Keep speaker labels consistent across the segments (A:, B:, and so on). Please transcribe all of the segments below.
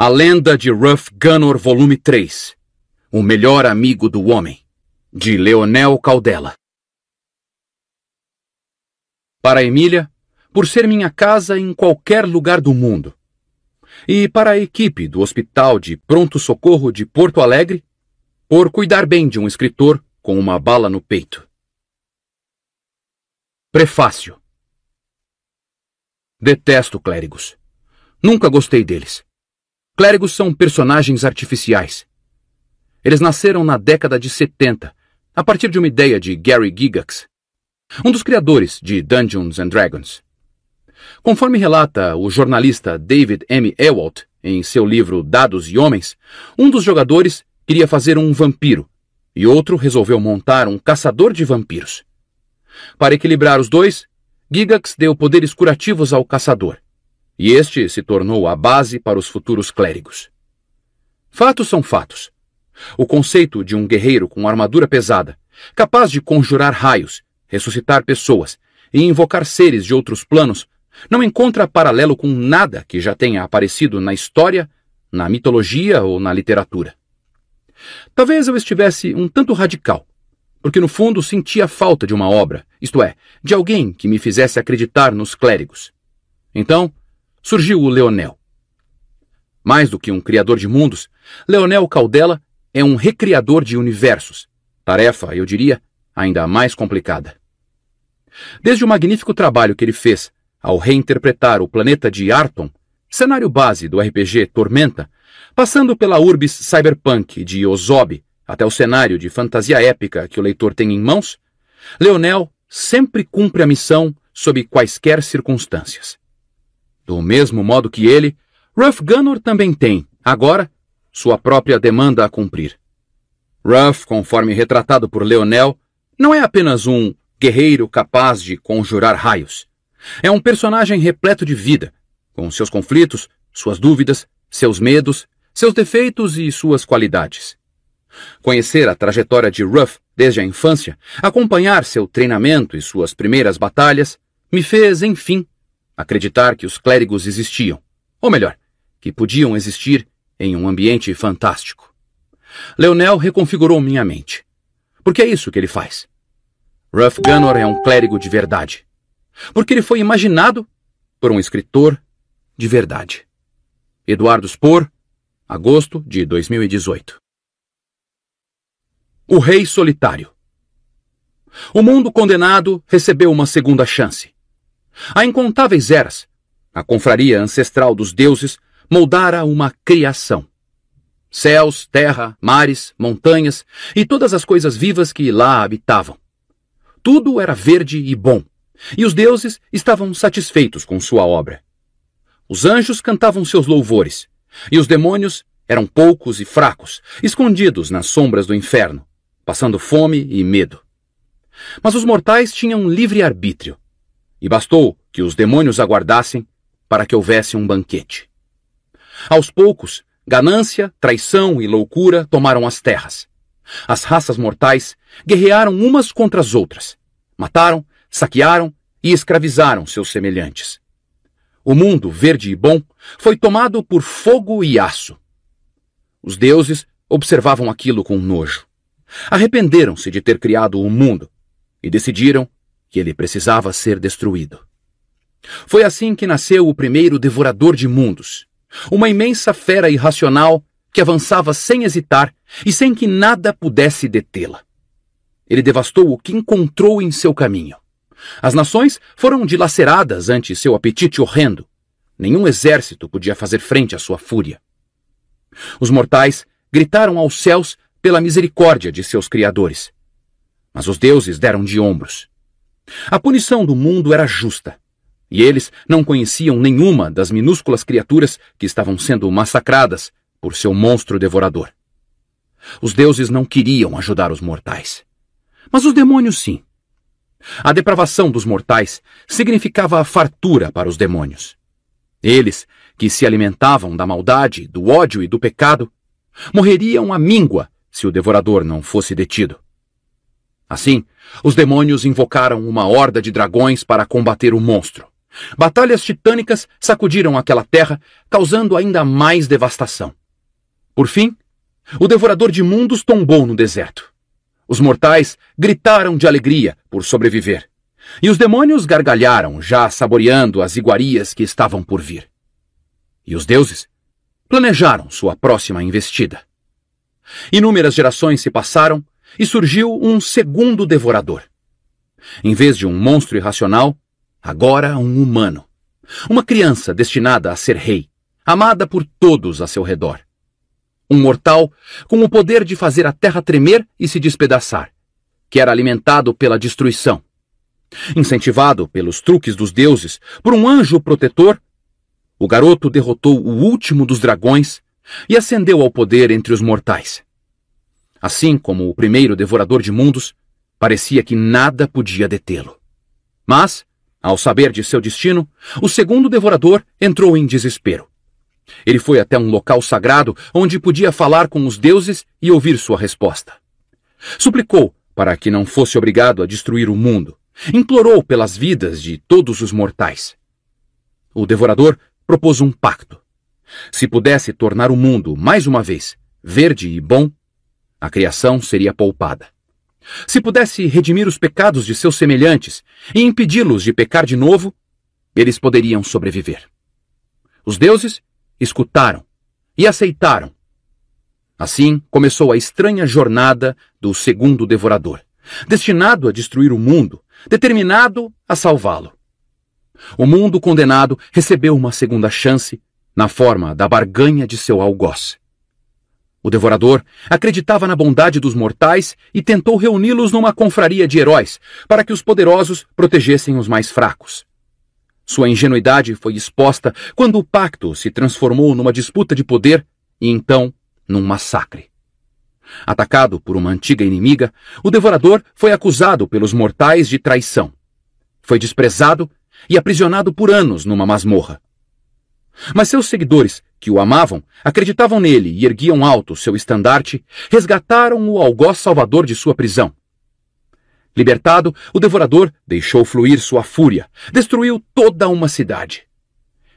A: A Lenda de Ruff Gunnor, volume 3. O melhor amigo do homem, de Leonel Caldela. Para Emília, por ser minha casa em qualquer lugar do mundo. E para a equipe do Hospital de Pronto Socorro de Porto Alegre, por cuidar bem de um escritor com uma bala no peito. Prefácio. Detesto clérigos. Nunca gostei deles. Clérigos são personagens artificiais. Eles nasceram na década de 70, a partir de uma ideia de Gary Gygax, um dos criadores de Dungeons and Dragons. Conforme relata o jornalista David M. Ewalt em seu livro Dados e Homens, um dos jogadores queria fazer um vampiro e outro resolveu montar um caçador de vampiros. Para equilibrar os dois, Gygax deu poderes curativos ao caçador e este se tornou a base para os futuros clérigos. Fatos são fatos. O conceito de um guerreiro com armadura pesada, capaz de conjurar raios, ressuscitar pessoas e invocar seres de outros planos, não encontra paralelo com nada que já tenha aparecido na história, na mitologia ou na literatura. Talvez eu estivesse um tanto radical, porque no fundo sentia falta de uma obra, isto é, de alguém que me fizesse acreditar nos clérigos. Então, surgiu o Leonel. Mais do que um criador de mundos, Leonel Caldela é um recriador de universos, tarefa, eu diria, ainda mais complicada. Desde o magnífico trabalho que ele fez ao reinterpretar o planeta de Arton, cenário base do RPG Tormenta, passando pela urbis cyberpunk de Ozob até o cenário de fantasia épica que o leitor tem em mãos, Leonel sempre cumpre a missão sob quaisquer circunstâncias. Do mesmo modo que ele, Ruff Gunnor também tem, agora, sua própria demanda a cumprir. Ruff, conforme retratado por Leonel, não é apenas um guerreiro capaz de conjurar raios. É um personagem repleto de vida, com seus conflitos, suas dúvidas, seus medos, seus defeitos e suas qualidades. Conhecer a trajetória de Ruff desde a infância, acompanhar seu treinamento e suas primeiras batalhas, me fez, enfim, acreditar que os clérigos existiam, ou melhor, que podiam existir em um ambiente fantástico. Leonel reconfigurou minha mente. Porque é isso que ele faz. Ruff Gunnor é um clérigo de verdade. Porque ele foi imaginado por um escritor de verdade. Eduardo Spor, agosto de 2018. O Rei Solitário. O mundo condenado recebeu uma segunda chance. Há incontáveis eras. A confraria ancestral dos deuses moldara uma criação. Céus, terra, mares, montanhas e todas as coisas vivas que lá habitavam. Tudo era verde e bom, e os deuses estavam satisfeitos com sua obra. Os anjos cantavam seus louvores, e os demônios eram poucos e fracos, escondidos nas sombras do inferno, passando fome e medo. Mas os mortais tinham livre arbítrio e bastou que os demônios aguardassem para que houvesse um banquete. Aos poucos, ganância, traição e loucura tomaram as terras. As raças mortais guerrearam umas contra as outras, mataram, saquearam e escravizaram seus semelhantes. O mundo verde e bom foi tomado por fogo e aço. Os deuses observavam aquilo com nojo. Arrependeram-se de ter criado o mundo e decidiram que ele precisava ser destruído. Foi assim que nasceu o primeiro Devorador de Mundos, uma imensa fera irracional que avançava sem hesitar e sem que nada pudesse detê-la. Ele devastou o que encontrou em seu caminho. As nações foram dilaceradas ante seu apetite horrendo. Nenhum exército podia fazer frente à sua fúria. Os mortais gritaram aos céus pela misericórdia de seus criadores. Mas os deuses deram de ombros. A punição do mundo era justa, e eles não conheciam nenhuma das minúsculas criaturas que estavam sendo massacradas por seu monstro devorador. Os deuses não queriam ajudar os mortais. Mas os demônios sim. A depravação dos mortais significava a fartura para os demônios. Eles, que se alimentavam da maldade, do ódio e do pecado, morreriam à míngua se o devorador não fosse detido. Assim, os demônios invocaram uma horda de dragões para combater o monstro. Batalhas titânicas sacudiram aquela terra, causando ainda mais devastação. Por fim, o devorador de mundos tombou no deserto. Os mortais gritaram de alegria por sobreviver. E os demônios gargalharam, já saboreando as iguarias que estavam por vir. E os deuses planejaram sua próxima investida. Inúmeras gerações se passaram e surgiu um segundo devorador. Em vez de um monstro irracional, agora um humano. Uma criança destinada a ser rei, amada por todos a seu redor. Um mortal com o poder de fazer a terra tremer e se despedaçar, que era alimentado pela destruição. Incentivado pelos truques dos deuses, por um anjo protetor, o garoto derrotou o último dos dragões e ascendeu ao poder entre os mortais. Assim como o primeiro devorador de mundos, parecia que nada podia detê-lo. Mas, ao saber de seu destino, o segundo devorador entrou em desespero. Ele foi até um local sagrado onde podia falar com os deuses e ouvir sua resposta. Suplicou para que não fosse obrigado a destruir o mundo. Implorou pelas vidas de todos os mortais. O devorador propôs um pacto. Se pudesse tornar o mundo, mais uma vez, verde e bom, a criação seria poupada. Se pudesse redimir os pecados de seus semelhantes e impedi-los de pecar de novo, eles poderiam sobreviver. Os deuses escutaram e aceitaram. Assim começou a estranha jornada do segundo devorador, destinado a destruir o mundo, determinado a salvá-lo. O mundo condenado recebeu uma segunda chance na forma da barganha de seu algoz. O devorador acreditava na bondade dos mortais e tentou reuni-los numa confraria de heróis para que os poderosos protegessem os mais fracos. Sua ingenuidade foi exposta quando o pacto se transformou numa disputa de poder e então num massacre. Atacado por uma antiga inimiga, o devorador foi acusado pelos mortais de traição. Foi desprezado e aprisionado por anos numa masmorra. Mas seus seguidores, que o amavam, acreditavam nele e erguiam alto seu estandarte, resgataram o algoz salvador de sua prisão. Libertado, o devorador deixou fluir sua fúria, destruiu toda uma cidade.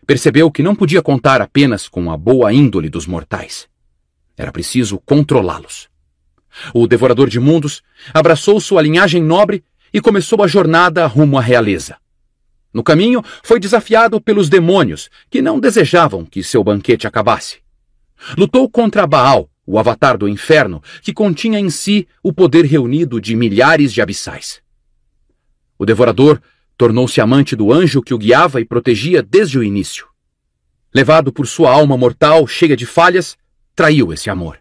A: Percebeu que não podia contar apenas com a boa índole dos mortais. Era preciso controlá-los. O devorador de mundos abraçou sua linhagem nobre e começou a jornada rumo à realeza. No caminho, foi desafiado pelos demônios, que não desejavam que seu banquete acabasse. Lutou contra Baal, o avatar do inferno, que continha em si o poder reunido de milhares de abissais. O devorador tornou-se amante do anjo que o guiava e protegia desde o início. Levado por sua alma mortal cheia de falhas, traiu esse amor.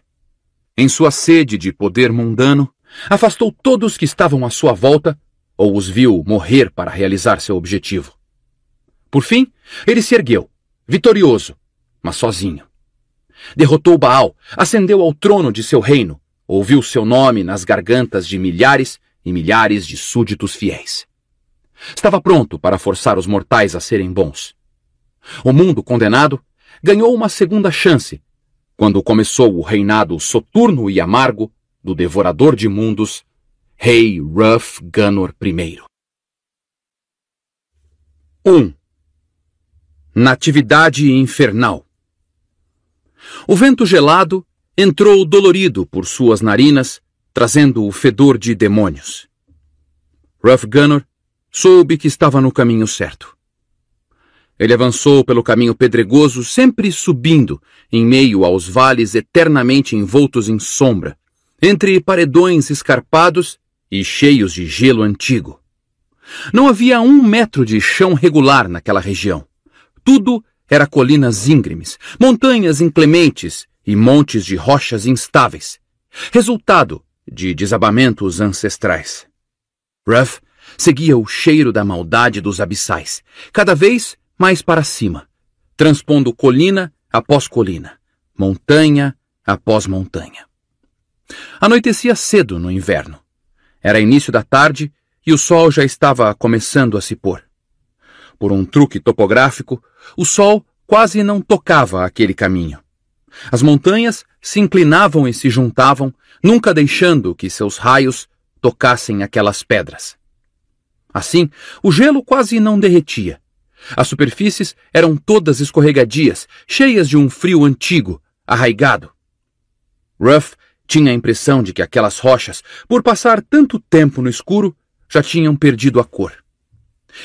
A: Em sua sede de poder mundano, afastou todos que estavam à sua volta ou os viu morrer para realizar seu objetivo. Por fim, ele se ergueu, vitorioso, mas sozinho. Derrotou Baal, ascendeu ao trono de seu reino, ouviu seu nome nas gargantas de milhares e milhares de súditos fiéis. Estava pronto para forçar os mortais a serem bons. O mundo condenado ganhou uma segunda chance quando começou o reinado soturno e amargo do devorador de mundos Rei Ruff Gunnor I. 1. Natividade infernal. O vento gelado entrou dolorido por suas narinas, trazendo o fedor de demônios. Ruff Gunnor soube que estava no caminho certo. Ele avançou pelo caminho pedregoso, sempre subindo, em meio aos vales eternamente envoltos em sombra, entre paredões escarpados e cheios de gelo antigo. Não havia um metro de chão regular naquela região. Tudo era colinas íngremes, montanhas inclementes e montes de rochas instáveis, resultado de desabamentos ancestrais. Ruff seguia o cheiro da maldade dos abissais, cada vez mais para cima, transpondo colina após colina, montanha após montanha. Anoitecia cedo no inverno, era início da tarde e o sol já estava começando a se pôr. Por um truque topográfico, o sol quase não tocava aquele caminho. As montanhas se inclinavam e se juntavam, nunca deixando que seus raios tocassem aquelas pedras. Assim, o gelo quase não derretia. As superfícies eram todas escorregadias, cheias de um frio antigo, arraigado. Ruff tinha a impressão de que aquelas rochas, por passar tanto tempo no escuro, já tinham perdido a cor.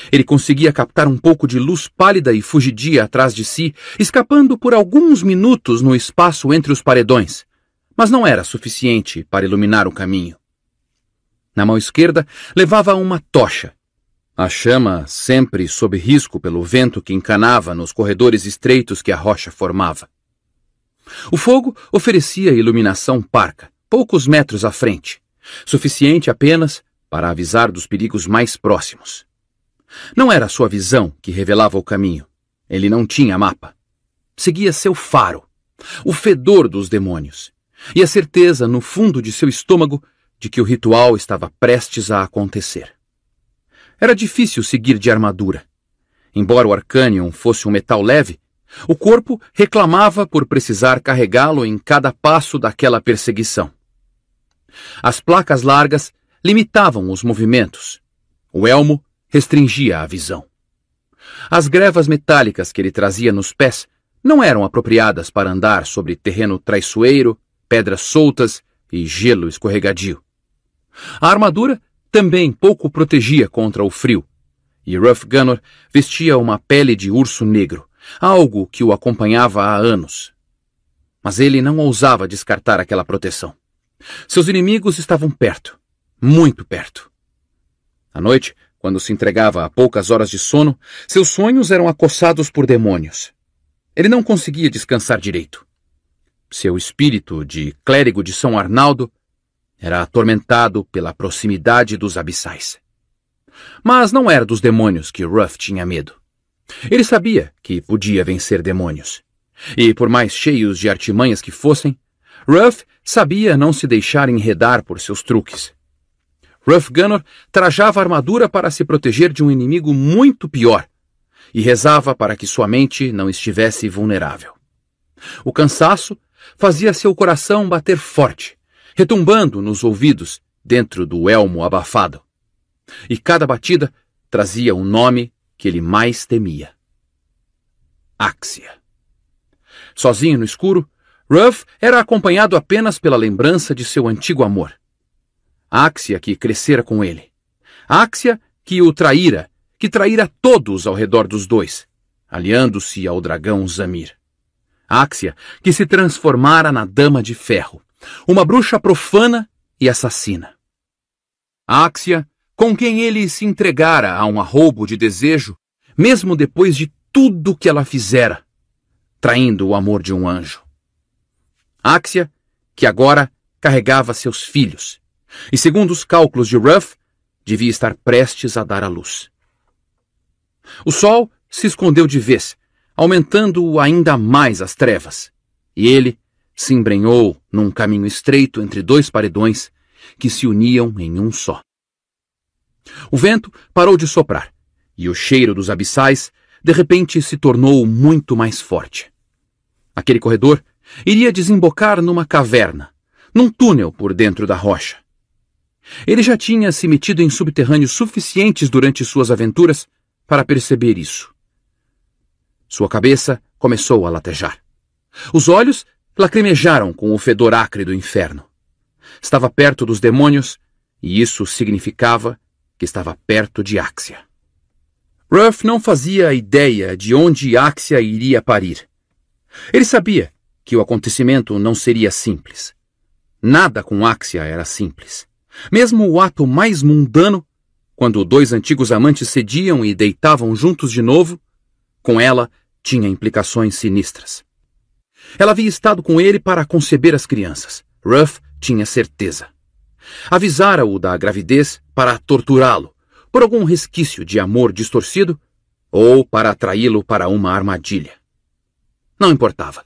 A: Ele conseguia captar um pouco de luz pálida e fugidia atrás de si, escapando por alguns minutos no espaço entre os paredões, mas não era suficiente para iluminar o caminho. Na mão esquerda levava uma tocha. A chama, sempre sob risco pelo vento que encanava nos corredores estreitos que a rocha formava. O fogo oferecia iluminação parca, poucos metros à frente, suficiente apenas para avisar dos perigos mais próximos. Não era sua visão que revelava o caminho. Ele não tinha mapa. Seguia seu faro, o fedor dos demônios, e a certeza no fundo de seu estômago de que o ritual estava prestes a acontecer. Era difícil seguir de armadura. Embora o Arcanion fosse um metal leve, o corpo reclamava por precisar carregá-lo em cada passo daquela perseguição. As placas largas limitavam os movimentos. O elmo restringia a visão. As grevas metálicas que ele trazia nos pés não eram apropriadas para andar sobre terreno traiçoeiro, pedras soltas e gelo escorregadio. A armadura também pouco protegia contra o frio, e Ruff Gunnor vestia uma pele de urso negro, algo que o acompanhava há anos. Mas ele não ousava descartar aquela proteção. Seus inimigos estavam perto, muito perto. À noite, quando se entregava a poucas horas de sono, seus sonhos eram acossados por demônios. Ele não conseguia descansar direito. Seu espírito de clérigo de São Arnaldo era atormentado pela proximidade dos abissais. Mas não era dos demônios que Ruff tinha medo. Ele sabia que podia vencer demônios. E por mais cheios de artimanhas que fossem, Ruff sabia não se deixar enredar por seus truques. Ruff Gunnor trajava armadura para se proteger de um inimigo muito pior e rezava para que sua mente não estivesse vulnerável. O cansaço fazia seu coração bater forte, retumbando nos ouvidos dentro do elmo abafado. E cada batida trazia o nome que ele mais temia: Axia. Sozinho no escuro, Ruff era acompanhado apenas pela lembrança de seu antigo amor. Axia que crescera com ele. Axia que o traíra, que traíra todos ao redor dos dois, aliando-se ao dragão Zamir. Axia que se transformara na Dama de Ferro, uma bruxa profana e assassina. Axia com quem ele se entregara a um arroubo de desejo, mesmo depois de tudo que ela fizera, traindo o amor de um anjo. Axia, que agora carregava seus filhos, e segundo os cálculos de Ruff, devia estar prestes a dar à luz. O sol se escondeu de vez, aumentando ainda mais as trevas, e ele se embrenhou num caminho estreito entre dois paredões que se uniam em um só. O vento parou de soprar, e o cheiro dos abissais de repente se tornou muito mais forte. Aquele corredor iria desembocar numa caverna, num túnel por dentro da rocha. Ele já tinha se metido em subterrâneos suficientes durante suas aventuras para perceber isso. Sua cabeça começou a latejar. Os olhos lacrimejaram com o fedor acre do inferno. Estava perto dos demônios, e isso significava que estava perto de Axia. Ruff não fazia ideia de onde Axia iria parir. Ele sabia que o acontecimento não seria simples. Nada com Axia era simples. Mesmo o ato mais mundano, quando dois antigos amantes cediam e deitavam juntos de novo, com ela tinha implicações sinistras. Ela havia estado com ele para conceber as crianças. Ruff tinha certeza. Avisara-o da gravidez para torturá-lo, por algum resquício de amor distorcido ou para atraí-lo para uma armadilha. Não importava.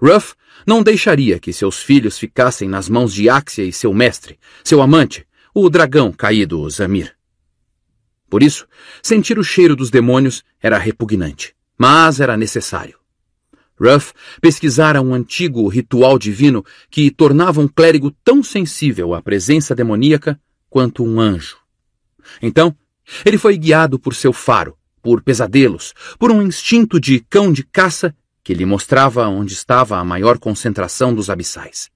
A: Ruff não deixaria que seus filhos ficassem nas mãos de Axia e seu mestre, seu amante, o dragão caído Zamir. Por isso, sentir o cheiro dos demônios era repugnante, mas era necessário. Ruff pesquisara um antigo ritual divino que tornava um clérigo tão sensível à presença demoníaca quanto um anjo. Então, ele foi guiado por seu faro, por pesadelos, por um instinto de cão de caça que lhe mostrava onde estava a maior concentração dos abissais.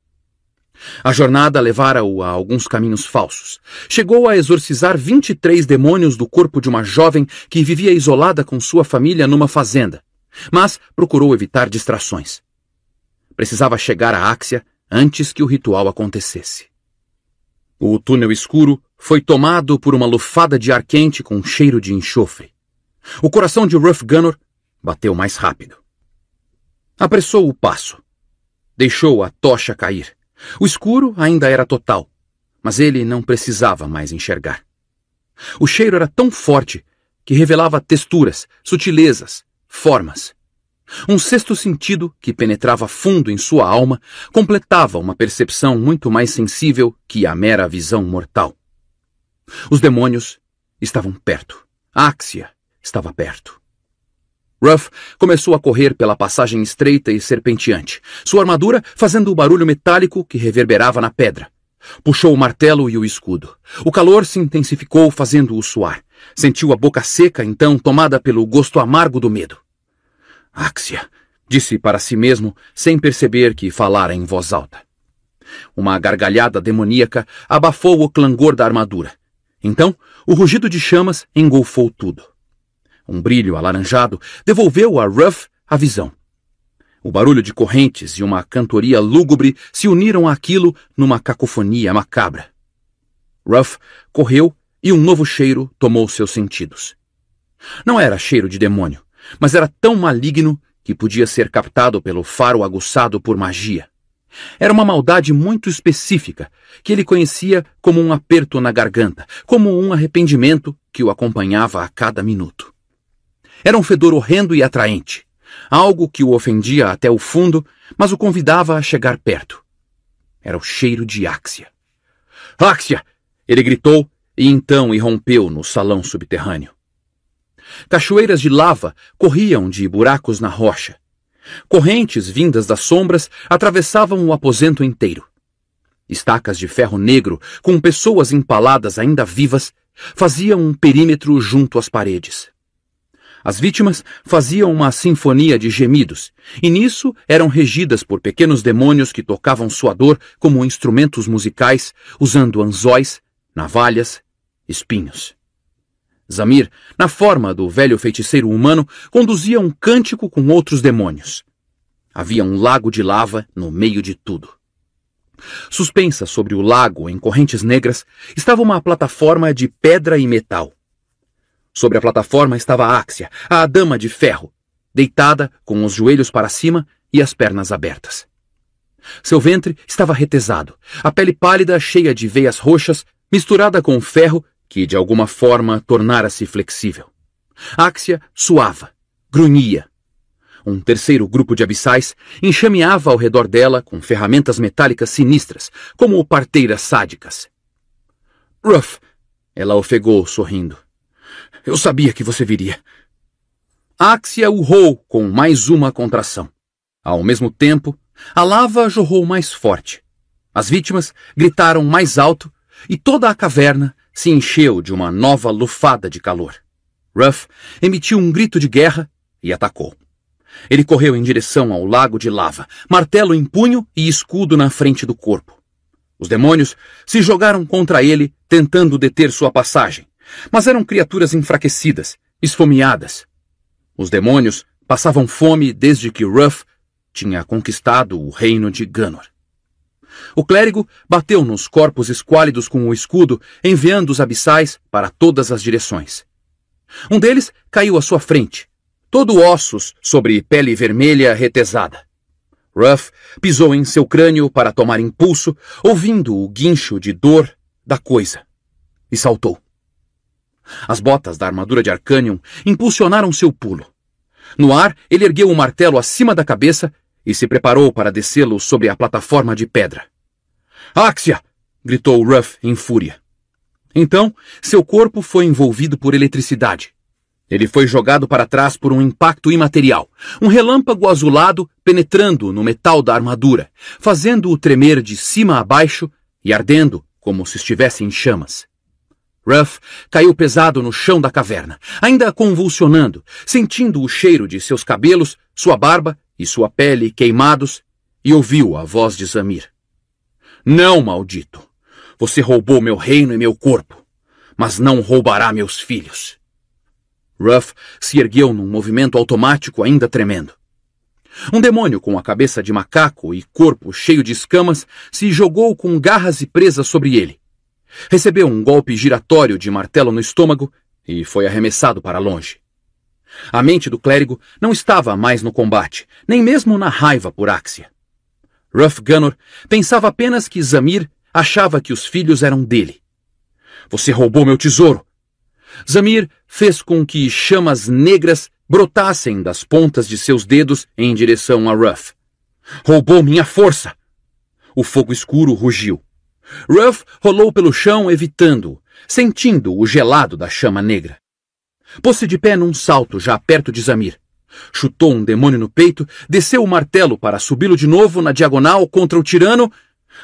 A: A jornada levara-o a alguns caminhos falsos. Chegou a exorcizar 23 demônios do corpo de uma jovem que vivia isolada com sua família numa fazenda, mas procurou evitar distrações. Precisava chegar à Áxia antes que o ritual acontecesse. O túnel escuro foi tomado por uma lufada de ar quente com um cheiro de enxofre. O coração de Ruff Gunnor bateu mais rápido. Apressou o passo. Deixou a tocha cair. O escuro ainda era total, mas ele não precisava mais enxergar. O cheiro era tão forte que revelava texturas, sutilezas, formas. Um sexto sentido, que penetrava fundo em sua alma, completava uma percepção muito mais sensível que a mera visão mortal. Os demônios estavam perto. A Axia estava perto. Ruff começou a correr pela passagem estreita e serpenteante, sua armadura fazendo o barulho metálico que reverberava na pedra. Puxou o martelo e o escudo. O calor se intensificou, fazendo-o suar. Sentiu a boca seca, então, tomada pelo gosto amargo do medo. Axia, disse para si mesmo, sem perceber que falara em voz alta. Uma gargalhada demoníaca abafou o clangor da armadura. Então, o rugido de chamas engolfou tudo. Um brilho alaranjado devolveu a Ruff a visão. O barulho de correntes e uma cantoria lúgubre se uniram àquilo numa cacofonia macabra. Ruff correu e um novo cheiro tomou seus sentidos. Não era cheiro de demônio, mas era tão maligno que podia ser captado pelo faro aguçado por magia. Era uma maldade muito específica, que ele conhecia como um aperto na garganta, como um arrependimento que o acompanhava a cada minuto. Era um fedor horrendo e atraente, algo que o ofendia até o fundo, mas o convidava a chegar perto. Era o cheiro de Áxia. Áxia! ele gritou e então irrompeu no salão subterrâneo. Cachoeiras de lava corriam de buracos na rocha. Correntes vindas das sombras atravessavam o aposento inteiro. Estacas de ferro negro, com pessoas empaladas ainda vivas, faziam um perímetro junto às paredes. As vítimas faziam uma sinfonia de gemidos, e nisso eram regidas por pequenos demônios que tocavam sua dor como instrumentos musicais, usando anzóis, navalhas espinhos. Zamir, na forma do velho feiticeiro humano, conduzia um cântico com outros demônios. Havia um lago de lava no meio de tudo. Suspensa sobre o lago em correntes negras estava uma plataforma de pedra e metal. Sobre a plataforma estava Áxia, a dama de ferro, deitada com os joelhos para cima e as pernas abertas. Seu ventre estava retesado, a pele pálida cheia de veias roxas, misturada com ferro que de alguma forma tornara-se flexível. Axia suava, grunhia. Um terceiro grupo de abissais enxameava ao redor dela com ferramentas metálicas sinistras, como parteiras sádicas. Ruff! Ela ofegou, sorrindo. Eu sabia que você viria. Axia urrou com mais uma contração. Ao mesmo tempo, a lava jorrou mais forte. As vítimas gritaram mais alto e toda a caverna se encheu de uma nova lufada de calor. Ruff emitiu um grito de guerra e atacou. Ele correu em direção ao lago de lava, martelo em punho e escudo na frente do corpo. Os demônios se jogaram contra ele, tentando deter sua passagem, mas eram criaturas enfraquecidas, esfomeadas. Os demônios passavam fome desde que Ruff tinha conquistado o reino de Ganor. O clérigo bateu nos corpos esquálidos com o escudo, enviando os abissais para todas as direções. Um deles caiu à sua frente, todo ossos sobre pele vermelha retesada. Ruff pisou em seu crânio para tomar impulso, ouvindo o guincho de dor da coisa, e saltou. As botas da armadura de Arcanium impulsionaram seu pulo. No ar, ele ergueu o martelo acima da cabeça e se preparou para descê-lo sobre a plataforma de pedra. Axia! gritou Ruff em fúria. Então, seu corpo foi envolvido por eletricidade. Ele foi jogado para trás por um impacto imaterial, um relâmpago azulado penetrando no metal da armadura, fazendo-o tremer de cima a baixo e ardendo como se estivesse em chamas. Ruff caiu pesado no chão da caverna, ainda convulsionando, sentindo o cheiro de seus cabelos, sua barba e sua pele queimados, e ouviu a voz de Zamir. Não, maldito! Você roubou meu reino e meu corpo, mas não roubará meus filhos. Ruff se ergueu num movimento automático ainda tremendo. Um demônio com a cabeça de macaco e corpo cheio de escamas se jogou com garras e presas sobre ele. Recebeu um golpe giratório de martelo no estômago e foi arremessado para longe. A mente do clérigo não estava mais no combate, nem mesmo na raiva por Axia. Ruff Gunnor pensava apenas que Zamir achava que os filhos eram dele. Você roubou meu tesouro! Zamir fez com que chamas negras brotassem das pontas de seus dedos em direção a Ruff. Roubou minha força! O fogo escuro rugiu. Ruff rolou pelo chão, evitando-o, sentindo o gelado da chama negra. Pôs-se de pé num salto já perto de Zamir. Chutou um demônio no peito, desceu o martelo para subi-lo de novo na diagonal contra o tirano.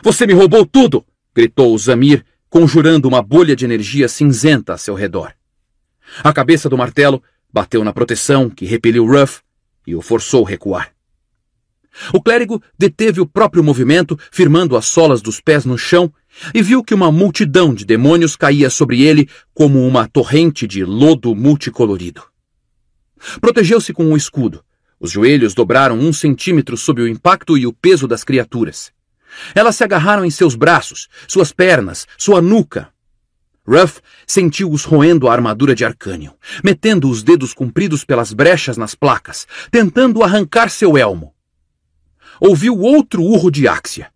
A: Você me roubou tudo! gritou Zamir, conjurando uma bolha de energia cinzenta a seu redor. A cabeça do martelo bateu na proteção que repeliu Ruff e o forçou recuar. O clérigo deteve o próprio movimento, firmando as solas dos pés no chão, e viu que uma multidão de demônios caía sobre ele como uma torrente de lodo multicolorido. Protegeu-se com um escudo. Os joelhos dobraram um centímetro sob o impacto e o peso das criaturas. Elas se agarraram em seus braços, suas pernas, sua nuca. Ruff sentiu-os roendo a armadura de arcânio metendo os dedos compridos pelas brechas nas placas, tentando arrancar seu elmo. Ouviu outro urro de Axia.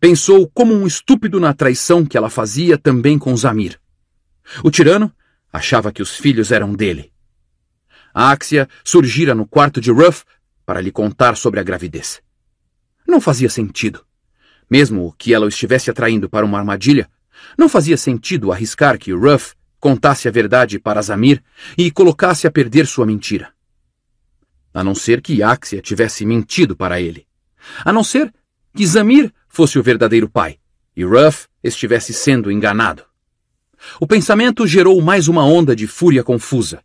A: Pensou como um estúpido na traição que ela fazia também com Zamir. O tirano achava que os filhos eram dele. Axia surgira no quarto de Ruff para lhe contar sobre a gravidez. Não fazia sentido. Mesmo que ela o estivesse atraindo para uma armadilha, não fazia sentido arriscar que Ruff contasse a verdade para Zamir e colocasse a perder sua mentira. A não ser que Axia tivesse mentido para ele. A não ser que Zamir fosse o verdadeiro pai e Ruff estivesse sendo enganado. O pensamento gerou mais uma onda de fúria confusa.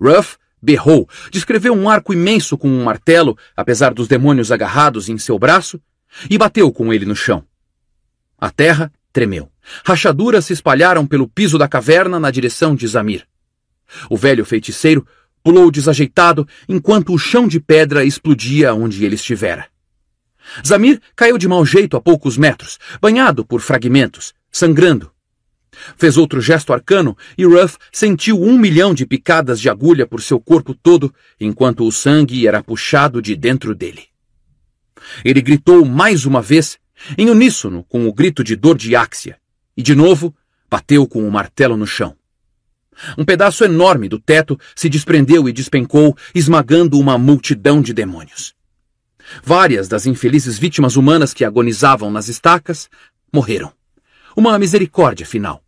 A: Ruff berrou, descreveu um arco imenso com um martelo, apesar dos demônios agarrados em seu braço, e bateu com ele no chão. A terra tremeu. Rachaduras se espalharam pelo piso da caverna na direção de Zamir. O velho feiticeiro pulou desajeitado enquanto o chão de pedra explodia onde ele estivera. Zamir caiu de mau jeito a poucos metros, banhado por fragmentos, sangrando Fez outro gesto arcano e Ruff sentiu um milhão de picadas de agulha por seu corpo todo, enquanto o sangue era puxado de dentro dele. Ele gritou mais uma vez, em uníssono com o grito de dor de Axia, e de novo bateu com o um martelo no chão. Um pedaço enorme do teto se desprendeu e despencou, esmagando uma multidão de demônios. Várias das infelizes vítimas humanas que agonizavam nas estacas morreram uma misericórdia final.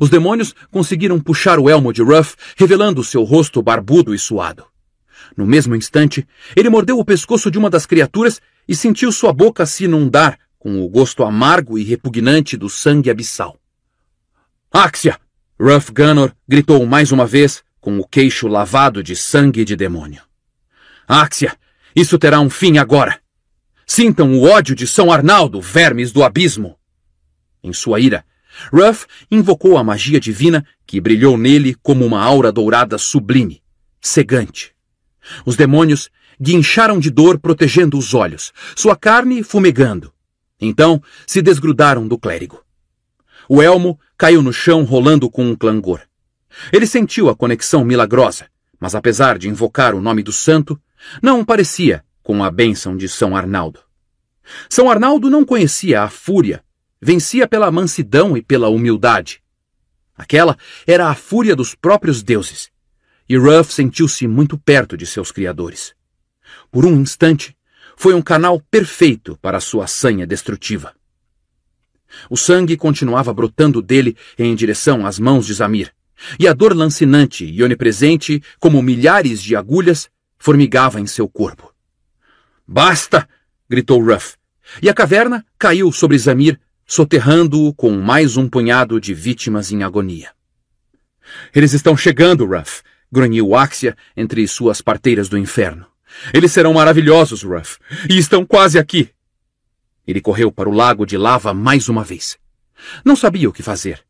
A: Os demônios conseguiram puxar o elmo de Ruff, revelando seu rosto barbudo e suado. No mesmo instante, ele mordeu o pescoço de uma das criaturas e sentiu sua boca se inundar com o gosto amargo e repugnante do sangue abissal. Axia! Ruff Gunnor gritou mais uma vez, com o queixo lavado de sangue de demônio. Axia! Isso terá um fim agora! Sintam o ódio de São Arnaldo, vermes do abismo! em sua ira. Ruff invocou a magia divina que brilhou nele como uma aura dourada sublime, cegante. Os demônios guincharam de dor protegendo os olhos, sua carne fumegando. Então se desgrudaram do clérigo. O elmo caiu no chão rolando com um clangor. Ele sentiu a conexão milagrosa, mas apesar de invocar o nome do santo, não parecia com a bênção de São Arnaldo. São Arnaldo não conhecia a fúria vencia pela mansidão e pela humildade. Aquela era a fúria dos próprios deuses, e Ruff sentiu-se muito perto de seus criadores. Por um instante, foi um canal perfeito para sua sanha destrutiva. O sangue continuava brotando dele em direção às mãos de Zamir, e a dor lancinante e onipresente, como milhares de agulhas, formigava em seu corpo. Basta! gritou Ruff, e a caverna caiu sobre Zamir soterrando-o com mais um punhado de vítimas em agonia. Eles estão chegando, Ruff, grunhiu Axia entre suas parteiras do inferno. Eles serão maravilhosos, Ruff, e estão quase aqui. Ele correu para o lago de lava mais uma vez. Não sabia o que fazer.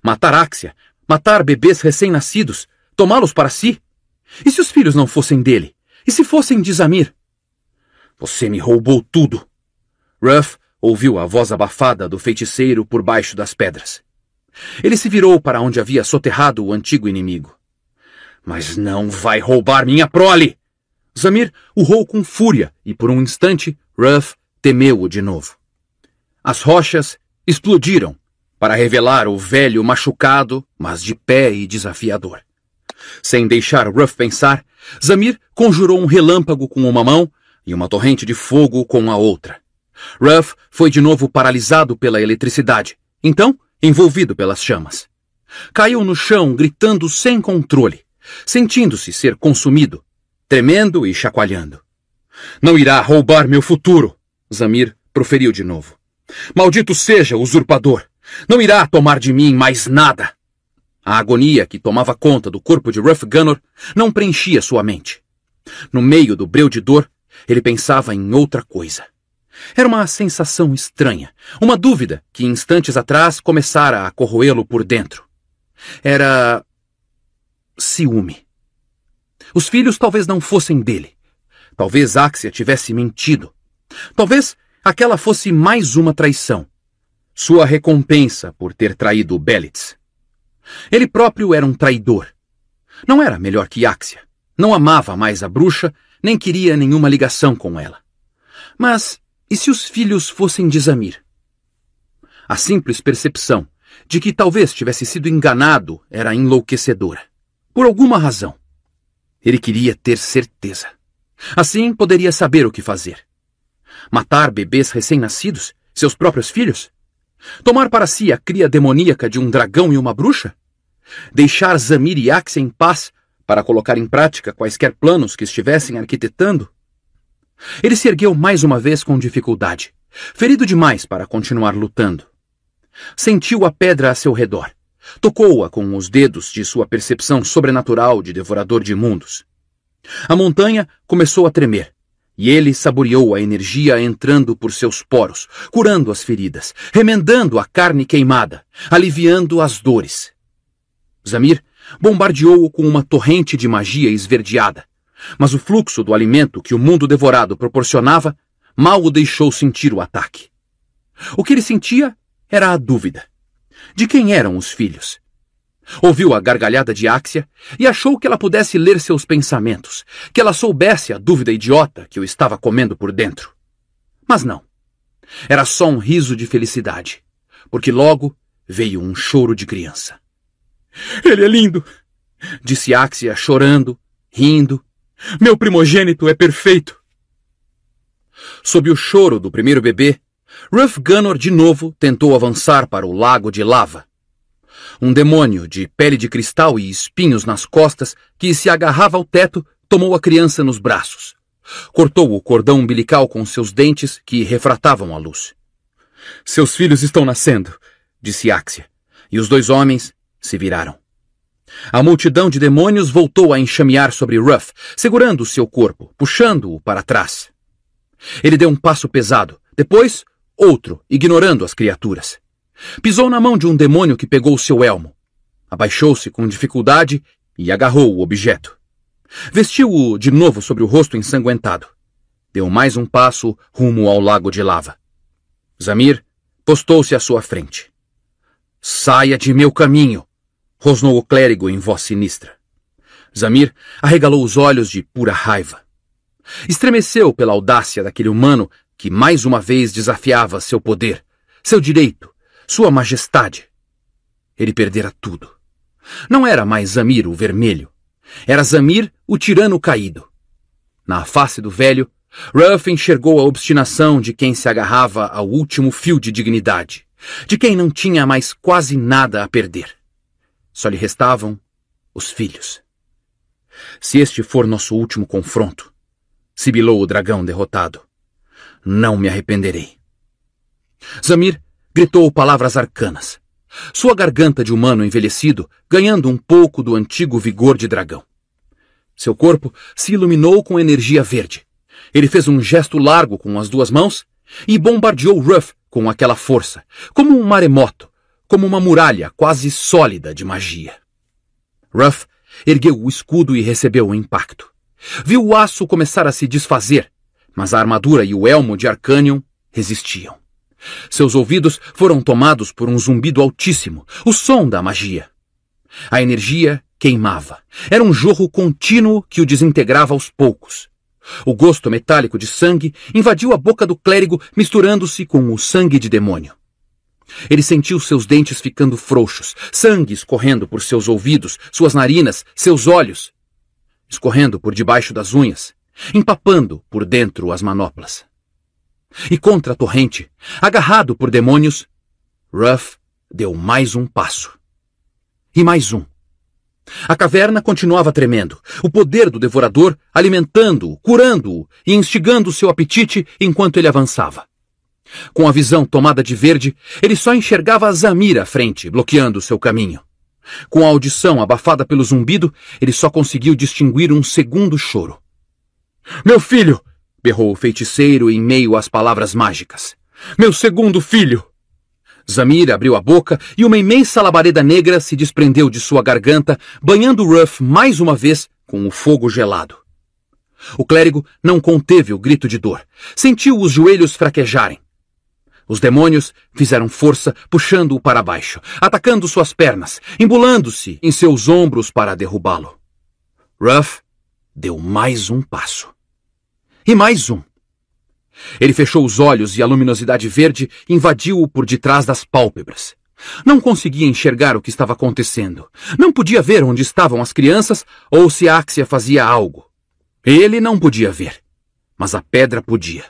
A: Matar Axia, matar bebês recém-nascidos, tomá-los para si? E se os filhos não fossem dele? E se fossem de Zamir? Você me roubou tudo. Ruff Ouviu a voz abafada do feiticeiro por baixo das pedras. Ele se virou para onde havia soterrado o antigo inimigo. Mas não vai roubar minha prole! Zamir urrou com fúria e, por um instante, Ruff temeu-o de novo. As rochas explodiram para revelar o velho machucado, mas de pé e desafiador. Sem deixar Ruff pensar, Zamir conjurou um relâmpago com uma mão e uma torrente de fogo com a outra. Ruff foi de novo paralisado pela eletricidade, então envolvido pelas chamas. Caiu no chão gritando sem controle, sentindo-se ser consumido, tremendo e chacoalhando. Não irá roubar meu futuro, Zamir proferiu de novo. Maldito seja o usurpador! Não irá tomar de mim mais nada! A agonia que tomava conta do corpo de Ruff Gunnor não preenchia sua mente. No meio do breu de dor, ele pensava em outra coisa. Era uma sensação estranha, uma dúvida que instantes atrás começara a corroê-lo por dentro. Era. ciúme. Os filhos talvez não fossem dele. Talvez Axia tivesse mentido. Talvez aquela fosse mais uma traição. Sua recompensa por ter traído Belitz. Ele próprio era um traidor. Não era melhor que Axia. Não amava mais a bruxa, nem queria nenhuma ligação com ela. Mas e se os filhos fossem de Zamir? A simples percepção de que talvez tivesse sido enganado era enlouquecedora. Por alguma razão. Ele queria ter certeza. Assim poderia saber o que fazer. Matar bebês recém-nascidos, seus próprios filhos? Tomar para si a cria demoníaca de um dragão e uma bruxa? Deixar Zamir e Axe em paz para colocar em prática quaisquer planos que estivessem arquitetando? Ele se ergueu mais uma vez com dificuldade, ferido demais para continuar lutando. Sentiu a pedra a seu redor. Tocou-a com os dedos de sua percepção sobrenatural de devorador de mundos. A montanha começou a tremer, e ele saboreou a energia entrando por seus poros, curando as feridas, remendando a carne queimada, aliviando as dores. Zamir bombardeou-o com uma torrente de magia esverdeada, mas o fluxo do alimento que o mundo devorado proporcionava mal o deixou sentir o ataque. O que ele sentia era a dúvida. De quem eram os filhos? Ouviu a gargalhada de Áxia e achou que ela pudesse ler seus pensamentos, que ela soubesse a dúvida idiota que o estava comendo por dentro. Mas não. Era só um riso de felicidade, porque logo veio um choro de criança. Ele é lindo! disse Áxia, chorando, rindo meu primogênito é perfeito! Sob o choro do primeiro bebê, Ruff Gunnor de novo tentou avançar para o lago de lava. Um demônio de pele de cristal e espinhos nas costas que se agarrava ao teto tomou a criança nos braços. Cortou o cordão umbilical com seus dentes que refratavam a luz. Seus filhos estão nascendo, disse Axia, e os dois homens se viraram. A multidão de demônios voltou a enxamear sobre Ruff, segurando seu corpo, puxando-o para trás. Ele deu um passo pesado, depois outro, ignorando as criaturas. Pisou na mão de um demônio que pegou seu elmo. Abaixou-se com dificuldade e agarrou o objeto. Vestiu-o de novo sobre o rosto ensanguentado. Deu mais um passo rumo ao lago de lava. Zamir postou-se à sua frente. Saia de meu caminho! rosnou o clérigo em voz sinistra. Zamir arregalou os olhos de pura raiva. Estremeceu pela audácia daquele humano que mais uma vez desafiava seu poder, seu direito, sua majestade. Ele perdera tudo. Não era mais Zamir o vermelho. Era Zamir o tirano caído. Na face do velho, Ruff enxergou a obstinação de quem se agarrava ao último fio de dignidade, de quem não tinha mais quase nada a perder. Só lhe restavam os filhos. Se este for nosso último confronto, sibilou o dragão derrotado, não me arrependerei. Zamir gritou palavras arcanas. Sua garganta de humano envelhecido ganhando um pouco do antigo vigor de dragão. Seu corpo se iluminou com energia verde. Ele fez um gesto largo com as duas mãos e bombardeou Ruff com aquela força, como um maremoto, como uma muralha quase sólida de magia. Ruff ergueu o escudo e recebeu o impacto. Viu o aço começar a se desfazer, mas a armadura e o elmo de Arcanion resistiam. Seus ouvidos foram tomados por um zumbido altíssimo, o som da magia. A energia queimava. Era um jorro contínuo que o desintegrava aos poucos. O gosto metálico de sangue invadiu a boca do clérigo, misturando-se com o sangue de demônio. Ele sentiu seus dentes ficando frouxos, sangue escorrendo por seus ouvidos, suas narinas, seus olhos, escorrendo por debaixo das unhas, empapando por dentro as manoplas. E contra a torrente, agarrado por demônios, Ruff deu mais um passo. E mais um. A caverna continuava tremendo, o poder do devorador alimentando-o, curando-o e instigando seu apetite enquanto ele avançava. Com a visão tomada de verde, ele só enxergava a Zamira à frente, bloqueando seu caminho. Com a audição abafada pelo zumbido, ele só conseguiu distinguir um segundo choro. Meu filho! berrou o feiticeiro em meio às palavras mágicas. Meu segundo filho! Zamira abriu a boca e uma imensa labareda negra se desprendeu de sua garganta, banhando Ruff mais uma vez com o fogo gelado. O clérigo não conteve o grito de dor. Sentiu os joelhos fraquejarem. Os demônios fizeram força, puxando-o para baixo, atacando suas pernas, embulando-se em seus ombros para derrubá-lo. Ruff deu mais um passo. E mais um. Ele fechou os olhos e a luminosidade verde invadiu-o por detrás das pálpebras. Não conseguia enxergar o que estava acontecendo. Não podia ver onde estavam as crianças ou se a Axia fazia algo. Ele não podia ver, mas a pedra podia.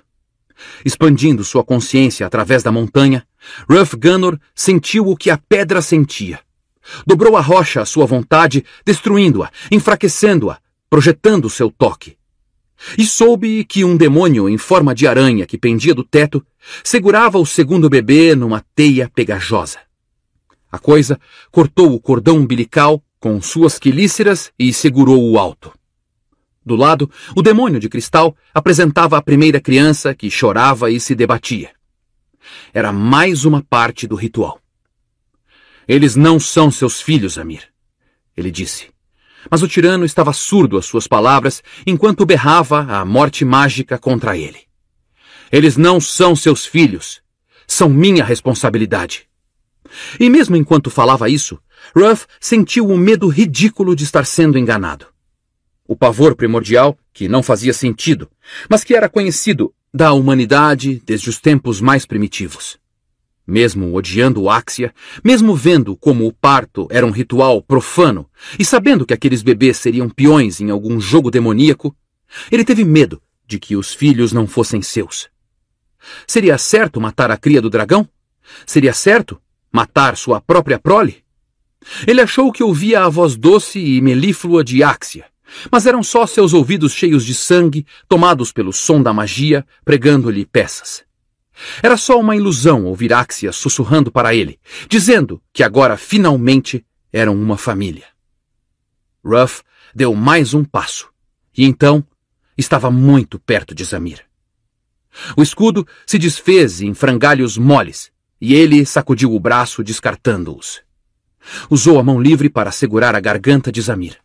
A: Expandindo sua consciência através da montanha, Ruff Gunnor sentiu o que a pedra sentia. Dobrou a rocha à sua vontade, destruindo-a, enfraquecendo-a, projetando seu toque. E soube que um demônio em forma de aranha que pendia do teto segurava o segundo bebê numa teia pegajosa. A coisa cortou o cordão umbilical com suas quilíceras e segurou-o alto. Do lado, o demônio de cristal apresentava a primeira criança que chorava e se debatia. Era mais uma parte do ritual. Eles não são seus filhos, Amir, ele disse. Mas o tirano estava surdo às suas palavras enquanto berrava a morte mágica contra ele. Eles não são seus filhos. São minha responsabilidade. E mesmo enquanto falava isso, Ruff sentiu o um medo ridículo de estar sendo enganado o pavor primordial que não fazia sentido, mas que era conhecido da humanidade desde os tempos mais primitivos. Mesmo odiando Axia, mesmo vendo como o parto era um ritual profano e sabendo que aqueles bebês seriam peões em algum jogo demoníaco, ele teve medo de que os filhos não fossem seus. Seria certo matar a cria do dragão? Seria certo matar sua própria prole? Ele achou que ouvia a voz doce e melíflua de Axia, mas eram só seus ouvidos cheios de sangue, tomados pelo som da magia, pregando-lhe peças. Era só uma ilusão ouvir Axia sussurrando para ele, dizendo que agora finalmente eram uma família. Ruff deu mais um passo, e então estava muito perto de Zamir. O escudo se desfez em frangalhos moles, e ele sacudiu o braço descartando-os. Usou a mão livre para segurar a garganta de Zamir.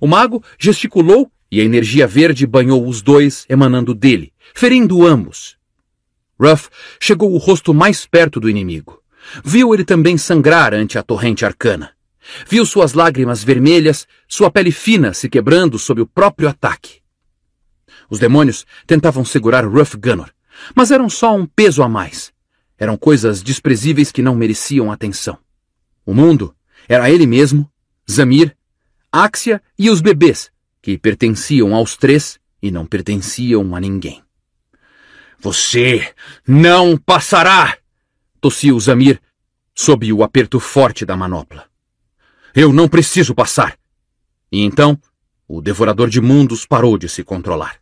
A: O mago gesticulou e a energia verde banhou os dois, emanando dele, ferindo ambos. Ruff chegou o rosto mais perto do inimigo. Viu ele também sangrar ante a torrente arcana. Viu suas lágrimas vermelhas, sua pele fina se quebrando sob o próprio ataque. Os demônios tentavam segurar Ruff Gunnor, mas eram só um peso a mais. Eram coisas desprezíveis que não mereciam atenção. O mundo era ele mesmo, Zamir Axia e os bebês, que pertenciam aos três e não pertenciam a ninguém. Você não passará! tossiu Zamir, sob o aperto forte da manopla. Eu não preciso passar! E então, o devorador de mundos parou de se controlar.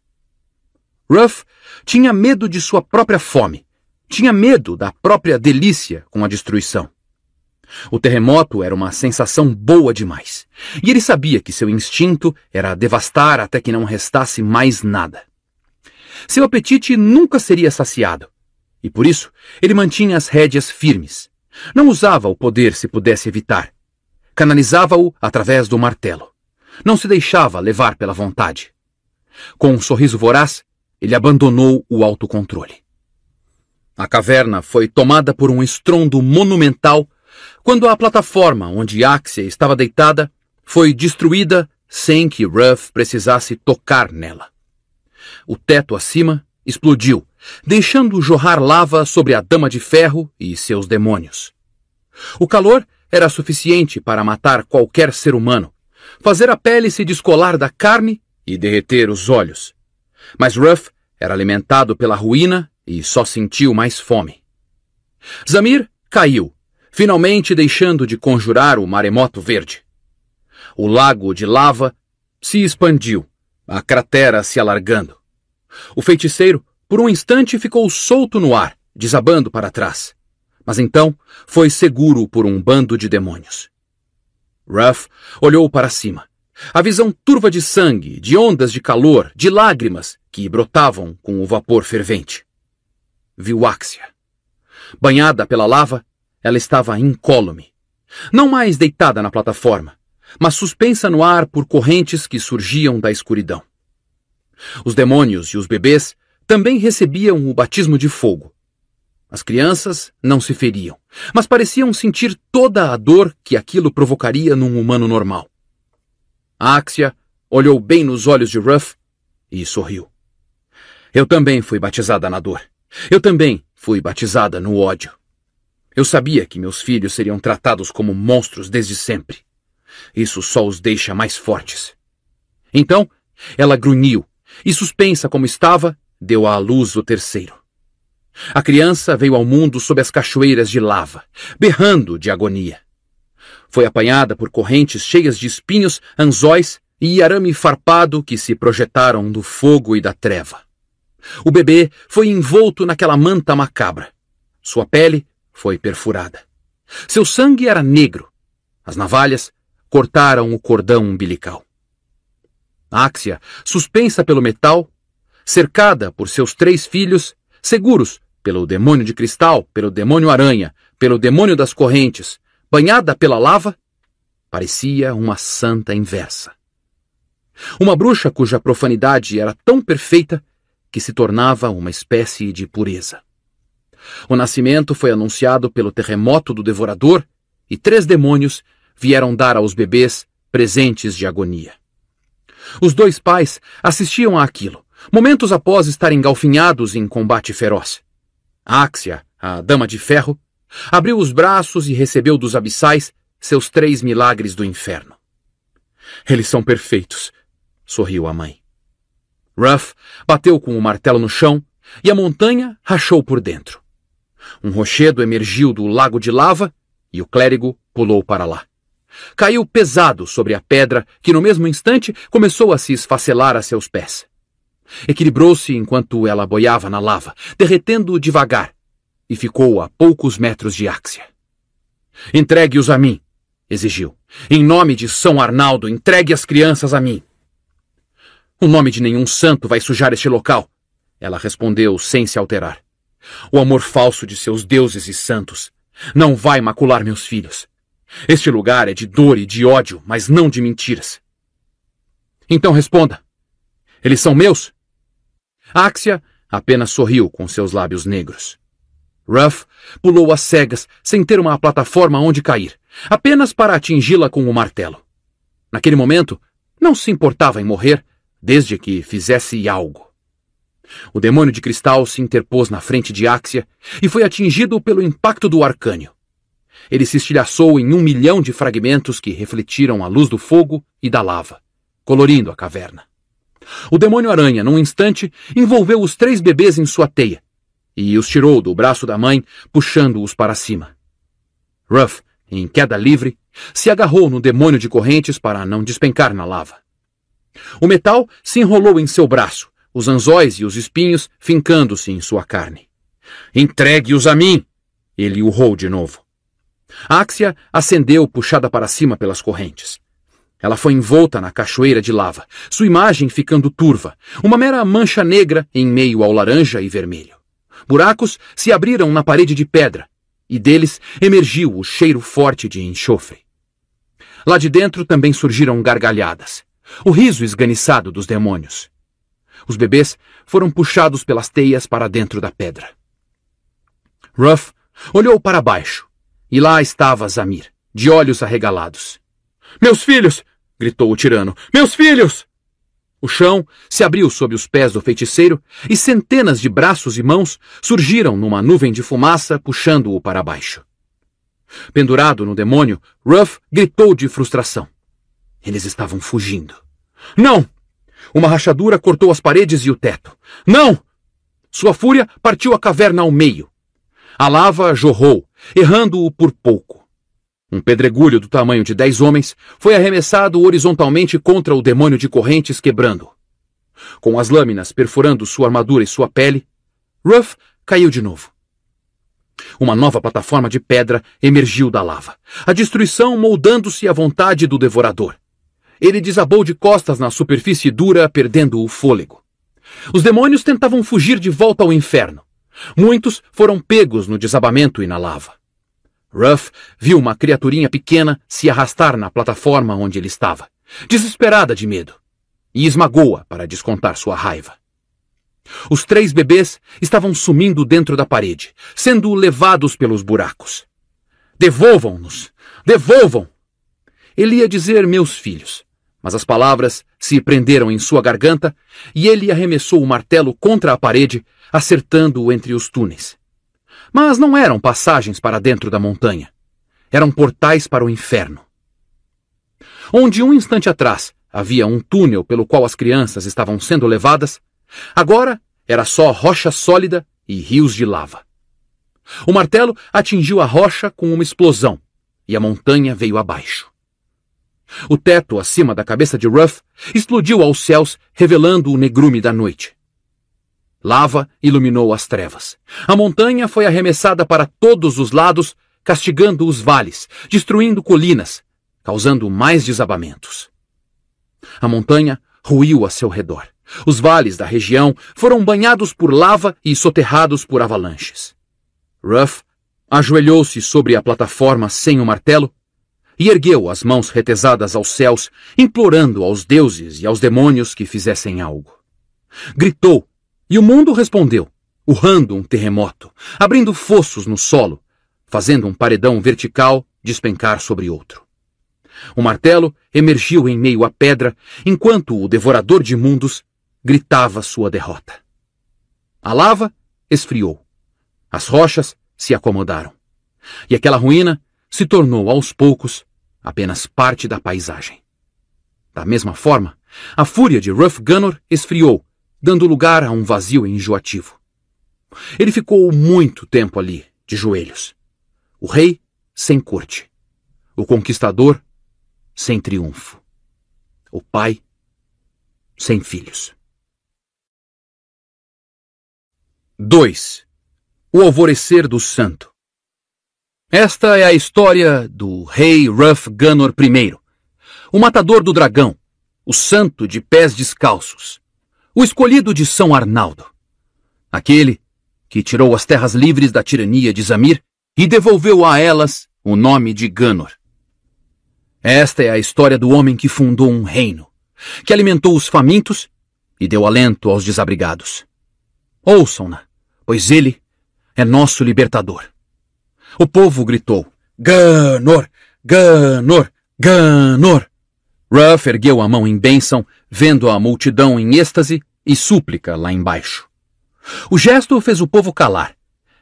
A: Ruff tinha medo de sua própria fome, tinha medo da própria delícia com a destruição. O terremoto era uma sensação boa demais, e ele sabia que seu instinto era devastar até que não restasse mais nada. Seu apetite nunca seria saciado, e por isso ele mantinha as rédeas firmes. Não usava o poder se pudesse evitar. Canalizava-o através do martelo. Não se deixava levar pela vontade. Com um sorriso voraz, ele abandonou o autocontrole. A caverna foi tomada por um estrondo monumental quando a plataforma onde Axia estava deitada foi destruída sem que Ruff precisasse tocar nela. O teto acima explodiu, deixando jorrar lava sobre a Dama de Ferro e seus demônios. O calor era suficiente para matar qualquer ser humano, fazer a pele se descolar da carne e derreter os olhos. Mas Ruff era alimentado pela ruína e só sentiu mais fome. Zamir caiu, finalmente deixando de conjurar o maremoto verde. O lago de lava se expandiu, a cratera se alargando. O feiticeiro, por um instante, ficou solto no ar, desabando para trás. Mas então foi seguro por um bando de demônios. Ruff olhou para cima. A visão turva de sangue, de ondas de calor, de lágrimas que brotavam com o vapor fervente. Viu Axia. Banhada pela lava, ela estava incólume. Não mais deitada na plataforma, mas suspensa no ar por correntes que surgiam da escuridão. Os demônios e os bebês também recebiam o batismo de fogo. As crianças não se feriam, mas pareciam sentir toda a dor que aquilo provocaria num humano normal. A Axia olhou bem nos olhos de Ruff e sorriu. Eu também fui batizada na dor. Eu também fui batizada no ódio. Eu sabia que meus filhos seriam tratados como monstros desde sempre. Isso só os deixa mais fortes. Então, ela grunhiu e, suspensa como estava, deu à luz o terceiro. A criança veio ao mundo sob as cachoeiras de lava, berrando de agonia. Foi apanhada por correntes cheias de espinhos, anzóis e arame farpado que se projetaram do fogo e da treva. O bebê foi envolto naquela manta macabra. Sua pele foi perfurada. Seu sangue era negro. As navalhas cortaram o cordão umbilical. Axia, suspensa pelo metal, cercada por seus três filhos, seguros pelo demônio de cristal, pelo demônio aranha, pelo demônio das correntes, banhada pela lava, parecia uma santa inversa. Uma bruxa cuja profanidade era tão perfeita que se tornava uma espécie de pureza. O nascimento foi anunciado pelo terremoto do devorador e três demônios vieram dar aos bebês presentes de agonia. Os dois pais assistiam àquilo, momentos após estarem galfinhados em combate feroz. Áxia, a dama de ferro, abriu os braços e recebeu dos abissais seus três milagres do inferno. Eles são perfeitos, sorriu a mãe. Ruff bateu com o martelo no chão e a montanha rachou por dentro. Um rochedo emergiu do lago de lava e o clérigo pulou para lá. Caiu pesado sobre a pedra, que no mesmo instante começou a se esfacelar a seus pés. Equilibrou-se enquanto ela boiava na lava, derretendo devagar, e ficou a poucos metros de Áxia. Entregue-os a mim, exigiu. Em nome de São Arnaldo, entregue as crianças a mim. O nome de nenhum santo vai sujar este local, ela respondeu sem se alterar. O amor falso de seus deuses e santos não vai macular meus filhos. Este lugar é de dor e de ódio, mas não de mentiras. Então responda. Eles são meus? Axia apenas sorriu com seus lábios negros. Ruff pulou às cegas, sem ter uma plataforma onde cair, apenas para atingi-la com o um martelo. Naquele momento, não se importava em morrer, desde que fizesse algo. O demônio de cristal se interpôs na frente de Axia e foi atingido pelo impacto do arcânio. Ele se estilhaçou em um milhão de fragmentos que refletiram a luz do fogo e da lava, colorindo a caverna. O demônio-aranha, num instante, envolveu os três bebês em sua teia e os tirou do braço da mãe, puxando-os para cima. Ruff, em queda livre, se agarrou no demônio de correntes para não despencar na lava. O metal se enrolou em seu braço os anzóis e os espinhos fincando-se em sua carne. Entregue-os a mim! Ele urrou de novo. Axia acendeu, puxada para cima pelas correntes. Ela foi envolta na cachoeira de lava, sua imagem ficando turva, uma mera mancha negra em meio ao laranja e vermelho. Buracos se abriram na parede de pedra, e deles emergiu o cheiro forte de enxofre. Lá de dentro também surgiram gargalhadas, o riso esganiçado dos demônios. Os bebês foram puxados pelas teias para dentro da pedra. Ruff olhou para baixo e lá estava Zamir, de olhos arregalados. Meus filhos! gritou o tirano. Meus filhos! O chão se abriu sob os pés do feiticeiro e centenas de braços e mãos surgiram numa nuvem de fumaça, puxando-o para baixo. Pendurado no demônio, Ruff gritou de frustração. Eles estavam fugindo. Não! Uma rachadura cortou as paredes e o teto. Não! Sua fúria partiu a caverna ao meio. A lava jorrou, errando-o por pouco. Um pedregulho do tamanho de dez homens foi arremessado horizontalmente contra o demônio de correntes, quebrando. Com as lâminas perfurando sua armadura e sua pele, Ruff caiu de novo. Uma nova plataforma de pedra emergiu da lava, a destruição moldando-se à vontade do devorador. Ele desabou de costas na superfície dura, perdendo o fôlego. Os demônios tentavam fugir de volta ao inferno. Muitos foram pegos no desabamento e na lava. Ruff viu uma criaturinha pequena se arrastar na plataforma onde ele estava, desesperada de medo, e esmagou-a para descontar sua raiva. Os três bebês estavam sumindo dentro da parede, sendo levados pelos buracos. Devolvam-nos! Devolvam! Ele ia dizer meus filhos, mas as palavras se prenderam em sua garganta e ele arremessou o martelo contra a parede, acertando-o entre os túneis. Mas não eram passagens para dentro da montanha. Eram portais para o inferno. Onde um instante atrás havia um túnel pelo qual as crianças estavam sendo levadas, agora era só rocha sólida e rios de lava. O martelo atingiu a rocha com uma explosão e a montanha veio abaixo. O teto acima da cabeça de Ruff explodiu aos céus, revelando o negrume da noite. Lava iluminou as trevas. A montanha foi arremessada para todos os lados, castigando os vales, destruindo colinas, causando mais desabamentos. A montanha ruiu a seu redor. Os vales da região foram banhados por lava e soterrados por avalanches. Ruff ajoelhou-se sobre a plataforma sem o martelo e ergueu as mãos retesadas aos céus, implorando aos deuses e aos demônios que fizessem algo. Gritou, e o mundo respondeu, urrando um terremoto, abrindo fossos no solo, fazendo um paredão vertical despencar sobre outro. O martelo emergiu em meio à pedra, enquanto o devorador de mundos gritava sua derrota. A lava esfriou. As rochas se acomodaram. E aquela ruína se tornou aos poucos apenas parte da paisagem. Da mesma forma, a fúria de Ruff Gunnor esfriou, dando lugar a um vazio enjoativo. Ele ficou muito tempo ali, de joelhos. O rei sem corte. O conquistador sem triunfo. O pai sem filhos. 2. O alvorecer do santo. Esta é a história do rei Ruff Gunnor I, o matador do dragão, o santo de pés descalços, o escolhido de São Arnaldo, aquele que tirou as terras livres da tirania de Zamir e devolveu a elas o nome de Gunnor. Esta é a história do homem que fundou um reino, que alimentou os famintos e deu alento aos desabrigados. Ouçam-na, pois ele é nosso libertador. O povo gritou: Ganor! Ganor! Ganor! Ruff ergueu a mão em bênção, vendo a multidão em êxtase e súplica lá embaixo. O gesto fez o povo calar,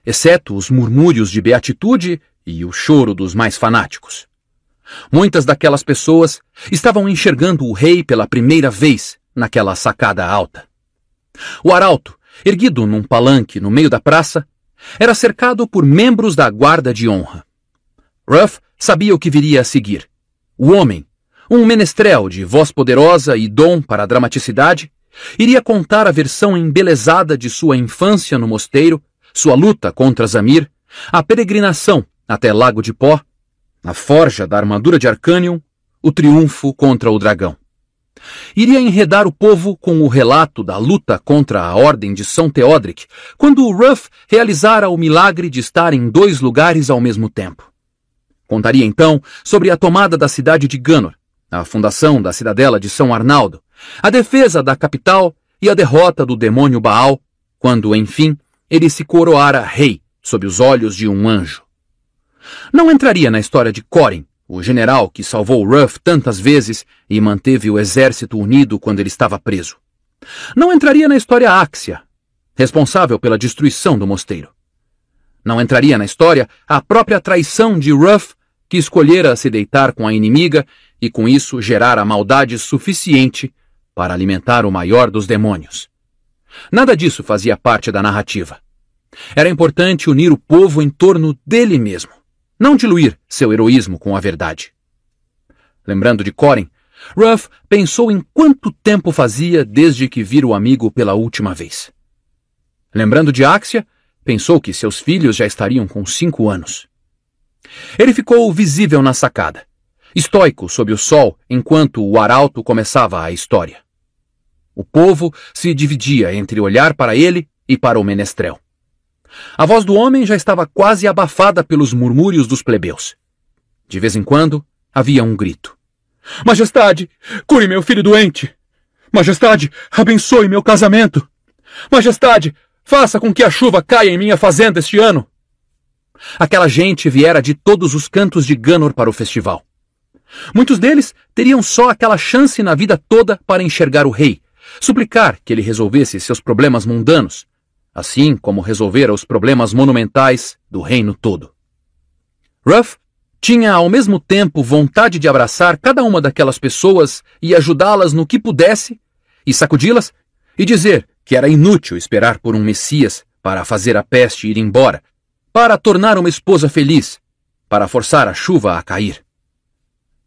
A: exceto os murmúrios de beatitude e o choro dos mais fanáticos. Muitas daquelas pessoas estavam enxergando o rei pela primeira vez naquela sacada alta. O arauto, erguido num palanque no meio da praça, era cercado por membros da guarda de honra. Ruff sabia o que viria a seguir. O homem, um menestrel de voz poderosa e dom para a dramaticidade, iria contar a versão embelezada de sua infância no mosteiro, sua luta contra Zamir, a peregrinação até Lago de Pó, a forja da armadura de Arcânion, o triunfo contra o dragão. Iria enredar o povo com o relato da luta contra a Ordem de São Teodric, quando Ruff realizara o milagre de estar em dois lugares ao mesmo tempo. Contaria então sobre a tomada da cidade de Ganor, a fundação da cidadela de São Arnaldo, a defesa da capital e a derrota do demônio Baal, quando, enfim, ele se coroara rei sob os olhos de um anjo. Não entraria na história de Corin, o general que salvou Ruff tantas vezes e manteve o exército unido quando ele estava preso. Não entraria na história Axia, responsável pela destruição do mosteiro. Não entraria na história a própria traição de Ruff, que escolhera se deitar com a inimiga e com isso gerar a maldade suficiente para alimentar o maior dos demônios. Nada disso fazia parte da narrativa. Era importante unir o povo em torno dele mesmo não diluir seu heroísmo com a verdade. Lembrando de Corin, Ruff pensou em quanto tempo fazia desde que vira o amigo pela última vez. Lembrando de Axia, pensou que seus filhos já estariam com cinco anos. Ele ficou visível na sacada, estoico sob o sol enquanto o arauto começava a história. O povo se dividia entre olhar para ele e para o menestrel. A voz do homem já estava quase abafada pelos murmúrios dos plebeus. De vez em quando, havia um grito. Majestade, cure meu filho doente! Majestade, abençoe meu casamento! Majestade, faça com que a chuva caia em minha fazenda este ano! Aquela gente viera de todos os cantos de Ganor para o festival. Muitos deles teriam só aquela chance na vida toda para enxergar o rei, suplicar que ele resolvesse seus problemas mundanos, assim como resolvera os problemas monumentais do reino todo. Ruff tinha ao mesmo tempo vontade de abraçar cada uma daquelas pessoas e ajudá-las no que pudesse, e sacudi-las, e dizer que era inútil esperar por um Messias para fazer a peste ir embora, para tornar uma esposa feliz, para forçar a chuva a cair.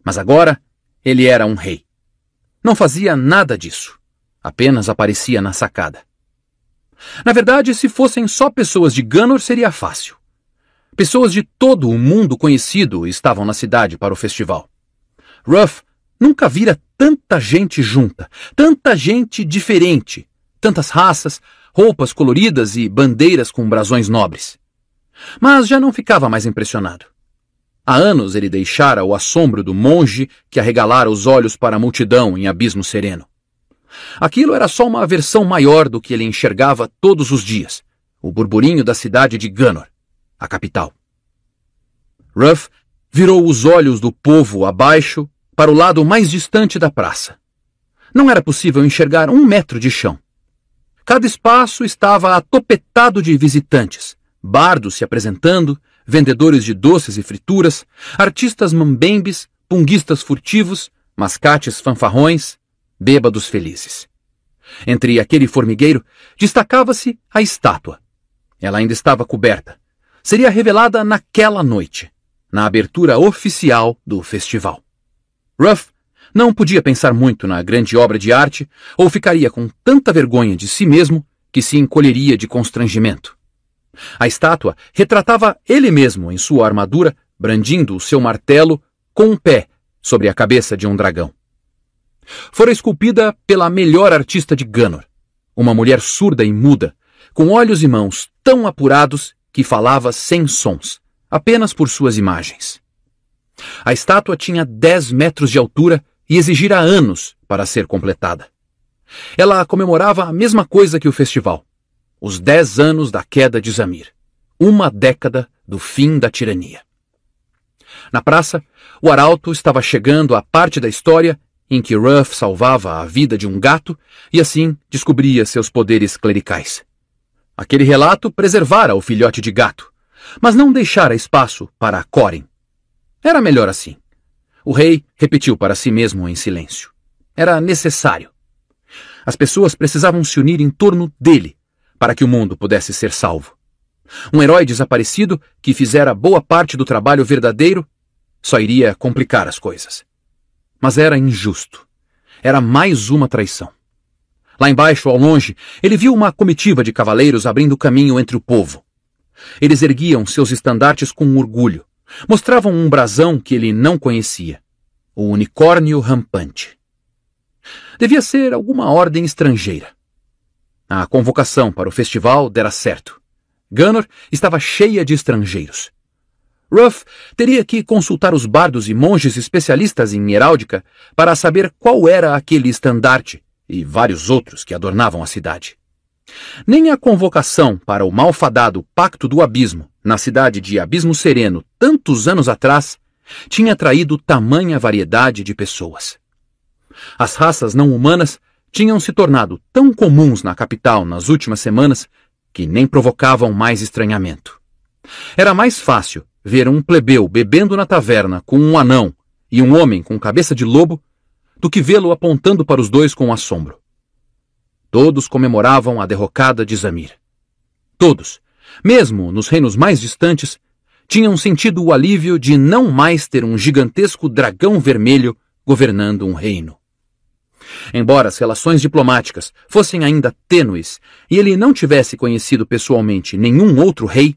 A: Mas agora ele era um rei. Não fazia nada disso. Apenas aparecia na sacada. Na verdade, se fossem só pessoas de Ganor, seria fácil. Pessoas de todo o mundo conhecido estavam na cidade para o festival. Ruff nunca vira tanta gente junta, tanta gente diferente, tantas raças, roupas coloridas e bandeiras com brasões nobres. Mas já não ficava mais impressionado. Há anos ele deixara o assombro do monge que arregalara os olhos para a multidão em abismo sereno. Aquilo era só uma versão maior do que ele enxergava todos os dias: o burburinho da cidade de Ganor, a capital. Ruff virou os olhos do povo abaixo para o lado mais distante da praça. Não era possível enxergar um metro de chão. Cada espaço estava atopetado de visitantes, bardos se apresentando, vendedores de doces e frituras, artistas mambembes, punguistas furtivos, mascates fanfarrões, bêbados felizes. Entre aquele formigueiro destacava-se a estátua. Ela ainda estava coberta. Seria revelada naquela noite, na abertura oficial do festival. Ruff não podia pensar muito na grande obra de arte ou ficaria com tanta vergonha de si mesmo que se encolheria de constrangimento. A estátua retratava ele mesmo em sua armadura, brandindo o seu martelo com um pé sobre a cabeça de um dragão. Fora esculpida pela melhor artista de Ganor, uma mulher surda e muda, com olhos e mãos tão apurados que falava sem sons, apenas por suas imagens. A estátua tinha 10 metros de altura e exigira anos para ser completada. Ela comemorava a mesma coisa que o festival: os 10 anos da queda de Zamir, uma década do fim da tirania. Na praça, o arauto estava chegando à parte da história em que Ruff salvava a vida de um gato e assim descobria seus poderes clericais. Aquele relato preservara o filhote de gato, mas não deixara espaço para Corin. Era melhor assim. O rei repetiu para si mesmo em silêncio. Era necessário. As pessoas precisavam se unir em torno dele para que o mundo pudesse ser salvo. Um herói desaparecido que fizera boa parte do trabalho verdadeiro só iria complicar as coisas. Mas era injusto. Era mais uma traição. Lá embaixo, ao longe, ele viu uma comitiva de cavaleiros abrindo caminho entre o povo. Eles erguiam seus estandartes com orgulho. Mostravam um brasão que ele não conhecia. O unicórnio rampante. Devia ser alguma ordem estrangeira. A convocação para o festival dera certo. Gunnor estava cheia de estrangeiros. Ruff teria que consultar os bardos e monges especialistas em heráldica para saber qual era aquele estandarte e vários outros que adornavam a cidade. Nem a convocação para o malfadado Pacto do Abismo, na cidade de Abismo Sereno, tantos anos atrás, tinha atraído tamanha variedade de pessoas. As raças não humanas tinham se tornado tão comuns na capital nas últimas semanas que nem provocavam mais estranhamento. Era mais fácil ver um plebeu bebendo na taverna com um anão e um homem com cabeça de lobo do que vê-lo apontando para os dois com assombro. Todos comemoravam a derrocada de Zamir. Todos, mesmo nos reinos mais distantes, tinham sentido o alívio de não mais ter um gigantesco dragão vermelho governando um reino. Embora as relações diplomáticas fossem ainda tênues e ele não tivesse conhecido pessoalmente nenhum outro rei,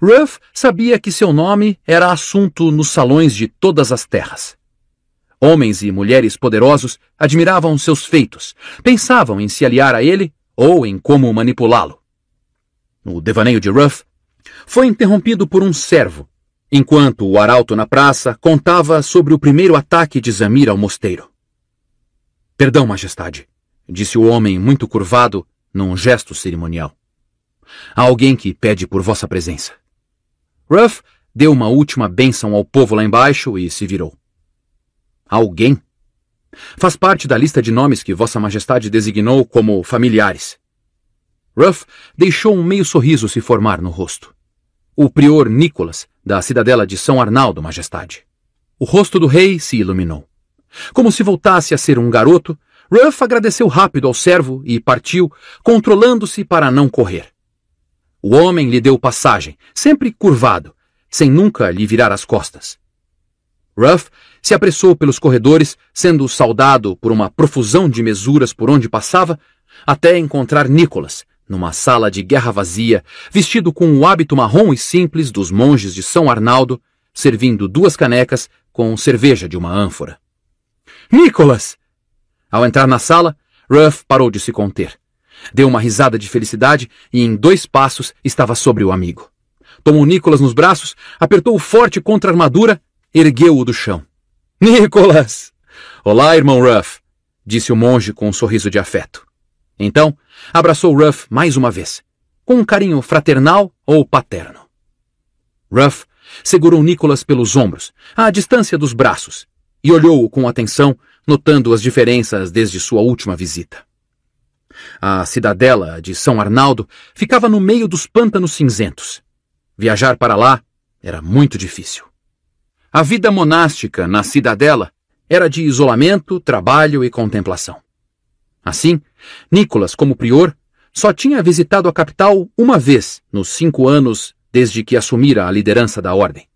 A: Ruff sabia que seu nome era assunto nos salões de todas as terras. Homens e mulheres poderosos admiravam seus feitos, pensavam em se aliar a ele ou em como manipulá-lo. No devaneio de Ruff, foi interrompido por um servo, enquanto o arauto na praça contava sobre o primeiro ataque de Zamir ao mosteiro. Perdão, Majestade, disse o homem muito curvado num gesto cerimonial. Há alguém que pede por vossa presença. Ruff deu uma última bênção ao povo lá embaixo e se virou. Alguém? Faz parte da lista de nomes que Vossa Majestade designou como familiares. Ruff deixou um meio sorriso se formar no rosto. O prior Nicholas, da cidadela de São Arnaldo, Majestade. O rosto do rei se iluminou. Como se voltasse a ser um garoto, Ruff agradeceu rápido ao servo e partiu, controlando-se para não correr. O homem lhe deu passagem, sempre curvado, sem nunca lhe virar as costas. Ruff se apressou pelos corredores, sendo saudado por uma profusão de mesuras por onde passava, até encontrar Nicholas, numa sala de guerra vazia, vestido com o hábito marrom e simples dos monges de São Arnaldo, servindo duas canecas com cerveja de uma ânfora. Nicholas! Ao entrar na sala, Ruff parou de se conter. Deu uma risada de felicidade e, em dois passos, estava sobre o amigo. Tomou Nicolas nos braços, apertou-o forte contra a armadura, ergueu-o do chão. Nicolas! Olá, irmão Ruff! disse o monge com um sorriso de afeto. Então, abraçou Ruff mais uma vez, com um carinho fraternal ou paterno. Ruff segurou Nicholas pelos ombros, à distância dos braços, e olhou-o com atenção, notando as diferenças desde sua última visita a cidadela de São Arnaldo, ficava no meio dos pântanos cinzentos. Viajar para lá era muito difícil. A vida monástica na cidadela era de isolamento, trabalho e contemplação. Assim, Nicolas, como prior, só tinha visitado a capital uma vez nos cinco anos desde que assumira a liderança da ordem.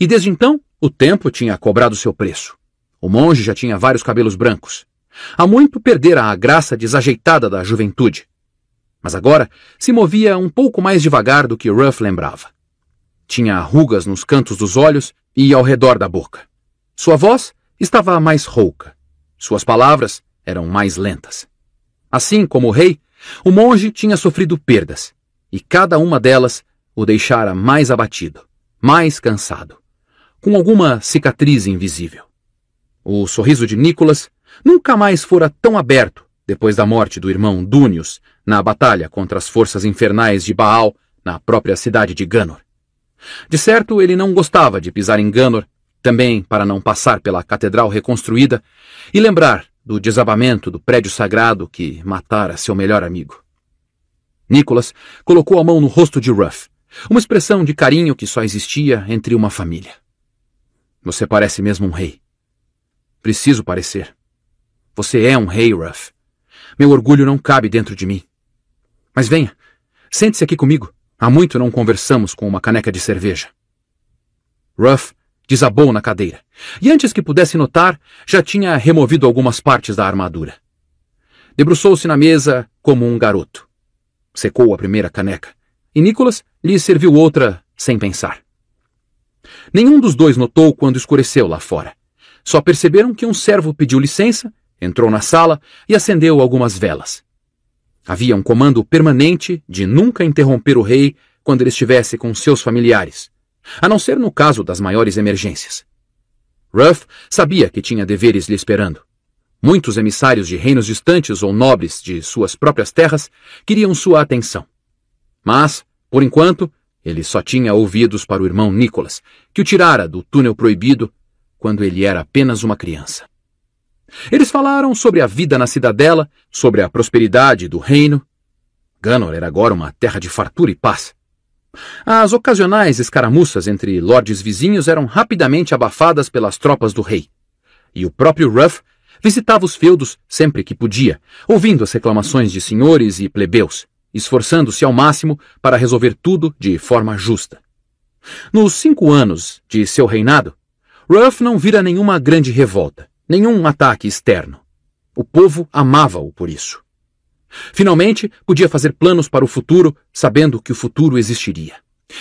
A: E desde então, o tempo tinha cobrado seu preço. O monge já tinha vários cabelos brancos. Há muito perdera a graça desajeitada da juventude. Mas agora se movia um pouco mais devagar do que Ruff lembrava. Tinha rugas nos cantos dos olhos e ao redor da boca. Sua voz estava mais rouca. Suas palavras eram mais lentas. Assim como o rei, o monge tinha sofrido perdas, e cada uma delas o deixara mais abatido, mais cansado, com alguma cicatriz invisível. O sorriso de Nicholas nunca mais fora tão aberto depois da morte do irmão Dúnius na batalha contra as forças infernais de Baal na própria cidade de Ganor. De certo, ele não gostava de pisar em Ganor, também para não passar pela catedral reconstruída e lembrar do desabamento do prédio sagrado que matara seu melhor amigo. Nicholas colocou a mão no rosto de Ruff, uma expressão de carinho que só existia entre uma família. Você parece mesmo um rei. Preciso parecer. Você é um rei, Ruff. Meu orgulho não cabe dentro de mim. Mas venha, sente-se aqui comigo. Há muito não conversamos com uma caneca de cerveja. Ruff desabou na cadeira, e antes que pudesse notar, já tinha removido algumas partes da armadura. Debruçou-se na mesa como um garoto. Secou a primeira caneca, e Nicholas lhe serviu outra sem pensar. Nenhum dos dois notou quando escureceu lá fora. Só perceberam que um servo pediu licença Entrou na sala e acendeu algumas velas. Havia um comando permanente de nunca interromper o rei quando ele estivesse com seus familiares, a não ser no caso das maiores emergências. Ruff sabia que tinha deveres lhe esperando. Muitos emissários de reinos distantes ou nobres de suas próprias terras queriam sua atenção. Mas, por enquanto, ele só tinha ouvidos para o irmão Nicholas, que o tirara do túnel proibido quando ele era apenas uma criança. Eles falaram sobre a vida na cidadela, sobre a prosperidade do reino. Ganor era agora uma terra de fartura e paz. As ocasionais escaramuças entre lordes vizinhos eram rapidamente abafadas pelas tropas do rei. E o próprio Ruff visitava os feudos sempre que podia, ouvindo as reclamações de senhores e plebeus, esforçando-se ao máximo para resolver tudo de forma justa. Nos cinco anos de seu reinado, Ruff não vira nenhuma grande revolta nenhum ataque externo. O povo amava-o por isso. Finalmente, podia fazer planos para o futuro, sabendo que o futuro existiria.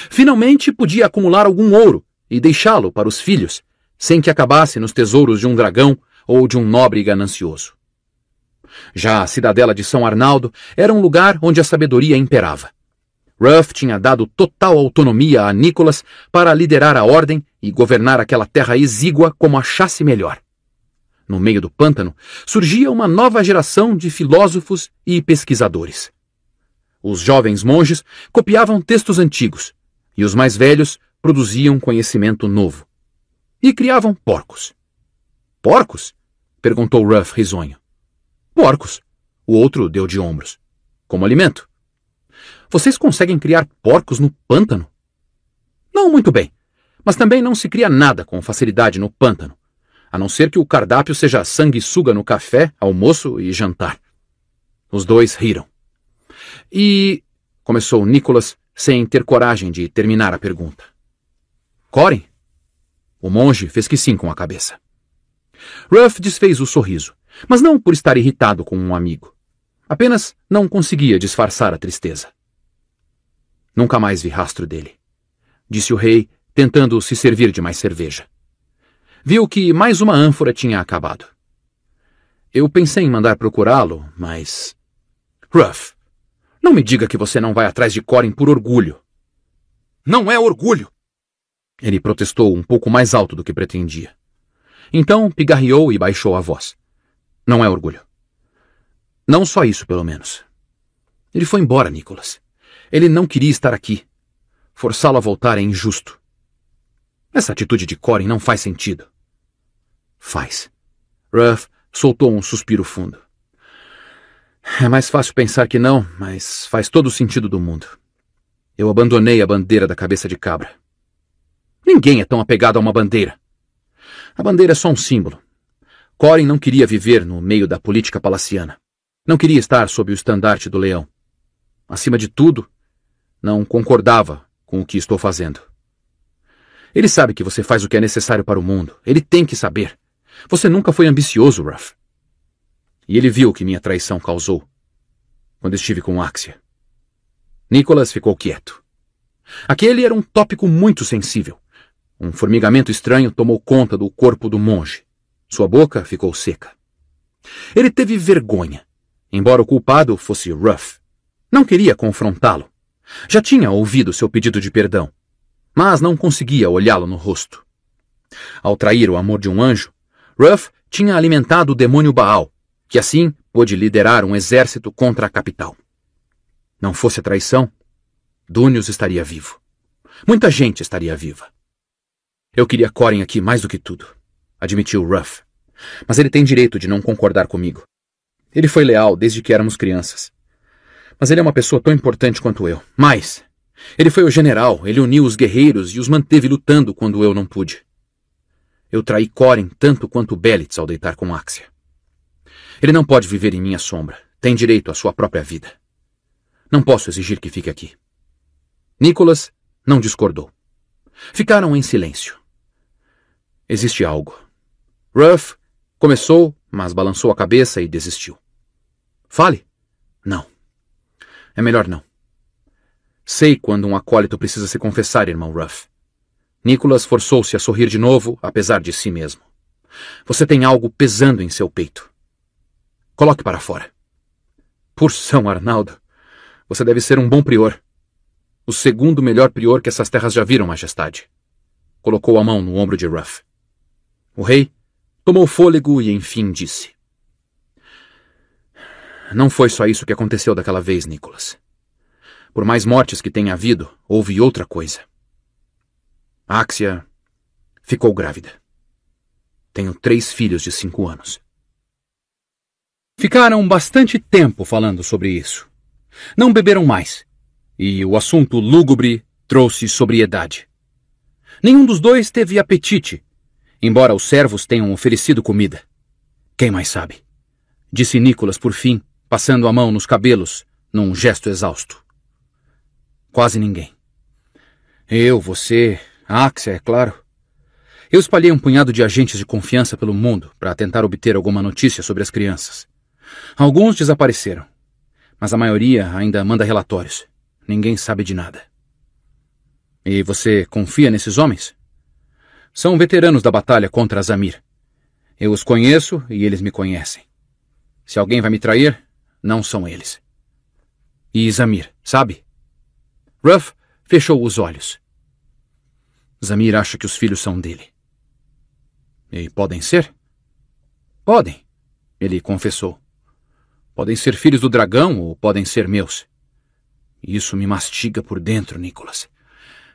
A: Finalmente, podia acumular algum ouro e deixá-lo para os filhos, sem que acabasse nos tesouros de um dragão ou de um nobre ganancioso. Já a cidadela de São Arnaldo era um lugar onde a sabedoria imperava. Ruff tinha dado total autonomia a Nicholas para liderar a ordem e governar aquela terra exígua como achasse melhor no meio do pântano, surgia uma nova geração de filósofos e pesquisadores. Os jovens monges copiavam textos antigos e os mais velhos produziam conhecimento novo. E criavam porcos. Porcos? perguntou Ruff risonho. Porcos. O outro deu de ombros. Como alimento. Vocês conseguem criar porcos no pântano? Não muito bem, mas também não se cria nada com facilidade no pântano a não ser que o cardápio seja sanguessuga no café, almoço e jantar. Os dois riram. E. começou Nicholas, sem ter coragem de terminar a pergunta. Corin? O monge fez que sim com a cabeça. Ruff desfez o sorriso, mas não por estar irritado com um amigo. Apenas não conseguia disfarçar a tristeza. Nunca mais vi rastro dele, disse o rei, tentando se servir de mais cerveja viu que mais uma ânfora tinha acabado. Eu pensei em mandar procurá-lo, mas. Ruff, não me diga que você não vai atrás de Corin por orgulho. Não é orgulho! Ele protestou um pouco mais alto do que pretendia. Então pigarreou e baixou a voz. Não é orgulho. Não só isso, pelo menos. Ele foi embora, Nicholas. Ele não queria estar aqui. Forçá-lo a voltar é injusto. Essa atitude de Corin não faz sentido. Faz. Ruff soltou um suspiro fundo. É mais fácil pensar que não, mas faz todo o sentido do mundo. Eu abandonei a bandeira da cabeça de cabra. Ninguém é tão apegado a uma bandeira. A bandeira é só um símbolo. Corin não queria viver no meio da política palaciana. Não queria estar sob o estandarte do leão. Acima de tudo, não concordava com o que estou fazendo. Ele sabe que você faz o que é necessário para o mundo. Ele tem que saber. Você nunca foi ambicioso, Ruff. E ele viu o que minha traição causou quando estive com Axia. Nicholas ficou quieto. Aquele era um tópico muito sensível. Um formigamento estranho tomou conta do corpo do monge. Sua boca ficou seca. Ele teve vergonha, embora o culpado fosse Ruff. Não queria confrontá-lo. Já tinha ouvido seu pedido de perdão mas não conseguia olhá-lo no rosto. Ao trair o amor de um anjo, Ruff tinha alimentado o demônio Baal, que assim pôde liderar um exército contra a capital. Não fosse a traição, Dúnios estaria vivo. Muita gente estaria viva. Eu queria Corin aqui mais do que tudo, admitiu Ruff. Mas ele tem direito de não concordar comigo. Ele foi leal desde que éramos crianças. Mas ele é uma pessoa tão importante quanto eu. Mais! Ele foi o general, ele uniu os guerreiros e os manteve lutando quando eu não pude. Eu traí Corin tanto quanto Belitz ao deitar com Axia. Ele não pode viver em minha sombra. Tem direito à sua própria vida. Não posso exigir que fique aqui. Nicholas não discordou. Ficaram em silêncio. Existe algo. Ruff começou, mas balançou a cabeça e desistiu. Fale? Não. É melhor não. Sei quando um acólito precisa se confessar, irmão Ruff. Nicholas forçou-se a sorrir de novo, apesar de si mesmo. Você tem algo pesando em seu peito. Coloque para fora. Por São Arnaldo, você deve ser um bom prior. O segundo melhor prior que essas terras já viram, Majestade. Colocou a mão no ombro de Ruff. O rei tomou fôlego e enfim disse: Não foi só isso que aconteceu daquela vez, Nicholas. Por mais mortes que tenha havido, houve outra coisa. Áxia Axia ficou grávida. Tenho três filhos de cinco anos. Ficaram bastante tempo falando sobre isso. Não beberam mais. E o assunto lúgubre trouxe sobriedade. Nenhum dos dois teve apetite, embora os servos tenham oferecido comida. Quem mais sabe? Disse Nicolas por fim, passando a mão nos cabelos, num gesto exausto. Quase ninguém. Eu, você, a Axia, é claro. Eu espalhei um punhado de agentes de confiança pelo mundo para tentar obter alguma notícia sobre as crianças. Alguns desapareceram, mas a maioria ainda manda relatórios. Ninguém sabe de nada. E você confia nesses homens? São veteranos da batalha contra a Zamir. Eu os conheço e eles me conhecem. Se alguém vai me trair, não são eles. E Zamir, sabe? Ruff fechou os olhos. Zamir acha que os filhos são dele. E podem ser? Podem, ele confessou. Podem ser filhos do dragão ou podem ser meus. Isso me mastiga por dentro, Nicholas.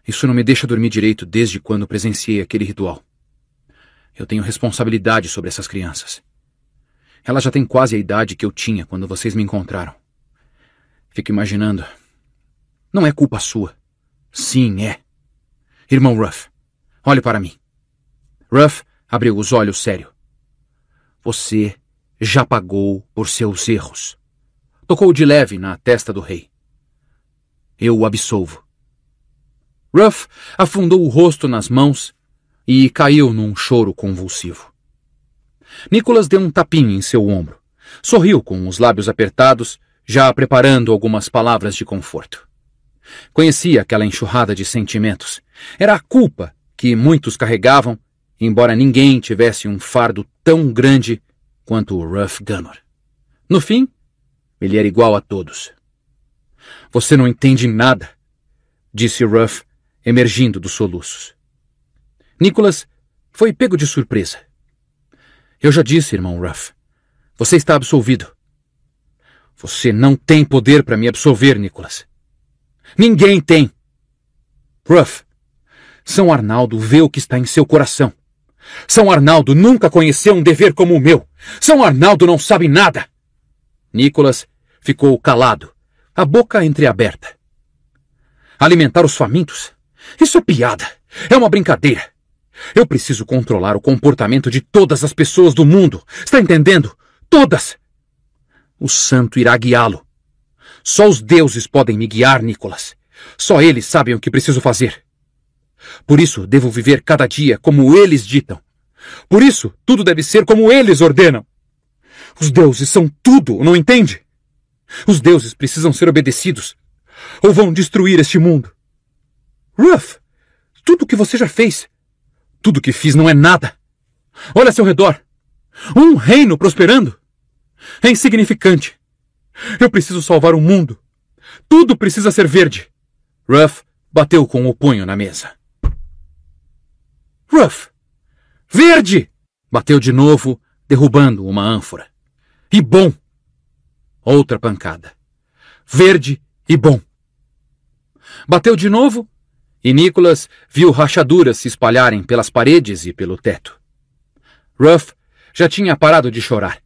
A: Isso não me deixa dormir direito desde quando presenciei aquele ritual. Eu tenho responsabilidade sobre essas crianças. Ela já tem quase a idade que eu tinha quando vocês me encontraram. Fico imaginando não é culpa sua. Sim, é. Irmão Ruff, olhe para mim. Ruff abriu os olhos sério. Você já pagou por seus erros. Tocou de leve na testa do rei. Eu o absolvo. Ruff afundou o rosto nas mãos e caiu num choro convulsivo. Nicholas deu um tapinho em seu ombro. Sorriu com os lábios apertados, já preparando algumas palavras de conforto. Conhecia aquela enxurrada de sentimentos. Era a culpa que muitos carregavam, embora ninguém tivesse um fardo tão grande quanto o Ruff Gunner. No fim, ele era igual a todos. Você não entende nada, disse Ruff, emergindo dos soluços. Nicholas foi pego de surpresa. Eu já disse, irmão Ruff. Você está absolvido. Você não tem poder para me absolver, Nicholas. Ninguém tem. Ruff. São Arnaldo vê o que está em seu coração. São Arnaldo nunca conheceu um dever como o meu. São Arnaldo não sabe nada. Nicholas ficou calado, a boca entreaberta. Alimentar os famintos? Isso é piada. É uma brincadeira. Eu preciso controlar o comportamento de todas as pessoas do mundo. Está entendendo? Todas! O santo irá guiá-lo. Só os deuses podem me guiar, Nicholas. Só eles sabem o que preciso fazer. Por isso, devo viver cada dia como eles ditam. Por isso, tudo deve ser como eles ordenam. Os deuses são tudo, não entende? Os deuses precisam ser obedecidos. Ou vão destruir este mundo. Ruff, tudo o que você já fez. Tudo o que fiz não é nada. Olha ao seu redor. Um reino prosperando. É insignificante. Eu preciso salvar o mundo. Tudo precisa ser verde. Ruff bateu com o punho na mesa. Ruff! Verde! Bateu de novo, derrubando uma ânfora. E bom! Outra pancada. Verde e bom. Bateu de novo e Nicholas viu rachaduras se espalharem pelas paredes e pelo teto. Ruff já tinha parado de chorar.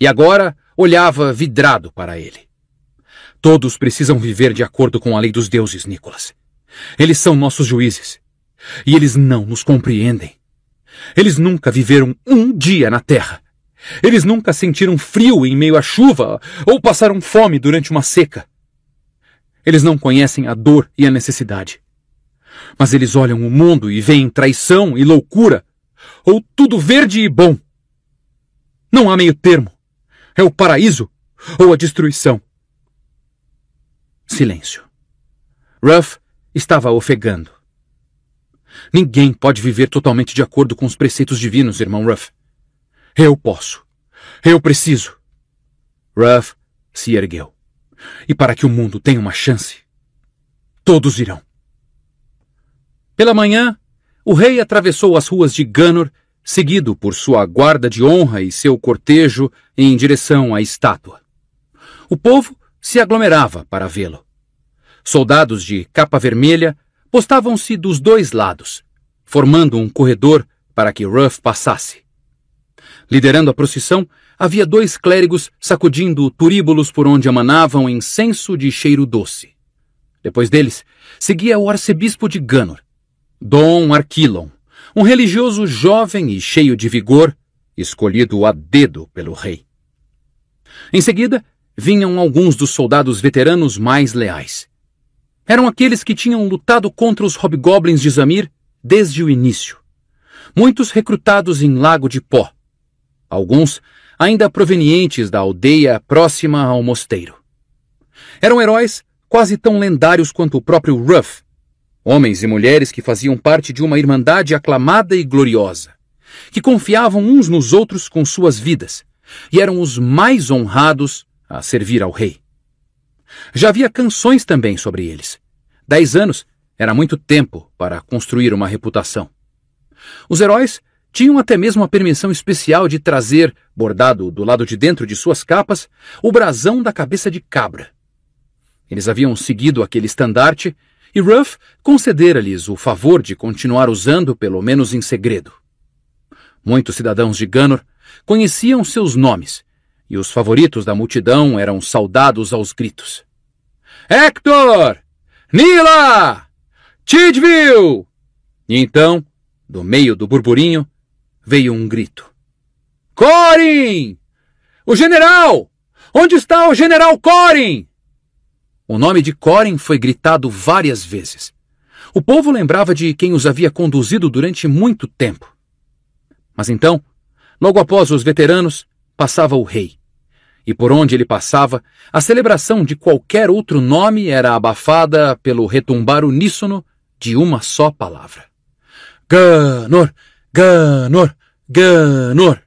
A: E agora olhava vidrado para ele. Todos precisam viver de acordo com a lei dos deuses, Nicholas. Eles são nossos juízes. E eles não nos compreendem. Eles nunca viveram um dia na Terra. Eles nunca sentiram frio em meio à chuva ou passaram fome durante uma seca. Eles não conhecem a dor e a necessidade. Mas eles olham o mundo e veem traição e loucura, ou tudo verde e bom. Não há meio termo. É o paraíso ou a destruição? Silêncio. Ruff estava ofegando. Ninguém pode viver totalmente de acordo com os preceitos divinos, irmão Ruff. Eu posso. Eu preciso. Ruff se ergueu. E para que o mundo tenha uma chance, todos irão. Pela manhã, o rei atravessou as ruas de Ganor seguido por sua guarda de honra e seu cortejo em direção à estátua. O povo se aglomerava para vê-lo. Soldados de capa vermelha postavam-se dos dois lados, formando um corredor para que Ruff passasse. Liderando a procissão, havia dois clérigos sacudindo turíbulos por onde emanavam incenso de cheiro doce. Depois deles, seguia o arcebispo de Ganor, Dom Arquilon, um religioso jovem e cheio de vigor, escolhido a dedo pelo rei. Em seguida, vinham alguns dos soldados veteranos mais leais. Eram aqueles que tinham lutado contra os hobgoblins de Zamir desde o início. Muitos recrutados em Lago de Pó. Alguns ainda provenientes da aldeia próxima ao mosteiro. Eram heróis quase tão lendários quanto o próprio Ruff, Homens e mulheres que faziam parte de uma irmandade aclamada e gloriosa, que confiavam uns nos outros com suas vidas e eram os mais honrados a servir ao rei. Já havia canções também sobre eles. Dez anos era muito tempo para construir uma reputação. Os heróis tinham até mesmo a permissão especial de trazer, bordado do lado de dentro de suas capas, o brasão da cabeça de cabra. Eles haviam seguido aquele estandarte e Ruff concedera-lhes o favor de continuar usando, pelo menos em segredo. Muitos cidadãos de Ganor conheciam seus nomes, e os favoritos da multidão eram saudados aos gritos. Hector! Nila! Tidville! E então, do meio do burburinho, veio um grito. Corin! O general! Onde está o general Corin? O nome de Corin foi gritado várias vezes. O povo lembrava de quem os havia conduzido durante muito tempo. Mas então, logo após os veteranos, passava o rei. E por onde ele passava, a celebração de qualquer outro nome era abafada pelo retumbar uníssono de uma só palavra: Ganor, Ganor, Ganor.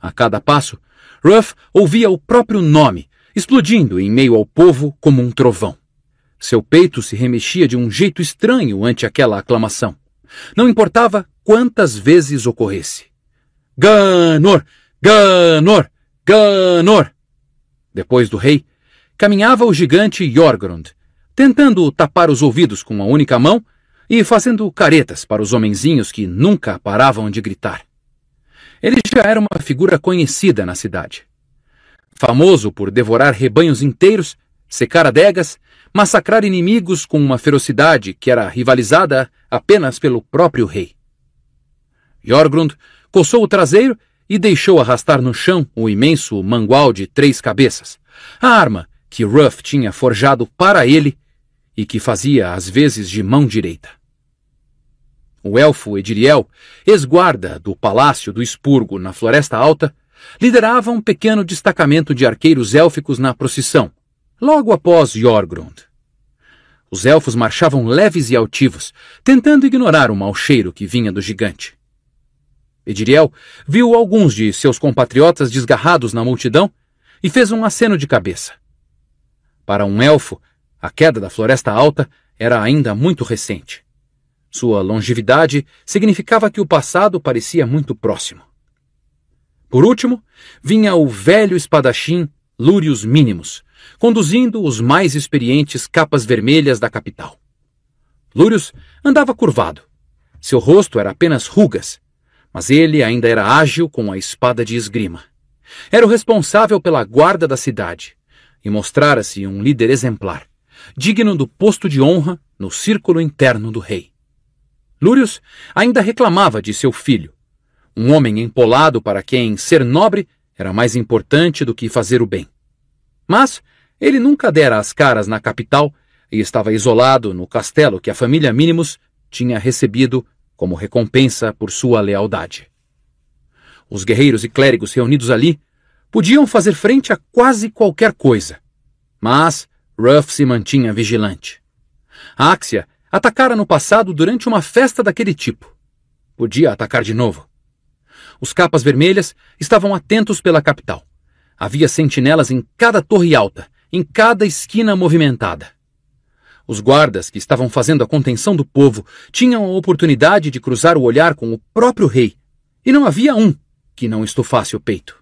A: A cada passo, Ruff ouvia o próprio nome, explodindo em meio ao povo como um trovão. Seu peito se remexia de um jeito estranho ante aquela aclamação. Não importava quantas vezes ocorresse. Ganor! Ganor! Ganor! Depois do rei, caminhava o gigante Jorgrund, tentando tapar os ouvidos com a única mão e fazendo caretas para os homenzinhos que nunca paravam de gritar. Ele já era uma figura conhecida na cidade famoso por devorar rebanhos inteiros, secar adegas, massacrar inimigos com uma ferocidade que era rivalizada apenas pelo próprio rei. Jorgrund coçou o traseiro e deixou arrastar no chão o imenso mangual de três cabeças, a arma que Ruff tinha forjado para ele e que fazia às vezes de mão direita. O elfo Ediriel, esguarda do palácio do Expurgo na Floresta Alta, liderava um pequeno destacamento de arqueiros élficos na procissão, logo após Jorgrund. Os elfos marchavam leves e altivos, tentando ignorar o mau cheiro que vinha do gigante. Ediriel viu alguns de seus compatriotas desgarrados na multidão e fez um aceno de cabeça. Para um elfo, a queda da Floresta Alta era ainda muito recente. Sua longevidade significava que o passado parecia muito próximo. Por último, vinha o velho espadachim Lúrius Mínimos, conduzindo os mais experientes capas vermelhas da capital. Lúrius andava curvado. Seu rosto era apenas rugas, mas ele ainda era ágil com a espada de esgrima. Era o responsável pela guarda da cidade e mostrara-se um líder exemplar, digno do posto de honra no círculo interno do rei. Lúrius ainda reclamava de seu filho, um homem empolado para quem ser nobre era mais importante do que fazer o bem. Mas ele nunca dera as caras na capital e estava isolado no castelo que a família Minimus tinha recebido como recompensa por sua lealdade. Os guerreiros e clérigos reunidos ali podiam fazer frente a quase qualquer coisa, mas Ruff se mantinha vigilante. A Axia atacara no passado durante uma festa daquele tipo. Podia atacar de novo. Os capas vermelhas estavam atentos pela capital. Havia sentinelas em cada torre alta, em cada esquina movimentada. Os guardas que estavam fazendo a contenção do povo tinham a oportunidade de cruzar o olhar com o próprio rei, e não havia um que não estufasse o peito.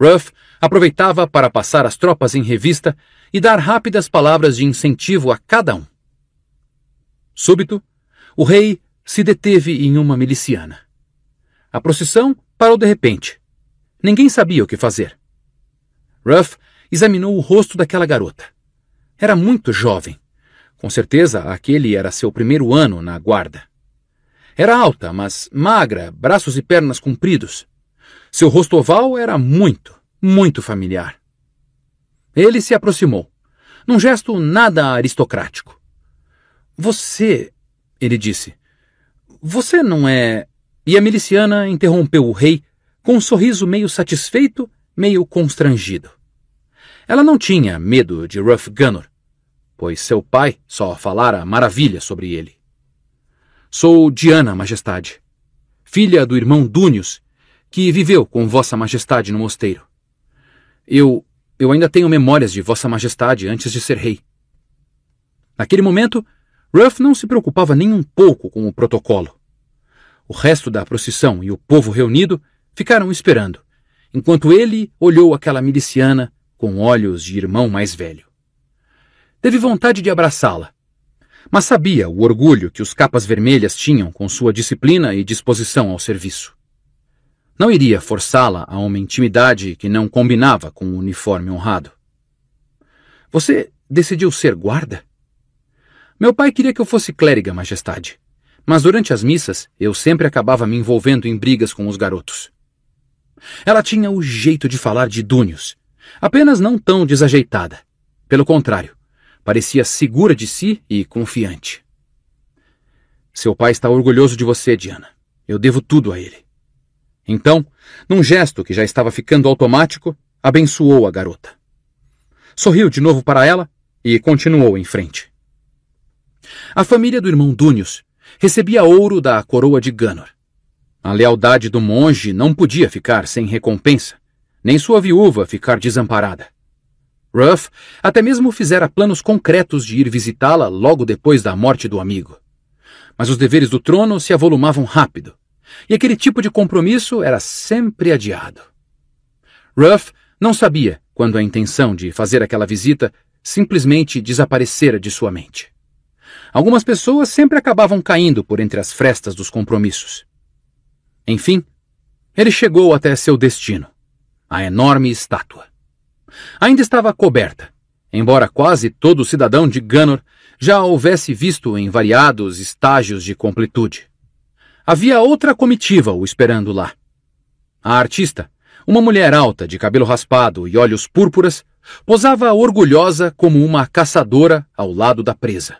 A: Ruff aproveitava para passar as tropas em revista e dar rápidas palavras de incentivo a cada um. Súbito, o rei se deteve em uma miliciana. A procissão parou de repente. Ninguém sabia o que fazer. Ruff examinou o rosto daquela garota. Era muito jovem. Com certeza, aquele era seu primeiro ano na guarda. Era alta, mas magra, braços e pernas compridos. Seu rosto oval era muito, muito familiar. Ele se aproximou, num gesto nada aristocrático. Você, ele disse, você não é. E a miliciana interrompeu o rei com um sorriso meio satisfeito, meio constrangido. Ela não tinha medo de Ruff Gunnor, pois seu pai só falara maravilha sobre ele. Sou Diana, Majestade, filha do irmão Dúnios, que viveu com Vossa Majestade no mosteiro. Eu. eu ainda tenho memórias de Vossa Majestade antes de ser rei. Naquele momento, Ruff não se preocupava nem um pouco com o protocolo. O resto da procissão e o povo reunido ficaram esperando, enquanto ele olhou aquela miliciana com olhos de irmão mais velho. Teve vontade de abraçá-la, mas sabia o orgulho que os capas vermelhas tinham com sua disciplina e disposição ao serviço. Não iria forçá-la a uma intimidade que não combinava com o um uniforme honrado. Você decidiu ser guarda? Meu pai queria que eu fosse clériga, Majestade. Mas durante as missas, eu sempre acabava me envolvendo em brigas com os garotos. Ela tinha o jeito de falar de Dúnios, apenas não tão desajeitada. Pelo contrário, parecia segura de si e confiante. Seu pai está orgulhoso de você, Diana. Eu devo tudo a ele. Então, num gesto que já estava ficando automático, abençoou a garota. Sorriu de novo para ela e continuou em frente. A família do irmão Dúnios recebia ouro da coroa de Ganor. A lealdade do monge não podia ficar sem recompensa, nem sua viúva ficar desamparada. Ruff até mesmo fizera planos concretos de ir visitá-la logo depois da morte do amigo. Mas os deveres do trono se avolumavam rápido, e aquele tipo de compromisso era sempre adiado. Ruff não sabia quando a intenção de fazer aquela visita simplesmente desaparecera de sua mente. Algumas pessoas sempre acabavam caindo por entre as frestas dos compromissos. Enfim, ele chegou até seu destino a enorme estátua. Ainda estava coberta, embora quase todo cidadão de Ganor já a houvesse visto em variados estágios de completude. Havia outra comitiva o esperando lá. A artista, uma mulher alta de cabelo raspado e olhos púrpuras, posava orgulhosa como uma caçadora ao lado da presa.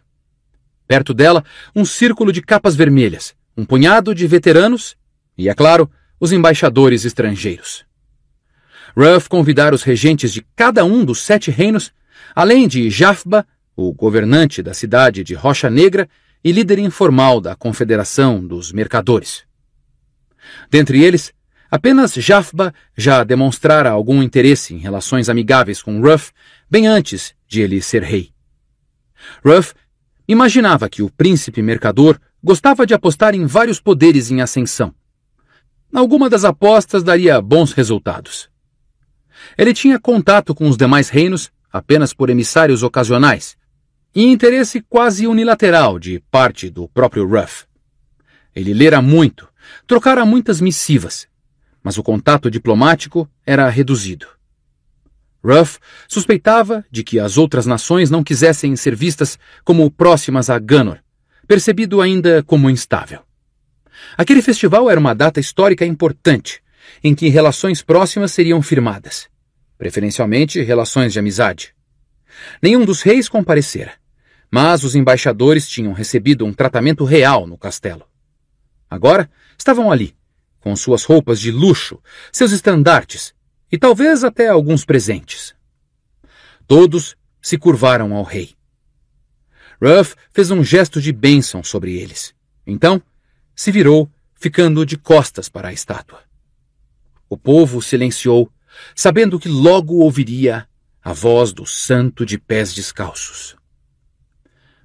A: Perto dela, um círculo de capas vermelhas, um punhado de veteranos e, é claro, os embaixadores estrangeiros. Ruff convidara os regentes de cada um dos sete reinos, além de Jafba, o governante da cidade de Rocha Negra e líder informal da Confederação dos Mercadores. Dentre eles, apenas Jafba já demonstrara algum interesse em relações amigáveis com Ruff bem antes de ele ser rei. Ruff Imaginava que o príncipe mercador gostava de apostar em vários poderes em ascensão. Alguma das apostas daria bons resultados. Ele tinha contato com os demais reinos apenas por emissários ocasionais e interesse quase unilateral de parte do próprio Ruff. Ele lera muito, trocara muitas missivas, mas o contato diplomático era reduzido. Ruff suspeitava de que as outras nações não quisessem ser vistas como próximas a Ganor, percebido ainda como instável. Aquele festival era uma data histórica importante, em que relações próximas seriam firmadas, preferencialmente relações de amizade. Nenhum dos reis comparecera, mas os embaixadores tinham recebido um tratamento real no castelo. Agora estavam ali, com suas roupas de luxo, seus estandartes, e talvez até alguns presentes. Todos se curvaram ao rei. Ruff fez um gesto de bênção sobre eles. Então, se virou, ficando de costas para a estátua. O povo silenciou, sabendo que logo ouviria a voz do santo de pés descalços.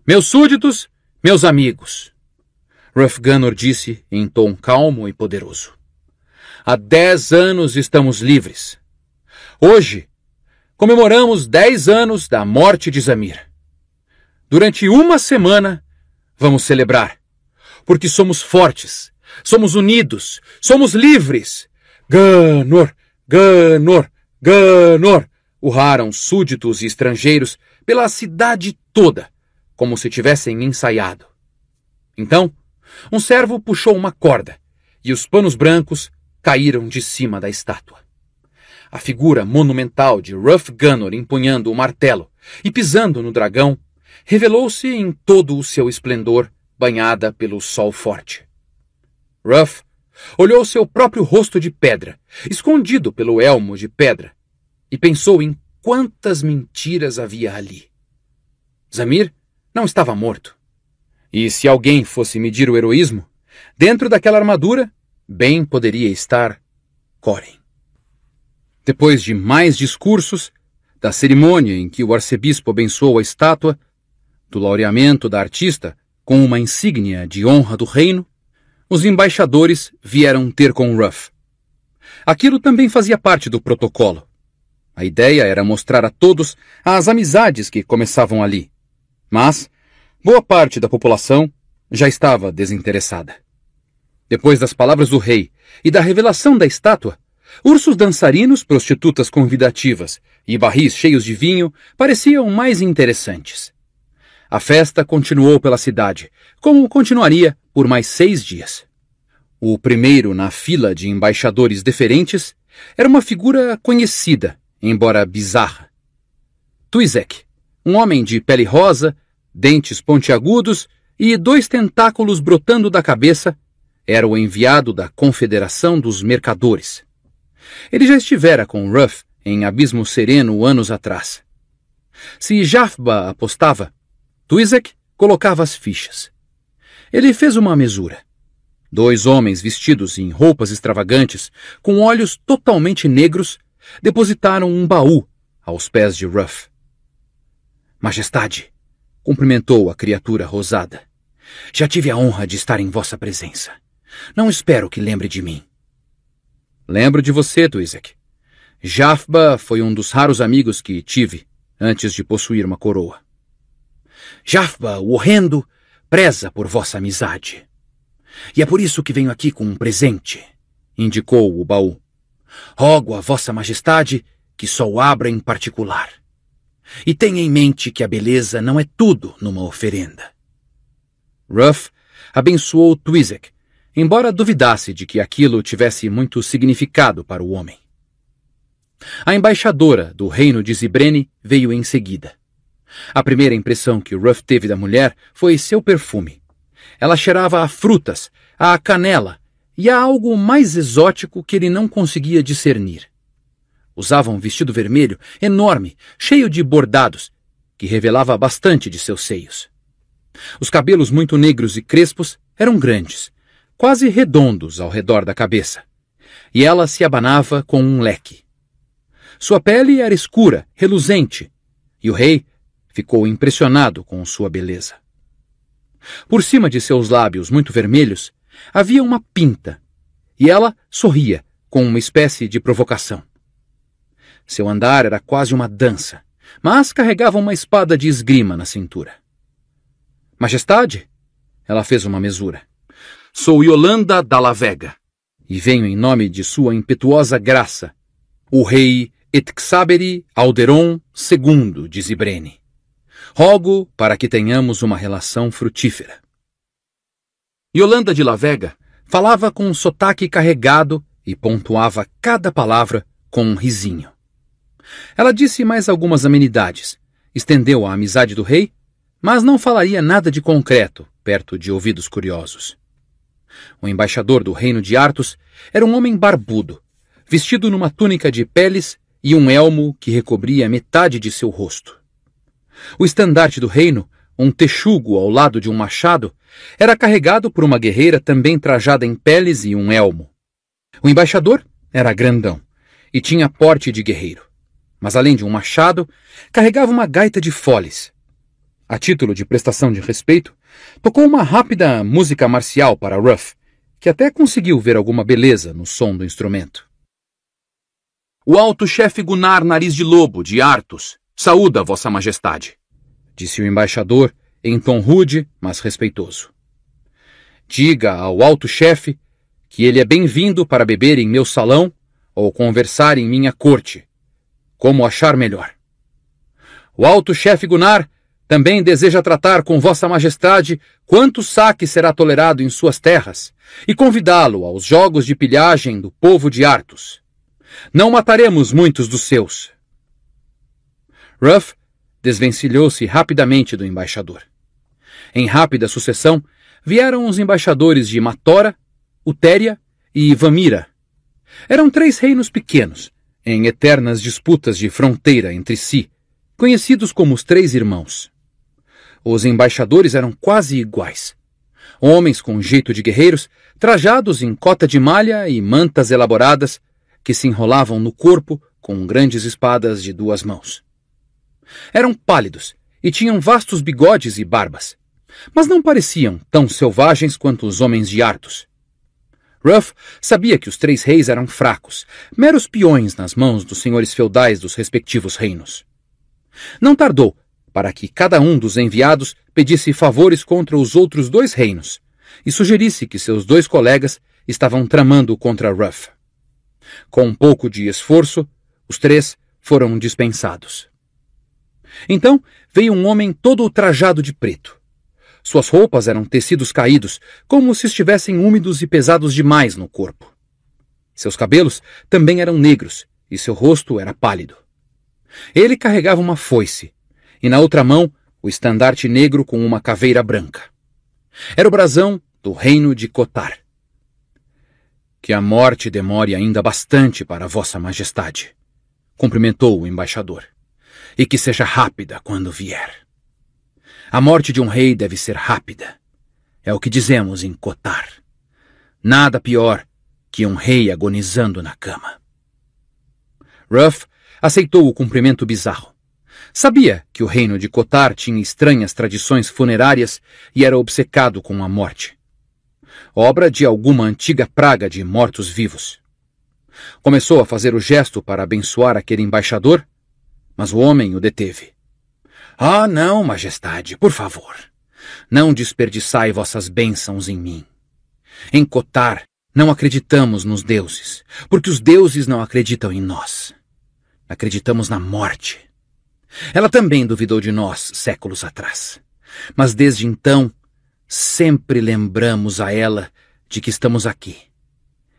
A: Meus súditos, meus amigos, Ruff Gunnor disse em tom calmo e poderoso. Há dez anos estamos livres. Hoje, comemoramos dez anos da morte de Zamir. Durante uma semana, vamos celebrar, porque somos fortes, somos unidos, somos livres. Ganor, Ganor, Ganor! urraram súditos e estrangeiros pela cidade toda, como se tivessem ensaiado. Então, um servo puxou uma corda e os panos brancos caíram de cima da estátua. A figura monumental de Ruff Gunnor empunhando o martelo e pisando no dragão revelou-se em todo o seu esplendor, banhada pelo sol forte. Ruff olhou seu próprio rosto de pedra, escondido pelo elmo de pedra, e pensou em quantas mentiras havia ali. Zamir não estava morto. E se alguém fosse medir o heroísmo, dentro daquela armadura Bem poderia estar Corin. Depois de mais discursos, da cerimônia em que o arcebispo abençoou a estátua, do laureamento da artista com uma insígnia de honra do reino, os embaixadores vieram ter com Ruff. Aquilo também fazia parte do protocolo. A ideia era mostrar a todos as amizades que começavam ali. Mas boa parte da população já estava desinteressada. Depois das palavras do rei e da revelação da estátua, ursos dançarinos, prostitutas convidativas e barris cheios de vinho pareciam mais interessantes. A festa continuou pela cidade, como continuaria por mais seis dias. O primeiro na fila de embaixadores deferentes era uma figura conhecida, embora bizarra. Tuizek, um homem de pele rosa, dentes pontiagudos e dois tentáculos brotando da cabeça, era o enviado da Confederação dos Mercadores. Ele já estivera com Ruff em Abismo Sereno anos atrás. Se Jafba apostava, Tuizek colocava as fichas. Ele fez uma mesura. Dois homens vestidos em roupas extravagantes, com olhos totalmente negros, depositaram um baú aos pés de Ruff. Majestade, cumprimentou a criatura rosada. Já tive a honra de estar em vossa presença. Não espero que lembre de mim. Lembro de você, Duizek. Jafba foi um dos raros amigos que tive antes de possuir uma coroa. Jafba, o horrendo, preza por vossa amizade. E é por isso que venho aqui com um presente, indicou o baú. Rogo a vossa majestade que só o abra em particular. E tenha em mente que a beleza não é tudo numa oferenda. Ruff abençoou Twizek embora duvidasse de que aquilo tivesse muito significado para o homem. A embaixadora do reino de Zibrene veio em seguida. A primeira impressão que Ruff teve da mulher foi seu perfume. Ela cheirava a frutas, a canela e a algo mais exótico que ele não conseguia discernir. Usava um vestido vermelho enorme, cheio de bordados, que revelava bastante de seus seios. Os cabelos muito negros e crespos eram grandes, quase redondos ao redor da cabeça, e ela se abanava com um leque. Sua pele era escura, reluzente, e o rei ficou impressionado com sua beleza. Por cima de seus lábios muito vermelhos havia uma pinta, e ela sorria com uma espécie de provocação. Seu andar era quase uma dança, mas carregava uma espada de esgrima na cintura. Majestade? Ela fez uma mesura. Sou Yolanda Dalla Vega e venho em nome de sua impetuosa graça, o rei Etxaberi Alderon II de Zibrene. Rogo para que tenhamos uma relação frutífera. Yolanda de Lavega falava com um sotaque carregado e pontuava cada palavra com um risinho. Ela disse mais algumas amenidades, estendeu a amizade do rei, mas não falaria nada de concreto perto de ouvidos curiosos o embaixador do reino de Artus, era um homem barbudo, vestido numa túnica de peles e um elmo que recobria metade de seu rosto. O estandarte do reino, um texugo ao lado de um machado, era carregado por uma guerreira também trajada em peles e um elmo. O embaixador era grandão e tinha porte de guerreiro, mas além de um machado, carregava uma gaita de foles. A título de prestação de respeito, Tocou uma rápida música marcial para Ruff, que até conseguiu ver alguma beleza no som do instrumento. O alto chefe Gunnar Nariz de Lobo, de Artus, saúda Vossa Majestade, disse o embaixador em tom rude, mas respeitoso. Diga ao alto chefe que ele é bem-vindo para beber em meu salão ou conversar em minha corte, como achar melhor. O alto chefe Gunnar também deseja tratar com Vossa Majestade quanto saque será tolerado em suas terras, e convidá-lo aos jogos de pilhagem do povo de Artus. Não mataremos muitos dos seus. Ruff desvencilhou-se rapidamente do embaixador. Em rápida sucessão, vieram os embaixadores de Matora, Utéria e Vamira. Eram três reinos pequenos, em eternas disputas de fronteira entre si, conhecidos como os Três Irmãos. Os embaixadores eram quase iguais. Homens com jeito de guerreiros, trajados em cota de malha e mantas elaboradas, que se enrolavam no corpo com grandes espadas de duas mãos. Eram pálidos e tinham vastos bigodes e barbas, mas não pareciam tão selvagens quanto os homens de Artos. Ruff sabia que os três reis eram fracos, meros peões nas mãos dos senhores feudais dos respectivos reinos. Não tardou para que cada um dos enviados pedisse favores contra os outros dois reinos e sugerisse que seus dois colegas estavam tramando contra Ruff. Com um pouco de esforço, os três foram dispensados. Então veio um homem todo trajado de preto. Suas roupas eram tecidos caídos, como se estivessem úmidos e pesados demais no corpo. Seus cabelos também eram negros e seu rosto era pálido. Ele carregava uma foice e na outra mão o estandarte negro com uma caveira branca. Era o brasão do reino de Cotar. Que a morte demore ainda bastante para Vossa Majestade, cumprimentou o embaixador, e que seja rápida quando vier. A morte de um rei deve ser rápida. É o que dizemos em Cotar. Nada pior que um rei agonizando na cama. Ruff aceitou o cumprimento bizarro. Sabia que o reino de Cotar tinha estranhas tradições funerárias e era obcecado com a morte. Obra de alguma antiga praga de mortos-vivos. Começou a fazer o gesto para abençoar aquele embaixador, mas o homem o deteve. Ah, não, majestade, por favor. Não desperdiçai vossas bênçãos em mim. Em Cotar não acreditamos nos deuses, porque os deuses não acreditam em nós. Acreditamos na morte ela também duvidou de nós séculos atrás. Mas desde então, sempre lembramos a ela de que estamos aqui.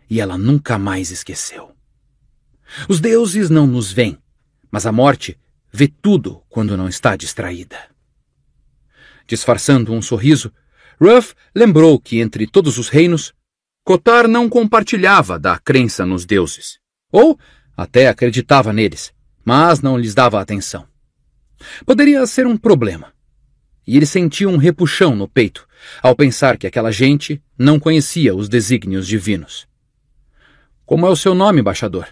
A: E ela nunca mais esqueceu. Os deuses não nos veem, mas a morte vê tudo quando não está distraída. Disfarçando um sorriso, Ruff lembrou que entre todos os reinos, Cotar não compartilhava da crença nos deuses, ou até acreditava neles, mas não lhes dava atenção. Poderia ser um problema. E ele sentia um repuxão no peito ao pensar que aquela gente não conhecia os desígnios divinos. Como é o seu nome, embaixador?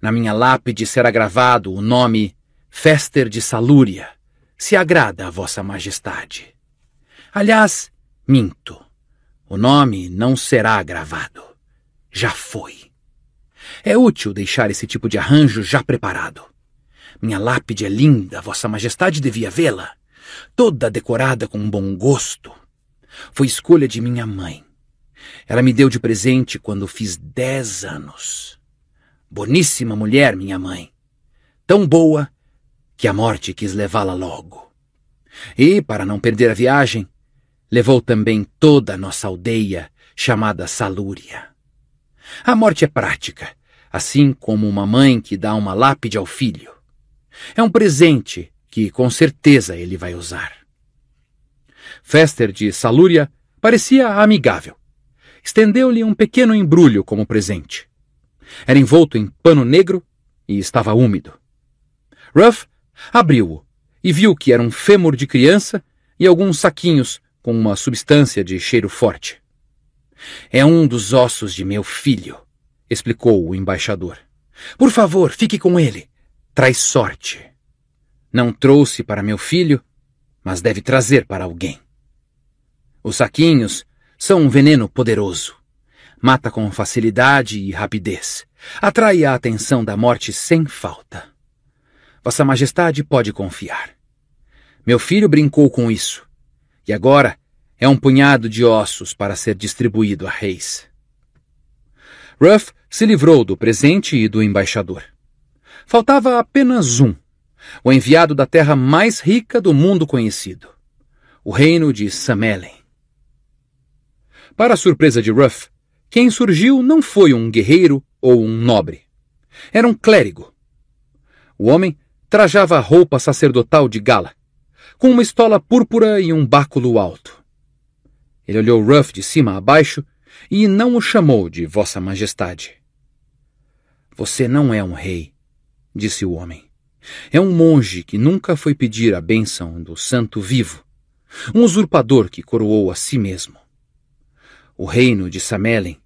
A: Na minha lápide será gravado o nome Fester de Salúria. Se agrada a vossa majestade. Aliás, minto. O nome não será gravado. Já foi. É útil deixar esse tipo de arranjo já preparado. Minha lápide é linda, Vossa Majestade devia vê-la. Toda decorada com um bom gosto. Foi escolha de minha mãe. Ela me deu de presente quando fiz dez anos. Boníssima mulher, minha mãe. Tão boa que a morte quis levá-la logo. E, para não perder a viagem, levou também toda a nossa aldeia, chamada Salúria. A morte é prática, assim como uma mãe que dá uma lápide ao filho. É um presente que com certeza ele vai usar. Fester de Salúria parecia amigável. Estendeu-lhe um pequeno embrulho como presente. Era envolto em pano negro e estava úmido. Ruff abriu-o e viu que era um fêmur de criança e alguns saquinhos com uma substância de cheiro forte. É um dos ossos de meu filho, explicou o embaixador. Por favor, fique com ele traz sorte. Não trouxe para meu filho, mas deve trazer para alguém. Os saquinhos são um veneno poderoso. Mata com facilidade e rapidez. Atrai a atenção da morte sem falta. Vossa Majestade pode confiar. Meu filho brincou com isso. E agora é um punhado de ossos para ser distribuído a reis. Ruff se livrou do presente e do embaixador. Faltava apenas um, o enviado da terra mais rica do mundo conhecido, o reino de Samelen. Para a surpresa de Ruff, quem surgiu não foi um guerreiro ou um nobre. Era um clérigo. O homem trajava a roupa sacerdotal de gala, com uma estola púrpura e um báculo alto. Ele olhou Ruff de cima a baixo e não o chamou de Vossa Majestade. Você não é um rei, disse o homem. É um monge que nunca foi pedir a bênção do santo vivo, um usurpador que coroou a si mesmo. O reino de Samelen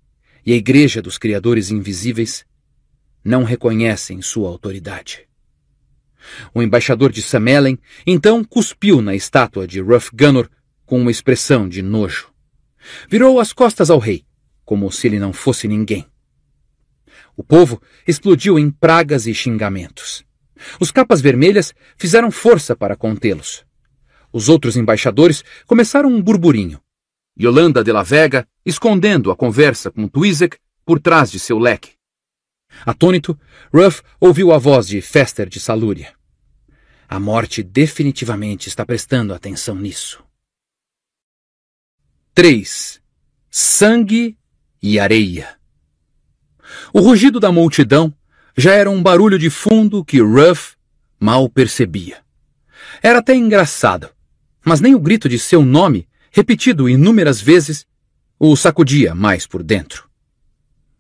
A: e a igreja dos criadores invisíveis não reconhecem sua autoridade. O embaixador de Samelen então cuspiu na estátua de Ruff Gunnor com uma expressão de nojo. Virou as costas ao rei, como se ele não fosse ninguém. O povo explodiu em pragas e xingamentos. Os capas vermelhas fizeram força para contê-los. Os outros embaixadores começaram um burburinho. Yolanda de la Vega escondendo a conversa com Twizek por trás de seu leque. Atônito, Ruff ouviu a voz de Fester de Salúria. A morte definitivamente está prestando atenção nisso. 3. Sangue e areia. O rugido da multidão já era um barulho de fundo que Ruff mal percebia. Era até engraçado, mas nem o grito de seu nome, repetido inúmeras vezes, o sacudia mais por dentro.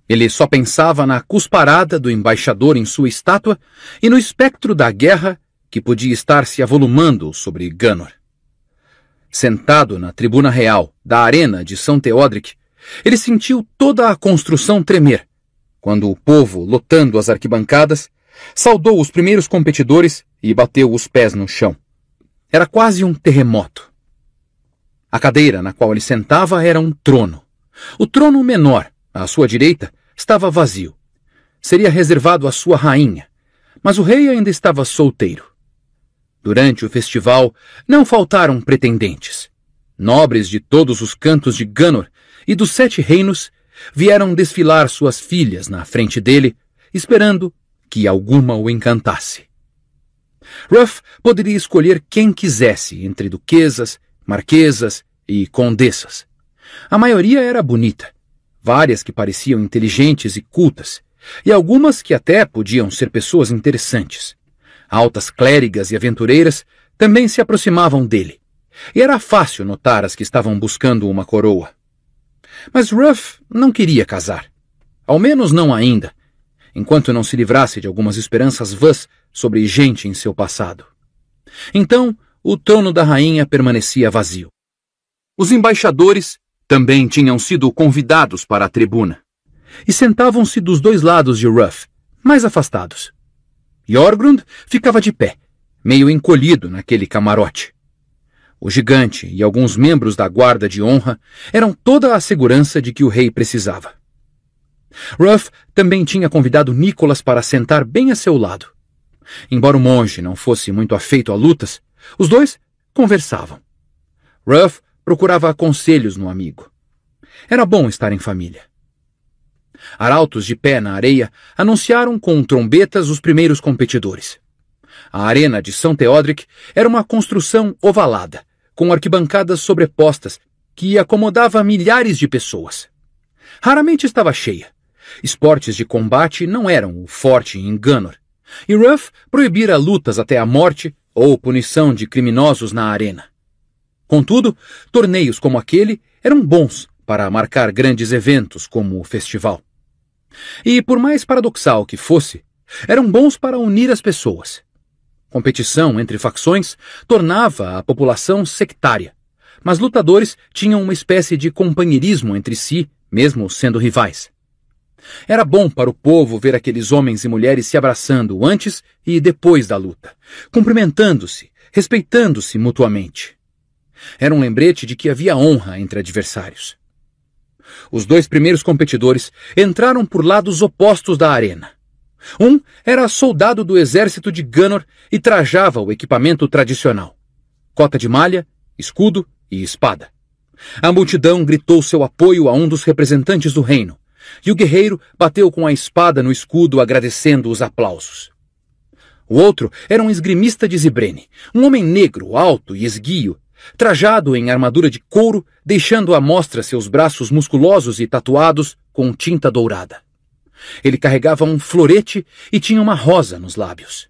A: Ele só pensava na cusparada do embaixador em sua estátua e no espectro da guerra que podia estar se avolumando sobre Ganor. Sentado na tribuna real da arena de São Teodric, ele sentiu toda a construção tremer quando o povo, lotando as arquibancadas, saudou os primeiros competidores e bateu os pés no chão. Era quase um terremoto. A cadeira na qual ele sentava era um trono. O trono menor, à sua direita, estava vazio. Seria reservado à sua rainha, mas o rei ainda estava solteiro. Durante o festival não faltaram pretendentes. Nobres de todos os cantos de Ganor e dos sete reinos vieram desfilar suas filhas na frente dele, esperando que alguma o encantasse. Ruff poderia escolher quem quisesse entre duquesas, marquesas e condessas. A maioria era bonita, várias que pareciam inteligentes e cultas, e algumas que até podiam ser pessoas interessantes. Altas clérigas e aventureiras também se aproximavam dele, e era fácil notar as que estavam buscando uma coroa. Mas Ruff não queria casar. Ao menos não ainda, enquanto não se livrasse de algumas esperanças vãs sobre gente em seu passado. Então, o trono da rainha permanecia vazio. Os embaixadores também tinham sido convidados para a tribuna e sentavam-se dos dois lados de Ruff, mais afastados. Jorgrund ficava de pé, meio encolhido naquele camarote o gigante e alguns membros da guarda de honra eram toda a segurança de que o rei precisava. Ruff também tinha convidado Nicholas para sentar bem a seu lado. Embora o monge não fosse muito afeito a lutas, os dois conversavam. Ruff procurava conselhos no amigo. Era bom estar em família. Arautos de pé na areia anunciaram com trombetas os primeiros competidores. A arena de São Teodric era uma construção ovalada, com arquibancadas sobrepostas, que acomodava milhares de pessoas. Raramente estava cheia. Esportes de combate não eram o forte em Gunnor, e Ruff proibira lutas até a morte ou punição de criminosos na arena. Contudo, torneios como aquele eram bons para marcar grandes eventos como o festival. E por mais paradoxal que fosse, eram bons para unir as pessoas. Competição entre facções tornava a população sectária, mas lutadores tinham uma espécie de companheirismo entre si, mesmo sendo rivais. Era bom para o povo ver aqueles homens e mulheres se abraçando antes e depois da luta, cumprimentando-se, respeitando-se mutuamente. Era um lembrete de que havia honra entre adversários. Os dois primeiros competidores entraram por lados opostos da arena. Um era soldado do exército de Ganor e trajava o equipamento tradicional: cota de malha, escudo e espada. A multidão gritou seu apoio a um dos representantes do reino, e o guerreiro bateu com a espada no escudo agradecendo os aplausos. O outro era um esgrimista de Zibrene, um homem negro, alto e esguio, trajado em armadura de couro, deixando à mostra seus braços musculosos e tatuados com tinta dourada. Ele carregava um florete e tinha uma rosa nos lábios.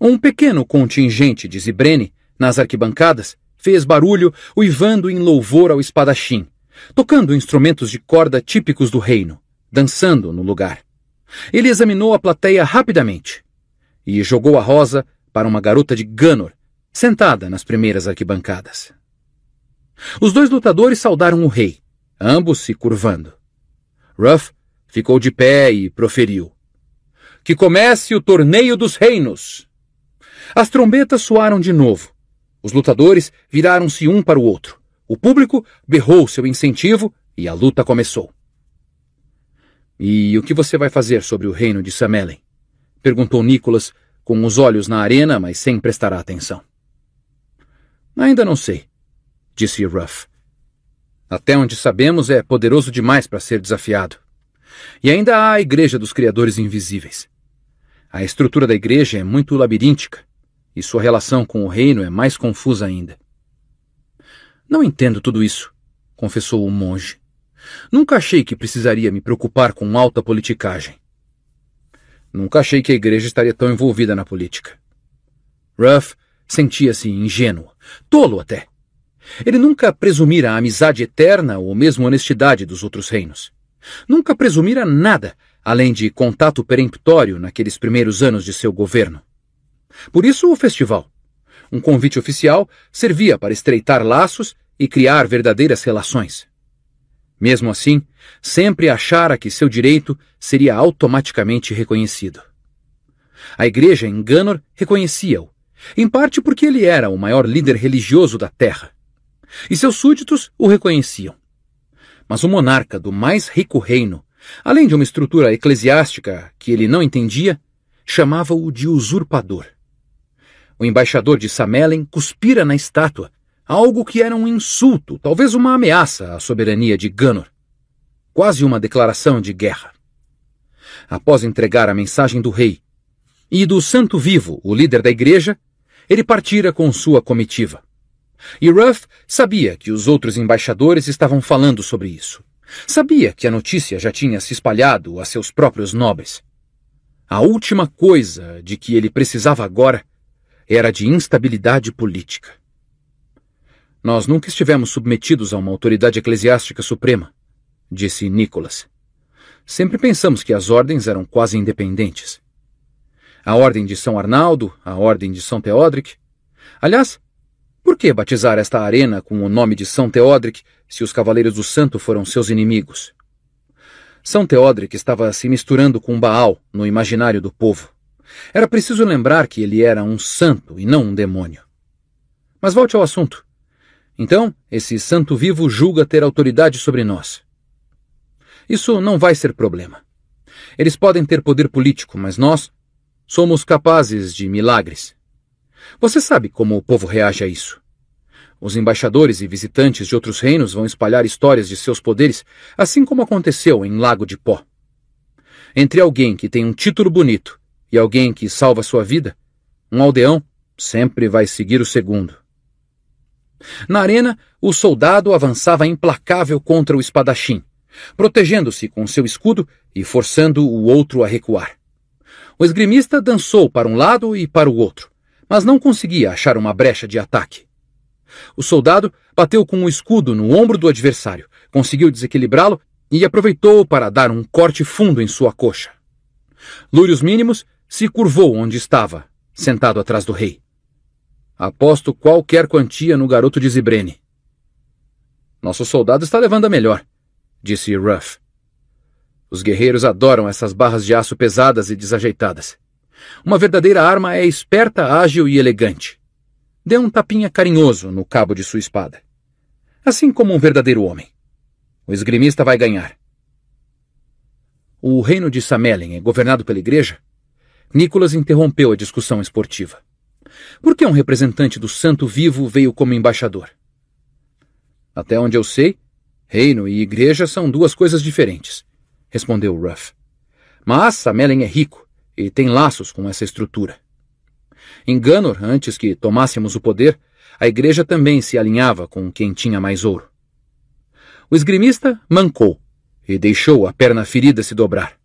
A: Um pequeno contingente de Zibrene, nas arquibancadas, fez barulho, uivando em louvor ao espadachim, tocando instrumentos de corda típicos do reino, dançando no lugar. Ele examinou a plateia rapidamente e jogou a rosa para uma garota de Ganor, sentada nas primeiras arquibancadas. Os dois lutadores saudaram o rei, ambos se curvando. Ruff Ficou de pé e proferiu: Que comece o torneio dos reinos! As trombetas soaram de novo. Os lutadores viraram-se um para o outro. O público berrou seu incentivo e a luta começou. E o que você vai fazer sobre o reino de Samelen? perguntou Nicholas, com os olhos na arena, mas sem prestar atenção. Ainda não sei, disse Ruff. Até onde sabemos, é poderoso demais para ser desafiado. E ainda há a Igreja dos Criadores Invisíveis. A estrutura da Igreja é muito labiríntica e sua relação com o reino é mais confusa ainda. Não entendo tudo isso, confessou o monge. Nunca achei que precisaria me preocupar com alta politicagem. Nunca achei que a igreja estaria tão envolvida na política. Ruff sentia-se ingênuo, tolo até. Ele nunca presumira a amizade eterna ou mesmo honestidade dos outros reinos. Nunca presumira nada além de contato peremptório naqueles primeiros anos de seu governo. Por isso, o festival. Um convite oficial servia para estreitar laços e criar verdadeiras relações. Mesmo assim, sempre achara que seu direito seria automaticamente reconhecido. A igreja em Ganor reconhecia-o, em parte porque ele era o maior líder religioso da terra. E seus súditos o reconheciam mas o monarca do mais rico reino, além de uma estrutura eclesiástica que ele não entendia, chamava-o de usurpador. O embaixador de Samelen cuspira na estátua, algo que era um insulto, talvez uma ameaça à soberania de Ganor. Quase uma declaração de guerra. Após entregar a mensagem do rei e do Santo Vivo, o líder da igreja, ele partira com sua comitiva. E Ruff sabia que os outros embaixadores estavam falando sobre isso. Sabia que a notícia já tinha se espalhado a seus próprios nobres. A última coisa de que ele precisava agora era de instabilidade política. Nós nunca estivemos submetidos a uma autoridade eclesiástica suprema, disse Nicholas. Sempre pensamos que as ordens eram quase independentes. A Ordem de São Arnaldo, a Ordem de São Teodric. Aliás, por que batizar esta arena com o nome de São Teodric se os Cavaleiros do Santo foram seus inimigos? São Teodric estava se misturando com Baal no imaginário do povo. Era preciso lembrar que ele era um santo e não um demônio. Mas volte ao assunto. Então, esse santo vivo julga ter autoridade sobre nós. Isso não vai ser problema. Eles podem ter poder político, mas nós somos capazes de milagres. Você sabe como o povo reage a isso. Os embaixadores e visitantes de outros reinos vão espalhar histórias de seus poderes, assim como aconteceu em Lago de Pó. Entre alguém que tem um título bonito e alguém que salva sua vida, um aldeão sempre vai seguir o segundo. Na arena, o soldado avançava implacável contra o espadachim, protegendo-se com seu escudo e forçando o outro a recuar. O esgrimista dançou para um lado e para o outro, mas não conseguia achar uma brecha de ataque. O soldado bateu com um escudo no ombro do adversário, conseguiu desequilibrá-lo e aproveitou para dar um corte fundo em sua coxa. Lúrios Mínimos se curvou onde estava, sentado atrás do rei. Aposto qualquer quantia no garoto de Zibrene. Nosso soldado está levando a melhor, disse Ruff. Os guerreiros adoram essas barras de aço pesadas e desajeitadas. Uma verdadeira arma é esperta, ágil e elegante. Dê um tapinha carinhoso no cabo de sua espada. Assim como um verdadeiro homem. O esgrimista vai ganhar. O reino de Samelen é governado pela igreja? Nicholas interrompeu a discussão esportiva. Por que um representante do santo vivo veio como embaixador? Até onde eu sei, reino e igreja são duas coisas diferentes, respondeu Ruff. Mas Samelen é rico e tem laços com essa estrutura. Em Ganor, antes que tomássemos o poder, a igreja também se alinhava com quem tinha mais ouro. O esgrimista mancou e deixou a perna ferida se dobrar.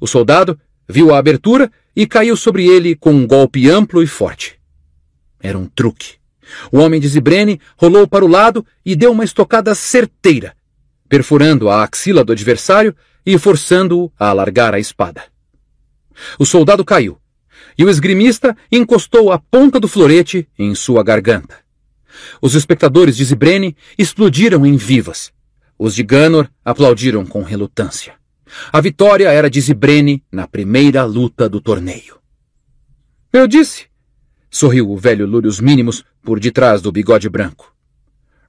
A: O soldado viu a abertura e caiu sobre ele com um golpe amplo e forte. Era um truque. O homem de Zibrene rolou para o lado e deu uma estocada certeira, perfurando a axila do adversário e forçando-o a alargar a espada. O soldado caiu, e o esgrimista encostou a ponta do florete em sua garganta. Os espectadores de Zibrene explodiram em vivas. Os de Ganor aplaudiram com relutância. A vitória era de Zibrene na primeira luta do torneio. Eu disse, sorriu o velho Lúrios Mínimos por detrás do bigode branco.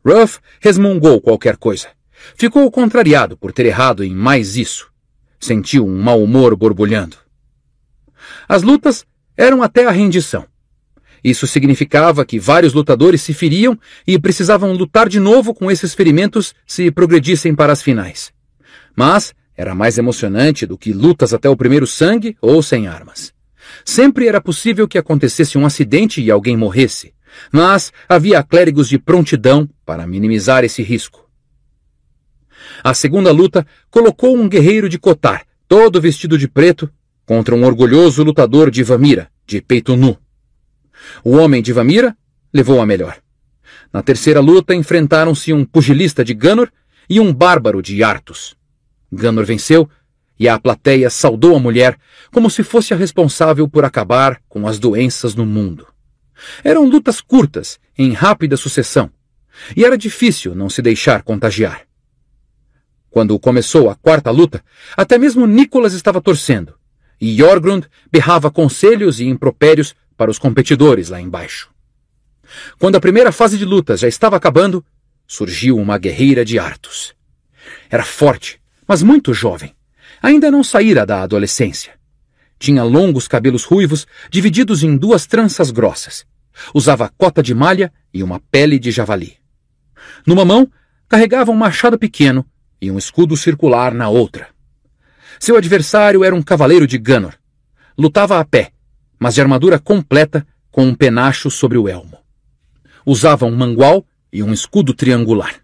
A: Ruff resmungou qualquer coisa. Ficou contrariado por ter errado em mais isso. Sentiu um mau humor borbulhando. As lutas eram até a rendição. Isso significava que vários lutadores se feriam e precisavam lutar de novo com esses ferimentos se progredissem para as finais. Mas era mais emocionante do que lutas até o primeiro sangue ou sem armas. Sempre era possível que acontecesse um acidente e alguém morresse, mas havia clérigos de prontidão para minimizar esse risco. A segunda luta colocou um guerreiro de cotar, todo vestido de preto, contra um orgulhoso lutador de Vamira, de peito nu. O homem de Vamira levou a melhor. Na terceira luta enfrentaram-se um pugilista de Ganor e um bárbaro de Artus. Ganor venceu e a plateia saudou a mulher como se fosse a responsável por acabar com as doenças no mundo. Eram lutas curtas, em rápida sucessão, e era difícil não se deixar contagiar. Quando começou a quarta luta, até mesmo Nicholas estava torcendo, e Jorgrund berrava conselhos e impropérios para os competidores lá embaixo. Quando a primeira fase de lutas já estava acabando, surgiu uma guerreira de Artus. Era forte, mas muito jovem. Ainda não saíra da adolescência. Tinha longos cabelos ruivos, divididos em duas tranças grossas. Usava cota de malha e uma pele de javali. Numa mão, carregava um machado pequeno e um escudo circular na outra. Seu adversário era um cavaleiro de Ganor. Lutava a pé, mas de armadura completa, com um penacho sobre o elmo. Usava um mangual e um escudo triangular.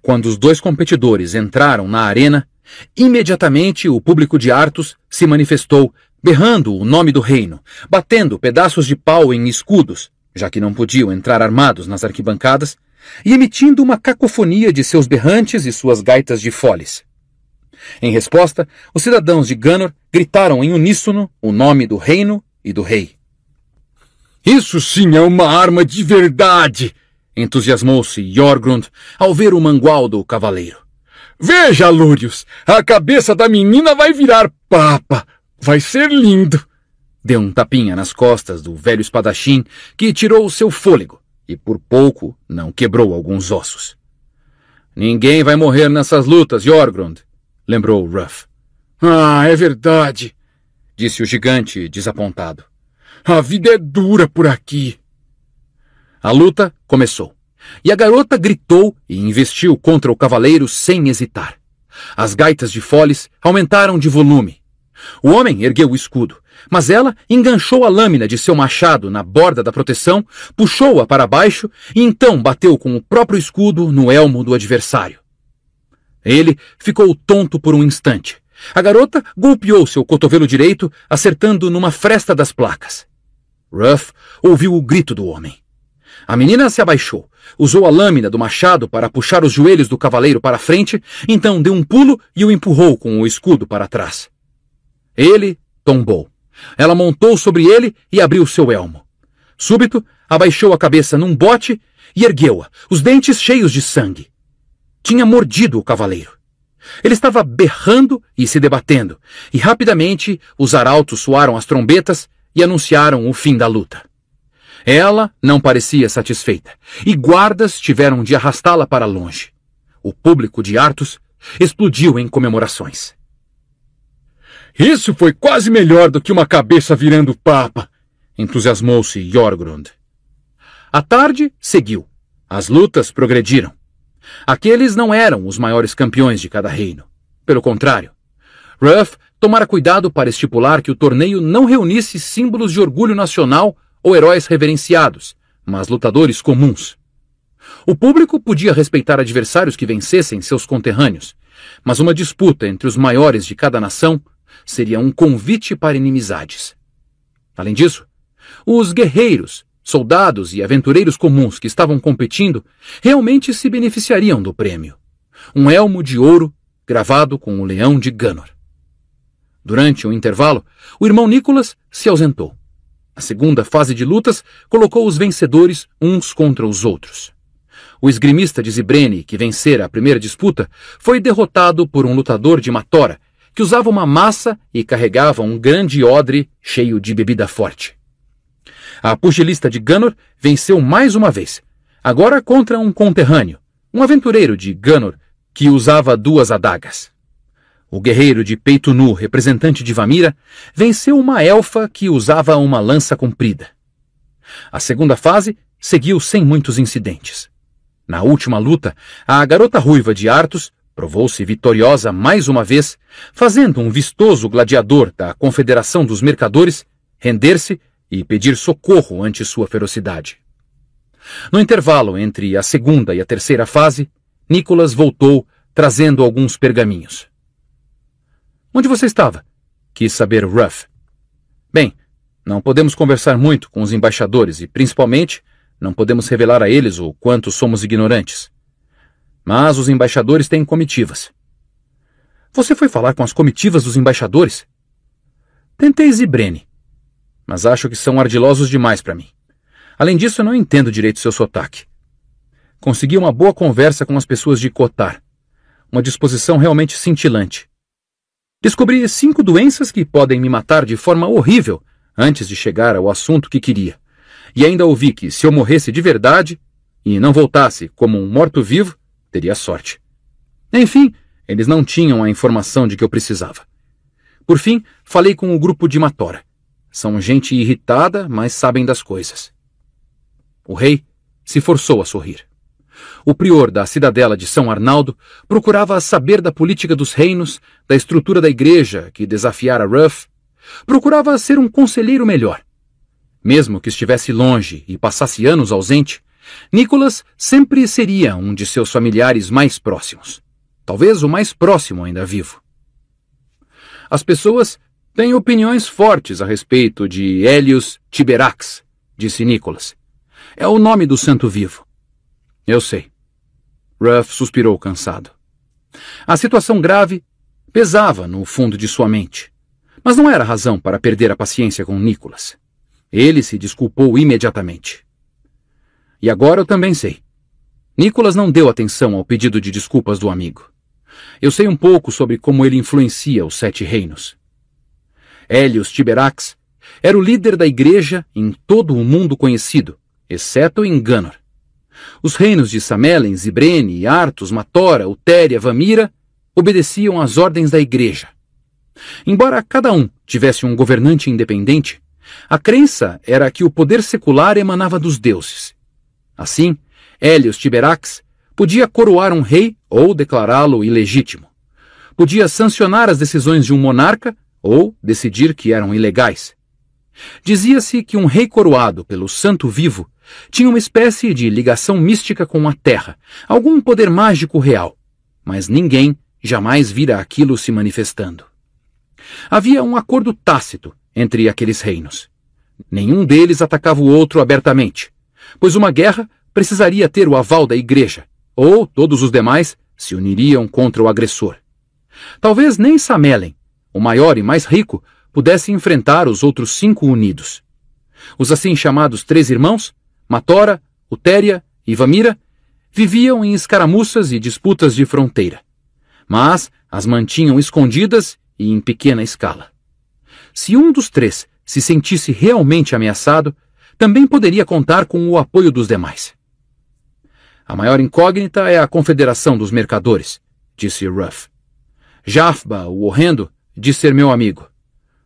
A: Quando os dois competidores entraram na arena, imediatamente o público de Artus se manifestou, berrando o nome do reino, batendo pedaços de pau em escudos, já que não podiam entrar armados nas arquibancadas, e emitindo uma cacofonia de seus berrantes e suas gaitas de foles. Em resposta, os cidadãos de Ganor gritaram em uníssono o nome do reino e do rei. Isso sim é uma arma de verdade! Entusiasmou-se Jorgrund ao ver o mangual do cavaleiro. Veja, Lúrius, a cabeça da menina vai virar papa. Vai ser lindo. Deu um tapinha nas costas do velho espadachim que tirou o seu fôlego e por pouco não quebrou alguns ossos. Ninguém vai morrer nessas lutas, Jorgrund, lembrou Ruff. Ah, é verdade, disse o gigante, desapontado. A vida é dura por aqui. A luta começou. E a garota gritou e investiu contra o cavaleiro sem hesitar. As gaitas de foles aumentaram de volume. O homem ergueu o escudo, mas ela enganchou a lâmina de seu machado na borda da proteção, puxou-a para baixo e então bateu com o próprio escudo no elmo do adversário. Ele ficou tonto por um instante. A garota golpeou seu cotovelo direito, acertando numa fresta das placas. Ruff ouviu o grito do homem. A menina se abaixou, usou a lâmina do machado para puxar os joelhos do cavaleiro para frente, então deu um pulo e o empurrou com o escudo para trás. Ele tombou. Ela montou sobre ele e abriu seu elmo. Súbito, abaixou a cabeça num bote e ergueu-a, os dentes cheios de sangue tinha mordido o cavaleiro. Ele estava berrando e se debatendo, e rapidamente os arautos soaram as trombetas e anunciaram o fim da luta. Ela não parecia satisfeita, e guardas tiveram de arrastá-la para longe. O público de Artus explodiu em comemorações. Isso foi quase melhor do que uma cabeça virando papa! entusiasmou-se Jorgrund. A tarde seguiu. As lutas progrediram. Aqueles não eram os maiores campeões de cada reino. Pelo contrário, Ruff tomara cuidado para estipular que o torneio não reunisse símbolos de orgulho nacional ou heróis reverenciados, mas lutadores comuns. O público podia respeitar adversários que vencessem seus conterrâneos, mas uma disputa entre os maiores de cada nação seria um convite para inimizades. Além disso, os guerreiros soldados e aventureiros comuns que estavam competindo realmente se beneficiariam do prêmio. Um elmo de ouro gravado com o leão de Gunnor. Durante o um intervalo, o irmão Nicholas se ausentou. A segunda fase de lutas colocou os vencedores uns contra os outros. O esgrimista de Zibrene, que vencera a primeira disputa, foi derrotado por um lutador de Matora, que usava uma massa e carregava um grande odre cheio de bebida forte. A pugilista de Gunnor venceu mais uma vez, agora contra um conterrâneo, um aventureiro de Gunnor que usava duas adagas. O guerreiro de peito nu, representante de Vamira, venceu uma elfa que usava uma lança comprida. A segunda fase seguiu sem muitos incidentes. Na última luta, a garota ruiva de Artus provou-se vitoriosa mais uma vez, fazendo um vistoso gladiador da Confederação dos Mercadores render-se e pedir socorro ante sua ferocidade. No intervalo entre a segunda e a terceira fase, Nicholas voltou trazendo alguns pergaminhos. Onde você estava? Quis saber Ruff. Bem, não podemos conversar muito com os embaixadores e, principalmente, não podemos revelar a eles o quanto somos ignorantes. Mas os embaixadores têm comitivas. Você foi falar com as comitivas dos embaixadores? Tentei Zibrene, mas acho que são ardilosos demais para mim. Além disso, eu não entendo direito seu sotaque. Consegui uma boa conversa com as pessoas de Cotar. Uma disposição realmente cintilante. Descobri cinco doenças que podem me matar de forma horrível antes de chegar ao assunto que queria. E ainda ouvi que, se eu morresse de verdade e não voltasse como um morto-vivo, teria sorte. Enfim, eles não tinham a informação de que eu precisava. Por fim, falei com o grupo de Matora. São gente irritada, mas sabem das coisas. O rei se forçou a sorrir. O prior da cidadela de São Arnaldo procurava saber da política dos reinos, da estrutura da igreja que desafiara Ruff, procurava ser um conselheiro melhor. Mesmo que estivesse longe e passasse anos ausente, Nicholas sempre seria um de seus familiares mais próximos. Talvez o mais próximo ainda vivo. As pessoas tenho opiniões fortes a respeito de Helios Tiberax, disse Nicholas. É o nome do santo vivo. Eu sei. Ruff suspirou cansado. A situação grave pesava no fundo de sua mente, mas não era razão para perder a paciência com Nicholas. Ele se desculpou imediatamente. E agora eu também sei. Nicholas não deu atenção ao pedido de desculpas do amigo. Eu sei um pouco sobre como ele influencia os Sete Reinos. Hélios Tiberax, era o líder da igreja em todo o mundo conhecido, exceto em Ganor. Os reinos de Samelens, Ibrene, Artus, Matora, Utéria, Vamira obedeciam às ordens da igreja. Embora cada um tivesse um governante independente, a crença era que o poder secular emanava dos deuses. Assim, Hélios Tiberax podia coroar um rei ou declará-lo ilegítimo. Podia sancionar as decisões de um monarca ou decidir que eram ilegais. Dizia-se que um rei coroado pelo santo vivo tinha uma espécie de ligação mística com a terra, algum poder mágico real, mas ninguém jamais vira aquilo se manifestando. Havia um acordo tácito entre aqueles reinos. Nenhum deles atacava o outro abertamente, pois uma guerra precisaria ter o aval da igreja, ou todos os demais se uniriam contra o agressor. Talvez nem Samelen o maior e mais rico, pudesse enfrentar os outros cinco unidos. Os assim chamados três irmãos, Matora, Utéria e Vamira, viviam em escaramuças e disputas de fronteira, mas as mantinham escondidas e em pequena escala. Se um dos três se sentisse realmente ameaçado, também poderia contar com o apoio dos demais. A maior incógnita é a Confederação dos Mercadores, disse Ruff. Jafba, o horrendo, de ser meu amigo,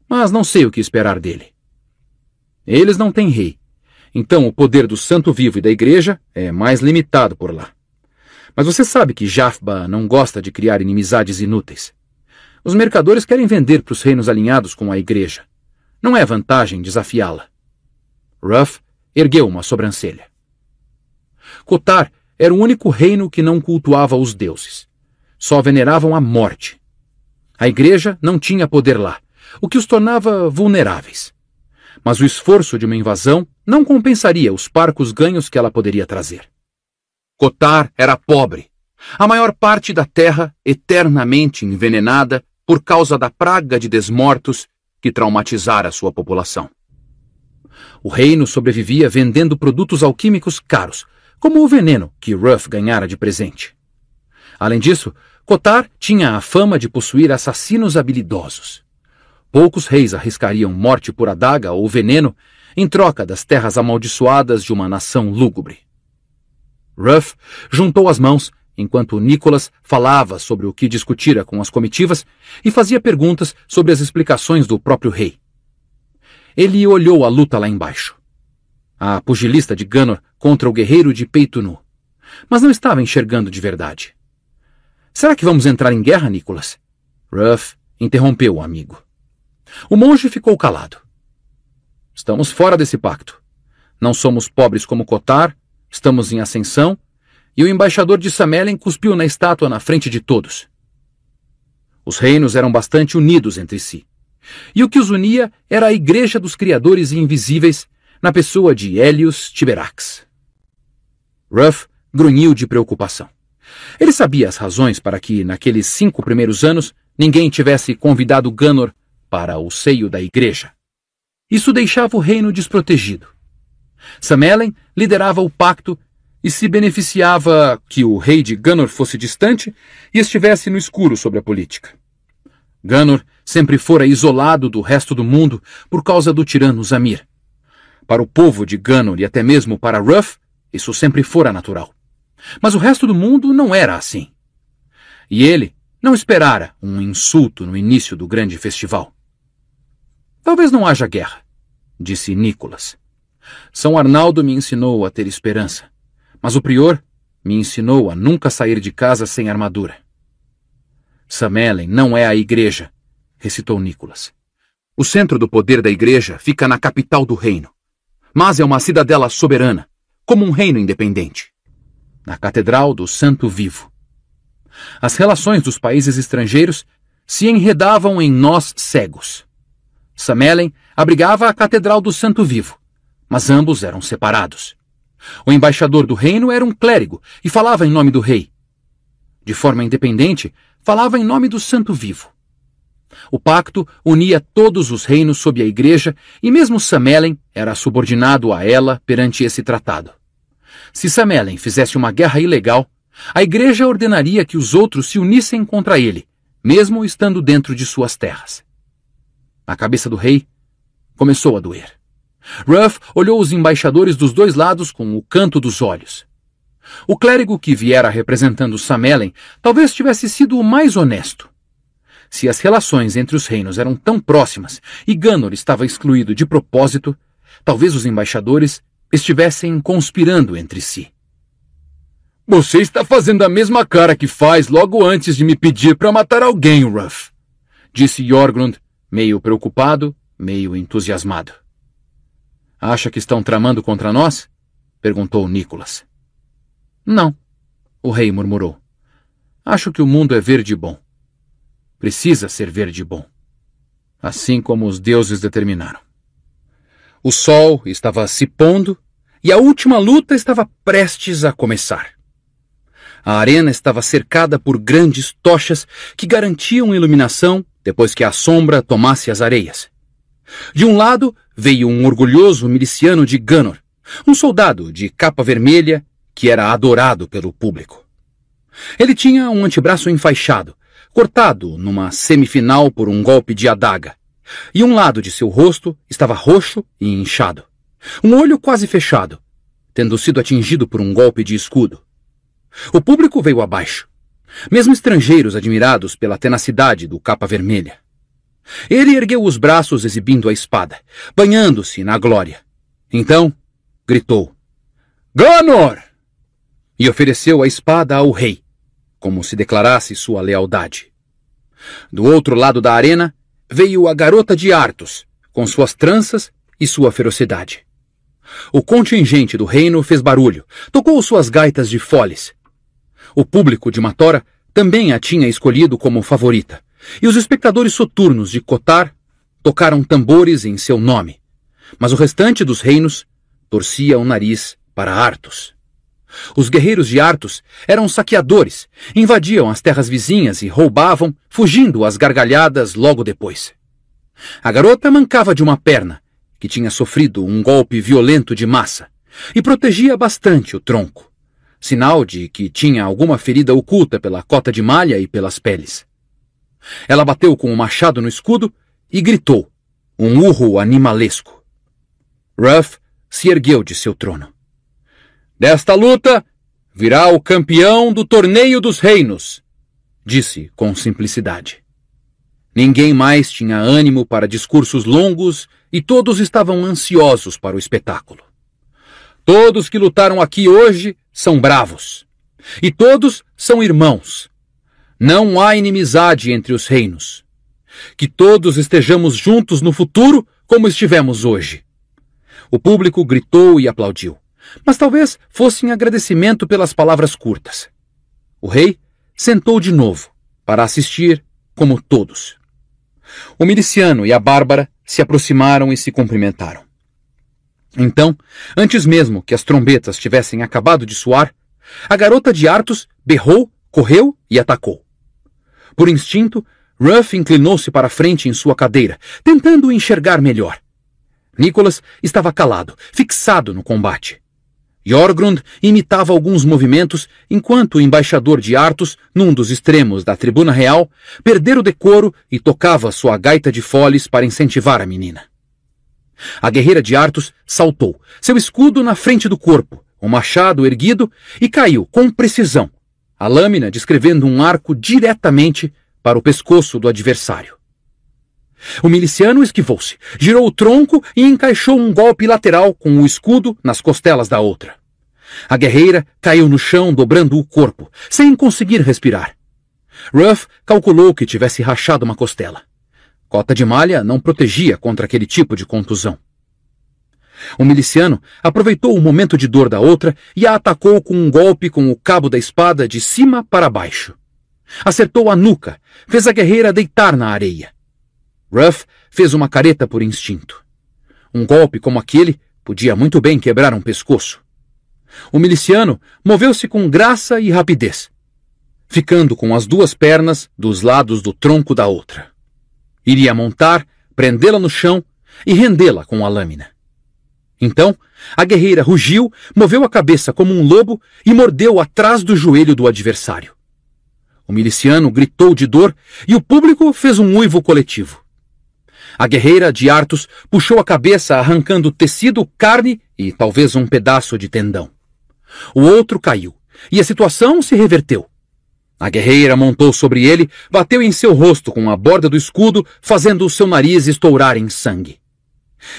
A: mas não sei o que esperar dele. Eles não têm rei, então o poder do santo vivo e da igreja é mais limitado por lá. Mas você sabe que Jafba não gosta de criar inimizades inúteis. Os mercadores querem vender para os reinos alinhados com a igreja. Não é vantagem desafiá-la. Ruff ergueu uma sobrancelha. Cotar era o único reino que não cultuava os deuses. Só veneravam a morte, a igreja não tinha poder lá, o que os tornava vulneráveis. Mas o esforço de uma invasão não compensaria os parcos ganhos que ela poderia trazer. Cotar era pobre. A maior parte da terra eternamente envenenada por causa da praga de desmortos que traumatizara sua população. O reino sobrevivia vendendo produtos alquímicos caros, como o veneno que Ruff ganhara de presente. Além disso, Cotar tinha a fama de possuir assassinos habilidosos. Poucos reis arriscariam morte por adaga ou veneno em troca das terras amaldiçoadas de uma nação lúgubre. Ruff juntou as mãos enquanto Nicholas falava sobre o que discutira com as comitivas e fazia perguntas sobre as explicações do próprio rei. Ele olhou a luta lá embaixo. A pugilista de Gunnor contra o guerreiro de peito nu. Mas não estava enxergando de verdade. Será que vamos entrar em guerra, Nicholas? Ruff interrompeu o amigo. O monge ficou calado. Estamos fora desse pacto. Não somos pobres como Cotar, estamos em ascensão, e o embaixador de Samelen cuspiu na estátua na frente de todos. Os reinos eram bastante unidos entre si. E o que os unia era a Igreja dos Criadores Invisíveis, na pessoa de Helios Tiberax. Ruff grunhiu de preocupação. Ele sabia as razões para que, naqueles cinco primeiros anos, ninguém tivesse convidado Ganor para o seio da igreja. Isso deixava o reino desprotegido. Samelen liderava o pacto e se beneficiava que o rei de Ganor fosse distante e estivesse no escuro sobre a política. Ganor sempre fora isolado do resto do mundo por causa do tirano Zamir. Para o povo de Ganor e até mesmo para Ruff, isso sempre fora natural. Mas o resto do mundo não era assim. E ele não esperara um insulto no início do grande festival. Talvez não haja guerra, disse Nicolas. São Arnaldo me ensinou a ter esperança, mas o prior me ensinou a nunca sair de casa sem armadura. Samelen não é a igreja, recitou Nicolas. O centro do poder da igreja fica na capital do reino, mas é uma cidadela soberana, como um reino independente na Catedral do Santo Vivo. As relações dos países estrangeiros se enredavam em nós cegos. Samelen abrigava a Catedral do Santo Vivo, mas ambos eram separados. O embaixador do reino era um clérigo e falava em nome do rei. De forma independente, falava em nome do Santo Vivo. O pacto unia todos os reinos sob a Igreja e mesmo Samelen era subordinado a ela perante esse tratado. Se Samelen fizesse uma guerra ilegal, a igreja ordenaria que os outros se unissem contra ele, mesmo estando dentro de suas terras. A cabeça do rei começou a doer. Ruff olhou os embaixadores dos dois lados com o canto dos olhos. O clérigo que viera representando Samelen talvez tivesse sido o mais honesto. Se as relações entre os reinos eram tão próximas e Ganor estava excluído de propósito, talvez os embaixadores estivessem conspirando entre si. Você está fazendo a mesma cara que faz logo antes de me pedir para matar alguém, Ruff, disse Jorgrund, meio preocupado, meio entusiasmado. Acha que estão tramando contra nós? perguntou Nicholas. Não, o rei murmurou. Acho que o mundo é verde bom. Precisa ser verde bom. Assim como os deuses determinaram. O sol estava se pondo e a última luta estava prestes a começar. A arena estava cercada por grandes tochas que garantiam iluminação depois que a sombra tomasse as areias. De um lado veio um orgulhoso miliciano de Ganor, um soldado de capa vermelha que era adorado pelo público. Ele tinha um antebraço enfaixado, cortado numa semifinal por um golpe de adaga, e um lado de seu rosto estava roxo e inchado. Um olho quase fechado, tendo sido atingido por um golpe de escudo. O público veio abaixo. Mesmo estrangeiros admirados pela tenacidade do capa vermelha. Ele ergueu os braços exibindo a espada, banhando-se na glória. Então, gritou: Ganor! E ofereceu a espada ao rei, como se declarasse sua lealdade. Do outro lado da arena, veio a garota de Artos, com suas tranças e sua ferocidade. O contingente do reino fez barulho, tocou suas gaitas de foles. O público de Matora também a tinha escolhido como favorita, e os espectadores soturnos de Cotar tocaram tambores em seu nome. Mas o restante dos reinos torcia o nariz para Artos. Os guerreiros de Artus eram saqueadores, invadiam as terras vizinhas e roubavam, fugindo às gargalhadas logo depois. A garota mancava de uma perna, que tinha sofrido um golpe violento de massa, e protegia bastante o tronco, sinal de que tinha alguma ferida oculta pela cota de malha e pelas peles. Ela bateu com o machado no escudo e gritou, um urro animalesco. Ruff se ergueu de seu trono. Desta luta virá o campeão do Torneio dos Reinos, disse com simplicidade. Ninguém mais tinha ânimo para discursos longos e todos estavam ansiosos para o espetáculo. Todos que lutaram aqui hoje são bravos. E todos são irmãos. Não há inimizade entre os reinos. Que todos estejamos juntos no futuro como estivemos hoje. O público gritou e aplaudiu mas talvez fosse em agradecimento pelas palavras curtas. O rei sentou de novo para assistir, como todos. O miliciano e a Bárbara se aproximaram e se cumprimentaram. Então, antes mesmo que as trombetas tivessem acabado de soar, a garota de Artus berrou, correu e atacou. Por instinto, Ruff inclinou-se para frente em sua cadeira, tentando enxergar melhor. Nicholas estava calado, fixado no combate. Jorgrund imitava alguns movimentos, enquanto o embaixador de Artus, num dos extremos da tribuna real, perdera o decoro e tocava sua gaita de foles para incentivar a menina. A guerreira de Artus saltou, seu escudo na frente do corpo, o um machado erguido, e caiu com precisão, a lâmina descrevendo um arco diretamente para o pescoço do adversário. O miliciano esquivou-se, girou o tronco e encaixou um golpe lateral com o escudo nas costelas da outra. A guerreira caiu no chão dobrando o corpo, sem conseguir respirar. Ruff calculou que tivesse rachado uma costela. Cota de malha não protegia contra aquele tipo de contusão. O miliciano aproveitou o momento de dor da outra e a atacou com um golpe com o cabo da espada de cima para baixo. Acertou a nuca, fez a guerreira deitar na areia. Ruff fez uma careta por instinto. Um golpe como aquele podia muito bem quebrar um pescoço. O miliciano moveu-se com graça e rapidez, ficando com as duas pernas dos lados do tronco da outra. Iria montar, prendê-la no chão e rendê-la com a lâmina. Então, a guerreira rugiu, moveu a cabeça como um lobo e mordeu atrás do joelho do adversário. O miliciano gritou de dor e o público fez um uivo coletivo. A guerreira de Artus puxou a cabeça, arrancando tecido, carne e talvez um pedaço de tendão. O outro caiu, e a situação se reverteu. A guerreira montou sobre ele, bateu em seu rosto com a borda do escudo, fazendo o seu nariz estourar em sangue.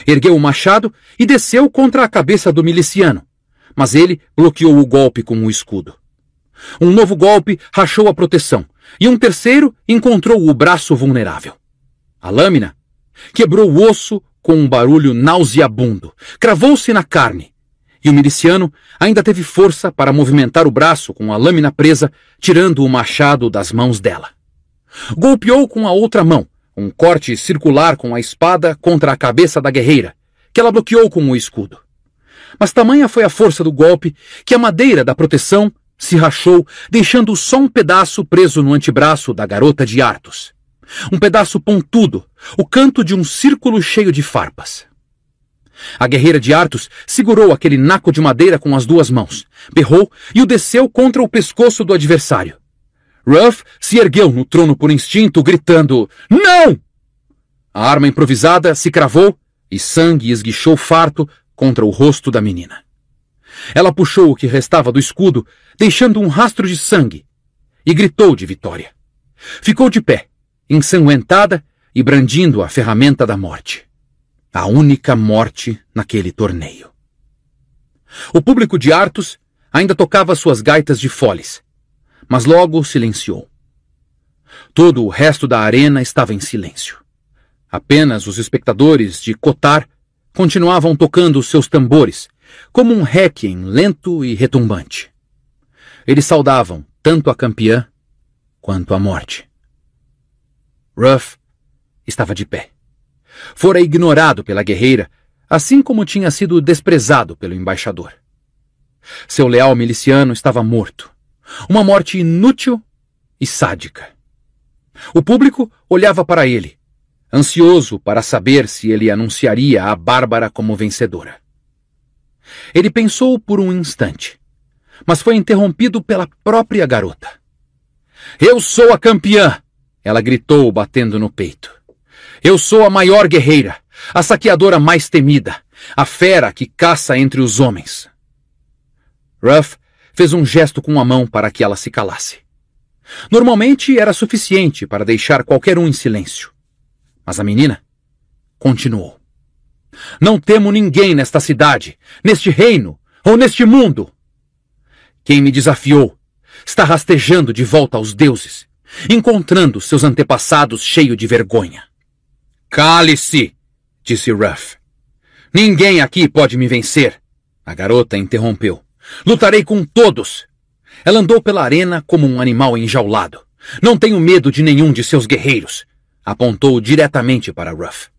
A: Ergueu o machado e desceu contra a cabeça do miliciano, mas ele bloqueou o golpe com o escudo. Um novo golpe rachou a proteção, e um terceiro encontrou o braço vulnerável. A lâmina Quebrou o osso com um barulho nauseabundo. Cravou-se na carne. E o miliciano ainda teve força para movimentar o braço com a lâmina presa, tirando o machado das mãos dela. Golpeou com a outra mão, um corte circular com a espada contra a cabeça da guerreira, que ela bloqueou com o escudo. Mas tamanha foi a força do golpe que a madeira da proteção se rachou, deixando só um pedaço preso no antebraço da garota de Artos. Um pedaço pontudo, o canto de um círculo cheio de farpas. A guerreira de Artus segurou aquele naco de madeira com as duas mãos, berrou e o desceu contra o pescoço do adversário. Ruff se ergueu no trono por instinto, gritando: Não! A arma improvisada se cravou e sangue esguichou farto contra o rosto da menina. Ela puxou o que restava do escudo, deixando um rastro de sangue, e gritou de vitória. Ficou de pé, ensanguentada e brandindo a ferramenta da morte. A única morte naquele torneio. O público de Artos ainda tocava suas gaitas de foles, mas logo silenciou. Todo o resto da arena estava em silêncio. Apenas os espectadores de Cotar continuavam tocando seus tambores, como um requiem lento e retumbante. Eles saudavam tanto a campeã quanto a morte. Ruff estava de pé. Fora ignorado pela guerreira, assim como tinha sido desprezado pelo embaixador. Seu leal miliciano estava morto. Uma morte inútil e sádica. O público olhava para ele, ansioso para saber se ele anunciaria a Bárbara como vencedora. Ele pensou por um instante, mas foi interrompido pela própria garota. Eu sou a campeã! Ela gritou, batendo no peito. Eu sou a maior guerreira, a saqueadora mais temida, a fera que caça entre os homens. Ruff fez um gesto com a mão para que ela se calasse. Normalmente era suficiente para deixar qualquer um em silêncio. Mas a menina continuou. Não temo ninguém nesta cidade, neste reino ou neste mundo. Quem me desafiou está rastejando de volta aos deuses encontrando seus antepassados cheio de vergonha. Cale-se! disse Ruff. Ninguém aqui pode me vencer. A garota interrompeu. Lutarei com todos. Ela andou pela arena como um animal enjaulado. Não tenho medo de nenhum de seus guerreiros. Apontou diretamente para Ruff.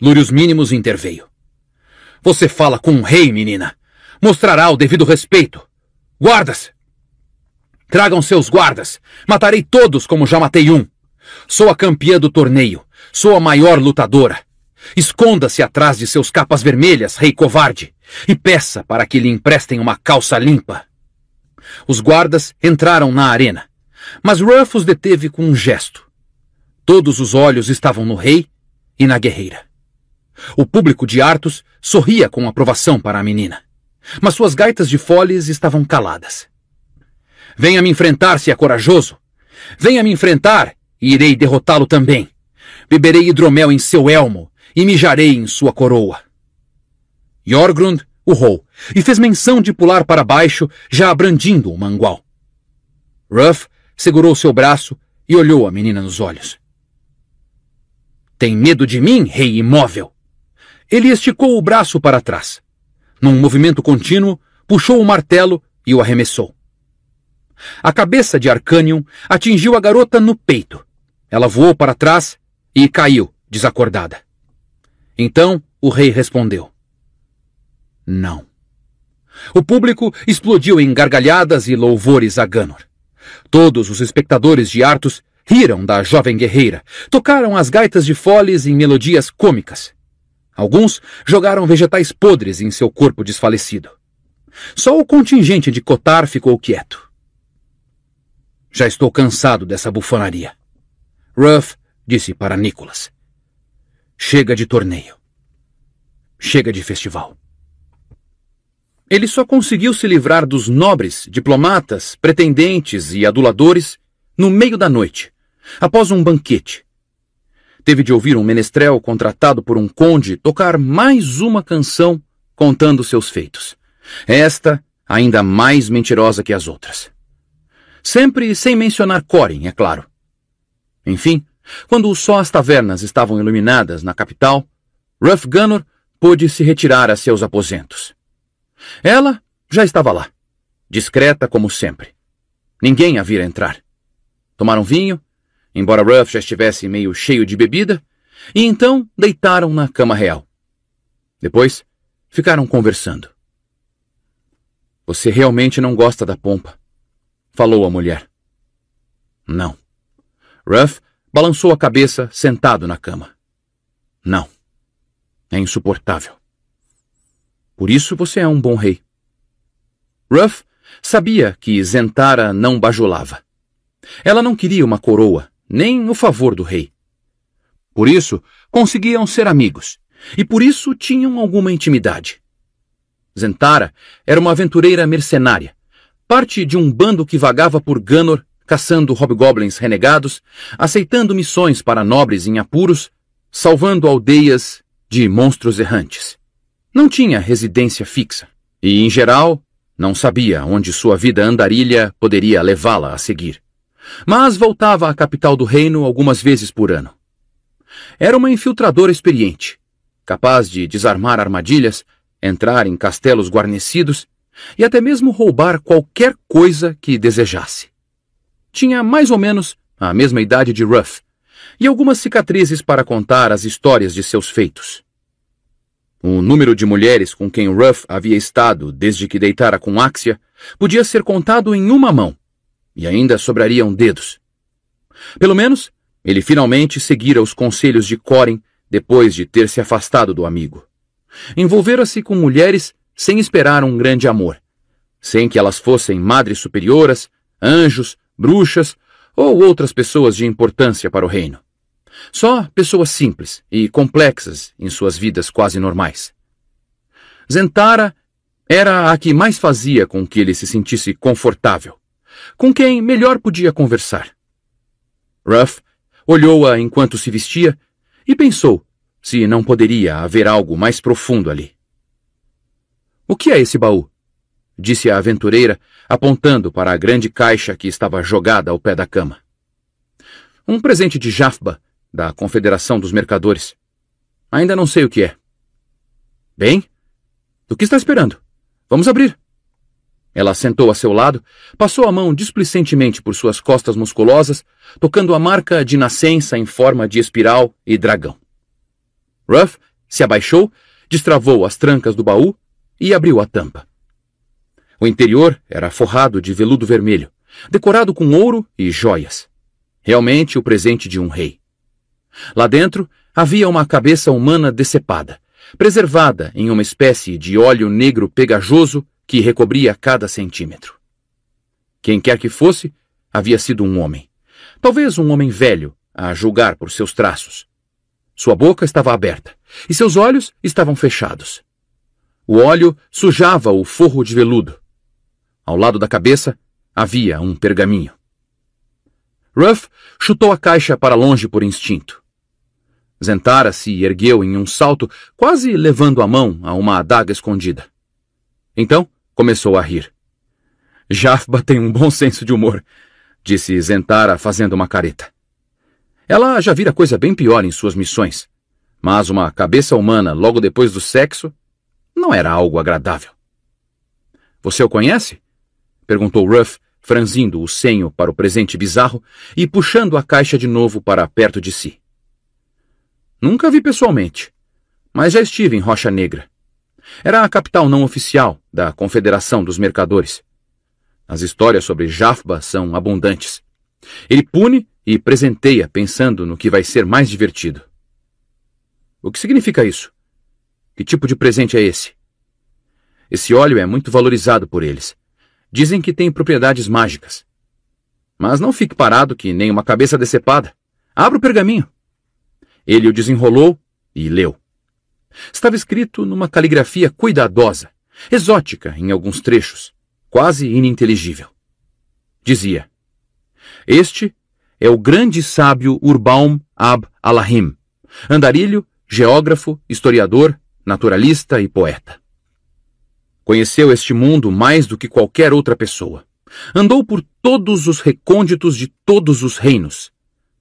A: Lúrios Mínimos interveio. Você fala com um rei, menina. Mostrará o devido respeito. Guardas! Tragam seus guardas. Matarei todos como já matei um. Sou a campeã do torneio. Sou a maior lutadora. Esconda-se atrás de seus capas vermelhas, rei covarde, e peça para que lhe emprestem uma calça limpa. Os guardas entraram na arena, mas Ruff os deteve com um gesto. Todos os olhos estavam no rei e na guerreira. O público de Artus sorria com aprovação para a menina, mas suas gaitas de foles estavam caladas. Venha me enfrentar se é corajoso. Venha me enfrentar e irei derrotá-lo também. Beberei hidromel em seu elmo e mijarei em sua coroa. Jorgrund urrou e fez menção de pular para baixo, já abrandindo o mangual. Ruff segurou seu braço e olhou a menina nos olhos. Tem medo de mim, rei imóvel? Ele esticou o braço para trás. Num movimento contínuo, puxou o martelo e o arremessou. A cabeça de Arcanium atingiu a garota no peito. Ela voou para trás e caiu, desacordada. Então o rei respondeu: Não. O público explodiu em gargalhadas e louvores a Ganor. Todos os espectadores de Artus riram da jovem guerreira, tocaram as gaitas de foles em melodias cômicas. Alguns jogaram vegetais podres em seu corpo desfalecido. Só o contingente de Cotar ficou quieto. Já estou cansado dessa bufonaria. Ruff disse para Nicholas. Chega de torneio. Chega de festival. Ele só conseguiu se livrar dos nobres, diplomatas, pretendentes e aduladores no meio da noite, após um banquete. Teve de ouvir um menestrel contratado por um conde tocar mais uma canção contando seus feitos. Esta ainda mais mentirosa que as outras sempre sem mencionar Corin, é claro. Enfim, quando só as tavernas estavam iluminadas na capital, Ruff Gunnor pôde se retirar a seus aposentos. Ela já estava lá, discreta como sempre. Ninguém a vira entrar. Tomaram vinho, embora Ruff já estivesse meio cheio de bebida, e então deitaram na cama real. Depois, ficaram conversando. Você realmente não gosta da pompa, falou a mulher. Não. Ruff balançou a cabeça sentado na cama. Não. É insuportável. Por isso você é um bom rei. Ruff sabia que Zentara não bajulava. Ela não queria uma coroa, nem o favor do rei. Por isso, conseguiam ser amigos, e por isso tinham alguma intimidade. Zentara era uma aventureira mercenária, parte de um bando que vagava por Ganor, caçando hobgoblins renegados, aceitando missões para nobres em apuros, salvando aldeias de monstros errantes. Não tinha residência fixa e, em geral, não sabia onde sua vida andarilha poderia levá-la a seguir. Mas voltava à capital do reino algumas vezes por ano. Era uma infiltradora experiente, capaz de desarmar armadilhas, entrar em castelos guarnecidos e até mesmo roubar qualquer coisa que desejasse. Tinha mais ou menos a mesma idade de Ruff e algumas cicatrizes para contar as histórias de seus feitos. O número de mulheres com quem Ruff havia estado desde que deitara com Axia podia ser contado em uma mão, e ainda sobrariam dedos. Pelo menos, ele finalmente seguira os conselhos de Corin depois de ter se afastado do amigo. Envolvera-se com mulheres sem esperar um grande amor, sem que elas fossem madres superioras, anjos, bruxas ou outras pessoas de importância para o reino. Só pessoas simples e complexas em suas vidas quase normais. Zentara era a que mais fazia com que ele se sentisse confortável, com quem melhor podia conversar. Ruff olhou-a enquanto se vestia e pensou se não poderia haver algo mais profundo ali. O que é esse baú? Disse a aventureira, apontando para a grande caixa que estava jogada ao pé da cama. Um presente de Jafba, da Confederação dos Mercadores. Ainda não sei o que é. Bem, do que está esperando? Vamos abrir. Ela sentou a seu lado, passou a mão displicentemente por suas costas musculosas, tocando a marca de nascença em forma de espiral e dragão. Ruff se abaixou, destravou as trancas do baú e abriu a tampa. O interior era forrado de veludo vermelho, decorado com ouro e joias. Realmente o presente de um rei. Lá dentro havia uma cabeça humana decepada, preservada em uma espécie de óleo negro pegajoso que recobria cada centímetro. Quem quer que fosse, havia sido um homem. Talvez um homem velho, a julgar por seus traços. Sua boca estava aberta e seus olhos estavam fechados. O óleo sujava o forro de veludo. Ao lado da cabeça havia um pergaminho. Ruff chutou a caixa para longe por instinto. Zentara se ergueu em um salto, quase levando a mão a uma adaga escondida. Então começou a rir. Jafba tem um bom senso de humor, disse Zentara fazendo uma careta. Ela já vira coisa bem pior em suas missões, mas uma cabeça humana logo depois do sexo não era algo agradável. Você o conhece? perguntou Ruff, franzindo o senho para o presente bizarro e puxando a caixa de novo para perto de si. Nunca vi pessoalmente, mas já estive em Rocha Negra. Era a capital não oficial da Confederação dos Mercadores. As histórias sobre Jafba são abundantes. Ele pune e presenteia pensando no que vai ser mais divertido. O que significa isso? Que tipo de presente é esse? Esse óleo é muito valorizado por eles. Dizem que tem propriedades mágicas. Mas não fique parado que nem uma cabeça decepada. Abra o pergaminho. Ele o desenrolou e leu. Estava escrito numa caligrafia cuidadosa, exótica em alguns trechos, quase ininteligível. Dizia: Este é o grande sábio Urbaum ab Alahim, andarilho, geógrafo, historiador, naturalista e poeta. Conheceu este mundo mais do que qualquer outra pessoa. Andou por todos os recônditos de todos os reinos.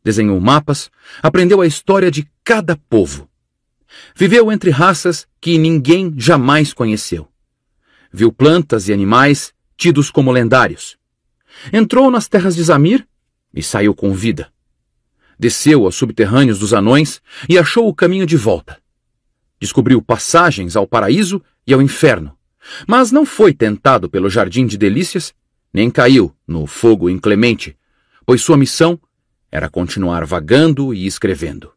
A: Desenhou mapas, aprendeu a história de cada povo. Viveu entre raças que ninguém jamais conheceu. Viu plantas e animais tidos como lendários. Entrou nas terras de Zamir e saiu com vida. Desceu aos subterrâneos dos anões e achou o caminho de volta. Descobriu passagens ao paraíso e ao inferno, mas não foi tentado pelo jardim de delícias, nem caiu no fogo inclemente, pois sua missão era continuar vagando e escrevendo.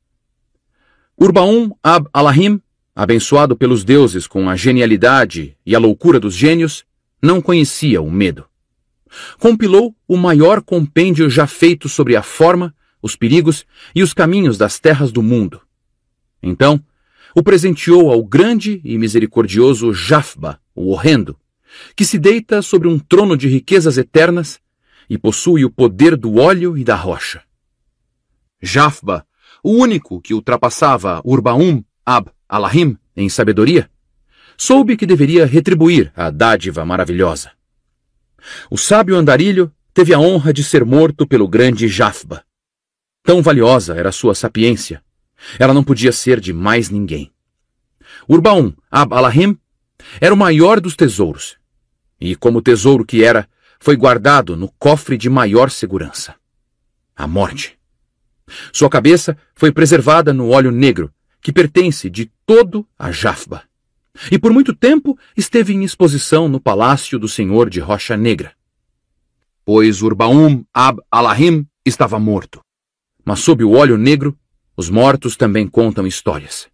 A: Urbaum ab Alahim, abençoado pelos deuses com a genialidade e a loucura dos gênios, não conhecia o medo. Compilou o maior compêndio já feito sobre a forma, os perigos e os caminhos das terras do mundo. Então, o presenteou ao grande e misericordioso Jafba, o horrendo, que se deita sobre um trono de riquezas eternas e possui o poder do óleo e da rocha. Jafba, o único que ultrapassava Urbaum ab Alahim em sabedoria, soube que deveria retribuir a dádiva maravilhosa. O sábio andarilho teve a honra de ser morto pelo grande Jafba. Tão valiosa era sua sapiência ela não podia ser de mais ninguém. Urbaum Ab-Alahim era o maior dos tesouros, e como tesouro que era, foi guardado no cofre de maior segurança. A morte. Sua cabeça foi preservada no óleo negro, que pertence de todo a Jafba, e por muito tempo esteve em exposição no palácio do senhor de Rocha Negra. Pois Urbaum Ab-Alahim estava morto, mas sob o óleo negro os mortos também contam histórias.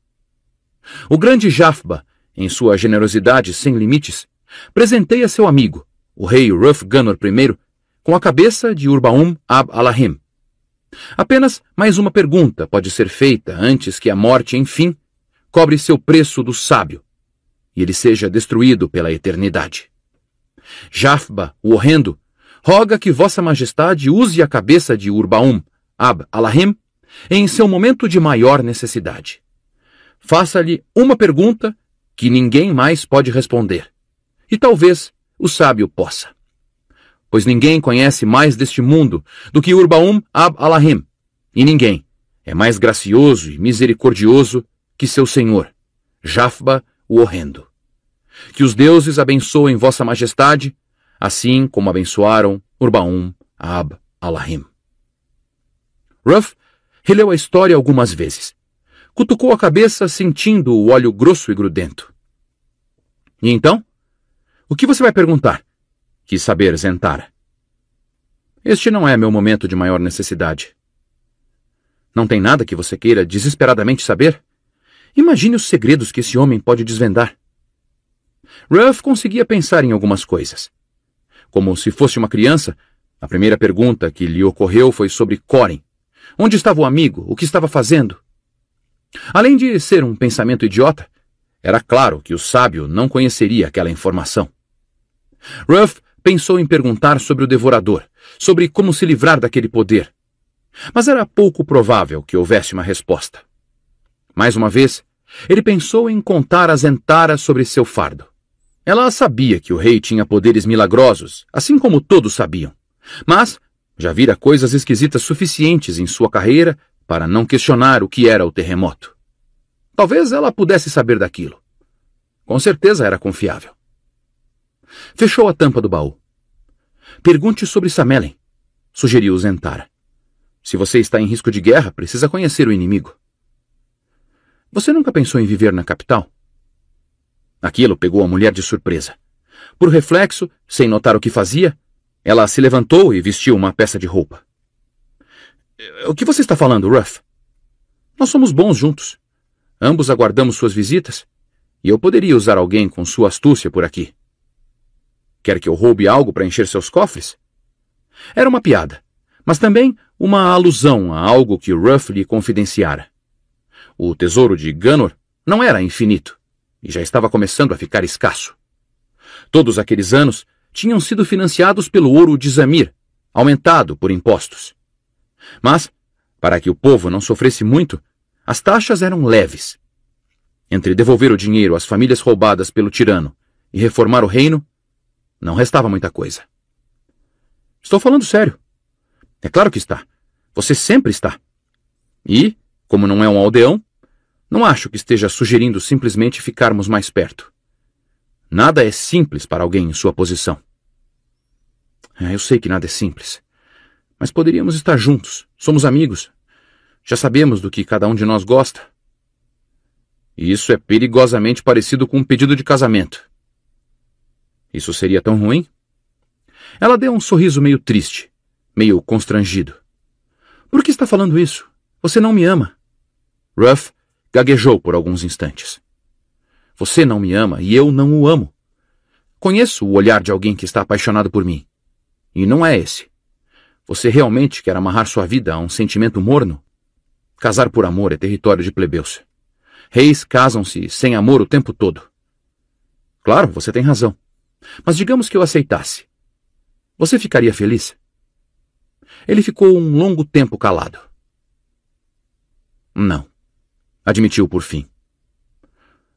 A: O grande Jafba, em sua generosidade sem limites, presenteia seu amigo, o rei Ruf Gunnar I, com a cabeça de Urbaum ab Alahim. Apenas mais uma pergunta pode ser feita antes que a morte, enfim, cobre seu preço do sábio e ele seja destruído pela eternidade. Jafba, o horrendo, roga que Vossa Majestade use a cabeça de Urbaum ab Alahim em seu momento de maior necessidade. Faça-lhe uma pergunta que ninguém mais pode responder. E talvez o sábio possa. Pois ninguém conhece mais deste mundo do que Urbaum ab Alahim, e ninguém é mais gracioso e misericordioso que seu senhor, Jafba o Horrendo. Que os deuses abençoem vossa majestade, assim como abençoaram Urbaum ab Alahim. Ruff Releu a história algumas vezes. Cutucou a cabeça, sentindo o óleo grosso e grudento. E então? O que você vai perguntar? Quis saber Zentara. Este não é meu momento de maior necessidade. Não tem nada que você queira desesperadamente saber? Imagine os segredos que esse homem pode desvendar. Ruff conseguia pensar em algumas coisas. Como se fosse uma criança, a primeira pergunta que lhe ocorreu foi sobre Corin, Onde estava o amigo? O que estava fazendo? Além de ser um pensamento idiota, era claro que o sábio não conheceria aquela informação. Ruff pensou em perguntar sobre o devorador, sobre como se livrar daquele poder. Mas era pouco provável que houvesse uma resposta. Mais uma vez, ele pensou em contar a Zentara sobre seu fardo. Ela sabia que o rei tinha poderes milagrosos, assim como todos sabiam. Mas já vira coisas esquisitas suficientes em sua carreira para não questionar o que era o terremoto. Talvez ela pudesse saber daquilo. Com certeza era confiável. Fechou a tampa do baú. Pergunte sobre Samelen, sugeriu Zentara. Se você está em risco de guerra, precisa conhecer o inimigo. Você nunca pensou em viver na capital? Aquilo pegou a mulher de surpresa. Por reflexo, sem notar o que fazia, ela se levantou e vestiu uma peça de roupa. Eh, o que você está falando, Ruff? Nós somos bons juntos. Ambos aguardamos suas visitas, e eu poderia usar alguém com sua astúcia por aqui. Quer que eu roube algo para encher seus cofres? Era uma piada, mas também uma alusão a algo que Ruff lhe confidenciara. O tesouro de Ganor não era infinito, e já estava começando a ficar escasso. Todos aqueles anos, tinham sido financiados pelo ouro de Zamir, aumentado por impostos. Mas, para que o povo não sofresse muito, as taxas eram leves. Entre devolver o dinheiro às famílias roubadas pelo tirano e reformar o reino, não restava muita coisa. Estou falando sério. É claro que está. Você sempre está. E, como não é um aldeão, não acho que esteja sugerindo simplesmente ficarmos mais perto. Nada é simples para alguém em sua posição. É, eu sei que nada é simples. Mas poderíamos estar juntos. Somos amigos. Já sabemos do que cada um de nós gosta. E isso é perigosamente parecido com um pedido de casamento. Isso seria tão ruim? Ela deu um sorriso meio triste, meio constrangido. Por que está falando isso? Você não me ama. Ruff gaguejou por alguns instantes. Você não me ama e eu não o amo. Conheço o olhar de alguém que está apaixonado por mim. E não é esse. Você realmente quer amarrar sua vida a um sentimento morno? Casar por amor é território de plebeus. Reis casam-se sem amor o tempo todo. Claro, você tem razão. Mas digamos que eu aceitasse. Você ficaria feliz? Ele ficou um longo tempo calado. Não, admitiu por fim.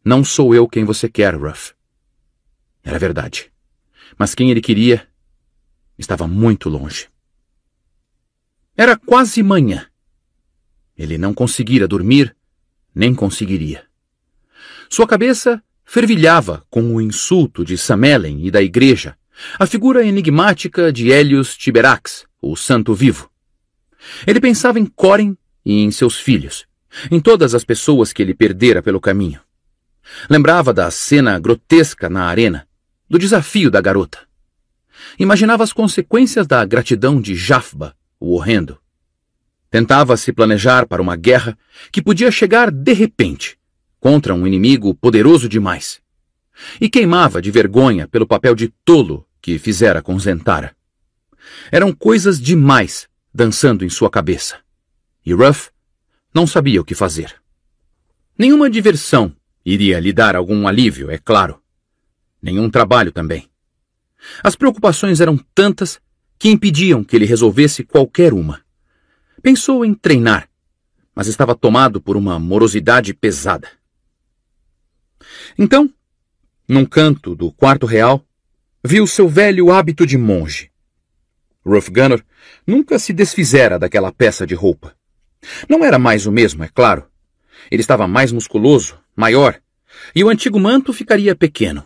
A: Não sou eu quem você quer, Ruff. Era verdade. Mas quem ele queria estava muito longe. Era quase manhã. Ele não conseguira dormir, nem conseguiria. Sua cabeça fervilhava com o insulto de Samelen e da igreja, a figura enigmática de Helios Tiberax, o santo vivo. Ele pensava em Corin e em seus filhos, em todas as pessoas que ele perdera pelo caminho. Lembrava da cena grotesca na arena, do desafio da garota. Imaginava as consequências da gratidão de Jafba, o horrendo. Tentava se planejar para uma guerra que podia chegar de repente contra um inimigo poderoso demais. E queimava de vergonha pelo papel de tolo que fizera com Zentara. Eram coisas demais dançando em sua cabeça. E Ruff não sabia o que fazer. Nenhuma diversão Iria lhe dar algum alívio, é claro. Nenhum trabalho também. As preocupações eram tantas que impediam que ele resolvesse qualquer uma. Pensou em treinar, mas estava tomado por uma morosidade pesada. Então, num canto do quarto real, viu seu velho hábito de monge. Ruff Gunner nunca se desfizera daquela peça de roupa. Não era mais o mesmo, é claro. Ele estava mais musculoso, maior, e o antigo manto ficaria pequeno.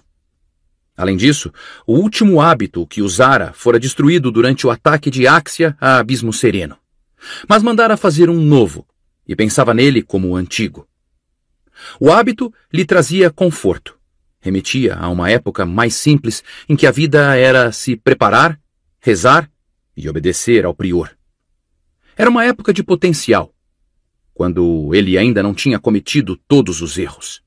A: Além disso, o último hábito que usara fora destruído durante o ataque de Áxia a Abismo Sereno, mas mandara fazer um novo, e pensava nele como o antigo. O hábito lhe trazia conforto. Remetia a uma época mais simples em que a vida era se preparar, rezar e obedecer ao prior. Era uma época de potencial, quando ele ainda não tinha cometido todos os erros.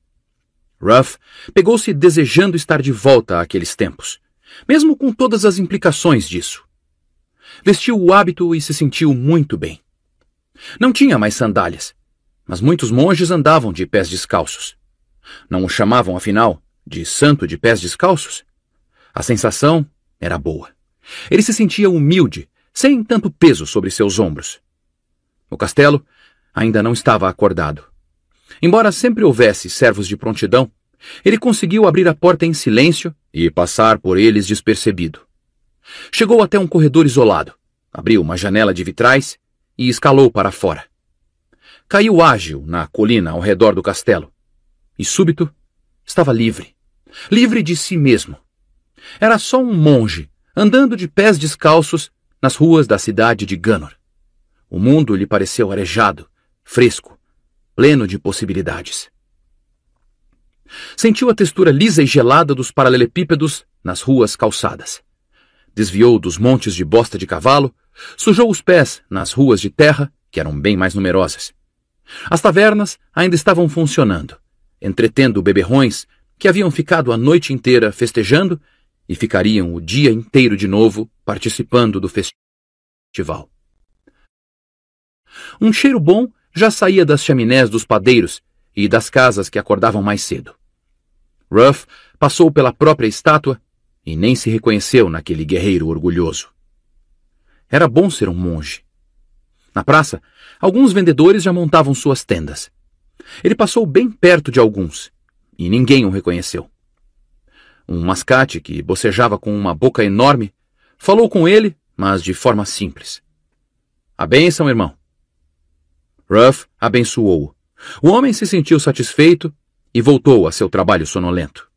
A: Ruff pegou-se desejando estar de volta àqueles tempos, mesmo com todas as implicações disso. Vestiu o hábito e se sentiu muito bem. Não tinha mais sandálias, mas muitos monges andavam de pés descalços. Não o chamavam, afinal, de santo de pés descalços? A sensação era boa. Ele se sentia humilde, sem tanto peso sobre seus ombros. No castelo, ainda não estava acordado. Embora sempre houvesse servos de prontidão, ele conseguiu abrir a porta em silêncio e passar por eles despercebido. Chegou até um corredor isolado, abriu uma janela de vitrais e escalou para fora. Caiu ágil na colina ao redor do castelo e, súbito, estava livre. Livre de si mesmo. Era só um monge andando de pés descalços nas ruas da cidade de Ganor. O mundo lhe pareceu arejado, fresco, pleno de possibilidades. Sentiu a textura lisa e gelada dos paralelepípedos nas ruas calçadas. Desviou dos montes de bosta de cavalo, sujou os pés nas ruas de terra, que eram bem mais numerosas. As tavernas ainda estavam funcionando, entretendo beberrões que haviam ficado a noite inteira festejando e ficariam o dia inteiro de novo participando do festival. Um cheiro bom já saía das chaminés dos padeiros e das casas que acordavam mais cedo. Ruff passou pela própria estátua e nem se reconheceu naquele guerreiro orgulhoso. Era bom ser um monge. Na praça, alguns vendedores já montavam suas tendas. Ele passou bem perto de alguns e ninguém o reconheceu. Um mascate que bocejava com uma boca enorme falou com ele, mas de forma simples. A bênção, irmão. Ruff abençoou-o. O homem se sentiu satisfeito e voltou a seu trabalho sonolento.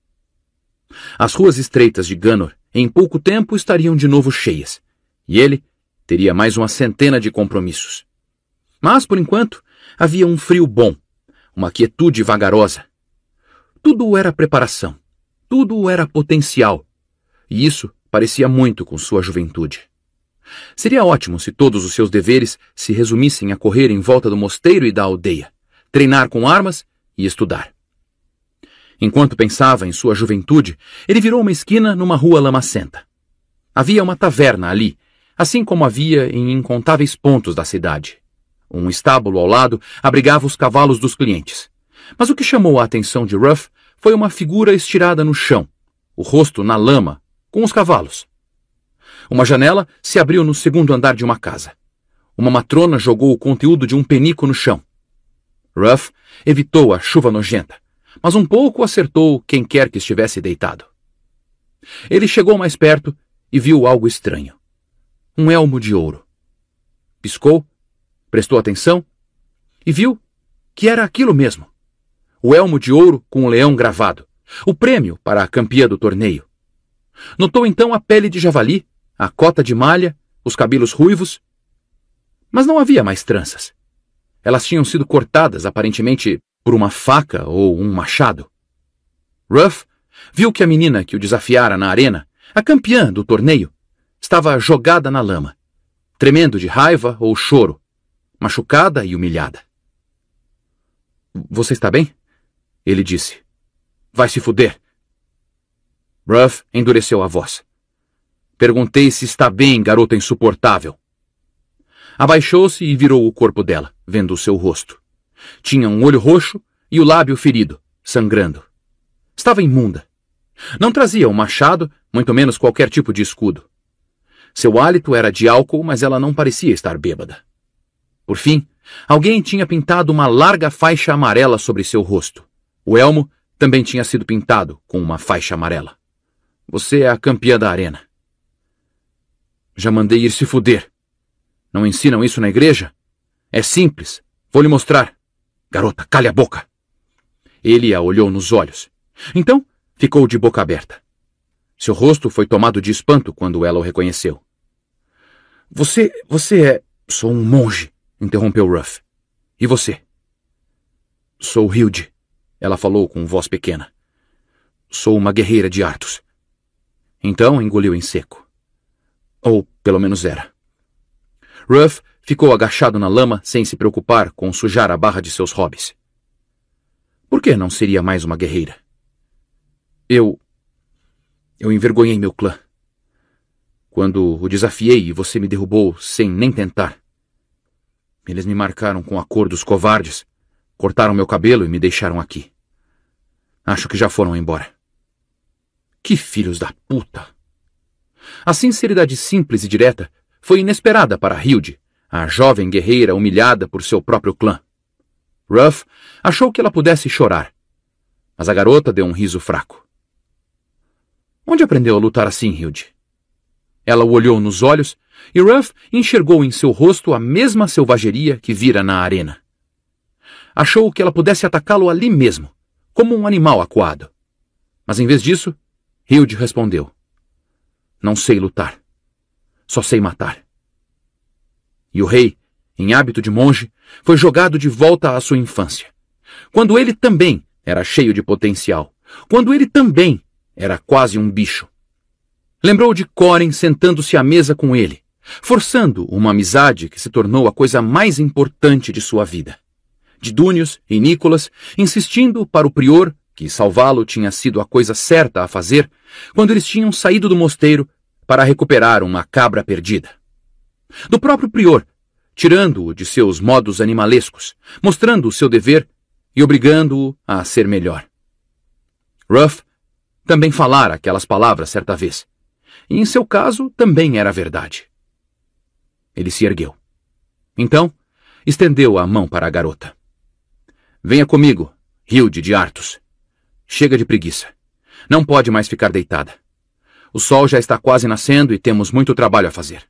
A: As ruas estreitas de Ganor em pouco tempo estariam de novo cheias, e ele teria mais uma centena de compromissos. Mas, por enquanto, havia um frio bom, uma quietude vagarosa. Tudo era preparação, tudo era potencial, e isso parecia muito com sua juventude. Seria ótimo se todos os seus deveres se resumissem a correr em volta do mosteiro e da aldeia, treinar com armas e estudar. Enquanto pensava em sua juventude, ele virou uma esquina numa rua lamacenta. Havia uma taverna ali, assim como havia em incontáveis pontos da cidade. Um estábulo ao lado abrigava os cavalos dos clientes. Mas o que chamou a atenção de Ruff foi uma figura estirada no chão, o rosto na lama, com os cavalos. Uma janela se abriu no segundo andar de uma casa. Uma matrona jogou o conteúdo de um penico no chão. Ruff evitou a chuva nojenta, mas um pouco acertou quem quer que estivesse deitado. Ele chegou mais perto e viu algo estranho. Um elmo de ouro. Piscou, prestou atenção e viu que era aquilo mesmo. O elmo de ouro com o leão gravado, o prêmio para a campeã do torneio. Notou então a pele de javali a cota de malha, os cabelos ruivos. Mas não havia mais tranças. Elas tinham sido cortadas, aparentemente, por uma faca ou um machado. Ruff viu que a menina que o desafiara na arena, a campeã do torneio, estava jogada na lama, tremendo de raiva ou choro, machucada e humilhada. Você está bem? Ele disse. Vai se fuder. Ruff endureceu a voz. Perguntei se está bem, garota insuportável. Abaixou-se e virou o corpo dela, vendo o seu rosto. Tinha um olho roxo e o lábio ferido, sangrando. Estava imunda. Não trazia um machado, muito menos qualquer tipo de escudo. Seu hálito era de álcool, mas ela não parecia estar bêbada. Por fim, alguém tinha pintado uma larga faixa amarela sobre seu rosto. O elmo também tinha sido pintado com uma faixa amarela. Você é a campeã da arena. Já mandei ir se fuder. Não ensinam isso na igreja? É simples. Vou lhe mostrar. Garota, calha a boca. Ele a olhou nos olhos. Então, ficou de boca aberta. Seu rosto foi tomado de espanto quando ela o reconheceu. Você. você é. Sou um monge, interrompeu Ruff. E você? Sou Hilde, ela falou com voz pequena. Sou uma guerreira de Artus. Então engoliu em seco. Ou pelo menos era. Ruff ficou agachado na lama sem se preocupar com sujar a barra de seus hobbies. Por que não seria mais uma guerreira? Eu. Eu envergonhei meu clã. Quando o desafiei e você me derrubou sem nem tentar. Eles me marcaram com a cor dos covardes, cortaram meu cabelo e me deixaram aqui. Acho que já foram embora. Que filhos da puta! A sinceridade simples e direta foi inesperada para Hilde, a jovem guerreira humilhada por seu próprio clã. Ruff achou que ela pudesse chorar, mas a garota deu um riso fraco. Onde aprendeu a lutar assim, Hilde? Ela o olhou nos olhos e Ruff enxergou em seu rosto a mesma selvageria que vira na arena. Achou que ela pudesse atacá-lo ali mesmo, como um animal acuado. Mas em vez disso, Hilde respondeu. Não sei lutar. Só sei matar. E o rei, em hábito de monge, foi jogado de volta à sua infância. Quando ele também era cheio de potencial. Quando ele também era quase um bicho. Lembrou de Coren sentando-se à mesa com ele, forçando uma amizade que se tornou a coisa mais importante de sua vida. De Dúnios e Nicolas insistindo para o prior que salvá-lo tinha sido a coisa certa a fazer quando eles tinham saído do mosteiro para recuperar uma cabra perdida. Do próprio prior, tirando-o de seus modos animalescos, mostrando o seu dever e obrigando-o a ser melhor. Ruff também falara aquelas palavras certa vez, e em seu caso também era verdade. Ele se ergueu. Então, estendeu a mão para a garota. Venha comigo, Hilde de Artus. Chega de preguiça. Não pode mais ficar deitada. O sol já está quase nascendo e temos muito trabalho a fazer.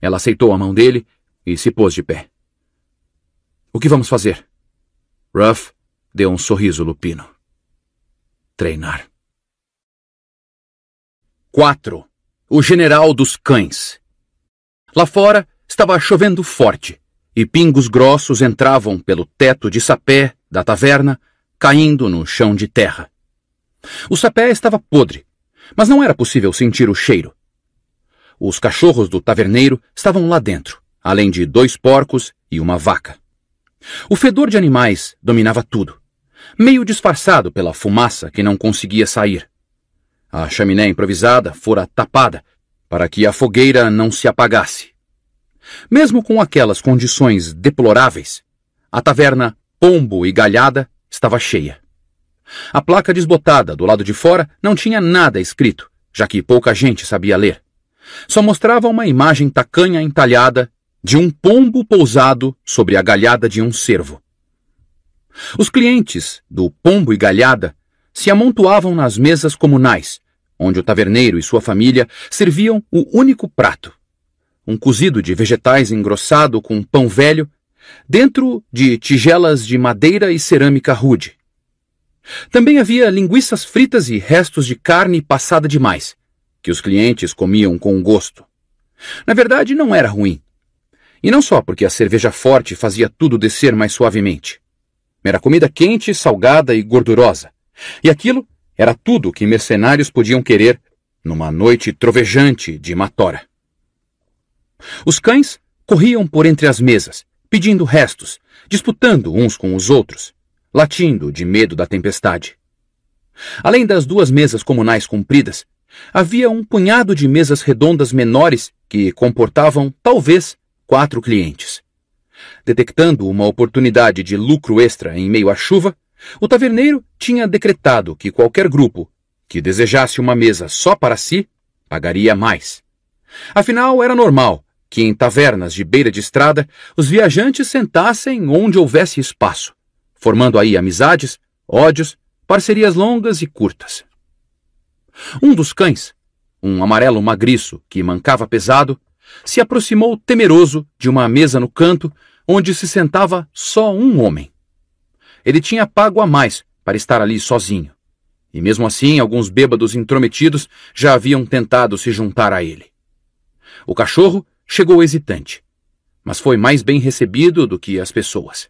A: Ela aceitou a mão dele e se pôs de pé. O que vamos fazer? Ruff deu um sorriso lupino. Treinar. 4. O General dos Cães. Lá fora estava chovendo forte e pingos grossos entravam pelo teto de sapé da taverna, caindo no chão de terra. O sapé estava podre, mas não era possível sentir o cheiro. Os cachorros do taverneiro estavam lá dentro, além de dois porcos e uma vaca. O fedor de animais dominava tudo, meio disfarçado pela fumaça que não conseguia sair. A chaminé improvisada fora tapada para que a fogueira não se apagasse. Mesmo com aquelas condições deploráveis, a taverna Pombo e Galhada estava cheia. A placa desbotada do lado de fora não tinha nada escrito, já que pouca gente sabia ler. Só mostrava uma imagem tacanha entalhada de um pombo pousado sobre a galhada de um cervo. Os clientes do Pombo e Galhada se amontoavam nas mesas comunais, onde o taverneiro e sua família serviam o único prato. Um cozido de vegetais engrossado com pão velho, dentro de tigelas de madeira e cerâmica rude. Também havia linguiças fritas e restos de carne passada demais, que os clientes comiam com gosto. Na verdade, não era ruim. E não só porque a cerveja forte fazia tudo descer mais suavemente. Era comida quente, salgada e gordurosa. E aquilo era tudo que mercenários podiam querer numa noite trovejante de matora. Os cães corriam por entre as mesas, pedindo restos, disputando uns com os outros latindo de medo da tempestade. Além das duas mesas comunais compridas, havia um punhado de mesas redondas menores que comportavam, talvez, quatro clientes. Detectando uma oportunidade de lucro extra em meio à chuva, o taverneiro tinha decretado que qualquer grupo que desejasse uma mesa só para si pagaria mais. Afinal, era normal que em tavernas de beira de estrada os viajantes sentassem onde houvesse espaço formando aí amizades, ódios, parcerias longas e curtas. Um dos cães, um amarelo magriço que mancava pesado, se aproximou temeroso de uma mesa no canto onde se sentava só um homem. Ele tinha pago a mais para estar ali sozinho. E mesmo assim, alguns bêbados intrometidos já haviam tentado se juntar a ele. O cachorro chegou hesitante, mas foi mais bem recebido do que as pessoas.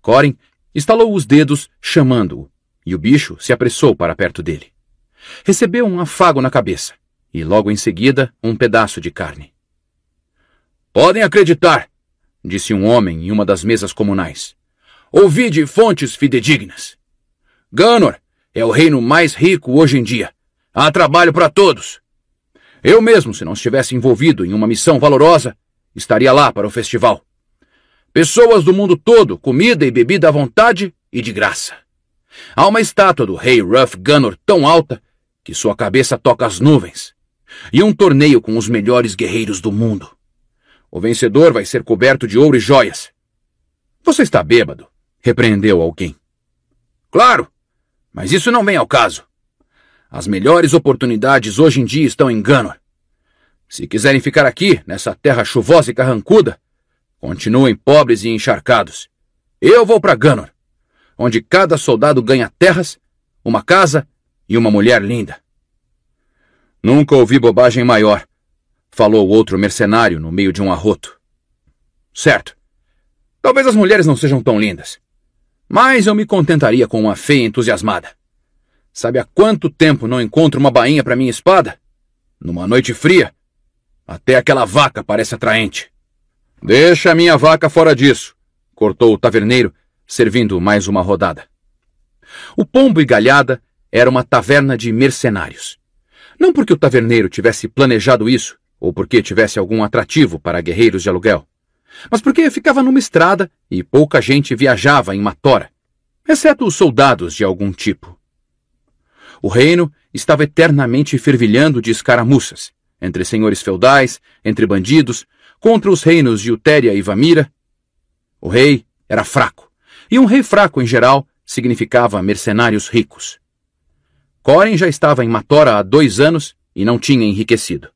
A: Corin estalou os dedos, chamando-o, e o bicho se apressou para perto dele. Recebeu um afago na cabeça e, logo em seguida, um pedaço de carne. Podem acreditar, disse um homem em uma das mesas comunais. Ouvi de fontes fidedignas. Ganor é o reino mais rico hoje em dia. Há trabalho para todos. Eu mesmo, se não estivesse envolvido em uma missão valorosa, estaria lá para o festival. Pessoas do mundo todo, comida e bebida à vontade e de graça. Há uma estátua do rei Ruff Gunnor tão alta que sua cabeça toca as nuvens. E um torneio com os melhores guerreiros do mundo. O vencedor vai ser coberto de ouro e joias. Você está bêbado, repreendeu alguém. Claro, mas isso não vem ao caso. As melhores oportunidades hoje em dia estão em Gunnor. Se quiserem ficar aqui, nessa terra chuvosa e carrancuda, Continuem pobres e encharcados. Eu vou para Ganor, onde cada soldado ganha terras, uma casa e uma mulher linda. Nunca ouvi bobagem maior, falou outro mercenário no meio de um arroto. Certo. Talvez as mulheres não sejam tão lindas. Mas eu me contentaria com uma feia entusiasmada. Sabe há quanto tempo não encontro uma bainha para minha espada? Numa noite fria, até aquela vaca parece atraente. Deixa a minha vaca fora disso, cortou o taverneiro, servindo mais uma rodada. O Pombo e Galhada era uma taverna de mercenários. Não porque o taverneiro tivesse planejado isso, ou porque tivesse algum atrativo para guerreiros de aluguel, mas porque ficava numa estrada e pouca gente viajava em Matora, exceto os soldados de algum tipo. O reino estava eternamente fervilhando de escaramuças, entre senhores feudais, entre bandidos, contra os reinos de Utéria e Vamira. O rei era fraco, e um rei fraco em geral significava mercenários ricos. Coren já estava em Matora há dois anos e não tinha enriquecido.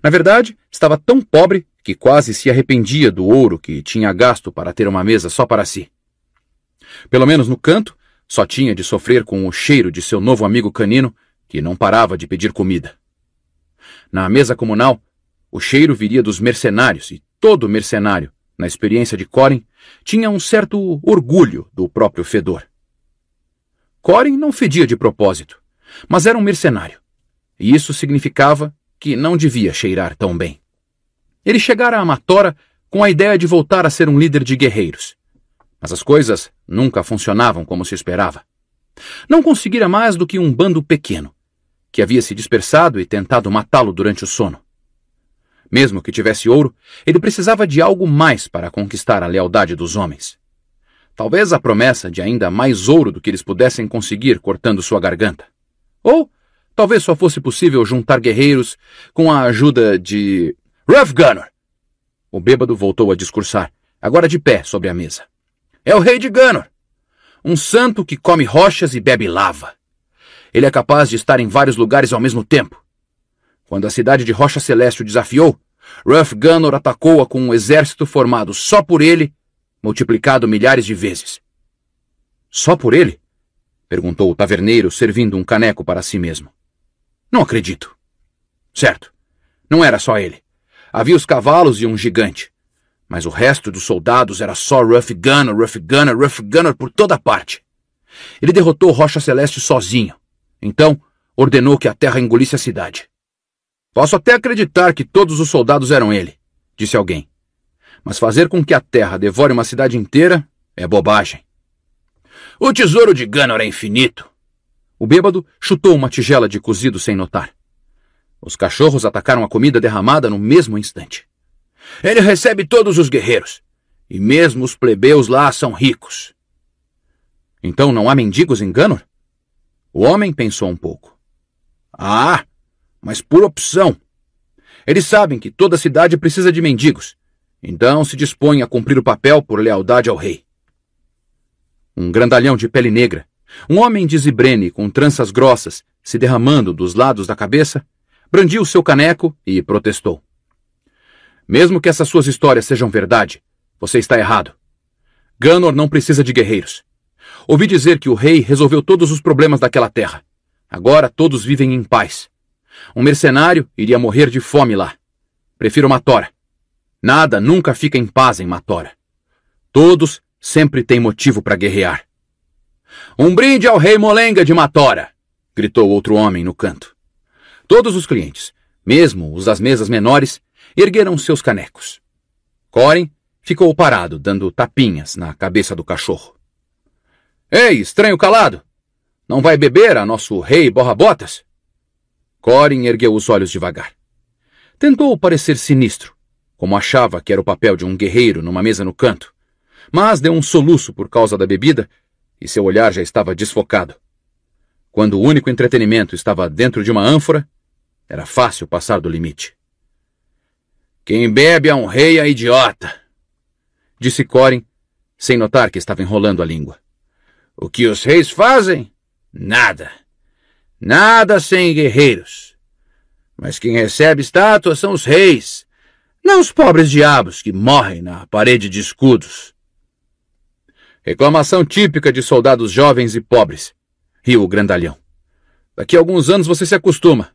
A: Na verdade, estava tão pobre que quase se arrependia do ouro que tinha gasto para ter uma mesa só para si. Pelo menos no canto, só tinha de sofrer com o cheiro de seu novo amigo canino, que não parava de pedir comida. Na mesa comunal, o cheiro viria dos mercenários, e todo mercenário, na experiência de Corin, tinha um certo orgulho do próprio fedor. Corin não fedia de propósito, mas era um mercenário, e isso significava que não devia cheirar tão bem. Ele chegara a Matora com a ideia de voltar a ser um líder de guerreiros, mas as coisas nunca funcionavam como se esperava. Não conseguira mais do que um bando pequeno, que havia se dispersado e tentado matá-lo durante o sono. Mesmo que tivesse ouro, ele precisava de algo mais para conquistar a lealdade dos homens. Talvez a promessa de ainda mais ouro do que eles pudessem conseguir cortando sua garganta. Ou talvez só fosse possível juntar guerreiros com a ajuda de. Ruff Gunner! O bêbado voltou a discursar, agora de pé sobre a mesa. É o rei de Gunnor! Um santo que come rochas e bebe lava. Ele é capaz de estar em vários lugares ao mesmo tempo. Quando a cidade de Rocha Celeste o desafiou, Ruff Gunnor atacou-a com um exército formado só por ele, multiplicado milhares de vezes. Só por ele? perguntou o taverneiro, servindo um caneco para si mesmo. Não acredito. Certo. Não era só ele. Havia os cavalos e um gigante. Mas o resto dos soldados era só Ruff Gunner, Ruff Gunner, Ruff Gunner por toda parte. Ele derrotou Rocha Celeste sozinho. Então, ordenou que a terra engolisse a cidade. Posso até acreditar que todos os soldados eram ele, disse alguém. Mas fazer com que a terra devore uma cidade inteira é bobagem. O tesouro de Ganor é infinito. O bêbado chutou uma tigela de cozido sem notar. Os cachorros atacaram a comida derramada no mesmo instante. Ele recebe todos os guerreiros, e mesmo os plebeus lá são ricos. Então não há mendigos em Ganor? O homem pensou um pouco. Ah, mas por opção. Eles sabem que toda cidade precisa de mendigos, então se dispõem a cumprir o papel por lealdade ao rei. Um grandalhão de pele negra, um homem de zibrene com tranças grossas se derramando dos lados da cabeça, brandiu seu caneco e protestou. Mesmo que essas suas histórias sejam verdade, você está errado. Ganor não precisa de guerreiros. Ouvi dizer que o rei resolveu todos os problemas daquela terra. Agora todos vivem em paz. Um mercenário iria morrer de fome lá. Prefiro Matora. Nada nunca fica em paz em Matora. Todos sempre têm motivo para guerrear. Um brinde ao rei Molenga de Matora! gritou outro homem no canto. Todos os clientes, mesmo os das mesas menores, ergueram seus canecos. Corin ficou parado, dando tapinhas na cabeça do cachorro. Ei, estranho calado! Não vai beber a nosso rei borra-botas? Corin ergueu os olhos devagar. Tentou parecer sinistro, como achava que era o papel de um guerreiro numa mesa no canto, mas deu um soluço por causa da bebida e seu olhar já estava desfocado. Quando o único entretenimento estava dentro de uma ânfora, era fácil passar do limite. Quem bebe é um rei a é idiota, disse Corin, sem notar que estava enrolando a língua. O que os reis fazem? Nada. Nada sem guerreiros. Mas quem recebe estátuas são os reis, não os pobres diabos que morrem na parede de escudos. Reclamação típica de soldados jovens e pobres, riu o grandalhão. Daqui a alguns anos você se acostuma.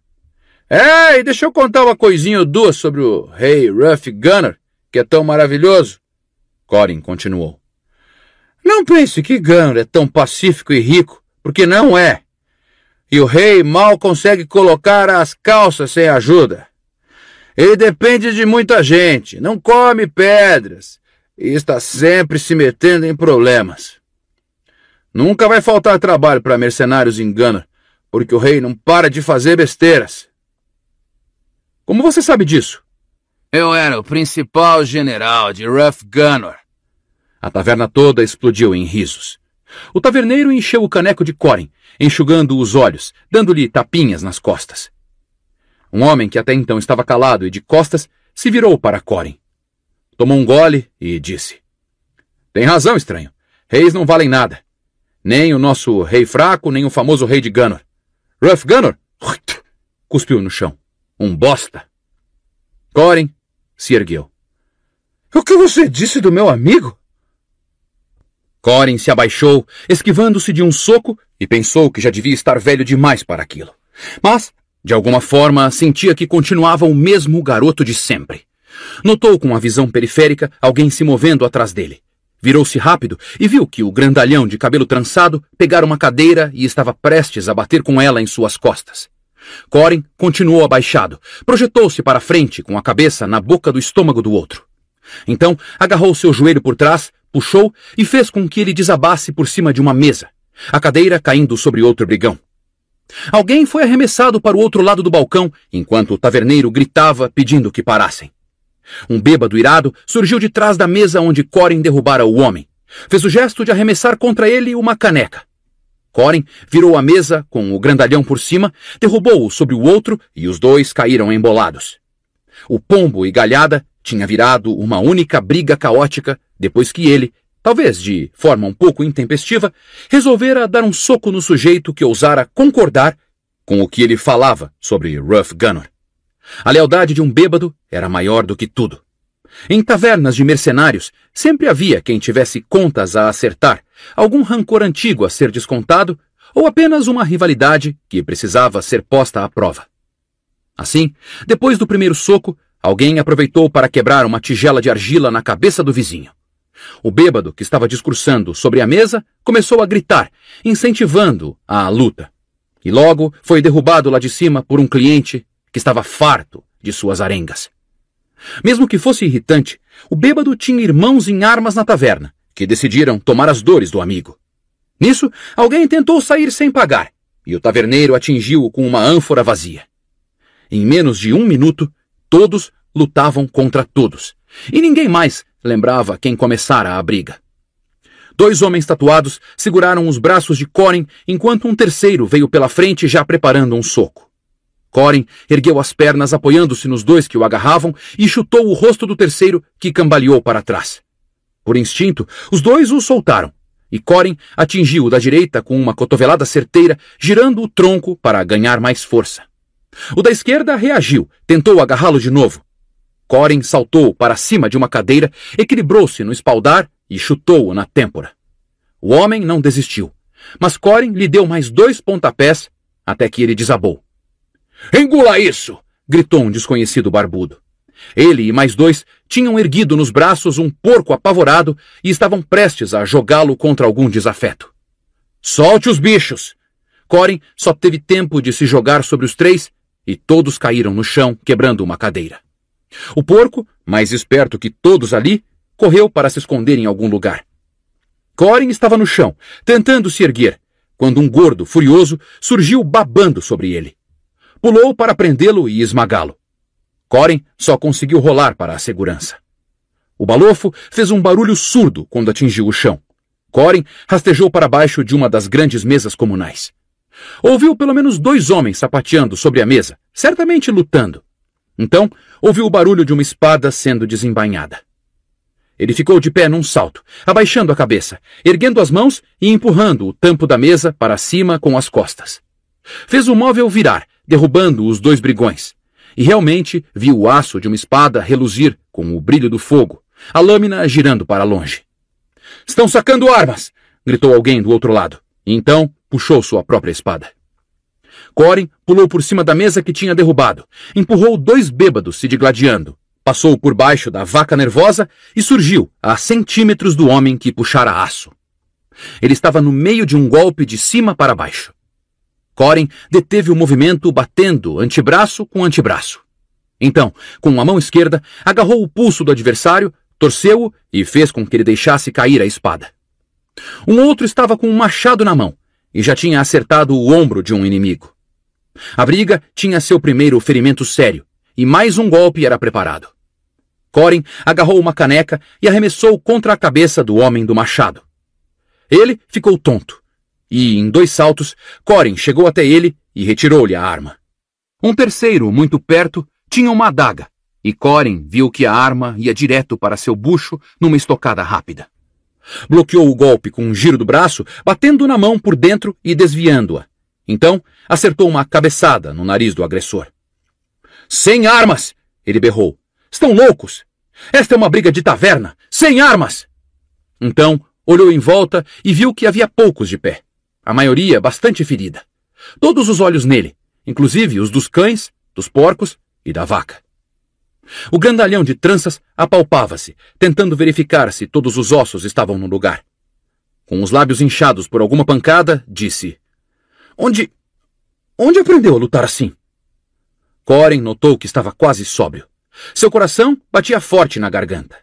A: Ei, deixa eu contar uma coisinha ou duas sobre o rei Ruff Gunner, que é tão maravilhoso. Corin continuou. Não pense que Gunner é tão pacífico e rico, porque não é e o rei mal consegue colocar as calças sem ajuda. Ele depende de muita gente, não come pedras e está sempre se metendo em problemas. Nunca vai faltar trabalho para mercenários em engana, porque o rei não para de fazer besteiras. Como você sabe disso? Eu era o principal general de Rough Gunner. A taverna toda explodiu em risos. O taverneiro encheu o caneco de Corin enxugando os olhos, dando-lhe tapinhas nas costas. Um homem que até então estava calado e de costas se virou para Corin. Tomou um gole e disse: Tem razão, estranho. Reis não valem nada. Nem o nosso rei fraco, nem o famoso rei de Gunnor. Ruff Gunnor? Cuspiu no chão. Um bosta! Corin se ergueu. O que você disse do meu amigo? Corin se abaixou, esquivando-se de um soco, e pensou que já devia estar velho demais para aquilo. Mas, de alguma forma, sentia que continuava o mesmo garoto de sempre. Notou com a visão periférica alguém se movendo atrás dele. Virou-se rápido e viu que o grandalhão de cabelo trançado pegara uma cadeira e estava prestes a bater com ela em suas costas. Corin continuou abaixado, projetou-se para frente com a cabeça na boca do estômago do outro. Então, agarrou seu joelho por trás, puxou e fez com que ele desabasse por cima de uma mesa, a cadeira caindo sobre outro brigão. Alguém foi arremessado para o outro lado do balcão, enquanto o taverneiro gritava pedindo que parassem. Um bêbado irado surgiu de trás da mesa onde Corin derrubara o homem. Fez o gesto de arremessar contra ele uma caneca. Corin virou a mesa com o grandalhão por cima, derrubou-o sobre o outro e os dois caíram embolados. O Pombo e Galhada tinha virado uma única briga caótica depois que ele, talvez de forma um pouco intempestiva, resolvera dar um soco no sujeito que ousara concordar com o que ele falava sobre Ruff Gunner. A lealdade de um bêbado era maior do que tudo. Em tavernas de mercenários, sempre havia quem tivesse contas a acertar, algum rancor antigo a ser descontado ou apenas uma rivalidade que precisava ser posta à prova. Assim, depois do primeiro soco, alguém aproveitou para quebrar uma tigela de argila na cabeça do vizinho. O bêbado, que estava discursando sobre a mesa, começou a gritar, incentivando a luta. E logo foi derrubado lá de cima por um cliente que estava farto de suas arengas. Mesmo que fosse irritante, o bêbado tinha irmãos em armas na taverna, que decidiram tomar as dores do amigo. Nisso, alguém tentou sair sem pagar, e o taverneiro atingiu-o com uma ânfora vazia. Em menos de um minuto, todos lutavam contra todos. E ninguém mais lembrava quem começara a briga. Dois homens tatuados seguraram os braços de Corin enquanto um terceiro veio pela frente já preparando um soco. Corin ergueu as pernas apoiando-se nos dois que o agarravam e chutou o rosto do terceiro que cambaleou para trás. Por instinto, os dois o soltaram e Corin atingiu-o da direita com uma cotovelada certeira, girando o tronco para ganhar mais força. O da esquerda reagiu, tentou agarrá-lo de novo. Corin saltou para cima de uma cadeira, equilibrou-se no espaldar e chutou-o na têmpora. O homem não desistiu, mas Corin lhe deu mais dois pontapés até que ele desabou. Engula isso! gritou um desconhecido barbudo. Ele e mais dois tinham erguido nos braços um porco apavorado e estavam prestes a jogá-lo contra algum desafeto. Solte os bichos! Corin só teve tempo de se jogar sobre os três e todos caíram no chão, quebrando uma cadeira. O porco, mais esperto que todos ali, correu para se esconder em algum lugar. Corin estava no chão, tentando se erguer, quando um gordo, furioso, surgiu babando sobre ele. Pulou para prendê-lo e esmagá-lo. Corin só conseguiu rolar para a segurança. O balofo fez um barulho surdo quando atingiu o chão. Corin rastejou para baixo de uma das grandes mesas comunais. Ouviu pelo menos dois homens sapateando sobre a mesa, certamente lutando. Então, ouviu o barulho de uma espada sendo desembainhada. Ele ficou de pé num salto, abaixando a cabeça, erguendo as mãos e empurrando o tampo da mesa para cima com as costas. Fez o móvel virar, derrubando os dois brigões. E realmente viu o aço de uma espada reluzir com o brilho do fogo, a lâmina girando para longe. Estão sacando armas! gritou alguém do outro lado. Então, puxou sua própria espada. Corin pulou por cima da mesa que tinha derrubado, empurrou dois bêbados se digladiando, passou por baixo da vaca nervosa e surgiu a centímetros do homem que puxara aço. Ele estava no meio de um golpe de cima para baixo. Corin deteve o movimento batendo antebraço com antebraço. Então, com a mão esquerda, agarrou o pulso do adversário, torceu-o e fez com que ele deixasse cair a espada. Um outro estava com um machado na mão e já tinha acertado o ombro de um inimigo. A briga tinha seu primeiro ferimento sério e mais um golpe era preparado. Corin agarrou uma caneca e arremessou contra a cabeça do homem do machado. Ele ficou tonto e, em dois saltos, Corin chegou até ele e retirou-lhe a arma. Um terceiro, muito perto, tinha uma adaga e Corin viu que a arma ia direto para seu bucho numa estocada rápida. Bloqueou o golpe com um giro do braço, batendo na mão por dentro e desviando-a. Então, acertou uma cabeçada no nariz do agressor. Sem armas! ele berrou. Estão loucos! Esta é uma briga de taverna! Sem armas! Então, olhou em volta e viu que havia poucos de pé, a maioria bastante ferida. Todos os olhos nele, inclusive os dos cães, dos porcos e da vaca. O grandalhão de tranças apalpava-se, tentando verificar se todos os ossos estavam no lugar. Com os lábios inchados por alguma pancada, disse: Onde. Onde aprendeu a lutar assim? Coren notou que estava quase sóbrio. Seu coração batia forte na garganta.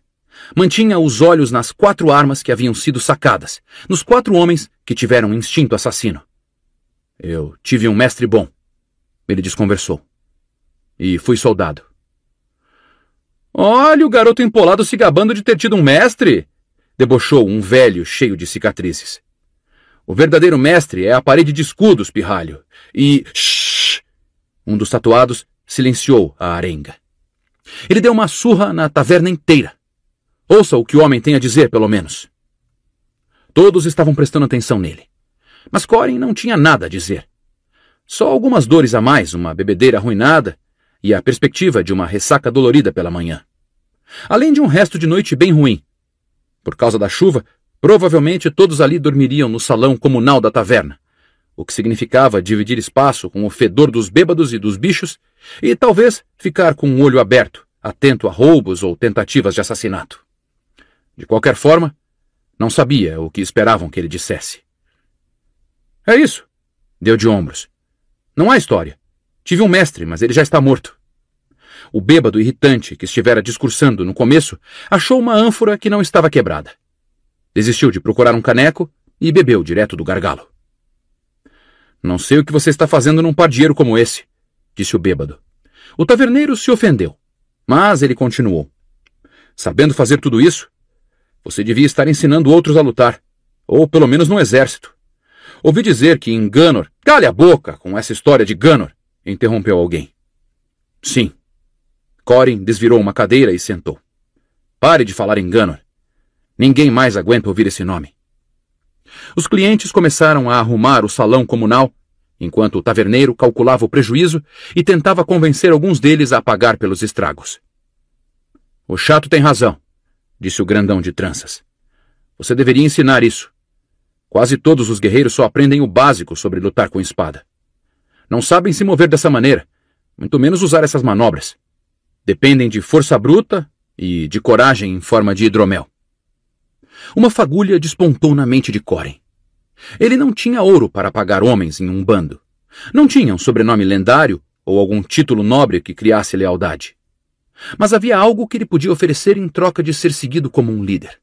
A: Mantinha os olhos nas quatro armas que haviam sido sacadas, nos quatro homens que tiveram instinto assassino. Eu tive um mestre bom, ele desconversou. E fui soldado. Olha o garoto empolado se gabando de ter tido um mestre! debochou um velho cheio de cicatrizes. O verdadeiro mestre é a parede de escudos, pirralho. E. Shhh! Um dos tatuados silenciou a arenga. Ele deu uma surra na taverna inteira. Ouça o que o homem tem a dizer, pelo menos. Todos estavam prestando atenção nele. Mas Corin não tinha nada a dizer. Só algumas dores a mais, uma bebedeira arruinada e a perspectiva de uma ressaca dolorida pela manhã. Além de um resto de noite bem ruim. Por causa da chuva, provavelmente todos ali dormiriam no salão comunal da taverna, o que significava dividir espaço com o fedor dos bêbados e dos bichos, e talvez ficar com o um olho aberto, atento a roubos ou tentativas de assassinato. De qualquer forma, não sabia o que esperavam que ele dissesse. É isso, deu de ombros. Não há história. Tive um mestre, mas ele já está morto. O bêbado irritante que estivera discursando no começo achou uma ânfora que não estava quebrada. Desistiu de procurar um caneco e bebeu direto do gargalo. Não sei o que você está fazendo num pardieiro como esse, disse o bêbado. O taverneiro se ofendeu, mas ele continuou. Sabendo fazer tudo isso, você devia estar ensinando outros a lutar, ou pelo menos no exército. Ouvi dizer que em Ganor. Cale a boca com essa história de Ganor! interrompeu alguém. Sim. Corin desvirou uma cadeira e sentou. Pare de falar em Ganor. Ninguém mais aguenta ouvir esse nome. Os clientes começaram a arrumar o salão comunal, enquanto o taverneiro calculava o prejuízo e tentava convencer alguns deles a pagar pelos estragos. O chato tem razão, disse o grandão de tranças. Você deveria ensinar isso. Quase todos os guerreiros só aprendem o básico sobre lutar com espada. Não sabem se mover dessa maneira, muito menos usar essas manobras. Dependem de força bruta e de coragem em forma de hidromel. Uma fagulha despontou na mente de Coren. Ele não tinha ouro para pagar homens em um bando. Não tinha um sobrenome lendário ou algum título nobre que criasse lealdade. Mas havia algo que ele podia oferecer em troca de ser seguido como um líder.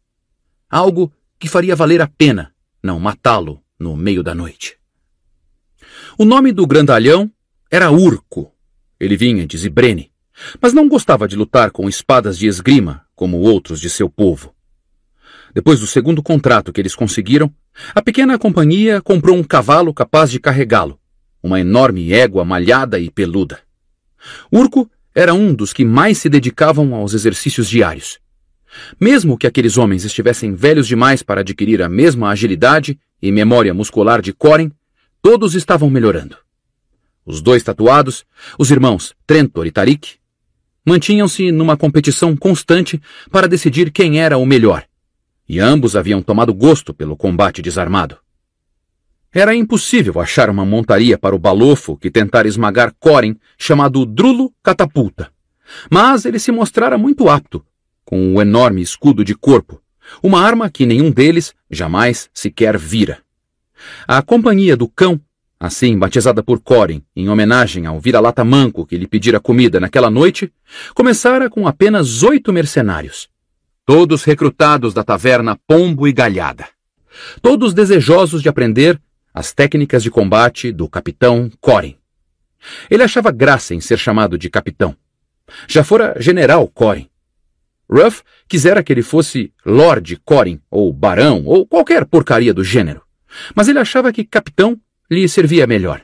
A: Algo que faria valer a pena não matá-lo no meio da noite. O nome do grandalhão era Urco. Ele vinha de Zibrene, mas não gostava de lutar com espadas de esgrima, como outros de seu povo. Depois do segundo contrato que eles conseguiram, a pequena companhia comprou um cavalo capaz de carregá-lo, uma enorme égua malhada e peluda. Urco era um dos que mais se dedicavam aos exercícios diários. Mesmo que aqueles homens estivessem velhos demais para adquirir a mesma agilidade e memória muscular de Coren, Todos estavam melhorando. Os dois tatuados, os irmãos Trentor e Tarik, mantinham-se numa competição constante para decidir quem era o melhor, e ambos haviam tomado gosto pelo combate desarmado. Era impossível achar uma montaria para o balofo que tentara esmagar Corin, chamado Drulo Catapulta. Mas ele se mostrara muito apto, com o um enorme escudo de corpo, uma arma que nenhum deles jamais sequer vira. A companhia do cão, assim batizada por Corin, em homenagem ao vira-lata manco que lhe pedira comida naquela noite, começara com apenas oito mercenários, todos recrutados da taverna Pombo e Galhada, todos desejosos de aprender as técnicas de combate do capitão Corin. Ele achava graça em ser chamado de capitão. Já fora general Corin. Ruff quisera que ele fosse Lord Corin, ou Barão, ou qualquer porcaria do gênero mas ele achava que capitão lhe servia melhor.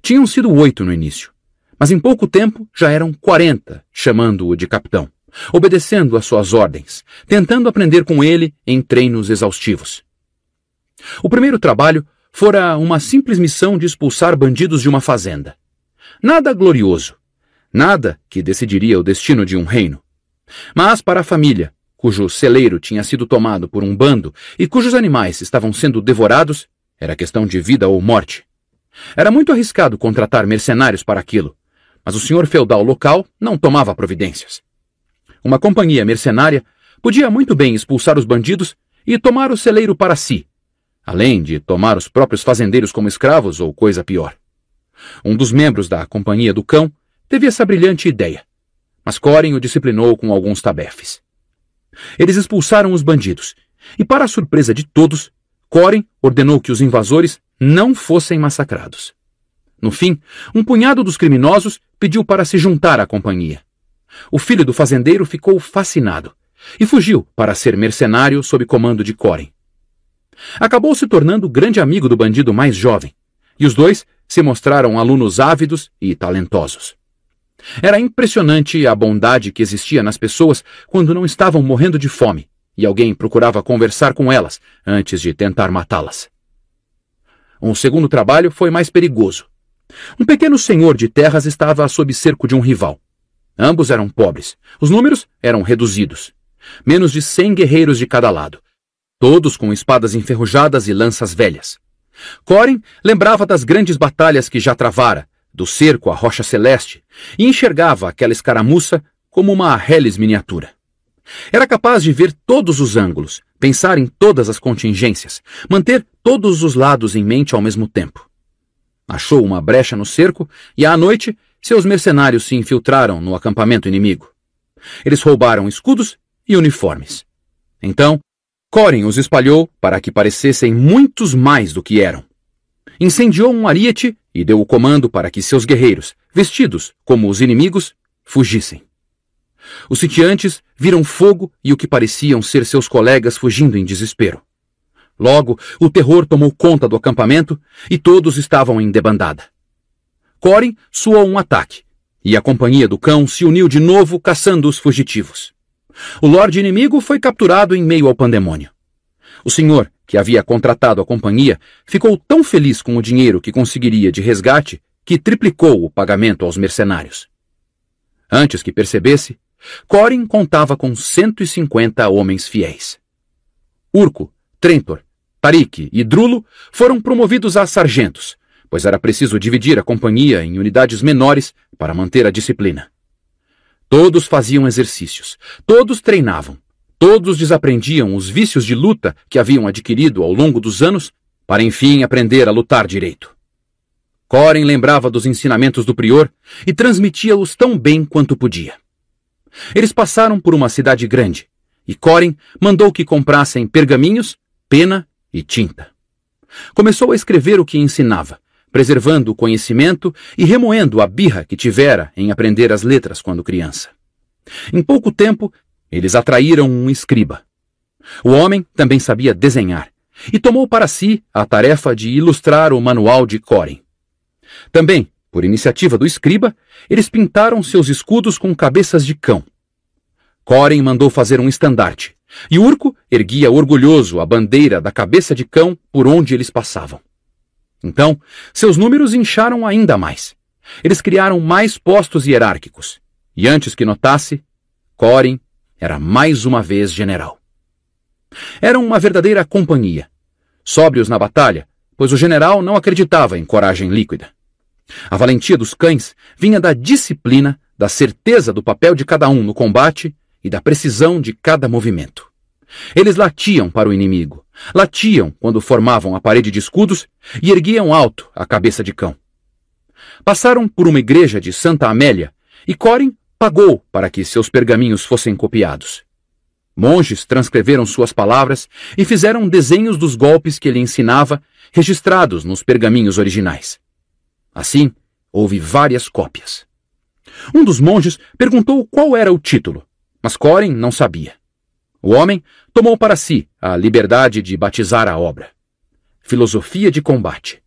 A: Tinham sido oito no início, mas em pouco tempo já eram quarenta chamando-o de capitão, obedecendo às suas ordens, tentando aprender com ele em treinos exaustivos. O primeiro trabalho fora uma simples missão de expulsar bandidos de uma fazenda. Nada glorioso, nada que decidiria o destino de um reino. Mas para a família, cujo celeiro tinha sido tomado por um bando e cujos animais estavam sendo devorados, era questão de vida ou morte. Era muito arriscado contratar mercenários para aquilo, mas o senhor feudal local não tomava providências. Uma companhia mercenária podia muito bem expulsar os bandidos e tomar o celeiro para si, além de tomar os próprios fazendeiros como escravos ou coisa pior. Um dos membros da Companhia do Cão teve essa brilhante ideia, mas Corin o disciplinou com alguns tabefes. Eles expulsaram os bandidos, e para a surpresa de todos, Corin ordenou que os invasores não fossem massacrados. No fim, um punhado dos criminosos pediu para se juntar à companhia. O filho do fazendeiro ficou fascinado e fugiu para ser mercenário sob comando de Corin. Acabou se tornando grande amigo do bandido mais jovem, e os dois se mostraram alunos ávidos e talentosos. Era impressionante a bondade que existia nas pessoas quando não estavam morrendo de fome e alguém procurava conversar com elas antes de tentar matá-las. Um segundo trabalho foi mais perigoso. Um pequeno senhor de terras estava sob cerco de um rival. Ambos eram pobres. Os números eram reduzidos. Menos de cem guerreiros de cada lado. Todos com espadas enferrujadas e lanças velhas. Corin lembrava das grandes batalhas que já travara, do cerco à rocha celeste e enxergava aquela escaramuça como uma reles miniatura. Era capaz de ver todos os ângulos, pensar em todas as contingências, manter todos os lados em mente ao mesmo tempo. Achou uma brecha no cerco e, à noite, seus mercenários se infiltraram no acampamento inimigo. Eles roubaram escudos e uniformes. Então, Corin os espalhou para que parecessem muitos mais do que eram. Incendiou um ariete e deu o comando para que seus guerreiros, vestidos como os inimigos, fugissem. Os sitiantes viram fogo e o que pareciam ser seus colegas fugindo em desespero. Logo, o terror tomou conta do acampamento e todos estavam em debandada. Corin suou um ataque, e a companhia do cão se uniu de novo caçando os fugitivos. O lorde inimigo foi capturado em meio ao pandemônio. O senhor, que havia contratado a companhia, ficou tão feliz com o dinheiro que conseguiria de resgate que triplicou o pagamento aos mercenários. Antes que percebesse, Corin contava com 150 homens fiéis. Urco, Trentor, Tarik e Drulo foram promovidos a sargentos, pois era preciso dividir a companhia em unidades menores para manter a disciplina. Todos faziam exercícios, todos treinavam, Todos desaprendiam os vícios de luta que haviam adquirido ao longo dos anos para enfim aprender a lutar direito. Coren lembrava dos ensinamentos do prior e transmitia-os tão bem quanto podia. Eles passaram por uma cidade grande e Coren mandou que comprassem pergaminhos, pena e tinta. Começou a escrever o que ensinava, preservando o conhecimento e remoendo a birra que tivera em aprender as letras quando criança. Em pouco tempo, eles atraíram um escriba. O homem também sabia desenhar e tomou para si a tarefa de ilustrar o manual de Coren. Também, por iniciativa do escriba, eles pintaram seus escudos com cabeças de cão. Coren mandou fazer um estandarte, e Urco erguia orgulhoso a bandeira da cabeça de cão por onde eles passavam. Então, seus números incharam ainda mais. Eles criaram mais postos hierárquicos, e antes que notasse, Corin era mais uma vez general. Eram uma verdadeira companhia, sóbrios na batalha, pois o general não acreditava em coragem líquida. A valentia dos cães vinha da disciplina, da certeza do papel de cada um no combate e da precisão de cada movimento. Eles latiam para o inimigo, latiam quando formavam a parede de escudos e erguiam alto a cabeça de cão. Passaram por uma igreja de Santa Amélia e Corin pagou para que seus pergaminhos fossem copiados. Monges transcreveram suas palavras e fizeram desenhos dos golpes que ele ensinava, registrados nos pergaminhos originais. Assim, houve várias cópias. Um dos monges perguntou qual era o título, mas Corin não sabia. O homem tomou para si a liberdade de batizar a obra. Filosofia de Combate.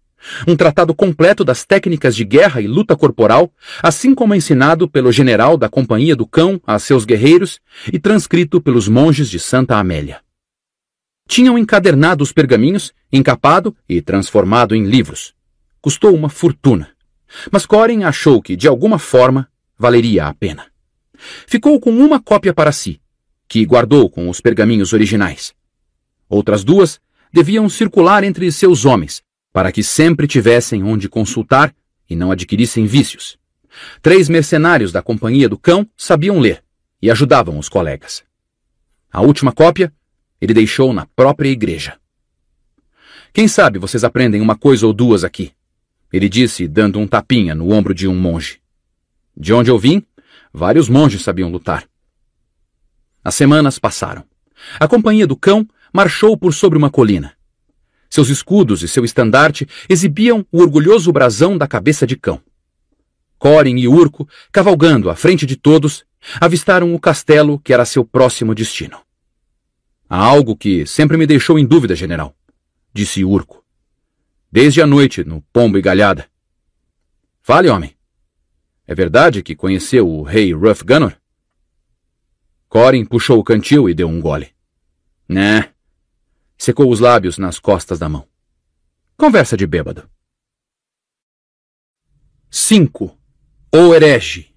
A: Um tratado completo das técnicas de guerra e luta corporal, assim como ensinado pelo general da Companhia do Cão a seus guerreiros e transcrito pelos monges de Santa Amélia. Tinham encadernado os pergaminhos, encapado e transformado em livros. Custou uma fortuna. Mas Corin achou que, de alguma forma, valeria a pena. Ficou com uma cópia para si, que guardou com os pergaminhos originais. Outras duas deviam circular entre seus homens, para que sempre tivessem onde consultar e não adquirissem vícios. Três mercenários da Companhia do Cão sabiam ler e ajudavam os colegas. A última cópia ele deixou na própria igreja. Quem sabe vocês aprendem uma coisa ou duas aqui, ele disse, dando um tapinha no ombro de um monge. De onde eu vim, vários monges sabiam lutar. As semanas passaram. A companhia do cão marchou por sobre uma colina. Seus escudos e seu estandarte exibiam o orgulhoso brasão da cabeça de cão. Corin e Urco, cavalgando à frente de todos, avistaram o castelo que era seu próximo destino. Há algo que sempre me deixou em dúvida, general, disse Urco. Desde a noite, no Pombo e Galhada. Fale, homem. É verdade que conheceu o rei Ruff Gunnor? Corin puxou o cantil e deu um gole. Né, Secou os lábios nas costas da mão. Conversa de bêbado. 5. O herege.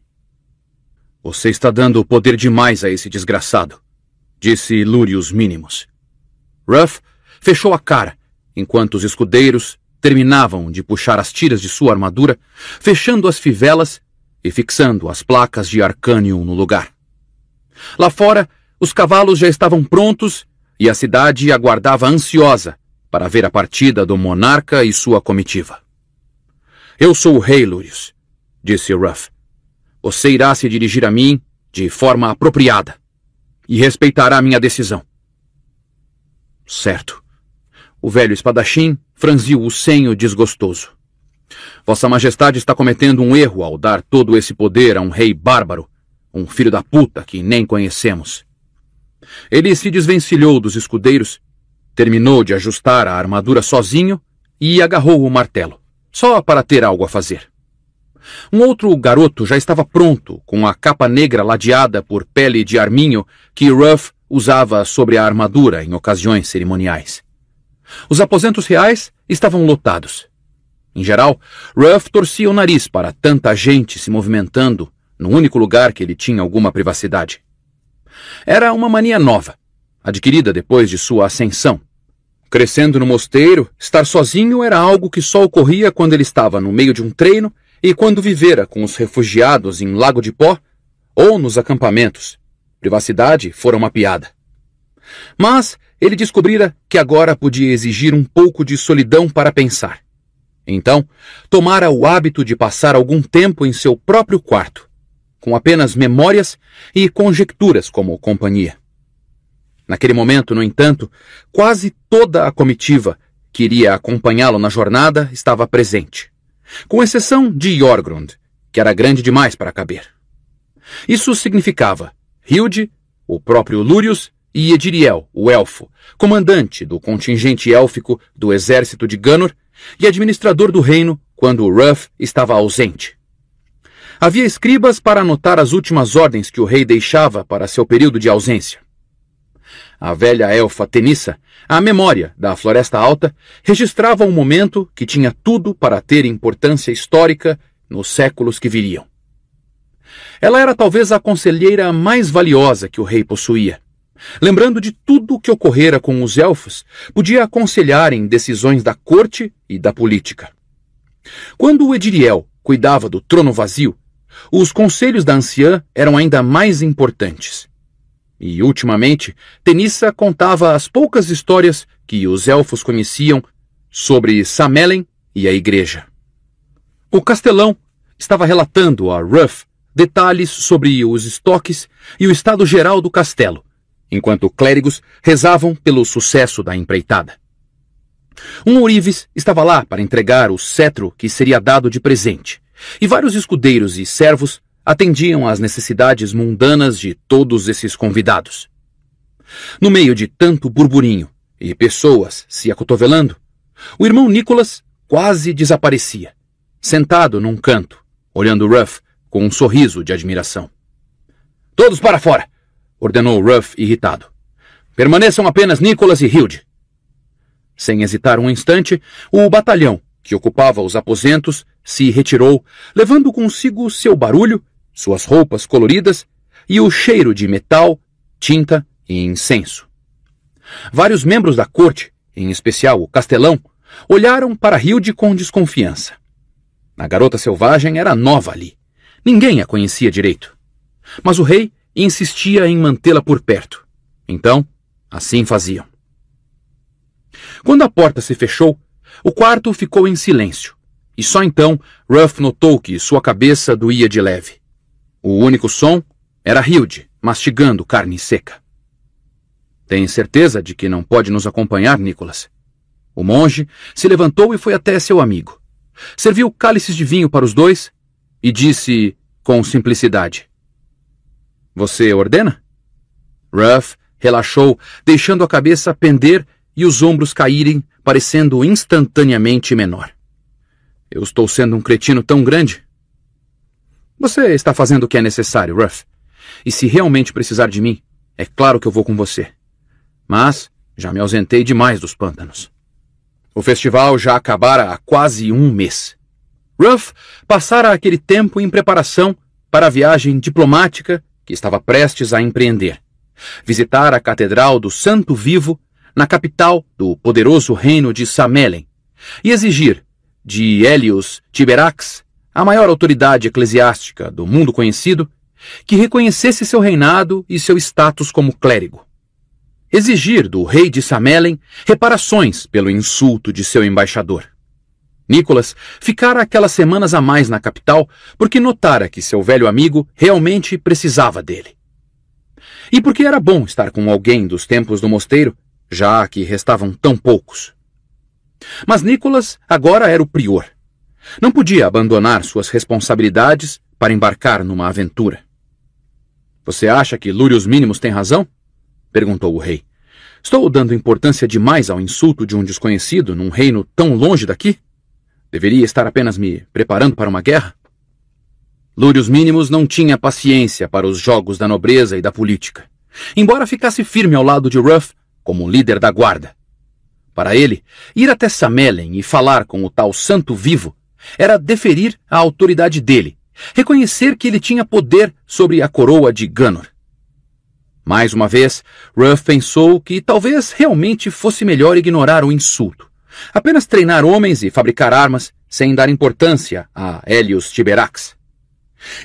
A: Você está dando poder demais a esse desgraçado, disse Lúrius Mínimos. Ruff fechou a cara, enquanto os escudeiros terminavam de puxar as tiras de sua armadura, fechando as fivelas e fixando as placas de arcânio no lugar. Lá fora, os cavalos já estavam prontos e a cidade aguardava ansiosa para ver a partida do monarca e sua comitiva. Eu sou o rei, Lúrius, disse Ruff. Você irá se dirigir a mim de forma apropriada e respeitará minha decisão. Certo. O velho espadachim franziu o senho desgostoso. Vossa Majestade está cometendo um erro ao dar todo esse poder a um rei bárbaro, um filho da puta que nem conhecemos. Ele se desvencilhou dos escudeiros, terminou de ajustar a armadura sozinho e agarrou o martelo, só para ter algo a fazer. Um outro garoto já estava pronto, com a capa negra ladeada por pele de arminho que Ruff usava sobre a armadura em ocasiões cerimoniais. Os aposentos reais estavam lotados. Em geral, Ruff torcia o nariz para tanta gente se movimentando no único lugar que ele tinha alguma privacidade. Era uma mania nova, adquirida depois de sua ascensão. Crescendo no mosteiro, estar sozinho era algo que só ocorria quando ele estava no meio de um treino e quando vivera com os refugiados em Lago de Pó ou nos acampamentos. Privacidade fora uma piada. Mas ele descobrira que agora podia exigir um pouco de solidão para pensar. Então, tomara o hábito de passar algum tempo em seu próprio quarto, com apenas memórias e conjecturas como companhia. Naquele momento, no entanto, quase toda a comitiva que iria acompanhá-lo na jornada estava presente, com exceção de Jorgrund, que era grande demais para caber. Isso significava Hilde, o próprio Lúrius e Ediriel, o elfo, comandante do contingente élfico do exército de Ganor e administrador do reino quando Ruff estava ausente. Havia escribas para anotar as últimas ordens que o rei deixava para seu período de ausência. A velha elfa Tenissa, a memória da Floresta Alta, registrava um momento que tinha tudo para ter importância histórica nos séculos que viriam. Ela era talvez a conselheira mais valiosa que o rei possuía. Lembrando de tudo o que ocorrera com os elfos, podia aconselhar em decisões da corte e da política. Quando o Ediriel cuidava do trono vazio, os conselhos da anciã eram ainda mais importantes. E, ultimamente, Tenissa contava as poucas histórias que os elfos conheciam sobre Samelen e a igreja. O castelão estava relatando a Ruff detalhes sobre os estoques e o estado geral do castelo, enquanto clérigos rezavam pelo sucesso da empreitada. Um ourives estava lá para entregar o cetro que seria dado de presente. E vários escudeiros e servos atendiam às necessidades mundanas de todos esses convidados. No meio de tanto burburinho e pessoas se acotovelando, o irmão Nicholas quase desaparecia, sentado num canto, olhando Ruff com um sorriso de admiração. Todos para fora! ordenou Ruff irritado. Permaneçam apenas Nicholas e Hilde. Sem hesitar um instante, o batalhão que ocupava os aposentos, se retirou, levando consigo seu barulho, suas roupas coloridas e o cheiro de metal, tinta e incenso. Vários membros da corte, em especial o castelão, olharam para Hilde com desconfiança. A garota selvagem era nova ali. Ninguém a conhecia direito. Mas o rei insistia em mantê-la por perto. Então, assim faziam. Quando a porta se fechou, o quarto ficou em silêncio, e só então Ruff notou que sua cabeça doía de leve. O único som era Hilde mastigando carne seca. Tem certeza de que não pode nos acompanhar, Nicholas? O monge se levantou e foi até seu amigo. Serviu cálices de vinho para os dois e disse com simplicidade: Você ordena? Ruff relaxou, deixando a cabeça pender e os ombros caírem, parecendo instantaneamente menor. Eu estou sendo um cretino tão grande? Você está fazendo o que é necessário, Ruff. E se realmente precisar de mim, é claro que eu vou com você. Mas já me ausentei demais dos pântanos. O festival já acabara há quase um mês. Ruff passara aquele tempo em preparação para a viagem diplomática que estava prestes a empreender. Visitar a Catedral do Santo Vivo na capital do poderoso reino de Samelen, e exigir de Hélios Tiberax, a maior autoridade eclesiástica do mundo conhecido, que reconhecesse seu reinado e seu status como clérigo. Exigir do rei de Samelen reparações pelo insulto de seu embaixador. Nicolas ficara aquelas semanas a mais na capital porque notara que seu velho amigo realmente precisava dele. E porque era bom estar com alguém dos tempos do mosteiro já que restavam tão poucos. Mas Nicholas agora era o prior. Não podia abandonar suas responsabilidades para embarcar numa aventura. Você acha que Lúrios Mínimos tem razão? perguntou o rei. Estou dando importância demais ao insulto de um desconhecido num reino tão longe daqui? Deveria estar apenas me preparando para uma guerra? Lúrios Mínimos não tinha paciência para os jogos da nobreza e da política. Embora ficasse firme ao lado de Ruff, como líder da guarda. Para ele, ir até Samelen e falar com o tal santo vivo era deferir a autoridade dele, reconhecer que ele tinha poder sobre a coroa de Ganor. Mais uma vez, Ruff pensou que talvez realmente fosse melhor ignorar o insulto, apenas treinar homens e fabricar armas sem dar importância a Helios Tiberax.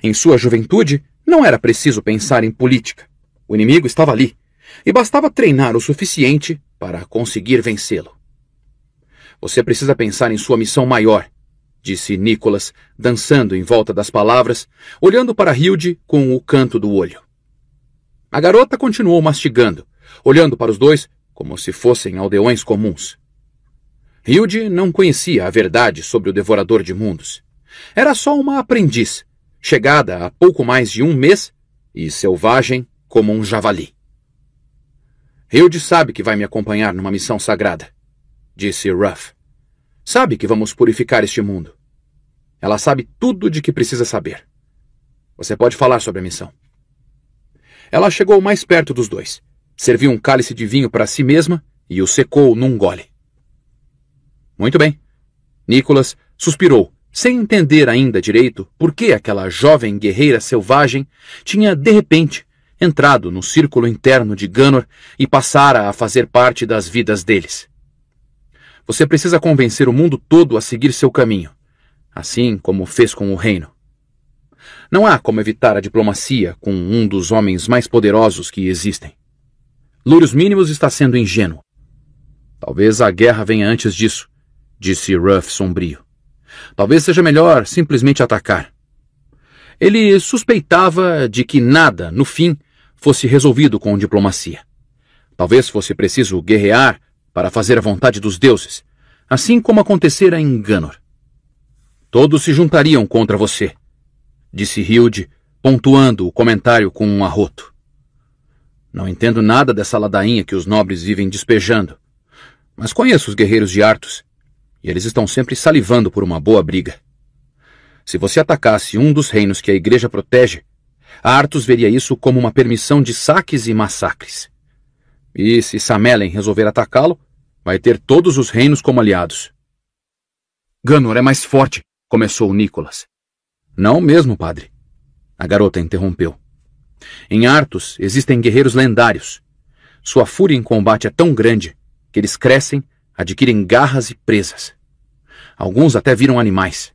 A: Em sua juventude, não era preciso pensar em política. O inimigo estava ali, e bastava treinar o suficiente para conseguir vencê-lo. Você precisa pensar em sua missão maior, disse Nicholas, dançando em volta das palavras, olhando para Hilde com o canto do olho. A garota continuou mastigando, olhando para os dois como se fossem aldeões comuns. Hilde não conhecia a verdade sobre o Devorador de Mundos. Era só uma aprendiz, chegada há pouco mais de um mês e selvagem como um javali. Hilde sabe que vai me acompanhar numa missão sagrada, disse Ruff. Sabe que vamos purificar este mundo. Ela sabe tudo de que precisa saber. Você pode falar sobre a missão. Ela chegou mais perto dos dois, serviu um cálice de vinho para si mesma e o secou num gole. Muito bem. Nicholas suspirou, sem entender ainda direito por que aquela jovem guerreira selvagem tinha, de repente, entrado no círculo interno de Ganor e passara a fazer parte das vidas deles. Você precisa convencer o mundo todo a seguir seu caminho, assim como fez com o reino. Não há como evitar a diplomacia com um dos homens mais poderosos que existem. Louros Mínimos está sendo ingênuo. Talvez a guerra venha antes disso, disse Ruff sombrio. Talvez seja melhor simplesmente atacar. Ele suspeitava de que nada, no fim, fosse resolvido com diplomacia. Talvez fosse preciso guerrear para fazer a vontade dos deuses, assim como acontecera em Ganor. Todos se juntariam contra você, disse Hilde, pontuando o comentário com um arroto. Não entendo nada dessa ladainha que os nobres vivem despejando, mas conheço os guerreiros de Artos, e eles estão sempre salivando por uma boa briga. Se você atacasse um dos reinos que a igreja protege, Artus veria isso como uma permissão de saques e massacres. E se Samelen resolver atacá-lo, vai ter todos os reinos como aliados. Ganor é mais forte, começou Nicholas. Não mesmo, padre. A garota interrompeu. Em Artus existem guerreiros lendários. Sua fúria em combate é tão grande que eles crescem, adquirem garras e presas. Alguns até viram animais.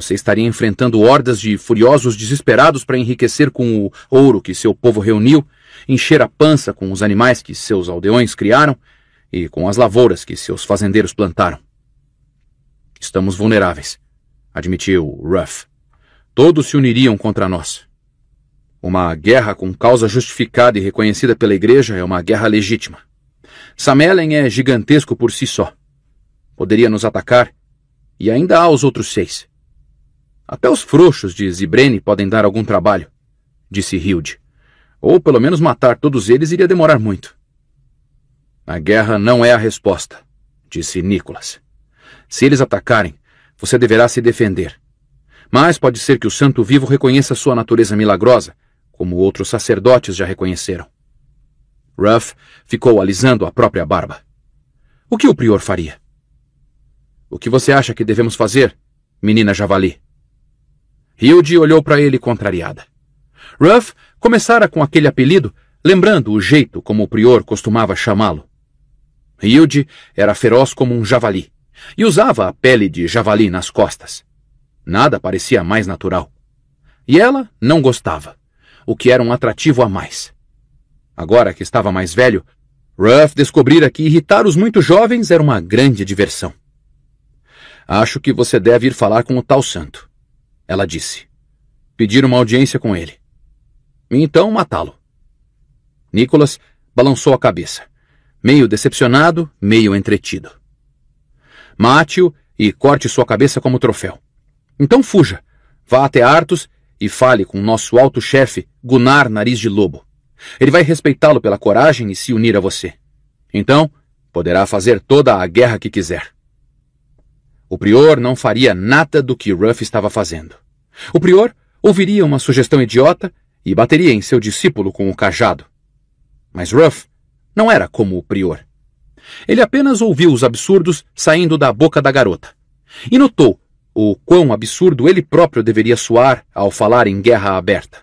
A: Você estaria enfrentando hordas de furiosos desesperados para enriquecer com o ouro que seu povo reuniu, encher a pança com os animais que seus aldeões criaram e com as lavouras que seus fazendeiros plantaram. Estamos vulneráveis, admitiu Ruff. Todos se uniriam contra nós. Uma guerra com causa justificada e reconhecida pela Igreja é uma guerra legítima. Samelen é gigantesco por si só. Poderia nos atacar, e ainda há os outros seis. Até os frouxos de Zibrene podem dar algum trabalho, disse Hilde. Ou pelo menos matar todos eles iria demorar muito. A guerra não é a resposta, disse Nicholas. Se eles atacarem, você deverá se defender. Mas pode ser que o Santo Vivo reconheça sua natureza milagrosa, como outros sacerdotes já reconheceram. Ruff ficou alisando a própria barba. O que o prior faria? O que você acha que devemos fazer, menina javali? Hilde olhou para ele contrariada. Ruff começara com aquele apelido, lembrando o jeito como o prior costumava chamá-lo. Hilde era feroz como um javali e usava a pele de javali nas costas. Nada parecia mais natural. E ela não gostava, o que era um atrativo a mais. Agora que estava mais velho, Ruff descobrira que irritar os muito jovens era uma grande diversão. Acho que você deve ir falar com o tal santo ela disse. Pedir uma audiência com ele. E então matá-lo. Nicholas balançou a cabeça, meio decepcionado, meio entretido. Mate-o e corte sua cabeça como troféu. Então fuja, vá até Artus e fale com nosso alto chefe, Gunnar Nariz de Lobo. Ele vai respeitá-lo pela coragem e se unir a você. Então, poderá fazer toda a guerra que quiser. O prior não faria nada do que Ruff estava fazendo. O prior ouviria uma sugestão idiota e bateria em seu discípulo com o cajado. Mas Ruff não era como o prior. Ele apenas ouviu os absurdos saindo da boca da garota e notou o quão absurdo ele próprio deveria soar ao falar em guerra aberta.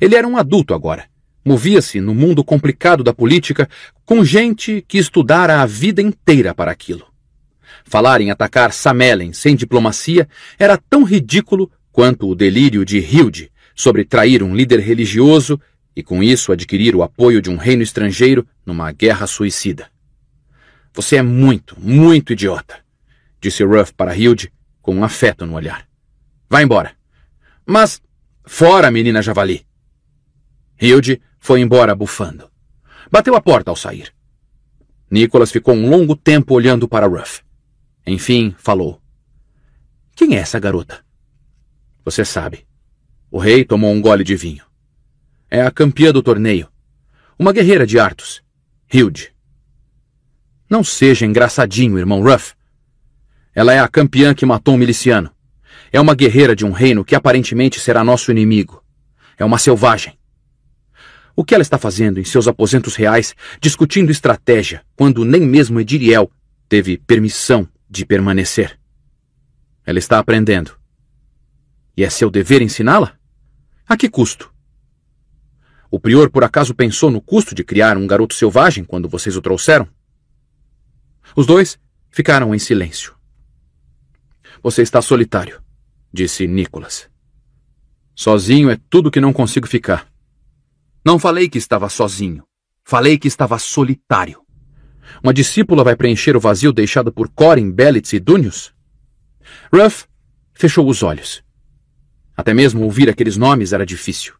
A: Ele era um adulto agora. Movia-se no mundo complicado da política com gente que estudara a vida inteira para aquilo. Falar em atacar Samelen sem diplomacia era tão ridículo quanto o delírio de Hilde sobre trair um líder religioso e com isso adquirir o apoio de um reino estrangeiro numa guerra suicida. Você é muito, muito idiota, disse Ruff para Hilde com um afeto no olhar. Vá embora. Mas fora, menina javali. Hilde foi embora bufando. Bateu a porta ao sair. Nicholas ficou um longo tempo olhando para Ruff. Enfim, falou. Quem é essa garota? Você sabe. O rei tomou um gole de vinho. É a campeã do torneio. Uma guerreira de artus Hilde. Não seja engraçadinho, irmão Ruff. Ela é a campeã que matou um miliciano. É uma guerreira de um reino que aparentemente será nosso inimigo. É uma selvagem. O que ela está fazendo em seus aposentos reais, discutindo estratégia, quando nem mesmo Ediriel teve permissão de permanecer. Ela está aprendendo. E é seu dever ensiná-la? A que custo? O prior por acaso pensou no custo de criar um garoto selvagem quando vocês o trouxeram? Os dois ficaram em silêncio. Você está solitário, disse Nicholas. Sozinho é tudo que não consigo ficar. Não falei que estava sozinho. Falei que estava solitário. Uma discípula vai preencher o vazio deixado por Corin, Belitz e Dunius? Ruff fechou os olhos. Até mesmo ouvir aqueles nomes era difícil.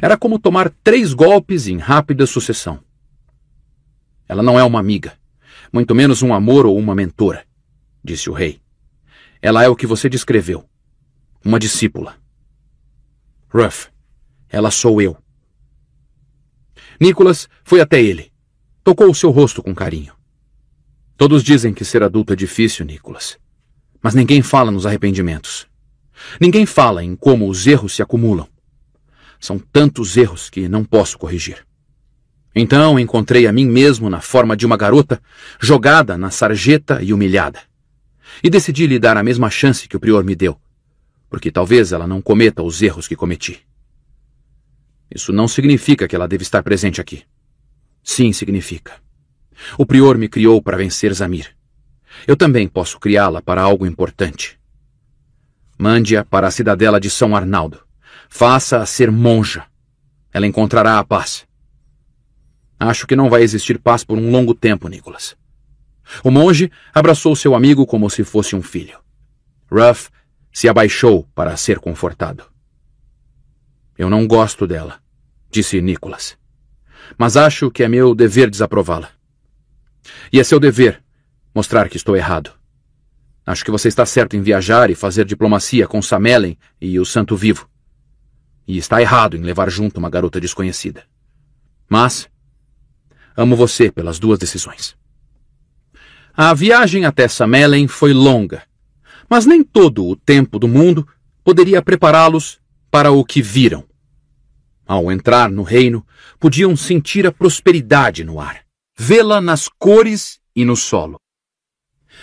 A: Era como tomar três golpes em rápida sucessão. Ela não é uma amiga, muito menos um amor ou uma mentora, disse o rei. Ela é o que você descreveu. Uma discípula. Ruff, ela sou eu. Nicholas foi até ele. Tocou o seu rosto com carinho. Todos dizem que ser adulto é difícil, Nicholas. Mas ninguém fala nos arrependimentos. Ninguém fala em como os erros se acumulam. São tantos erros que não posso corrigir. Então encontrei a mim mesmo na forma de uma garota, jogada na sarjeta e humilhada. E decidi lhe dar a mesma chance que o prior me deu, porque talvez ela não cometa os erros que cometi. Isso não significa que ela deve estar presente aqui. Sim significa. O prior me criou para vencer Zamir. Eu também posso criá-la para algo importante. Mande-a para a cidadela de São Arnaldo. Faça-a ser monja. Ela encontrará a paz. Acho que não vai existir paz por um longo tempo, Nicholas. O monge abraçou seu amigo como se fosse um filho. Ruff se abaixou para ser confortado. Eu não gosto dela, disse Nicholas mas acho que é meu dever desaprová-la. E é seu dever mostrar que estou errado. Acho que você está certo em viajar e fazer diplomacia com Samelen e o Santo Vivo. E está errado em levar junto uma garota desconhecida. Mas amo você pelas duas decisões. A viagem até Samelen foi longa, mas nem todo o tempo do mundo poderia prepará-los para o que viram. Ao entrar no reino, podiam sentir a prosperidade no ar, vê-la nas cores e no solo.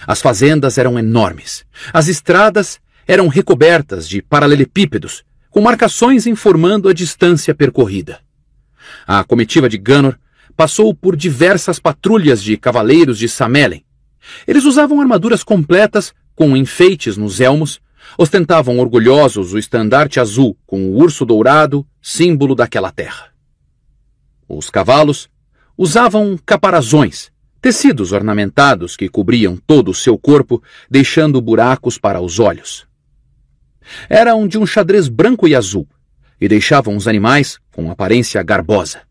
A: As fazendas eram enormes. As estradas eram recobertas de paralelepípedos, com marcações informando a distância percorrida. A comitiva de Ganor passou por diversas patrulhas de cavaleiros de Samelen. Eles usavam armaduras completas com enfeites nos elmos, ostentavam orgulhosos o estandarte azul com o urso dourado, símbolo daquela terra. Os cavalos usavam caparazões, tecidos ornamentados que cobriam todo o seu corpo, deixando buracos para os olhos. Eram de um xadrez branco e azul, e deixavam os animais com aparência garbosa.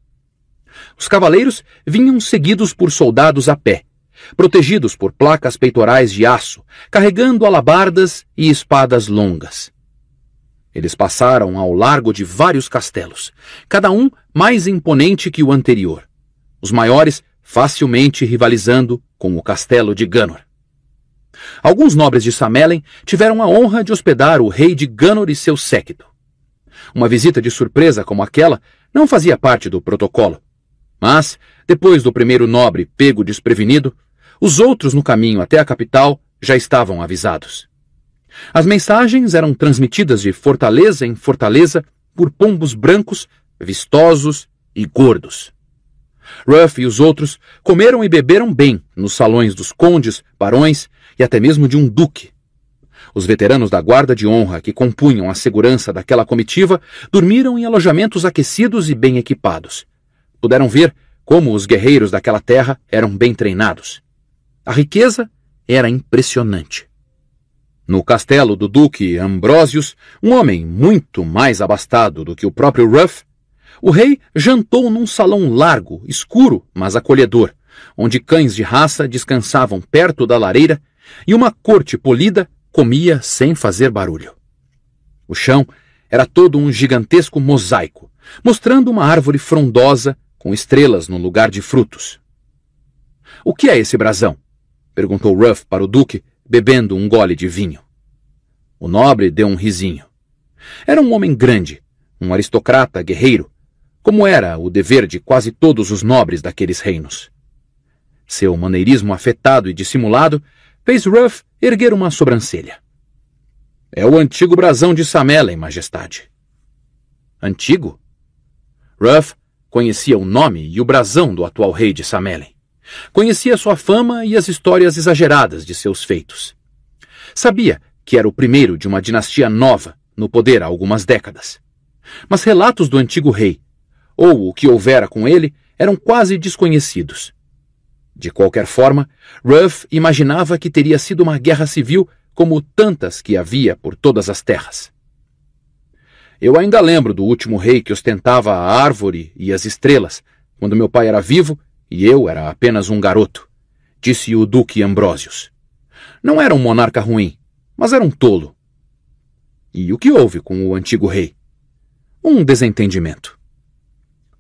A: Os cavaleiros vinham seguidos por soldados a pé, protegidos por placas peitorais de aço, carregando alabardas e espadas longas. Eles passaram ao largo de vários castelos, cada um mais imponente que o anterior. Os maiores facilmente rivalizando com o castelo de Ganor. Alguns nobres de Samelen tiveram a honra de hospedar o rei de Ganor e seu séquito. Uma visita de surpresa como aquela não fazia parte do protocolo. Mas, depois do primeiro nobre pego desprevenido, os outros no caminho até a capital já estavam avisados. As mensagens eram transmitidas de fortaleza em fortaleza por pombos brancos, vistosos e gordos. Ruff e os outros comeram e beberam bem nos salões dos condes, barões e até mesmo de um duque. Os veteranos da guarda de honra que compunham a segurança daquela comitiva dormiram em alojamentos aquecidos e bem equipados. Puderam ver como os guerreiros daquela terra eram bem treinados. A riqueza era impressionante. No castelo do Duque Ambrosius, um homem muito mais abastado do que o próprio Ruff, o rei jantou num salão largo, escuro, mas acolhedor, onde cães de raça descansavam perto da lareira e uma corte polida comia sem fazer barulho. O chão era todo um gigantesco mosaico, mostrando uma árvore frondosa com estrelas no lugar de frutos. O que é esse brasão? perguntou Ruff para o duque, bebendo um gole de vinho. O nobre deu um risinho. Era um homem grande, um aristocrata guerreiro, como era o dever de quase todos os nobres daqueles reinos. Seu maneirismo afetado e dissimulado fez Ruff erguer uma sobrancelha. É o antigo brasão de Samela, em majestade. Antigo? Ruff conhecia o nome e o brasão do atual rei de Samelen. Conhecia sua fama e as histórias exageradas de seus feitos. Sabia que era o primeiro de uma dinastia nova no poder há algumas décadas. Mas relatos do antigo rei, ou o que houvera com ele, eram quase desconhecidos. De qualquer forma, Ruff imaginava que teria sido uma guerra civil como tantas que havia por todas as terras. Eu ainda lembro do último rei que ostentava a árvore e as estrelas, quando meu pai era vivo e eu era apenas um garoto, disse o Duque Ambrosius Não era um monarca ruim, mas era um tolo. E o que houve com o antigo rei? Um desentendimento.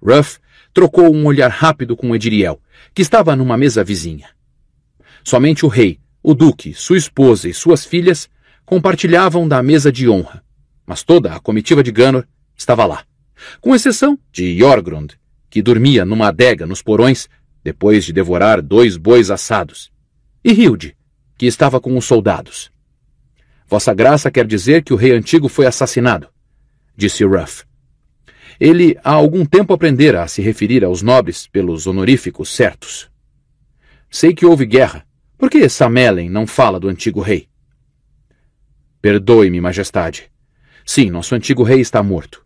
A: Ruff trocou um olhar rápido com Ediriel, que estava numa mesa vizinha. Somente o rei, o duque, sua esposa e suas filhas compartilhavam da mesa de honra, mas toda a comitiva de Ganor estava lá, com exceção de Jorgrund, que dormia numa adega nos porões depois de devorar dois bois assados. E Hilde, que estava com os soldados. Vossa Graça quer dizer que o rei antigo foi assassinado, disse Ruff. Ele há algum tempo aprendera a se referir aos nobres pelos honoríficos certos. Sei que houve guerra. Por que Samelen não fala do antigo rei? Perdoe-me, Majestade. Sim, nosso antigo rei está morto.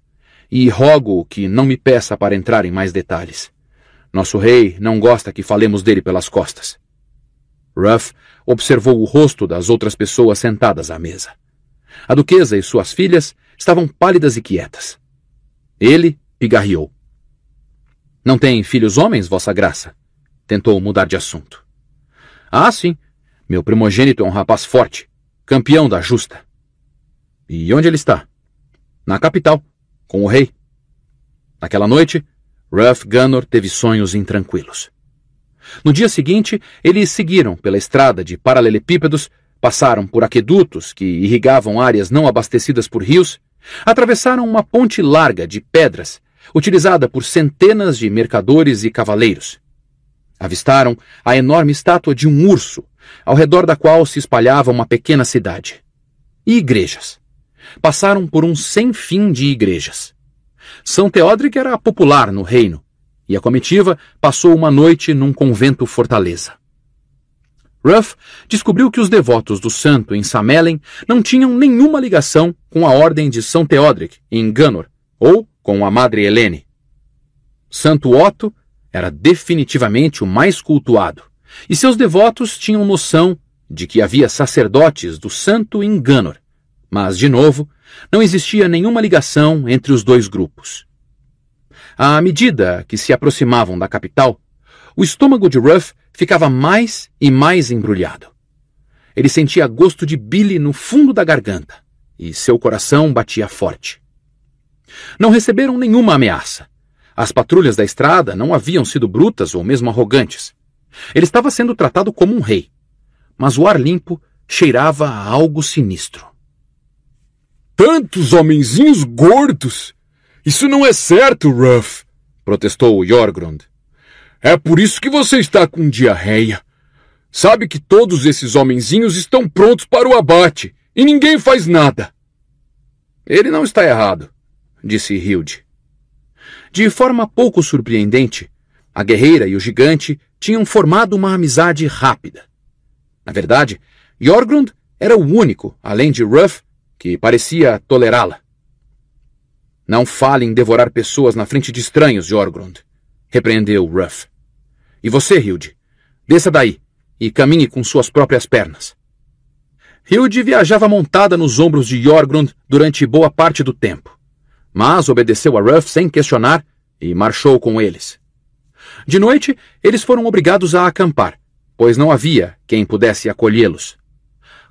A: E rogo que não me peça para entrar em mais detalhes. Nosso rei não gosta que falemos dele pelas costas. Ruff observou o rosto das outras pessoas sentadas à mesa. A duquesa e suas filhas estavam pálidas e quietas. Ele pigarreou. Não tem filhos homens, vossa graça? Tentou mudar de assunto. Ah, sim. Meu primogênito é um rapaz forte, campeão da justa. E onde ele está? Na capital, com o rei. Naquela noite, Ruff Gunnor teve sonhos intranquilos. No dia seguinte, eles seguiram pela estrada de paralelepípedos, passaram por aquedutos que irrigavam áreas não abastecidas por rios, atravessaram uma ponte larga de pedras, utilizada por centenas de mercadores e cavaleiros. Avistaram a enorme estátua de um urso, ao redor da qual se espalhava uma pequena cidade. E igrejas. Passaram por um sem fim de igrejas. São Teodric era popular no reino, e a comitiva passou uma noite num convento fortaleza. Ruff descobriu que os devotos do santo em Samelen não tinham nenhuma ligação com a ordem de São Teodric em Ganor ou com a Madre Helene. Santo Otto era definitivamente o mais cultuado, e seus devotos tinham noção de que havia sacerdotes do santo em Ganor, mas, de novo, não existia nenhuma ligação entre os dois grupos. À medida que se aproximavam da capital, o estômago de Ruff ficava mais e mais embrulhado. Ele sentia gosto de bile no fundo da garganta e seu coração batia forte. Não receberam nenhuma ameaça. As patrulhas da estrada não haviam sido brutas ou mesmo arrogantes. Ele estava sendo tratado como um rei. Mas o ar limpo cheirava a algo sinistro tantos homenzinhos gordos. Isso não é certo, Ruff, protestou Jorgrund. É por isso que você está com diarreia. Sabe que todos esses homenzinhos estão prontos para o abate e ninguém faz nada. Ele não está errado, disse Hilde. De forma pouco surpreendente, a guerreira e o gigante tinham formado uma amizade rápida. Na verdade, Jorgrund era o único, além de Ruff, que parecia tolerá-la. Não fale em devorar pessoas na frente de estranhos, Jorgrund, repreendeu Ruff. E você, Hilde, desça daí e caminhe com suas próprias pernas. Hilde viajava montada nos ombros de Jorgrund durante boa parte do tempo, mas obedeceu a Ruff sem questionar e marchou com eles. De noite, eles foram obrigados a acampar, pois não havia quem pudesse acolhê-los.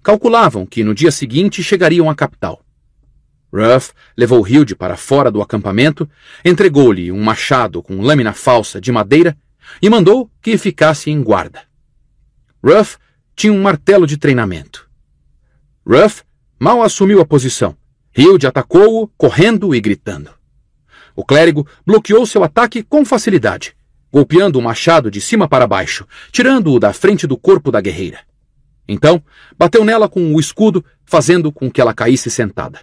A: Calculavam que no dia seguinte chegariam à capital. Ruff levou Hilde para fora do acampamento, entregou-lhe um machado com lâmina falsa de madeira e mandou que ficasse em guarda. Ruff tinha um martelo de treinamento. Ruff mal assumiu a posição. Hilde atacou-o, correndo e gritando. O clérigo bloqueou seu ataque com facilidade, golpeando o machado de cima para baixo, tirando-o da frente do corpo da guerreira. Então, bateu nela com o escudo, fazendo com que ela caísse sentada.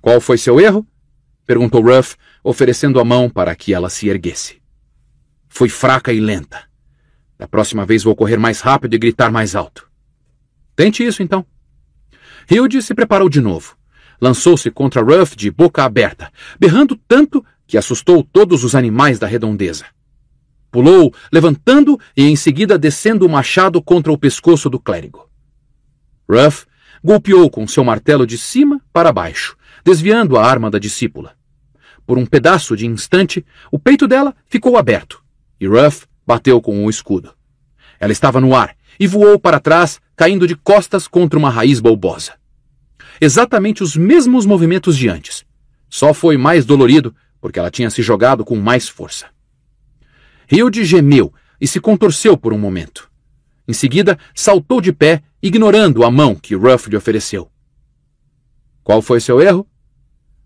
A: Qual foi seu erro? perguntou Ruff, oferecendo a mão para que ela se erguesse. Fui fraca e lenta. Da próxima vez vou correr mais rápido e gritar mais alto. Tente isso, então. Hilde se preparou de novo. Lançou-se contra Ruff de boca aberta, berrando tanto que assustou todos os animais da redondeza pulou, levantando e em seguida descendo o machado contra o pescoço do clérigo. Ruff golpeou com seu martelo de cima para baixo, desviando a arma da discípula. Por um pedaço de instante, o peito dela ficou aberto e Ruff bateu com o escudo. Ela estava no ar e voou para trás, caindo de costas contra uma raiz bulbosa. Exatamente os mesmos movimentos de antes. Só foi mais dolorido porque ela tinha se jogado com mais força. Hilde gemeu e se contorceu por um momento. Em seguida, saltou de pé, ignorando a mão que Ruff lhe ofereceu. Qual foi seu erro?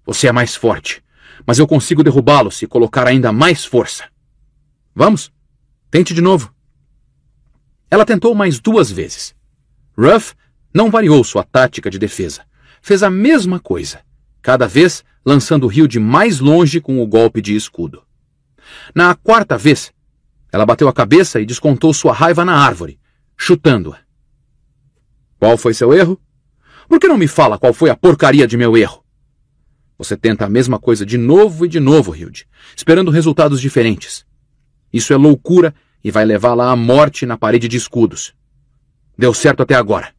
A: Você é mais forte, mas eu consigo derrubá-lo se colocar ainda mais força. Vamos? Tente de novo. Ela tentou mais duas vezes. Ruff não variou sua tática de defesa. Fez a mesma coisa, cada vez lançando Hilde mais longe com o golpe de escudo. Na quarta vez, ela bateu a cabeça e descontou sua raiva na árvore, chutando-a. Qual foi seu erro? Por que não me fala qual foi a porcaria de meu erro? Você tenta a mesma coisa de novo e de novo, Hilde, esperando resultados diferentes. Isso é loucura e vai levá-la à morte na parede de escudos. Deu certo até agora.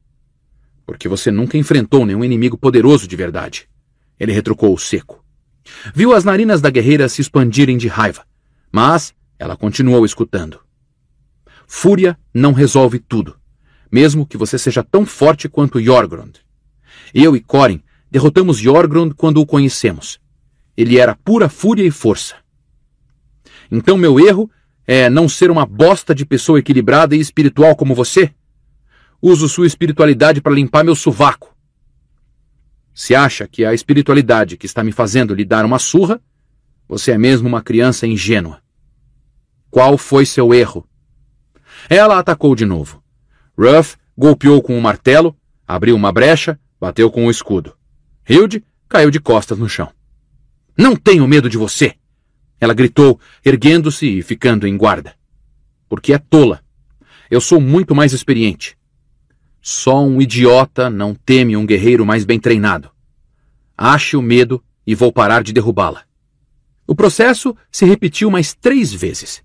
A: Porque você nunca enfrentou nenhum inimigo poderoso de verdade. Ele retrucou o seco. Viu as narinas da guerreira se expandirem de raiva. Mas ela continuou escutando. Fúria não resolve tudo, mesmo que você seja tão forte quanto Jorgrond. Eu e Corin derrotamos Jorgrond quando o conhecemos. Ele era pura fúria e força. Então meu erro é não ser uma bosta de pessoa equilibrada e espiritual como você? Uso sua espiritualidade para limpar meu sovaco. Se acha que é a espiritualidade que está me fazendo lhe dar uma surra, você é mesmo uma criança ingênua. Qual foi seu erro? Ela atacou de novo. Ruff golpeou com o um martelo, abriu uma brecha, bateu com o um escudo. Hilde caiu de costas no chão. Não tenho medo de você! Ela gritou, erguendo-se e ficando em guarda. Porque é tola. Eu sou muito mais experiente. Só um idiota não teme um guerreiro mais bem treinado. Ache o medo e vou parar de derrubá-la. O processo se repetiu mais três vezes.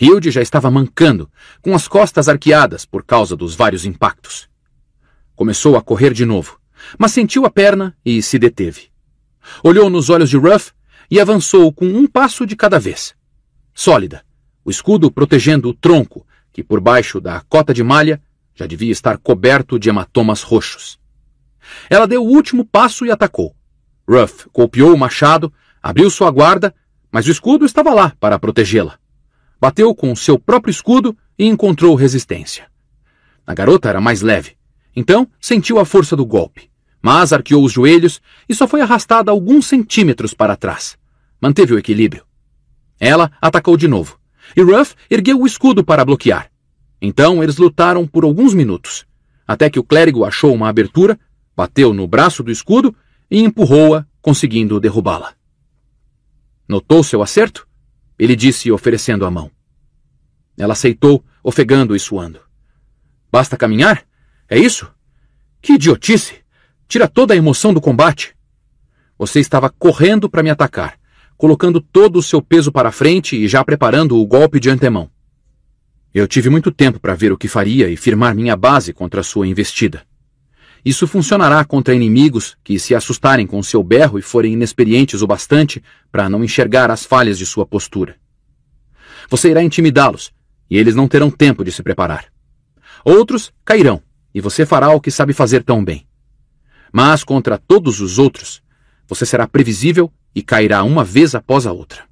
A: Hilde já estava mancando, com as costas arqueadas por causa dos vários impactos. Começou a correr de novo, mas sentiu a perna e se deteve. Olhou nos olhos de Ruff e avançou com um passo de cada vez. Sólida, o escudo protegendo o tronco, que por baixo da cota de malha já devia estar coberto de hematomas roxos. Ela deu o último passo e atacou. Ruff golpeou o machado, Abriu sua guarda, mas o escudo estava lá para protegê-la. Bateu com o seu próprio escudo e encontrou resistência. A garota era mais leve, então sentiu a força do golpe, mas arqueou os joelhos e só foi arrastada alguns centímetros para trás. Manteve o equilíbrio. Ela atacou de novo, e Ruff ergueu o escudo para bloquear. Então eles lutaram por alguns minutos, até que o clérigo achou uma abertura, bateu no braço do escudo e empurrou-a, conseguindo derrubá-la. Notou seu acerto? Ele disse, oferecendo a mão. Ela aceitou, ofegando e suando. Basta caminhar? É isso? Que idiotice! Tira toda a emoção do combate. Você estava correndo para me atacar, colocando todo o seu peso para a frente e já preparando o golpe de antemão. Eu tive muito tempo para ver o que faria e firmar minha base contra sua investida. Isso funcionará contra inimigos que se assustarem com seu berro e forem inexperientes o bastante para não enxergar as falhas de sua postura. Você irá intimidá-los e eles não terão tempo de se preparar. Outros cairão e você fará o que sabe fazer tão bem. Mas contra todos os outros, você será previsível e cairá uma vez após a outra.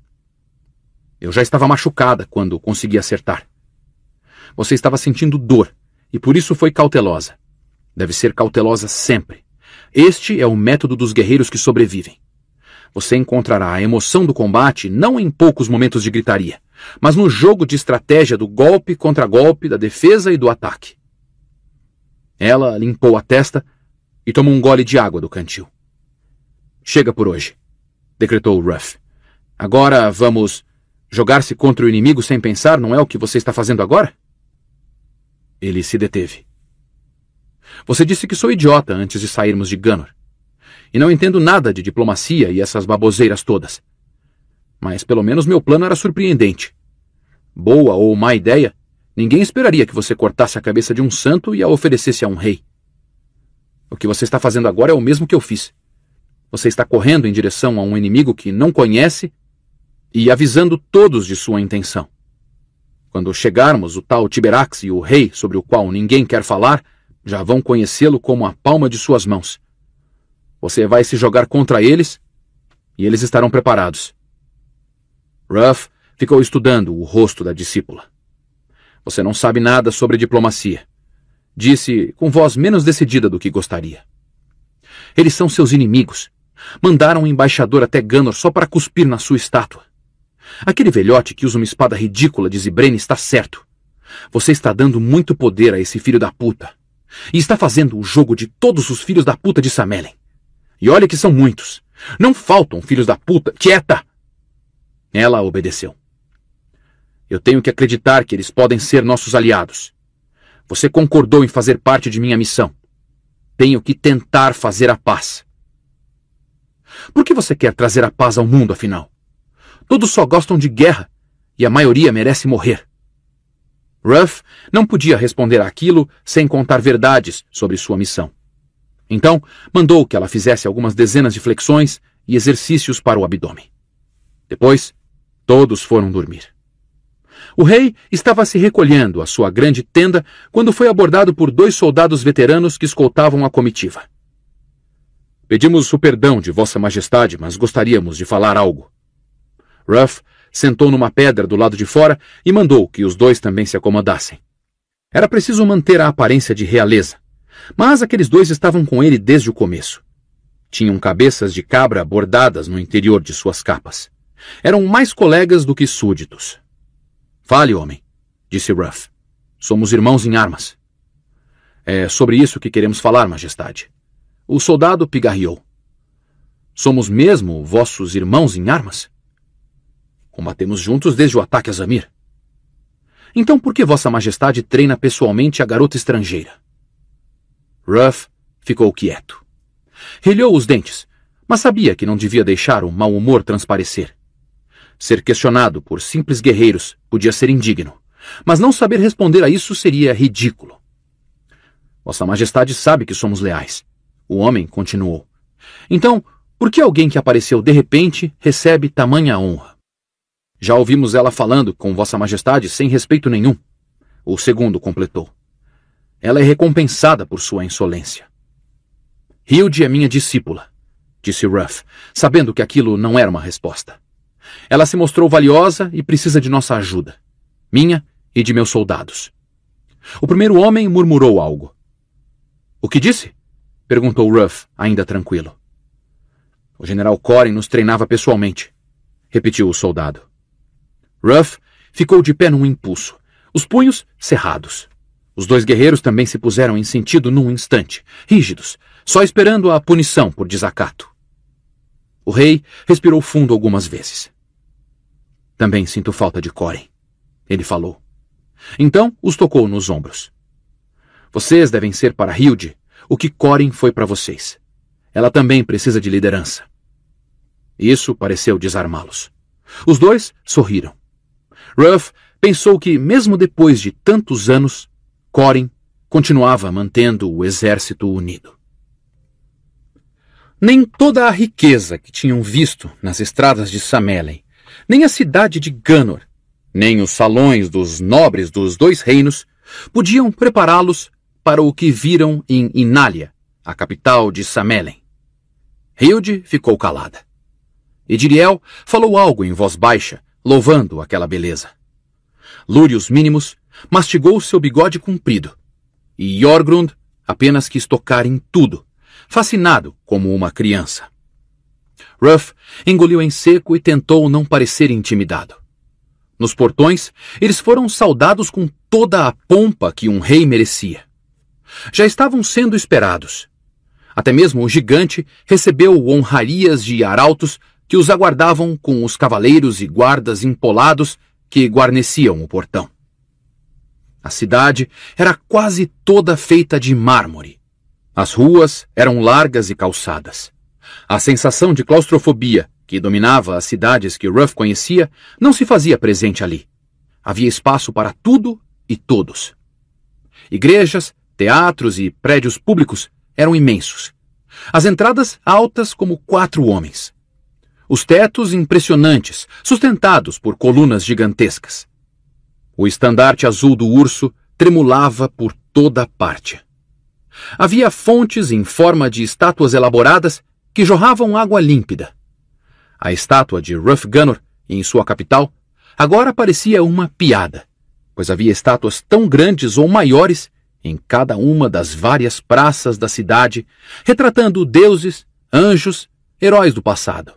A: Eu já estava machucada quando consegui acertar. Você estava sentindo dor e por isso foi cautelosa. Deve ser cautelosa sempre. Este é o método dos guerreiros que sobrevivem. Você encontrará a emoção do combate não em poucos momentos de gritaria, mas no jogo de estratégia do golpe contra golpe, da defesa e do ataque. Ela limpou a testa e tomou um gole de água do cantil. Chega por hoje, decretou Ruff. Agora vamos jogar-se contra o inimigo sem pensar, não é o que você está fazendo agora? Ele se deteve. Você disse que sou idiota antes de sairmos de Ganor. E não entendo nada de diplomacia e essas baboseiras todas. Mas pelo menos meu plano era surpreendente. Boa ou má ideia, ninguém esperaria que você cortasse a cabeça de um santo e a oferecesse a um rei. O que você está fazendo agora é o mesmo que eu fiz. Você está correndo em direção a um inimigo que não conhece e avisando todos de sua intenção. Quando chegarmos, o tal Tiberax e o rei sobre o qual ninguém quer falar já vão conhecê-lo como a palma de suas mãos. Você vai se jogar contra eles e eles estarão preparados. Ruff ficou estudando o rosto da discípula. Você não sabe nada sobre diplomacia, disse com voz menos decidida do que gostaria. Eles são seus inimigos. Mandaram um embaixador até Ganor só para cuspir na sua estátua. Aquele velhote que usa uma espada ridícula de Zibrene está certo. Você está dando muito poder a esse filho da puta. E está fazendo o jogo de todos os filhos da puta de Samelen. E olha que são muitos. Não faltam filhos da puta. Quieta! Ela obedeceu. Eu tenho que acreditar que eles podem ser nossos aliados. Você concordou em fazer parte de minha missão. Tenho que tentar fazer a paz. Por que você quer trazer a paz ao mundo, afinal? Todos só gostam de guerra e a maioria merece morrer. Ruff não podia responder aquilo sem contar verdades sobre sua missão. Então, mandou que ela fizesse algumas dezenas de flexões e exercícios para o abdômen. Depois, todos foram dormir. O rei estava se recolhendo à sua grande tenda quando foi abordado por dois soldados veteranos que escoltavam a comitiva. Pedimos o perdão de Vossa Majestade, mas gostaríamos de falar algo. Ruff sentou numa pedra do lado de fora e mandou que os dois também se acomodassem. Era preciso manter a aparência de realeza, mas aqueles dois estavam com ele desde o começo. Tinham cabeças de cabra bordadas no interior de suas capas. Eram mais colegas do que súditos. Fale, homem, disse Ruff. Somos irmãos em armas. É sobre isso que queremos falar, Majestade. O soldado pigarreou. Somos mesmo vossos irmãos em armas? Combatemos juntos desde o ataque a Zamir. Então por que Vossa Majestade treina pessoalmente a garota estrangeira? Ruff ficou quieto. Rilhou os dentes, mas sabia que não devia deixar o mau humor transparecer. Ser questionado por simples guerreiros podia ser indigno, mas não saber responder a isso seria ridículo. Vossa Majestade sabe que somos leais. O homem continuou. Então, por que alguém que apareceu de repente recebe tamanha honra? Já ouvimos ela falando com Vossa Majestade sem respeito nenhum. O segundo completou. Ela é recompensada por sua insolência. Hilde é minha discípula, disse Ruff, sabendo que aquilo não era uma resposta. Ela se mostrou valiosa e precisa de nossa ajuda, minha e de meus soldados. O primeiro homem murmurou algo. O que disse? perguntou Ruff, ainda tranquilo. O general Corin nos treinava pessoalmente, repetiu o soldado. Ruff ficou de pé num impulso, os punhos cerrados. Os dois guerreiros também se puseram em sentido num instante, rígidos, só esperando a punição por desacato. O rei respirou fundo algumas vezes. Também sinto falta de Coren, ele falou. Então os tocou nos ombros. Vocês devem ser para Hilde o que Corin foi para vocês. Ela também precisa de liderança. Isso pareceu desarmá-los. Os dois sorriram. Ruff pensou que, mesmo depois de tantos anos, Corin continuava mantendo o exército unido. Nem toda a riqueza que tinham visto nas estradas de Samelen, nem a cidade de Ganor, nem os salões dos nobres dos dois reinos podiam prepará-los para o que viram em Inália, a capital de Samelen. Hilde ficou calada. Ediriel falou algo em voz baixa, louvando aquela beleza. Lúrius Mínimos mastigou seu bigode comprido, e Jorgrund apenas quis tocar em tudo, fascinado como uma criança. Ruff engoliu em seco e tentou não parecer intimidado. Nos portões, eles foram saudados com toda a pompa que um rei merecia. Já estavam sendo esperados. Até mesmo o gigante recebeu honrarias de arautos que os aguardavam com os cavaleiros e guardas empolados que guarneciam o portão. A cidade era quase toda feita de mármore. As ruas eram largas e calçadas. A sensação de claustrofobia que dominava as cidades que Ruff conhecia não se fazia presente ali. Havia espaço para tudo e todos. Igrejas, teatros e prédios públicos eram imensos. As entradas altas como quatro homens os tetos impressionantes, sustentados por colunas gigantescas. O estandarte azul do urso tremulava por toda parte. Havia fontes em forma de estátuas elaboradas que jorravam água límpida. A estátua de Ruff Gunnor, em sua capital, agora parecia uma piada, pois havia estátuas tão grandes ou maiores em cada uma das várias praças da cidade, retratando deuses, anjos, heróis do passado.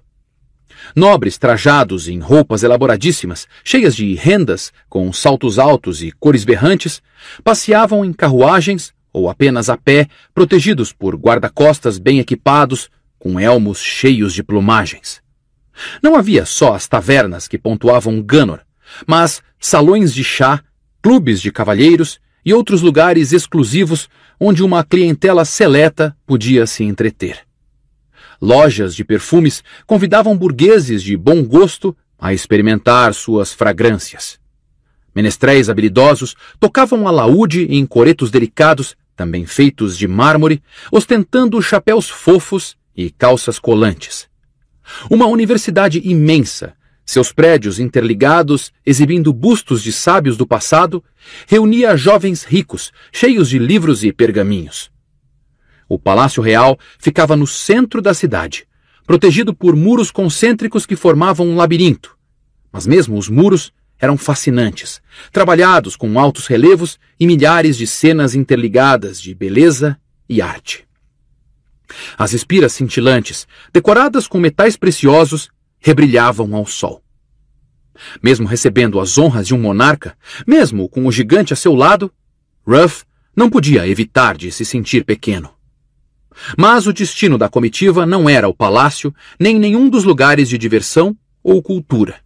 A: Nobres trajados em roupas elaboradíssimas, cheias de rendas, com saltos altos e cores berrantes, passeavam em carruagens ou apenas a pé, protegidos por guarda-costas bem equipados, com elmos cheios de plumagens. Não havia só as tavernas que pontuavam Ganor, mas salões de chá, clubes de cavalheiros e outros lugares exclusivos onde uma clientela seleta podia se entreter lojas de perfumes convidavam burgueses de bom gosto a experimentar suas fragrâncias. Menestréis habilidosos tocavam alaúde em coretos delicados, também feitos de mármore, ostentando chapéus fofos e calças colantes. Uma universidade imensa, seus prédios interligados, exibindo bustos de sábios do passado, reunia jovens ricos, cheios de livros e pergaminhos. O Palácio Real ficava no centro da cidade, protegido por muros concêntricos que formavam um labirinto. Mas mesmo os muros eram fascinantes, trabalhados com altos relevos e milhares de cenas interligadas de beleza e arte. As espiras cintilantes, decoradas com metais preciosos, rebrilhavam ao sol. Mesmo recebendo as honras de um monarca, mesmo com o gigante a seu lado, Ruff não podia evitar de se sentir pequeno. Mas o destino da comitiva não era o palácio, nem nenhum dos lugares de diversão ou cultura.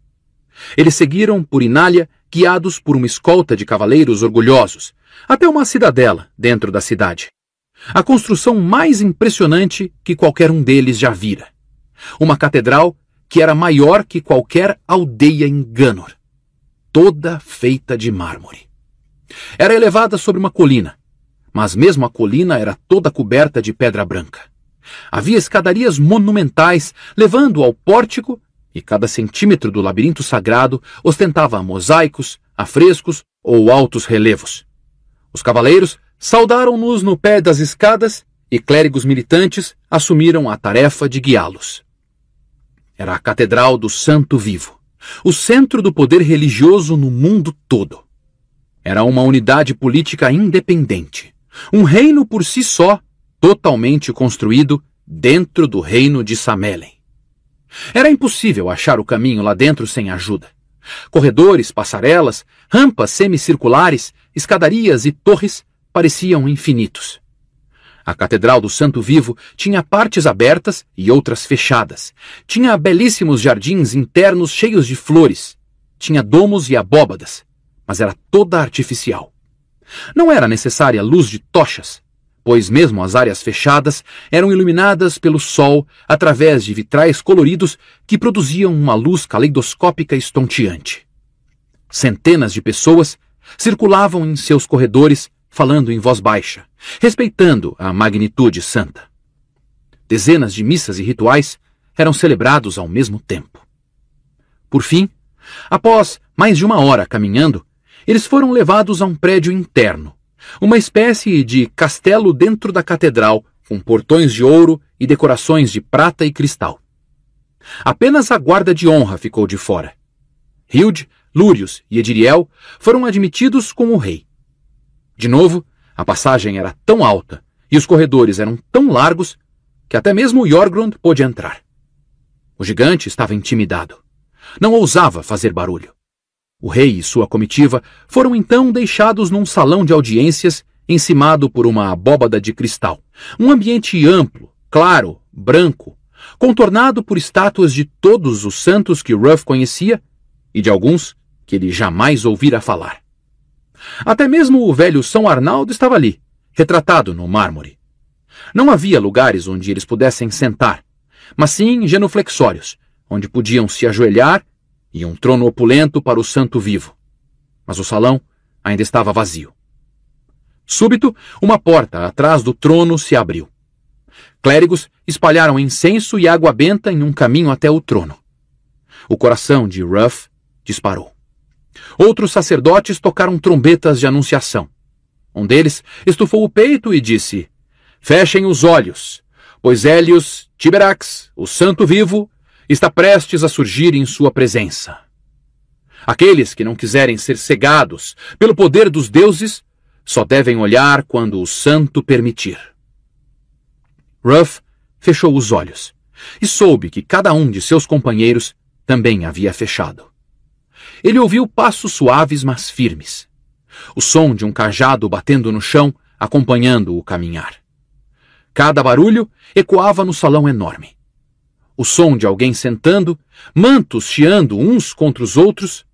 A: Eles seguiram por Inália, guiados por uma escolta de cavaleiros orgulhosos, até uma cidadela dentro da cidade. A construção mais impressionante que qualquer um deles já vira. Uma catedral que era maior que qualquer aldeia em Ganor, toda feita de mármore. Era elevada sobre uma colina, mas mesmo a colina era toda coberta de pedra branca. Havia escadarias monumentais levando ao pórtico, e cada centímetro do labirinto sagrado ostentava mosaicos, afrescos ou altos relevos. Os cavaleiros saudaram-nos no pé das escadas e clérigos militantes assumiram a tarefa de guiá-los. Era a Catedral do Santo Vivo, o centro do poder religioso no mundo todo. Era uma unidade política independente um reino por si só, totalmente construído dentro do reino de Samelen. Era impossível achar o caminho lá dentro sem ajuda. Corredores, passarelas, rampas semicirculares, escadarias e torres pareciam infinitos. A Catedral do Santo Vivo tinha partes abertas e outras fechadas. Tinha belíssimos jardins internos cheios de flores. Tinha domos e abóbadas, mas era toda artificial. Não era necessária luz de tochas, pois mesmo as áreas fechadas eram iluminadas pelo sol através de vitrais coloridos que produziam uma luz caleidoscópica estonteante. Centenas de pessoas circulavam em seus corredores falando em voz baixa, respeitando a magnitude santa. Dezenas de missas e rituais eram celebrados ao mesmo tempo. Por fim, após mais de uma hora caminhando, eles foram levados a um prédio interno, uma espécie de castelo dentro da catedral, com portões de ouro e decorações de prata e cristal. Apenas a guarda de honra ficou de fora. Hilde, Lúrius e Ediriel foram admitidos com o rei. De novo, a passagem era tão alta e os corredores eram tão largos que até mesmo Jorgrund pôde entrar. O gigante estava intimidado. Não ousava fazer barulho. O rei e sua comitiva foram então deixados num salão de audiências encimado por uma abóbada de cristal. Um ambiente amplo, claro, branco, contornado por estátuas de todos os santos que Ruff conhecia e de alguns que ele jamais ouvira falar. Até mesmo o velho São Arnaldo estava ali, retratado no mármore. Não havia lugares onde eles pudessem sentar, mas sim genuflexórios, onde podiam se ajoelhar e um trono opulento para o santo vivo. Mas o salão ainda estava vazio. Súbito, uma porta atrás do trono se abriu. Clérigos espalharam incenso e água benta em um caminho até o trono. O coração de Ruff disparou. Outros sacerdotes tocaram trombetas de anunciação. Um deles estufou o peito e disse: Fechem os olhos, pois Hélios Tiberax, o santo vivo, está prestes a surgir em sua presença. Aqueles que não quiserem ser cegados pelo poder dos deuses só devem olhar quando o santo permitir. Ruff fechou os olhos e soube que cada um de seus companheiros também havia fechado. Ele ouviu passos suaves, mas firmes. O som de um cajado batendo no chão, acompanhando-o caminhar. Cada barulho ecoava no salão enorme o som de alguém sentando, mantos chiando uns contra os outros.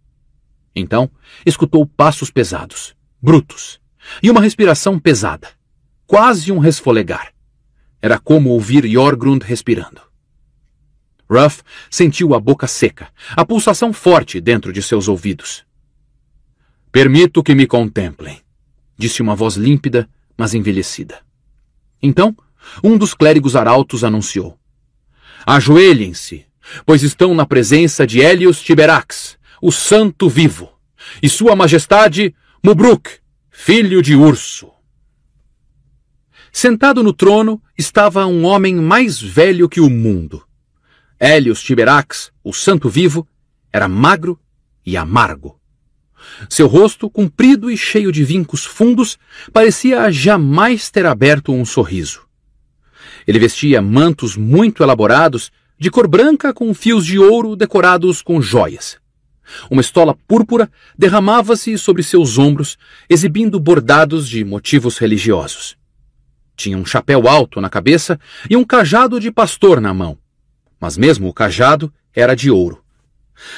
A: Então, escutou passos pesados, brutos, e uma respiração pesada, quase um resfolegar. Era como ouvir Jorgrund respirando. Ruff sentiu a boca seca, a pulsação forte dentro de seus ouvidos. Permito que me contemplem, disse uma voz límpida, mas envelhecida. Então, um dos clérigos arautos anunciou. Ajoelhem-se, pois estão na presença de Helios Tiberax, o santo vivo, e sua majestade Mubruk, filho de Urso. Sentado no trono estava um homem mais velho que o mundo. Helios Tiberax, o santo vivo, era magro e amargo. Seu rosto, comprido e cheio de vincos fundos, parecia jamais ter aberto um sorriso. Ele vestia mantos muito elaborados, de cor branca com fios de ouro decorados com joias. Uma estola púrpura derramava-se sobre seus ombros, exibindo bordados de motivos religiosos. Tinha um chapéu alto na cabeça e um cajado de pastor na mão. Mas mesmo o cajado era de ouro.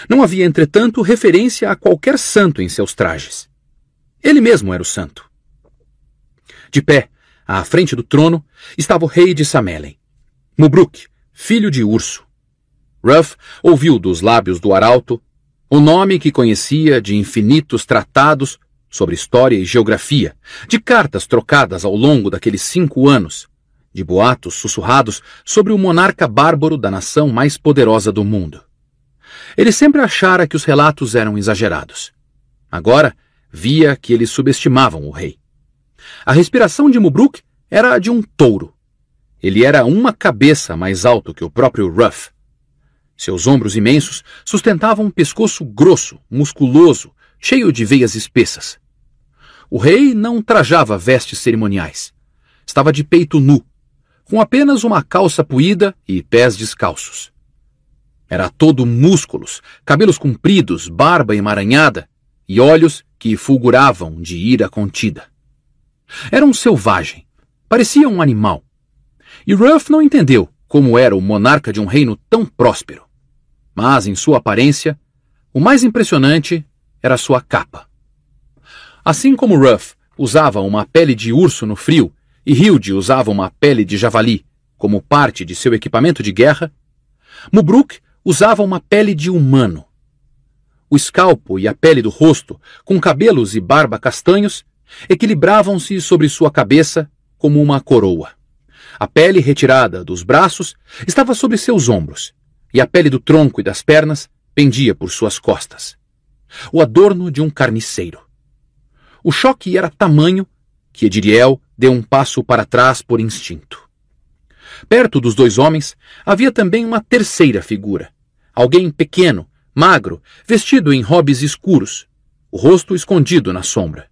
A: Não havia, entretanto, referência a qualquer santo em seus trajes. Ele mesmo era o santo. De pé, à frente do trono estava o rei de Samelen, Mubruk, filho de Urso. Ruff ouviu dos lábios do arauto o nome que conhecia de infinitos tratados sobre história e geografia, de cartas trocadas ao longo daqueles cinco anos, de boatos sussurrados sobre o monarca bárbaro da nação mais poderosa do mundo. Ele sempre achara que os relatos eram exagerados. Agora, via que eles subestimavam o rei. A respiração de Mubruk era a de um touro. Ele era uma cabeça mais alto que o próprio Ruff. Seus ombros imensos sustentavam um pescoço grosso, musculoso, cheio de veias espessas. O rei não trajava vestes cerimoniais. Estava de peito nu, com apenas uma calça puída e pés descalços. Era todo músculos, cabelos compridos, barba emaranhada e olhos que fulguravam de ira contida. Era um selvagem. Parecia um animal. E Ruff não entendeu como era o monarca de um reino tão próspero. Mas, em sua aparência, o mais impressionante era sua capa. Assim como Ruff usava uma pele de urso no frio e Hilde usava uma pele de javali como parte de seu equipamento de guerra, Mubruk usava uma pele de humano. O escalpo e a pele do rosto, com cabelos e barba castanhos, equilibravam-se sobre sua cabeça como uma coroa. A pele retirada dos braços estava sobre seus ombros, e a pele do tronco e das pernas pendia por suas costas. O adorno de um carniceiro. O choque era tamanho que Ediriel deu um passo para trás por instinto. Perto dos dois homens havia também uma terceira figura, alguém pequeno, magro, vestido em robes escuros, o rosto escondido na sombra.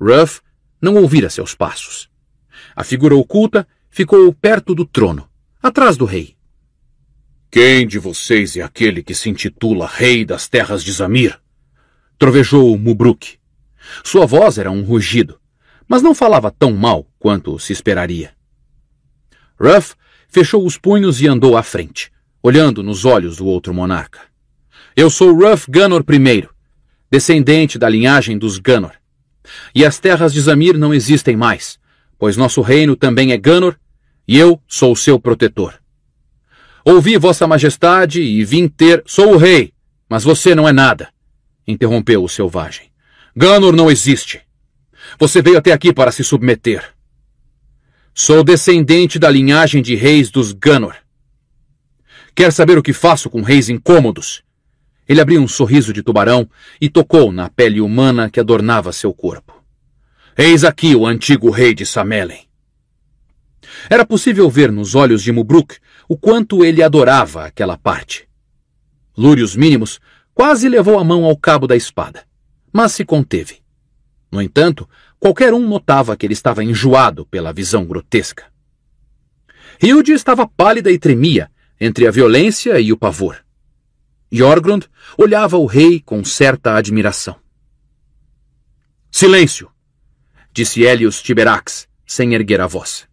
A: Ruff não ouvira seus passos. A figura oculta ficou perto do trono, atrás do rei. Quem de vocês é aquele que se intitula Rei das Terras de Zamir? Trovejou Mubruk. Sua voz era um rugido, mas não falava tão mal quanto se esperaria. Ruff fechou os punhos e andou à frente, olhando nos olhos do outro monarca. Eu sou Ruff Gunnor I, descendente da linhagem dos Gunnor. E as terras de Zamir não existem mais, pois nosso reino também é Ganor, e eu sou o seu protetor. Ouvi vossa majestade e vim ter... Sou o rei, mas você não é nada, interrompeu o selvagem. Ganor não existe. Você veio até aqui para se submeter. Sou descendente da linhagem de reis dos Ganor. Quer saber o que faço com reis incômodos? Ele abriu um sorriso de tubarão e tocou na pele humana que adornava seu corpo. Eis aqui o antigo rei de Samelen. Era possível ver nos olhos de Mubruk o quanto ele adorava aquela parte. Lúrios Mínimos quase levou a mão ao cabo da espada, mas se conteve. No entanto, qualquer um notava que ele estava enjoado pela visão grotesca. Hilde estava pálida e tremia entre a violência e o pavor. Jorgrund olhava o rei com certa admiração. Silêncio! disse Helios Tiberax, sem erguer a voz.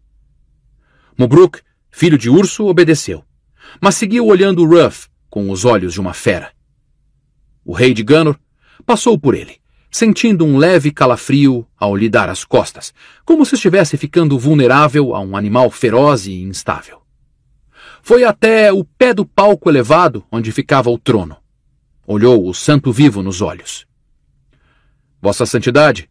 A: Mubruk, filho de urso, obedeceu, mas seguiu olhando Ruff com os olhos de uma fera. O rei de Ganor passou por ele, sentindo um leve calafrio ao lhe dar as costas, como se estivesse ficando vulnerável a um animal feroz e instável. Foi até o pé do palco elevado onde ficava o trono. Olhou o santo vivo nos olhos. Vossa Santidade,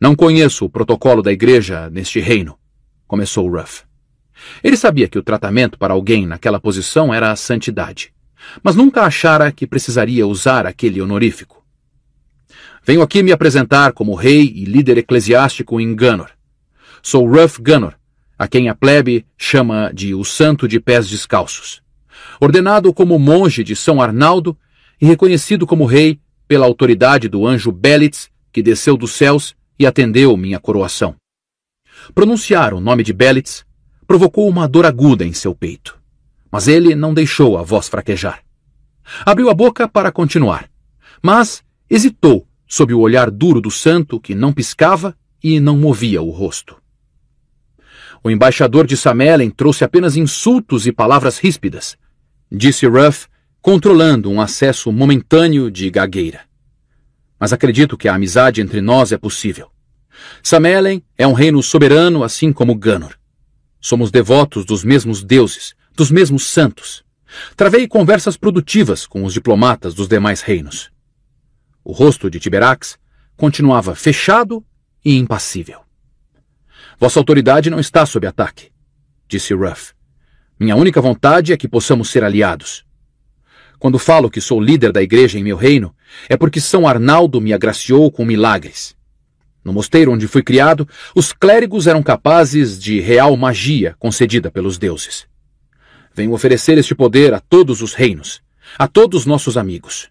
A: não conheço o protocolo da igreja neste reino, começou Ruff. Ele sabia que o tratamento para alguém naquela posição era a santidade, mas nunca achara que precisaria usar aquele honorífico. Venho aqui me apresentar como rei e líder eclesiástico em Ganor. Sou Ruff Ganor, a quem a plebe chama de o santo de pés descalços. Ordenado como monge de São Arnaldo e reconhecido como rei pela autoridade do anjo Belitz, que desceu dos céus e atendeu minha coroação. Pronunciar o nome de Belitz provocou uma dor aguda em seu peito, mas ele não deixou a voz fraquejar. Abriu a boca para continuar, mas hesitou sob o olhar duro do santo que não piscava e não movia o rosto. O embaixador de Samelen trouxe apenas insultos e palavras ríspidas, disse Ruff, controlando um acesso momentâneo de gagueira. Mas acredito que a amizade entre nós é possível. Samelen é um reino soberano, assim como Ganor. Somos devotos dos mesmos deuses, dos mesmos santos. Travei conversas produtivas com os diplomatas dos demais reinos. O rosto de Tiberax continuava fechado e impassível. Vossa autoridade não está sob ataque, disse Ruff. Minha única vontade é que possamos ser aliados. Quando falo que sou líder da igreja em meu reino, é porque São Arnaldo me agraciou com milagres. No mosteiro onde fui criado, os clérigos eram capazes de real magia concedida pelos deuses. Venho oferecer este poder a todos os reinos, a todos nossos amigos.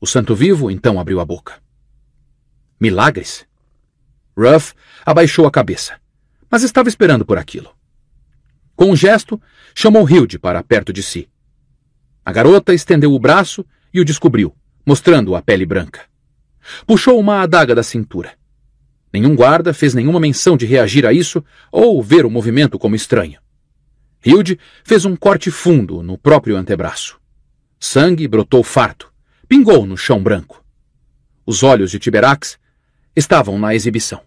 A: O Santo Vivo então abriu a boca. Milagres? Ruff abaixou a cabeça, mas estava esperando por aquilo. Com um gesto, chamou Hilde para perto de si. A garota estendeu o braço e o descobriu, mostrando a pele branca. Puxou uma adaga da cintura. Nenhum guarda fez nenhuma menção de reagir a isso ou ver o movimento como estranho. Hilde fez um corte fundo no próprio antebraço. Sangue brotou farto, pingou no chão branco. Os olhos de Tiberax estavam na exibição.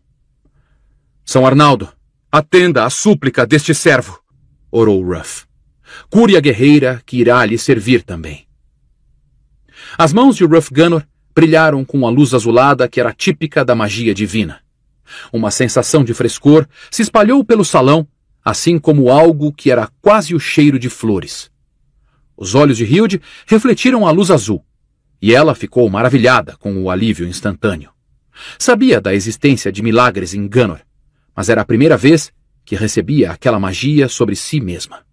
A: São Arnaldo, atenda à súplica deste servo, orou Ruff. Cure a guerreira que irá lhe servir também. As mãos de Ruff Gunnor brilharam com a luz azulada que era típica da magia divina. Uma sensação de frescor se espalhou pelo salão, assim como algo que era quase o cheiro de flores. Os olhos de Hilde refletiram a luz azul, e ela ficou maravilhada com o alívio instantâneo. Sabia da existência de milagres em Ganor, mas era a primeira vez que recebia aquela magia sobre si mesma.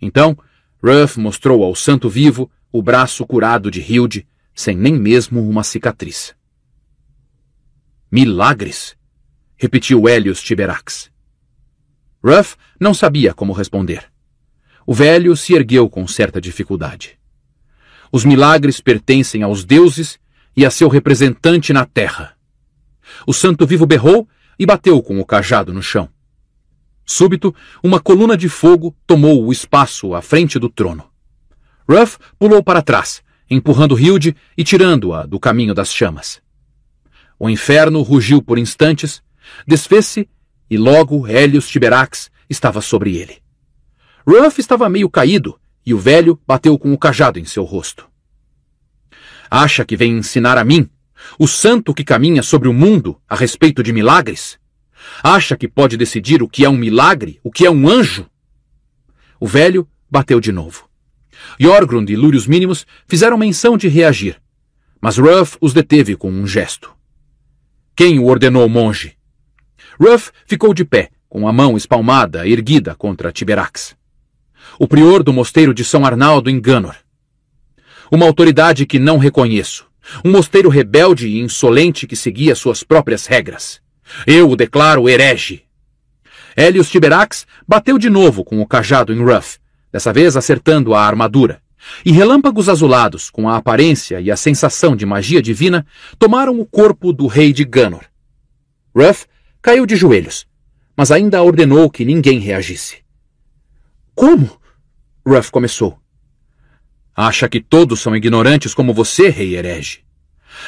A: Então, Ruff mostrou ao santo vivo o braço curado de Hilde, sem nem mesmo uma cicatriz. Milagres! repetiu Helios Tiberax. Ruff não sabia como responder. O velho se ergueu com certa dificuldade. Os milagres pertencem aos deuses e a seu representante na terra. O santo vivo berrou e bateu com o cajado no chão. Súbito, uma coluna de fogo tomou o espaço à frente do trono. Ruff pulou para trás, empurrando Hilde e tirando-a do caminho das chamas. O inferno rugiu por instantes, desfez-se e logo Helios Tiberax estava sobre ele. Ruff estava meio caído e o velho bateu com o cajado em seu rosto. Acha que vem ensinar a mim, o santo que caminha sobre o mundo, a respeito de milagres? Acha que pode decidir o que é um milagre, o que é um anjo? O velho bateu de novo. Jorgrund e Lúrios Mínimos fizeram menção de reagir, mas Ruff os deteve com um gesto. Quem o ordenou, monge? Ruff ficou de pé, com a mão espalmada, erguida contra Tiberax. O prior do mosteiro de São Arnaldo em Ganor uma autoridade que não reconheço, um mosteiro rebelde e insolente que seguia suas próprias regras. Eu o declaro herege. Helios Tiberax bateu de novo com o cajado em Ruff, dessa vez acertando a armadura. E relâmpagos azulados, com a aparência e a sensação de magia divina, tomaram o corpo do rei de Ganor. Ruff caiu de joelhos, mas ainda ordenou que ninguém reagisse. Como? Ruff começou. Acha que todos são ignorantes como você, rei herege?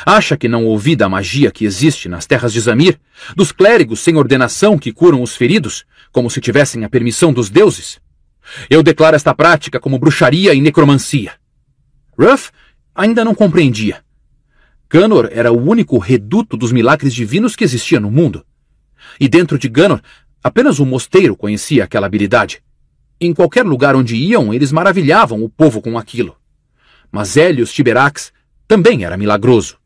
A: Acha que não ouvi da magia que existe nas terras de Zamir, dos clérigos sem ordenação que curam os feridos, como se tivessem a permissão dos deuses? Eu declaro esta prática como bruxaria e necromancia. Ruff ainda não compreendia. Ganor era o único reduto dos milagres divinos que existia no mundo. E dentro de Ganor, apenas o um mosteiro conhecia aquela habilidade. Em qualquer lugar onde iam, eles maravilhavam o povo com aquilo mas Hélios Tiberax também era milagroso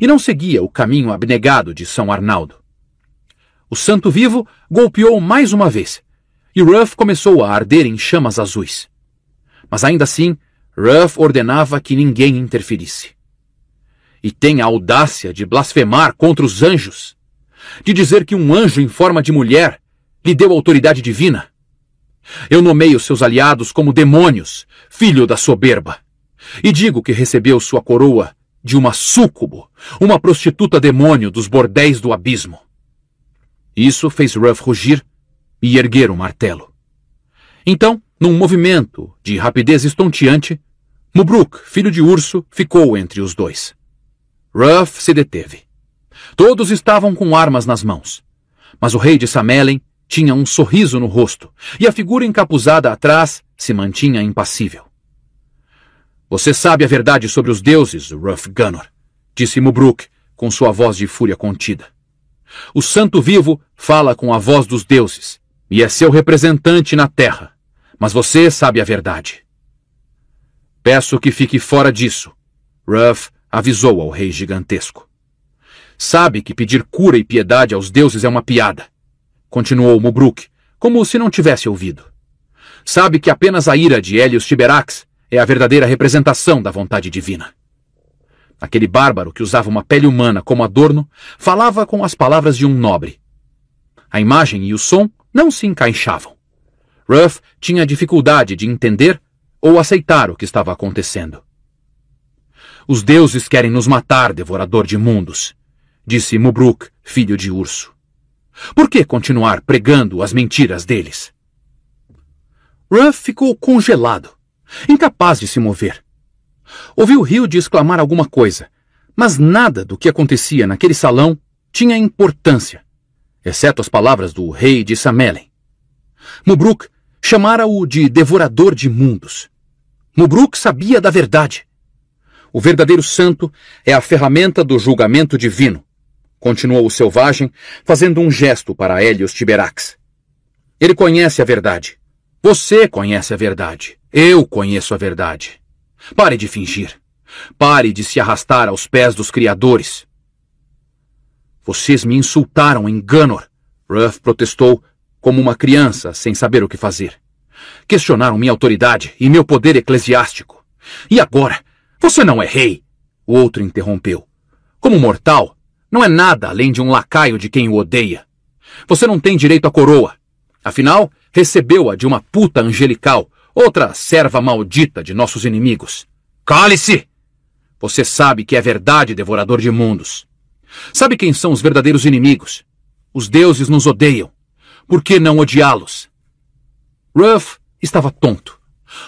A: e não seguia o caminho abnegado de São Arnaldo. O santo vivo golpeou mais uma vez e Ruff começou a arder em chamas azuis. Mas ainda assim, Ruff ordenava que ninguém interferisse. E tem a audácia de blasfemar contra os anjos, de dizer que um anjo em forma de mulher lhe deu autoridade divina. Eu nomeio seus aliados como demônios, filho da soberba. E digo que recebeu sua coroa de uma súcubo, uma prostituta demônio dos bordéis do abismo. Isso fez Ruff rugir e erguer o martelo. Então, num movimento de rapidez estonteante, Mubruk, filho de urso, ficou entre os dois. Ruff se deteve. Todos estavam com armas nas mãos. Mas o rei de Samelen tinha um sorriso no rosto e a figura encapuzada atrás se mantinha impassível. Você sabe a verdade sobre os deuses, Ruff Gunnor, disse Mubruk com sua voz de fúria contida. O santo vivo fala com a voz dos deuses, e é seu representante na terra. Mas você sabe a verdade. Peço que fique fora disso, Ruff avisou ao rei gigantesco. Sabe que pedir cura e piedade aos deuses é uma piada, continuou Mubruk, como se não tivesse ouvido. Sabe que apenas a ira de Helios Tiberax é a verdadeira representação da vontade divina. Aquele bárbaro que usava uma pele humana como adorno falava com as palavras de um nobre. A imagem e o som não se encaixavam. Ruff tinha dificuldade de entender ou aceitar o que estava acontecendo. Os deuses querem nos matar, devorador de mundos, disse Mubruk, filho de urso. Por que continuar pregando as mentiras deles? Ruff ficou congelado incapaz de se mover. Ouviu de exclamar alguma coisa, mas nada do que acontecia naquele salão tinha importância, exceto as palavras do rei de Samelen. Mubruk chamara-o de devorador de mundos. Mubruk sabia da verdade. O verdadeiro santo é a ferramenta do julgamento divino, continuou o selvagem, fazendo um gesto para Helios Tiberax. Ele conhece a verdade. Você conhece a verdade. Eu conheço a verdade. Pare de fingir. Pare de se arrastar aos pés dos criadores. Vocês me insultaram em Gunnor. Ruff protestou como uma criança sem saber o que fazer. Questionaram minha autoridade e meu poder eclesiástico. E agora? Você não é rei! O outro interrompeu. Como mortal, não é nada além de um lacaio de quem o odeia. Você não tem direito à coroa. Afinal, recebeu-a de uma puta angelical, outra serva maldita de nossos inimigos. Cale-se! Você sabe que é verdade, devorador de mundos. Sabe quem são os verdadeiros inimigos? Os deuses nos odeiam. Por que não odiá-los? Ruff estava tonto.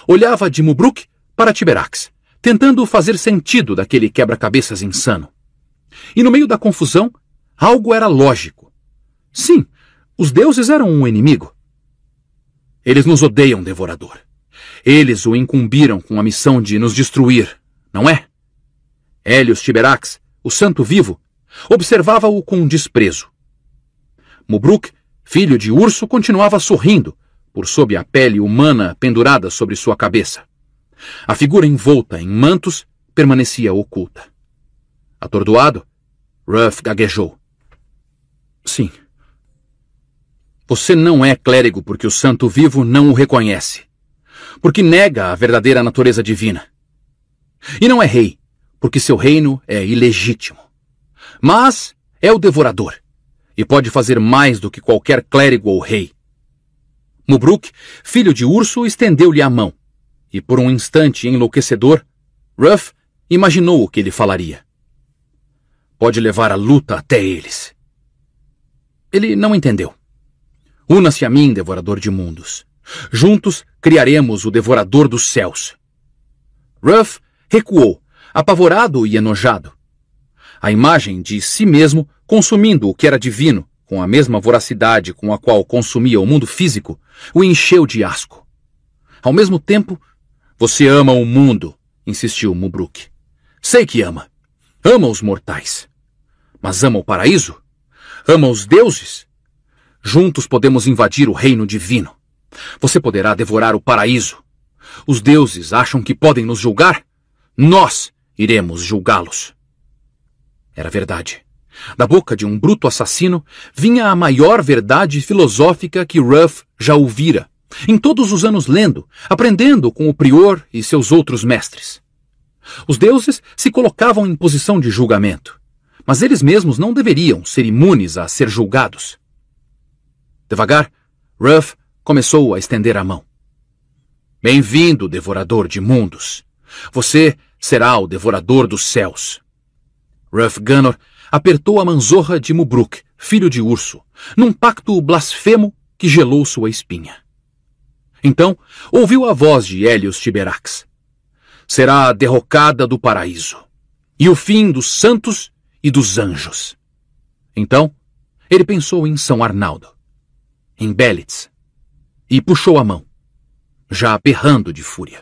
A: Olhava de Mubruk para Tiberax, tentando fazer sentido daquele quebra-cabeças insano. E no meio da confusão, algo era lógico. Sim, os deuses eram um inimigo. Eles nos odeiam, devorador. Eles o incumbiram com a missão de nos destruir, não é? Helios Tiberax, o santo vivo, observava-o com desprezo. Mubruk, filho de urso, continuava sorrindo, por sob a pele humana pendurada sobre sua cabeça. A figura envolta em mantos permanecia oculta. Atordoado, Ruff gaguejou. Sim. Você não é clérigo porque o santo vivo não o reconhece porque nega a verdadeira natureza divina. E não é rei, porque seu reino é ilegítimo. Mas é o devorador, e pode fazer mais do que qualquer clérigo ou rei. Mubruk, filho de Urso, estendeu-lhe a mão, e por um instante enlouquecedor, Ruff imaginou o que ele falaria. Pode levar a luta até eles. Ele não entendeu. Una-se a mim, devorador de mundos. Juntos criaremos o devorador dos céus. Ruff recuou, apavorado e enojado. A imagem de si mesmo consumindo o que era divino, com a mesma voracidade com a qual consumia o mundo físico, o encheu de asco. Ao mesmo tempo, você ama o mundo, insistiu Mubruk. Sei que ama. Ama os mortais. Mas ama o paraíso? Ama os deuses? Juntos podemos invadir o reino divino. Você poderá devorar o paraíso. Os deuses acham que podem nos julgar? Nós iremos julgá-los. Era verdade. Da boca de um bruto assassino vinha a maior verdade filosófica que Ruff já ouvira, em todos os anos lendo, aprendendo com o prior e seus outros mestres. Os deuses se colocavam em posição de julgamento, mas eles mesmos não deveriam ser imunes a ser julgados. Devagar, Ruff começou a estender a mão. Bem-vindo, devorador de mundos. Você será o devorador dos céus. Ruff Gunnor apertou a manzorra de Mubruk, filho de urso, num pacto blasfemo que gelou sua espinha. Então, ouviu a voz de Helios Tiberax. Será a derrocada do paraíso, e o fim dos santos e dos anjos. Então, ele pensou em São Arnaldo, em Belitz, e puxou a mão, já aberrando de fúria.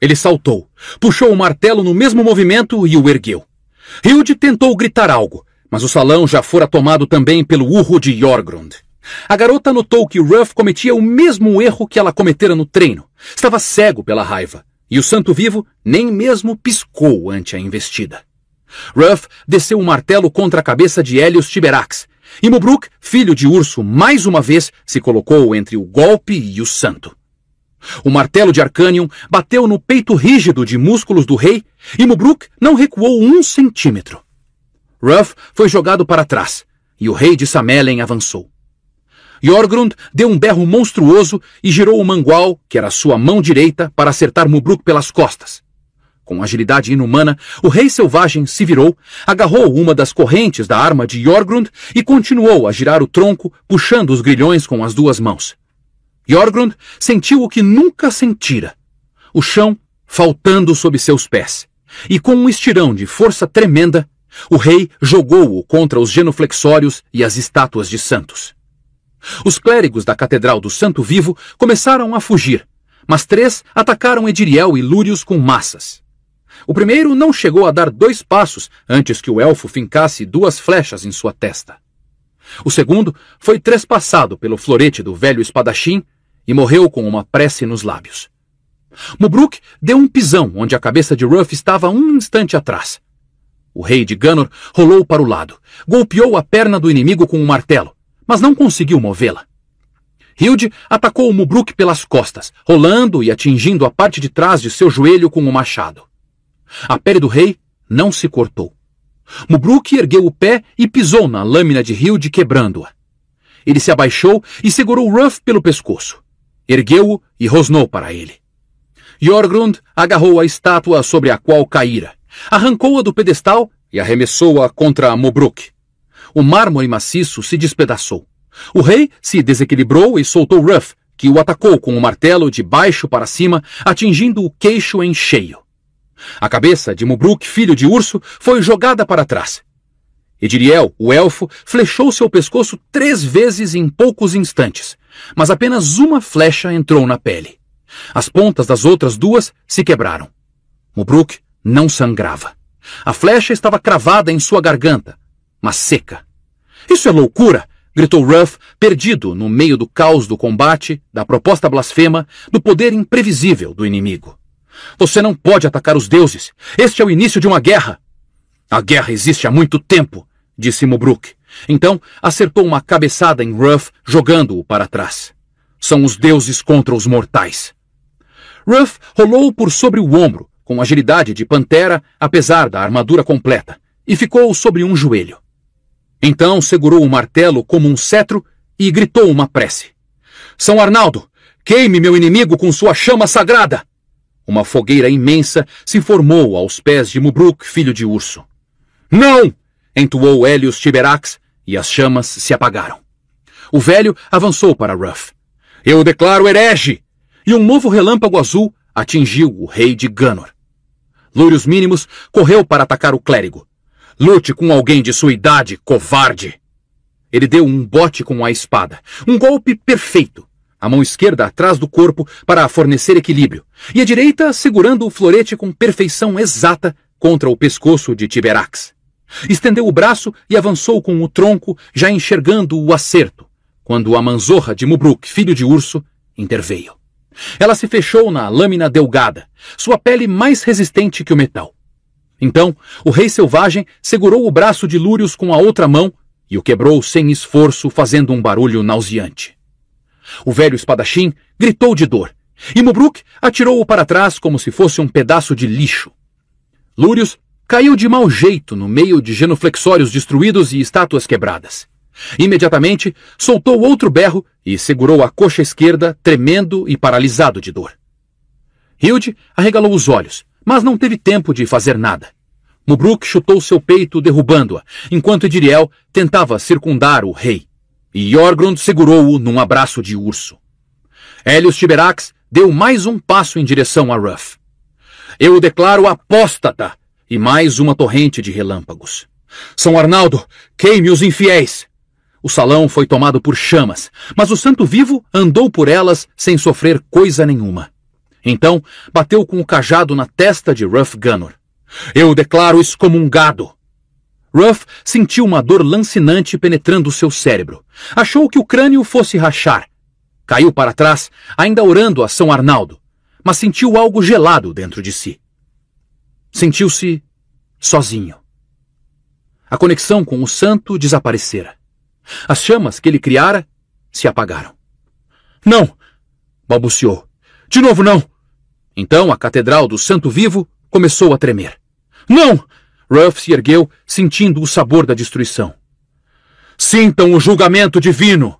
A: Ele saltou, puxou o martelo no mesmo movimento e o ergueu. Hilde tentou gritar algo, mas o salão já fora tomado também pelo urro de Jorgrund. A garota notou que Ruff cometia o mesmo erro que ela cometera no treino. Estava cego pela raiva, e o santo vivo nem mesmo piscou ante a investida. Ruff desceu o martelo contra a cabeça de Helios Tiberax, e Mubruk, filho de Urso, mais uma vez se colocou entre o golpe e o santo. O martelo de Arcanium bateu no peito rígido de músculos do rei e Mubruk não recuou um centímetro. Ruff foi jogado para trás e o rei de Samelen avançou. Jorgrund deu um berro monstruoso e girou o mangual, que era sua mão direita, para acertar Mubruk pelas costas. Com agilidade inumana, o rei selvagem se virou, agarrou uma das correntes da arma de Jorgrund e continuou a girar o tronco, puxando os grilhões com as duas mãos. Jorgrund sentiu o que nunca sentira. O chão faltando sob seus pés. E com um estirão de força tremenda, o rei jogou-o contra os genuflexórios e as estátuas de santos. Os clérigos da Catedral do Santo Vivo começaram a fugir, mas três atacaram Ediriel e Lúrius com massas. O primeiro não chegou a dar dois passos antes que o elfo fincasse duas flechas em sua testa. O segundo foi trespassado pelo florete do velho espadachim e morreu com uma prece nos lábios. Mubruk deu um pisão onde a cabeça de Ruff estava um instante atrás. O rei de Ganor rolou para o lado, golpeou a perna do inimigo com um martelo, mas não conseguiu movê-la. Hilde atacou o Mubruk pelas costas, rolando e atingindo a parte de trás de seu joelho com o um machado. A pele do rei não se cortou. Mubruk ergueu o pé e pisou na lâmina de Hild, quebrando-a. Ele se abaixou e segurou Ruff pelo pescoço. Ergueu-o e rosnou para ele. Jorgrund agarrou a estátua sobre a qual caíra, arrancou-a do pedestal e arremessou-a contra Mubruk. O mármore maciço se despedaçou. O rei se desequilibrou e soltou Ruff, que o atacou com o um martelo de baixo para cima, atingindo o queixo em cheio. A cabeça de Mubruk, filho de Urso, foi jogada para trás. Ediriel, o elfo, flechou seu pescoço três vezes em poucos instantes, mas apenas uma flecha entrou na pele. As pontas das outras duas se quebraram. Mubruk não sangrava. A flecha estava cravada em sua garganta, mas seca. Isso é loucura! gritou Ruff, perdido no meio do caos do combate, da proposta blasfema, do poder imprevisível do inimigo. Você não pode atacar os deuses. Este é o início de uma guerra. A guerra existe há muito tempo, disse Mubruk. Então acertou uma cabeçada em Ruff, jogando-o para trás. São os deuses contra os mortais. Ruff rolou por sobre o ombro, com agilidade de pantera, apesar da armadura completa, e ficou sobre um joelho. Então segurou o martelo como um cetro e gritou uma prece. São Arnaldo, queime meu inimigo com sua chama sagrada! Uma fogueira imensa se formou aos pés de Mubruk, filho de Urso. Não! entoou Helios Tiberax, e as chamas se apagaram. O velho avançou para Ruff. Eu declaro herege! E um novo relâmpago azul atingiu o rei de Ganor. Lúrios Mínimos correu para atacar o clérigo. Lute com alguém de sua idade, covarde! Ele deu um bote com a espada, um golpe perfeito, a mão esquerda atrás do corpo para fornecer equilíbrio, e a direita segurando o florete com perfeição exata contra o pescoço de Tiberax. Estendeu o braço e avançou com o tronco, já enxergando o acerto, quando a manzorra de Mubruk, filho de urso, interveio. Ela se fechou na lâmina delgada, sua pele mais resistente que o metal. Então, o rei selvagem segurou o braço de Lúrius com a outra mão e o quebrou sem esforço, fazendo um barulho nauseante. O velho espadachim gritou de dor, e Mubruk atirou-o para trás como se fosse um pedaço de lixo. Lúrius caiu de mau jeito no meio de genuflexórios destruídos e estátuas quebradas. Imediatamente, soltou outro berro e segurou a coxa esquerda, tremendo e paralisado de dor. Hilde arregalou os olhos, mas não teve tempo de fazer nada. Mubruk chutou seu peito, derrubando-a, enquanto Ediriel tentava circundar o rei e Jorgrund segurou-o num abraço de urso. Helios Tiberax deu mais um passo em direção a Ruff. Eu o declaro apóstata! E mais uma torrente de relâmpagos. São Arnaldo, queime os infiéis! O salão foi tomado por chamas, mas o santo vivo andou por elas sem sofrer coisa nenhuma. Então, bateu com o cajado na testa de Ruff Gunnor. Eu o declaro excomungado! Ruff sentiu uma dor lancinante penetrando seu cérebro. Achou que o crânio fosse rachar. Caiu para trás, ainda orando a São Arnaldo, mas sentiu algo gelado dentro de si. Sentiu-se sozinho. A conexão com o santo desaparecera. As chamas que ele criara se apagaram. Não! balbuciou. De novo não! Então a catedral do Santo Vivo começou a tremer. Não! Ruff se ergueu, sentindo o sabor da destruição. Sintam o julgamento divino!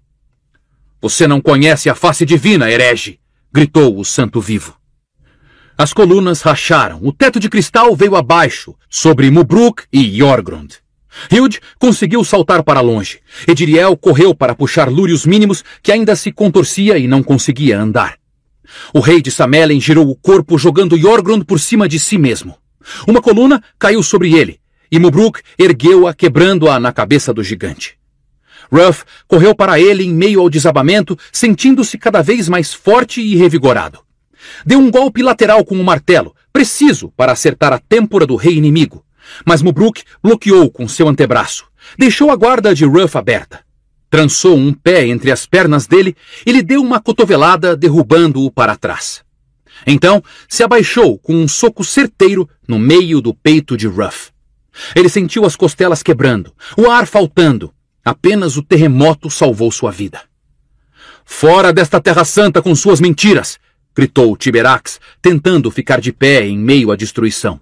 A: Você não conhece a face divina, herege! gritou o santo vivo. As colunas racharam, o teto de cristal veio abaixo, sobre Mubruk e Jorgrund. Hild conseguiu saltar para longe. Ediriel correu para puxar Lúrios Mínimos, que ainda se contorcia e não conseguia andar. O rei de Samelen girou o corpo jogando Jorgrund por cima de si mesmo. Uma coluna caiu sobre ele e Mubruk ergueu-a, quebrando-a na cabeça do gigante. Ruff correu para ele em meio ao desabamento, sentindo-se cada vez mais forte e revigorado. Deu um golpe lateral com o um martelo, preciso para acertar a têmpora do rei inimigo, mas Mubruk bloqueou com seu antebraço. Deixou a guarda de Ruff aberta. Trançou um pé entre as pernas dele e lhe deu uma cotovelada, derrubando-o para trás. Então, se abaixou com um soco certeiro no meio do peito de Ruff. Ele sentiu as costelas quebrando, o ar faltando. Apenas o terremoto salvou sua vida. Fora desta Terra Santa com suas mentiras! gritou Tiberax, tentando ficar de pé em meio à destruição.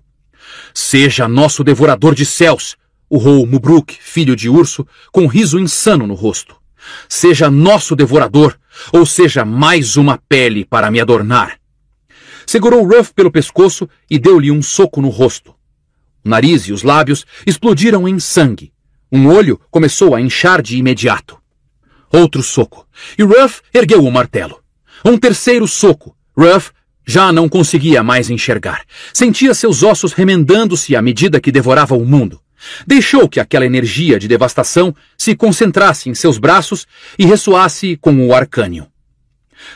A: Seja nosso devorador de céus! urrou Mubruk, filho de urso, com um riso insano no rosto. Seja nosso devorador, ou seja mais uma pele para me adornar. Segurou Ruff pelo pescoço e deu-lhe um soco no rosto. O nariz e os lábios explodiram em sangue. Um olho começou a inchar de imediato. Outro soco. E Ruff ergueu o martelo. Um terceiro soco. Ruff já não conseguia mais enxergar. Sentia seus ossos remendando-se à medida que devorava o mundo. Deixou que aquela energia de devastação se concentrasse em seus braços e ressoasse com o arcânio.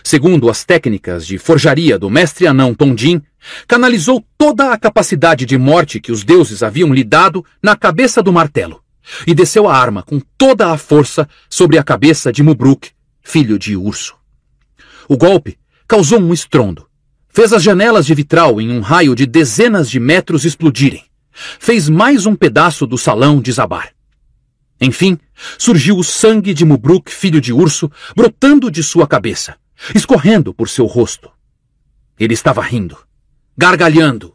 A: Segundo as técnicas de forjaria do mestre anão Tondin, canalizou toda a capacidade de morte que os deuses haviam lhe dado na cabeça do martelo e desceu a arma com toda a força sobre a cabeça de Mubruk, filho de Urso. O golpe causou um estrondo. Fez as janelas de vitral em um raio de dezenas de metros explodirem. Fez mais um pedaço do salão desabar. Enfim, surgiu o sangue de Mubruk, filho de urso, brotando de sua cabeça, escorrendo por seu rosto. Ele estava rindo, gargalhando.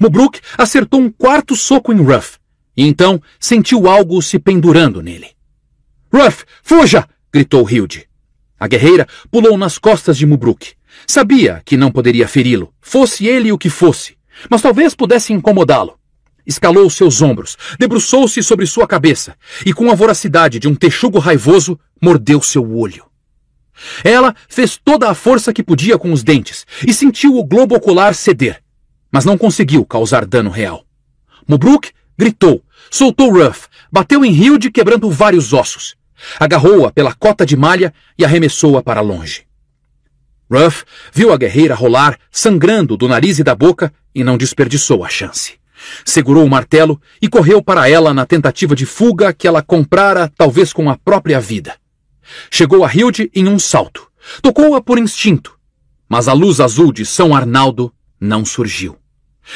A: Mubruk acertou um quarto soco em Ruff e então sentiu algo se pendurando nele. Ruff, fuja! gritou Hilde. A guerreira pulou nas costas de Mubruk. Sabia que não poderia feri-lo, fosse ele o que fosse, mas talvez pudesse incomodá-lo. Escalou seus ombros, debruçou-se sobre sua cabeça e, com a voracidade de um texugo raivoso, mordeu seu olho. Ela fez toda a força que podia com os dentes e sentiu o globo ocular ceder, mas não conseguiu causar dano real. Mubruk gritou, soltou Ruff, bateu em Hilde quebrando vários ossos. Agarrou-a pela cota de malha e arremessou-a para longe. Ruff viu a guerreira rolar, sangrando do nariz e da boca, e não desperdiçou a chance. Segurou o martelo e correu para ela na tentativa de fuga que ela comprara, talvez com a própria vida. Chegou a Hilde em um salto. Tocou-a por instinto. Mas a luz azul de São Arnaldo não surgiu.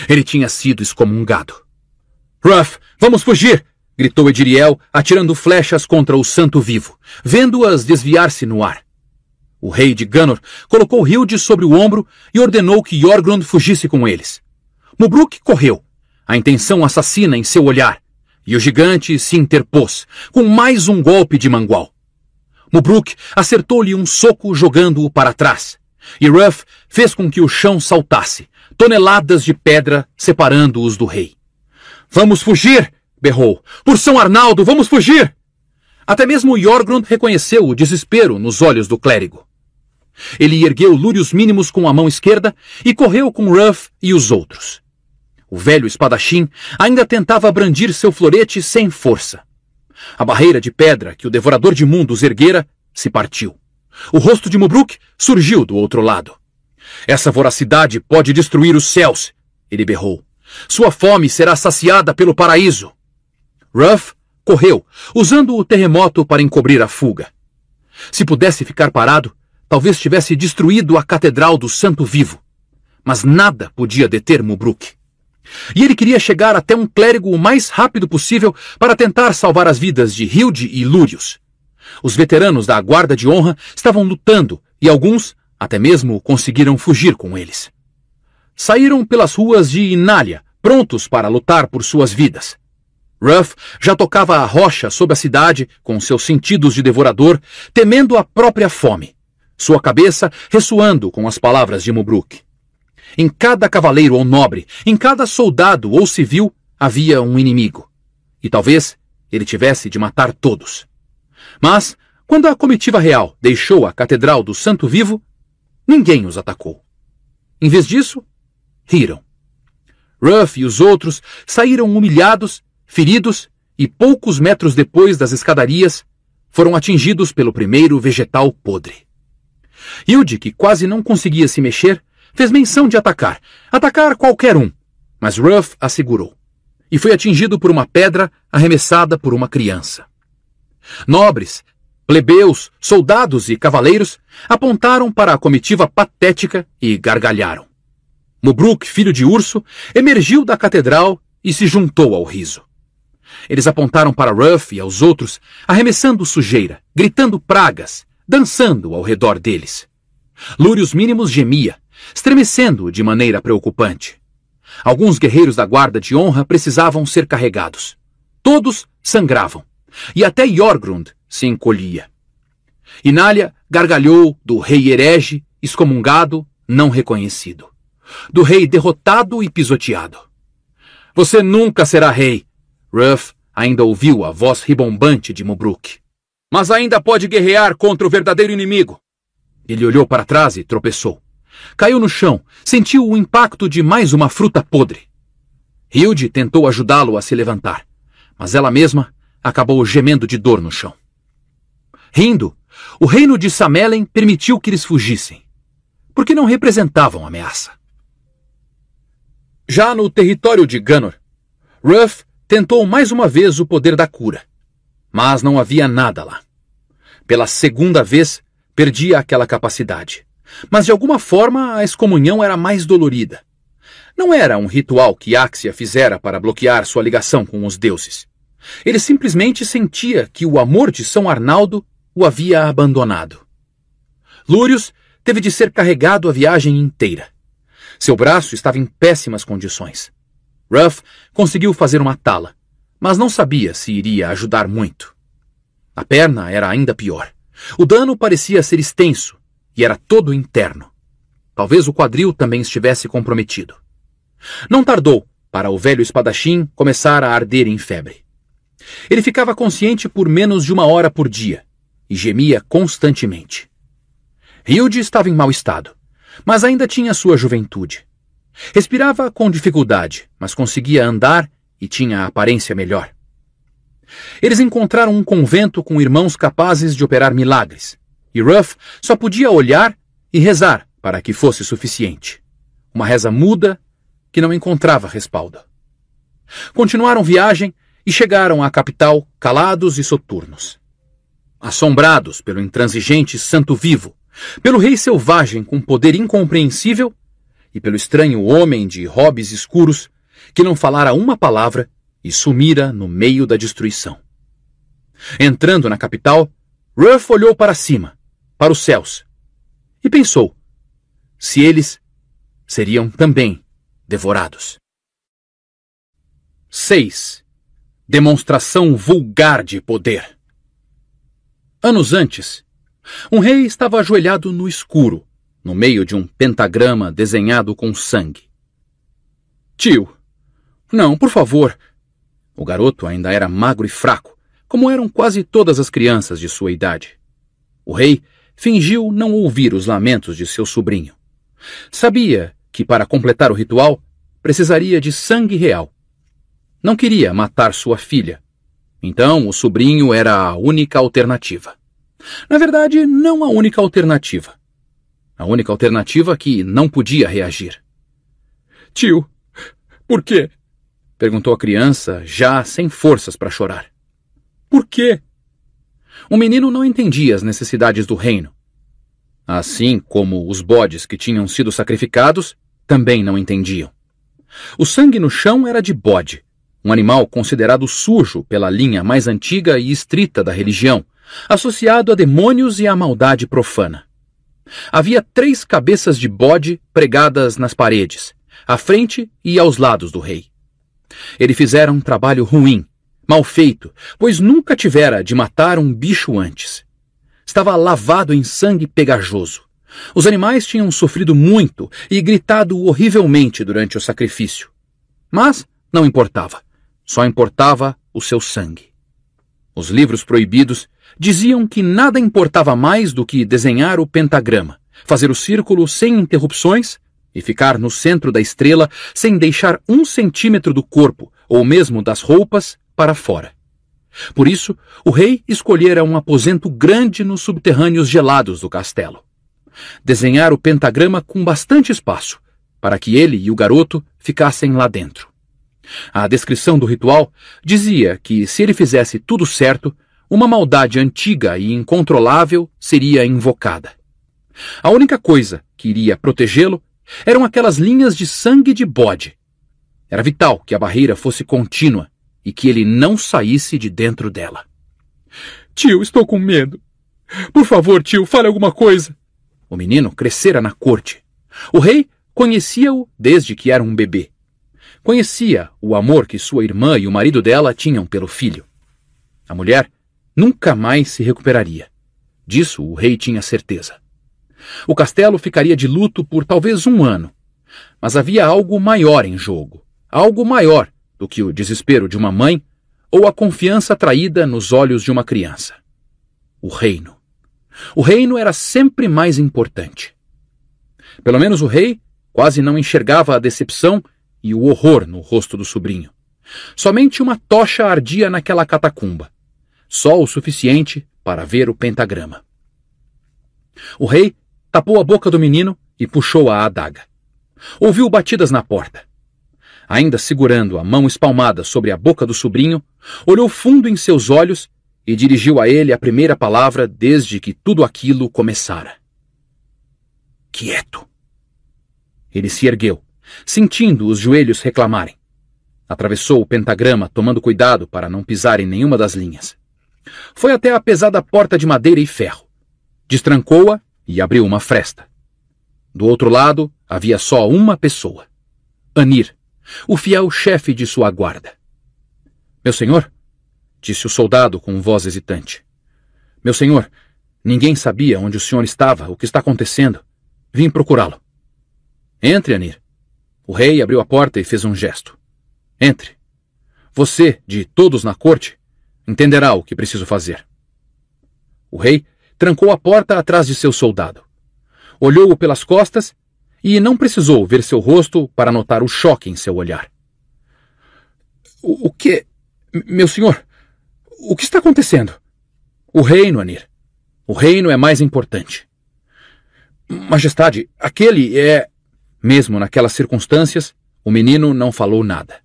A: Ele tinha sido excomungado. Ruff, vamos fugir! gritou Ediriel, atirando flechas contra o santo vivo, vendo-as desviar-se no ar. O rei de Ganor colocou Hilde sobre o ombro e ordenou que Jorgrund fugisse com eles. Mubruk correu, a intenção assassina em seu olhar, e o gigante se interpôs, com mais um golpe de mangual. Mubruk acertou-lhe um soco jogando-o para trás, e Ruff fez com que o chão saltasse, toneladas de pedra separando-os do rei. Vamos fugir! berrou. Por São Arnaldo, vamos fugir! Até mesmo Jorgrund reconheceu o desespero nos olhos do clérigo. Ele ergueu Lúrios Mínimos com a mão esquerda e correu com Ruff e os outros. O velho espadachim ainda tentava brandir seu florete sem força. A barreira de pedra que o devorador de mundos erguera se partiu. O rosto de Mubruk surgiu do outro lado. Essa voracidade pode destruir os céus, ele berrou. Sua fome será saciada pelo paraíso. Ruff correu, usando o terremoto para encobrir a fuga. Se pudesse ficar parado, talvez tivesse destruído a Catedral do Santo Vivo. Mas nada podia deter Mubruk. E ele queria chegar até um clérigo o mais rápido possível para tentar salvar as vidas de Hilde e Lúrius. Os veteranos da Guarda de Honra estavam lutando e alguns até mesmo conseguiram fugir com eles. Saíram pelas ruas de Inália, prontos para lutar por suas vidas. Ruff já tocava a rocha sob a cidade com seus sentidos de devorador, temendo a própria fome, sua cabeça ressoando com as palavras de Mubruk. Em cada cavaleiro ou nobre, em cada soldado ou civil, havia um inimigo. E talvez ele tivesse de matar todos. Mas, quando a comitiva real deixou a Catedral do Santo Vivo, ninguém os atacou. Em vez disso, riram. Ruff e os outros saíram humilhados, feridos e poucos metros depois das escadarias, foram atingidos pelo primeiro vegetal podre. Hilde, que quase não conseguia se mexer, Fez menção de atacar. Atacar qualquer um. Mas Ruff assegurou E foi atingido por uma pedra arremessada por uma criança. Nobres, plebeus, soldados e cavaleiros apontaram para a comitiva patética e gargalharam. Mubruk, filho de urso, emergiu da catedral e se juntou ao riso. Eles apontaram para Ruff e aos outros, arremessando sujeira, gritando pragas, dançando ao redor deles. Lúrios Mínimos gemia, estremecendo de maneira preocupante. Alguns guerreiros da guarda de honra precisavam ser carregados. Todos sangravam, e até Jorgrund se encolhia. Inália gargalhou do rei herege, excomungado, não reconhecido. Do rei derrotado e pisoteado. Você nunca será rei! Ruff ainda ouviu a voz ribombante de Mubruk. Mas ainda pode guerrear contra o verdadeiro inimigo. Ele olhou para trás e tropeçou. Caiu no chão, sentiu o impacto de mais uma fruta podre. Hilde tentou ajudá-lo a se levantar, mas ela mesma acabou gemendo de dor no chão. Rindo, o reino de Samelen permitiu que eles fugissem, porque não representavam ameaça. Já no território de Ganor, Ruff tentou mais uma vez o poder da cura, mas não havia nada lá. Pela segunda vez, perdia aquela capacidade. Mas de alguma forma a excomunhão era mais dolorida. Não era um ritual que Axia fizera para bloquear sua ligação com os deuses. Ele simplesmente sentia que o amor de São Arnaldo o havia abandonado. Lúrius teve de ser carregado a viagem inteira. Seu braço estava em péssimas condições. Ruff conseguiu fazer uma tala, mas não sabia se iria ajudar muito. A perna era ainda pior. O dano parecia ser extenso e era todo interno. Talvez o quadril também estivesse comprometido. Não tardou para o velho espadachim começar a arder em febre. Ele ficava consciente por menos de uma hora por dia e gemia constantemente. Hilde estava em mau estado, mas ainda tinha sua juventude. Respirava com dificuldade, mas conseguia andar e tinha a aparência melhor. Eles encontraram um convento com irmãos capazes de operar milagres e Ruff só podia olhar e rezar para que fosse suficiente. Uma reza muda que não encontrava respaldo. Continuaram viagem e chegaram à capital calados e soturnos. Assombrados pelo intransigente santo vivo, pelo rei selvagem com poder incompreensível e pelo estranho homem de hobbies escuros que não falara uma palavra e sumira no meio da destruição. Entrando na capital, Ruff olhou para cima para os céus. E pensou se eles seriam também devorados. 6. Demonstração vulgar de poder. Anos antes, um rei estava ajoelhado no escuro, no meio de um pentagrama desenhado com sangue. Tio, não, por favor. O garoto ainda era magro e fraco, como eram quase todas as crianças de sua idade. O rei fingiu não ouvir os lamentos de seu sobrinho. Sabia que, para completar o ritual, precisaria de sangue real. Não queria matar sua filha. Então, o sobrinho era a única alternativa. Na verdade, não a única alternativa. A única alternativa que não podia reagir. Tio, por quê? perguntou a criança, já sem forças para chorar. Por quê? O menino não entendia as necessidades do reino. Assim como os bodes que tinham sido sacrificados também não entendiam. O sangue no chão era de bode, um animal considerado sujo pela linha mais antiga e estrita da religião, associado a demônios e à maldade profana. Havia três cabeças de bode pregadas nas paredes, à frente e aos lados do rei. Ele fizera um trabalho ruim Mal feito, pois nunca tivera de matar um bicho antes. Estava lavado em sangue pegajoso. Os animais tinham sofrido muito e gritado horrivelmente durante o sacrifício. Mas não importava. Só importava o seu sangue. Os livros proibidos diziam que nada importava mais do que desenhar o pentagrama, fazer o círculo sem interrupções e ficar no centro da estrela sem deixar um centímetro do corpo ou mesmo das roupas para fora. Por isso, o rei escolhera um aposento grande nos subterrâneos gelados do castelo. Desenhar o pentagrama com bastante espaço, para que ele e o garoto ficassem lá dentro. A descrição do ritual dizia que, se ele fizesse tudo certo, uma maldade antiga e incontrolável seria invocada. A única coisa que iria protegê-lo eram aquelas linhas de sangue de bode. Era vital que a barreira fosse contínua e que ele não saísse de dentro dela. Tio, estou com medo. Por favor, tio, fale alguma coisa. O menino crescera na corte. O rei conhecia-o desde que era um bebê. Conhecia o amor que sua irmã e o marido dela tinham pelo filho. A mulher nunca mais se recuperaria. Disso o rei tinha certeza. O castelo ficaria de luto por talvez um ano. Mas havia algo maior em jogo, algo maior do que o desespero de uma mãe ou a confiança traída nos olhos de uma criança. O reino. O reino era sempre mais importante. Pelo menos o rei quase não enxergava a decepção e o horror no rosto do sobrinho. Somente uma tocha ardia naquela catacumba, só o suficiente para ver o pentagrama. O rei tapou a boca do menino e puxou a adaga. Ouviu batidas na porta ainda segurando a mão espalmada sobre a boca do sobrinho, olhou fundo em seus olhos e dirigiu a ele a primeira palavra desde que tudo aquilo começara. Quieto. Ele se ergueu, sentindo os joelhos reclamarem. Atravessou o pentagrama, tomando cuidado para não pisar em nenhuma das linhas. Foi até a pesada porta de madeira e ferro. Destrancou-a e abriu uma fresta. Do outro lado havia só uma pessoa: Anir o fiel chefe de sua guarda. Meu senhor, disse o soldado com voz hesitante. Meu senhor, ninguém sabia onde o senhor estava, o que está acontecendo. Vim procurá-lo. Entre, Anir. O rei abriu a porta e fez um gesto. Entre. Você, de todos na corte, entenderá o que preciso fazer. O rei trancou a porta atrás de seu soldado. Olhou-o pelas costas e não precisou ver seu rosto para notar o choque em seu olhar. O, que. Meu senhor, o que está acontecendo? O reino, Anir. O reino é mais importante. Majestade, aquele é. Mesmo naquelas circunstâncias, o menino não falou nada.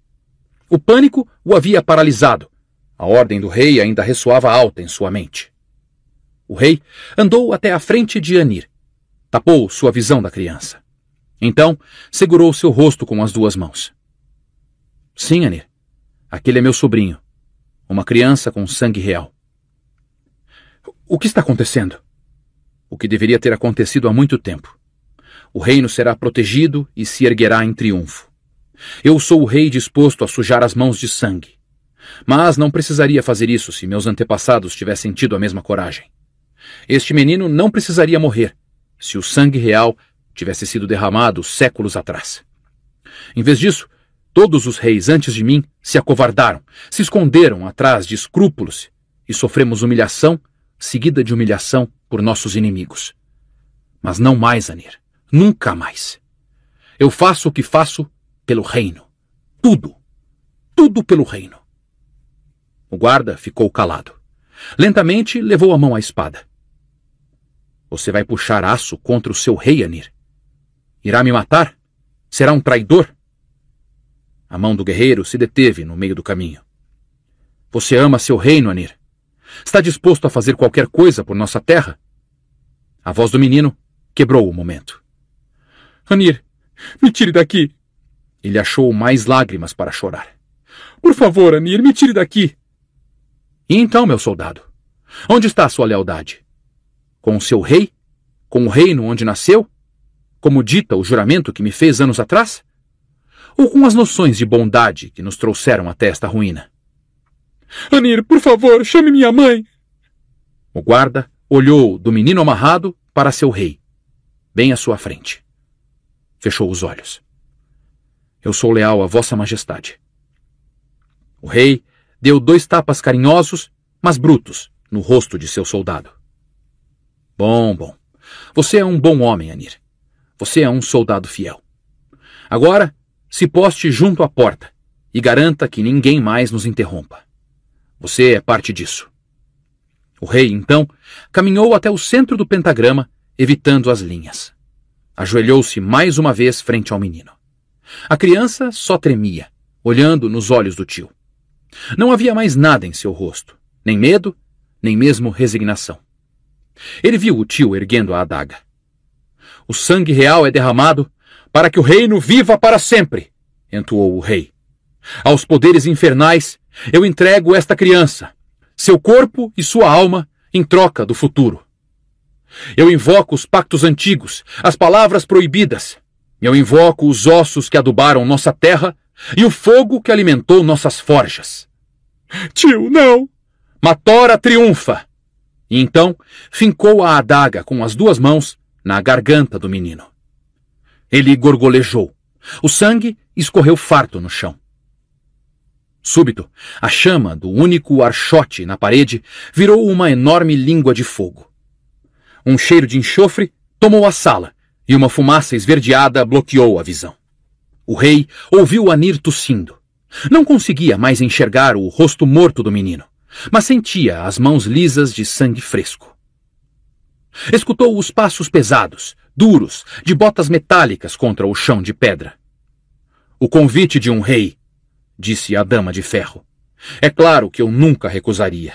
A: O pânico o havia paralisado. A ordem do rei ainda ressoava alta em sua mente. O rei andou até a frente de Anir. Tapou sua visão da criança. Então, segurou seu rosto com as duas mãos. Sim, Anir. Aquele é meu sobrinho. Uma criança com sangue real. O que está acontecendo? O que deveria ter acontecido há muito tempo. O reino será protegido e se erguerá em triunfo. Eu sou o rei disposto a sujar as mãos de sangue. Mas não precisaria fazer isso se meus antepassados tivessem tido a mesma coragem. Este menino não precisaria morrer se o sangue real tivesse sido derramado séculos atrás. Em vez disso, todos os reis antes de mim se acovardaram, se esconderam atrás de escrúpulos e sofremos humilhação seguida de humilhação por nossos inimigos. Mas não mais, Anir. Nunca mais. Eu faço o que faço pelo reino. Tudo. Tudo pelo reino. O guarda ficou calado. Lentamente levou a mão à espada. Você vai puxar aço contra o seu rei, Anir. Irá me matar? Será um traidor? A mão do guerreiro se deteve no meio do caminho. Você ama seu reino, Anir. Está disposto a fazer qualquer coisa por nossa terra? A voz do menino quebrou o momento. Anir, me tire daqui! Ele achou mais lágrimas para chorar. Por favor, Anir, me tire daqui! E então, meu soldado, onde está sua lealdade? Com o seu rei? Com o reino onde nasceu? como dita o juramento que me fez anos atrás? Ou com as noções de bondade que nos trouxeram até esta ruína? Anir, por favor, chame minha mãe! O guarda olhou do menino amarrado para seu rei, bem à sua frente. Fechou os olhos. Eu sou leal a Vossa Majestade. O rei deu dois tapas carinhosos, mas brutos, no rosto de seu soldado. Bom, bom. Você é um bom homem, Anir. Você é um soldado fiel. Agora, se poste junto à porta e garanta que ninguém mais nos interrompa. Você é parte disso. O rei, então, caminhou até o centro do pentagrama, evitando as linhas. Ajoelhou-se mais uma vez frente ao menino. A criança só tremia, olhando nos olhos do tio. Não havia mais nada em seu rosto, nem medo, nem mesmo resignação. Ele viu o tio erguendo a adaga. O sangue real é derramado para que o reino viva para sempre, entoou o rei. Aos poderes infernais eu entrego esta criança, seu corpo e sua alma em troca do futuro. Eu invoco os pactos antigos, as palavras proibidas. Eu invoco os ossos que adubaram nossa terra e o fogo que alimentou nossas forjas. Tio, não! Matora triunfa! E então fincou a adaga com as duas mãos na garganta do menino. Ele gorgolejou. O sangue escorreu farto no chão. Súbito, a chama do único archote na parede virou uma enorme língua de fogo. Um cheiro de enxofre tomou a sala e uma fumaça esverdeada bloqueou a visão. O rei ouviu Anir tossindo. Não conseguia mais enxergar o rosto morto do menino, mas sentia as mãos lisas de sangue fresco. Escutou os passos pesados, duros, de botas metálicas contra o chão de pedra. O convite de um rei, disse a dama de ferro. É claro que eu nunca recusaria.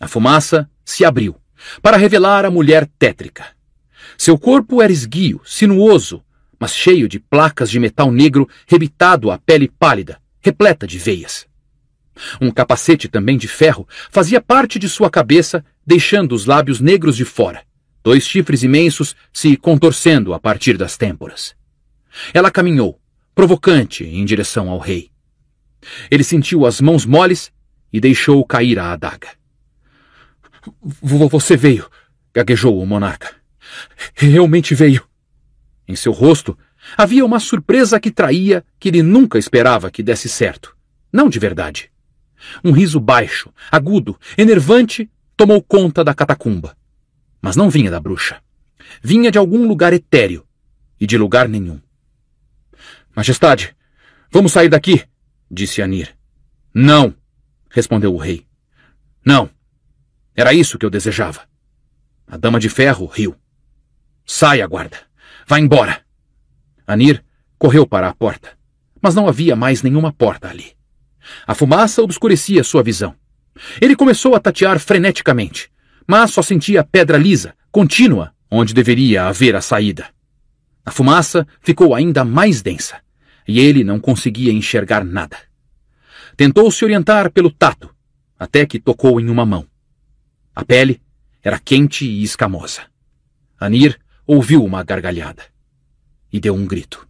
A: A fumaça se abriu para revelar a mulher tétrica. Seu corpo era esguio, sinuoso, mas cheio de placas de metal negro rebitado à pele pálida, repleta de veias. Um capacete também de ferro fazia parte de sua cabeça deixando os lábios negros de fora, dois chifres imensos se contorcendo a partir das têmporas. Ela caminhou, provocante, em direção ao rei. Ele sentiu as mãos moles e deixou cair a adaga. Você veio, gaguejou o monarca. Realmente veio. Em seu rosto havia uma surpresa que traía que ele nunca esperava que desse certo. Não de verdade. Um riso baixo, agudo, enervante tomou conta da catacumba. Mas não vinha da bruxa. Vinha de algum lugar etéreo e de lugar nenhum. Majestade, vamos sair daqui, disse Anir. Não, respondeu o rei. Não. Era isso que eu desejava. A dama de ferro riu. Saia, guarda. Vá embora. Anir correu para a porta, mas não havia mais nenhuma porta ali. A fumaça obscurecia sua visão. Ele começou a tatear freneticamente, mas só sentia pedra lisa, contínua, onde deveria haver a saída. A fumaça ficou ainda mais densa, e ele não conseguia enxergar nada. Tentou se orientar pelo tato, até que tocou em uma mão. A pele era quente e escamosa. Anir ouviu uma gargalhada e deu um grito.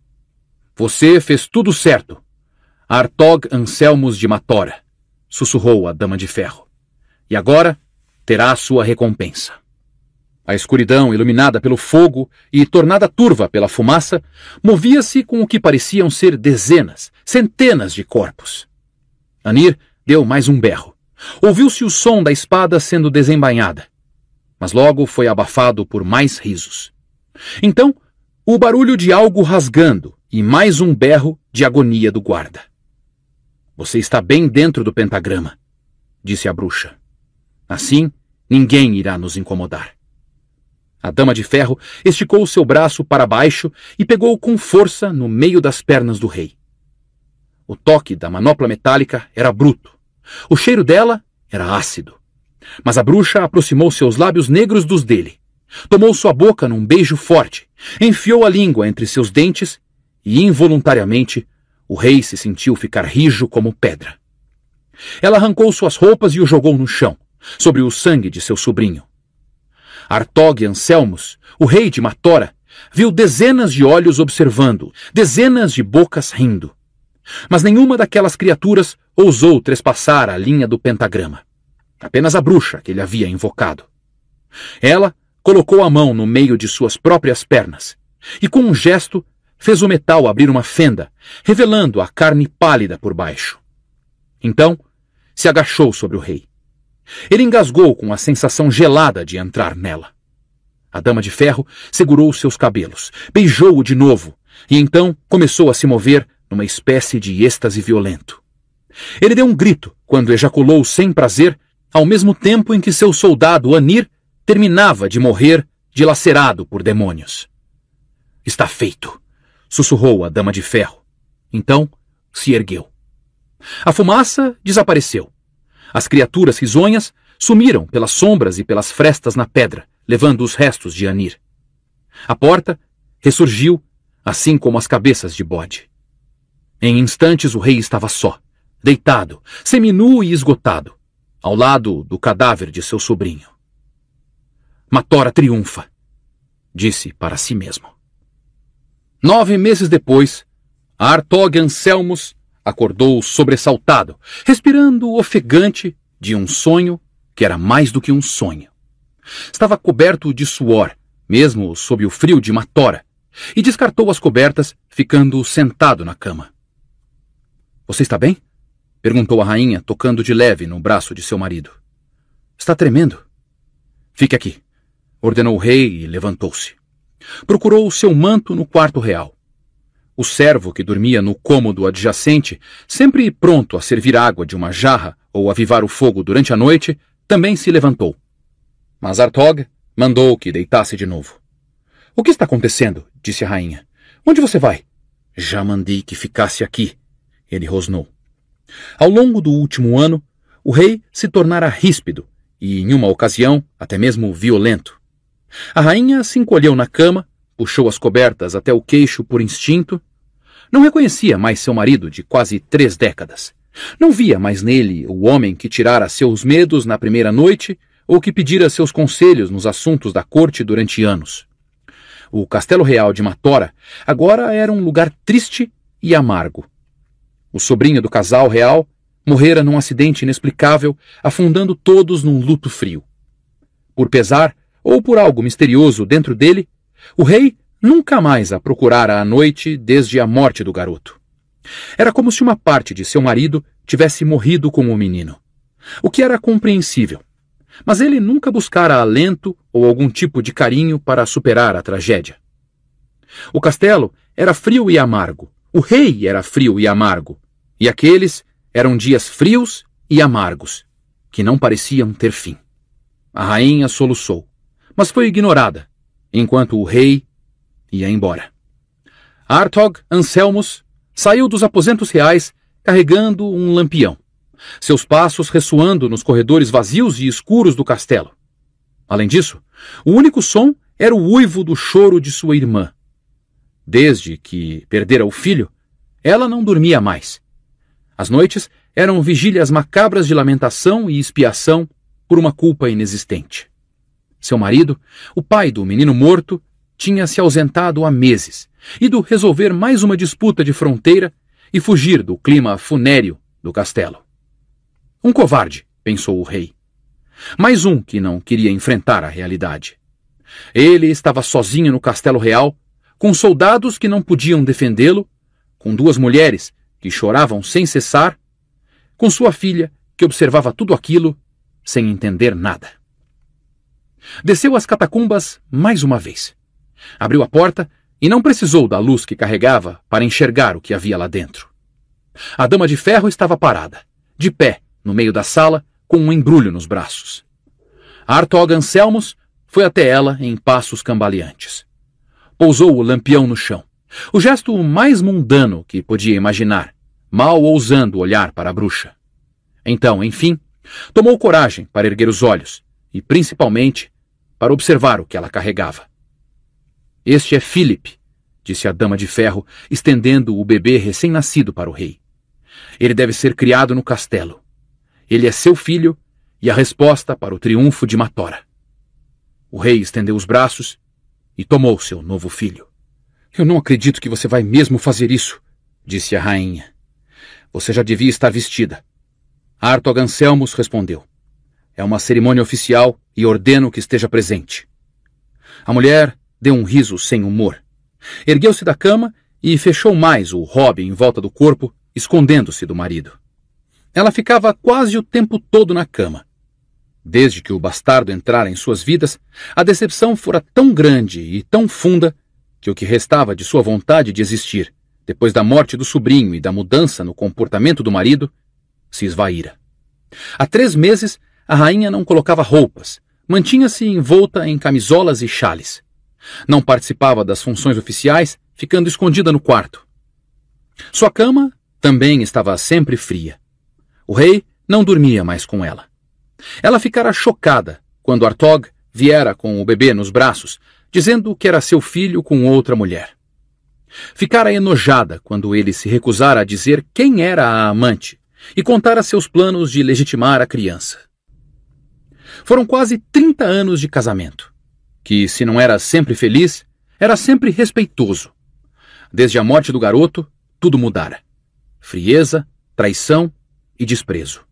A: Você fez tudo certo. Artog Anselmos de Matora sussurrou a dama de ferro. E agora terá a sua recompensa. A escuridão, iluminada pelo fogo e tornada turva pela fumaça, movia-se com o que pareciam ser dezenas, centenas de corpos. Anir deu mais um berro. Ouviu-se o som da espada sendo desembainhada, mas logo foi abafado por mais risos. Então, o barulho de algo rasgando e mais um berro de agonia do guarda. Você está bem dentro do pentagrama, disse a bruxa. Assim, ninguém irá nos incomodar. A dama de ferro esticou o seu braço para baixo e pegou com força no meio das pernas do rei. O toque da manopla metálica era bruto. O cheiro dela era ácido. Mas a bruxa aproximou seus lábios negros dos dele. Tomou sua boca num beijo forte, enfiou a língua entre seus dentes e involuntariamente o rei se sentiu ficar rijo como pedra. Ela arrancou suas roupas e o jogou no chão, sobre o sangue de seu sobrinho. Artog Anselmos, o rei de Matora, viu dezenas de olhos observando, dezenas de bocas rindo. Mas nenhuma daquelas criaturas ousou trespassar a linha do pentagrama. Apenas a bruxa que ele havia invocado. Ela colocou a mão no meio de suas próprias pernas e, com um gesto, fez o metal abrir uma fenda, revelando a carne pálida por baixo. Então, se agachou sobre o rei. Ele engasgou com a sensação gelada de entrar nela. A dama de ferro segurou seus cabelos, beijou-o de novo, e então começou a se mover numa espécie de êxtase violento. Ele deu um grito quando ejaculou sem prazer, ao mesmo tempo em que seu soldado Anir terminava de morrer dilacerado por demônios. Está feito, sussurrou a dama de ferro. Então se ergueu. A fumaça desapareceu. As criaturas risonhas sumiram pelas sombras e pelas frestas na pedra, levando os restos de Anir. A porta ressurgiu, assim como as cabeças de bode. Em instantes o rei estava só, deitado, seminu e esgotado, ao lado do cadáver de seu sobrinho. Matora triunfa, disse para si mesmo. Nove meses depois, Artog Anselmos acordou sobressaltado, respirando ofegante de um sonho que era mais do que um sonho. Estava coberto de suor, mesmo sob o frio de uma tora, e descartou as cobertas, ficando sentado na cama. Você está bem? perguntou a rainha, tocando de leve no braço de seu marido. Está tremendo. Fique aqui, ordenou o rei e levantou-se. Procurou o seu manto no quarto real. O servo que dormia no cômodo adjacente, sempre pronto a servir água de uma jarra ou avivar o fogo durante a noite, também se levantou. Mas Artog mandou que deitasse de novo. O que está acontecendo? disse a rainha. Onde você vai? Já mandei que ficasse aqui, ele rosnou. Ao longo do último ano, o rei se tornara ríspido e, em uma ocasião, até mesmo violento. A rainha se encolheu na cama, puxou as cobertas até o queixo por instinto. Não reconhecia mais seu marido de quase três décadas. Não via mais nele o homem que tirara seus medos na primeira noite ou que pedira seus conselhos nos assuntos da corte durante anos. O Castelo Real de Matora agora era um lugar triste e amargo. O sobrinho do casal real morrera num acidente inexplicável, afundando todos num luto frio. Por pesar, ou por algo misterioso dentro dele, o rei nunca mais a procurara à noite desde a morte do garoto. Era como se uma parte de seu marido tivesse morrido com o menino, o que era compreensível. Mas ele nunca buscara alento ou algum tipo de carinho para superar a tragédia. O castelo era frio e amargo, o rei era frio e amargo, e aqueles eram dias frios e amargos, que não pareciam ter fim. A rainha soluçou mas foi ignorada, enquanto o rei ia embora. Artog Anselmus saiu dos aposentos reais carregando um lampião, seus passos ressoando nos corredores vazios e escuros do castelo. Além disso, o único som era o uivo do choro de sua irmã. Desde que perdera o filho, ela não dormia mais. As noites eram vigílias macabras de lamentação e expiação por uma culpa inexistente seu marido, o pai do menino morto, tinha se ausentado há meses, ido resolver mais uma disputa de fronteira e fugir do clima funéreo do castelo. Um covarde, pensou o rei. Mais um que não queria enfrentar a realidade. Ele estava sozinho no castelo real, com soldados que não podiam defendê-lo, com duas mulheres que choravam sem cessar, com sua filha que observava tudo aquilo sem entender nada. Desceu as catacumbas mais uma vez. Abriu a porta e não precisou da luz que carregava para enxergar o que havia lá dentro. A dama de ferro estava parada, de pé, no meio da sala, com um embrulho nos braços. Artog Anselmos foi até ela em passos cambaleantes. Pousou o lampião no chão, o gesto mais mundano que podia imaginar, mal ousando olhar para a bruxa. Então, enfim, tomou coragem para erguer os olhos e, principalmente, para observar o que ela carregava. Este é Philip, disse a dama de ferro, estendendo o bebê recém-nascido para o rei. Ele deve ser criado no castelo. Ele é seu filho e a resposta para o triunfo de Matora. O rei estendeu os braços e tomou seu novo filho. Eu não acredito que você vai mesmo fazer isso, disse a rainha. Você já devia estar vestida. Arto Anselmos respondeu. É uma cerimônia oficial e ordeno que esteja presente. A mulher deu um riso sem humor. Ergueu-se da cama e fechou mais o hobby em volta do corpo, escondendo-se do marido. Ela ficava quase o tempo todo na cama. Desde que o bastardo entrara em suas vidas, a decepção fora tão grande e tão funda que o que restava de sua vontade de existir, depois da morte do sobrinho e da mudança no comportamento do marido, se esvaíra. Há três meses a rainha não colocava roupas, mantinha-se envolta em camisolas e chales. Não participava das funções oficiais, ficando escondida no quarto. Sua cama também estava sempre fria. O rei não dormia mais com ela. Ela ficara chocada quando Artog viera com o bebê nos braços, dizendo que era seu filho com outra mulher. Ficara enojada quando ele se recusara a dizer quem era a amante e contara seus planos de legitimar a criança. Foram quase 30 anos de casamento, que, se não era sempre feliz, era sempre respeitoso. Desde a morte do garoto, tudo mudara: frieza, traição e desprezo.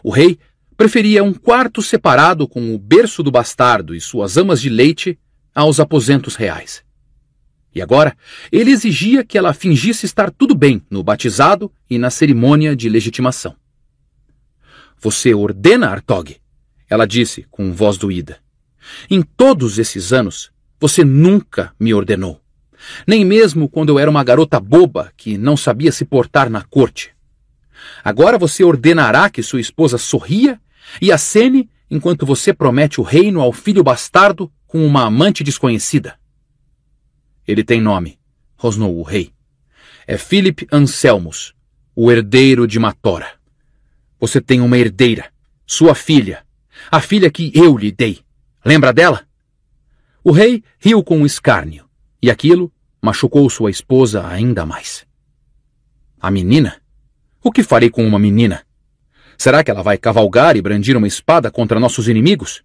A: O rei preferia um quarto separado com o berço do bastardo e suas amas de leite aos aposentos reais. E agora, ele exigia que ela fingisse estar tudo bem no batizado e na cerimônia de legitimação. Você ordena, Artog? Ela disse, com voz doída: Em todos esses anos, você nunca me ordenou. Nem mesmo quando eu era uma garota boba que não sabia se portar na corte. Agora você ordenará que sua esposa sorria e acene enquanto você promete o reino ao filho bastardo com uma amante desconhecida. Ele tem nome, rosnou o rei. É Philip Anselmus, o herdeiro de Matora. Você tem uma herdeira, sua filha, a filha que eu lhe dei. Lembra dela? O rei riu com um escárnio, e aquilo machucou sua esposa ainda mais. A menina? O que farei com uma menina? Será que ela vai cavalgar e brandir uma espada contra nossos inimigos?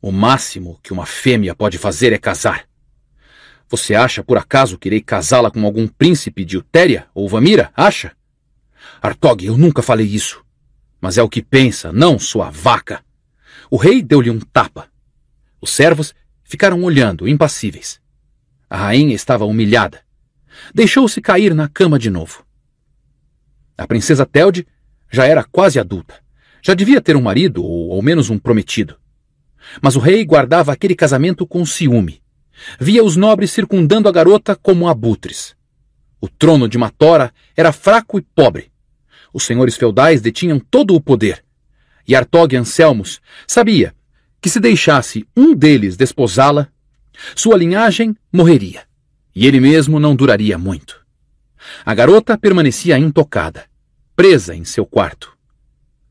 A: O máximo que uma fêmea pode fazer é casar. Você acha por acaso que irei casá-la com algum príncipe de Utéria ou Vamira, acha? Artog, eu nunca falei isso. Mas é o que pensa, não sua vaca. O rei deu-lhe um tapa. Os servos ficaram olhando, impassíveis. A rainha estava humilhada. Deixou-se cair na cama de novo. A princesa Telde já era quase adulta. Já devia ter um marido ou ao menos um prometido. Mas o rei guardava aquele casamento com ciúme. Via os nobres circundando a garota como abutres. O trono de Matora era fraco e pobre. Os senhores feudais detinham todo o poder e Artog Anselmos, sabia que se deixasse um deles desposá-la, sua linhagem morreria, e ele mesmo não duraria muito. A garota permanecia intocada, presa em seu quarto.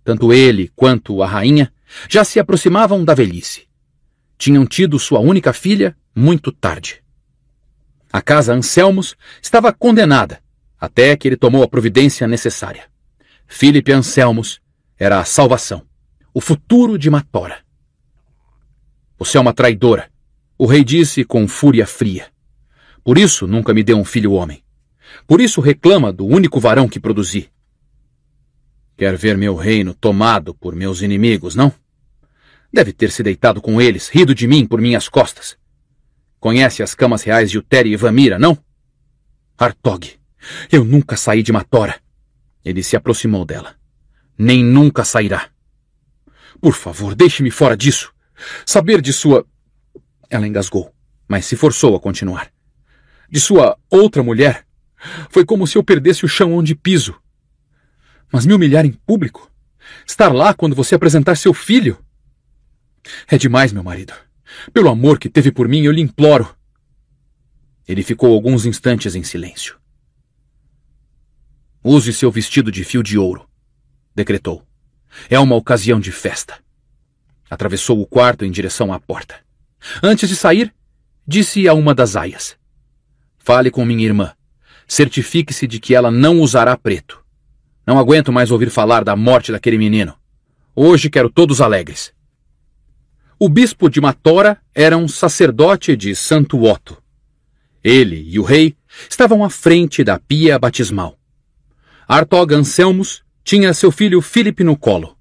A: Tanto ele quanto a rainha já se aproximavam da velhice. Tinham tido sua única filha muito tarde. A casa Anselmos estava condenada até que ele tomou a providência necessária. Filipe Anselmos era a salvação, o futuro de Matora. Você é uma traidora, o rei disse com fúria fria. Por isso nunca me deu um filho homem. Por isso reclama do único varão que produzi. Quer ver meu reino tomado por meus inimigos, não? Deve ter se deitado com eles, rido de mim por minhas costas. Conhece as camas reais de Utéria e Vamira, não? Artog, eu nunca saí de Matora. Ele se aproximou dela nem nunca sairá. Por favor, deixe-me fora disso. Saber de sua. Ela engasgou, mas se forçou a continuar. De sua outra mulher foi como se eu perdesse o chão onde piso. Mas me humilhar em público? Estar lá quando você apresentar seu filho? É demais, meu marido. Pelo amor que teve por mim, eu lhe imploro. Ele ficou alguns instantes em silêncio. Use seu vestido de fio de ouro decretou. É uma ocasião de festa. Atravessou o quarto em direção à porta. Antes de sair, disse a uma das aias: Fale com minha irmã. Certifique-se de que ela não usará preto. Não aguento mais ouvir falar da morte daquele menino. Hoje quero todos alegres. O bispo de Matora era um sacerdote de Santo Otto. Ele e o rei estavam à frente da pia batismal. Artog Anselmos tinha seu filho Filipe no colo.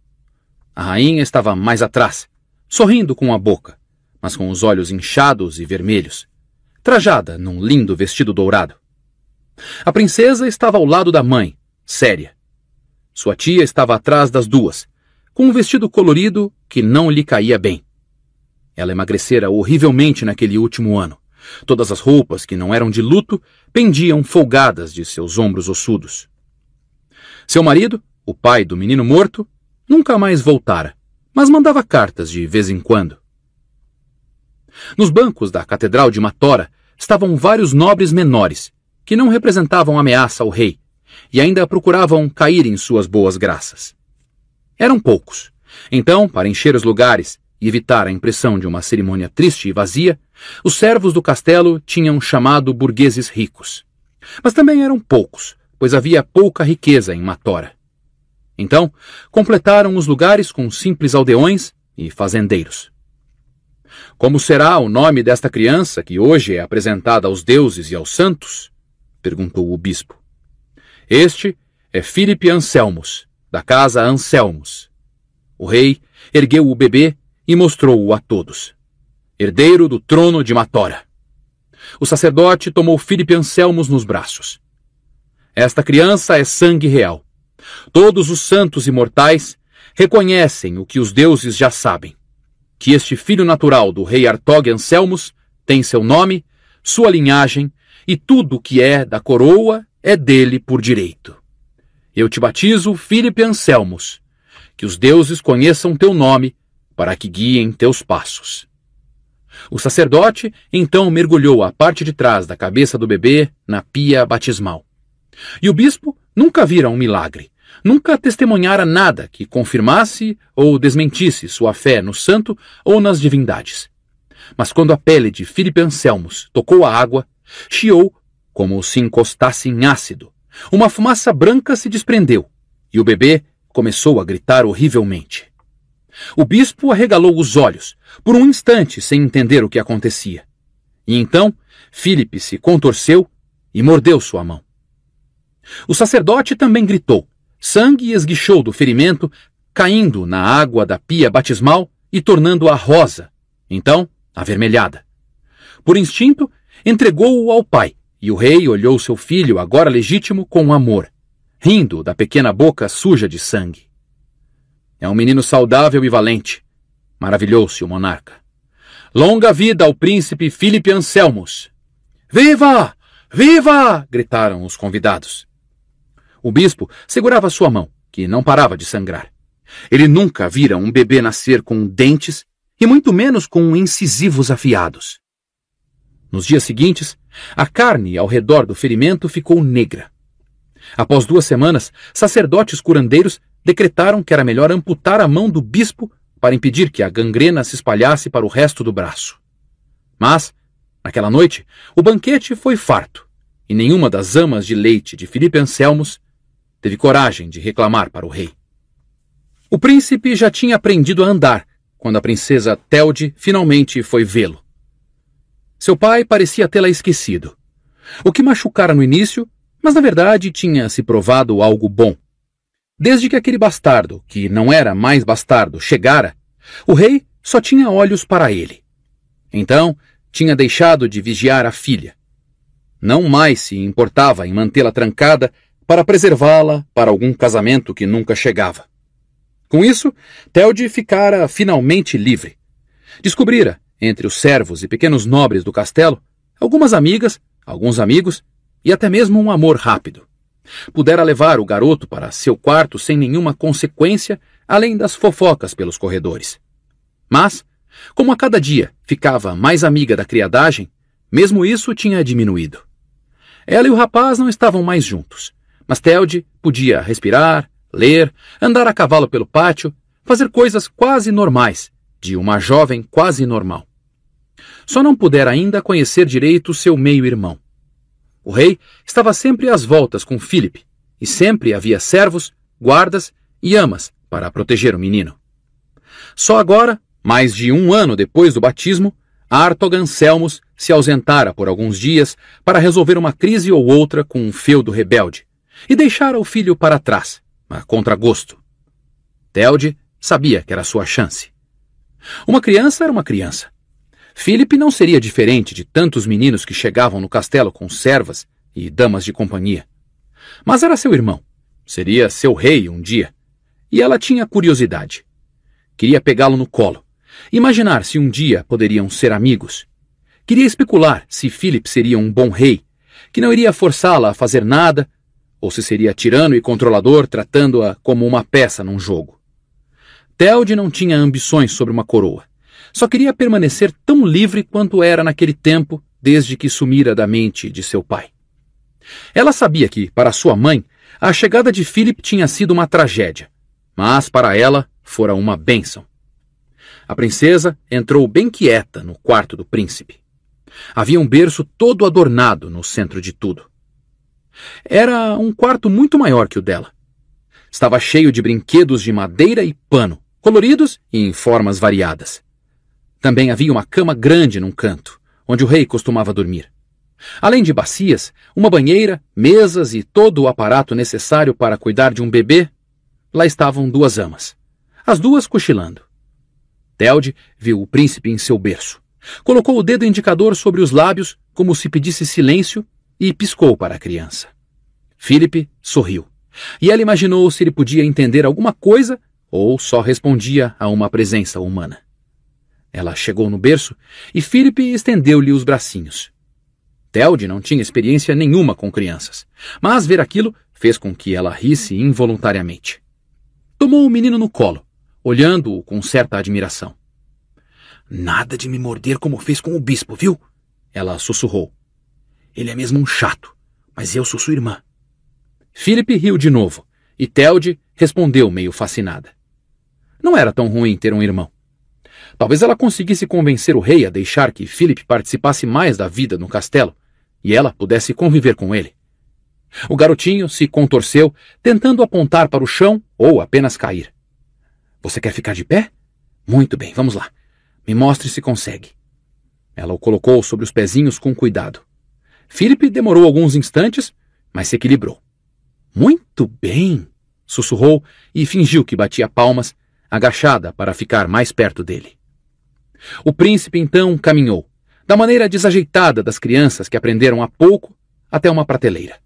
A: A rainha estava mais atrás, sorrindo com a boca, mas com os olhos inchados e vermelhos, trajada num lindo vestido dourado. A princesa estava ao lado da mãe, séria. Sua tia estava atrás das duas, com um vestido colorido que não lhe caía bem. Ela emagrecera horrivelmente naquele último ano. Todas as roupas que não eram de luto pendiam folgadas de seus ombros ossudos. Seu marido, o pai do menino morto, nunca mais voltara, mas mandava cartas de vez em quando. Nos bancos da Catedral de Matora estavam vários nobres menores, que não representavam ameaça ao rei, e ainda procuravam cair em suas boas graças. Eram poucos. Então, para encher os lugares e evitar a impressão de uma cerimônia triste e vazia, os servos do castelo tinham chamado burgueses ricos. Mas também eram poucos, pois havia pouca riqueza em Matora. Então, completaram os lugares com simples aldeões e fazendeiros. Como será o nome desta criança que hoje é apresentada aos deuses e aos santos? perguntou o bispo. Este é Filipe Anselmos, da casa Anselmos. O rei ergueu o bebê e mostrou-o a todos. Herdeiro do trono de Matora. O sacerdote tomou Filipe Anselmos nos braços. Esta criança é sangue real todos os santos imortais, reconhecem o que os deuses já sabem: que este filho natural do rei Artog Anselmos tem seu nome, sua linhagem e tudo o que é da coroa é dele por direito. Eu te batizo, Filipe Anselmos, que os deuses conheçam teu nome, para que guiem teus passos. O sacerdote então mergulhou a parte de trás da cabeça do bebê na pia batismal. E o bispo nunca vira um milagre, nunca testemunhara nada que confirmasse ou desmentisse sua fé no santo ou nas divindades. Mas quando a pele de Filipe Anselmos tocou a água, chiou como se encostasse em ácido. Uma fumaça branca se desprendeu e o bebê começou a gritar horrivelmente. O bispo arregalou os olhos, por um instante sem entender o que acontecia. E então, Filipe se contorceu e mordeu sua mão. O sacerdote também gritou, Sangue esguichou do ferimento, caindo na água da pia batismal e tornando-a rosa, então avermelhada. Por instinto, entregou-o ao pai, e o rei olhou seu filho, agora legítimo, com amor, rindo da pequena boca suja de sangue. É um menino saudável e valente, maravilhou-se o monarca. Longa vida ao príncipe Filipe Anselmos! Viva! Viva! gritaram os convidados. O bispo segurava sua mão, que não parava de sangrar. Ele nunca vira um bebê nascer com dentes e muito menos com incisivos afiados. Nos dias seguintes, a carne ao redor do ferimento ficou negra. Após duas semanas, sacerdotes curandeiros decretaram que era melhor amputar a mão do bispo para impedir que a gangrena se espalhasse para o resto do braço. Mas, naquela noite, o banquete foi farto e nenhuma das amas de leite de Felipe Anselmos teve coragem de reclamar para o rei. O príncipe já tinha aprendido a andar quando a princesa Telde finalmente foi vê-lo. Seu pai parecia tê-la esquecido, o que machucara no início, mas na verdade tinha se provado algo bom. Desde que aquele bastardo, que não era mais bastardo, chegara, o rei só tinha olhos para ele. Então, tinha deixado de vigiar a filha. Não mais se importava em mantê-la trancada para preservá-la para algum casamento que nunca chegava. Com isso, Telde ficara finalmente livre. Descobrira, entre os servos e pequenos nobres do castelo, algumas amigas, alguns amigos e até mesmo um amor rápido. Pudera levar o garoto para seu quarto sem nenhuma consequência, além das fofocas pelos corredores. Mas, como a cada dia ficava mais amiga da criadagem, mesmo isso tinha diminuído. Ela e o rapaz não estavam mais juntos. Mas Telde podia respirar, ler, andar a cavalo pelo pátio, fazer coisas quase normais, de uma jovem quase normal. Só não pudera ainda conhecer direito seu meio-irmão. O rei estava sempre às voltas com Filipe, e sempre havia servos, guardas e amas para proteger o menino. Só agora, mais de um ano depois do batismo, Artog Anselmos se ausentara por alguns dias para resolver uma crise ou outra com um feudo rebelde, e deixara o filho para trás, a contragosto. Telde sabia que era sua chance. Uma criança era uma criança. Philip não seria diferente de tantos meninos que chegavam no castelo com servas e damas de companhia. Mas era seu irmão. Seria seu rei um dia. E ela tinha curiosidade. Queria pegá-lo no colo, imaginar se um dia poderiam ser amigos. Queria especular se Philip seria um bom rei, que não iria forçá-la a fazer nada ou se seria tirano e controlador, tratando-a como uma peça num jogo. Telde não tinha ambições sobre uma coroa. Só queria permanecer tão livre quanto era naquele tempo, desde que sumira da mente de seu pai. Ela sabia que, para sua mãe, a chegada de Philip tinha sido uma tragédia, mas para ela fora uma bênção. A princesa entrou bem quieta no quarto do príncipe. Havia um berço todo adornado no centro de tudo. Era um quarto muito maior que o dela. Estava cheio de brinquedos de madeira e pano, coloridos e em formas variadas. Também havia uma cama grande num canto, onde o rei costumava dormir. Além de bacias, uma banheira, mesas e todo o aparato necessário para cuidar de um bebê, lá estavam duas amas, as duas cochilando. Telde viu o príncipe em seu berço. Colocou o dedo indicador sobre os lábios, como se pedisse silêncio, e piscou para a criança. Philip sorriu, e ela imaginou se ele podia entender alguma coisa ou só respondia a uma presença humana. Ela chegou no berço e Philip estendeu-lhe os bracinhos. Telde não tinha experiência nenhuma com crianças, mas ver aquilo fez com que ela risse involuntariamente. Tomou o menino no colo, olhando-o com certa admiração. Nada de me morder como fez com o bispo, viu? Ela sussurrou. Ele é mesmo um chato, mas eu sou sua irmã. Philip riu de novo, e Telde respondeu meio fascinada. Não era tão ruim ter um irmão. Talvez ela conseguisse convencer o rei a deixar que Philip participasse mais da vida no castelo, e ela pudesse conviver com ele. O garotinho se contorceu, tentando apontar para o chão ou apenas cair. Você quer ficar de pé? Muito bem, vamos lá. Me mostre se consegue. Ela o colocou sobre os pezinhos com cuidado. Philip demorou alguns instantes, mas se equilibrou. Muito bem! sussurrou e fingiu que batia palmas, agachada para ficar mais perto dele. O príncipe então caminhou, da maneira desajeitada das crianças que aprenderam há pouco, até uma prateleira.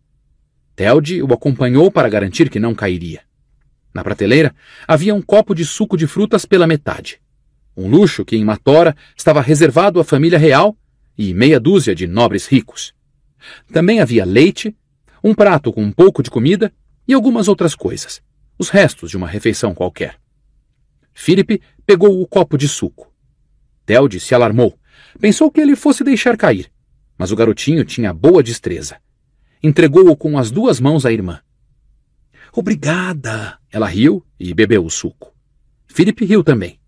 A: Telde o acompanhou para garantir que não cairia. Na prateleira havia um copo de suco de frutas pela metade. Um luxo que em Matora estava reservado à família real e meia dúzia de nobres ricos. Também havia leite, um prato com um pouco de comida e algumas outras coisas, os restos de uma refeição qualquer. Filipe pegou o copo de suco. Telde se alarmou. Pensou que ele fosse deixar cair, mas o garotinho tinha boa destreza. Entregou-o com as duas mãos à irmã. Obrigada! Ela riu e bebeu o suco. Filipe riu também.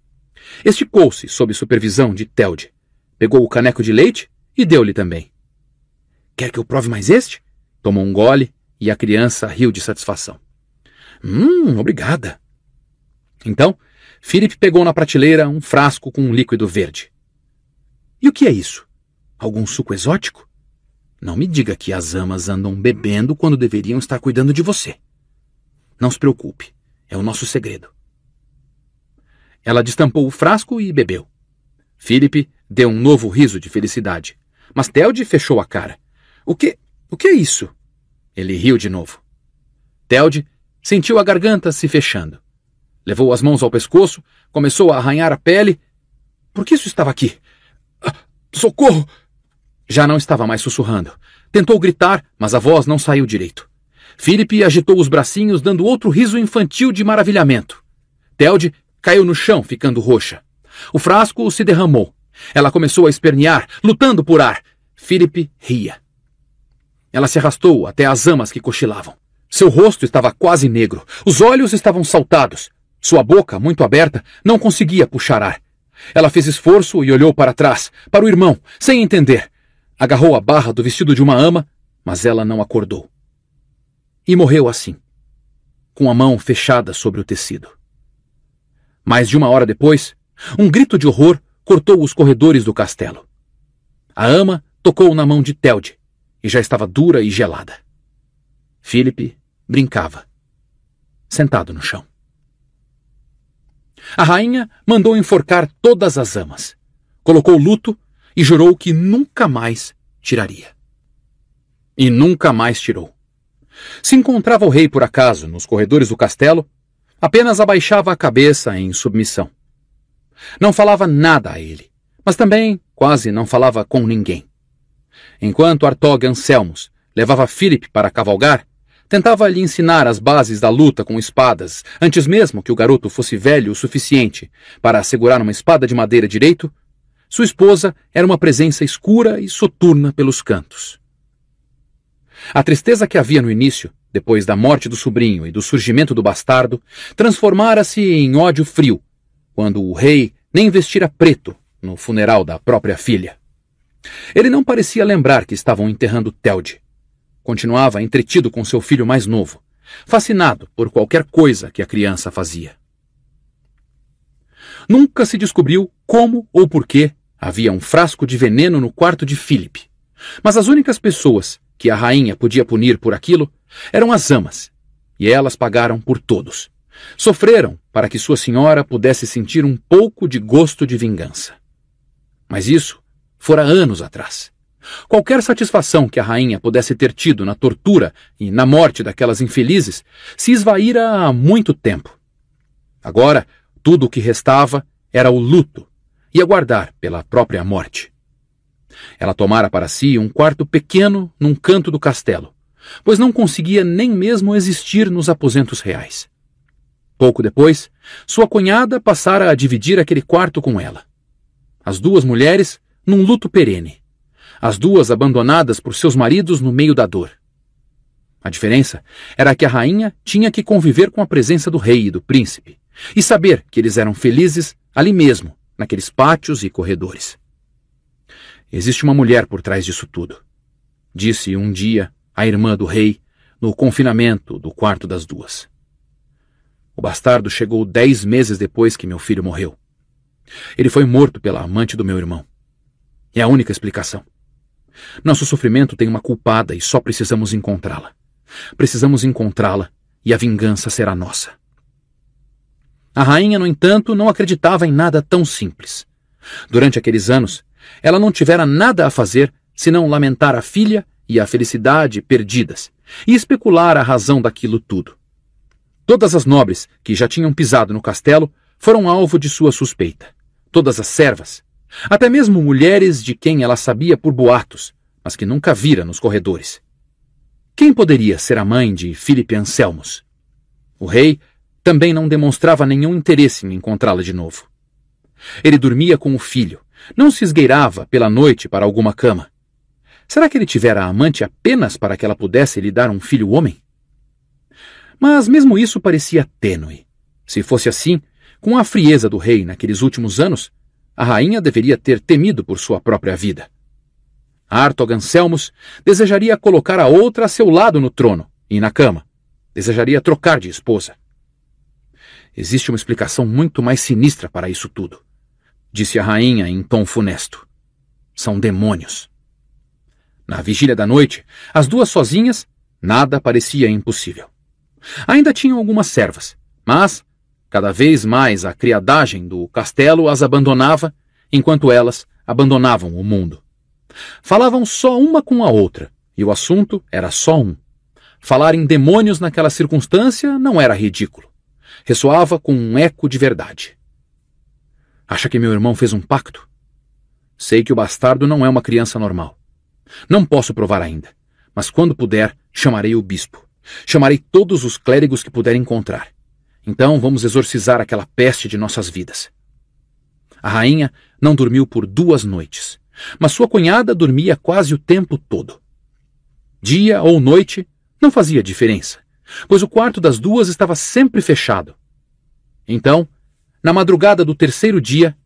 A: Esticou-se sob supervisão de Telde. Pegou o caneco de leite e deu-lhe também. Quer que eu prove mais este? Tomou um gole e a criança riu de satisfação. Hum, obrigada. Então, Felipe pegou na prateleira um frasco com um líquido verde. E o que é isso? Algum suco exótico? Não me diga que as amas andam bebendo quando deveriam estar cuidando de você. Não se preocupe, é o nosso segredo. Ela destampou o frasco e bebeu. Felipe deu um novo riso de felicidade, mas Telde fechou a cara o que. o que é isso? Ele riu de novo. Telde sentiu a garganta se fechando. Levou as mãos ao pescoço, começou a arranhar a pele. Por que isso estava aqui? Ah, socorro! Já não estava mais sussurrando. Tentou gritar, mas a voz não saiu direito. Felipe agitou os bracinhos, dando outro riso infantil de maravilhamento. Telde caiu no chão, ficando roxa. O frasco se derramou. Ela começou a espernear, lutando por ar. Felipe ria. Ela se arrastou até as amas que cochilavam. Seu rosto estava quase negro, os olhos estavam saltados. Sua boca, muito aberta, não conseguia puxar ar. Ela fez esforço e olhou para trás, para o irmão, sem entender. Agarrou a barra do vestido de uma ama, mas ela não acordou. E morreu assim, com a mão fechada sobre o tecido. Mais de uma hora depois, um grito de horror cortou os corredores do castelo. A ama tocou na mão de Telde, e já estava dura e gelada. Filipe brincava, sentado no chão. A rainha mandou enforcar todas as amas, colocou luto e jurou que nunca mais tiraria. E nunca mais tirou. Se encontrava o rei por acaso nos corredores do castelo, apenas abaixava a cabeça em submissão. Não falava nada a ele, mas também quase não falava com ninguém. Enquanto Artog Anselmos levava Philip para cavalgar, tentava lhe ensinar as bases da luta com espadas, antes mesmo que o garoto fosse velho o suficiente para segurar uma espada de madeira direito, sua esposa era uma presença escura e soturna pelos cantos. A tristeza que havia no início, depois da morte do sobrinho e do surgimento do bastardo, transformara-se em ódio frio, quando o rei nem vestira preto no funeral da própria filha. Ele não parecia lembrar que estavam enterrando Telde. Continuava entretido com seu filho mais novo, fascinado por qualquer coisa que a criança fazia. Nunca se descobriu como ou por que havia um frasco de veneno no quarto de Philip, mas as únicas pessoas que a rainha podia punir por aquilo eram as amas, e elas pagaram por todos. Sofreram para que sua senhora pudesse sentir um pouco de gosto de vingança. Mas isso fora anos atrás. Qualquer satisfação que a rainha pudesse ter tido na tortura e na morte daquelas infelizes se esvaíra há muito tempo. Agora, tudo o que restava era o luto e aguardar pela própria morte. Ela tomara para si um quarto pequeno num canto do castelo, pois não conseguia nem mesmo existir nos aposentos reais. Pouco depois, sua cunhada passara a dividir aquele quarto com ela. As duas mulheres num luto perene, as duas abandonadas por seus maridos no meio da dor. A diferença era que a rainha tinha que conviver com a presença do rei e do príncipe, e saber que eles eram felizes ali mesmo, naqueles pátios e corredores. Existe uma mulher por trás disso tudo, disse um dia a irmã do rei no confinamento do quarto das duas. O bastardo chegou dez meses depois que meu filho morreu. Ele foi morto pela amante do meu irmão. É a única explicação. Nosso sofrimento tem uma culpada e só precisamos encontrá-la. Precisamos encontrá-la e a vingança será nossa. A rainha, no entanto, não acreditava em nada tão simples. Durante aqueles anos, ela não tivera nada a fazer senão lamentar a filha e a felicidade perdidas e especular a razão daquilo tudo. Todas as nobres que já tinham pisado no castelo foram alvo de sua suspeita. Todas as servas, até mesmo mulheres de quem ela sabia por boatos, mas que nunca vira nos corredores. Quem poderia ser a mãe de Filipe Anselmos? O rei também não demonstrava nenhum interesse em encontrá-la de novo. Ele dormia com o filho, não se esgueirava pela noite para alguma cama. Será que ele tivera a amante apenas para que ela pudesse lhe dar um filho homem? Mas mesmo isso parecia tênue. Se fosse assim, com a frieza do rei naqueles últimos anos, a rainha deveria ter temido por sua própria vida. Artogan Anselmos desejaria colocar a outra a seu lado no trono e na cama. Desejaria trocar de esposa. Existe uma explicação muito mais sinistra para isso tudo, disse a rainha em tom funesto. São demônios. Na vigília da noite, as duas sozinhas, nada parecia impossível. Ainda tinham algumas servas, mas Cada vez mais a criadagem do castelo as abandonava, enquanto elas abandonavam o mundo. Falavam só uma com a outra, e o assunto era só um. Falar em demônios naquela circunstância não era ridículo. Ressoava com um eco de verdade. Acha que meu irmão fez um pacto? Sei que o bastardo não é uma criança normal. Não posso provar ainda, mas quando puder, chamarei o bispo. Chamarei todos os clérigos que puder encontrar. Então vamos exorcizar aquela peste de nossas vidas. A rainha não dormiu por duas noites, mas sua cunhada dormia quase o tempo todo. Dia ou noite não fazia diferença, pois o quarto das duas estava sempre fechado. Então, na madrugada do terceiro dia,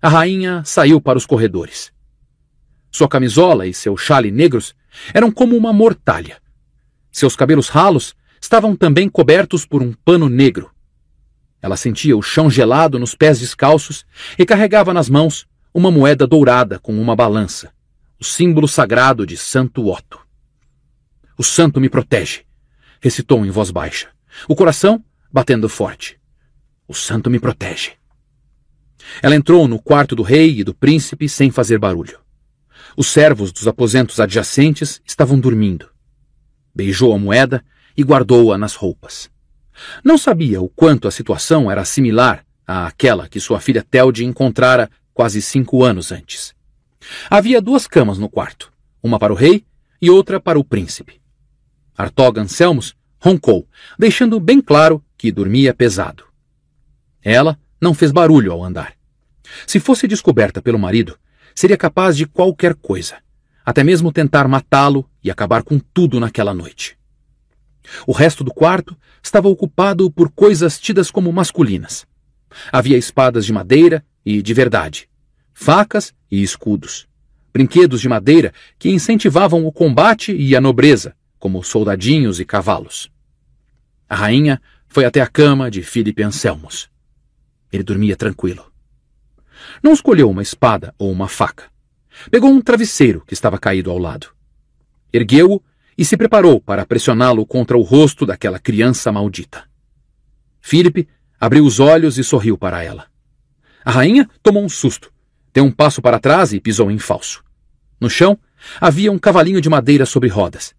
A: a rainha saiu para os corredores. Sua camisola e seu chale negros eram como uma mortalha. Seus cabelos ralos estavam também cobertos por um pano negro, ela sentia o chão gelado nos pés descalços e carregava nas mãos uma moeda dourada com uma balança, o símbolo sagrado de Santo Otto. O santo me protege, recitou em voz baixa, o coração batendo forte. O santo me protege. Ela entrou no quarto do rei e do príncipe sem fazer barulho. Os servos dos aposentos adjacentes estavam dormindo. Beijou a moeda e guardou-a nas roupas. Não sabia o quanto a situação era similar àquela que sua filha Telde encontrara quase cinco anos antes. Havia duas camas no quarto, uma para o rei e outra para o príncipe. Artog Anselmos roncou, deixando bem claro que dormia pesado. Ela não fez barulho ao andar. Se fosse descoberta pelo marido, seria capaz de qualquer coisa, até mesmo tentar matá-lo e acabar com tudo naquela noite. O resto do quarto estava ocupado por coisas tidas como masculinas. Havia espadas de madeira e de verdade, facas e escudos, brinquedos de madeira que incentivavam o combate e a nobreza, como soldadinhos e cavalos. A rainha foi até a cama de Filipe Anselmos. Ele dormia tranquilo. Não escolheu uma espada ou uma faca. Pegou um travesseiro que estava caído ao lado. Ergueu-o e se preparou para pressioná-lo contra o rosto daquela criança maldita. Filipe abriu os olhos e sorriu para ela. A rainha tomou um susto, deu um passo para trás e pisou em falso. No chão havia um cavalinho de madeira sobre rodas.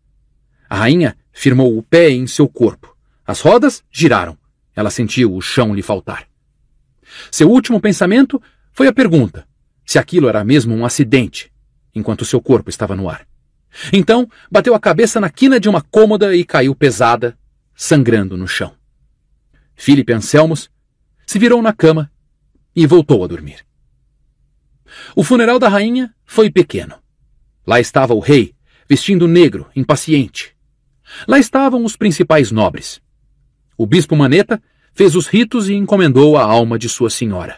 A: A rainha firmou o pé em seu corpo. As rodas giraram. Ela sentiu o chão lhe faltar. Seu último pensamento foi a pergunta se aquilo era mesmo um acidente, enquanto seu corpo estava no ar. Então, bateu a cabeça na quina de uma cômoda e caiu pesada, sangrando no chão. Filipe Anselmos se virou na cama e voltou a dormir. O funeral da rainha foi pequeno. Lá estava o rei, vestindo negro, impaciente. Lá estavam os principais nobres. O bispo Maneta fez os ritos e encomendou a alma de sua senhora.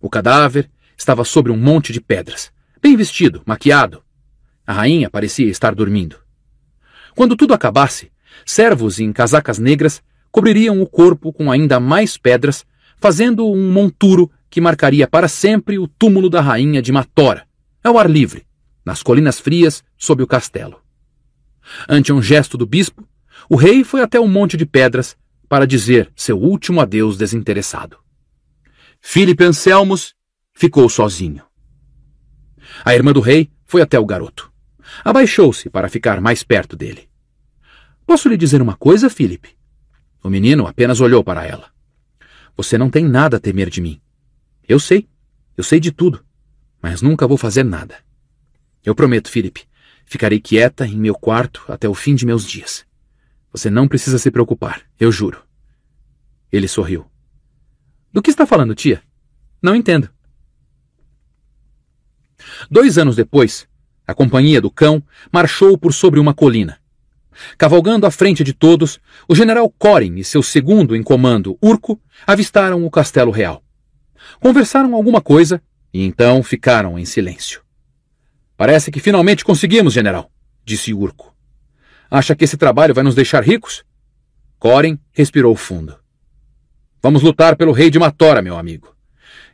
A: O cadáver estava sobre um monte de pedras, bem vestido, maquiado, a rainha parecia estar dormindo. Quando tudo acabasse, servos em casacas negras cobririam o corpo com ainda mais pedras, fazendo um monturo que marcaria para sempre o túmulo da rainha de Matora, ao ar livre, nas colinas frias sob o castelo. Ante um gesto do bispo, o rei foi até um monte de pedras para dizer seu último adeus desinteressado. Filipe Anselmos ficou sozinho. A irmã do rei foi até o garoto. Abaixou-se para ficar mais perto dele. Posso lhe dizer uma coisa, Philip? O menino apenas olhou para ela. Você não tem nada a temer de mim. Eu sei. Eu sei de tudo. Mas nunca vou fazer nada. Eu prometo, Philip. Ficarei quieta em meu quarto até o fim de meus dias. Você não precisa se preocupar, eu juro. Ele sorriu. Do que está falando, tia? Não entendo. Dois anos depois, a companhia do cão, marchou por sobre uma colina. Cavalgando à frente de todos, o general Corin e seu segundo em comando, Urco, avistaram o castelo real. Conversaram alguma coisa e então ficaram em silêncio. Parece que finalmente conseguimos, general, disse Urco. Acha que esse trabalho vai nos deixar ricos? Corin respirou fundo. Vamos lutar pelo rei de Matora, meu amigo.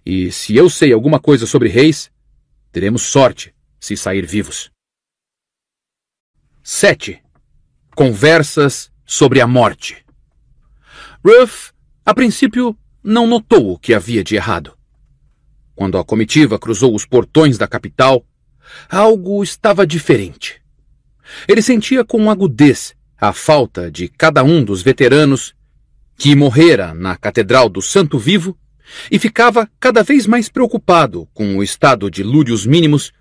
A: E se eu sei alguma coisa sobre reis, teremos sorte se sair vivos. 7. Conversas sobre a morte. Ruff, a princípio, não notou o que havia de errado. Quando a comitiva cruzou os portões da capital, algo estava diferente. Ele sentia com agudez a falta de cada um dos veteranos que morrera na Catedral do Santo Vivo e ficava cada vez mais preocupado com o estado de lúrios mínimos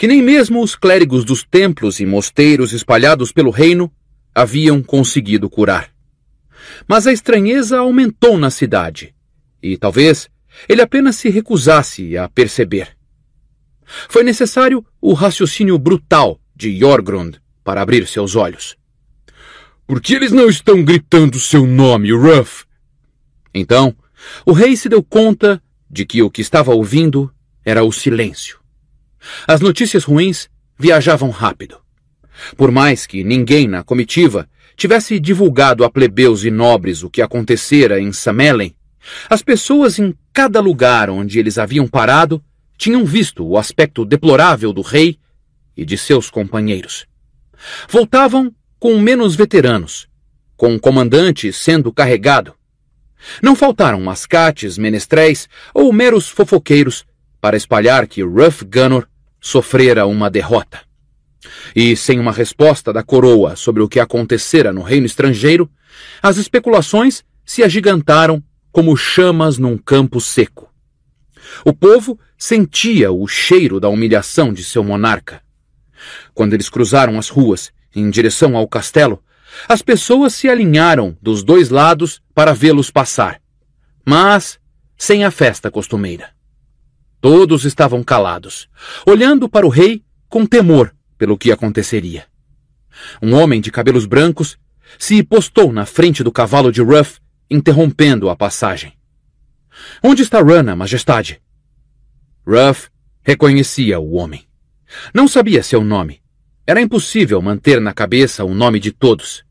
A: que nem mesmo os clérigos dos templos e mosteiros espalhados pelo reino haviam conseguido curar. Mas a estranheza aumentou na cidade, e talvez ele apenas se recusasse a perceber. Foi necessário o raciocínio brutal de Jorgrund para abrir seus olhos. Por que eles não estão gritando seu nome, Ruff? Então, o rei se deu conta de que o que estava ouvindo era o silêncio. As notícias ruins viajavam rápido. Por mais que ninguém na comitiva tivesse divulgado a plebeus e nobres o que acontecera em Samelen, as pessoas em cada lugar onde eles haviam parado tinham visto o aspecto deplorável do rei e de seus companheiros. Voltavam com menos veteranos, com o comandante sendo carregado. Não faltaram mascates, menestréis ou meros fofoqueiros para espalhar que Ruff Gunnor sofrera uma derrota. E sem uma resposta da coroa sobre o que acontecera no reino estrangeiro, as especulações se agigantaram como chamas num campo seco. O povo sentia o cheiro da humilhação de seu monarca. Quando eles cruzaram as ruas em direção ao castelo, as pessoas se alinharam dos dois lados para vê-los passar, mas sem a festa costumeira. Todos estavam calados, olhando para o rei com temor pelo que aconteceria. Um homem de cabelos brancos se postou na frente do cavalo de Ruff, interrompendo a passagem. Onde está Rana, majestade? Ruff reconhecia o homem. Não sabia seu nome. Era impossível manter na cabeça o nome de todos.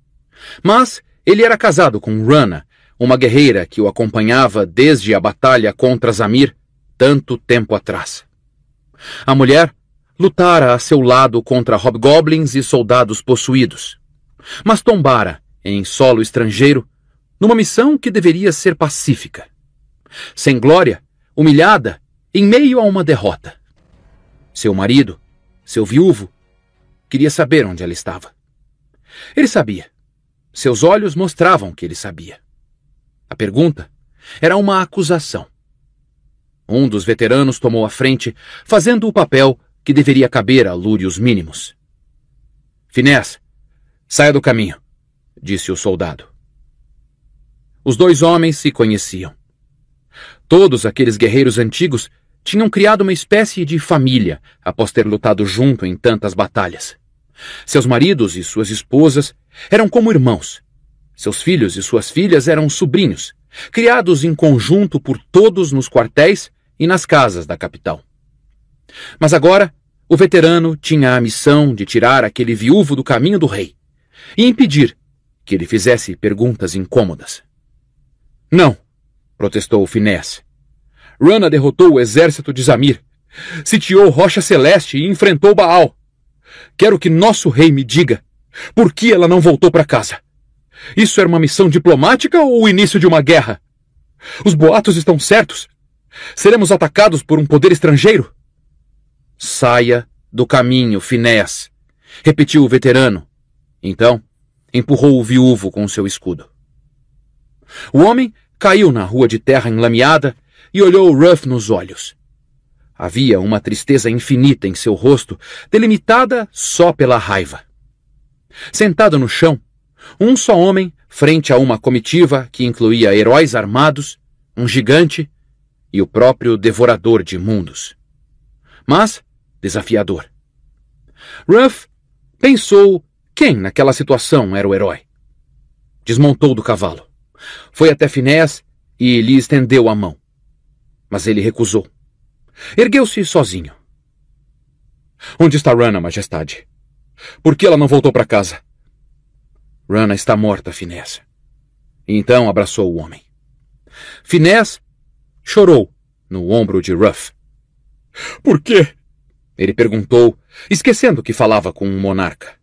A: Mas ele era casado com Rana, uma guerreira que o acompanhava desde a batalha contra Zamir tanto tempo atrás. A mulher lutara a seu lado contra hobgoblins e soldados possuídos, mas tombara em solo estrangeiro numa missão que deveria ser pacífica. Sem glória, humilhada, em meio a uma derrota. Seu marido, seu viúvo, queria saber onde ela estava. Ele sabia. Seus olhos mostravam que ele sabia. A pergunta era uma acusação. Um dos veteranos tomou a frente, fazendo o papel que deveria caber a Lúrios Mínimos. Finés, saia do caminho, disse o soldado. Os dois homens se conheciam. Todos aqueles guerreiros antigos tinham criado uma espécie de família após ter lutado junto em tantas batalhas. Seus maridos e suas esposas eram como irmãos. Seus filhos e suas filhas eram sobrinhos, criados em conjunto por todos nos quartéis e nas casas da capital. Mas agora, o veterano tinha a missão de tirar aquele viúvo do caminho do rei e impedir que ele fizesse perguntas incômodas. Não, protestou Finés. Rana derrotou o exército de Zamir, sitiou Rocha Celeste e enfrentou Baal. Quero que nosso rei me diga por que ela não voltou para casa. Isso era uma missão diplomática ou o início de uma guerra? Os boatos estão certos? Seremos atacados por um poder estrangeiro? Saia do caminho, Finéas, repetiu o veterano. Então, empurrou o viúvo com seu escudo. O homem caiu na rua de terra enlameada e olhou Ruff nos olhos. Havia uma tristeza infinita em seu rosto, delimitada só pela raiva. Sentado no chão, um só homem, frente a uma comitiva que incluía heróis armados, um gigante, e o próprio devorador de mundos. Mas desafiador. Ruff pensou quem naquela situação era o herói. Desmontou do cavalo. Foi até Finés e lhe estendeu a mão. Mas ele recusou. Ergueu-se sozinho. Onde está Rana, Majestade? Por que ela não voltou para casa? Rana está morta, Finesse. Então abraçou o homem. Finesse chorou no ombro de Ruff. Por quê? Ele perguntou, esquecendo que falava com um monarca.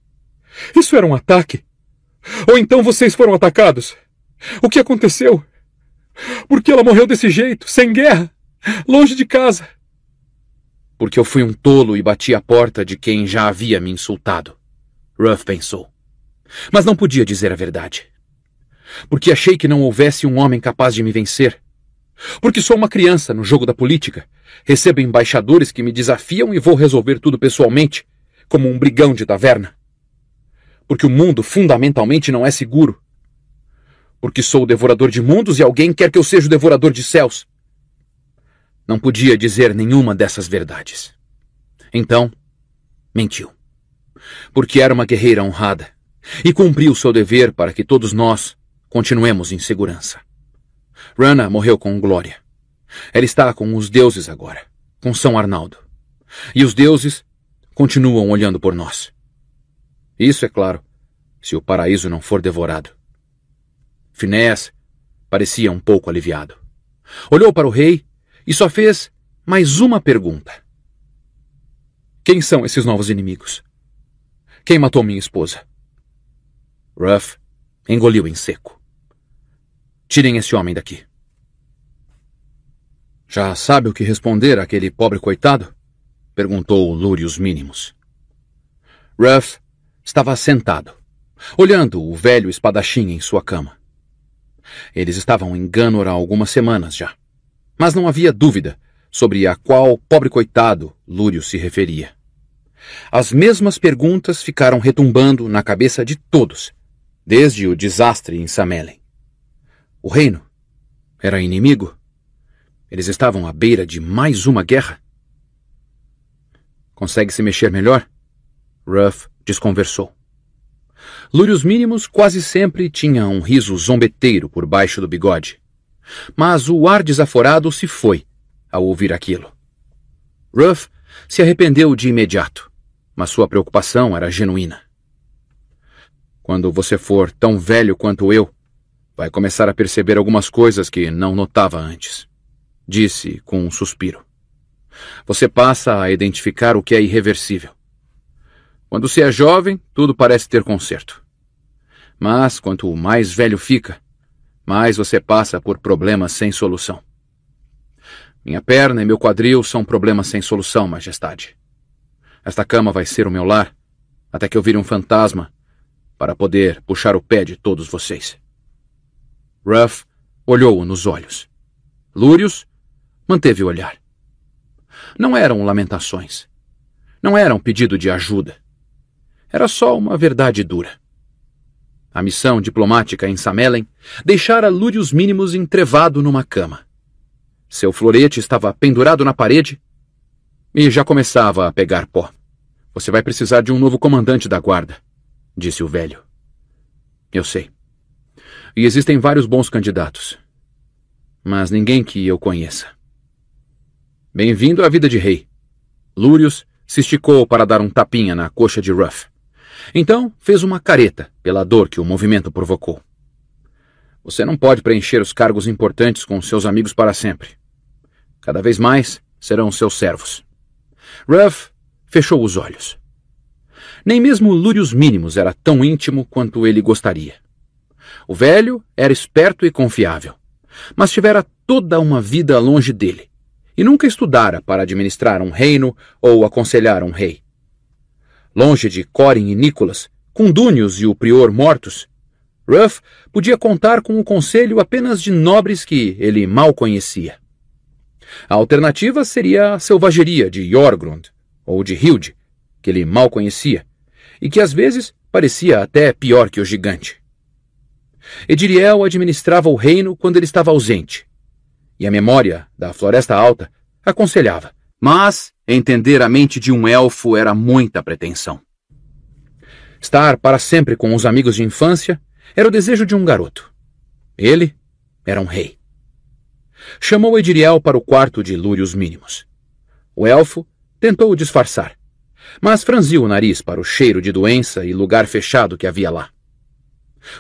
A: Isso era um ataque? Ou então vocês foram atacados? O que aconteceu? Por que ela morreu desse jeito, sem guerra, longe de casa? Porque eu fui um tolo e bati a porta de quem já havia me insultado. Ruff pensou. Mas não podia dizer a verdade. Porque achei que não houvesse um homem capaz de me vencer porque sou uma criança no jogo da política. Recebo embaixadores que me desafiam e vou resolver tudo pessoalmente, como um brigão de taverna. Porque o mundo fundamentalmente não é seguro. Porque sou o devorador de mundos e alguém quer que eu seja o devorador de céus. Não podia dizer nenhuma dessas verdades. Então, mentiu. Porque era uma guerreira honrada e cumpriu seu dever para que todos nós continuemos em segurança. Rana morreu com glória. Ela está com os deuses agora, com São Arnaldo. E os deuses continuam olhando por nós. Isso é claro, se o paraíso não for devorado. Finés parecia um pouco aliviado. Olhou para o rei e só fez mais uma pergunta. Quem são esses novos inimigos? Quem matou minha esposa? Ruff engoliu em seco. Tirem esse homem daqui. Já sabe o que responder àquele pobre coitado? perguntou Lúrius Mínimos. Ruff estava sentado, olhando o velho espadachim em sua cama. Eles estavam em Gânor há algumas semanas já, mas não havia dúvida sobre a qual pobre coitado Lúrio se referia. As mesmas perguntas ficaram retumbando na cabeça de todos, desde o desastre em Samelen. O reino era inimigo. Eles estavam à beira de mais uma guerra. Consegue se mexer melhor? Ruff desconversou. Lúrios Mínimos quase sempre tinha um riso zombeteiro por baixo do bigode. Mas o ar desaforado se foi ao ouvir aquilo. Ruff se arrependeu de imediato, mas sua preocupação era genuína. Quando você for tão velho quanto eu, Vai começar a perceber algumas coisas que não notava antes, disse com um suspiro. Você passa a identificar o que é irreversível. Quando se é jovem, tudo parece ter conserto. Mas quanto mais velho fica, mais você passa por problemas sem solução. Minha perna e meu quadril são problemas sem solução, Majestade. Esta cama vai ser o meu lar até que eu vire um fantasma para poder puxar o pé de todos vocês. Ruff olhou-o nos olhos. Lúrios manteve o olhar. Não eram lamentações. Não era um pedido de ajuda. Era só uma verdade dura. A missão diplomática em Samelen deixara Lúrios Mínimos entrevado numa cama. Seu florete estava pendurado na parede e já começava a pegar pó. Você vai precisar de um novo comandante da guarda, disse o velho. Eu sei. E existem vários bons candidatos. Mas ninguém que eu conheça. Bem-vindo à vida de rei. Lúrius se esticou para dar um tapinha na coxa de Ruff. Então fez uma careta pela dor que o movimento provocou. Você não pode preencher os cargos importantes com seus amigos para sempre. Cada vez mais serão seus servos. Ruff fechou os olhos. Nem mesmo Lúrius Mínimos era tão íntimo quanto ele gostaria. O velho era esperto e confiável, mas tivera toda uma vida longe dele e nunca estudara para administrar um reino ou aconselhar um rei. Longe de Corin e Nicholas, com Dúnios e o prior mortos, Ruff podia contar com o conselho apenas de nobres que ele mal conhecia. A alternativa seria a selvageria de Jorgrund ou de Hilde, que ele mal conhecia, e que às vezes parecia até pior que o gigante. Ediriel administrava o reino quando ele estava ausente. E a memória da Floresta Alta aconselhava. Mas entender a mente de um elfo era muita pretensão. Estar para sempre com os amigos de infância era o desejo de um garoto. Ele era um rei. Chamou Ediriel para o quarto de Lúrios Mínimos. O elfo tentou o disfarçar, mas franziu o nariz para o cheiro de doença e lugar fechado que havia lá.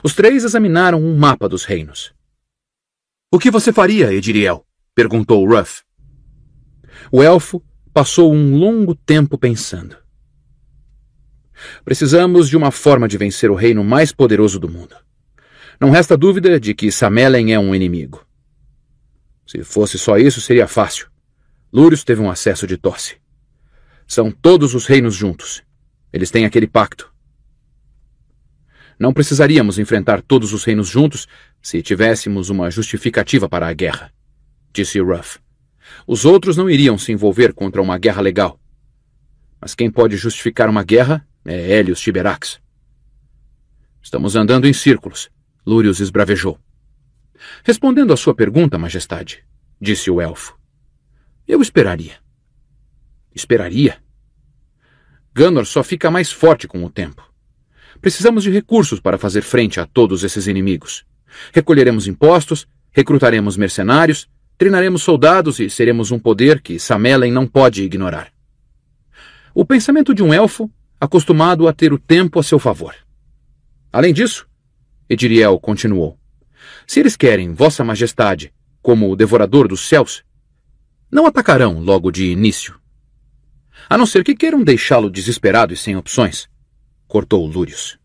A: Os três examinaram um mapa dos reinos. O que você faria, Ediriel? perguntou Ruff. O elfo passou um longo tempo pensando. Precisamos de uma forma de vencer o reino mais poderoso do mundo. Não resta dúvida de que Samelen é um inimigo. Se fosse só isso, seria fácil. Lúrius teve um acesso de tosse. São todos os reinos juntos. Eles têm aquele pacto. Não precisaríamos enfrentar todos os reinos juntos se tivéssemos uma justificativa para a guerra, disse Ruff. Os outros não iriam se envolver contra uma guerra legal. Mas quem pode justificar uma guerra é Helios Tiberax. Estamos andando em círculos, Lúrius esbravejou. Respondendo à sua pergunta, Majestade, disse o elfo. Eu esperaria. Esperaria? Ganor só fica mais forte com o tempo. Precisamos de recursos para fazer frente a todos esses inimigos. Recolheremos impostos, recrutaremos mercenários, treinaremos soldados e seremos um poder que Samelen não pode ignorar. O pensamento de um elfo acostumado a ter o tempo a seu favor. Além disso, Ediriel continuou: Se eles querem Vossa Majestade como o devorador dos céus, não atacarão logo de início. A não ser que queiram deixá-lo desesperado e sem opções cortou Lúrius.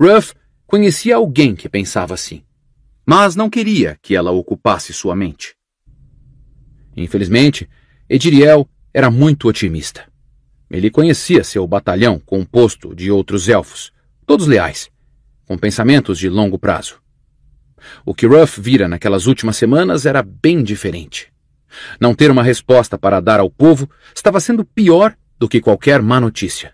A: Ruff conhecia alguém que pensava assim, mas não queria que ela ocupasse sua mente. Infelizmente, Ediriel era muito otimista. Ele conhecia seu batalhão composto de outros elfos, todos leais, com pensamentos de longo prazo. O que Ruff vira naquelas últimas semanas era bem diferente. Não ter uma resposta para dar ao povo estava sendo pior do que qualquer má notícia.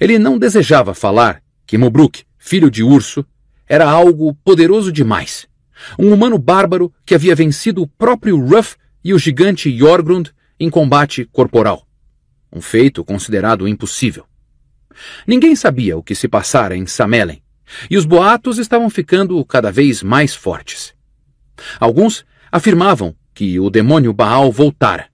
A: Ele não desejava falar que Mobruk, filho de urso, era algo poderoso demais. Um humano bárbaro que havia vencido o próprio Ruff e o gigante Jorgrund em combate corporal. Um feito considerado impossível. Ninguém sabia o que se passara em Samelen, e os boatos estavam ficando cada vez mais fortes. Alguns afirmavam que o demônio Baal voltara,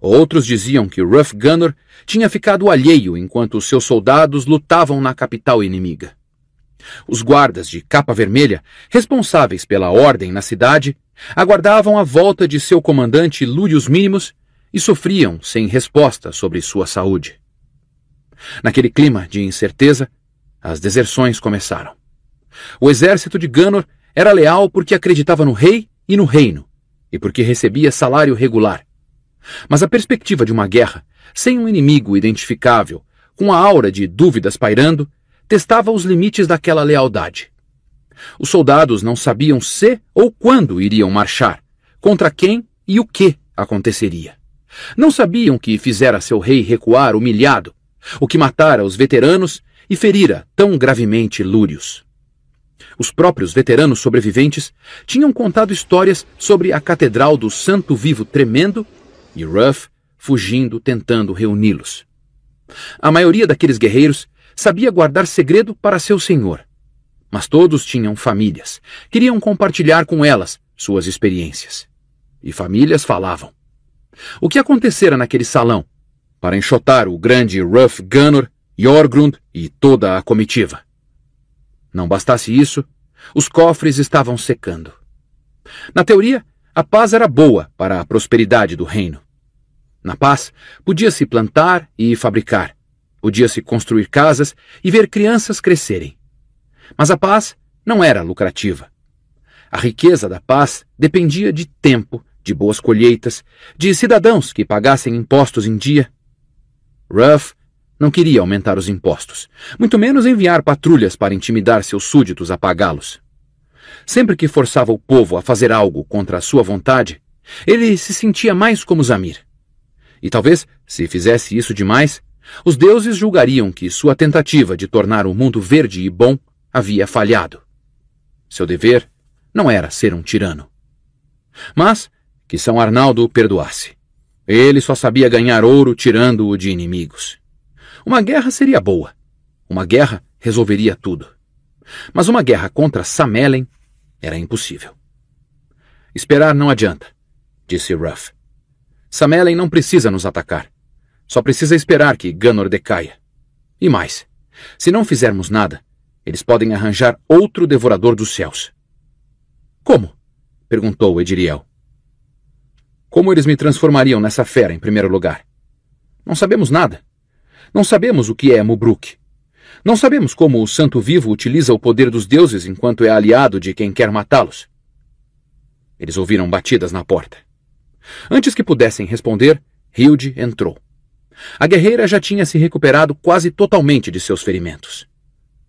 A: Outros diziam que Ruff Gunner tinha ficado alheio enquanto seus soldados lutavam na capital inimiga. Os guardas de capa vermelha, responsáveis pela ordem na cidade, aguardavam a volta de seu comandante Lúdios Mínimos e sofriam sem resposta sobre sua saúde. Naquele clima de incerteza, as deserções começaram. O exército de Gunnor era leal porque acreditava no rei e no reino, e porque recebia salário regular, mas a perspectiva de uma guerra, sem um inimigo identificável, com a aura de dúvidas pairando, testava os limites daquela lealdade. Os soldados não sabiam se ou quando iriam marchar, contra quem e o que aconteceria. Não sabiam que fizera seu rei recuar humilhado, o que matara os veteranos e ferira tão gravemente Lúrius. Os próprios veteranos sobreviventes tinham contado histórias sobre a Catedral do Santo Vivo Tremendo e Ruff fugindo tentando reuni-los. A maioria daqueles guerreiros sabia guardar segredo para seu senhor, mas todos tinham famílias, queriam compartilhar com elas suas experiências. E famílias falavam. O que acontecera naquele salão para enxotar o grande Ruff Gunnor, Jorgrund e toda a comitiva? Não bastasse isso, os cofres estavam secando. Na teoria, a paz era boa para a prosperidade do reino. Na paz, podia-se plantar e fabricar, podia-se construir casas e ver crianças crescerem. Mas a paz não era lucrativa. A riqueza da paz dependia de tempo, de boas colheitas, de cidadãos que pagassem impostos em dia. Ruff não queria aumentar os impostos, muito menos enviar patrulhas para intimidar seus súditos a pagá-los. Sempre que forçava o povo a fazer algo contra a sua vontade, ele se sentia mais como Zamir. E talvez, se fizesse isso demais, os deuses julgariam que sua tentativa de tornar o mundo verde e bom havia falhado. Seu dever não era ser um tirano. Mas que São Arnaldo o perdoasse. Ele só sabia ganhar ouro tirando-o de inimigos. Uma guerra seria boa. Uma guerra resolveria tudo. Mas uma guerra contra Samelen era impossível. Esperar não adianta, disse Ruff. Samelen não precisa nos atacar. Só precisa esperar que Ganor decaia. E mais, se não fizermos nada, eles podem arranjar outro Devorador dos Céus. Como? perguntou Ediriel. Como eles me transformariam nessa fera em primeiro lugar? Não sabemos nada. Não sabemos o que é Mubruk. Não sabemos como o Santo Vivo utiliza o poder dos deuses enquanto é aliado de quem quer matá-los. Eles ouviram batidas na porta. Antes que pudessem responder, Hilde entrou. A guerreira já tinha se recuperado quase totalmente de seus ferimentos.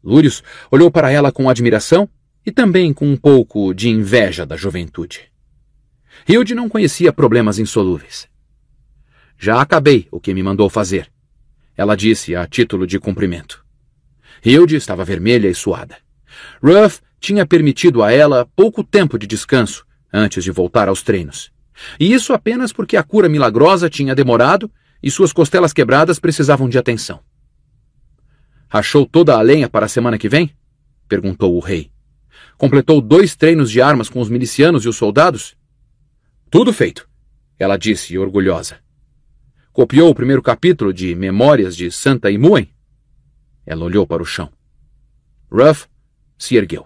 A: Lúrius olhou para ela com admiração e também com um pouco de inveja da juventude. Hilde não conhecia problemas insolúveis. Já acabei o que me mandou fazer, ela disse a título de cumprimento. Hilde estava vermelha e suada. Ruff tinha permitido a ela pouco tempo de descanso antes de voltar aos treinos. E isso apenas porque a cura milagrosa tinha demorado e suas costelas quebradas precisavam de atenção. Rachou toda a lenha para a semana que vem? perguntou o rei. Completou dois treinos de armas com os milicianos e os soldados? Tudo feito, ela disse, orgulhosa. Copiou o primeiro capítulo de Memórias de Santa Imuen? Ela olhou para o chão. Ruff se ergueu.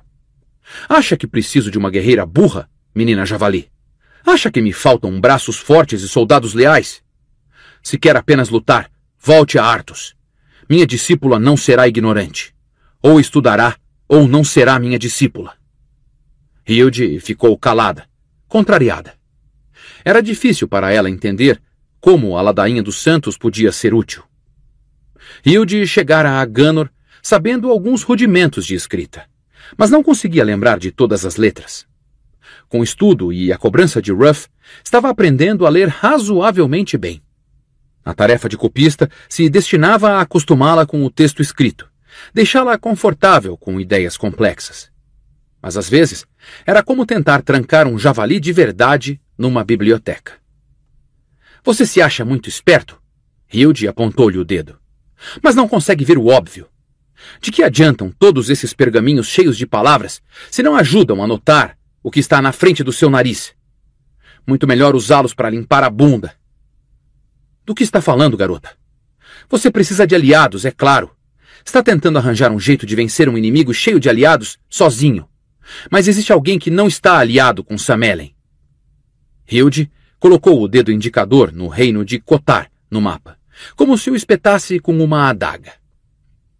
A: Acha que preciso de uma guerreira burra, menina javali? Acha que me faltam braços fortes e soldados leais? Se quer apenas lutar, volte a Artus. Minha discípula não será ignorante. Ou estudará, ou não será minha discípula. Hilde ficou calada, contrariada. Era difícil para ela entender como a ladainha dos santos podia ser útil. Hilde chegara a Ganor sabendo alguns rudimentos de escrita, mas não conseguia lembrar de todas as letras. Com o estudo e a cobrança de Ruff, estava aprendendo a ler razoavelmente bem. A tarefa de copista se destinava a acostumá-la com o texto escrito, deixá-la confortável com ideias complexas. Mas às vezes, era como tentar trancar um javali de verdade numa biblioteca. Você se acha muito esperto? Hilde apontou-lhe o dedo. Mas não consegue ver o óbvio. De que adiantam todos esses pergaminhos cheios de palavras se não ajudam a notar o que está na frente do seu nariz. Muito melhor usá-los para limpar a bunda. Do que está falando, garota? Você precisa de aliados, é claro. Está tentando arranjar um jeito de vencer um inimigo cheio de aliados sozinho. Mas existe alguém que não está aliado com Samelen. Hilde colocou o dedo indicador no reino de Kotar no mapa, como se o espetasse com uma adaga.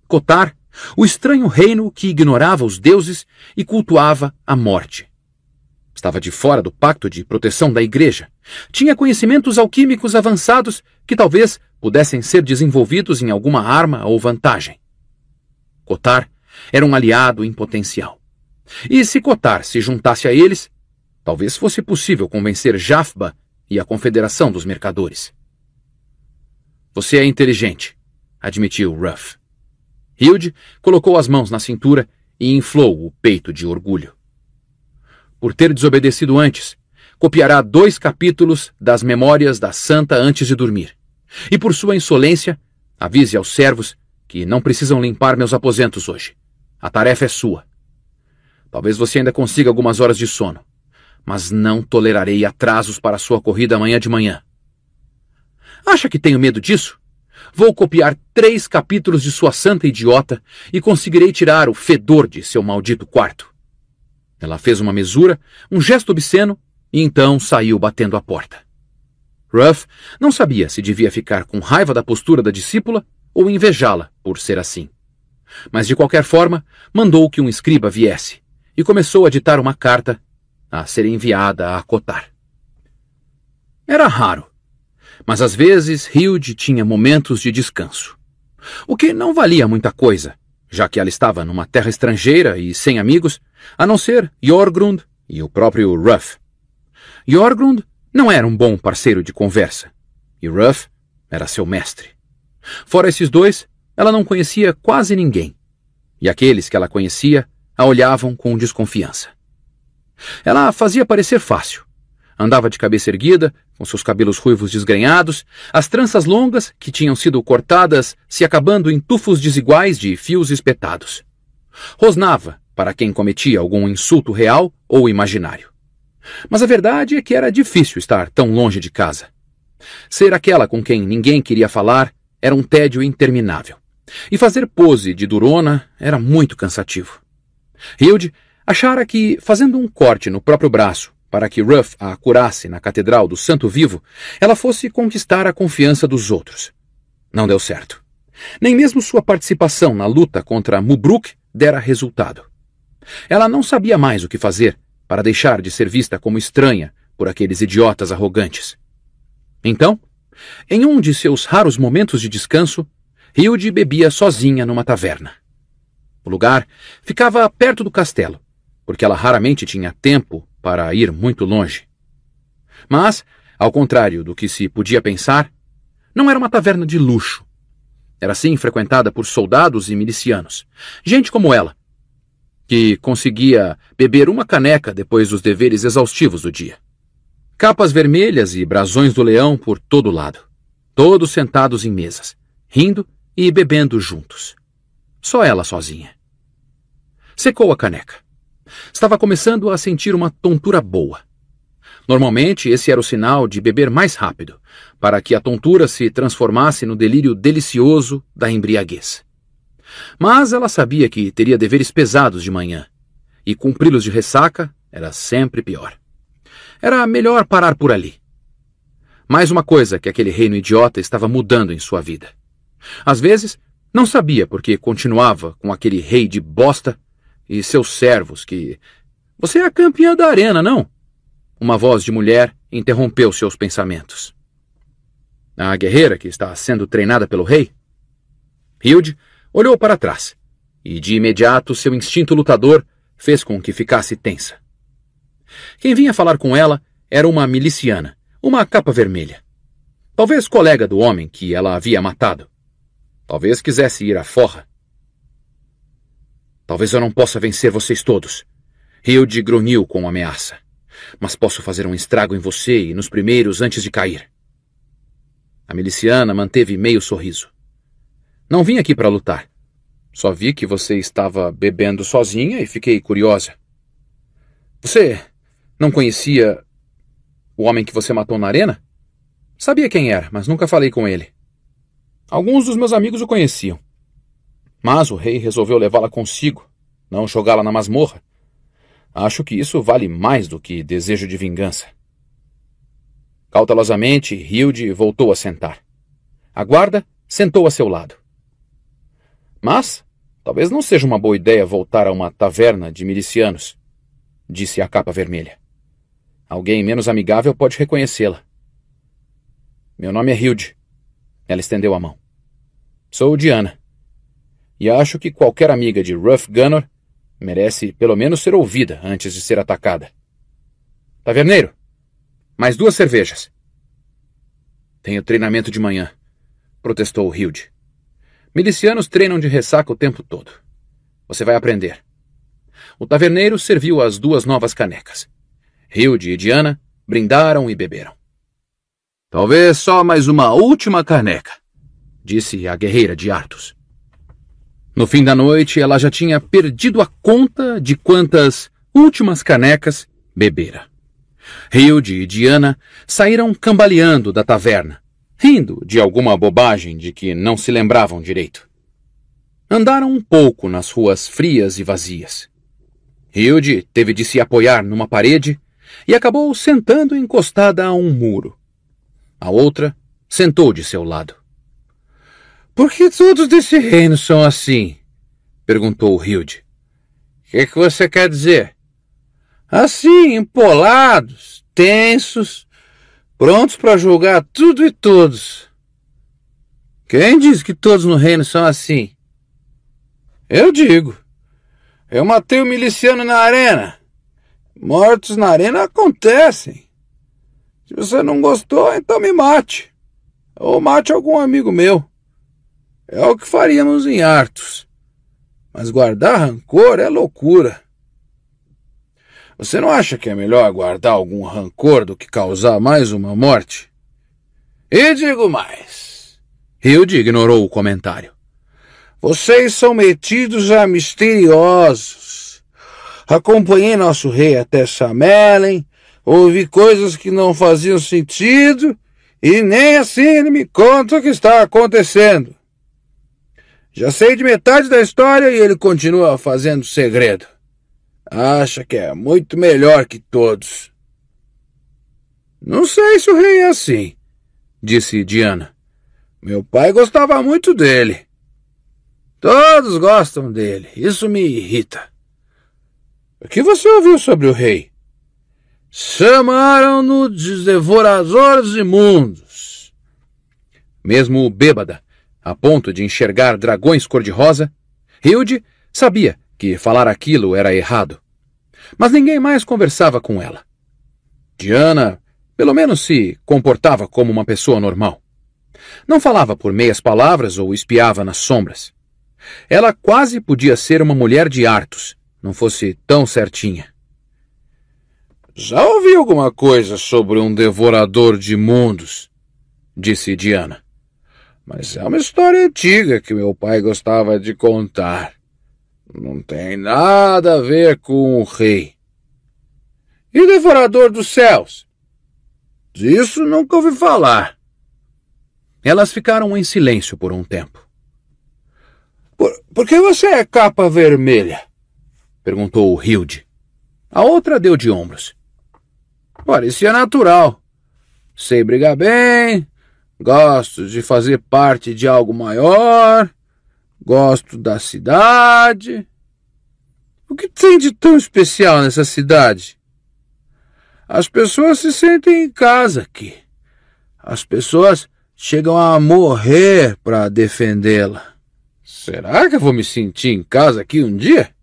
A: Kotar, o estranho reino que ignorava os deuses e cultuava a morte. Estava de fora do pacto de proteção da Igreja. Tinha conhecimentos alquímicos avançados que talvez pudessem ser desenvolvidos em alguma arma ou vantagem. Cotar era um aliado em potencial. E se Cotar se juntasse a eles, talvez fosse possível convencer Jafba e a Confederação dos Mercadores. Você é inteligente, admitiu Ruff. Hilde colocou as mãos na cintura e inflou o peito de orgulho por ter desobedecido antes, copiará dois capítulos das Memórias da Santa antes de dormir. E por sua insolência, avise aos servos que não precisam limpar meus aposentos hoje. A tarefa é sua. Talvez você ainda consiga algumas horas de sono, mas não tolerarei atrasos para sua corrida amanhã de manhã. Acha que tenho medo disso? Vou copiar três capítulos de sua santa idiota e conseguirei tirar o fedor de seu maldito quarto. Ela fez uma mesura, um gesto obsceno e então saiu batendo a porta. Ruff não sabia se devia ficar com raiva da postura da discípula ou invejá-la por ser assim. Mas de qualquer forma, mandou que um escriba viesse e começou a ditar uma carta a ser enviada a Cotar. Era raro, mas às vezes Hilde tinha momentos de descanso. O que não valia muita coisa, já que ela estava numa terra estrangeira e sem amigos, a não ser Jorgrund e o próprio Ruff. Jorgrund não era um bom parceiro de conversa, e Ruff era seu mestre. Fora esses dois, ela não conhecia quase ninguém, e aqueles que ela conhecia a olhavam com desconfiança. Ela a fazia parecer fácil, Andava de cabeça erguida, com seus cabelos ruivos desgrenhados, as tranças longas, que tinham sido cortadas, se acabando em tufos desiguais de fios espetados. Rosnava, para quem cometia algum insulto real ou imaginário. Mas a verdade é que era difícil estar tão longe de casa. Ser aquela com quem ninguém queria falar era um tédio interminável. E fazer pose de durona era muito cansativo. Hilde achara que, fazendo um corte no próprio braço para que Ruff a curasse na Catedral do Santo Vivo, ela fosse conquistar a confiança dos outros. Não deu certo. Nem mesmo sua participação na luta contra Mubruk dera resultado. Ela não sabia mais o que fazer para deixar de ser vista como estranha por aqueles idiotas arrogantes. Então, em um de seus raros momentos de descanso, Hilde bebia sozinha numa taverna. O lugar ficava perto do castelo, porque ela raramente tinha tempo para ir muito longe. Mas, ao contrário do que se podia pensar, não era uma taverna de luxo. Era sim frequentada por soldados e milicianos, gente como ela, que conseguia beber uma caneca depois dos deveres exaustivos do dia. Capas vermelhas e brasões do leão por todo lado, todos sentados em mesas, rindo e bebendo juntos. Só ela sozinha. Secou a caneca. Estava começando a sentir uma tontura boa. Normalmente, esse era o sinal de beber mais rápido, para que a tontura se transformasse no delírio delicioso da embriaguez. Mas ela sabia que teria deveres pesados de manhã, e cumpri-los de ressaca era sempre pior. Era melhor parar por ali. Mais uma coisa que aquele reino idiota estava mudando em sua vida. Às vezes, não sabia porque continuava com aquele rei de bosta e seus servos que. Você é a campeã da arena, não? Uma voz de mulher interrompeu seus pensamentos. A guerreira que está sendo treinada pelo rei? Hilde olhou para trás e de imediato seu instinto lutador fez com que ficasse tensa. Quem vinha falar com ela era uma miliciana, uma capa vermelha. Talvez colega do homem que ela havia matado. Talvez quisesse ir à forra. Talvez eu não possa vencer vocês todos. Hilde grunhiu com ameaça. Mas posso fazer um estrago em você e nos primeiros antes de cair. A miliciana manteve meio sorriso. Não vim aqui para lutar. Só vi que você estava bebendo sozinha e fiquei curiosa. Você não conhecia o homem que você matou na arena? Sabia quem era, mas nunca falei com ele. Alguns dos meus amigos o conheciam. Mas o rei resolveu levá-la consigo, não jogá-la na masmorra. Acho que isso vale mais do que desejo de vingança. Cautelosamente, Hilde voltou a sentar. A guarda sentou a seu lado. Mas, talvez não seja uma boa ideia voltar a uma taverna de milicianos, disse a capa vermelha. Alguém menos amigável pode reconhecê-la. Meu nome é Hilde. Ela estendeu a mão. Sou Diana e acho que qualquer amiga de Ruff Gunner merece pelo menos ser ouvida antes de ser atacada. Taverneiro, mais duas cervejas. Tenho treinamento de manhã, protestou Hilde. Milicianos treinam de ressaca o tempo todo. Você vai aprender. O taverneiro serviu as duas novas canecas. Hilde e Diana brindaram e beberam. Talvez só mais uma última caneca, disse a guerreira de Artus. No fim da noite, ela já tinha perdido a conta de quantas últimas canecas bebera. Hilde e Diana saíram cambaleando da taverna, rindo de alguma bobagem de que não se lembravam direito. Andaram um pouco nas ruas frias e vazias. Hilde teve de se apoiar numa parede e acabou sentando encostada a um muro. A outra sentou de seu lado. Por que todos desse reino são assim? perguntou o Hilde. Que é que você quer dizer? Assim, empolados, tensos, prontos para julgar tudo e todos. Quem diz que todos no reino são assim? Eu digo. Eu matei o um miliciano na arena. Mortos na arena acontecem. Se você não gostou, então me mate. Ou mate algum amigo meu. É o que faríamos em Artos. Mas guardar rancor é loucura. Você não acha que é melhor guardar algum rancor do que causar mais uma morte? E digo mais. Hilde ignorou o comentário. Vocês são metidos a misteriosos. Acompanhei nosso rei até Samelen, ouvi coisas que não faziam sentido e nem assim ele me conta o que está acontecendo. Já sei de metade da história e ele continua fazendo segredo. Acha que é muito melhor que todos. Não sei se o rei é assim, disse Diana. Meu pai gostava muito dele. Todos gostam dele. Isso me irrita. O que você ouviu sobre o rei? Chamaram-no de devoradores imundos. Mesmo bêbada, a ponto de enxergar dragões cor-de-rosa, Hilde sabia que falar aquilo era errado. Mas ninguém mais conversava com ela. Diana, pelo menos, se comportava como uma pessoa normal. Não falava por meias palavras ou espiava nas sombras. Ela quase podia ser uma mulher de artos, não fosse tão certinha. Já ouvi alguma coisa sobre um devorador de mundos, disse Diana mas é uma história antiga que meu pai gostava de contar. Não tem nada a ver com o rei. E o devorador dos céus? Disso nunca ouvi falar. Elas ficaram em silêncio por um tempo. Por, por que você é capa vermelha? perguntou o Hilde. A outra deu de ombros. Parecia natural. Sei brigar bem, Gosto de fazer parte de algo maior. Gosto da cidade. O que tem de tão especial nessa cidade? As pessoas se sentem em casa aqui. As pessoas chegam a morrer para defendê-la. Será que eu vou me sentir em casa aqui um dia?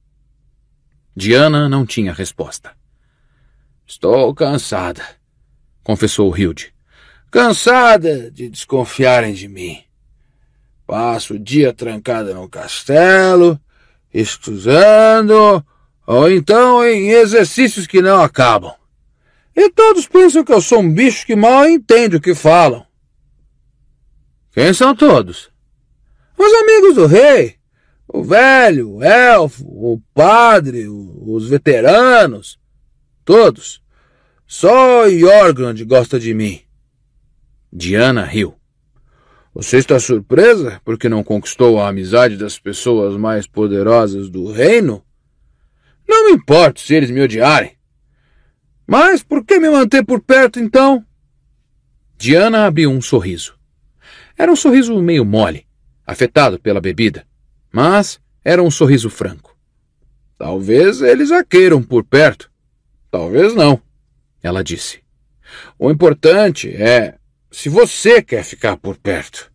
A: Diana não tinha resposta. Estou cansada, confessou Hilde cansada de desconfiarem de mim. Passo o dia trancada no castelo, estudando, ou então em exercícios que não acabam. E todos pensam que eu sou um bicho que mal entende o que falam. Quem são todos? Os amigos do rei, o velho, o elfo, o padre, os veteranos, todos. Só Jorgrand gosta de mim. Diana riu. Você está surpresa porque não conquistou a amizade das pessoas mais poderosas do reino? Não me importo se eles me odiarem. Mas por que me manter por perto então? Diana abriu um sorriso. Era um sorriso meio mole, afetado pela bebida, mas era um sorriso franco. Talvez eles a queiram por perto. Talvez não, ela disse. O importante é se você quer ficar por perto.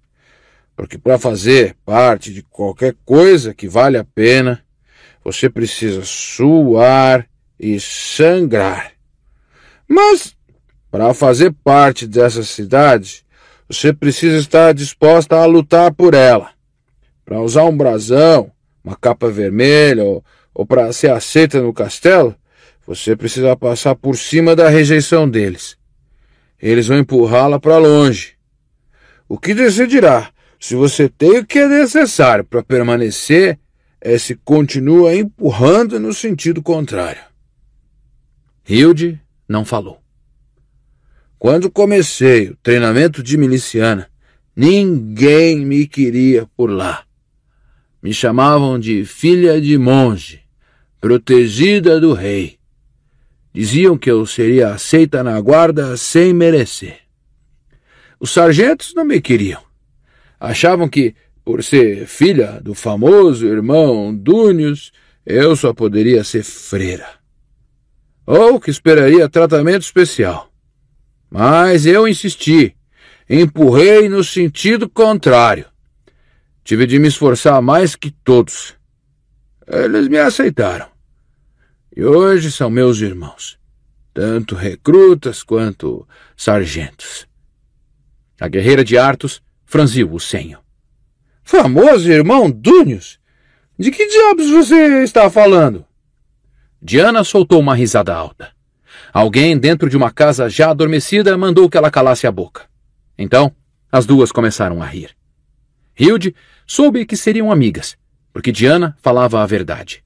A: Porque para fazer parte de qualquer coisa que vale a pena, você precisa suar e sangrar. Mas para fazer parte dessa cidade, você precisa estar disposta a lutar por ela. Para usar um brasão, uma capa vermelha ou, ou para ser aceita no castelo, você precisa passar por cima da rejeição deles. Eles vão empurrá-la para longe. O que decidirá se você tem o que é necessário para permanecer é se continua empurrando no sentido contrário. Hilde não falou. Quando comecei o treinamento de miliciana, ninguém me queria por lá. Me chamavam de filha de monge, protegida do rei. Diziam que eu seria aceita na guarda sem merecer. Os sargentos não me queriam. Achavam que, por ser filha do famoso irmão Dúnios, eu só poderia ser freira. Ou que esperaria tratamento especial. Mas eu insisti, empurrei no sentido contrário. Tive de me esforçar mais que todos. Eles me aceitaram e hoje são meus irmãos, tanto recrutas quanto sargentos. A guerreira de Artos franziu o senho. Famoso irmão Dúnios? De que diabos você está falando? Diana soltou uma risada alta. Alguém dentro de uma casa já adormecida mandou que ela calasse a boca. Então, as duas começaram a rir. Hilde soube que seriam amigas, porque Diana falava a verdade.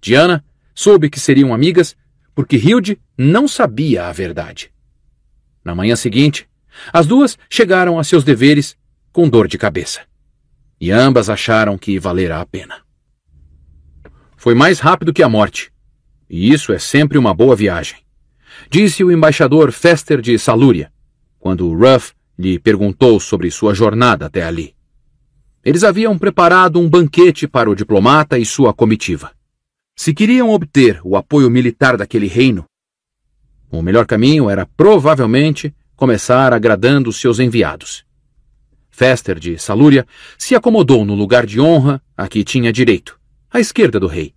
A: Diana Soube que seriam amigas porque Hilde não sabia a verdade. Na manhã seguinte, as duas chegaram a seus deveres com dor de cabeça. E ambas acharam que valera a pena. Foi mais rápido que a morte. E isso é sempre uma boa viagem. Disse o embaixador Fester de Salúria, quando Ruff lhe perguntou sobre sua jornada até ali. Eles haviam preparado um banquete para o diplomata e sua comitiva. Se queriam obter o apoio militar daquele reino, o melhor caminho era provavelmente começar agradando seus enviados. Fester de Salúria se acomodou no lugar de honra a que tinha direito, à esquerda do rei,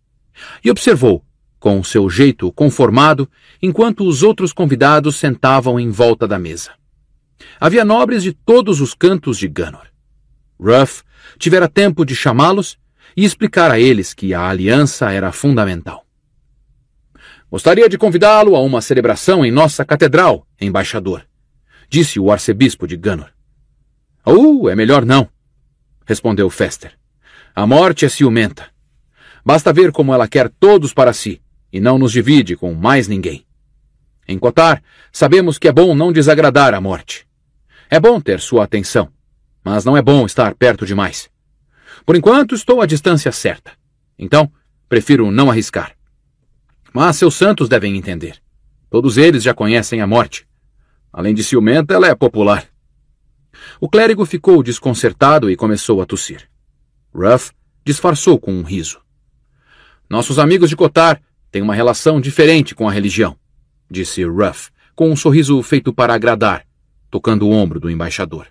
A: e observou, com seu jeito conformado, enquanto os outros convidados sentavam em volta da mesa. Havia nobres de todos os cantos de Ganor. Ruff tivera tempo de chamá-los e explicar a eles que a aliança era fundamental. Gostaria de convidá-lo a uma celebração em nossa catedral, embaixador, disse o arcebispo de Ganor. Oh, é melhor não, respondeu Fester. A morte é ciumenta. Basta ver como ela quer todos para si e não nos divide com mais ninguém. Em Cotar, sabemos que é bom não desagradar a morte. É bom ter sua atenção, mas não é bom estar perto demais. Por enquanto, estou à distância certa. Então, prefiro não arriscar. Mas seus santos devem entender. Todos eles já conhecem a morte. Além de ciumenta, ela é popular. O clérigo ficou desconcertado e começou a tossir. Ruff disfarçou com um riso. Nossos amigos de Cotar têm uma relação diferente com a religião, disse Ruff, com um sorriso feito para agradar, tocando o ombro do embaixador.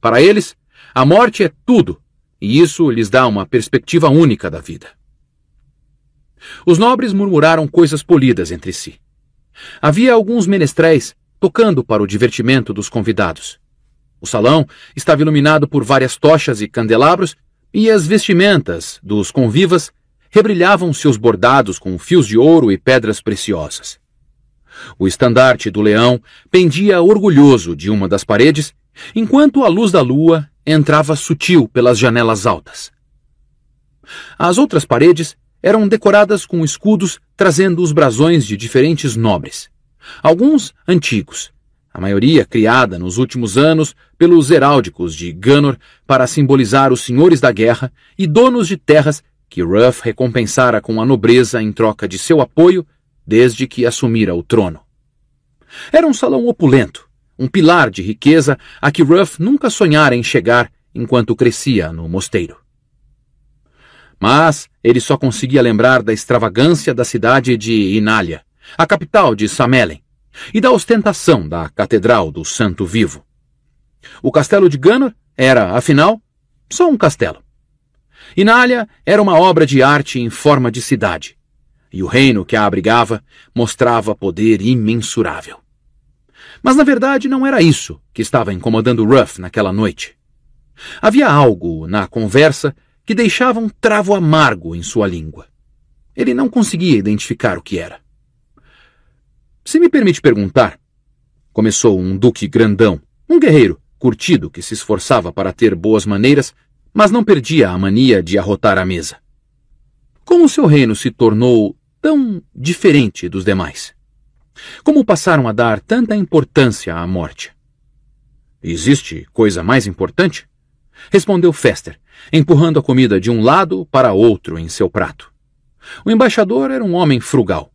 A: Para eles, a morte é tudo e isso lhes dá uma perspectiva única da vida. Os nobres murmuraram coisas polidas entre si. Havia alguns menestréis tocando para o divertimento dos convidados. O salão estava iluminado por várias tochas e candelabros, e as vestimentas dos convivas rebrilhavam seus bordados com fios de ouro e pedras preciosas. O estandarte do leão pendia orgulhoso de uma das paredes, enquanto a luz da lua entrava sutil pelas janelas altas. As outras paredes eram decoradas com escudos trazendo os brasões de diferentes nobres. Alguns antigos, a maioria criada nos últimos anos pelos heráldicos de Ganor para simbolizar os senhores da guerra e donos de terras que Ruff recompensara com a nobreza em troca de seu apoio desde que assumira o trono. Era um salão opulento, um pilar de riqueza a que Ruff nunca sonhara em chegar enquanto crescia no mosteiro. Mas ele só conseguia lembrar da extravagância da cidade de Inália, a capital de Samelen, e da ostentação da Catedral do Santo Vivo. O castelo de Gunnar era, afinal, só um castelo. Inália era uma obra de arte em forma de cidade, e o reino que a abrigava mostrava poder imensurável. Mas na verdade não era isso que estava incomodando Ruff naquela noite. Havia algo na conversa que deixava um travo amargo em sua língua. Ele não conseguia identificar o que era. Se me permite perguntar, começou um duque grandão, um guerreiro, curtido que se esforçava para ter boas maneiras, mas não perdia a mania de arrotar a mesa. Como seu reino se tornou tão diferente dos demais? Como passaram a dar tanta importância à morte? Existe coisa mais importante? Respondeu Fester, empurrando a comida de um lado para outro em seu prato. O embaixador era um homem frugal.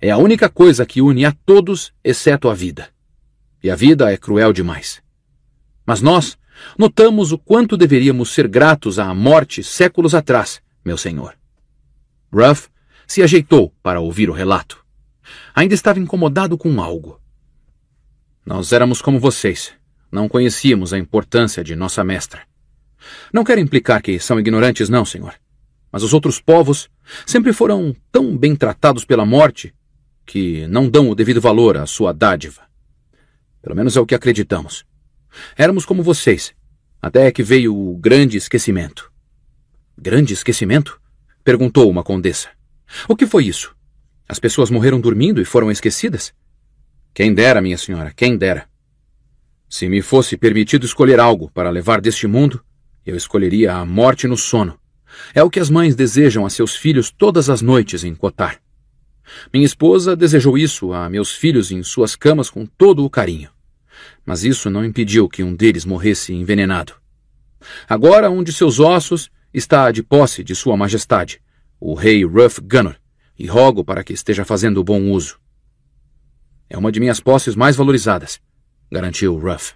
A: É a única coisa que une a todos, exceto a vida. E a vida é cruel demais. Mas nós notamos o quanto deveríamos ser gratos à morte séculos atrás, meu senhor. Ruff se ajeitou para ouvir o relato. Ainda estava incomodado com algo. Nós éramos como vocês. Não conhecíamos a importância de nossa mestra. Não quero implicar que são ignorantes, não, senhor. Mas os outros povos sempre foram tão bem tratados pela morte que não dão o devido valor à sua dádiva. Pelo menos é o que acreditamos. Éramos como vocês, até que veio o grande esquecimento. Grande esquecimento? perguntou uma condessa. O que foi isso? As pessoas morreram dormindo e foram esquecidas? Quem dera, minha senhora, quem dera. Se me fosse permitido escolher algo para levar deste mundo, eu escolheria a morte no sono. É o que as mães desejam a seus filhos todas as noites em Cotar. Minha esposa desejou isso a meus filhos em suas camas com todo o carinho. Mas isso não impediu que um deles morresse envenenado. Agora um de seus ossos está de posse de Sua Majestade, o rei Ruff Gunner, e rogo para que esteja fazendo bom uso. É uma de minhas posses mais valorizadas, garantiu Ruff.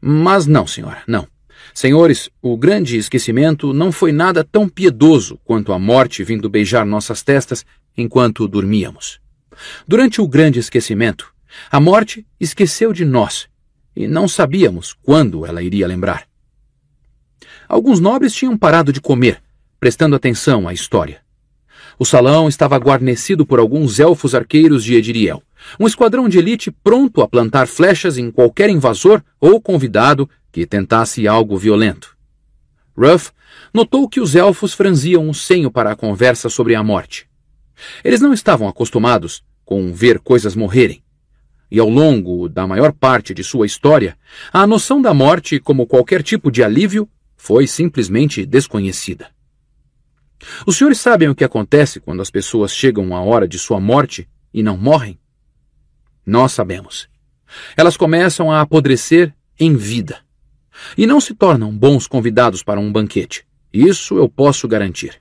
A: Mas não, senhora, não. Senhores, o grande esquecimento não foi nada tão piedoso quanto a morte vindo beijar nossas testas enquanto dormíamos. Durante o grande esquecimento, a morte esqueceu de nós e não sabíamos quando ela iria lembrar. Alguns nobres tinham parado de comer, prestando atenção à história. O salão estava guarnecido por alguns elfos arqueiros de Ediriel, um esquadrão de elite pronto a plantar flechas em qualquer invasor ou convidado que tentasse algo violento. Ruff notou que os elfos franziam o senho para a conversa sobre a morte. Eles não estavam acostumados com ver coisas morrerem. E ao longo da maior parte de sua história, a noção da morte como qualquer tipo de alívio foi simplesmente desconhecida. Os senhores sabem o que acontece quando as pessoas chegam à hora de sua morte e não morrem? Nós sabemos. Elas começam a apodrecer em vida. E não se tornam bons convidados para um banquete. Isso eu posso garantir.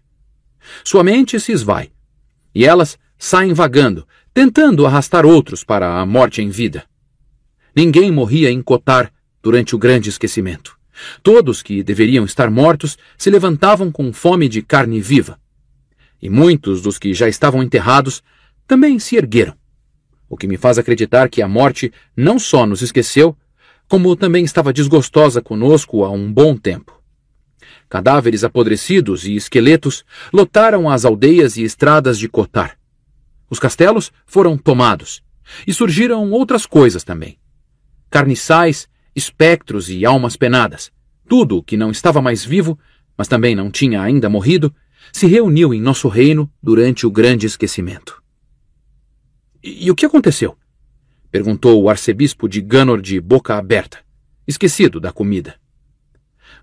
A: Sua mente se esvai. E elas saem vagando, tentando arrastar outros para a morte em vida. Ninguém morria em Cotar durante o grande esquecimento. Todos que deveriam estar mortos se levantavam com fome de carne viva. E muitos dos que já estavam enterrados também se ergueram. O que me faz acreditar que a morte não só nos esqueceu, como também estava desgostosa conosco há um bom tempo. Cadáveres apodrecidos e esqueletos lotaram as aldeias e estradas de Cotar. Os castelos foram tomados, e surgiram outras coisas também. Carniçais, espectros e almas penadas. Tudo o que não estava mais vivo, mas também não tinha ainda morrido, se reuniu em nosso reino durante o grande esquecimento. E, e o que aconteceu? perguntou o arcebispo de Ganor de boca aberta, esquecido da comida.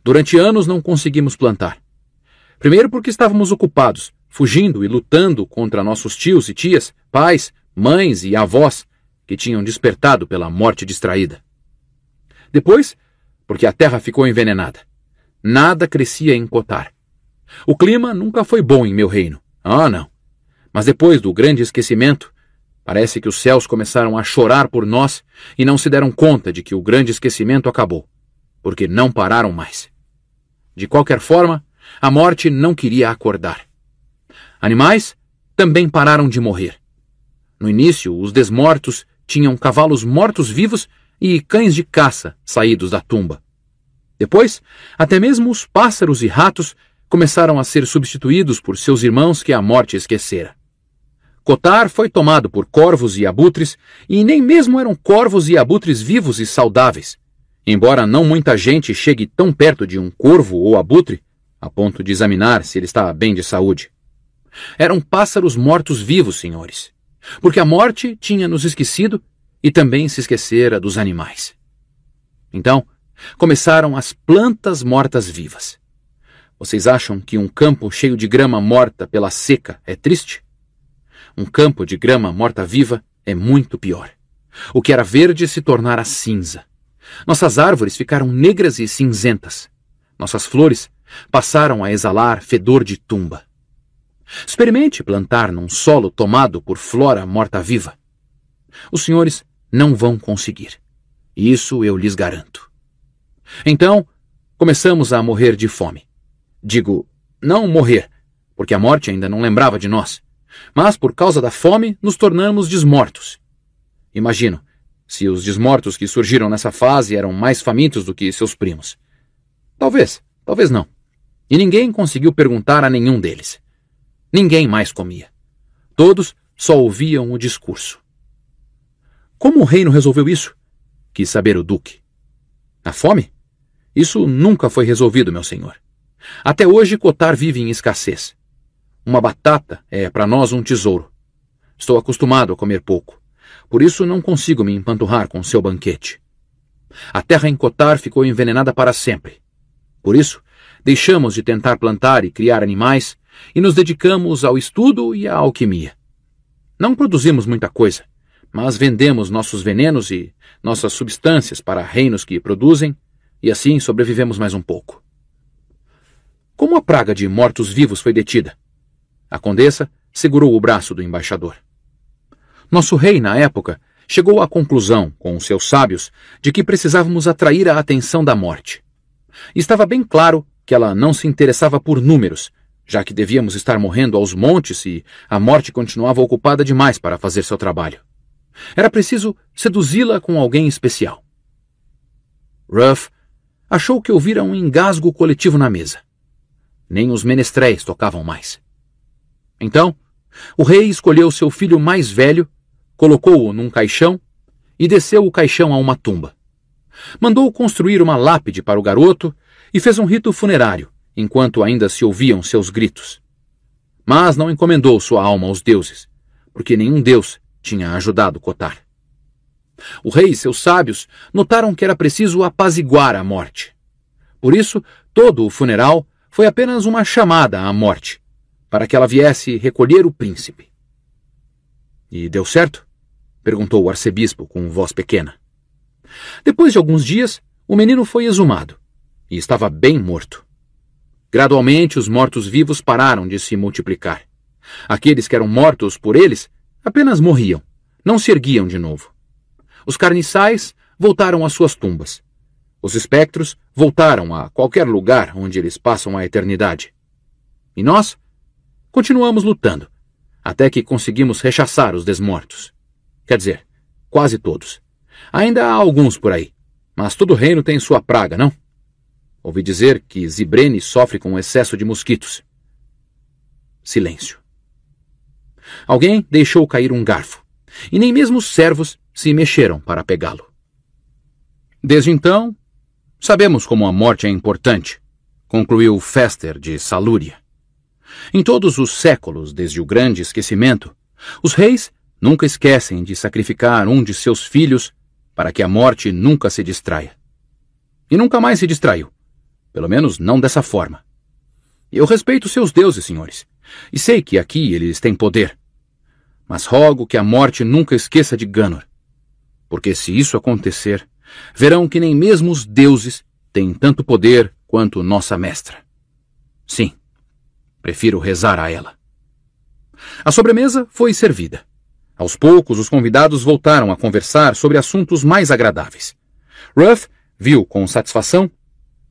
A: Durante anos não conseguimos plantar. Primeiro porque estávamos ocupados, fugindo e lutando contra nossos tios e tias, pais, mães e avós, que tinham despertado pela morte distraída. Depois, porque a terra ficou envenenada. Nada crescia em Cotar. O clima nunca foi bom em meu reino. Ah, não. Mas depois do grande esquecimento, parece que os céus começaram a chorar por nós e não se deram conta de que o grande esquecimento acabou, porque não pararam mais. De qualquer forma, a morte não queria acordar. Animais também pararam de morrer. No início, os desmortos tinham cavalos mortos-vivos e cães de caça saídos da tumba. Depois, até mesmo os pássaros e ratos começaram a ser substituídos por seus irmãos que a morte esquecera. Cotar foi tomado por corvos e abutres, e nem mesmo eram corvos e abutres vivos e saudáveis. Embora não muita gente chegue tão perto de um corvo ou abutre, a ponto de examinar se ele está bem de saúde. Eram pássaros mortos-vivos, senhores, porque a morte tinha nos esquecido e também se esquecera dos animais. Então, começaram as plantas mortas-vivas. Vocês acham que um campo cheio de grama morta pela seca é triste? Um campo de grama morta-viva é muito pior. O que era verde se tornara cinza. Nossas árvores ficaram negras e cinzentas. Nossas flores passaram a exalar fedor de tumba. Experimente plantar num solo tomado por flora morta-viva. Os senhores não vão conseguir. Isso eu lhes garanto. Então, começamos a morrer de fome. Digo, não morrer, porque a morte ainda não lembrava de nós, mas por causa da fome nos tornamos desmortos. Imagino, se os desmortos que surgiram nessa fase eram mais famintos do que seus primos. Talvez, talvez não. E ninguém conseguiu perguntar a nenhum deles. Ninguém mais comia. Todos só ouviam o discurso. Como o reino resolveu isso? Quis saber o duque. A fome? Isso nunca foi resolvido, meu senhor. Até hoje Cotar vive em escassez. Uma batata é para nós um tesouro. Estou acostumado a comer pouco. Por isso não consigo me empanturrar com seu banquete. A terra em Cotar ficou envenenada para sempre. Por isso, deixamos de tentar plantar e criar animais e nos dedicamos ao estudo e à alquimia. Não produzimos muita coisa, mas vendemos nossos venenos e nossas substâncias para reinos que produzem, e assim sobrevivemos mais um pouco. Como a praga de mortos-vivos foi detida? A condessa segurou o braço do embaixador. Nosso rei, na época, chegou à conclusão, com os seus sábios, de que precisávamos atrair a atenção da morte. Estava bem claro que ela não se interessava por números, já que devíamos estar morrendo aos montes e a morte continuava ocupada demais para fazer seu trabalho. Era preciso seduzi-la com alguém especial. Ruff achou que ouvira um engasgo coletivo na mesa. Nem os menestréis tocavam mais. Então, o rei escolheu seu filho mais velho, colocou-o num caixão e desceu o caixão a uma tumba. Mandou construir uma lápide para o garoto e fez um rito funerário, enquanto ainda se ouviam seus gritos. Mas não encomendou sua alma aos deuses, porque nenhum deus tinha ajudado Cotar. O rei e seus sábios notaram que era preciso apaziguar a morte. Por isso, todo o funeral foi apenas uma chamada à morte, para que ela viesse recolher o príncipe. E deu certo? perguntou o arcebispo com voz pequena. Depois de alguns dias, o menino foi exumado e estava bem morto. Gradualmente, os mortos-vivos pararam de se multiplicar. Aqueles que eram mortos por eles Apenas morriam, não se erguiam de novo. Os carniçais voltaram às suas tumbas. Os espectros voltaram a qualquer lugar onde eles passam a eternidade. E nós continuamos lutando, até que conseguimos rechaçar os desmortos. Quer dizer, quase todos. Ainda há alguns por aí, mas todo reino tem sua praga, não? Ouvi dizer que Zibrene sofre com um excesso de mosquitos. Silêncio. Alguém deixou cair um garfo, e nem mesmo os servos se mexeram para pegá-lo. Desde então, sabemos como a morte é importante, concluiu Fester de Salúria. Em todos os séculos desde o grande esquecimento, os reis nunca esquecem de sacrificar um de seus filhos para que a morte nunca se distraia. E nunca mais se distraiu, pelo menos não dessa forma. Eu respeito seus deuses, senhores. E sei que aqui eles têm poder. Mas rogo que a morte nunca esqueça de Ganor. Porque se isso acontecer, verão que nem mesmo os deuses têm tanto poder quanto nossa mestra. Sim, prefiro rezar a ela. A sobremesa foi servida. Aos poucos, os convidados voltaram a conversar sobre assuntos mais agradáveis. Ruff viu com satisfação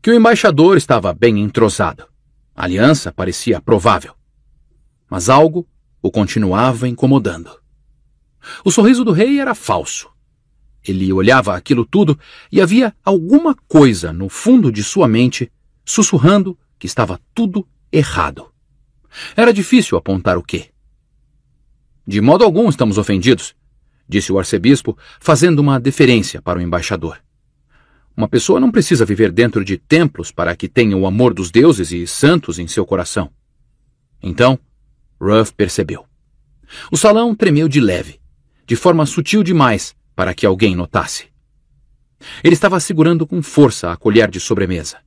A: que o embaixador estava bem entrosado. A aliança parecia provável mas algo o continuava incomodando. O sorriso do rei era falso. Ele olhava aquilo tudo e havia alguma coisa no fundo de sua mente sussurrando que estava tudo errado. Era difícil apontar o quê. De modo algum estamos ofendidos, disse o arcebispo, fazendo uma deferência para o embaixador. Uma pessoa não precisa viver dentro de templos para que tenha o amor dos deuses e santos em seu coração. Então, Ruff percebeu. O salão tremeu de leve, de forma sutil demais para que alguém notasse. Ele estava segurando com força a colher de sobremesa.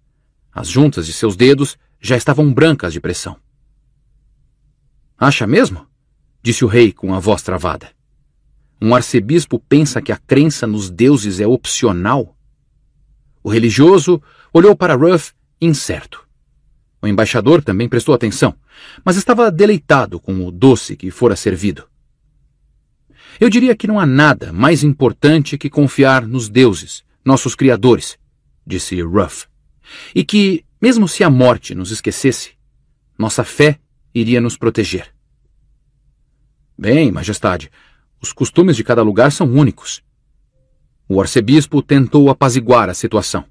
A: As juntas de seus dedos já estavam brancas de pressão. Acha mesmo? disse o rei com a voz travada. Um arcebispo pensa que a crença nos deuses é opcional? O religioso olhou para Ruff incerto. O embaixador também prestou atenção, mas estava deleitado com o doce que fora servido. Eu diria que não há nada mais importante que confiar nos deuses, nossos criadores, disse Ruff, e que, mesmo se a morte nos esquecesse, nossa fé iria nos proteger. Bem, Majestade, os costumes de cada lugar são únicos. O arcebispo tentou apaziguar a situação.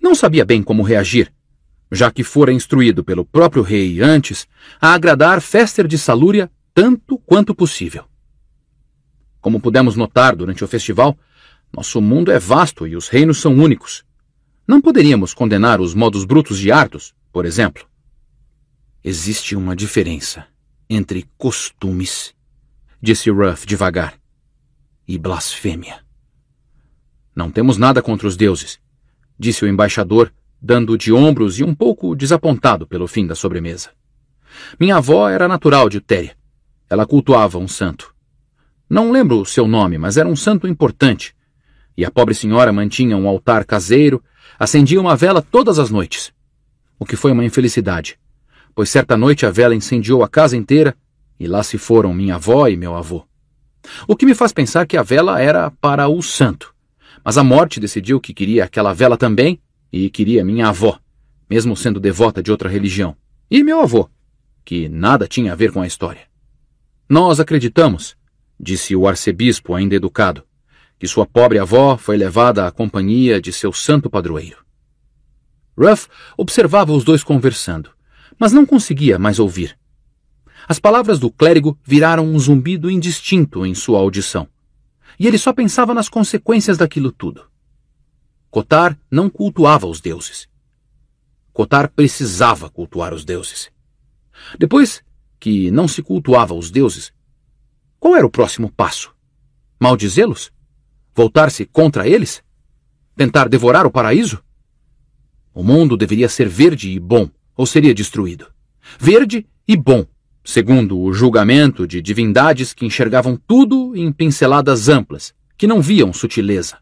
A: Não sabia bem como reagir, já que fora instruído pelo próprio rei antes a agradar Fester de Salúria tanto quanto possível. Como pudemos notar durante o festival, nosso mundo é vasto e os reinos são únicos. Não poderíamos condenar os modos brutos de Artos, por exemplo. Existe uma diferença entre costumes, disse Ruff devagar, e blasfêmia. Não temos nada contra os deuses, disse o embaixador dando de ombros e um pouco desapontado pelo fim da sobremesa. Minha avó era natural de Utéria. Ela cultuava um santo. Não lembro o seu nome, mas era um santo importante. E a pobre senhora mantinha um altar caseiro, acendia uma vela todas as noites. O que foi uma infelicidade, pois certa noite a vela incendiou a casa inteira e lá se foram minha avó e meu avô. O que me faz pensar que a vela era para o santo, mas a morte decidiu que queria aquela vela também e queria minha avó, mesmo sendo devota de outra religião, e meu avô, que nada tinha a ver com a história. Nós acreditamos, disse o arcebispo, ainda educado, que sua pobre avó foi levada à companhia de seu santo padroeiro. Ruff observava os dois conversando, mas não conseguia mais ouvir. As palavras do clérigo viraram um zumbido indistinto em sua audição, e ele só pensava nas consequências daquilo tudo. Cotar não cultuava os deuses. Cotar precisava cultuar os deuses. Depois que não se cultuava os deuses, qual era o próximo passo? Maldizê-los? Voltar-se contra eles? Tentar devorar o paraíso? O mundo deveria ser verde e bom, ou seria destruído. Verde e bom, segundo o julgamento de divindades que enxergavam tudo em pinceladas amplas, que não viam sutileza.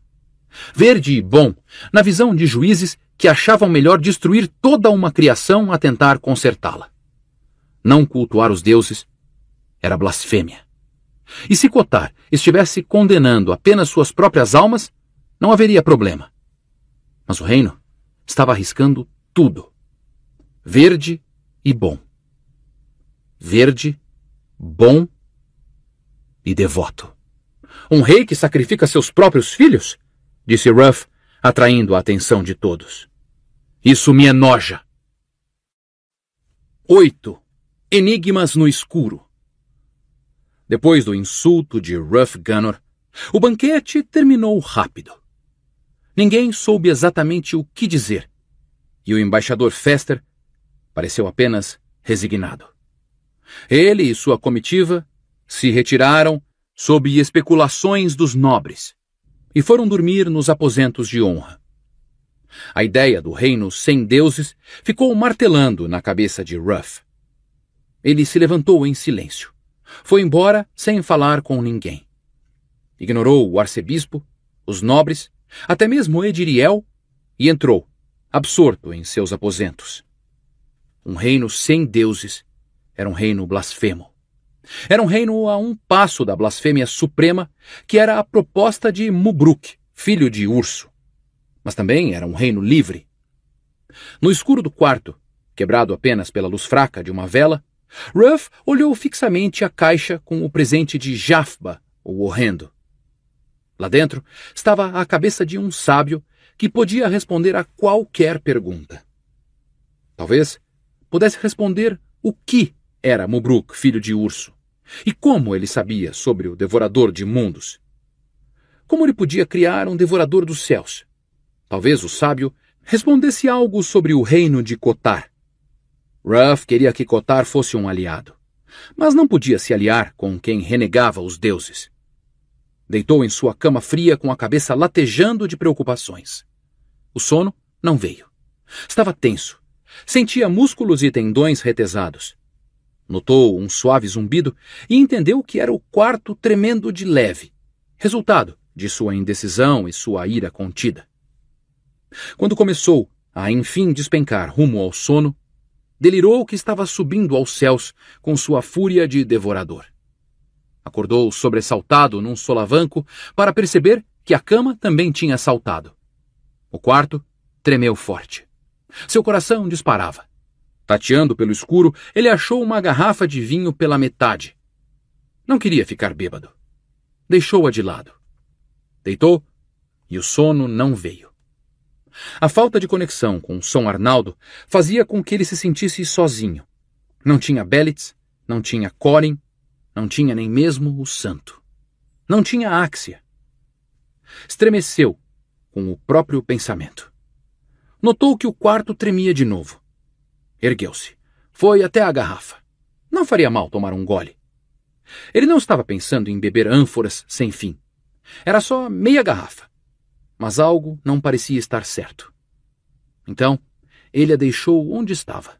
A: Verde, e bom, na visão de juízes que achavam melhor destruir toda uma criação a tentar consertá-la. Não cultuar os deuses era blasfêmia. E se Cotar estivesse condenando apenas suas próprias almas, não haveria problema. Mas o reino estava arriscando tudo. Verde e bom. Verde, bom e devoto. Um rei que sacrifica seus próprios filhos? disse Ruff, atraindo a atenção de todos. Isso me enoja. 8. Enigmas no escuro. Depois do insulto de Ruff Gunnor, o banquete terminou rápido. Ninguém soube exatamente o que dizer, e o embaixador Fester pareceu apenas resignado. Ele e sua comitiva se retiraram sob especulações dos nobres, e foram dormir nos aposentos de honra. A ideia do reino sem deuses ficou martelando na cabeça de Ruff. Ele se levantou em silêncio. Foi embora sem falar com ninguém. Ignorou o arcebispo, os nobres, até mesmo Ediriel, e entrou, absorto em seus aposentos. Um reino sem deuses era um reino blasfemo. Era um reino a um passo da blasfêmia suprema, que era a proposta de Mubruk, filho de Urso. Mas também era um reino livre. No escuro do quarto, quebrado apenas pela luz fraca de uma vela, Ruff olhou fixamente a caixa com o presente de Jafba, o horrendo. Lá dentro estava a cabeça de um sábio que podia responder a qualquer pergunta. Talvez pudesse responder o que era Mubruk, filho de urso. E como ele sabia sobre o devorador de mundos? Como ele podia criar um devorador dos céus? Talvez o sábio respondesse algo sobre o reino de Cotar. Ruff queria que Cotar fosse um aliado, mas não podia se aliar com quem renegava os deuses. Deitou em sua cama fria com a cabeça latejando de preocupações. O sono não veio. Estava tenso. Sentia músculos e tendões retesados. Notou um suave zumbido e entendeu que era o quarto tremendo de leve, resultado de sua indecisão e sua ira contida. Quando começou a enfim despencar rumo ao sono, delirou que estava subindo aos céus com sua fúria de devorador. Acordou sobressaltado num solavanco para perceber que a cama também tinha saltado. O quarto tremeu forte. Seu coração disparava. Tateando pelo escuro, ele achou uma garrafa de vinho pela metade. Não queria ficar bêbado. Deixou-a de lado. Deitou e o sono não veio. A falta de conexão com o São Arnaldo fazia com que ele se sentisse sozinho. Não tinha Belitz, não tinha Corin, não tinha nem mesmo o santo. Não tinha Áxia. Estremeceu com o próprio pensamento. Notou que o quarto tremia de novo. Ergueu-se. Foi até a garrafa. Não faria mal tomar um gole. Ele não estava pensando em beber ânforas sem fim. Era só meia garrafa. Mas algo não parecia estar certo. Então, ele a deixou onde estava.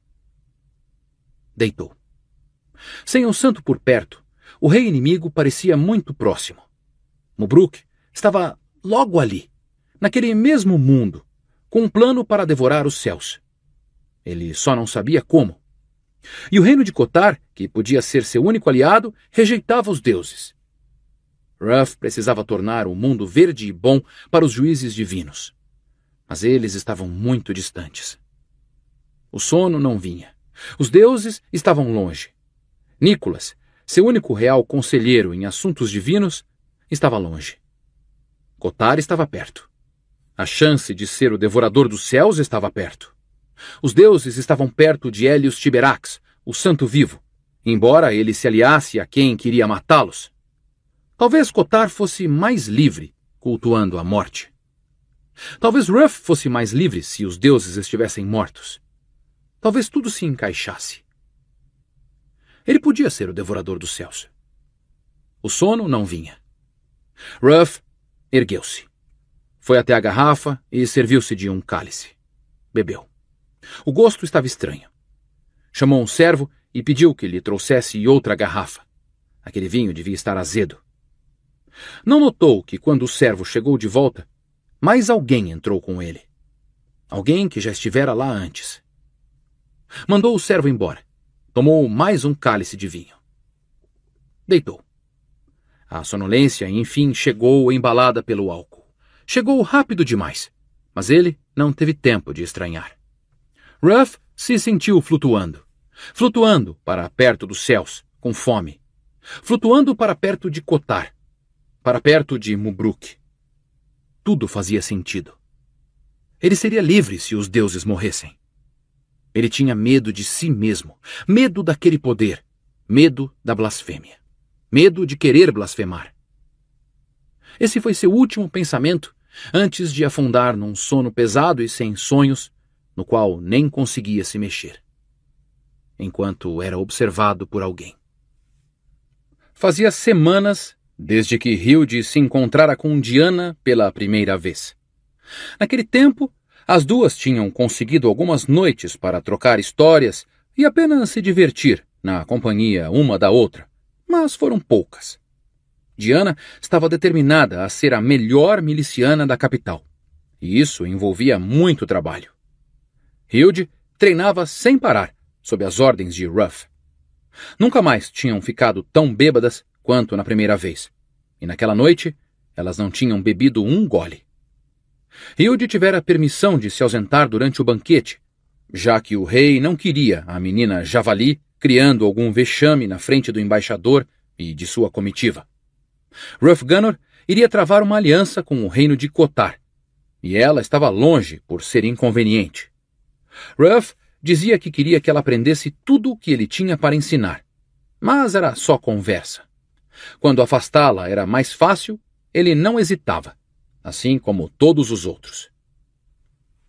A: Deitou. Sem um santo por perto, o rei inimigo parecia muito próximo. Mubruk estava logo ali, naquele mesmo mundo, com um plano para devorar os céus. Ele só não sabia como. E o reino de Cotar, que podia ser seu único aliado, rejeitava os deuses. Ruff precisava tornar o mundo verde e bom para os juízes divinos. Mas eles estavam muito distantes. O sono não vinha. Os deuses estavam longe. Nicholas, seu único real conselheiro em assuntos divinos, estava longe. Cotar estava perto. A chance de ser o devorador dos céus estava perto. Os deuses estavam perto de Hélios Tiberax, o santo vivo, embora ele se aliasse a quem queria matá-los. Talvez Cotar fosse mais livre, cultuando a morte. Talvez Ruff fosse mais livre se os deuses estivessem mortos. Talvez tudo se encaixasse. Ele podia ser o devorador dos céus. O sono não vinha. Ruff ergueu-se. Foi até a garrafa e serviu-se de um cálice. Bebeu. O gosto estava estranho. Chamou um servo e pediu que lhe trouxesse outra garrafa. Aquele vinho devia estar azedo. Não notou que, quando o servo chegou de volta, mais alguém entrou com ele. Alguém que já estivera lá antes. Mandou o servo embora. Tomou mais um cálice de vinho. Deitou. A sonolência, enfim, chegou embalada pelo álcool. Chegou rápido demais, mas ele não teve tempo de estranhar. Ruff se sentiu flutuando. Flutuando para perto dos céus, com fome. Flutuando para perto de Cotar. Para perto de Mubruk. Tudo fazia sentido. Ele seria livre se os deuses morressem. Ele tinha medo de si mesmo, medo daquele poder, medo da blasfêmia, medo de querer blasfemar. Esse foi seu último pensamento antes de afundar num sono pesado e sem sonhos no qual nem conseguia se mexer, enquanto era observado por alguém. Fazia semanas desde que Hilde se encontrara com Diana pela primeira vez. Naquele tempo, as duas tinham conseguido algumas noites para trocar histórias e apenas se divertir na companhia uma da outra, mas foram poucas. Diana estava determinada a ser a melhor miliciana da capital, e isso envolvia muito trabalho. Hilde treinava sem parar, sob as ordens de Ruff. Nunca mais tinham ficado tão bêbadas quanto na primeira vez, e naquela noite elas não tinham bebido um gole. Hilde tivera permissão de se ausentar durante o banquete, já que o rei não queria a menina Javali criando algum vexame na frente do embaixador e de sua comitiva. Ruff Gunnor iria travar uma aliança com o reino de Cotar, e ela estava longe por ser inconveniente. Ruff dizia que queria que ela aprendesse tudo o que ele tinha para ensinar, mas era só conversa. Quando afastá-la era mais fácil, ele não hesitava, assim como todos os outros.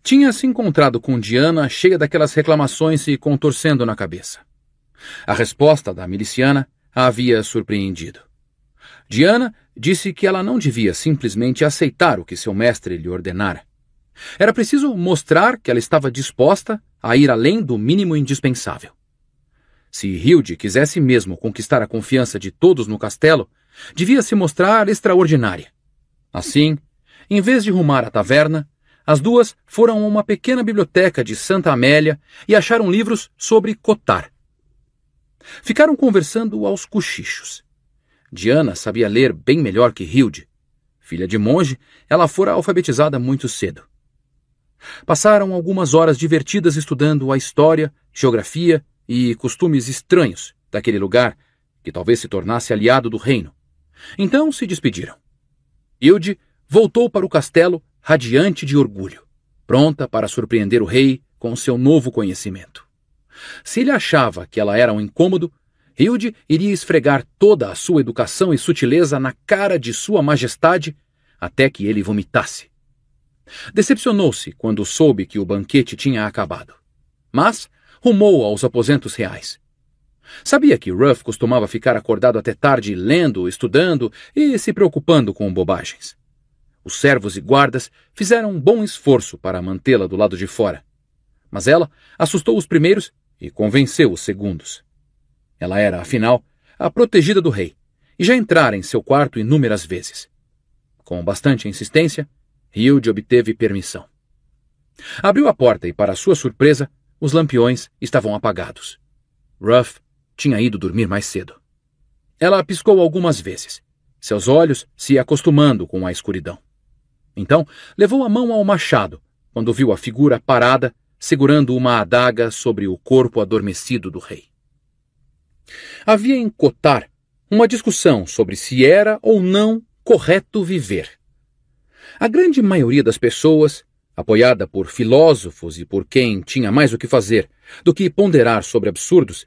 A: Tinha se encontrado com Diana cheia daquelas reclamações se contorcendo na cabeça. A resposta da miliciana a havia surpreendido. Diana disse que ela não devia simplesmente aceitar o que seu mestre lhe ordenara. Era preciso mostrar que ela estava disposta a ir além do mínimo indispensável. Se Hilde quisesse mesmo conquistar a confiança de todos no castelo, devia se mostrar extraordinária. Assim, em vez de rumar à taverna, as duas foram a uma pequena biblioteca de Santa Amélia e acharam livros sobre Cotar. Ficaram conversando aos cochichos. Diana sabia ler bem melhor que Hilde. Filha de monge, ela fora alfabetizada muito cedo. Passaram algumas horas divertidas estudando a história, geografia e costumes estranhos daquele lugar que talvez se tornasse aliado do reino. Então se despediram. Hilde voltou para o castelo radiante de orgulho, pronta para surpreender o rei com seu novo conhecimento. Se ele achava que ela era um incômodo, Hilde iria esfregar toda a sua educação e sutileza na cara de Sua Majestade até que ele vomitasse. Decepcionou-se quando soube que o banquete tinha acabado. Mas rumou aos aposentos reais. Sabia que Ruff costumava ficar acordado até tarde lendo, estudando e se preocupando com bobagens. Os servos e guardas fizeram um bom esforço para mantê-la do lado de fora. Mas ela assustou os primeiros e convenceu os segundos. Ela era, afinal, a protegida do rei e já entrara em seu quarto inúmeras vezes. Com bastante insistência, Hilde obteve permissão. Abriu a porta e, para sua surpresa, os lampiões estavam apagados. Ruff tinha ido dormir mais cedo. Ela piscou algumas vezes, seus olhos se acostumando com a escuridão. Então, levou a mão ao machado, quando viu a figura parada, segurando uma adaga sobre o corpo adormecido do rei. Havia em Cotar uma discussão sobre se era ou não correto viver. A grande maioria das pessoas, apoiada por filósofos e por quem tinha mais o que fazer do que ponderar sobre absurdos,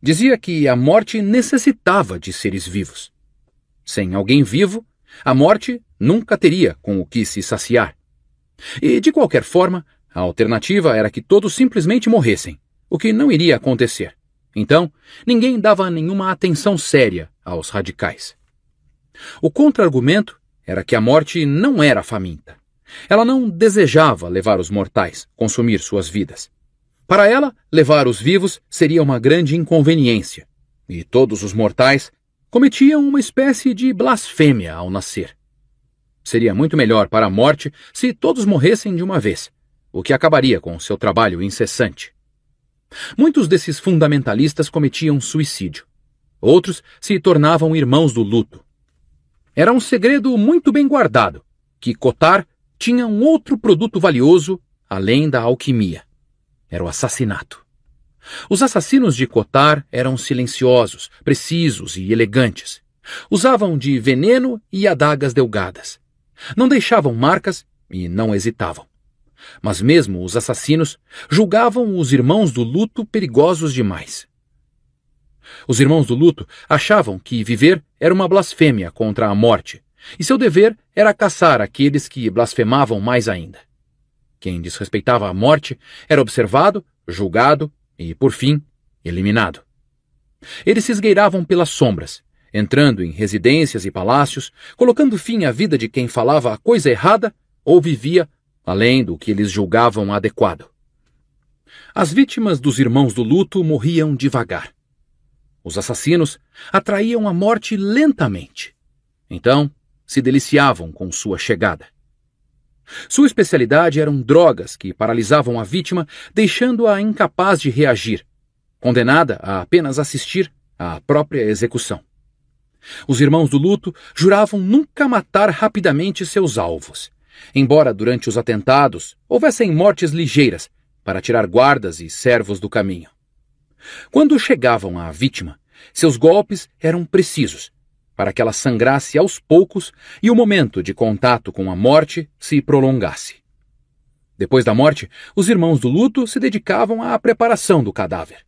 A: dizia que a morte necessitava de seres vivos. Sem alguém vivo, a morte nunca teria com o que se saciar. E, de qualquer forma, a alternativa era que todos simplesmente morressem, o que não iria acontecer. Então, ninguém dava nenhuma atenção séria aos radicais. O contra-argumento era que a morte não era faminta. Ela não desejava levar os mortais, consumir suas vidas. Para ela, levar os vivos seria uma grande inconveniência, e todos os mortais cometiam uma espécie de blasfêmia ao nascer. Seria muito melhor para a morte se todos morressem de uma vez, o que acabaria com seu trabalho incessante. Muitos desses fundamentalistas cometiam suicídio. Outros se tornavam irmãos do luto, era um segredo muito bem guardado que Cotar tinha um outro produto valioso além da alquimia. Era o assassinato. Os assassinos de Cotar eram silenciosos, precisos e elegantes. Usavam de veneno e adagas delgadas. Não deixavam marcas e não hesitavam. Mas mesmo os assassinos julgavam os irmãos do luto perigosos demais. Os irmãos do luto achavam que viver era uma blasfêmia contra a morte, e seu dever era caçar aqueles que blasfemavam mais ainda. Quem desrespeitava a morte era observado, julgado e, por fim, eliminado. Eles se esgueiravam pelas sombras, entrando em residências e palácios, colocando fim à vida de quem falava a coisa errada ou vivia além do que eles julgavam adequado. As vítimas dos irmãos do luto morriam devagar os assassinos atraíam a morte lentamente. Então, se deliciavam com sua chegada. Sua especialidade eram drogas que paralisavam a vítima, deixando-a incapaz de reagir, condenada a apenas assistir à própria execução. Os irmãos do luto juravam nunca matar rapidamente seus alvos, embora durante os atentados houvessem mortes ligeiras para tirar guardas e servos do caminho. Quando chegavam à vítima, seus golpes eram precisos, para que ela sangrasse aos poucos e o momento de contato com a morte se prolongasse. Depois da morte, os irmãos do luto se dedicavam à preparação do cadáver.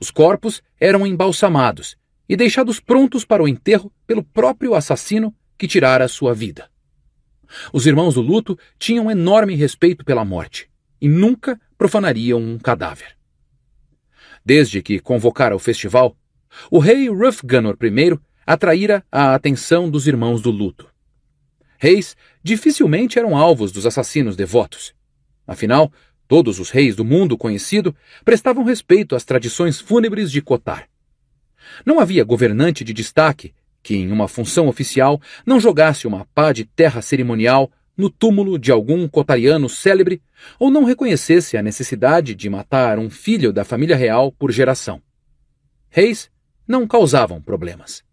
A: Os corpos eram embalsamados e deixados prontos para o enterro pelo próprio assassino que tirara sua vida. Os irmãos do luto tinham enorme respeito pela morte e nunca profanariam um cadáver. Desde que convocara o festival, o rei Rufganor I atraíra a atenção dos irmãos do luto. Reis dificilmente eram alvos dos assassinos devotos. Afinal, todos os reis do mundo conhecido prestavam respeito às tradições fúnebres de Cotar. Não havia governante de destaque que, em uma função oficial, não jogasse uma pá de terra cerimonial no túmulo de algum cotariano célebre ou não reconhecesse a necessidade de matar um filho da família real por geração. Reis não causavam problemas.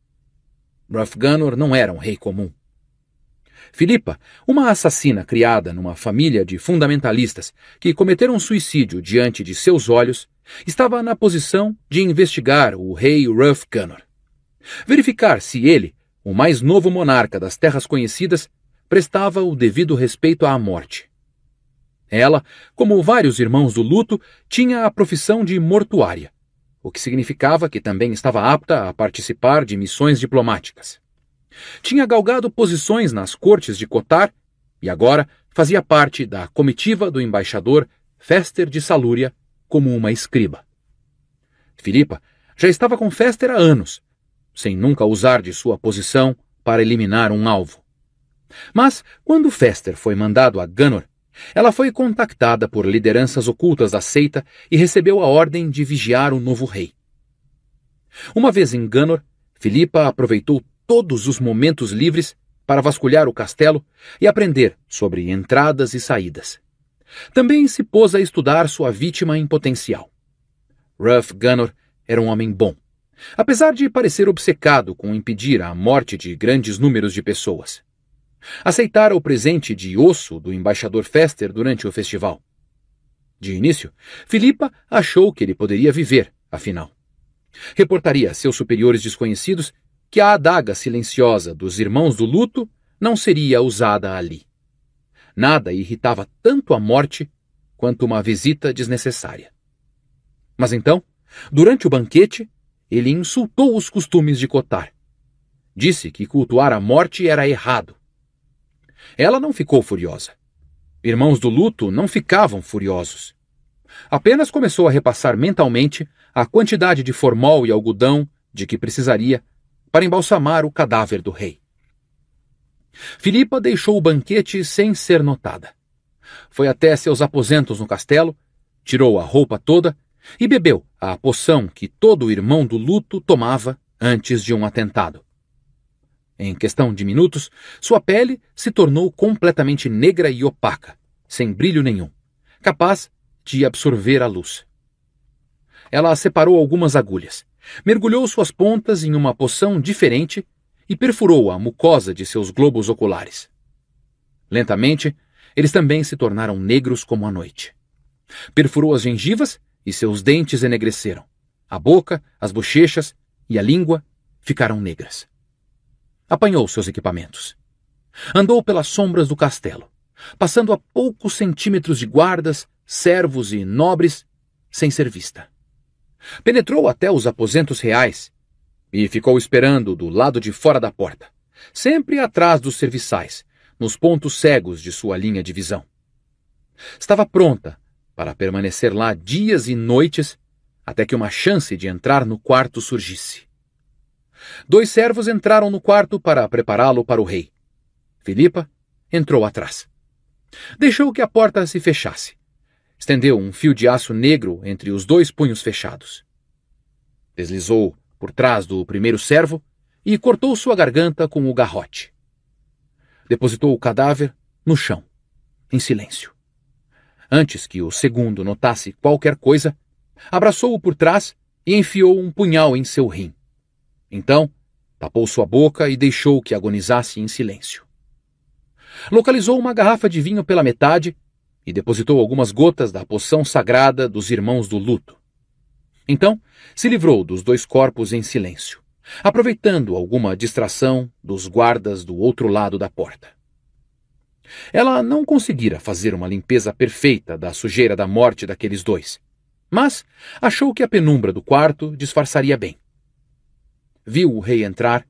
A: Ruffganor não era um rei comum. Filipa, uma assassina criada numa família de fundamentalistas que cometeram suicídio diante de seus olhos, estava na posição de investigar o rei Ruffganor. Verificar se ele, o mais novo monarca das terras conhecidas, prestava o devido respeito à morte. Ela, como vários irmãos do luto, tinha a profissão de mortuária, o que significava que também estava apta a participar de missões diplomáticas. Tinha galgado posições nas cortes de Cotar e agora fazia parte da comitiva do embaixador Fester de Salúria como uma escriba. Filipa já estava com Fester há anos, sem nunca usar de sua posição para eliminar um alvo. Mas, quando Fester foi mandado a Gunnor, ela foi contactada por lideranças ocultas da seita e recebeu a ordem de vigiar o novo rei. Uma vez em Gunnor, Filipa aproveitou todos os momentos livres para vasculhar o castelo e aprender sobre entradas e saídas. Também se pôs a estudar sua vítima em potencial. Ruff Gunnor era um homem bom, apesar de parecer obcecado com impedir a morte de grandes números de pessoas. Aceitara o presente de osso do embaixador Fester durante o festival. De início, Filipa achou que ele poderia viver, afinal. Reportaria a seus superiores desconhecidos que a adaga silenciosa dos irmãos do luto não seria usada ali. Nada irritava tanto a morte quanto uma visita desnecessária. Mas então, durante o banquete, ele insultou os costumes de Cotar. Disse que cultuar a morte era errado ela não ficou furiosa. Irmãos do luto não ficavam furiosos. Apenas começou a repassar mentalmente a quantidade de formol e algodão de que precisaria para embalsamar o cadáver do rei. Filipa deixou o banquete sem ser notada. Foi até seus aposentos no castelo, tirou a roupa toda e bebeu a poção que todo irmão do luto tomava antes de um atentado. Em questão de minutos, sua pele se tornou completamente negra e opaca, sem brilho nenhum, capaz de absorver a luz. Ela separou algumas agulhas, mergulhou suas pontas em uma poção diferente e perfurou a mucosa de seus globos oculares. Lentamente, eles também se tornaram negros como a noite. Perfurou as gengivas e seus dentes enegreceram. A boca, as bochechas e a língua ficaram negras. Apanhou seus equipamentos. Andou pelas sombras do castelo, passando a poucos centímetros de guardas, servos e nobres, sem ser vista. Penetrou até os aposentos reais e ficou esperando do lado de fora da porta, sempre atrás dos serviçais, nos pontos cegos de sua linha de visão. Estava pronta para permanecer lá dias e noites até que uma chance de entrar no quarto surgisse. Dois servos entraram no quarto para prepará-lo para o rei. Filipa entrou atrás. Deixou que a porta se fechasse. Estendeu um fio de aço negro entre os dois punhos fechados. Deslizou por trás do primeiro servo e cortou sua garganta com o garrote. Depositou o cadáver no chão, em silêncio. Antes que o segundo notasse qualquer coisa, abraçou-o por trás e enfiou um punhal em seu rim. Então, tapou sua boca e deixou que agonizasse em silêncio. Localizou uma garrafa de vinho pela metade e depositou algumas gotas da poção sagrada dos irmãos do luto. Então, se livrou dos dois corpos em silêncio, aproveitando alguma distração dos guardas do outro lado da porta. Ela não conseguira fazer uma limpeza perfeita da sujeira da morte daqueles dois, mas achou que a penumbra do quarto disfarçaria bem viu o rei entrar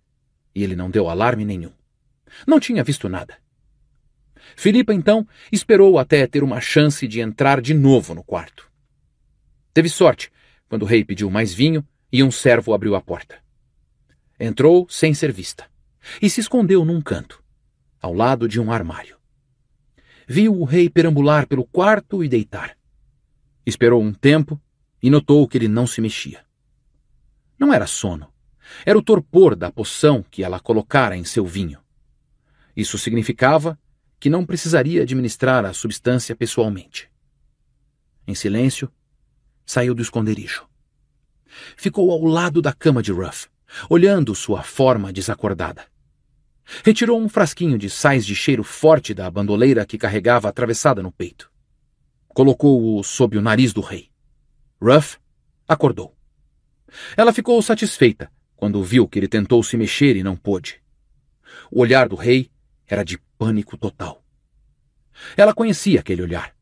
A: e ele não deu alarme nenhum. Não tinha visto nada. Filipa, então, esperou até ter uma chance de entrar de novo no quarto. Teve sorte quando o rei pediu mais vinho e um servo abriu a porta. Entrou sem ser vista e se escondeu num canto, ao lado de um armário. Viu o rei perambular pelo quarto e deitar. Esperou um tempo e notou que ele não se mexia. Não era sono, era o torpor da poção que ela colocara em seu vinho. Isso significava que não precisaria administrar a substância pessoalmente. Em silêncio, saiu do esconderijo. Ficou ao lado da cama de Ruff, olhando sua forma desacordada. Retirou um frasquinho de sais de cheiro forte da bandoleira que carregava atravessada no peito. Colocou-o sob o nariz do rei. Ruff acordou. Ela ficou satisfeita quando viu que ele tentou se mexer e não pôde. O olhar do rei era de pânico total. Ela conhecia aquele olhar.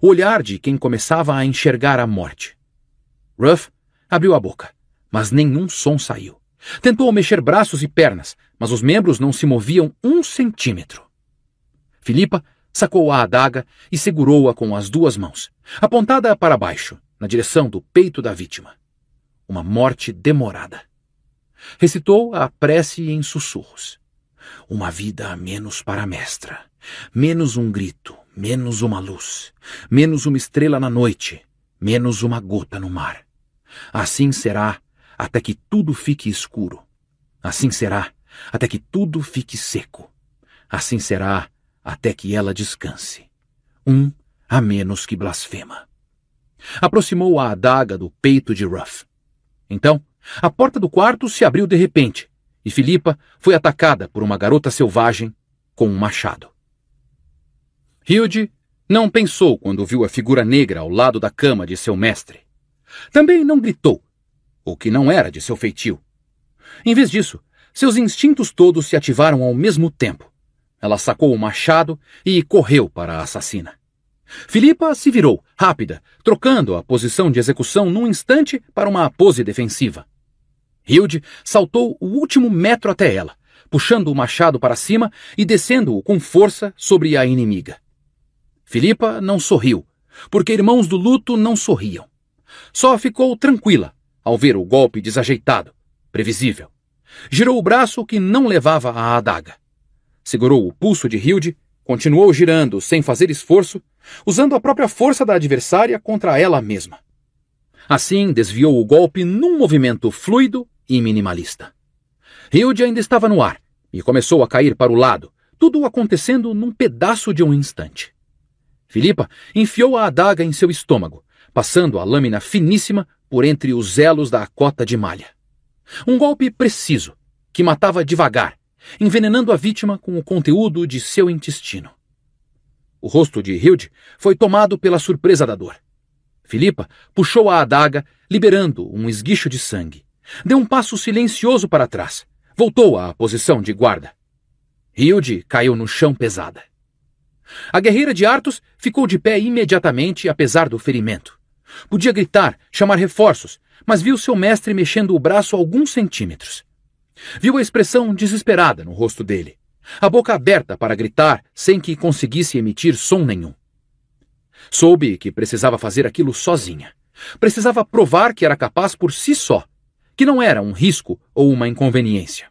A: O olhar de quem começava a enxergar a morte. Ruff abriu a boca, mas nenhum som saiu. Tentou mexer braços e pernas, mas os membros não se moviam um centímetro. Filipa sacou a adaga e segurou-a com as duas mãos, apontada para baixo, na direção do peito da vítima. Uma morte demorada. Recitou a prece em sussurros. Uma vida a menos para a mestra. Menos um grito, menos uma luz, menos uma estrela na noite, menos uma gota no mar. Assim será até que tudo fique escuro. Assim será até que tudo fique seco. Assim será até que ela descanse. Um a menos que blasfema. Aproximou a adaga do peito de Ruff. Então, a porta do quarto se abriu de repente e Filipa foi atacada por uma garota selvagem com um machado. Hilde não pensou quando viu a figura negra ao lado da cama de seu mestre. Também não gritou, o que não era de seu feitio. Em vez disso, seus instintos todos se ativaram ao mesmo tempo. Ela sacou o machado e correu para a assassina. Filipa se virou, rápida, trocando a posição de execução num instante para uma pose defensiva. Hilde saltou o último metro até ela, puxando o machado para cima e descendo-o com força sobre a inimiga. Filipa não sorriu, porque irmãos do luto não sorriam. Só ficou tranquila ao ver o golpe desajeitado, previsível. Girou o braço que não levava a adaga. Segurou o pulso de Hilde Continuou girando, sem fazer esforço, usando a própria força da adversária contra ela mesma. Assim, desviou o golpe num movimento fluido e minimalista. Hilde ainda estava no ar e começou a cair para o lado, tudo acontecendo num pedaço de um instante. Filipa enfiou a adaga em seu estômago, passando a lâmina finíssima por entre os elos da cota de malha. Um golpe preciso, que matava devagar, envenenando a vítima com o conteúdo de seu intestino. O rosto de Hilde foi tomado pela surpresa da dor. Filipa puxou a adaga, liberando um esguicho de sangue. Deu um passo silencioso para trás. Voltou à posição de guarda. Hilde caiu no chão pesada. A guerreira de Artos ficou de pé imediatamente, apesar do ferimento. Podia gritar, chamar reforços, mas viu seu mestre mexendo o braço alguns centímetros. Viu a expressão desesperada no rosto dele, a boca aberta para gritar sem que conseguisse emitir som nenhum. Soube que precisava fazer aquilo sozinha. Precisava provar que era capaz por si só, que não era um risco ou uma inconveniência.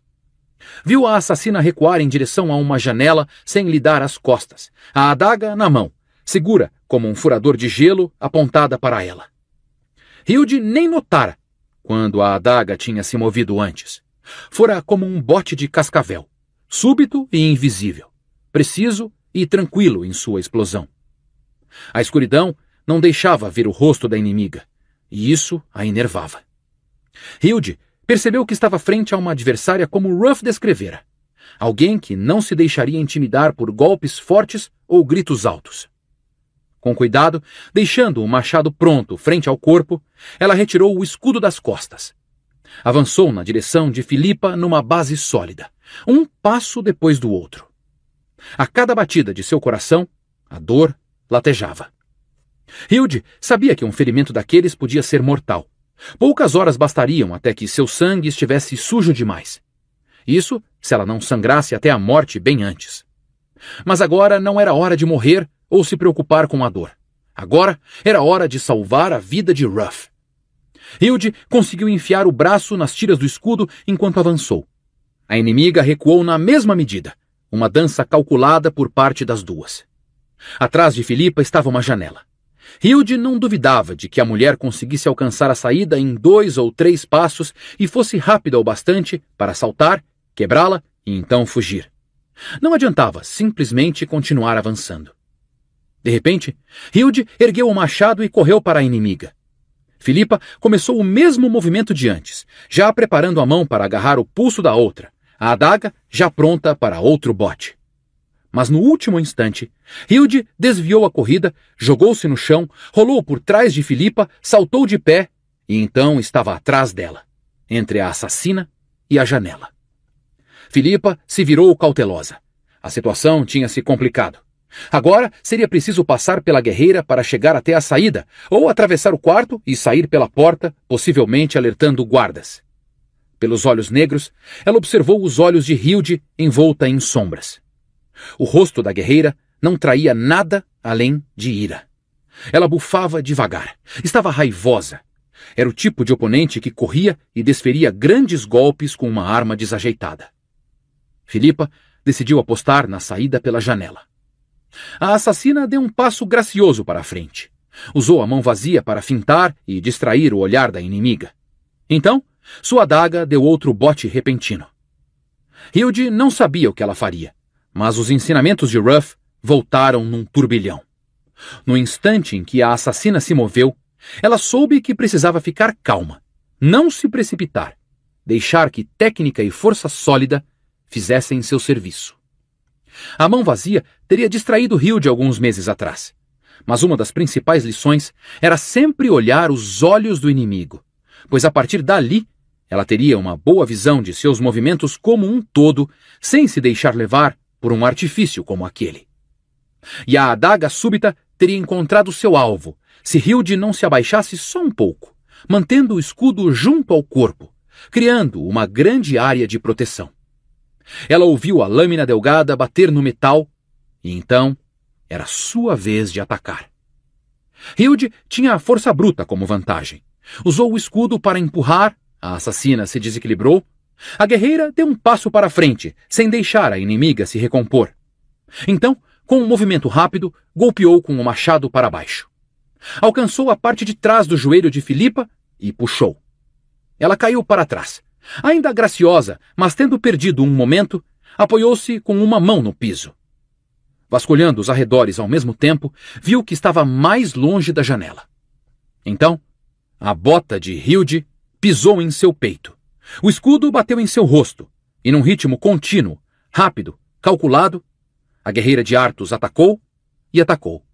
A: Viu a assassina recuar em direção a uma janela sem lhe dar as costas, a adaga na mão, segura como um furador de gelo apontada para ela. Hilde nem notara quando a adaga tinha se movido antes. Fora como um bote de cascavel, súbito e invisível, preciso e tranquilo em sua explosão. A escuridão não deixava ver o rosto da inimiga, e isso a enervava. Hilde percebeu que estava frente a uma adversária como Ruff descrevera. Alguém que não se deixaria intimidar por golpes fortes ou gritos altos. Com cuidado, deixando o machado pronto frente ao corpo, ela retirou o escudo das costas Avançou na direção de Filipa numa base sólida, um passo depois do outro. A cada batida de seu coração, a dor latejava. Hilde sabia que um ferimento daqueles podia ser mortal. Poucas horas bastariam até que seu sangue estivesse sujo demais. Isso se ela não sangrasse até a morte bem antes. Mas agora não era hora de morrer ou se preocupar com a dor. Agora era hora de salvar a vida de Ruff. Hilde conseguiu enfiar o braço nas tiras do escudo enquanto avançou. A inimiga recuou na mesma medida, uma dança calculada por parte das duas. Atrás de Filipa estava uma janela. Hilde não duvidava de que a mulher conseguisse alcançar a saída em dois ou três passos e fosse rápida o bastante para saltar, quebrá-la e então fugir. Não adiantava simplesmente continuar avançando. De repente, Hilde ergueu o machado e correu para a inimiga. Filipa começou o mesmo movimento de antes, já preparando a mão para agarrar o pulso da outra, a adaga já pronta para outro bote. Mas no último instante, Hilde desviou a corrida, jogou-se no chão, rolou por trás de Filipa, saltou de pé e então estava atrás dela, entre a assassina e a janela. Filipa se virou cautelosa. A situação tinha se complicado. Agora seria preciso passar pela guerreira para chegar até a saída, ou atravessar o quarto e sair pela porta, possivelmente alertando guardas. Pelos olhos negros, ela observou os olhos de Hilde envolta em sombras. O rosto da guerreira não traía nada além de ira. Ela bufava devagar. Estava raivosa. Era o tipo de oponente que corria e desferia grandes golpes com uma arma desajeitada. Filipa decidiu apostar na saída pela janela. A assassina deu um passo gracioso para a frente. Usou a mão vazia para fintar e distrair o olhar da inimiga. Então, sua daga deu outro bote repentino. Hilde não sabia o que ela faria, mas os ensinamentos de Ruff voltaram num turbilhão. No instante em que a assassina se moveu, ela soube que precisava ficar calma, não se precipitar, deixar que técnica e força sólida fizessem seu serviço. A mão vazia teria distraído Rio de alguns meses atrás. Mas uma das principais lições era sempre olhar os olhos do inimigo, pois a partir dali ela teria uma boa visão de seus movimentos como um todo, sem se deixar levar por um artifício como aquele. E a adaga súbita teria encontrado seu alvo, se Hilde não se abaixasse só um pouco, mantendo o escudo junto ao corpo, criando uma grande área de proteção. Ela ouviu a lâmina delgada bater no metal e então era sua vez de atacar. Hilde tinha a força bruta como vantagem. Usou o escudo para empurrar, a assassina se desequilibrou. A guerreira deu um passo para frente, sem deixar a inimiga se recompor. Então, com um movimento rápido, golpeou com o machado para baixo. Alcançou a parte de trás do joelho de Filipa e puxou. Ela caiu para trás, Ainda graciosa, mas tendo perdido um momento, apoiou-se com uma mão no piso. Vasculhando os arredores ao mesmo tempo, viu que estava mais longe da janela. Então, a bota de Hilde pisou em seu peito. O escudo bateu em seu rosto, e num ritmo contínuo, rápido, calculado, a guerreira de Artus atacou e atacou,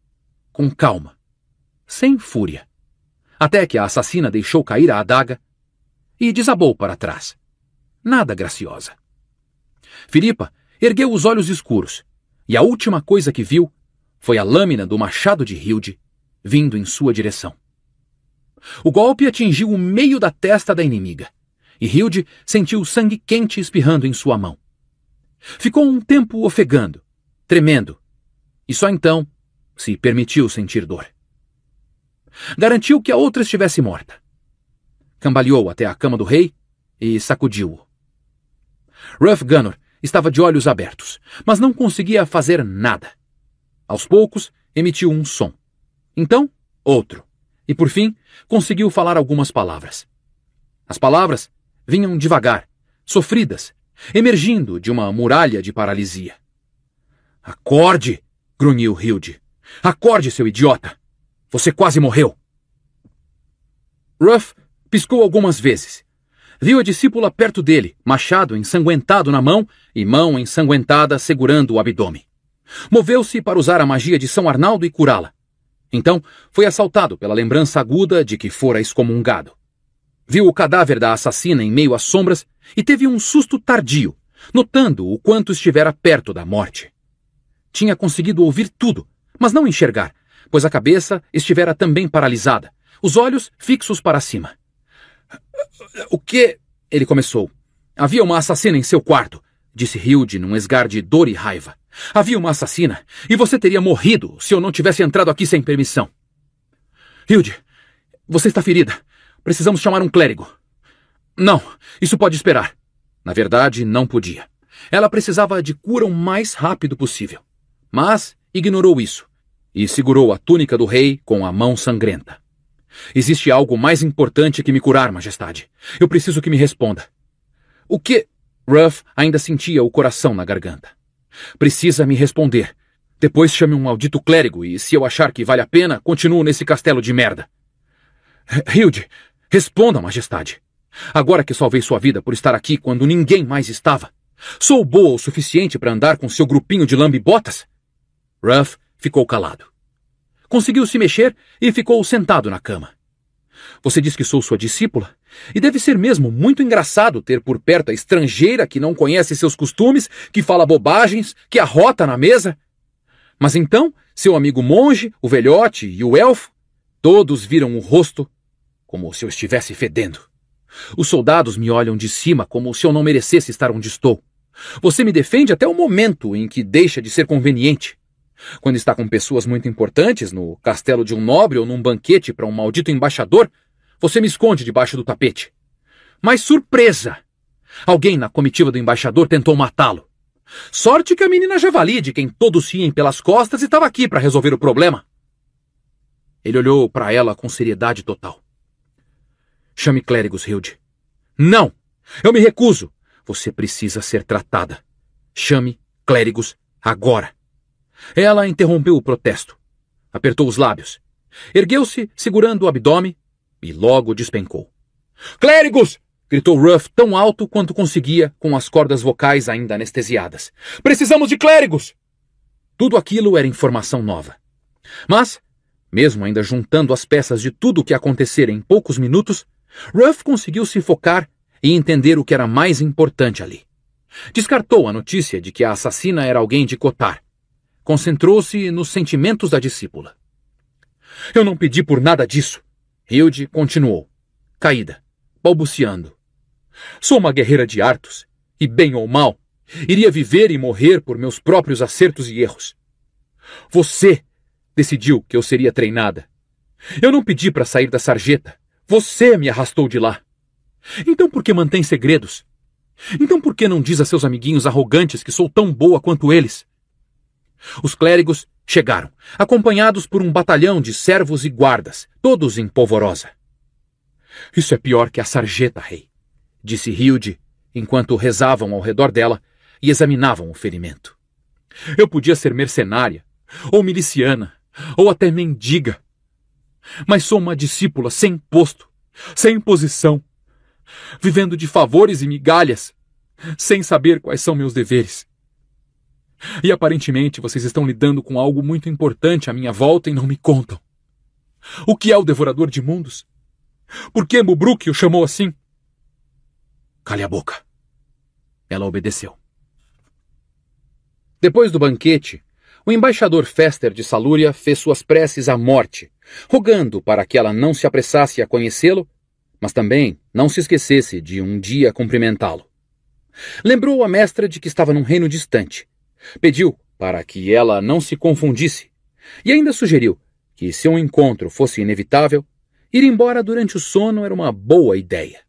A: com calma, sem fúria, até que a assassina deixou cair a adaga e desabou para trás. Nada graciosa. Filipa ergueu os olhos escuros, e a última coisa que viu foi a lâmina do machado de Hilde vindo em sua direção. O golpe atingiu o meio da testa da inimiga, e Hilde sentiu o sangue quente espirrando em sua mão. Ficou um tempo ofegando, tremendo, e só então se permitiu sentir dor. Garantiu que a outra estivesse morta cambaleou até a cama do rei e sacudiu-o. Ruff Gunnor estava de olhos abertos, mas não conseguia fazer nada. Aos poucos, emitiu um som. Então, outro. E por fim, conseguiu falar algumas palavras. As palavras vinham devagar, sofridas, emergindo de uma muralha de paralisia. Acorde! grunhiu Hilde. Acorde, seu idiota! Você quase morreu! Ruff Piscou algumas vezes. Viu a discípula perto dele, machado ensanguentado na mão e mão ensanguentada segurando o abdômen. Moveu-se para usar a magia de São Arnaldo e curá-la. Então, foi assaltado pela lembrança aguda de que fora excomungado. Viu o cadáver da assassina em meio às sombras e teve um susto tardio, notando o quanto estivera perto da morte. Tinha conseguido ouvir tudo, mas não enxergar, pois a cabeça estivera também paralisada, os olhos fixos para cima. O que? Ele começou. Havia uma assassina em seu quarto, disse Hilde num esgar de dor e raiva. Havia uma assassina, e você teria morrido se eu não tivesse entrado aqui sem permissão. Hilde, você está ferida. Precisamos chamar um clérigo. Não, isso pode esperar. Na verdade, não podia. Ela precisava de cura o mais rápido possível. Mas ignorou isso e segurou a túnica do rei com a mão sangrenta. Existe algo mais importante que me curar, Majestade. Eu preciso que me responda. O que. Ruff ainda sentia o coração na garganta. Precisa me responder. Depois chame um maldito clérigo e, se eu achar que vale a pena, continuo nesse castelo de merda. Hilde, responda, Majestade. Agora que salvei sua vida por estar aqui quando ninguém mais estava, sou boa o suficiente para andar com seu grupinho de lambibotas? Ruff ficou calado conseguiu se mexer e ficou sentado na cama. Você diz que sou sua discípula? E deve ser mesmo muito engraçado ter por perto a estrangeira que não conhece seus costumes, que fala bobagens, que arrota na mesa. Mas então, seu amigo monge, o velhote e o elfo, todos viram o rosto como se eu estivesse fedendo. Os soldados me olham de cima como se eu não merecesse estar onde estou. Você me defende até o momento em que deixa de ser conveniente. Quando está com pessoas muito importantes, no castelo de um nobre ou num banquete para um maldito embaixador, você me esconde debaixo do tapete. Mas surpresa! Alguém na comitiva do embaixador tentou matá-lo. Sorte que a menina javali, de quem todos riem pelas costas, estava aqui para resolver o problema. Ele olhou para ela com seriedade total. Chame clérigos, Hilde. Não! Eu me recuso! Você precisa ser tratada. Chame clérigos agora! Ela interrompeu o protesto, apertou os lábios, ergueu-se segurando o abdômen e logo despencou. Clérigos! gritou Ruff tão alto quanto conseguia com as cordas vocais ainda anestesiadas. Precisamos de clérigos! Tudo aquilo era informação nova. Mas, mesmo ainda juntando as peças de tudo o que acontecera em poucos minutos, Ruff conseguiu se focar e entender o que era mais importante ali. Descartou a notícia de que a assassina era alguém de Cotar concentrou-se nos sentimentos da discípula. Eu não pedi por nada disso. Hilde continuou, caída, balbuciando. Sou uma guerreira de artos, e bem ou mal, iria viver e morrer por meus próprios acertos e erros. Você decidiu que eu seria treinada. Eu não pedi para sair da sarjeta. Você me arrastou de lá. Então por que mantém segredos? Então por que não diz a seus amiguinhos arrogantes que sou tão boa quanto eles? Os clérigos chegaram, acompanhados por um batalhão de servos e guardas, todos em polvorosa. Isso é pior que a sarjeta, rei, disse Hilde, enquanto rezavam ao redor dela e examinavam o ferimento. Eu podia ser mercenária, ou miliciana, ou até mendiga. Mas sou uma discípula sem posto, sem posição, vivendo de favores e migalhas, sem saber quais são meus deveres. E aparentemente vocês estão lidando com algo muito importante à minha volta e não me contam. O que é o devorador de mundos? Por que Mubruk o chamou assim? Cale a boca. Ela obedeceu. Depois do banquete, o embaixador Fester de Salúria fez suas preces à morte, rogando para que ela não se apressasse a conhecê-lo, mas também não se esquecesse de um dia cumprimentá-lo. Lembrou a mestra de que estava num reino distante Pediu para que ela não se confundisse e ainda sugeriu que, se um encontro fosse inevitável, ir embora durante o sono era uma boa ideia.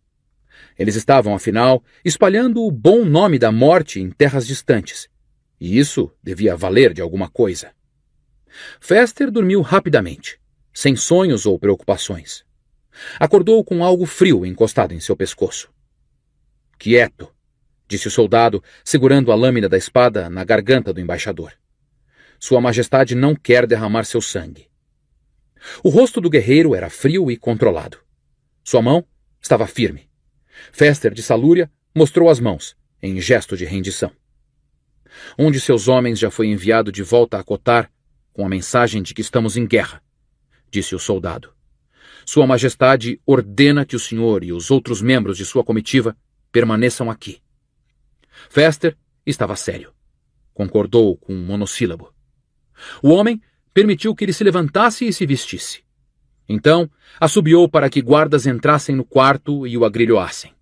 A: Eles estavam, afinal, espalhando o bom nome da morte em terras distantes, e isso devia valer de alguma coisa. Fester dormiu rapidamente, sem sonhos ou preocupações. Acordou com algo frio encostado em seu pescoço. Quieto, disse o soldado, segurando a lâmina da espada na garganta do embaixador. Sua Majestade não quer derramar seu sangue. O rosto do guerreiro era frio e controlado. Sua mão estava firme. Fester de Salúria mostrou as mãos, em gesto de rendição. Um de seus homens já foi enviado de volta a Cotar com a mensagem de que estamos em guerra, disse o soldado. Sua Majestade ordena que o senhor e os outros membros de sua comitiva permaneçam aqui. Fester estava sério. Concordou com um monossílabo. O homem permitiu que ele se levantasse e se vestisse. Então, assobiou para que guardas entrassem no quarto e o agrilhoassem.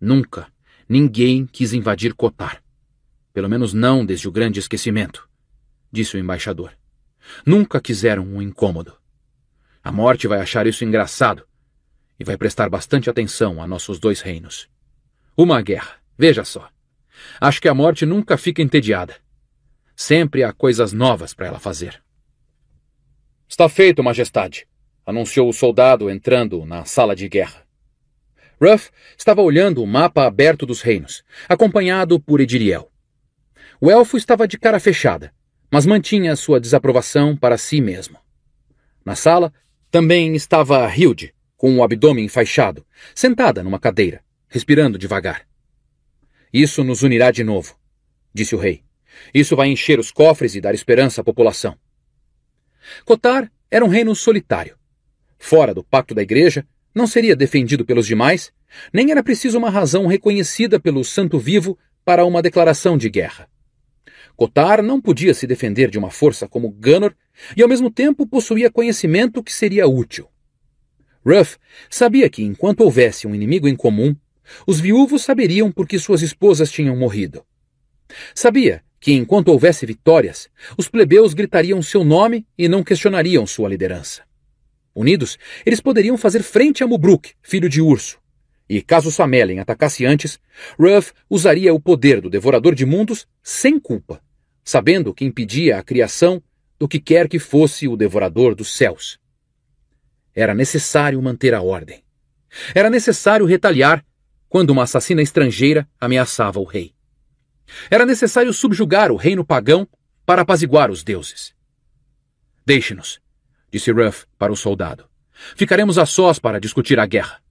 A: Nunca ninguém quis invadir Cotar. Pelo menos não desde o grande esquecimento, disse o embaixador. Nunca quiseram um incômodo. A morte vai achar isso engraçado e vai prestar bastante atenção a nossos dois reinos. Uma guerra. Veja só. Acho que a morte nunca fica entediada. Sempre há coisas novas para ela fazer. Está feito, Majestade, anunciou o soldado entrando na sala de guerra. Ruff estava olhando o mapa aberto dos reinos, acompanhado por Ediriel. O elfo estava de cara fechada, mas mantinha sua desaprovação para si mesmo. Na sala também estava Hilde, com o abdômen enfaixado, sentada numa cadeira, respirando devagar. Isso nos unirá de novo, disse o rei. Isso vai encher os cofres e dar esperança à população. Cotar era um reino solitário. Fora do pacto da igreja, não seria defendido pelos demais, nem era preciso uma razão reconhecida pelo santo vivo para uma declaração de guerra. Cotar não podia se defender de uma força como Gunnor e ao mesmo tempo possuía conhecimento que seria útil. Ruff sabia que enquanto houvesse um inimigo em comum, os viúvos saberiam por que suas esposas tinham morrido. Sabia que, enquanto houvesse vitórias, os plebeus gritariam seu nome e não questionariam sua liderança. Unidos, eles poderiam fazer frente a Mubruk, filho de Urso. E caso Samelen atacasse antes, Ruff usaria o poder do Devorador de Mundos sem culpa, sabendo que impedia a criação do que quer que fosse o Devorador dos Céus. Era necessário manter a ordem. Era necessário retaliar quando uma assassina estrangeira ameaçava o rei. Era necessário subjugar o reino pagão para apaziguar os deuses. Deixe-nos, disse Ruff para o soldado. Ficaremos a sós para discutir a guerra.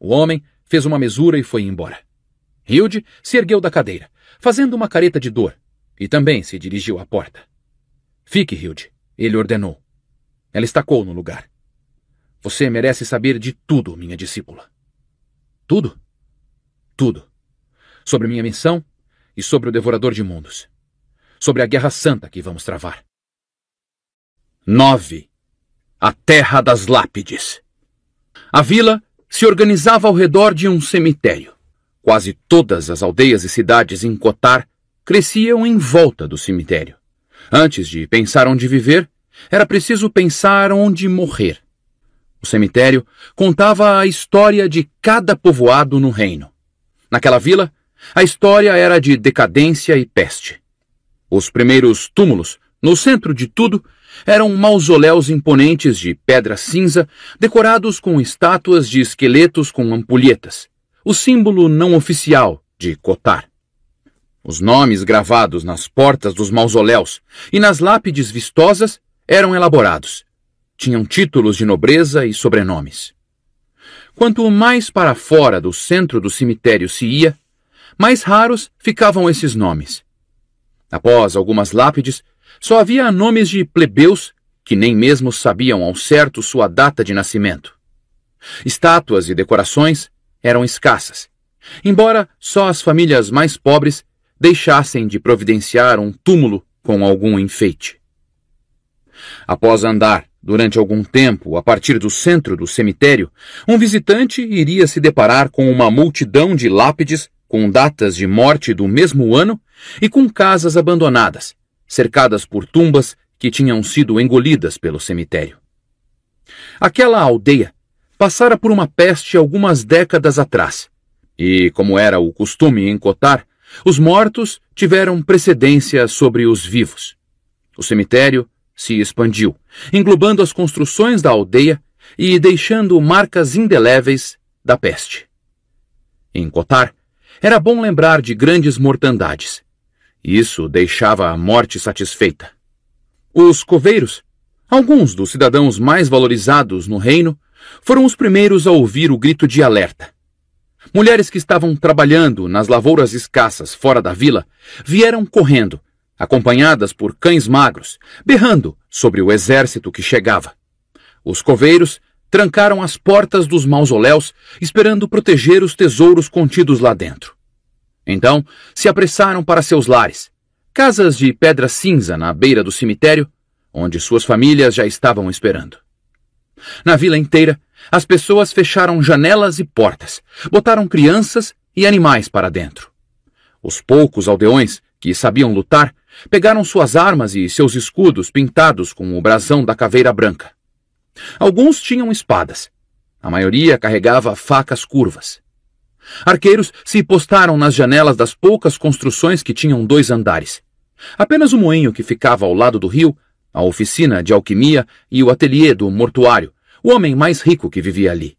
A: O homem fez uma mesura e foi embora. Hilde se ergueu da cadeira, fazendo uma careta de dor, e também se dirigiu à porta. Fique, Hilde, ele ordenou. Ela estacou no lugar. Você merece saber de tudo, minha discípula. Tudo? Tudo. Sobre minha missão e sobre o Devorador de Mundos. Sobre a Guerra Santa que vamos travar. 9. A Terra das Lápides. A vila se organizava ao redor de um cemitério. Quase todas as aldeias e cidades em Cotar cresciam em volta do cemitério. Antes de pensar onde viver, era preciso pensar onde morrer. O cemitério contava a história de cada povoado no reino. Naquela vila, a história era de decadência e peste. Os primeiros túmulos, no centro de tudo, eram mausoléus imponentes de pedra cinza, decorados com estátuas de esqueletos com ampulhetas, o símbolo não oficial de Cotar. Os nomes gravados nas portas dos mausoléus e nas lápides vistosas eram elaborados, tinham títulos de nobreza e sobrenomes. Quanto mais para fora do centro do cemitério se ia, mais raros ficavam esses nomes. Após algumas lápides, só havia nomes de plebeus que nem mesmo sabiam ao certo sua data de nascimento. Estátuas e decorações eram escassas, embora só as famílias mais pobres deixassem de providenciar um túmulo com algum enfeite. Após andar Durante algum tempo, a partir do centro do cemitério, um visitante iria se deparar com uma multidão de lápides com datas de morte do mesmo ano e com casas abandonadas, cercadas por tumbas que tinham sido engolidas pelo cemitério. Aquela aldeia passara por uma peste algumas décadas atrás, e, como era o costume em Cotar, os mortos tiveram precedência sobre os vivos. O cemitério se expandiu, englobando as construções da aldeia e deixando marcas indeléveis da peste. Em Cotar, era bom lembrar de grandes mortandades. Isso deixava a morte satisfeita. Os coveiros, alguns dos cidadãos mais valorizados no reino, foram os primeiros a ouvir o grito de alerta. Mulheres que estavam trabalhando nas lavouras escassas fora da vila vieram correndo acompanhadas por cães magros, berrando sobre o exército que chegava. Os coveiros trancaram as portas dos mausoléus, esperando proteger os tesouros contidos lá dentro. Então, se apressaram para seus lares, casas de pedra cinza na beira do cemitério, onde suas famílias já estavam esperando. Na vila inteira, as pessoas fecharam janelas e portas, botaram crianças e animais para dentro. Os poucos aldeões que sabiam lutar Pegaram suas armas e seus escudos pintados com o brasão da caveira branca. Alguns tinham espadas. A maioria carregava facas curvas. Arqueiros se postaram nas janelas das poucas construções que tinham dois andares. Apenas o moinho que ficava ao lado do rio, a oficina de alquimia e o ateliê do mortuário, o homem mais rico que vivia ali.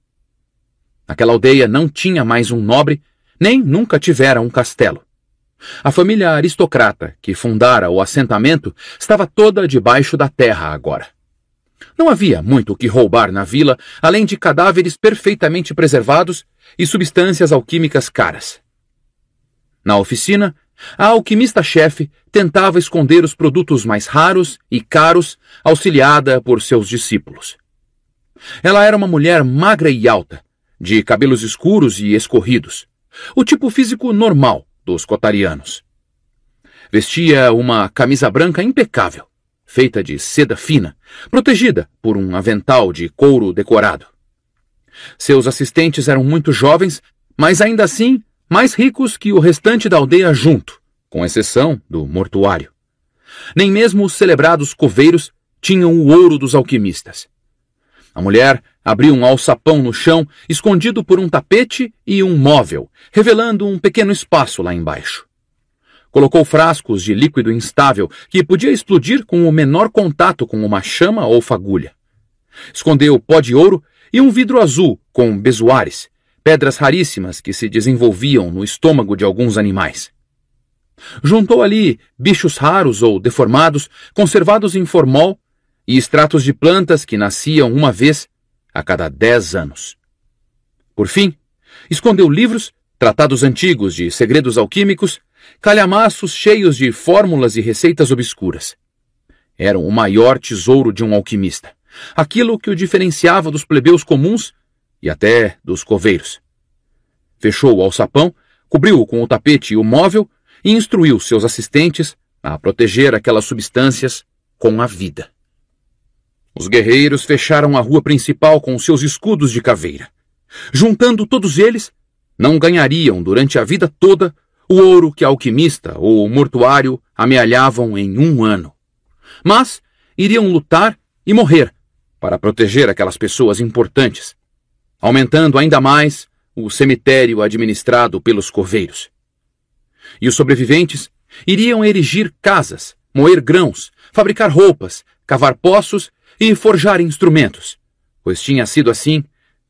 A: Aquela aldeia não tinha mais um nobre, nem nunca tivera um castelo. A família aristocrata que fundara o assentamento estava toda debaixo da terra agora. Não havia muito o que roubar na vila, além de cadáveres perfeitamente preservados e substâncias alquímicas caras. Na oficina, a alquimista-chefe tentava esconder os produtos mais raros e caros, auxiliada por seus discípulos. Ela era uma mulher magra e alta, de cabelos escuros e escorridos, o tipo físico normal, dos cotarianos. Vestia uma camisa branca impecável, feita de seda fina, protegida por um avental de couro decorado. Seus assistentes eram muito jovens, mas ainda assim mais ricos que o restante da aldeia junto, com exceção do mortuário. Nem mesmo os celebrados coveiros tinham o ouro dos alquimistas. A mulher abriu um alçapão no chão, escondido por um tapete e um móvel, revelando um pequeno espaço lá embaixo. Colocou frascos de líquido instável que podia explodir com o menor contato com uma chama ou fagulha. Escondeu pó de ouro e um vidro azul com bezoares, pedras raríssimas que se desenvolviam no estômago de alguns animais. Juntou ali bichos raros ou deformados, conservados em formol e extratos de plantas que nasciam uma vez a cada dez anos. Por fim, escondeu livros, tratados antigos de segredos alquímicos, calhamaços cheios de fórmulas e receitas obscuras. Eram o maior tesouro de um alquimista, aquilo que o diferenciava dos plebeus comuns e até dos coveiros. Fechou-o alçapão, cobriu-o com o tapete e o móvel e instruiu seus assistentes a proteger aquelas substâncias com a vida. Os guerreiros fecharam a rua principal com seus escudos de caveira. Juntando todos eles, não ganhariam durante a vida toda o ouro que alquimista ou mortuário amealhavam em um ano. Mas iriam lutar e morrer para proteger aquelas pessoas importantes, aumentando ainda mais o cemitério administrado pelos coveiros. E os sobreviventes iriam erigir casas, moer grãos, fabricar roupas, cavar poços e forjar instrumentos, pois tinha sido assim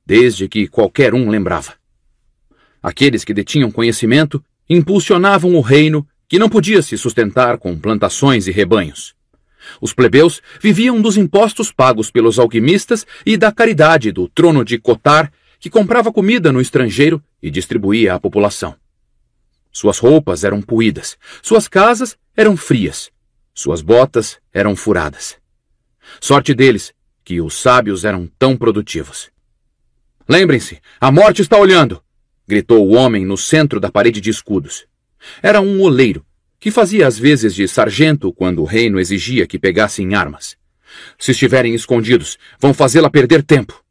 A: desde que qualquer um lembrava. Aqueles que detinham conhecimento impulsionavam o reino que não podia se sustentar com plantações e rebanhos. Os plebeus viviam dos impostos pagos pelos alquimistas e da caridade do trono de Cotar, que comprava comida no estrangeiro e distribuía à população. Suas roupas eram puídas, suas casas eram frias, suas botas eram furadas. Sorte deles que os sábios eram tão produtivos. Lembrem-se, a morte está olhando! gritou o homem no centro da parede de escudos. Era um oleiro, que fazia às vezes de sargento quando o reino exigia que pegassem armas. Se estiverem escondidos, vão fazê-la perder tempo.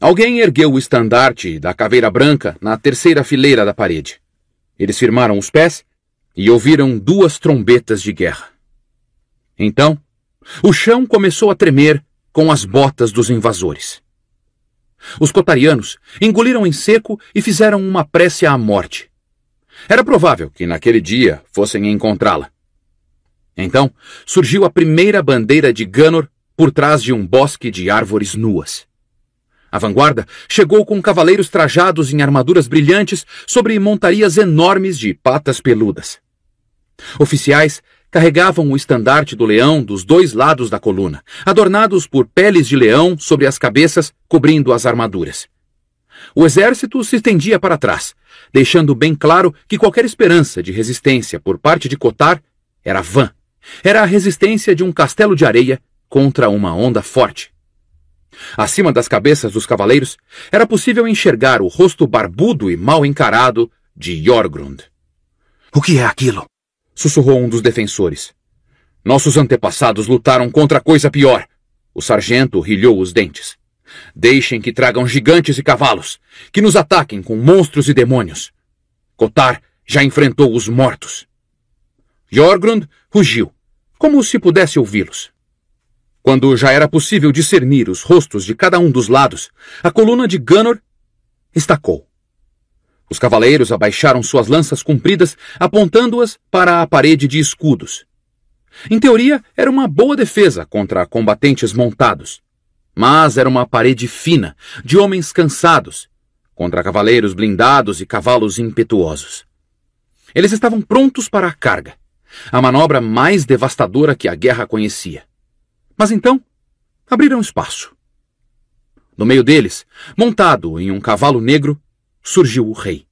A: Alguém ergueu o estandarte da caveira branca na terceira fileira da parede. Eles firmaram os pés e ouviram duas trombetas de guerra. Então, o chão começou a tremer com as botas dos invasores. Os cotarianos engoliram em seco e fizeram uma prece à morte. Era provável que naquele dia fossem encontrá-la. Então surgiu a primeira bandeira de Ganor por trás de um bosque de árvores nuas. A vanguarda chegou com cavaleiros trajados em armaduras brilhantes sobre montarias enormes de patas peludas. Oficiais carregavam o estandarte do leão dos dois lados da coluna, adornados por peles de leão sobre as cabeças, cobrindo as armaduras. O exército se estendia para trás, deixando bem claro que qualquer esperança de resistência por parte de Cotar era vã. Era a resistência de um castelo de areia contra uma onda forte. Acima das cabeças dos cavaleiros, era possível enxergar o rosto barbudo e mal encarado de Jorgrund. O que é aquilo? sussurrou um dos defensores. Nossos antepassados lutaram contra coisa pior. O sargento rilhou os dentes. Deixem que tragam gigantes e cavalos, que nos ataquem com monstros e demônios. Cotar já enfrentou os mortos. Jorgrund rugiu, como se pudesse ouvi-los. Quando já era possível discernir os rostos de cada um dos lados, a coluna de Gunnor estacou. Os cavaleiros abaixaram suas lanças compridas, apontando-as para a parede de escudos. Em teoria, era uma boa defesa contra combatentes montados. Mas era uma parede fina, de homens cansados, contra cavaleiros blindados e cavalos impetuosos. Eles estavam prontos para a carga, a manobra mais devastadora que a guerra conhecia. Mas então, abriram espaço. No meio deles, montado em um cavalo negro, surgiu o rei.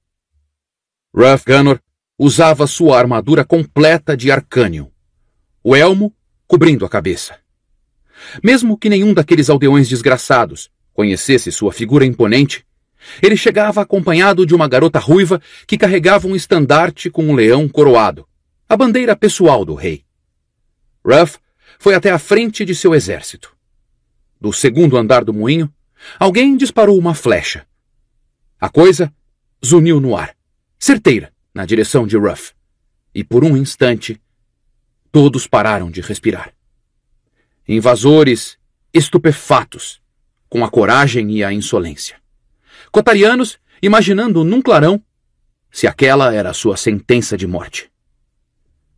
A: Ruff Gunner usava sua armadura completa de arcânio, o elmo cobrindo a cabeça. Mesmo que nenhum daqueles aldeões desgraçados conhecesse sua figura imponente, ele chegava acompanhado de uma garota ruiva que carregava um estandarte com um leão coroado, a bandeira pessoal do rei. Ruff foi até a frente de seu exército. Do segundo andar do moinho, alguém disparou uma flecha a coisa zuniu no ar, certeira, na direção de Ruff. E por um instante, todos pararam de respirar. Invasores estupefatos com a coragem e a insolência. Cotarianos imaginando num clarão se aquela era a sua sentença de morte.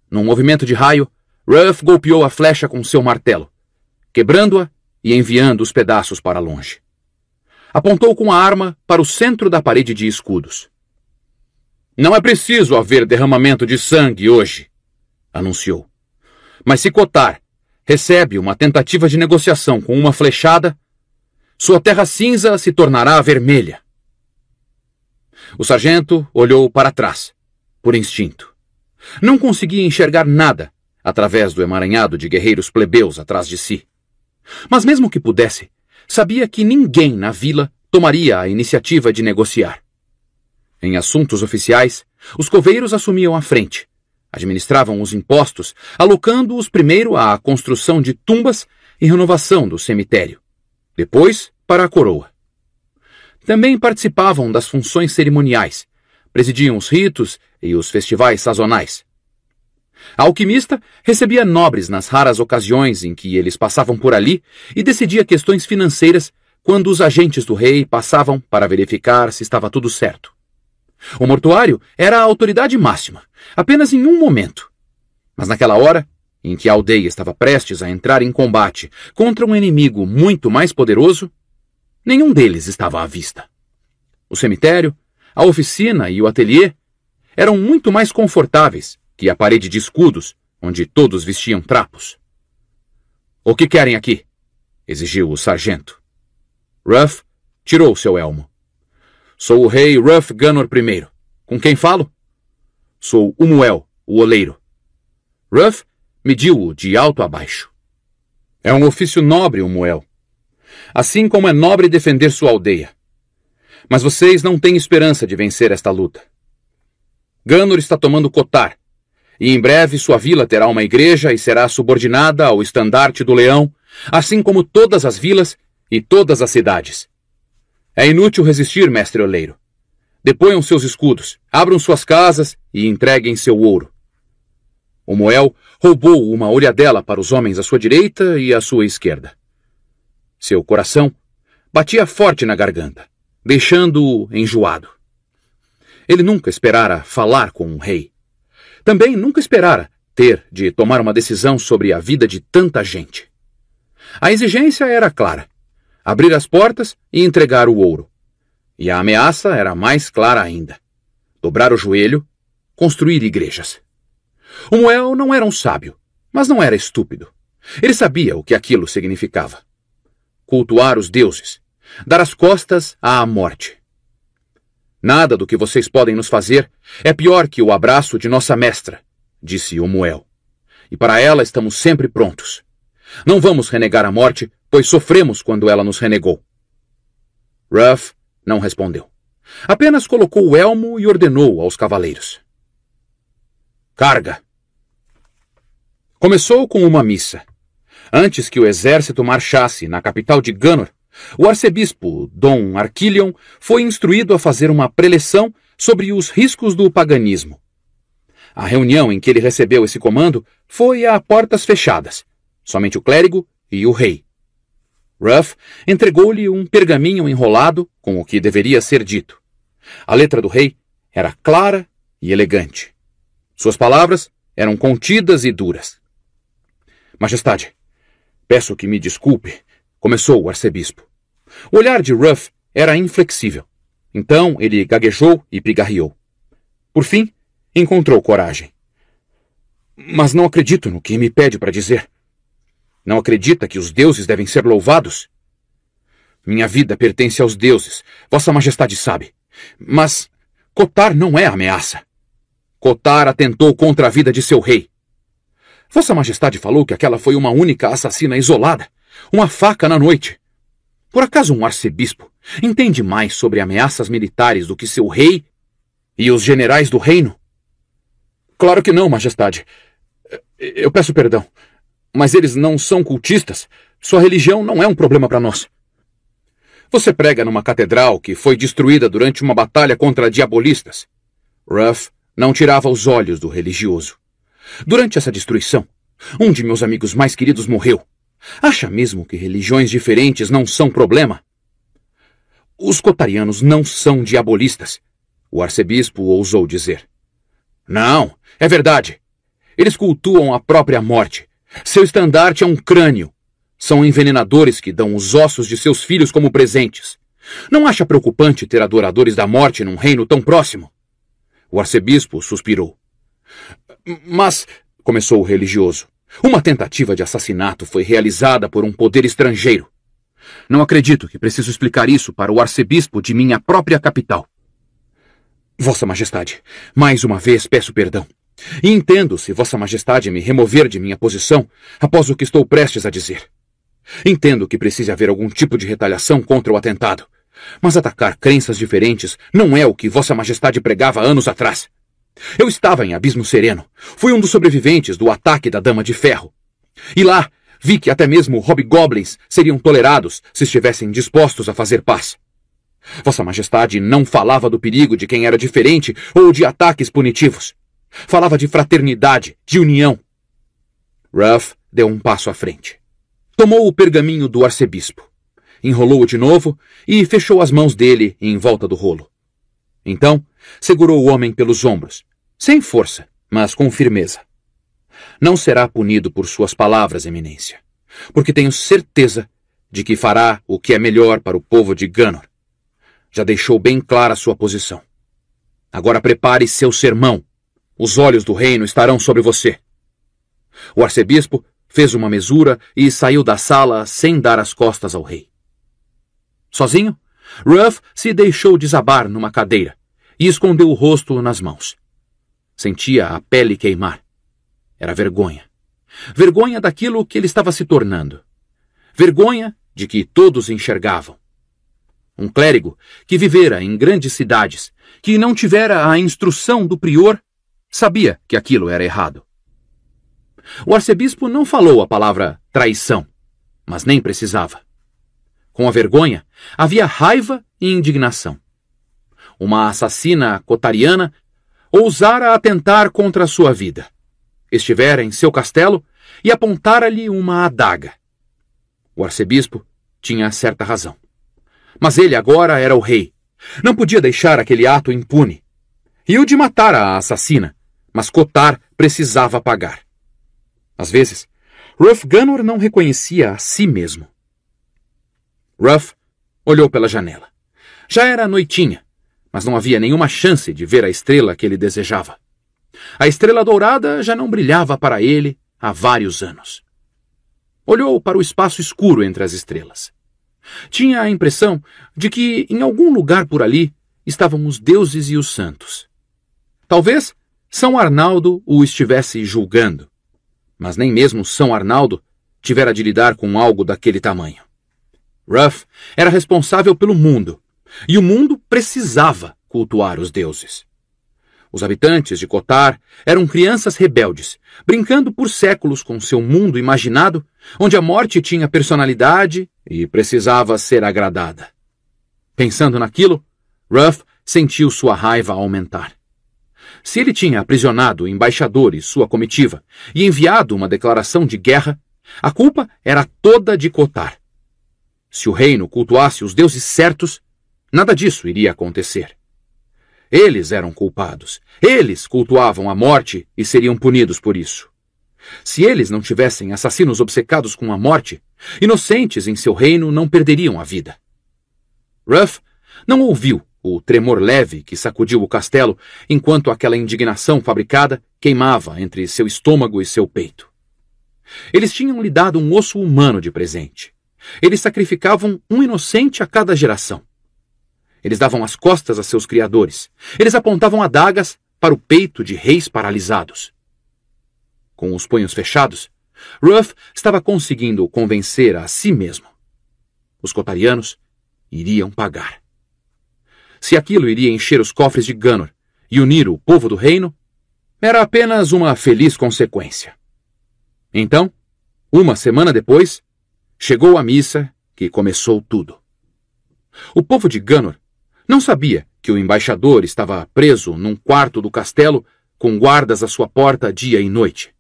A: Num movimento de raio, Ruff golpeou a flecha com seu martelo, quebrando-a e enviando os pedaços para longe apontou com a arma para o centro da parede de escudos. Não é preciso haver derramamento de sangue hoje, anunciou. Mas se Cotar recebe uma tentativa de negociação com uma flechada, sua terra cinza se tornará vermelha. O sargento olhou para trás, por instinto. Não conseguia enxergar nada através do emaranhado de guerreiros plebeus atrás de si. Mas mesmo que pudesse, sabia que ninguém na vila tomaria a iniciativa de negociar. Em assuntos oficiais, os coveiros assumiam a frente, administravam os impostos, alocando-os primeiro à construção de tumbas e renovação do cemitério, depois para a coroa. Também participavam das funções cerimoniais, presidiam os ritos e os festivais sazonais, a alquimista recebia nobres nas raras ocasiões em que eles passavam por ali e decidia questões financeiras quando os agentes do rei passavam para verificar se estava tudo certo. O mortuário era a autoridade máxima, apenas em um momento. Mas naquela hora, em que a aldeia estava prestes a entrar em combate contra um inimigo muito mais poderoso, nenhum deles estava à vista. O cemitério, a oficina e o ateliê eram muito mais confortáveis que é a parede de escudos, onde todos vestiam trapos. O que querem aqui? exigiu o sargento. Ruff tirou seu elmo. Sou o rei Ruff Gunnor I. Com quem falo? Sou Umuel, o oleiro. Ruff mediu-o de alto a baixo. É um ofício nobre, Umuel. Assim como é nobre defender sua aldeia. Mas vocês não têm esperança de vencer esta luta. Gunnor está tomando Cotar, e em breve sua vila terá uma igreja e será subordinada ao estandarte do leão, assim como todas as vilas e todas as cidades. É inútil resistir, mestre oleiro. Deponham seus escudos, abram suas casas e entreguem seu ouro. O Moel roubou uma olhadela para os homens à sua direita e à sua esquerda. Seu coração batia forte na garganta, deixando-o enjoado. Ele nunca esperara falar com um rei. Também nunca esperara ter de tomar uma decisão sobre a vida de tanta gente. A exigência era clara: abrir as portas e entregar o ouro. E a ameaça era mais clara ainda: dobrar o joelho, construir igrejas. O Moel não era um sábio, mas não era estúpido. Ele sabia o que aquilo significava: cultuar os deuses, dar as costas à morte, Nada do que vocês podem nos fazer é pior que o abraço de nossa mestra, disse Omuel. E para ela estamos sempre prontos. Não vamos renegar a morte, pois sofremos quando ela nos renegou. Ruff não respondeu. Apenas colocou o elmo e ordenou aos cavaleiros. Carga! Começou com uma missa. Antes que o exército marchasse na capital de Ganor, o arcebispo Dom Arquilion foi instruído a fazer uma preleção sobre os riscos do paganismo. A reunião em que ele recebeu esse comando foi a portas fechadas, somente o clérigo e o rei. Ruff entregou-lhe um pergaminho enrolado com o que deveria ser dito. A letra do rei era clara e elegante. Suas palavras eram contidas e duras. Majestade, peço que me desculpe começou o arcebispo. O olhar de Ruff era inflexível. Então ele gaguejou e pigarreou. Por fim, encontrou coragem. Mas não acredito no que me pede para dizer. Não acredita que os deuses devem ser louvados? Minha vida pertence aos deuses, Vossa Majestade sabe. Mas Cotar não é ameaça. Cotar atentou contra a vida de seu rei. Vossa Majestade falou que aquela foi uma única assassina isolada uma faca na noite. Por acaso um arcebispo entende mais sobre ameaças militares do que seu rei e os generais do reino? Claro que não, Majestade. Eu peço perdão. Mas eles não são cultistas. Sua religião não é um problema para nós. Você prega numa catedral que foi destruída durante uma batalha contra diabolistas. Ruff não tirava os olhos do religioso. Durante essa destruição, um de meus amigos mais queridos morreu. Acha mesmo que religiões diferentes não são problema? Os cotarianos não são diabolistas, o arcebispo ousou dizer. Não, é verdade. Eles cultuam a própria morte. Seu estandarte é um crânio. São envenenadores que dão os ossos de seus filhos como presentes. Não acha preocupante ter adoradores da morte num reino tão próximo? O arcebispo suspirou. Mas, começou o religioso, uma tentativa de assassinato foi realizada por um poder estrangeiro. Não acredito que preciso explicar isso para o arcebispo de minha própria capital. Vossa Majestade, mais uma vez peço perdão. E entendo se Vossa Majestade me remover de minha posição após o que estou prestes a dizer. Entendo que precise haver algum tipo de retaliação contra o atentado, mas atacar crenças diferentes não é o que Vossa Majestade pregava anos atrás. Eu estava em Abismo Sereno. Fui um dos sobreviventes do ataque da Dama de Ferro. E lá, vi que até mesmo hobgoblins seriam tolerados se estivessem dispostos a fazer paz. Vossa Majestade não falava do perigo de quem era diferente ou de ataques punitivos. Falava de fraternidade, de união. Ruff deu um passo à frente. Tomou o pergaminho do arcebispo, enrolou-o de novo e fechou as mãos dele em volta do rolo. Então, Segurou o homem pelos ombros, sem força, mas com firmeza. Não será punido por suas palavras, Eminência, porque tenho certeza de que fará o que é melhor para o povo de Ganor. Já deixou bem clara sua posição. Agora prepare seu sermão. Os olhos do reino estarão sobre você. O arcebispo fez uma mesura e saiu da sala sem dar as costas ao rei. Sozinho, Ruff se deixou desabar numa cadeira e escondeu o rosto nas mãos. Sentia a pele queimar. Era vergonha. Vergonha daquilo que ele estava se tornando. Vergonha de que todos enxergavam. Um clérigo que vivera em grandes cidades, que não tivera a instrução do prior, sabia que aquilo era errado. O arcebispo não falou a palavra traição, mas nem precisava. Com a vergonha, havia raiva e indignação uma assassina cotariana, ousara atentar contra sua vida. Estivera em seu castelo e apontara-lhe uma adaga. O arcebispo tinha certa razão. Mas ele agora era o rei. Não podia deixar aquele ato impune. E o de matar a assassina, mas Cotar precisava pagar. Às vezes, Ruff Gunnor não reconhecia a si mesmo. Ruff olhou pela janela. Já era noitinha, mas não havia nenhuma chance de ver a estrela que ele desejava. A estrela dourada já não brilhava para ele há vários anos. Olhou para o espaço escuro entre as estrelas. Tinha a impressão de que, em algum lugar por ali, estavam os deuses e os santos. Talvez São Arnaldo o estivesse julgando, mas nem mesmo São Arnaldo tivera de lidar com algo daquele tamanho. Ruff era responsável pelo mundo e o mundo precisava cultuar os deuses. Os habitantes de Cotar eram crianças rebeldes, brincando por séculos com seu mundo imaginado, onde a morte tinha personalidade e precisava ser agradada. Pensando naquilo, Ruff sentiu sua raiva aumentar. Se ele tinha aprisionado o embaixador e sua comitiva e enviado uma declaração de guerra, a culpa era toda de Cotar. Se o reino cultuasse os deuses certos, Nada disso iria acontecer. Eles eram culpados. Eles cultuavam a morte e seriam punidos por isso. Se eles não tivessem assassinos obcecados com a morte, inocentes em seu reino não perderiam a vida. Ruff não ouviu o tremor leve que sacudiu o castelo enquanto aquela indignação fabricada queimava entre seu estômago e seu peito. Eles tinham lhe dado um osso humano de presente. Eles sacrificavam um inocente a cada geração. Eles davam as costas a seus criadores. Eles apontavam adagas para o peito de reis paralisados. Com os punhos fechados, Ruff estava conseguindo convencer a si mesmo. Os cotarianos iriam pagar. Se aquilo iria encher os cofres de Ganor e unir o povo do reino, era apenas uma feliz consequência. Então, uma semana depois, chegou a missa que começou tudo. O povo de Ganor não sabia que o embaixador estava preso num quarto do castelo, com guardas à sua porta dia e noite.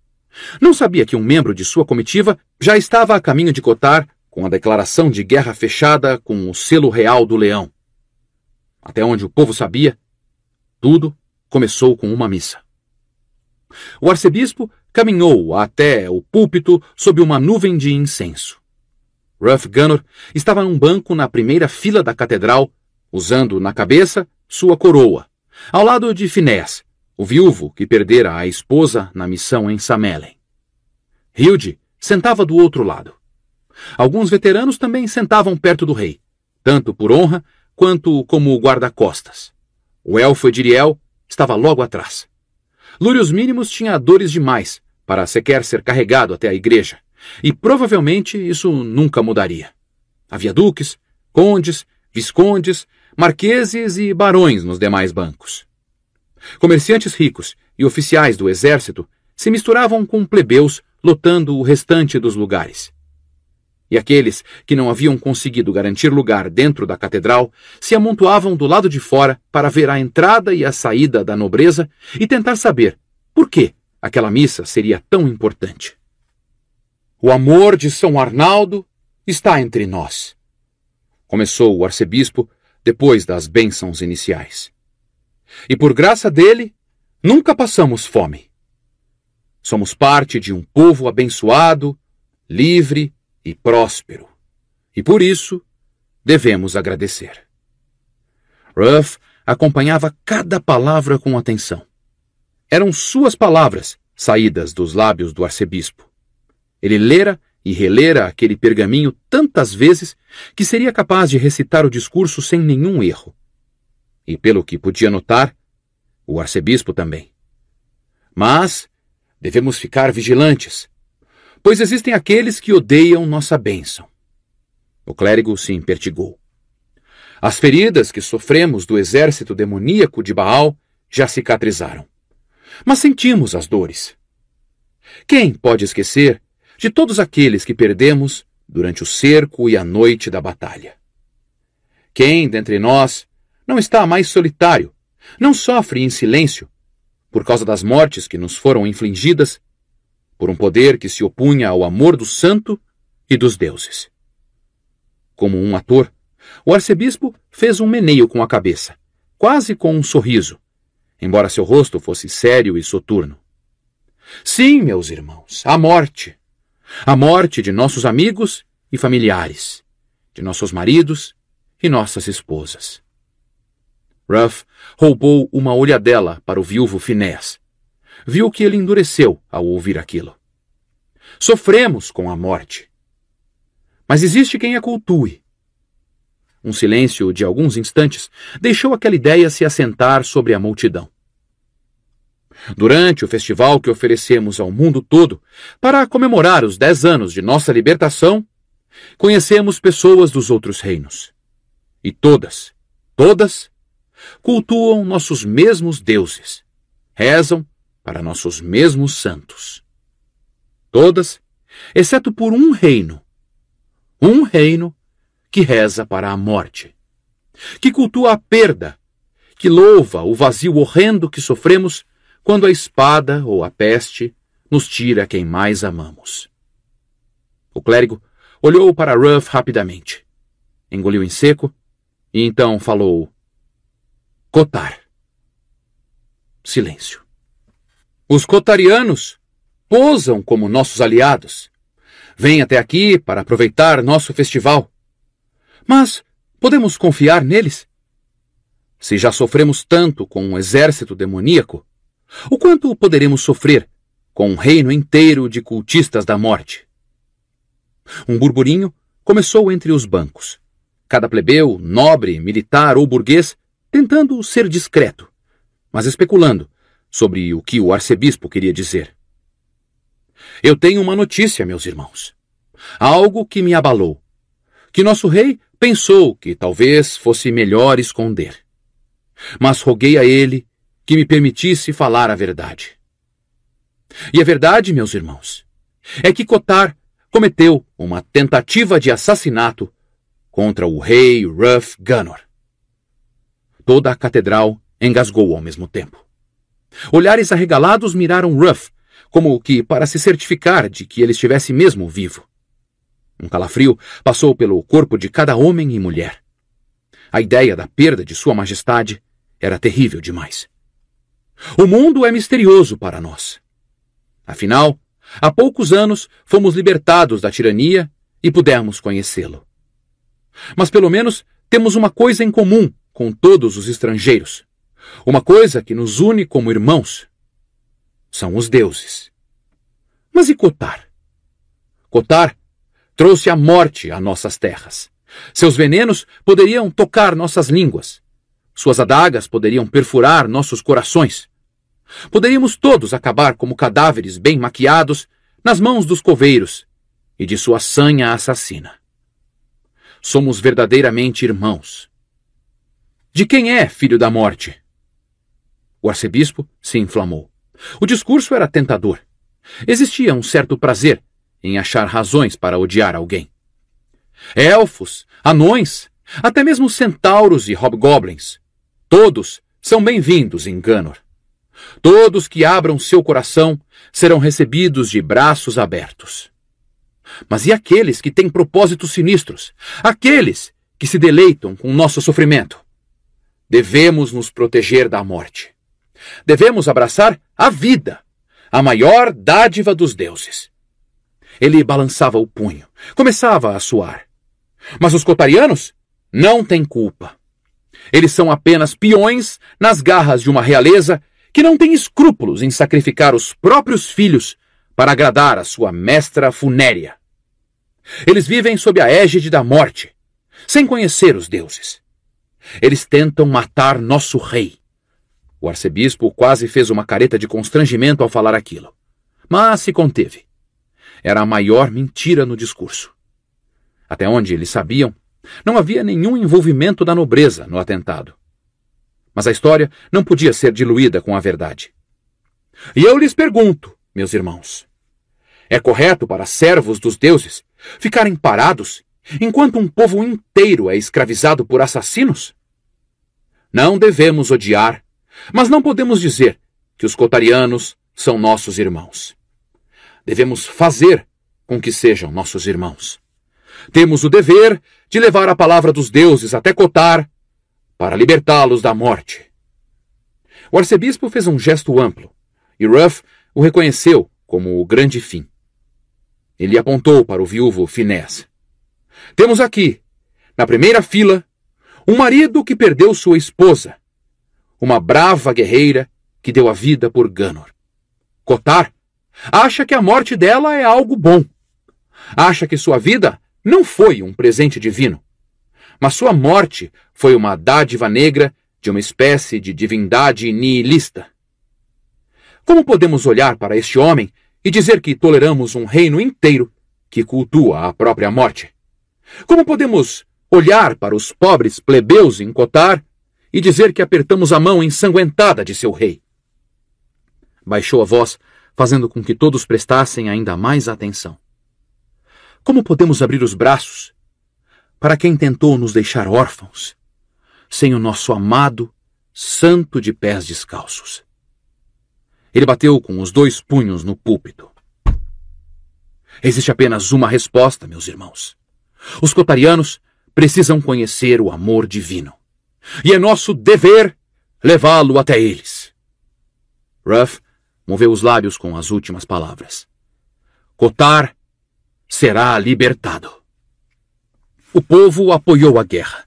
A: Não sabia que um membro de sua comitiva já estava a caminho de Cotar com a declaração de guerra fechada com o selo real do leão. Até onde o povo sabia, tudo começou com uma missa. O arcebispo caminhou até o púlpito sob uma nuvem de incenso. Ruff Gunnor estava num banco na primeira fila da catedral, usando na cabeça sua coroa, ao lado de Finés, o viúvo que perdera a esposa na missão em Samelen. Hilde sentava do outro lado. Alguns veteranos também sentavam perto do rei, tanto por honra quanto como guarda-costas. O elfo Ediriel estava logo atrás. Lúrios Mínimos tinha dores demais para sequer ser carregado até a igreja, e provavelmente isso nunca mudaria. Havia duques, condes, viscondes marqueses e barões nos demais bancos. Comerciantes ricos e oficiais do exército se misturavam com plebeus lotando o restante dos lugares. E aqueles que não haviam conseguido garantir lugar dentro da catedral se amontoavam do lado de fora para ver a entrada e a saída da nobreza e tentar saber por que aquela missa seria tão importante. O amor de São Arnaldo está entre nós. Começou o arcebispo depois das bênçãos iniciais. E por graça dele, nunca passamos fome. Somos parte de um povo abençoado, livre e próspero. E por isso, devemos agradecer. Ruff acompanhava cada palavra com atenção. Eram suas palavras saídas dos lábios do arcebispo. Ele lera e relera aquele pergaminho tantas vezes que seria capaz de recitar o discurso sem nenhum erro. E pelo que podia notar, o arcebispo também. Mas devemos ficar vigilantes, pois existem aqueles que odeiam nossa bênção. O clérigo se impertigou. As feridas que sofremos do exército demoníaco de Baal já cicatrizaram. Mas sentimos as dores. Quem pode esquecer de todos aqueles que perdemos durante o cerco e a noite da batalha. Quem dentre nós não está mais solitário, não sofre em silêncio, por causa das mortes que nos foram infligidas, por um poder que se opunha ao amor do santo e dos deuses? Como um ator, o arcebispo fez um meneio com a cabeça, quase com um sorriso, embora seu rosto fosse sério e soturno. Sim, meus irmãos, a morte, a morte de nossos amigos e familiares, de nossos maridos e nossas esposas. Ruff roubou uma olhadela para o viúvo Finés. Viu que ele endureceu ao ouvir aquilo. Sofremos com a morte. Mas existe quem a cultue. Um silêncio de alguns instantes deixou aquela ideia se assentar sobre a multidão. Durante o festival que oferecemos ao mundo todo, para comemorar os dez anos de nossa libertação, conhecemos pessoas dos outros reinos. E todas, todas, cultuam nossos mesmos deuses, rezam para nossos mesmos santos. Todas, exceto por um reino. Um reino que reza para a morte, que cultua a perda, que louva o vazio horrendo que sofremos quando a espada ou a peste nos tira quem mais amamos. O clérigo olhou para Ruff rapidamente, engoliu em seco e então falou: Cotar. Silêncio. Os cotarianos posam como nossos aliados. Vêm até aqui para aproveitar nosso festival. Mas podemos confiar neles? Se já sofremos tanto com um exército demoníaco, o quanto poderemos sofrer com um reino inteiro de cultistas da morte? Um burburinho começou entre os bancos. Cada plebeu, nobre, militar ou burguês, tentando ser discreto, mas especulando sobre o que o arcebispo queria dizer. Eu tenho uma notícia, meus irmãos. Algo que me abalou. Que nosso rei pensou que talvez fosse melhor esconder. Mas roguei a ele que me permitisse falar a verdade. E a verdade, meus irmãos, é que Cotar cometeu uma tentativa de assassinato contra o rei Ruff Gunnor. Toda a catedral engasgou ao mesmo tempo. Olhares arregalados miraram Ruff, como que para se certificar de que ele estivesse mesmo vivo. Um calafrio passou pelo corpo de cada homem e mulher. A ideia da perda de Sua Majestade era terrível demais. O mundo é misterioso para nós. Afinal, há poucos anos fomos libertados da tirania e pudemos conhecê-lo. Mas pelo menos temos uma coisa em comum com todos os estrangeiros. Uma coisa que nos une como irmãos. São os deuses. Mas e Cotar? Cotar trouxe a morte a nossas terras. Seus venenos poderiam tocar nossas línguas, suas adagas poderiam perfurar nossos corações. Poderíamos todos acabar como cadáveres bem maquiados nas mãos dos coveiros e de sua sanha assassina. Somos verdadeiramente irmãos. De quem é, filho da morte? O arcebispo se inflamou. O discurso era tentador. Existia um certo prazer em achar razões para odiar alguém. Elfos, anões, até mesmo centauros e hobgoblins Todos são bem-vindos em Ganor. Todos que abram seu coração serão recebidos de braços abertos. Mas e aqueles que têm propósitos sinistros? Aqueles que se deleitam com nosso sofrimento? Devemos nos proteger da morte. Devemos abraçar a vida, a maior dádiva dos deuses. Ele balançava o punho, começava a suar. Mas os cotarianos não têm culpa. Eles são apenas peões nas garras de uma realeza que não tem escrúpulos em sacrificar os próprios filhos para agradar a sua mestra funérea. Eles vivem sob a égide da morte, sem conhecer os deuses. Eles tentam matar nosso rei. O arcebispo quase fez uma careta de constrangimento ao falar aquilo, mas se conteve. Era a maior mentira no discurso. Até onde eles sabiam, não havia nenhum envolvimento da nobreza no atentado. Mas a história não podia ser diluída com a verdade. E eu lhes pergunto, meus irmãos: é correto para servos dos deuses ficarem parados enquanto um povo inteiro é escravizado por assassinos? Não devemos odiar, mas não podemos dizer que os cotarianos são nossos irmãos. Devemos fazer com que sejam nossos irmãos. Temos o dever de levar a palavra dos deuses até Cotar para libertá-los da morte. O arcebispo fez um gesto amplo e Ruff o reconheceu como o grande fim. Ele apontou para o viúvo Finés. Temos aqui, na primeira fila, um marido que perdeu sua esposa, uma brava guerreira que deu a vida por Ganor. Cotar acha que a morte dela é algo bom. Acha que sua vida não foi um presente divino, mas sua morte foi uma dádiva negra de uma espécie de divindade nihilista. Como podemos olhar para este homem e dizer que toleramos um reino inteiro que cultua a própria morte? Como podemos olhar para os pobres plebeus em Cotar e dizer que apertamos a mão ensanguentada de seu rei? Baixou a voz, fazendo com que todos prestassem ainda mais atenção. Como podemos abrir os braços para quem tentou nos deixar órfãos, sem o nosso amado santo de pés descalços? Ele bateu com os dois punhos no púlpito. Existe apenas uma resposta, meus irmãos. Os cotarianos precisam conhecer o amor divino. E é nosso dever levá-lo até eles. Ruff moveu os lábios com as últimas palavras. Cotar será libertado. O povo apoiou a guerra.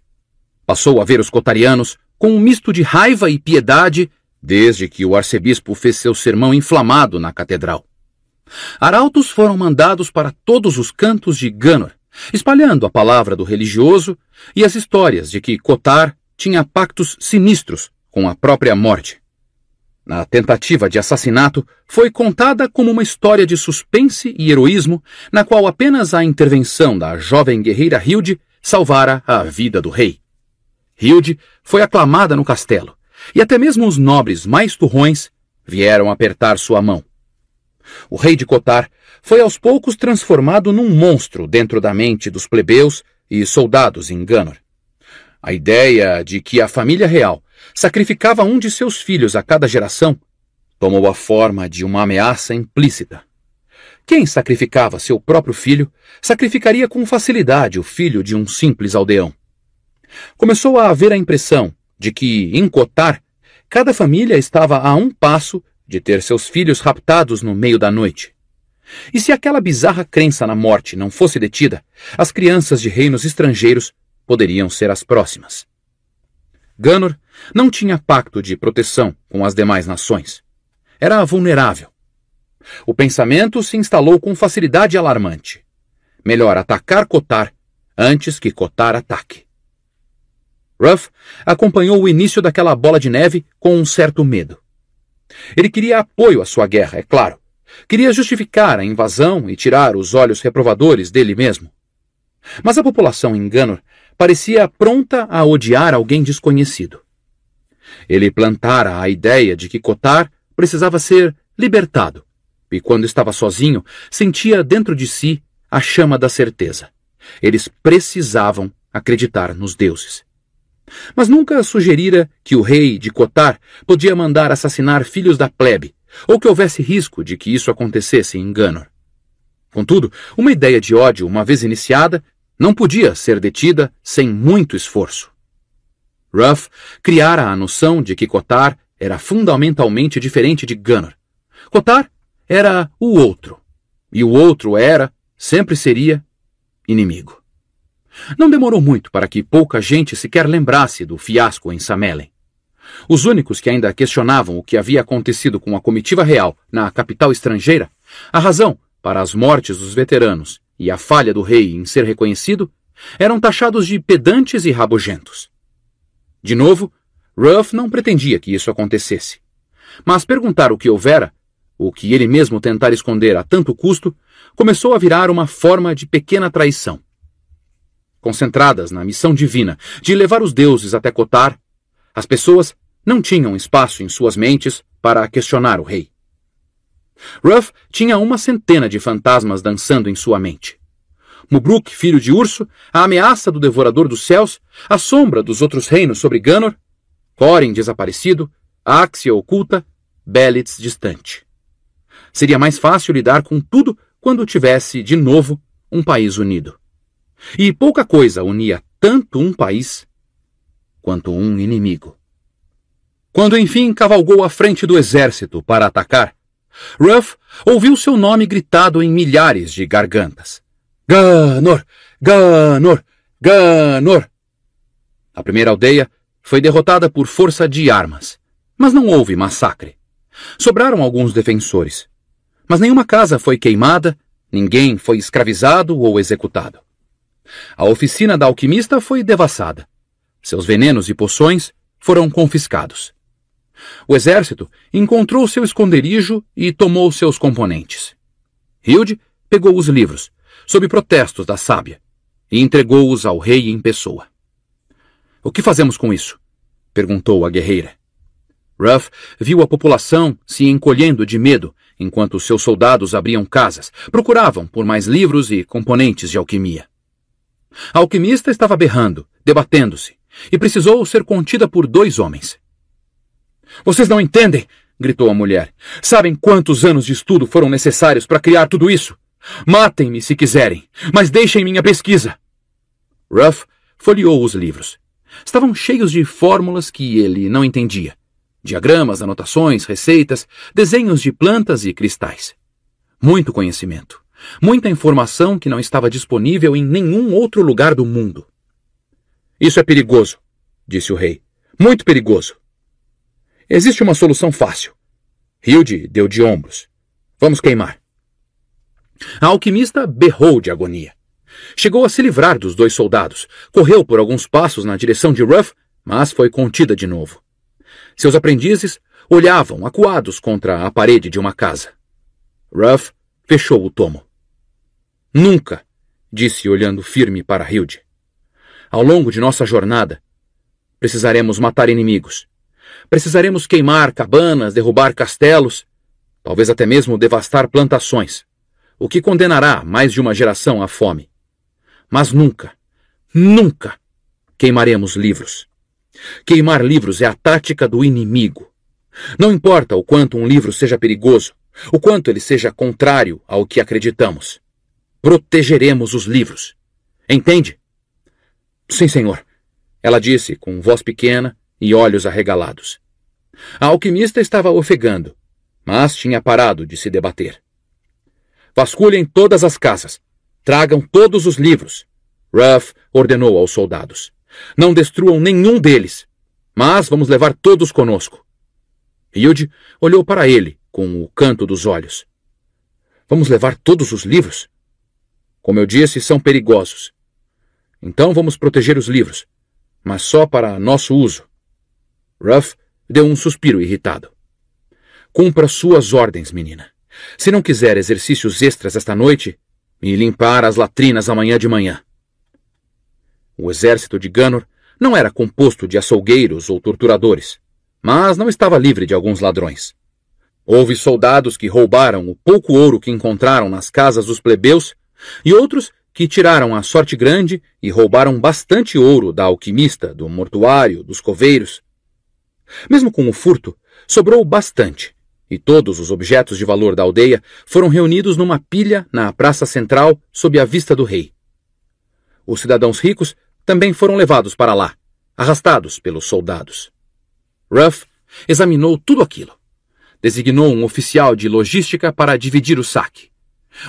A: Passou a ver os cotarianos com um misto de raiva e piedade desde que o arcebispo fez seu sermão inflamado na catedral. Arautos foram mandados para todos os cantos de Ganor, espalhando a palavra do religioso e as histórias de que Cotar tinha pactos sinistros com a própria morte na tentativa de assassinato, foi contada como uma história de suspense e heroísmo, na qual apenas a intervenção da jovem guerreira Hilde salvara a vida do rei. Hilde foi aclamada no castelo, e até mesmo os nobres mais turrões vieram apertar sua mão. O rei de Cotar foi aos poucos transformado num monstro dentro da mente dos plebeus e soldados em Ganor. A ideia de que a família real sacrificava um de seus filhos a cada geração, tomou a forma de uma ameaça implícita. Quem sacrificava seu próprio filho sacrificaria com facilidade o filho de um simples aldeão. Começou a haver a impressão de que, em Cotar, cada família estava a um passo de ter seus filhos raptados no meio da noite. E se aquela bizarra crença na morte não fosse detida, as crianças de reinos estrangeiros poderiam ser as próximas. Ganor não tinha pacto de proteção com as demais nações. Era vulnerável. O pensamento se instalou com facilidade alarmante. Melhor atacar Cotar antes que Cotar ataque. Ruff acompanhou o início daquela bola de neve com um certo medo. Ele queria apoio à sua guerra, é claro. Queria justificar a invasão e tirar os olhos reprovadores dele mesmo. Mas a população em Ganor parecia pronta a odiar alguém desconhecido. Ele plantara a ideia de que Cotar precisava ser libertado, e quando estava sozinho, sentia dentro de si a chama da certeza. Eles precisavam acreditar nos deuses. Mas nunca sugerira que o rei de Cotar podia mandar assassinar filhos da plebe, ou que houvesse risco de que isso acontecesse em Ganor. Contudo, uma ideia de ódio, uma vez iniciada, não podia ser detida sem muito esforço. Ruff criara a noção de que Cotar era fundamentalmente diferente de Gunnar. Cotar era o outro, e o outro era, sempre seria, inimigo. Não demorou muito para que pouca gente sequer lembrasse do fiasco em Samelen. Os únicos que ainda questionavam o que havia acontecido com a comitiva real na capital estrangeira, a razão para as mortes dos veteranos e a falha do rei em ser reconhecido, eram taxados de pedantes e rabugentos. De novo, Ruff não pretendia que isso acontecesse. Mas perguntar o que houvera, o que ele mesmo tentara esconder a tanto custo, começou a virar uma forma de pequena traição. Concentradas na missão divina de levar os deuses até Cotar, as pessoas não tinham espaço em suas mentes para questionar o rei. Ruff tinha uma centena de fantasmas dançando em sua mente. Mubruk, filho de Urso, a ameaça do Devorador dos Céus, a sombra dos outros reinos sobre Ganor, Corin desaparecido, Axia oculta, Belitz distante. Seria mais fácil lidar com tudo quando tivesse, de novo, um país unido. E pouca coisa unia tanto um país quanto um inimigo. Quando enfim cavalgou à frente do exército para atacar, Ruff ouviu seu nome gritado em milhares de gargantas. Ganor! Ganor! Ganor! A primeira aldeia foi derrotada por força de armas, mas não houve massacre. Sobraram alguns defensores, mas nenhuma casa foi queimada, ninguém foi escravizado ou executado. A oficina da alquimista foi devassada. Seus venenos e poções foram confiscados. O exército encontrou seu esconderijo e tomou seus componentes. Hilde pegou os livros, sob protestos da sábia, e entregou-os ao rei em pessoa. O que fazemos com isso? perguntou a guerreira. Ruff viu a população se encolhendo de medo enquanto seus soldados abriam casas, procuravam por mais livros e componentes de alquimia. A alquimista estava berrando, debatendo-se, e precisou ser contida por dois homens. Vocês não entendem! gritou a mulher. Sabem quantos anos de estudo foram necessários para criar tudo isso? Matem-me se quiserem, mas deixem minha pesquisa! Ruff folheou os livros. Estavam cheios de fórmulas que ele não entendia: diagramas, anotações, receitas, desenhos de plantas e cristais. Muito conhecimento, muita informação que não estava disponível em nenhum outro lugar do mundo. Isso é perigoso, disse o rei. Muito perigoso. Existe uma solução fácil. Hilde deu de ombros. Vamos queimar. A alquimista berrou de agonia. Chegou a se livrar dos dois soldados. Correu por alguns passos na direção de Ruff, mas foi contida de novo. Seus aprendizes olhavam acuados contra a parede de uma casa. Ruff fechou o tomo. Nunca, disse olhando firme para Hilde. Ao longo de nossa jornada, precisaremos matar inimigos. Precisaremos queimar cabanas, derrubar castelos, talvez até mesmo devastar plantações, o que condenará mais de uma geração à fome. Mas nunca, nunca queimaremos livros. Queimar livros é a tática do inimigo. Não importa o quanto um livro seja perigoso, o quanto ele seja contrário ao que acreditamos. Protegeremos os livros. Entende? Sim, senhor. Ela disse com voz pequena, e olhos arregalados. A alquimista estava ofegando, mas tinha parado de se debater. Vasculhem todas as casas. Tragam todos os livros. Ruff ordenou aos soldados. Não destruam nenhum deles, mas vamos levar todos conosco. Hilde olhou para ele com o canto dos olhos. Vamos levar todos os livros? Como eu disse, são perigosos. Então vamos proteger os livros, mas só para nosso uso. Ruff deu um suspiro irritado. Cumpra suas ordens, menina. Se não quiser exercícios extras esta noite, me limpar as latrinas amanhã de manhã. O exército de Ganor não era composto de açougueiros ou torturadores, mas não estava livre de alguns ladrões. Houve soldados que roubaram o pouco ouro que encontraram nas casas dos plebeus e outros que tiraram a sorte grande e roubaram bastante ouro da alquimista, do mortuário, dos coveiros mesmo com o furto, sobrou bastante, e todos os objetos de valor da aldeia foram reunidos numa pilha na praça central sob a vista do rei. Os cidadãos ricos também foram levados para lá, arrastados pelos soldados. Ruff examinou tudo aquilo. Designou um oficial de logística para dividir o saque.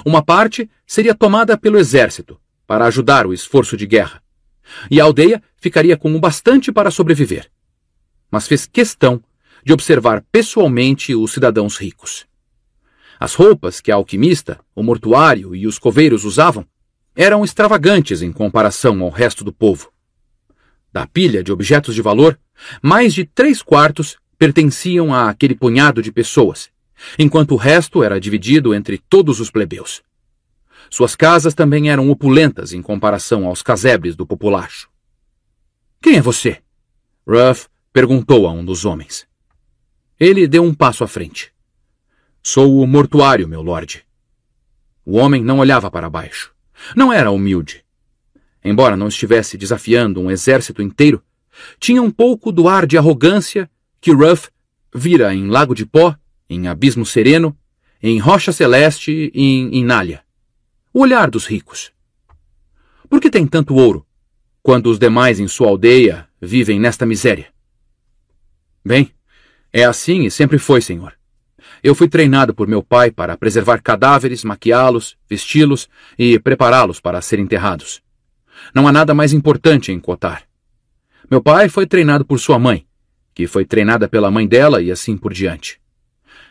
A: Uma parte seria tomada pelo exército, para ajudar o esforço de guerra. E a aldeia ficaria com o bastante para sobreviver mas fez questão de observar pessoalmente os cidadãos ricos. As roupas que a alquimista, o mortuário e os coveiros usavam eram extravagantes em comparação ao resto do povo. Da pilha de objetos de valor, mais de três quartos pertenciam a aquele punhado de pessoas, enquanto o resto era dividido entre todos os plebeus. Suas casas também eram opulentas em comparação aos casebres do populacho. Quem é você? Ruff Perguntou a um dos homens. Ele deu um passo à frente. Sou o mortuário, meu lorde. O homem não olhava para baixo. Não era humilde. Embora não estivesse desafiando um exército inteiro, tinha um pouco do ar de arrogância que Ruff vira em Lago de Pó, em Abismo Sereno, em Rocha Celeste e em Inália. O olhar dos ricos. Por que tem tanto ouro, quando os demais em sua aldeia vivem nesta miséria? Bem, é assim e sempre foi, senhor. Eu fui treinado por meu pai para preservar cadáveres, maquiá-los, vesti-los e prepará-los para serem enterrados. Não há nada mais importante em cotar. Meu pai foi treinado por sua mãe, que foi treinada pela mãe dela e assim por diante.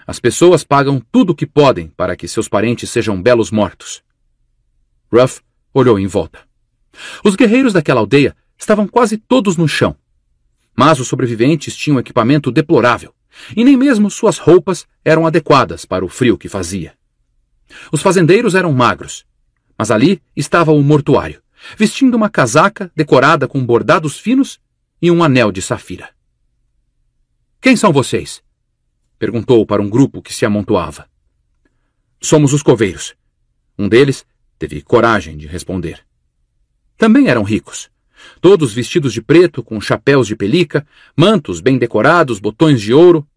A: As pessoas pagam tudo o que podem para que seus parentes sejam belos mortos. Ruff olhou em volta. Os guerreiros daquela aldeia estavam quase todos no chão, mas os sobreviventes tinham equipamento deplorável, e nem mesmo suas roupas eram adequadas para o frio que fazia. Os fazendeiros eram magros, mas ali estava o mortuário, vestindo uma casaca decorada com bordados finos e um anel de safira. Quem são vocês? perguntou para um grupo que se amontoava. Somos os coveiros. Um deles teve coragem de responder. Também eram ricos, todos vestidos de preto, com chapéus de pelica, mantos bem decorados, botões de ouro.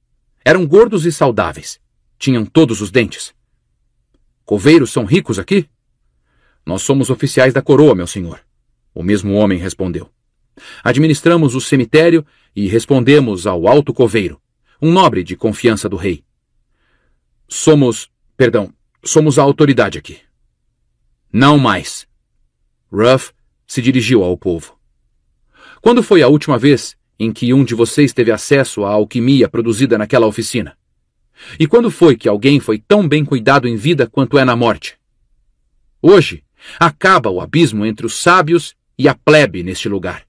A: Eram gordos e saudáveis. Tinham todos os dentes. Coveiros são ricos aqui? Nós somos oficiais da coroa, meu senhor. O mesmo homem respondeu. Administramos o cemitério e respondemos ao alto coveiro, um nobre de confiança do rei. Somos, perdão, somos a autoridade aqui. Não mais. Ruff se dirigiu ao povo. Quando foi a última vez em que um de vocês teve acesso à alquimia produzida naquela oficina? E quando foi que alguém foi tão bem cuidado em vida quanto é na morte? Hoje, acaba o abismo entre os sábios e a plebe neste lugar.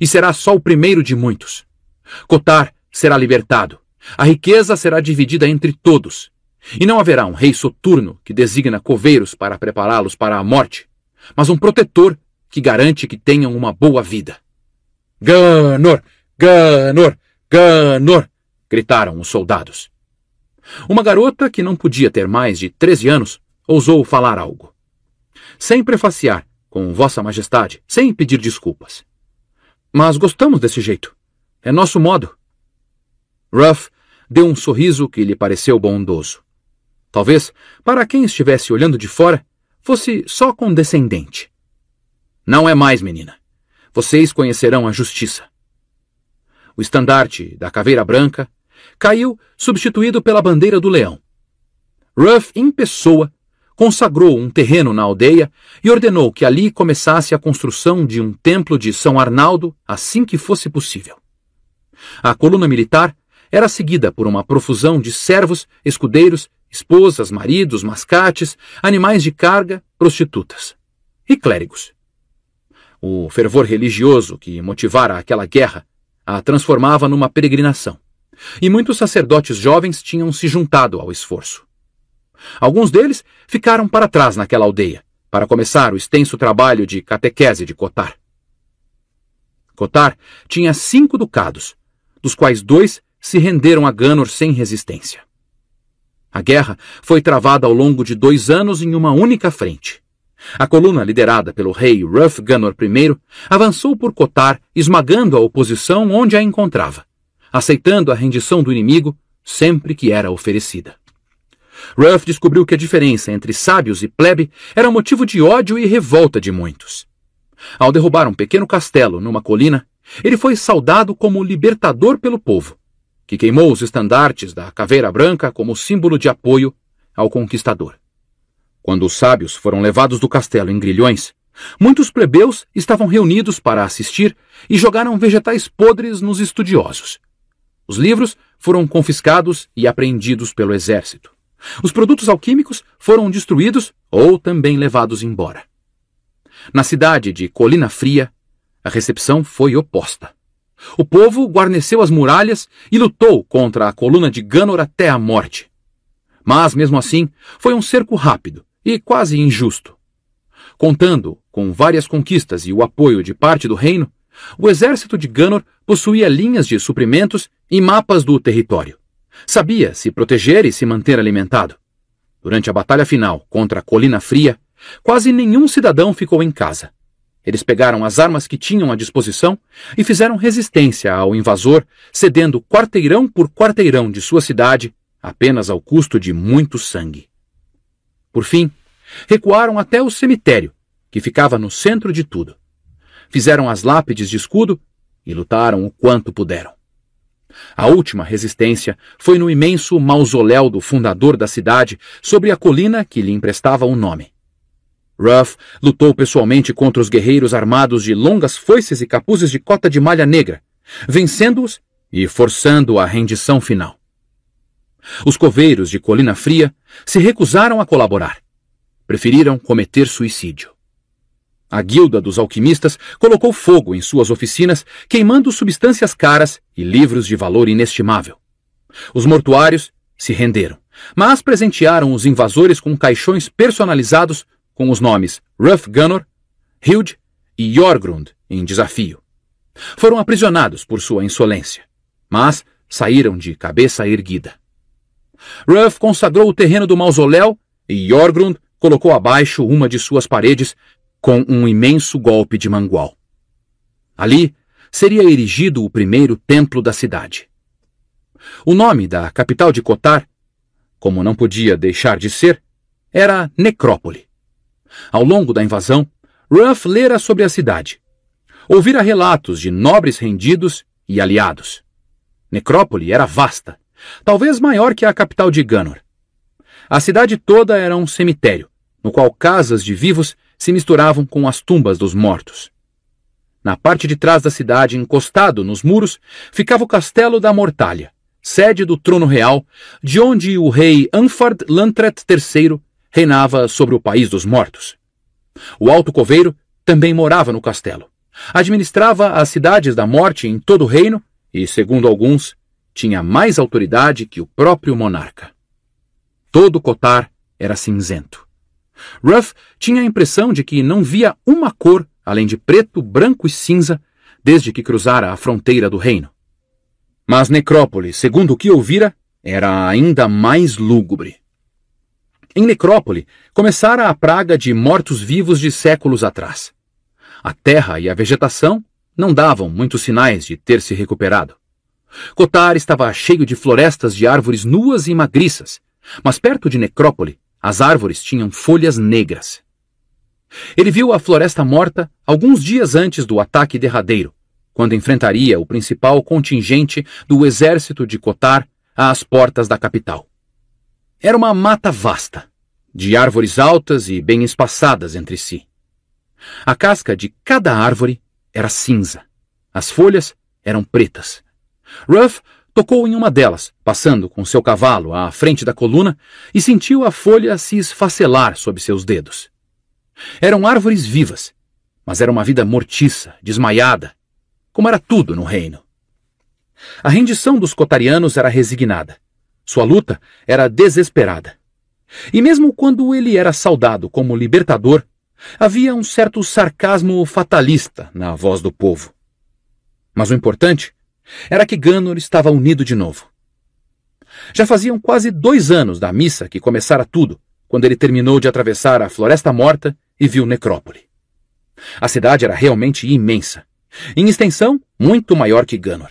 A: E será só o primeiro de muitos. Cotar será libertado. A riqueza será dividida entre todos. E não haverá um rei soturno que designa coveiros para prepará-los para a morte, mas um protetor que garante que tenham uma boa vida. Ganor! Ganor! Ganor! gritaram os soldados. Uma garota que não podia ter mais de 13 anos ousou falar algo. Sem prefaciar, com Vossa Majestade, sem pedir desculpas. Mas gostamos desse jeito. É nosso modo. Ruff deu um sorriso que lhe pareceu bondoso. Talvez, para quem estivesse olhando de fora, fosse só condescendente. Não é mais, menina vocês conhecerão a justiça. O estandarte da caveira branca caiu, substituído pela bandeira do leão. Ruff, em pessoa, consagrou um terreno na aldeia e ordenou que ali começasse a construção de um templo de São Arnaldo assim que fosse possível. A coluna militar era seguida por uma profusão de servos, escudeiros, esposas, maridos, mascates, animais de carga, prostitutas e clérigos. O fervor religioso que motivara aquela guerra a transformava numa peregrinação, e muitos sacerdotes jovens tinham se juntado ao esforço. Alguns deles ficaram para trás naquela aldeia, para começar o extenso trabalho de catequese de Cotar. Cotar tinha cinco ducados, dos quais dois se renderam a Ganor sem resistência. A guerra foi travada ao longo de dois anos em uma única frente. A coluna liderada pelo rei Ruff Gunnor I avançou por Cotar, esmagando a oposição onde a encontrava, aceitando a rendição do inimigo sempre que era oferecida. Ruff descobriu que a diferença entre sábios e plebe era motivo de ódio e revolta de muitos. Ao derrubar um pequeno castelo numa colina, ele foi saudado como libertador pelo povo, que queimou os estandartes da caveira branca como símbolo de apoio ao conquistador. Quando os sábios foram levados do castelo em grilhões, muitos plebeus estavam reunidos para assistir e jogaram vegetais podres nos estudiosos. Os livros foram confiscados e apreendidos pelo exército. Os produtos alquímicos foram destruídos ou também levados embora. Na cidade de Colina Fria, a recepção foi oposta. O povo guarneceu as muralhas e lutou contra a coluna de Gânor até a morte. Mas, mesmo assim, foi um cerco rápido e quase injusto. Contando com várias conquistas e o apoio de parte do reino, o exército de Ganor possuía linhas de suprimentos e mapas do território. Sabia se proteger e se manter alimentado. Durante a batalha final contra a Colina Fria, quase nenhum cidadão ficou em casa. Eles pegaram as armas que tinham à disposição e fizeram resistência ao invasor, cedendo quarteirão por quarteirão de sua cidade, apenas ao custo de muito sangue. Por fim, recuaram até o cemitério, que ficava no centro de tudo. Fizeram as lápides de escudo e lutaram o quanto puderam. A última resistência foi no imenso mausoléu do fundador da cidade, sobre a colina que lhe emprestava o um nome. Ruff lutou pessoalmente contra os guerreiros armados de longas foices e capuzes de cota de malha negra, vencendo-os e forçando a rendição final. Os coveiros de Colina Fria se recusaram a colaborar. Preferiram cometer suicídio. A Guilda dos Alquimistas colocou fogo em suas oficinas, queimando substâncias caras e livros de valor inestimável. Os mortuários se renderam, mas presentearam os invasores com caixões personalizados com os nomes Ruff Gunnor, Hild e Jorgrund em desafio. Foram aprisionados por sua insolência, mas saíram de cabeça erguida. Ruff consagrou o terreno do mausoléu e Jorgrund colocou abaixo uma de suas paredes com um imenso golpe de mangual. Ali seria erigido o primeiro templo da cidade. O nome da capital de Cotar, como não podia deixar de ser, era Necrópole. Ao longo da invasão, Ruff lera sobre a cidade. Ouvira relatos de nobres rendidos e aliados. Necrópole era vasta talvez maior que a capital de Ganor. A cidade toda era um cemitério, no qual casas de vivos se misturavam com as tumbas dos mortos. Na parte de trás da cidade, encostado nos muros, ficava o castelo da Mortalha, sede do trono real, de onde o rei Anfard Lantret III reinava sobre o país dos mortos. O alto coveiro também morava no castelo. Administrava as cidades da morte em todo o reino e, segundo alguns, tinha mais autoridade que o próprio monarca. Todo Cotar era cinzento. Ruff tinha a impressão de que não via uma cor além de preto, branco e cinza desde que cruzara a fronteira do reino. Mas Necrópole, segundo o que ouvira, era ainda mais lúgubre. Em Necrópole começara a praga de mortos-vivos de séculos atrás. A terra e a vegetação não davam muitos sinais de ter se recuperado. Cotar estava cheio de florestas de árvores nuas e magriças, mas perto de Necrópole, as árvores tinham folhas negras. Ele viu a floresta morta alguns dias antes do ataque derradeiro, quando enfrentaria o principal contingente do exército de Cotar às portas da capital. Era uma mata vasta, de árvores altas e bem espaçadas entre si. A casca de cada árvore era cinza. As folhas eram pretas Ruff tocou em uma delas, passando com seu cavalo à frente da coluna, e sentiu a folha se esfacelar sob seus dedos. Eram árvores vivas, mas era uma vida mortiça, desmaiada, como era tudo no reino. A rendição dos cotarianos era resignada. Sua luta era desesperada. E mesmo quando ele era saudado como libertador, havia um certo sarcasmo fatalista na voz do povo. Mas o importante era que Gannor estava unido de novo. Já faziam quase dois anos da missa que começara tudo, quando ele terminou de atravessar a Floresta Morta e viu Necrópole. A cidade era realmente imensa, em extensão muito maior que Gannor.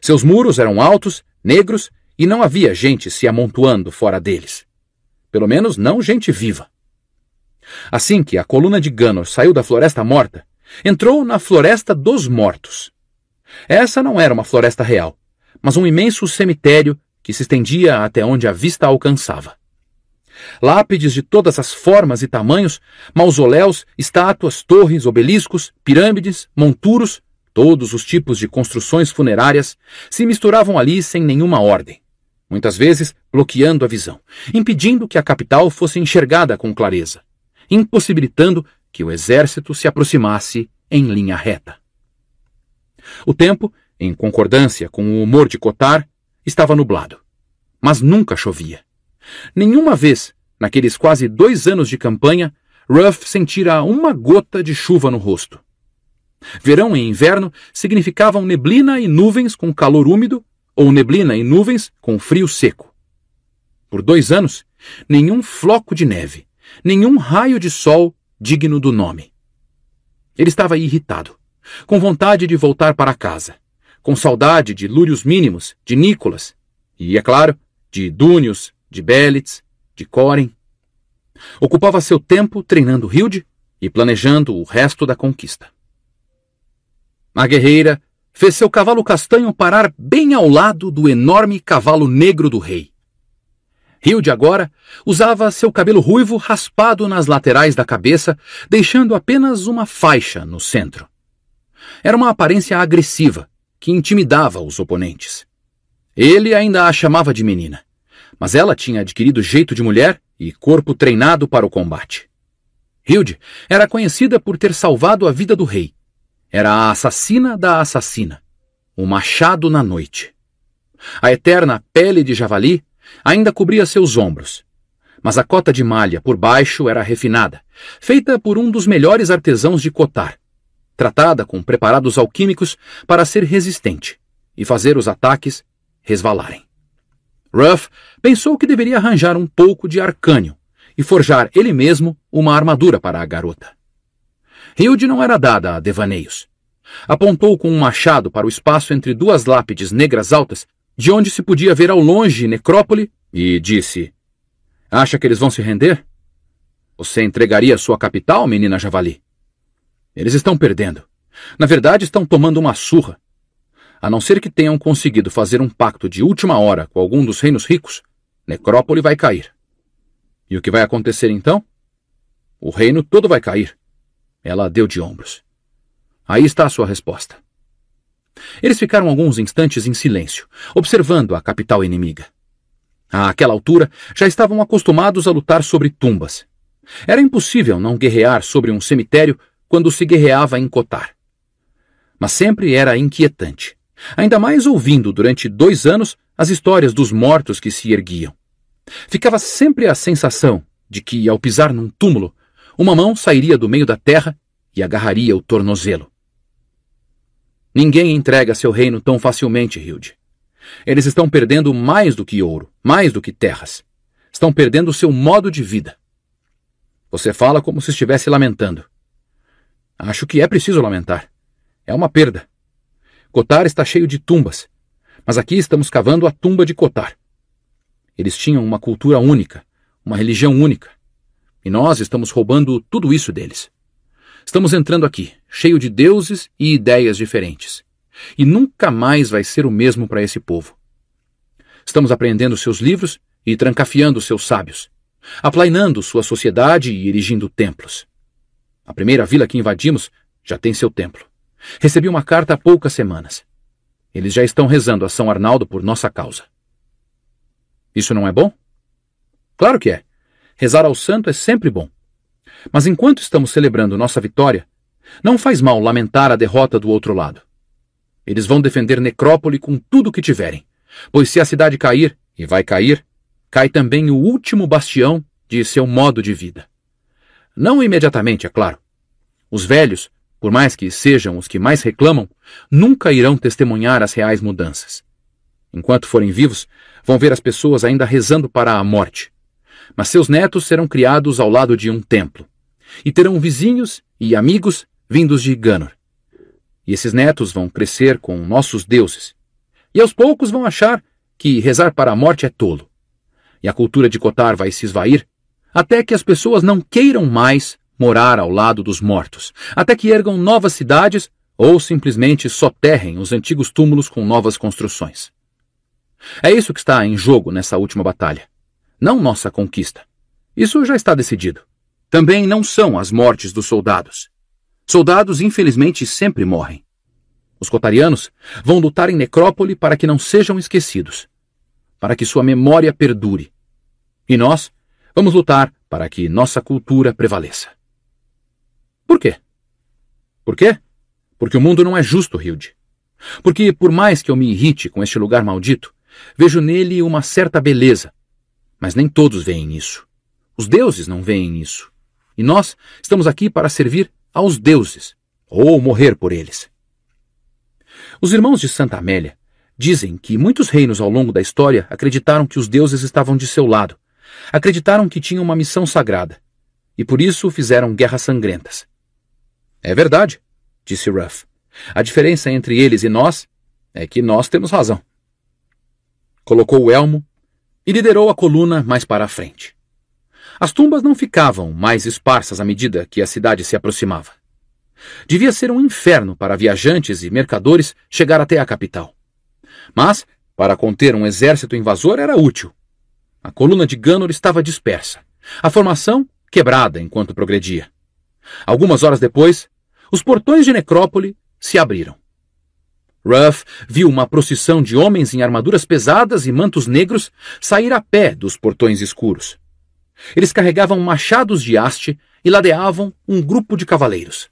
A: Seus muros eram altos, negros, e não havia gente se amontoando fora deles. Pelo menos não gente viva. Assim que a coluna de Gannor saiu da Floresta Morta, entrou na Floresta dos Mortos. Essa não era uma floresta real, mas um imenso cemitério que se estendia até onde a vista alcançava. Lápides de todas as formas e tamanhos, mausoléus, estátuas, torres, obeliscos, pirâmides, monturos, todos os tipos de construções funerárias, se misturavam ali sem nenhuma ordem, muitas vezes bloqueando a visão, impedindo que a capital fosse enxergada com clareza, impossibilitando que o exército se aproximasse em linha reta. O tempo, em concordância com o humor de Cotar, estava nublado. Mas nunca chovia. Nenhuma vez, naqueles quase dois anos de campanha, Ruff sentira uma gota de chuva no rosto. Verão e inverno significavam neblina e nuvens com calor úmido ou neblina e nuvens com frio seco. Por dois anos, nenhum floco de neve, nenhum raio de sol digno do nome. Ele estava irritado com vontade de voltar para casa, com saudade de Lúrios Mínimos, de Nicolas, e, é claro, de Dúnios, de Belitz, de Coren. Ocupava seu tempo treinando Hilde e planejando o resto da conquista. A guerreira fez seu cavalo castanho parar bem ao lado do enorme cavalo negro do rei. Hilde agora usava seu cabelo ruivo raspado nas laterais da cabeça, deixando apenas uma faixa no centro. Era uma aparência agressiva, que intimidava os oponentes. Ele ainda a chamava de menina, mas ela tinha adquirido jeito de mulher e corpo treinado para o combate. Hilde era conhecida por ter salvado a vida do rei. Era a assassina da assassina, o machado na noite. A eterna pele de javali ainda cobria seus ombros, mas a cota de malha por baixo era refinada, feita por um dos melhores artesãos de Cotar, tratada com preparados alquímicos para ser resistente e fazer os ataques resvalarem. Ruff pensou que deveria arranjar um pouco de arcânio e forjar ele mesmo uma armadura para a garota. Hilde não era dada a devaneios. Apontou com um machado para o espaço entre duas lápides negras altas, de onde se podia ver ao longe Necrópole, e disse: Acha que eles vão se render? Você entregaria sua capital, menina Javali? Eles estão perdendo. Na verdade, estão tomando uma surra. A não ser que tenham conseguido fazer um pacto de última hora com algum dos reinos ricos, Necrópole vai cair. E o que vai acontecer então? O reino todo vai cair. Ela deu de ombros. Aí está a sua resposta. Eles ficaram alguns instantes em silêncio, observando a capital inimiga. Àquela altura, já estavam acostumados a lutar sobre tumbas. Era impossível não guerrear sobre um cemitério quando se guerreava em Cotar. Mas sempre era inquietante, ainda mais ouvindo durante dois anos as histórias dos mortos que se erguiam. Ficava sempre a sensação de que, ao pisar num túmulo, uma mão sairia do meio da terra e agarraria o tornozelo. Ninguém entrega seu reino tão facilmente, Hilde. Eles estão perdendo mais do que ouro, mais do que terras. Estão perdendo seu modo de vida. Você fala como se estivesse lamentando. Acho que é preciso lamentar. É uma perda. Cotar está cheio de tumbas, mas aqui estamos cavando a tumba de Cotar. Eles tinham uma cultura única, uma religião única. E nós estamos roubando tudo isso deles. Estamos entrando aqui, cheio de deuses e ideias diferentes. E nunca mais vai ser o mesmo para esse povo. Estamos apreendendo seus livros e trancafiando seus sábios, aplainando sua sociedade e erigindo templos. A primeira vila que invadimos já tem seu templo. Recebi uma carta há poucas semanas. Eles já estão rezando a São Arnaldo por nossa causa. Isso não é bom? Claro que é. Rezar ao santo é sempre bom. Mas enquanto estamos celebrando nossa vitória, não faz mal lamentar a derrota do outro lado. Eles vão defender Necrópole com tudo o que tiverem, pois se a cidade cair, e vai cair, cai também o último bastião de seu modo de vida. Não imediatamente, é claro. Os velhos, por mais que sejam os que mais reclamam, nunca irão testemunhar as reais mudanças. Enquanto forem vivos, vão ver as pessoas ainda rezando para a morte. Mas seus netos serão criados ao lado de um templo, e terão vizinhos e amigos vindos de Ganor. E esses netos vão crescer com nossos deuses, e aos poucos vão achar que rezar para a morte é tolo. E a cultura de Cotar vai se esvair até que as pessoas não queiram mais morar ao lado dos mortos, até que ergam novas cidades ou simplesmente soterrem os antigos túmulos com novas construções. É isso que está em jogo nessa última batalha. Não nossa conquista. Isso já está decidido. Também não são as mortes dos soldados. Soldados, infelizmente, sempre morrem. Os cotarianos vão lutar em necrópole para que não sejam esquecidos, para que sua memória perdure. E nós Vamos lutar para que nossa cultura prevaleça. Por quê? Por quê? Porque o mundo não é justo, Hilde. Porque, por mais que eu me irrite com este lugar maldito, vejo nele uma certa beleza. Mas nem todos veem isso. Os deuses não veem isso. E nós estamos aqui para servir aos deuses, ou morrer por eles. Os irmãos de Santa Amélia dizem que muitos reinos ao longo da história acreditaram que os deuses estavam de seu lado, acreditaram que tinham uma missão sagrada, e por isso fizeram guerras sangrentas. É verdade, disse Ruff. A diferença entre eles e nós é que nós temos razão. Colocou o elmo e liderou a coluna mais para a frente. As tumbas não ficavam mais esparsas à medida que a cidade se aproximava. Devia ser um inferno para viajantes e mercadores chegar até a capital. Mas, para conter um exército invasor, era útil. A coluna de Gunnor estava dispersa, a formação quebrada enquanto progredia. Algumas horas depois, os portões de Necrópole se abriram. Ruff viu uma procissão de homens em armaduras pesadas e mantos negros sair a pé dos portões escuros. Eles carregavam machados de haste e ladeavam um grupo de cavaleiros.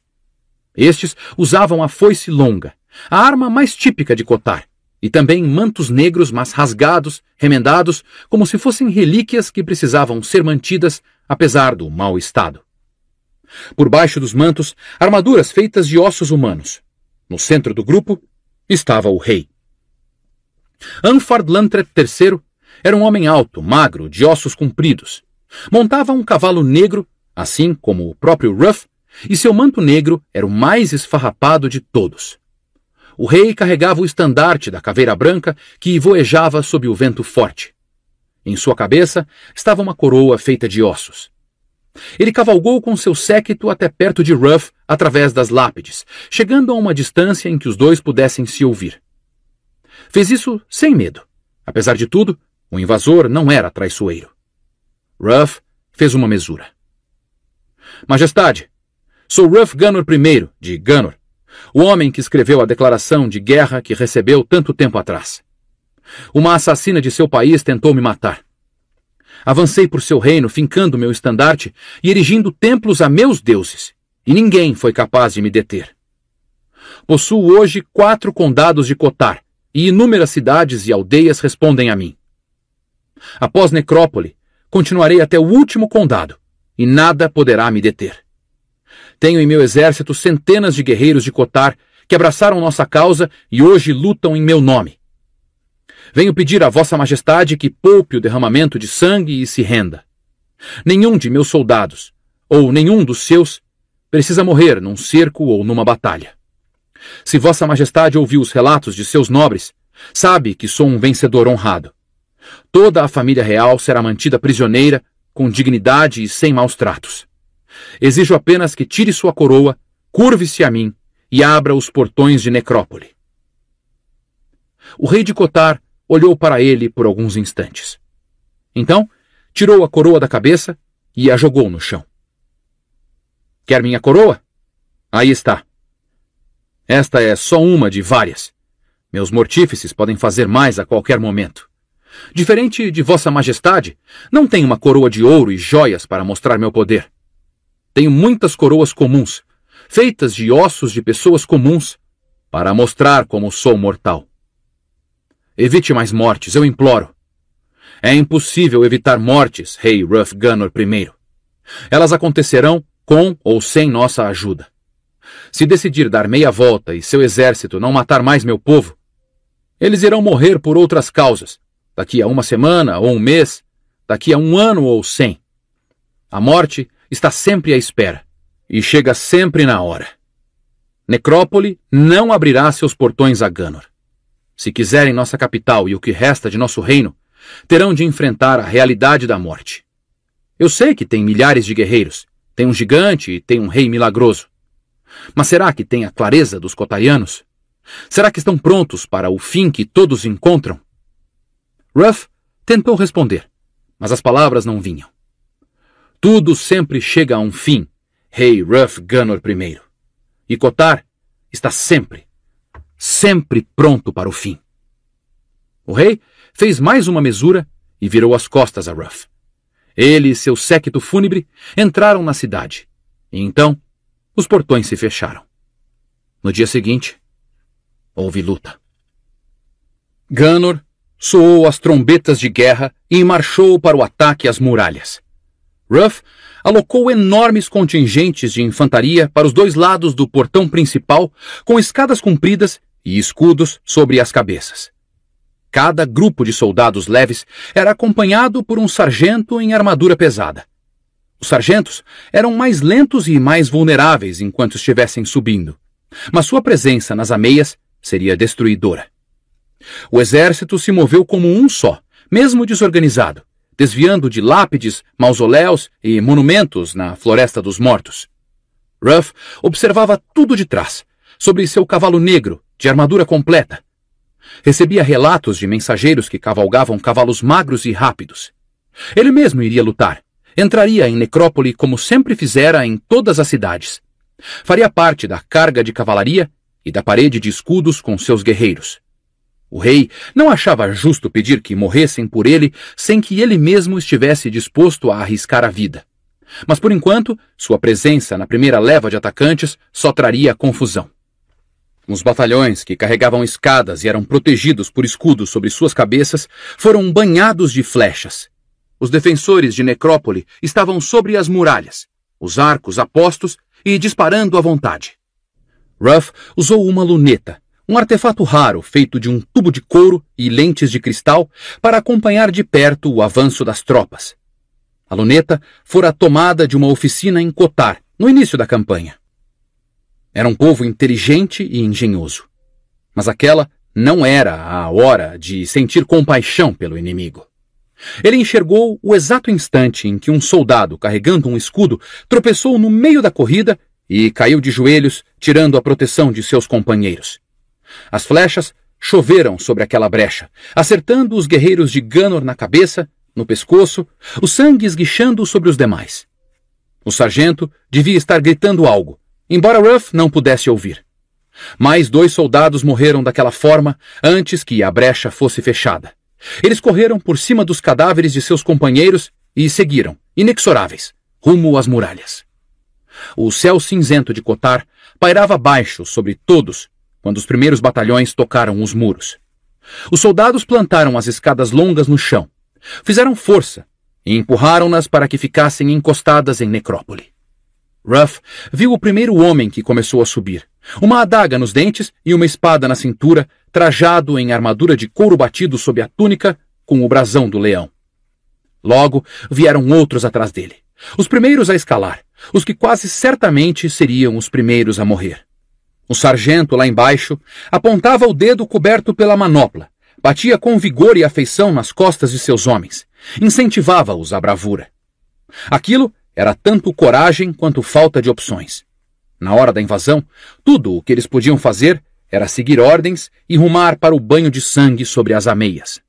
A: Estes usavam a foice longa, a arma mais típica de Cotar, e também mantos negros, mas rasgados, remendados, como se fossem relíquias que precisavam ser mantidas apesar do mau estado. Por baixo dos mantos, armaduras feitas de ossos humanos. No centro do grupo estava o rei. Anfard Lantret III era um homem alto, magro, de ossos compridos. Montava um cavalo negro, assim como o próprio Ruff, e seu manto negro era o mais esfarrapado de todos. O rei carregava o estandarte da caveira branca que voejava sob o vento forte. Em sua cabeça estava uma coroa feita de ossos. Ele cavalgou com seu séquito até perto de Ruff através das lápides, chegando a uma distância em que os dois pudessem se ouvir. Fez isso sem medo. Apesar de tudo, o invasor não era traiçoeiro. Ruff fez uma mesura. Majestade, sou Ruff Gunnor I, de Gunnor, o homem que escreveu a declaração de guerra que recebeu tanto tempo atrás. Uma assassina de seu país tentou me matar. Avancei por seu reino, fincando meu estandarte e erigindo templos a meus deuses, e ninguém foi capaz de me deter. Possuo hoje quatro condados de Cotar, e inúmeras cidades e aldeias respondem a mim. Após Necrópole, continuarei até o último condado, e nada poderá me deter. Tenho em meu exército centenas de guerreiros de Cotar que abraçaram nossa causa e hoje lutam em meu nome. Venho pedir a Vossa Majestade que poupe o derramamento de sangue e se renda. Nenhum de meus soldados, ou nenhum dos seus, precisa morrer num cerco ou numa batalha. Se Vossa Majestade ouviu os relatos de seus nobres, sabe que sou um vencedor honrado. Toda a família real será mantida prisioneira, com dignidade e sem maus tratos. Exijo apenas que tire sua coroa, curve-se a mim e abra os portões de necrópole. O rei de Cotar olhou para ele por alguns instantes. Então, tirou a coroa da cabeça e a jogou no chão. Quer minha coroa? Aí está. Esta é só uma de várias. Meus mortífices podem fazer mais a qualquer momento. Diferente de Vossa Majestade, não tenho uma coroa de ouro e joias para mostrar meu poder. Tenho muitas coroas comuns, feitas de ossos de pessoas comuns, para mostrar como sou mortal. Evite mais mortes, eu imploro. É impossível evitar mortes, rei Ruff Gunnor I. Elas acontecerão com ou sem nossa ajuda. Se decidir dar meia volta e seu exército não matar mais meu povo, eles irão morrer por outras causas, daqui a uma semana ou um mês, daqui a um ano ou cem. A morte está sempre à espera e chega sempre na hora. Necrópole não abrirá seus portões a Ganor. Se quiserem nossa capital e o que resta de nosso reino, terão de enfrentar a realidade da morte. Eu sei que tem milhares de guerreiros, tem um gigante e tem um rei milagroso. Mas será que tem a clareza dos cotarianos? Será que estão prontos para o fim que todos encontram? Ruff tentou responder, mas as palavras não vinham. Tudo sempre chega a um fim, rei Ruff Gunnor I. E Cotar está sempre, sempre pronto para o fim. O rei fez mais uma mesura e virou as costas a Ruff. Ele e seu séquito fúnebre entraram na cidade, e então os portões se fecharam. No dia seguinte, houve luta. Ganor soou as trombetas de guerra e marchou para o ataque às muralhas. Ruff alocou enormes contingentes de infantaria para os dois lados do portão principal, com escadas compridas e escudos sobre as cabeças. Cada grupo de soldados leves era acompanhado por um sargento em armadura pesada. Os sargentos eram mais lentos e mais vulneráveis enquanto estivessem subindo, mas sua presença nas ameias seria destruidora. O exército se moveu como um só, mesmo desorganizado, desviando de lápides, mausoléus e monumentos na Floresta dos Mortos. Ruff observava tudo de trás, sobre seu cavalo negro, de armadura completa. Recebia relatos de mensageiros que cavalgavam cavalos magros e rápidos. Ele mesmo iria lutar. Entraria em necrópole como sempre fizera em todas as cidades. Faria parte da carga de cavalaria e da parede de escudos com seus guerreiros. O rei não achava justo pedir que morressem por ele sem que ele mesmo estivesse disposto a arriscar a vida. Mas por enquanto, sua presença na primeira leva de atacantes só traria confusão. Os batalhões, que carregavam escadas e eram protegidos por escudos sobre suas cabeças, foram banhados de flechas. Os defensores de Necrópole estavam sobre as muralhas, os arcos apostos e disparando à vontade. Ruff usou uma luneta um artefato raro feito de um tubo de couro e lentes de cristal para acompanhar de perto o avanço das tropas. A luneta fora tomada de uma oficina em Cotar, no início da campanha. Era um povo inteligente e engenhoso. Mas aquela não era a hora de sentir compaixão pelo inimigo. Ele enxergou o exato instante em que um soldado carregando um escudo tropeçou no meio da corrida e caiu de joelhos, tirando a proteção de seus companheiros. As flechas choveram sobre aquela brecha, acertando os guerreiros de Ganor na cabeça, no pescoço, o sangue esguichando sobre os demais. O sargento devia estar gritando algo, embora Ruff não pudesse ouvir. Mais dois soldados morreram daquela forma antes que a brecha fosse fechada. Eles correram por cima dos cadáveres de seus companheiros e seguiram, inexoráveis, rumo às muralhas. O céu cinzento de Cotar pairava baixo sobre todos quando os primeiros batalhões tocaram os muros. Os soldados plantaram as escadas longas no chão, fizeram força e empurraram-nas para que ficassem encostadas em Necrópole. Ruff viu o primeiro homem que começou a subir, uma adaga nos dentes e uma espada na cintura, trajado em armadura de couro batido sob a túnica com o brasão do leão. Logo vieram outros atrás dele, os primeiros a escalar, os que quase certamente seriam os primeiros a morrer. O sargento, lá embaixo, apontava o dedo coberto pela manopla, batia com vigor e afeição nas costas de seus homens, incentivava-os à bravura. Aquilo era tanto coragem quanto falta de opções. Na hora da invasão, tudo o que eles podiam fazer era seguir ordens e rumar para o banho de sangue sobre as ameias.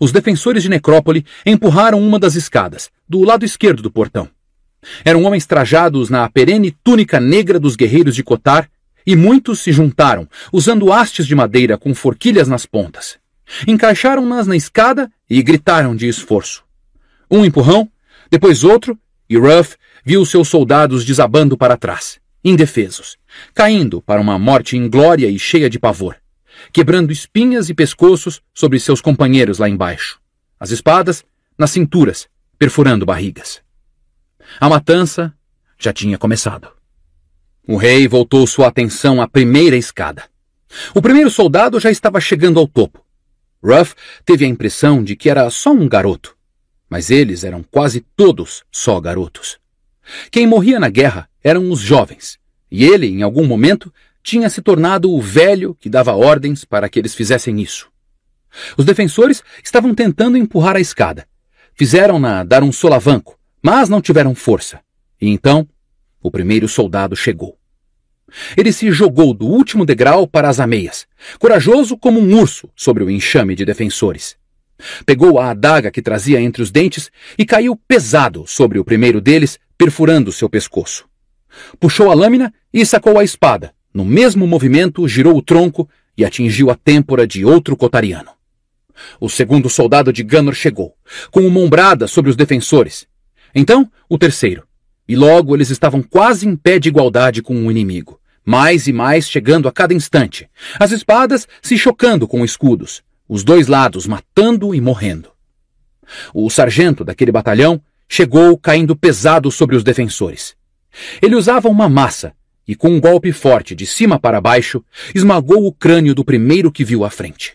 A: Os defensores de Necrópole empurraram uma das escadas, do lado esquerdo do portão. Eram homens trajados na perene túnica negra dos guerreiros de Cotar e muitos se juntaram, usando hastes de madeira com forquilhas nas pontas. Encaixaram-nas na escada e gritaram de esforço. Um empurrão, depois outro, e Ruff viu seus soldados desabando para trás, indefesos, caindo para uma morte inglória e cheia de pavor, quebrando espinhas e pescoços sobre seus companheiros lá embaixo, as espadas nas cinturas, perfurando barrigas. A matança já tinha começado. O rei voltou sua atenção à primeira escada. O primeiro soldado já estava chegando ao topo. Ruff teve a impressão de que era só um garoto, mas eles eram quase todos só garotos. Quem morria na guerra eram os jovens, e ele, em algum momento, tinha se tornado o velho que dava ordens para que eles fizessem isso. Os defensores estavam tentando empurrar a escada. Fizeram-na dar um solavanco, mas não tiveram força. E então o primeiro soldado chegou. Ele se jogou do último degrau para as ameias, corajoso como um urso sobre o enxame de defensores. Pegou a adaga que trazia entre os dentes e caiu pesado sobre o primeiro deles, perfurando seu pescoço. Puxou a lâmina e sacou a espada. No mesmo movimento, girou o tronco e atingiu a têmpora de outro cotariano. O segundo soldado de Gunnor chegou, com uma ombrada sobre os defensores. Então, o terceiro. E logo eles estavam quase em pé de igualdade com o inimigo, mais e mais chegando a cada instante, as espadas se chocando com escudos, os dois lados matando e morrendo. O sargento daquele batalhão chegou caindo pesado sobre os defensores. Ele usava uma massa e, com um golpe forte de cima para baixo, esmagou o crânio do primeiro que viu à frente.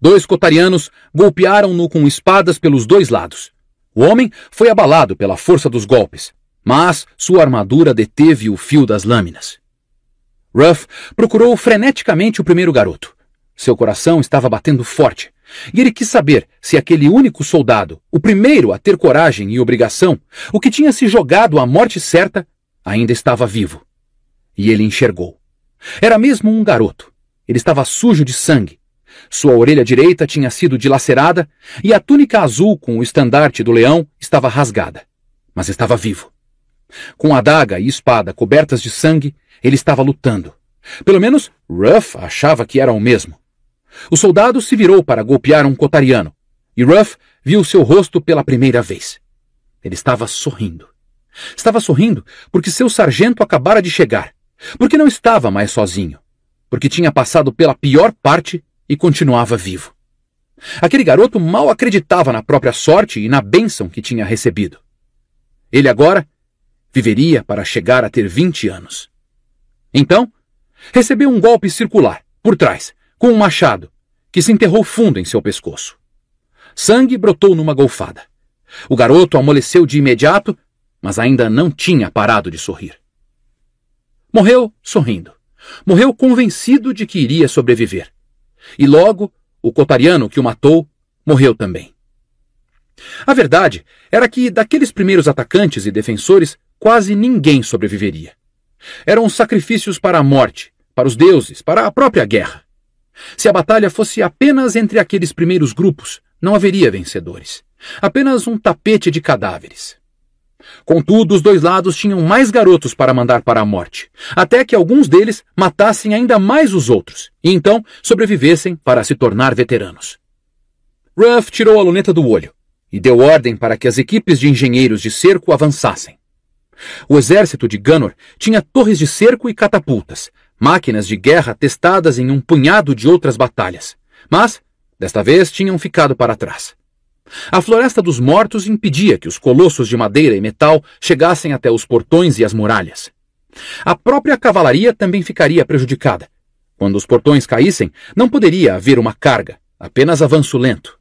A: Dois cotarianos golpearam-no com espadas pelos dois lados. O homem foi abalado pela força dos golpes, mas sua armadura deteve o fio das lâminas. Ruff procurou freneticamente o primeiro garoto. Seu coração estava batendo forte, e ele quis saber se aquele único soldado, o primeiro a ter coragem e obrigação, o que tinha se jogado à morte certa, ainda estava vivo. E ele enxergou. Era mesmo um garoto. Ele estava sujo de sangue. Sua orelha direita tinha sido dilacerada e a túnica azul com o estandarte do leão estava rasgada. Mas estava vivo. Com adaga e espada cobertas de sangue, ele estava lutando. Pelo menos Ruff achava que era o mesmo. O soldado se virou para golpear um cotariano, e Ruff viu seu rosto pela primeira vez. Ele estava sorrindo. Estava sorrindo porque seu sargento acabara de chegar, porque não estava mais sozinho, porque tinha passado pela pior parte e continuava vivo. Aquele garoto mal acreditava na própria sorte e na bênção que tinha recebido. Ele agora Viveria para chegar a ter 20 anos. Então, recebeu um golpe circular, por trás, com um machado, que se enterrou fundo em seu pescoço. Sangue brotou numa golfada. O garoto amoleceu de imediato, mas ainda não tinha parado de sorrir. Morreu sorrindo. Morreu convencido de que iria sobreviver. E logo, o cotariano que o matou morreu também. A verdade era que, daqueles primeiros atacantes e defensores, quase ninguém sobreviveria. Eram sacrifícios para a morte, para os deuses, para a própria guerra. Se a batalha fosse apenas entre aqueles primeiros grupos, não haveria vencedores. Apenas um tapete de cadáveres. Contudo, os dois lados tinham mais garotos para mandar para a morte, até que alguns deles matassem ainda mais os outros e então sobrevivessem para se tornar veteranos. Ruff tirou a luneta do olho e deu ordem para que as equipes de engenheiros de cerco avançassem. O exército de Ganor tinha torres de cerco e catapultas, máquinas de guerra testadas em um punhado de outras batalhas, mas, desta vez, tinham ficado para trás. A Floresta dos Mortos impedia que os colossos de madeira e metal chegassem até os portões e as muralhas. A própria cavalaria também ficaria prejudicada. Quando os portões caíssem, não poderia haver uma carga, apenas avanço lento.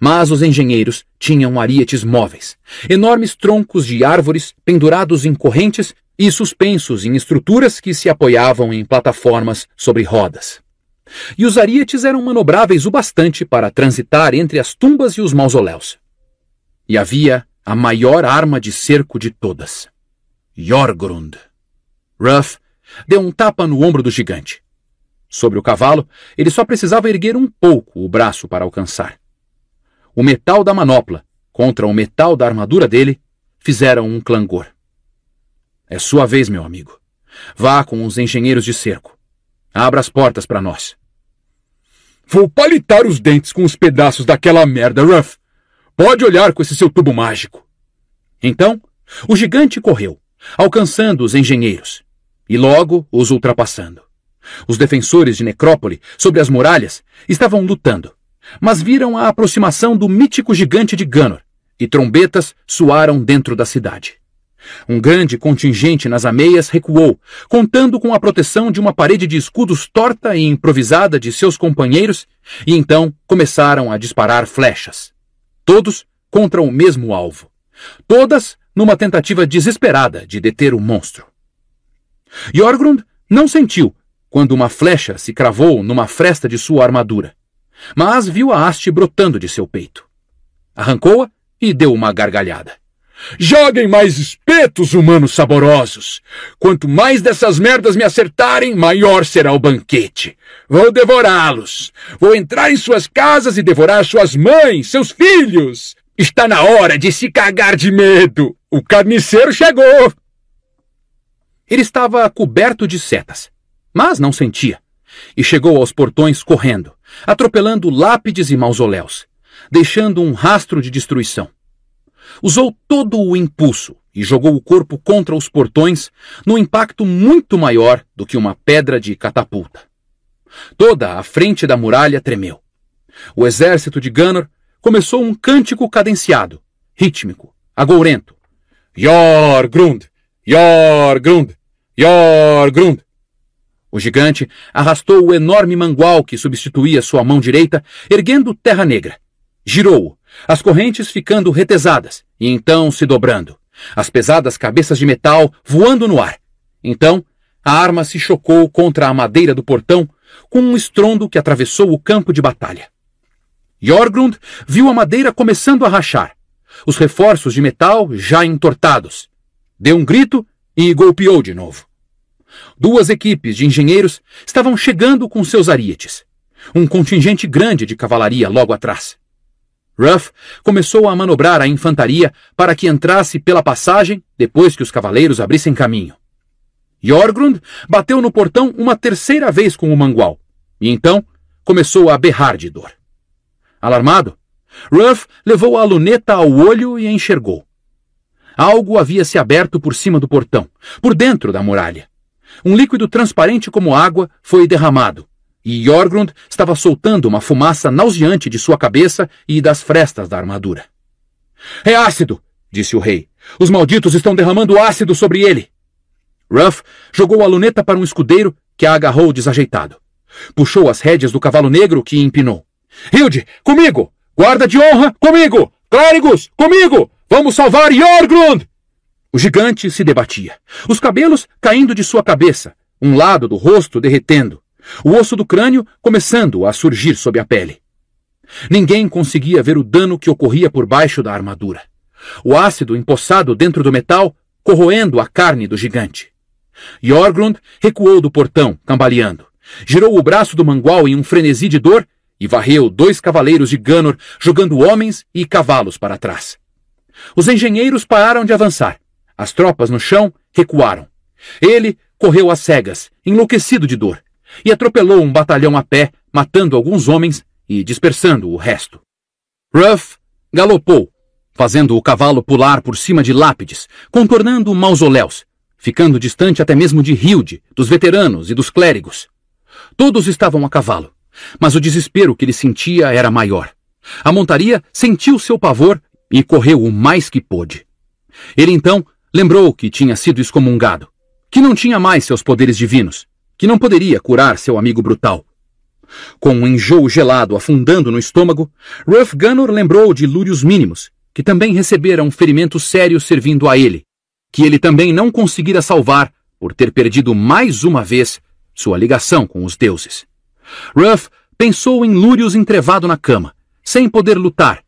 A: Mas os engenheiros tinham arietes móveis, enormes troncos de árvores pendurados em correntes e suspensos em estruturas que se apoiavam em plataformas sobre rodas. E os arietes eram manobráveis o bastante para transitar entre as tumbas e os mausoléus. E havia a maior arma de cerco de todas. Jorgrund. Ruff deu um tapa no ombro do gigante. Sobre o cavalo, ele só precisava erguer um pouco o braço para alcançar o metal da manopla contra o metal da armadura dele fizeram um clangor. É sua vez, meu amigo. Vá com os engenheiros de cerco. Abra as portas para nós. Vou palitar os dentes com os pedaços daquela merda, Ruff. Pode olhar com esse seu tubo mágico. Então, o gigante correu, alcançando os engenheiros, e logo os ultrapassando. Os defensores de Necrópole, sobre as muralhas, estavam lutando, mas viram a aproximação do mítico gigante de Ganor, e trombetas soaram dentro da cidade. Um grande contingente nas ameias recuou, contando com a proteção de uma parede de escudos torta e improvisada de seus companheiros, e então começaram a disparar flechas. Todos contra o mesmo alvo. Todas numa tentativa desesperada de deter o monstro. Jorgrund não sentiu quando uma flecha se cravou numa fresta de sua armadura mas viu a haste brotando de seu peito. Arrancou-a e deu uma gargalhada. Joguem mais espetos, humanos saborosos! Quanto mais dessas merdas me acertarem, maior será o banquete. Vou devorá-los. Vou entrar em suas casas e devorar suas mães, seus filhos. Está na hora de se cagar de medo. O carniceiro chegou. Ele estava coberto de setas, mas não sentia, e chegou aos portões correndo atropelando lápides e mausoléus, deixando um rastro de destruição. Usou todo o impulso e jogou o corpo contra os portões num impacto muito maior do que uma pedra de catapulta. Toda a frente da muralha tremeu. O exército de Gunnar começou um cântico cadenciado, rítmico, agourento. Jorgrund! Jorgrund! Jorgrund! O gigante arrastou o enorme mangual que substituía sua mão direita, erguendo terra negra. Girou-o, as correntes ficando retesadas e então se dobrando, as pesadas cabeças de metal voando no ar. Então, a arma se chocou contra a madeira do portão com um estrondo que atravessou o campo de batalha. Jorgrund viu a madeira começando a rachar, os reforços de metal já entortados. Deu um grito e golpeou de novo. Duas equipes de engenheiros estavam chegando com seus arietes. Um contingente grande de cavalaria logo atrás. Ruff começou a manobrar a infantaria para que entrasse pela passagem depois que os cavaleiros abrissem caminho. Jorgrund bateu no portão uma terceira vez com o mangual e então começou a berrar de dor. Alarmado, Ruff levou a luneta ao olho e enxergou. Algo havia se aberto por cima do portão, por dentro da muralha. Um líquido transparente como água foi derramado, e Jorgrund estava soltando uma fumaça nauseante de sua cabeça e das frestas da armadura. É ácido! disse o rei. Os malditos estão derramando ácido sobre ele! Ruff jogou a luneta para um escudeiro que a agarrou desajeitado. Puxou as rédeas do cavalo negro que empinou. Hilde, comigo! Guarda de honra, comigo! Clérigos, comigo! Vamos salvar Jorgrund! O gigante se debatia, os cabelos caindo de sua cabeça, um lado do rosto derretendo, o osso do crânio começando a surgir sob a pele. Ninguém conseguia ver o dano que ocorria por baixo da armadura. O ácido empoçado dentro do metal, corroendo a carne do gigante. Jorgrund recuou do portão, cambaleando. Girou o braço do mangual em um frenesi de dor e varreu dois cavaleiros de Ganor, jogando homens e cavalos para trás. Os engenheiros pararam de avançar. As tropas no chão recuaram. Ele correu às cegas, enlouquecido de dor, e atropelou um batalhão a pé, matando alguns homens e dispersando o resto. Ruff galopou, fazendo o cavalo pular por cima de lápides, contornando mausoléus, ficando distante até mesmo de Hilde, dos veteranos e dos clérigos. Todos estavam a cavalo, mas o desespero que ele sentia era maior. A montaria sentiu seu pavor e correu o mais que pôde. Ele então Lembrou que tinha sido excomungado, que não tinha mais seus poderes divinos, que não poderia curar seu amigo brutal. Com um enjoo gelado afundando no estômago, Ruff Gunnor lembrou de Lúrios Mínimos, que também recebera um ferimento sério servindo a ele, que ele também não conseguira salvar por ter perdido mais uma vez sua ligação com os deuses. Ruff pensou em Lúrios entrevado na cama, sem poder lutar,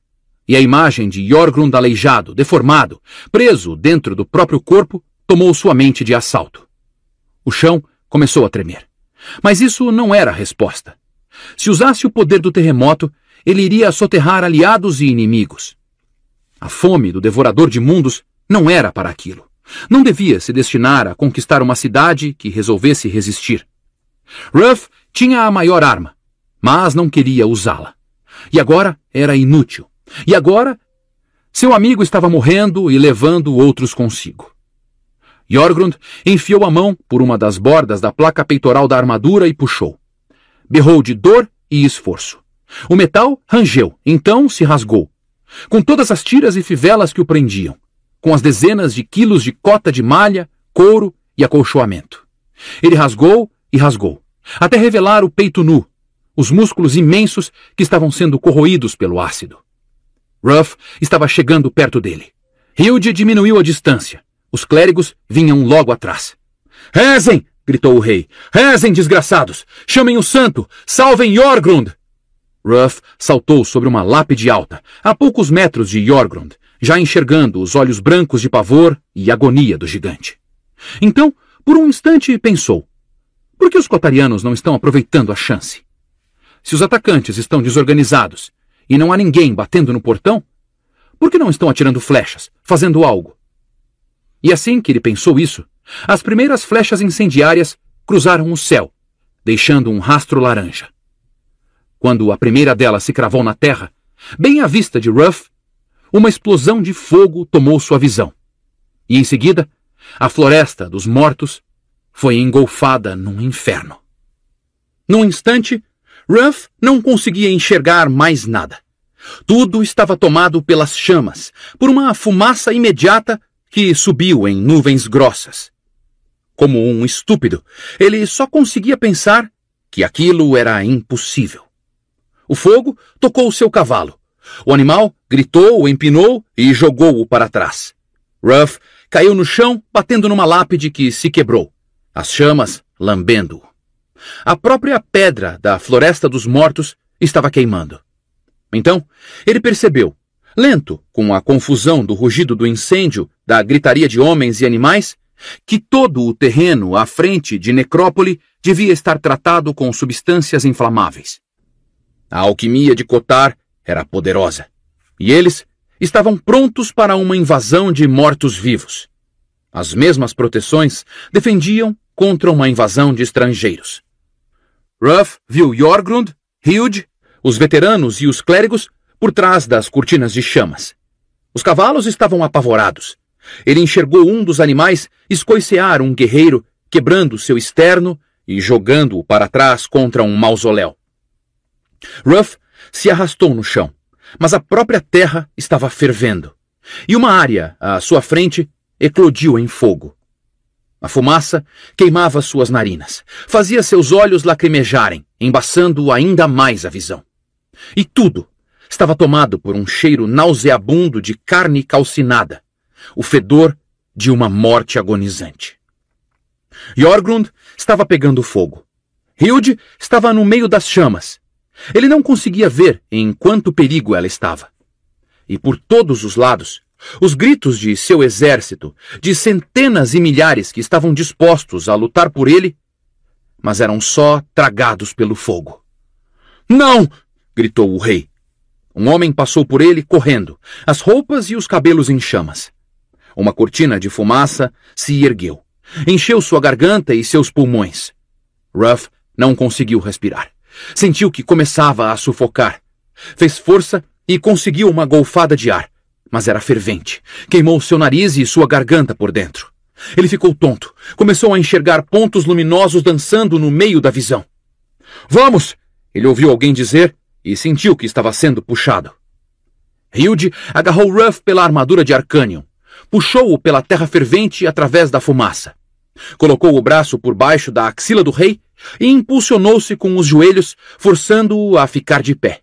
A: e a imagem de Jorgrund aleijado, deformado, preso dentro do próprio corpo, tomou sua mente de assalto. O chão começou a tremer. Mas isso não era a resposta. Se usasse o poder do terremoto, ele iria soterrar aliados e inimigos. A fome do devorador de mundos não era para aquilo. Não devia se destinar a conquistar uma cidade que resolvesse resistir. Ruff tinha a maior arma, mas não queria usá-la. E agora era inútil. E agora, seu amigo estava morrendo e levando outros consigo. Jorgrund enfiou a mão por uma das bordas da placa peitoral da armadura e puxou. Berrou de dor e esforço. O metal rangeu, então se rasgou. Com todas as tiras e fivelas que o prendiam, com as dezenas de quilos de cota de malha, couro e acolchoamento. Ele rasgou e rasgou, até revelar o peito nu, os músculos imensos que estavam sendo corroídos pelo ácido. Ruff estava chegando perto dele. Hilde diminuiu a distância. Os clérigos vinham logo atrás. Rezem! gritou o rei. Rezem, desgraçados! Chamem o santo! Salvem Jorgrund! Ruff saltou sobre uma lápide alta, a poucos metros de Jorgrund, já enxergando os olhos brancos de pavor e agonia do gigante. Então, por um instante, pensou. Por que os cotarianos não estão aproveitando a chance? Se os atacantes estão desorganizados e não há ninguém batendo no portão, por que não estão atirando flechas, fazendo algo? E assim que ele pensou isso, as primeiras flechas incendiárias cruzaram o céu, deixando um rastro laranja. Quando a primeira delas se cravou na terra, bem à vista de Ruff, uma explosão de fogo tomou sua visão. E em seguida, a floresta dos mortos foi engolfada num inferno. Num instante, Ruff não conseguia enxergar mais nada. Tudo estava tomado pelas chamas, por uma fumaça imediata que subiu em nuvens grossas. Como um estúpido, ele só conseguia pensar que aquilo era impossível. O fogo tocou seu cavalo. O animal gritou, empinou e jogou-o para trás. Ruff caiu no chão, batendo numa lápide que se quebrou, as chamas lambendo-o. A própria pedra da Floresta dos Mortos estava queimando. Então, ele percebeu, lento, com a confusão do rugido do incêndio, da gritaria de homens e animais, que todo o terreno à frente de Necrópole devia estar tratado com substâncias inflamáveis. A alquimia de Cotar era poderosa, e eles estavam prontos para uma invasão de mortos-vivos. As mesmas proteções defendiam contra uma invasão de estrangeiros. Ruff viu Jorgrund, Hilde, os veteranos e os clérigos por trás das cortinas de chamas. Os cavalos estavam apavorados. Ele enxergou um dos animais escoicear um guerreiro, quebrando seu externo e jogando-o para trás contra um mausoléu. Ruff se arrastou no chão, mas a própria terra estava fervendo, e uma área à sua frente eclodiu em fogo. A fumaça queimava suas narinas, fazia seus olhos lacrimejarem, embaçando ainda mais a visão. E tudo estava tomado por um cheiro nauseabundo de carne calcinada, o fedor de uma morte agonizante. Jorgrund estava pegando fogo. Hilde estava no meio das chamas. Ele não conseguia ver em quanto perigo ela estava. E por todos os lados os gritos de seu exército, de centenas e milhares que estavam dispostos a lutar por ele, mas eram só tragados pelo fogo. Não! gritou o rei. Um homem passou por ele correndo, as roupas e os cabelos em chamas. Uma cortina de fumaça se ergueu, encheu sua garganta e seus pulmões. Ruff não conseguiu respirar. Sentiu que começava a sufocar. Fez força e conseguiu uma golfada de ar mas era fervente. Queimou seu nariz e sua garganta por dentro. Ele ficou tonto. Começou a enxergar pontos luminosos dançando no meio da visão. Vamos! Ele ouviu alguém dizer e sentiu que estava sendo puxado. Hilde agarrou Ruff pela armadura de Arcanion. Puxou-o pela terra fervente através da fumaça. Colocou o braço por baixo da axila do rei e impulsionou-se com os joelhos, forçando-o a ficar de pé.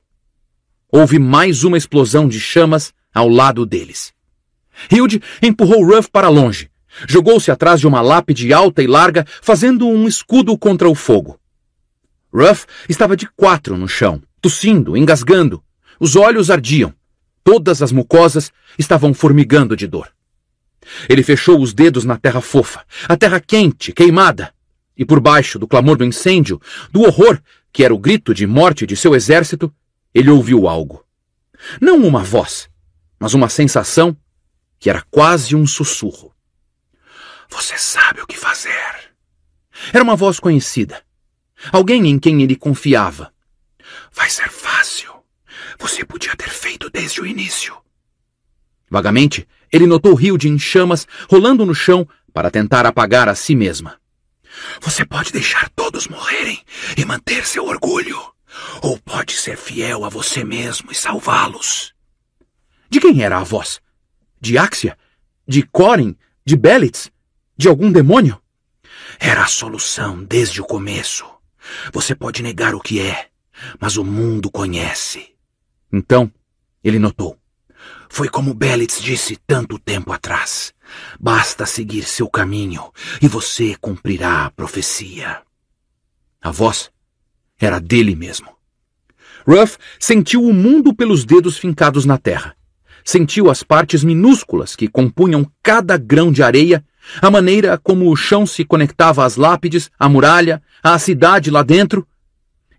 A: Houve mais uma explosão de chamas ao lado deles. Hilde empurrou Ruff para longe. Jogou-se atrás de uma lápide alta e larga, fazendo um escudo contra o fogo. Ruff estava de quatro no chão, tossindo, engasgando. Os olhos ardiam. Todas as mucosas estavam formigando de dor. Ele fechou os dedos na terra fofa, a terra quente, queimada. E por baixo do clamor do incêndio, do horror, que era o grito de morte de seu exército, ele ouviu algo. Não uma voz, mas uma sensação que era quase um sussurro. Você sabe o que fazer. Era uma voz conhecida. Alguém em quem ele confiava. Vai ser fácil. Você podia ter feito desde o início. Vagamente, ele notou o rio de enxamas rolando no chão para tentar apagar a si mesma. Você pode deixar todos morrerem e manter seu orgulho. Ou pode ser fiel a você mesmo e salvá-los. De quem era a voz? De Axia? De Corin? De Belitz? De algum demônio? Era a solução desde o começo. Você pode negar o que é, mas o mundo conhece. Então, ele notou. Foi como Belitz disse tanto tempo atrás. Basta seguir seu caminho e você cumprirá a profecia. A voz era dele mesmo. Ruff sentiu o mundo pelos dedos fincados na terra sentiu as partes minúsculas que compunham cada grão de areia, a maneira como o chão se conectava às lápides, à muralha, à cidade lá dentro.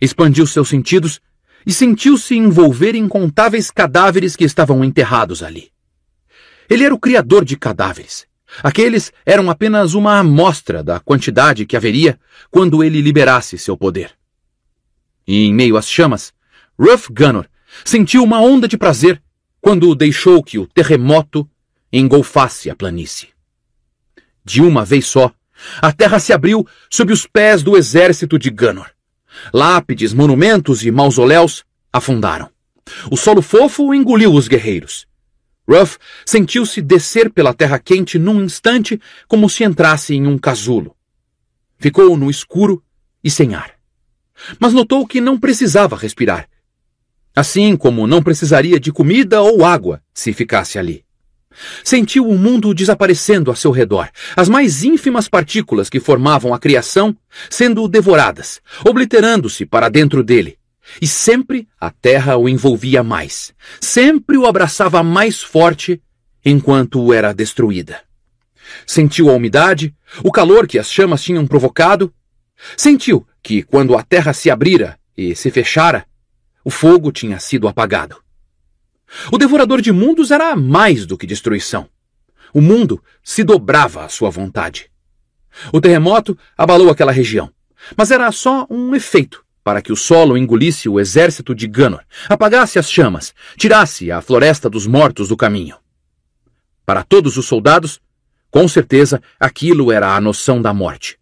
A: Expandiu seus sentidos e sentiu-se envolver incontáveis cadáveres que estavam enterrados ali. Ele era o criador de cadáveres. Aqueles eram apenas uma amostra da quantidade que haveria quando ele liberasse seu poder. E em meio às chamas, Ruff Gunnor sentiu uma onda de prazer quando deixou que o terremoto engolfasse a planície. De uma vez só, a terra se abriu sob os pés do exército de Ganor. Lápides, monumentos e mausoléus afundaram. O solo fofo engoliu os guerreiros. Ruff sentiu-se descer pela terra quente num instante como se entrasse em um casulo. Ficou no escuro e sem ar. Mas notou que não precisava respirar, Assim como não precisaria de comida ou água se ficasse ali. Sentiu o mundo desaparecendo a seu redor, as mais ínfimas partículas que formavam a criação sendo devoradas, obliterando-se para dentro dele. E sempre a terra o envolvia mais, sempre o abraçava mais forte enquanto era destruída. Sentiu a umidade, o calor que as chamas tinham provocado. Sentiu que, quando a terra se abrira e se fechara, o fogo tinha sido apagado. O devorador de mundos era mais do que destruição. O mundo se dobrava à sua vontade. O terremoto abalou aquela região, mas era só um efeito para que o solo engolisse o exército de Ganor, apagasse as chamas, tirasse a floresta dos mortos do caminho. Para todos os soldados, com certeza aquilo era a noção da morte.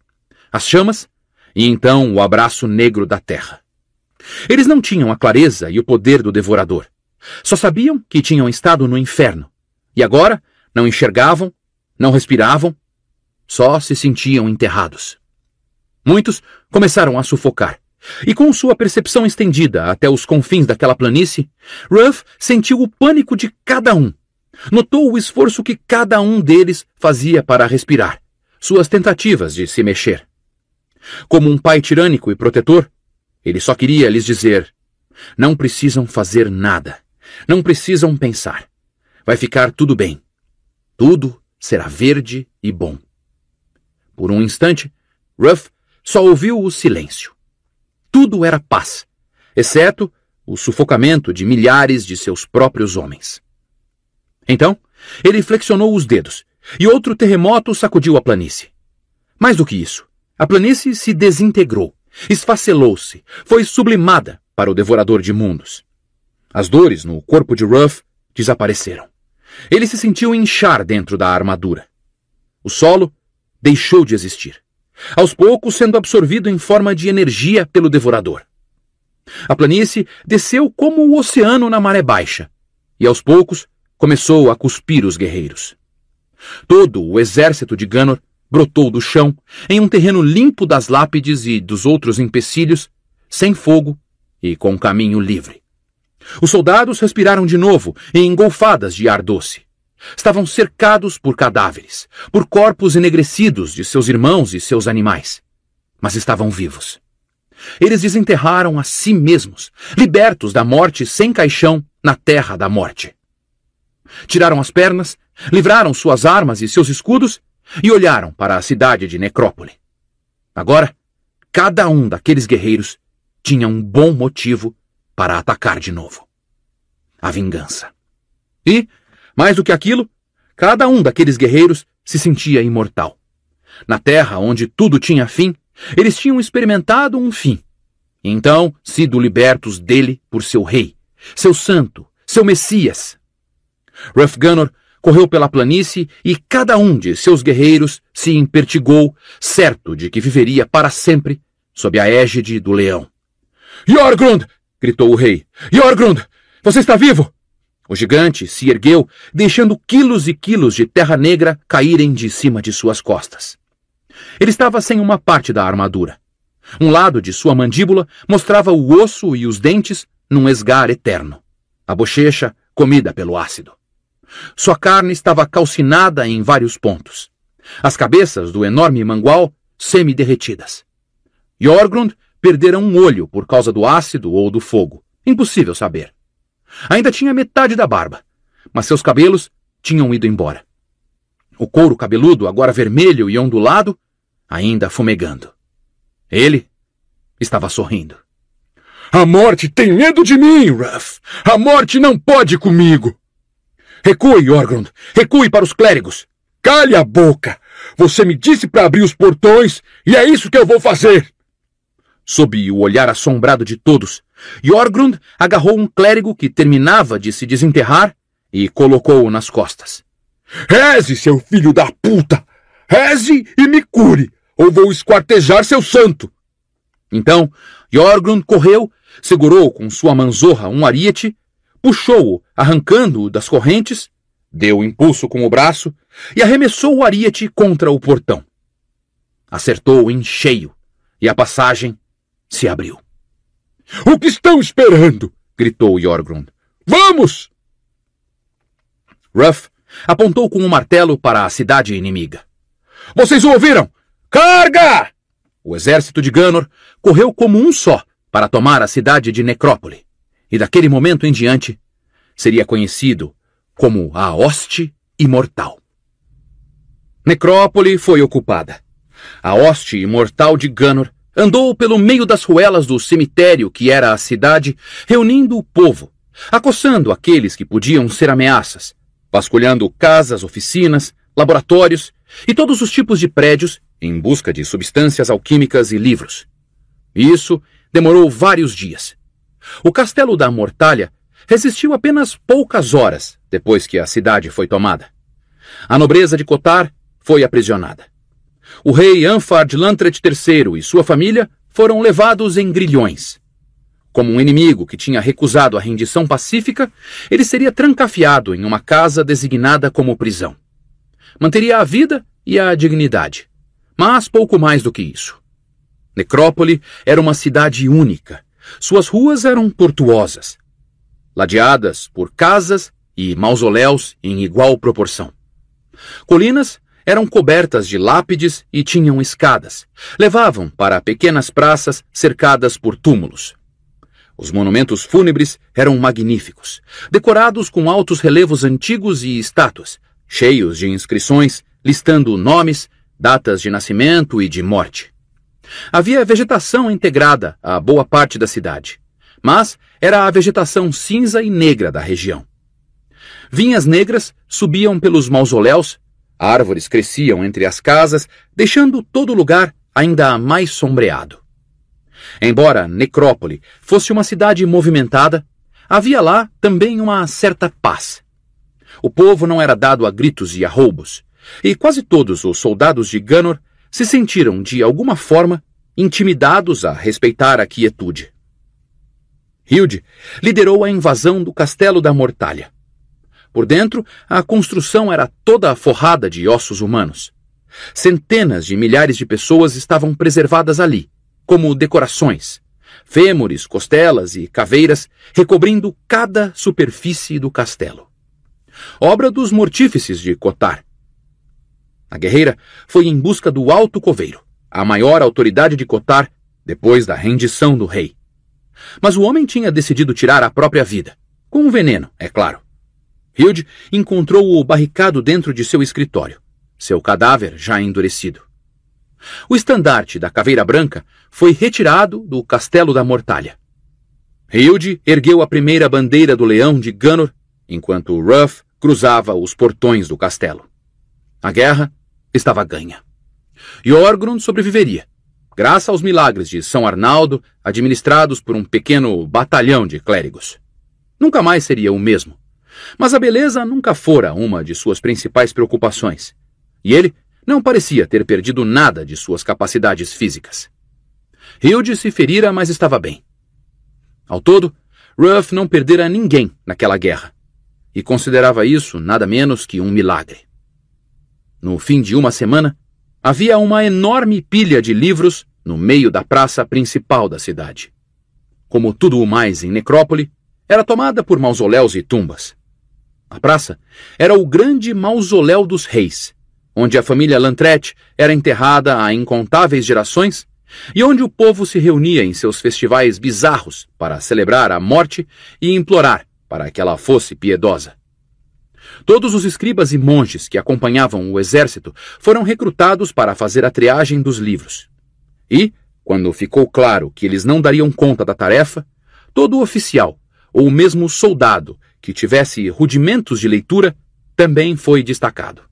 A: As chamas e então o abraço negro da terra. Eles não tinham a clareza e o poder do devorador. Só sabiam que tinham estado no inferno. E agora não enxergavam, não respiravam, só se sentiam enterrados. Muitos começaram a sufocar. E com sua percepção estendida até os confins daquela planície, Ruff sentiu o pânico de cada um. Notou o esforço que cada um deles fazia para respirar, suas tentativas de se mexer. Como um pai tirânico e protetor, ele só queria lhes dizer: não precisam fazer nada. Não precisam pensar. Vai ficar tudo bem. Tudo será verde e bom. Por um instante, Ruff só ouviu o silêncio. Tudo era paz, exceto o sufocamento de milhares de seus próprios homens. Então, ele flexionou os dedos e outro terremoto sacudiu a planície. Mais do que isso, a planície se desintegrou. Esfacelou-se, foi sublimada para o devorador de mundos. As dores no corpo de Ruff desapareceram. Ele se sentiu inchar dentro da armadura. O solo deixou de existir, aos poucos sendo absorvido em forma de energia pelo devorador. A planície desceu como o oceano na maré baixa, e aos poucos começou a cuspir os guerreiros. Todo o exército de Ganor brotou do chão, em um terreno limpo das lápides e dos outros empecilhos, sem fogo e com caminho livre. Os soldados respiraram de novo, em engolfadas de ar doce. Estavam cercados por cadáveres, por corpos enegrecidos de seus irmãos e seus animais. Mas estavam vivos. Eles desenterraram a si mesmos, libertos da morte sem caixão na terra da morte. Tiraram as pernas, livraram suas armas e seus escudos e olharam para a cidade de Necrópole. Agora, cada um daqueles guerreiros tinha um bom motivo para atacar de novo. A vingança. E, mais do que aquilo, cada um daqueles guerreiros se sentia imortal. Na terra onde tudo tinha fim, eles tinham experimentado um fim. Então, sido libertos dele por seu rei, seu santo, seu Messias. Ruff Gunnor correu pela planície e cada um de seus guerreiros se impertigou, certo de que viveria para sempre sob a égide do leão. Jorgrund! gritou o rei. Jorgrund! Você está vivo! O gigante se ergueu, deixando quilos e quilos de terra negra caírem de cima de suas costas. Ele estava sem uma parte da armadura. Um lado de sua mandíbula mostrava o osso e os dentes num esgar eterno. A bochecha comida pelo ácido. Sua carne estava calcinada em vários pontos. As cabeças do enorme mangual semi-derretidas. Jorgrund perdera um olho por causa do ácido ou do fogo. Impossível saber. Ainda tinha metade da barba, mas seus cabelos tinham ido embora. O couro cabeludo, agora vermelho e ondulado, ainda fumegando. Ele estava sorrindo. A morte tem medo de mim, Ruff! A morte não pode comigo! Recue, Orgrund! Recue para os clérigos! Calhe a boca! Você me disse para abrir os portões e é isso que eu vou fazer! Sob o olhar assombrado de todos, Jorgrund agarrou um clérigo que terminava de se desenterrar e colocou-o nas costas. Reze, seu filho da puta! Reze e me cure, ou vou esquartejar seu santo! Então, Jorgrund correu, segurou com sua manzorra um ariete puxou-o, arrancando-o das correntes, deu impulso com o braço e arremessou o ariete contra o portão. Acertou em cheio e a passagem se abriu. O que estão esperando? gritou Jorgrund. Vamos! Ruff apontou com o um martelo para a cidade inimiga. Vocês o ouviram? Carga! O exército de Ganor correu como um só para tomar a cidade de Necrópole e daquele momento em diante seria conhecido como a Hoste Imortal. Necrópole foi ocupada. A hoste imortal de Ganor andou pelo meio das ruelas do cemitério que era a cidade, reunindo o povo, acossando aqueles que podiam ser ameaças, vasculhando casas, oficinas, laboratórios e todos os tipos de prédios em busca de substâncias alquímicas e livros. Isso demorou vários dias. O castelo da Mortalha resistiu apenas poucas horas depois que a cidade foi tomada. A nobreza de Cotar foi aprisionada. O rei Anfard Lantret III e sua família foram levados em grilhões. Como um inimigo que tinha recusado a rendição pacífica, ele seria trancafiado em uma casa designada como prisão. Manteria a vida e a dignidade, mas pouco mais do que isso. Necrópole era uma cidade única, suas ruas eram tortuosas, ladeadas por casas e mausoléus em igual proporção. Colinas eram cobertas de lápides e tinham escadas. Levavam para pequenas praças cercadas por túmulos. Os monumentos fúnebres eram magníficos, decorados com altos relevos antigos e estátuas, cheios de inscrições listando nomes, datas de nascimento e de morte. Havia vegetação integrada a boa parte da cidade, mas era a vegetação cinza e negra da região. Vinhas negras subiam pelos mausoléus, árvores cresciam entre as casas, deixando todo o lugar ainda mais sombreado. Embora Necrópole fosse uma cidade movimentada, havia lá também uma certa paz. O povo não era dado a gritos e a roubos, e quase todos os soldados de Ganor se sentiram, de alguma forma, intimidados a respeitar a quietude. Hilde liderou a invasão do Castelo da Mortalha. Por dentro, a construção era toda forrada de ossos humanos. Centenas de milhares de pessoas estavam preservadas ali, como decorações. Fêmures, costelas e caveiras recobrindo cada superfície do castelo. Obra dos mortífices de Cotar, a guerreira foi em busca do Alto Coveiro, a maior autoridade de Cotar depois da rendição do rei. Mas o homem tinha decidido tirar a própria vida, com um veneno, é claro. Hilde encontrou-o barricado dentro de seu escritório, seu cadáver já endurecido. O estandarte da Caveira Branca foi retirado do Castelo da Mortalha. Hilde ergueu a primeira bandeira do leão de Gunnor, enquanto Ruff cruzava os portões do castelo. A guerra estava ganha. Yorgon sobreviveria, graças aos milagres de São Arnaldo, administrados por um pequeno batalhão de clérigos. Nunca mais seria o mesmo. Mas a beleza nunca fora uma de suas principais preocupações, e ele não parecia ter perdido nada de suas capacidades físicas. Hilde se ferira, mas estava bem. Ao todo, Ruff não perdera ninguém naquela guerra, e considerava isso nada menos que um milagre. No fim de uma semana, havia uma enorme pilha de livros no meio da praça principal da cidade. Como tudo o mais em Necrópole, era tomada por mausoléus e tumbas. A praça era o grande mausoléu dos reis, onde a família Lantrete era enterrada há incontáveis gerações e onde o povo se reunia em seus festivais bizarros para celebrar a morte e implorar para que ela fosse piedosa. Todos os escribas e monges que acompanhavam o exército foram recrutados para fazer a triagem dos livros. E, quando ficou claro que eles não dariam conta da tarefa, todo oficial, ou mesmo soldado, que tivesse rudimentos de leitura, também foi destacado.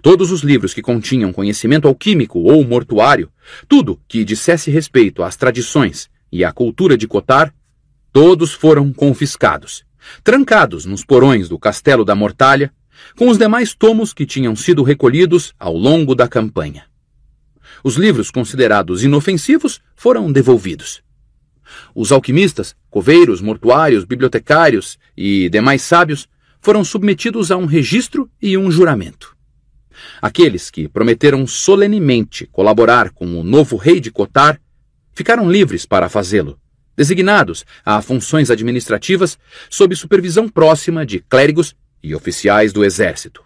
A: Todos os livros que continham conhecimento alquímico ou mortuário, tudo que dissesse respeito às tradições e à cultura de Cotar, todos foram confiscados Trancados nos porões do Castelo da Mortalha, com os demais tomos que tinham sido recolhidos ao longo da campanha. Os livros considerados inofensivos foram devolvidos. Os alquimistas, coveiros, mortuários, bibliotecários e demais sábios foram submetidos a um registro e um juramento. Aqueles que prometeram solenemente colaborar com o novo rei de Cotar ficaram livres para fazê-lo, designados a funções administrativas sob supervisão próxima de clérigos e oficiais do exército.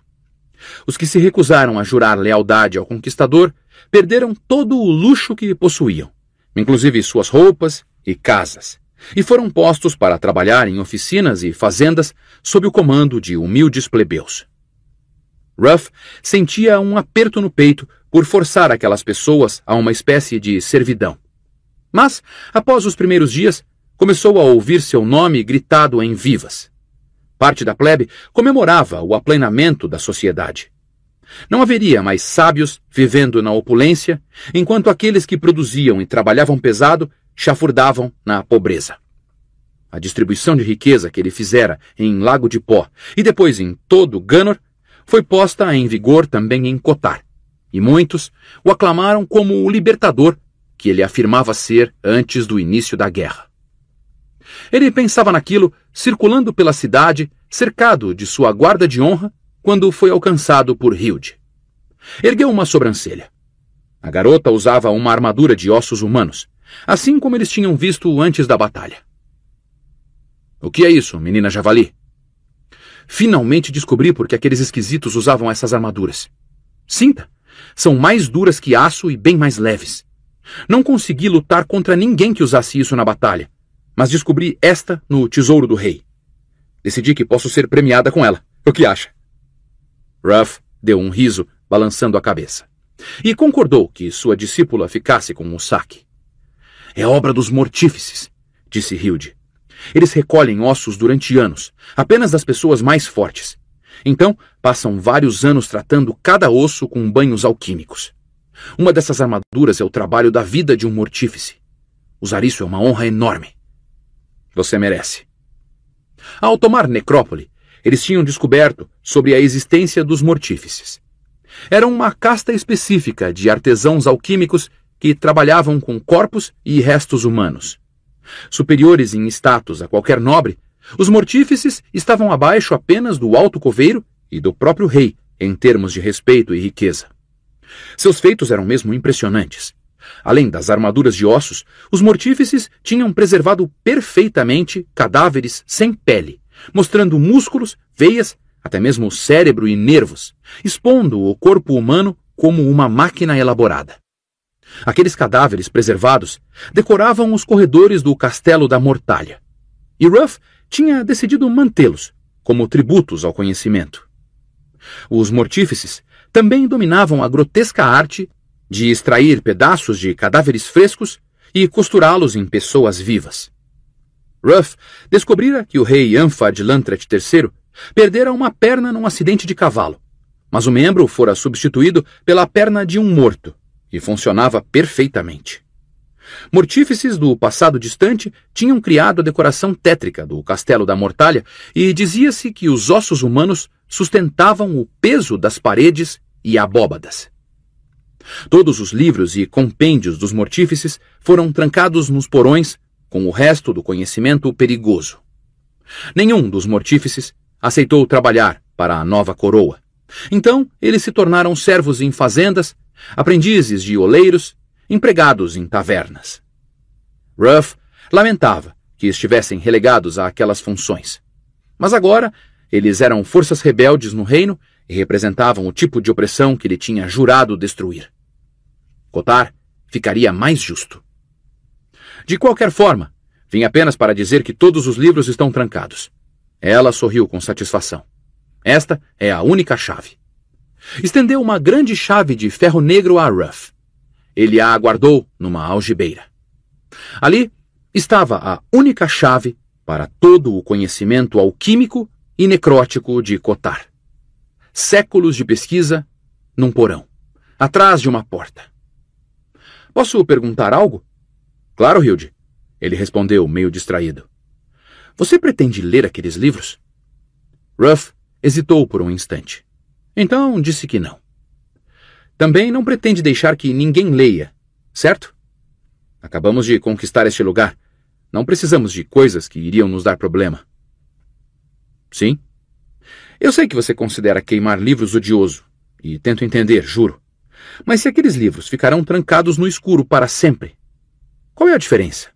A: Os que se recusaram a jurar lealdade ao conquistador perderam todo o luxo que possuíam, inclusive suas roupas e casas, e foram postos para trabalhar em oficinas e fazendas sob o comando de humildes plebeus. Ruff sentia um aperto no peito por forçar aquelas pessoas a uma espécie de servidão mas, após os primeiros dias, começou a ouvir seu nome gritado em vivas. Parte da plebe comemorava o aplanamento da sociedade. Não haveria mais sábios vivendo na opulência, enquanto aqueles que produziam e trabalhavam pesado chafurdavam na pobreza. A distribuição de riqueza que ele fizera em Lago de Pó e depois em todo Ganor foi posta em vigor também em Cotar, e muitos o aclamaram como o libertador que ele afirmava ser antes do início da guerra. Ele pensava naquilo, circulando pela cidade, cercado de sua guarda de honra, quando foi alcançado por Hilde. Ergueu uma sobrancelha. A garota usava uma armadura de ossos humanos, assim como eles tinham visto antes da batalha. O que é isso, menina javali? Finalmente descobri por que aqueles esquisitos usavam essas armaduras. Sinta, são mais duras que aço e bem mais leves. Não consegui lutar contra ninguém que usasse isso na batalha, mas descobri esta no Tesouro do Rei. Decidi que posso ser premiada com ela. O que acha? Ruff deu um riso, balançando a cabeça. E concordou que sua discípula ficasse com o saque. É obra dos mortífices, disse Hilde. Eles recolhem ossos durante anos, apenas das pessoas mais fortes. Então, passam vários anos tratando cada osso com banhos alquímicos. Uma dessas armaduras é o trabalho da vida de um mortífice. Usar isso é uma honra enorme. Você merece. Ao tomar Necrópole, eles tinham descoberto sobre a existência dos mortífices. Era uma casta específica de artesãos alquímicos que trabalhavam com corpos e restos humanos. Superiores em status a qualquer nobre, os mortífices estavam abaixo apenas do alto coveiro e do próprio rei em termos de respeito e riqueza. Seus feitos eram mesmo impressionantes. Além das armaduras de ossos, os mortífices tinham preservado perfeitamente cadáveres sem pele, mostrando músculos, veias, até mesmo cérebro e nervos, expondo o corpo humano como uma máquina elaborada. Aqueles cadáveres preservados decoravam os corredores do Castelo da Mortalha. E Ruff tinha decidido mantê-los como tributos ao conhecimento. Os mortífices também dominavam a grotesca arte de extrair pedaços de cadáveres frescos e costurá-los em pessoas vivas. Ruff descobrira que o rei de Lantret III perdera uma perna num acidente de cavalo, mas o membro fora substituído pela perna de um morto e funcionava perfeitamente. Mortífices do passado distante tinham criado a decoração tétrica do castelo da Mortalha e dizia-se que os ossos humanos sustentavam o peso das paredes e abóbadas. Todos os livros e compêndios dos mortífices foram trancados nos porões com o resto do conhecimento perigoso. Nenhum dos mortífices aceitou trabalhar para a nova coroa. Então, eles se tornaram servos em fazendas, aprendizes de oleiros empregados em tavernas. Ruff lamentava que estivessem relegados àquelas funções. Mas agora, eles eram forças rebeldes no reino e representavam o tipo de opressão que ele tinha jurado destruir. Cotar ficaria mais justo. De qualquer forma, vim apenas para dizer que todos os livros estão trancados. Ela sorriu com satisfação. Esta é a única chave. Estendeu uma grande chave de ferro negro a Ruff. Ele a aguardou numa algibeira. Ali estava a única chave para todo o conhecimento alquímico e necrótico de Cotar. Séculos de pesquisa num porão, atrás de uma porta. Posso perguntar algo? Claro, Hilde, ele respondeu, meio distraído. Você pretende ler aqueles livros? Ruff hesitou por um instante. Então disse que não. Também não pretende deixar que ninguém leia, certo? Acabamos de conquistar este lugar. Não precisamos de coisas que iriam nos dar problema. Sim. Eu sei que você considera queimar livros odioso, e tento entender, juro. Mas se aqueles livros ficarão trancados no escuro para sempre, qual é a diferença?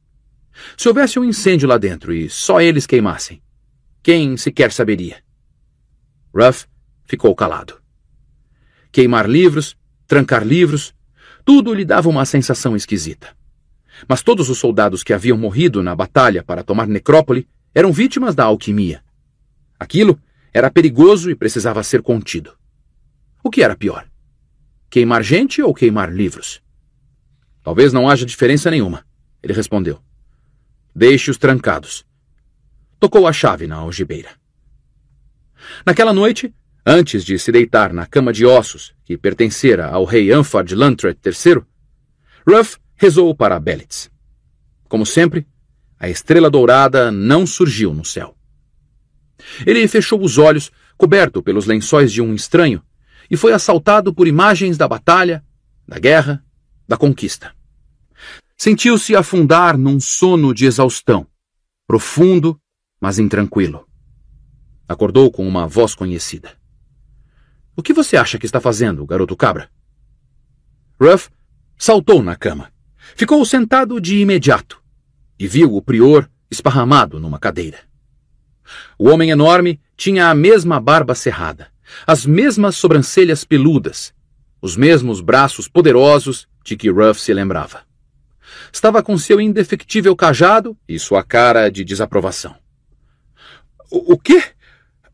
A: Se houvesse um incêndio lá dentro e só eles queimassem, quem sequer saberia? Ruff ficou calado. Queimar livros trancar livros, tudo lhe dava uma sensação esquisita. Mas todos os soldados que haviam morrido na batalha para tomar Necrópole eram vítimas da alquimia. Aquilo era perigoso e precisava ser contido. O que era pior? Queimar gente ou queimar livros? Talvez não haja diferença nenhuma, ele respondeu. Deixe-os trancados. Tocou a chave na algibeira. Naquela noite, antes de se deitar na cama de ossos que pertencera ao rei Anfard Lantret III, Ruff rezou para Belitz. Como sempre, a estrela dourada não surgiu no céu. Ele fechou os olhos, coberto pelos lençóis de um estranho, e foi assaltado por imagens da batalha, da guerra, da conquista. Sentiu-se afundar num sono de exaustão, profundo, mas intranquilo. Acordou com uma voz conhecida. O que você acha que está fazendo, garoto cabra? Ruff saltou na cama. Ficou sentado de imediato e viu o prior esparramado numa cadeira. O homem enorme tinha a mesma barba cerrada, as mesmas sobrancelhas peludas, os mesmos braços poderosos de que Ruff se lembrava. Estava com seu indefectível cajado e sua cara de desaprovação. O, o quê?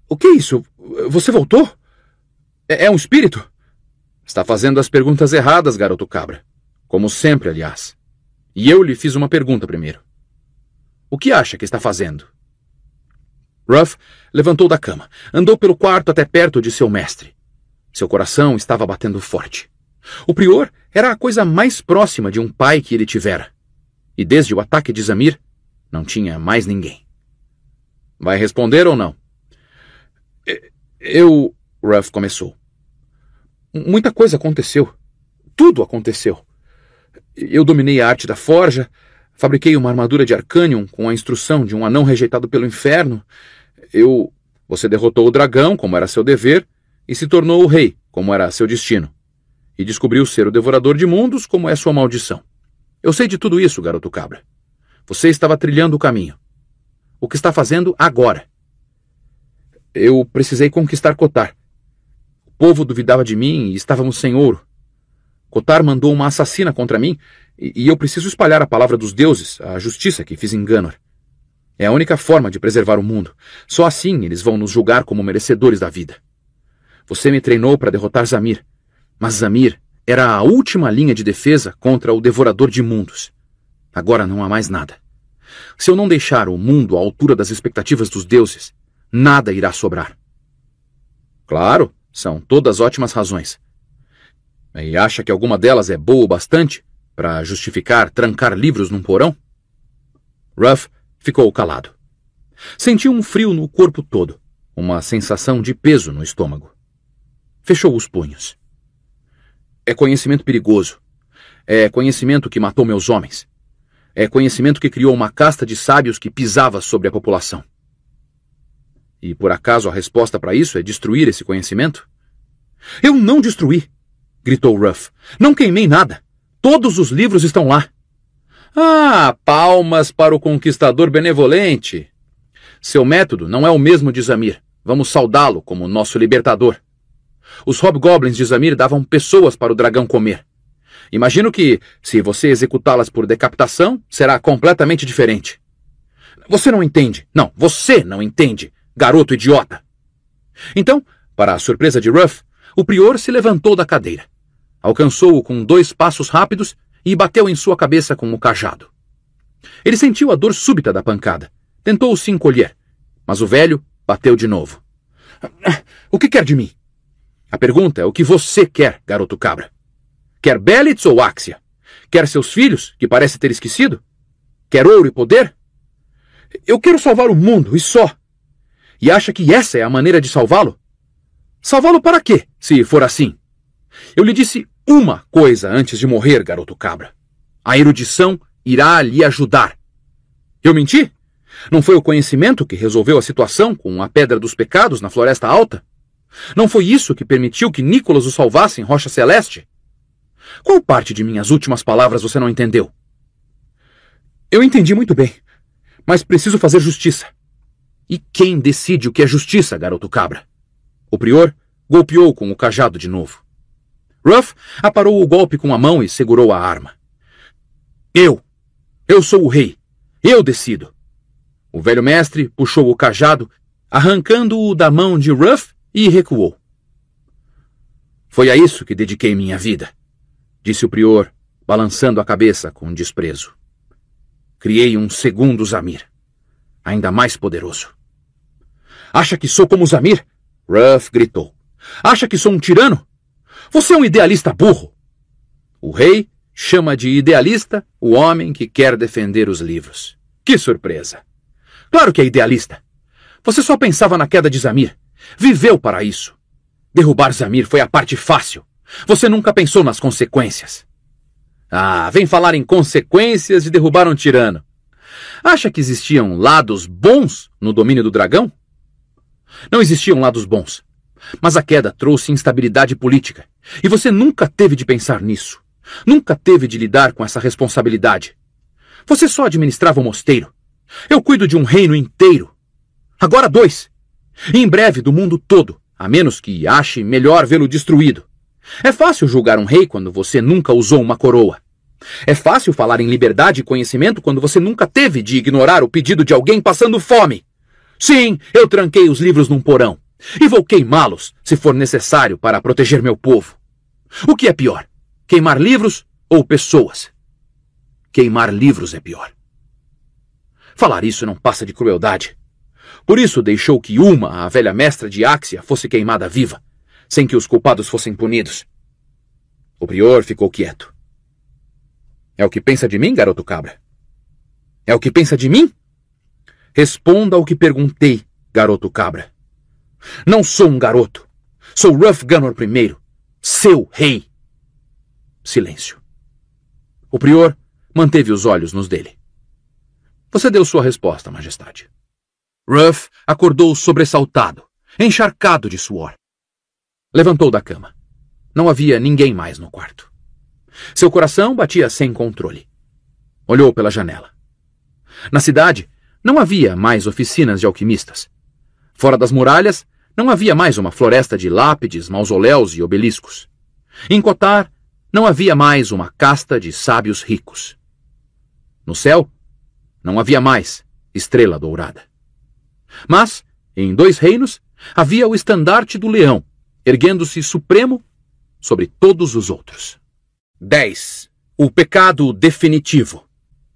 A: O que é isso? Você voltou? É, é um espírito? Está fazendo as perguntas erradas, garoto cabra. Como sempre, aliás. E eu lhe fiz uma pergunta primeiro. O que acha que está fazendo? Ruff levantou da cama, andou pelo quarto até perto de seu mestre. Seu coração estava batendo forte. O prior era a coisa mais próxima de um pai que ele tivera. E desde o ataque de Zamir, não tinha mais ninguém. Vai responder ou não? Eu. Ruff começou. Muita coisa aconteceu. Tudo aconteceu. Eu dominei a arte da forja, fabriquei uma armadura de Arcanium com a instrução de um anão rejeitado pelo inferno. Eu. Você derrotou o dragão, como era seu dever, e se tornou o rei, como era seu destino. E descobriu ser o devorador de mundos, como é sua maldição. Eu sei de tudo isso, garoto cabra. Você estava trilhando o caminho. O que está fazendo agora? Eu precisei conquistar Cotar povo duvidava de mim e estávamos sem ouro. Cotar mandou uma assassina contra mim e eu preciso espalhar a palavra dos deuses, a justiça que fiz em Ganor. É a única forma de preservar o mundo. Só assim eles vão nos julgar como merecedores da vida. Você me treinou para derrotar Zamir, mas Zamir era a última linha de defesa contra o devorador de mundos. Agora não há mais nada. Se eu não deixar o mundo à altura das expectativas dos deuses, nada irá sobrar. Claro, são todas ótimas razões. E acha que alguma delas é boa o bastante para justificar trancar livros num porão? Ruff ficou calado. Sentiu um frio no corpo todo, uma sensação de peso no estômago. Fechou os punhos. É conhecimento perigoso. É conhecimento que matou meus homens. É conhecimento que criou uma casta de sábios que pisava sobre a população. E por acaso a resposta para isso é destruir esse conhecimento? Eu não destruí, gritou Ruff. Não queimei nada. Todos os livros estão lá. Ah, palmas para o conquistador benevolente. Seu método não é o mesmo de Zamir. Vamos saudá-lo como nosso libertador. Os hobgoblins de Zamir davam pessoas para o dragão comer. Imagino que, se você executá-las por decapitação, será completamente diferente. Você não entende. Não, você não entende garoto idiota! Então, para a surpresa de Ruff, o prior se levantou da cadeira. Alcançou-o com dois passos rápidos e bateu em sua cabeça com o cajado. Ele sentiu a dor súbita da pancada. Tentou se encolher, mas o velho bateu de novo. Ah, o que quer de mim? A pergunta é o que você quer, garoto cabra. Quer Belitz ou Axia? Quer seus filhos, que parece ter esquecido? Quer ouro e poder? Eu quero salvar o mundo, e só, e acha que essa é a maneira de salvá-lo? Salvá-lo para quê, se for assim? Eu lhe disse uma coisa antes de morrer, garoto cabra. A erudição irá lhe ajudar. Eu menti? Não foi o conhecimento que resolveu a situação com a Pedra dos Pecados na Floresta Alta? Não foi isso que permitiu que Nicolas o salvasse em Rocha Celeste? Qual parte de minhas últimas palavras você não entendeu? Eu entendi muito bem, mas preciso fazer justiça. E quem decide o que é justiça, garoto cabra? O prior golpeou com o cajado de novo. Ruff aparou o golpe com a mão e segurou a arma. Eu! Eu sou o rei! Eu decido! O velho mestre puxou o cajado, arrancando-o da mão de Ruff e recuou. Foi a isso que dediquei minha vida, disse o prior, balançando a cabeça com desprezo. Criei um segundo Zamir, ainda mais poderoso. Acha que sou como Zamir? Ruff gritou. Acha que sou um tirano? Você é um idealista burro. O rei chama de idealista o homem que quer defender os livros. Que surpresa! Claro que é idealista. Você só pensava na queda de Zamir. Viveu para isso. Derrubar Zamir foi a parte fácil. Você nunca pensou nas consequências. Ah, vem falar em consequências de derrubar um tirano. Acha que existiam lados bons no domínio do dragão? Não existiam lados bons. Mas a queda trouxe instabilidade política. E você nunca teve de pensar nisso. Nunca teve de lidar com essa responsabilidade. Você só administrava o um mosteiro. Eu cuido de um reino inteiro. Agora dois. E em breve do mundo todo, a menos que ache melhor vê-lo destruído. É fácil julgar um rei quando você nunca usou uma coroa. É fácil falar em liberdade e conhecimento quando você nunca teve de ignorar o pedido de alguém passando fome. Sim, eu tranquei os livros num porão. E vou queimá-los, se for necessário, para proteger meu povo. O que é pior? Queimar livros ou pessoas? Queimar livros é pior. Falar isso não passa de crueldade. Por isso deixou que Uma, a velha mestra de Axia, fosse queimada viva, sem que os culpados fossem punidos. O prior ficou quieto. É o que pensa de mim, garoto cabra? É o que pensa de mim? Responda ao que perguntei, garoto cabra. Não sou um garoto. Sou Ruff Gunnor I, seu rei. Silêncio. O prior manteve os olhos nos dele. Você deu sua resposta, Majestade. Ruff acordou sobressaltado, encharcado de suor. Levantou da cama. Não havia ninguém mais no quarto. Seu coração batia sem controle. Olhou pela janela. Na cidade, não havia mais oficinas de alquimistas. Fora das muralhas, não havia mais uma floresta de lápides, mausoléus e obeliscos. Em Cotar, não havia mais uma casta de sábios ricos. No céu, não havia mais estrela dourada. Mas, em dois reinos, havia o estandarte do leão, erguendo-se supremo sobre todos os outros. 10. O pecado definitivo.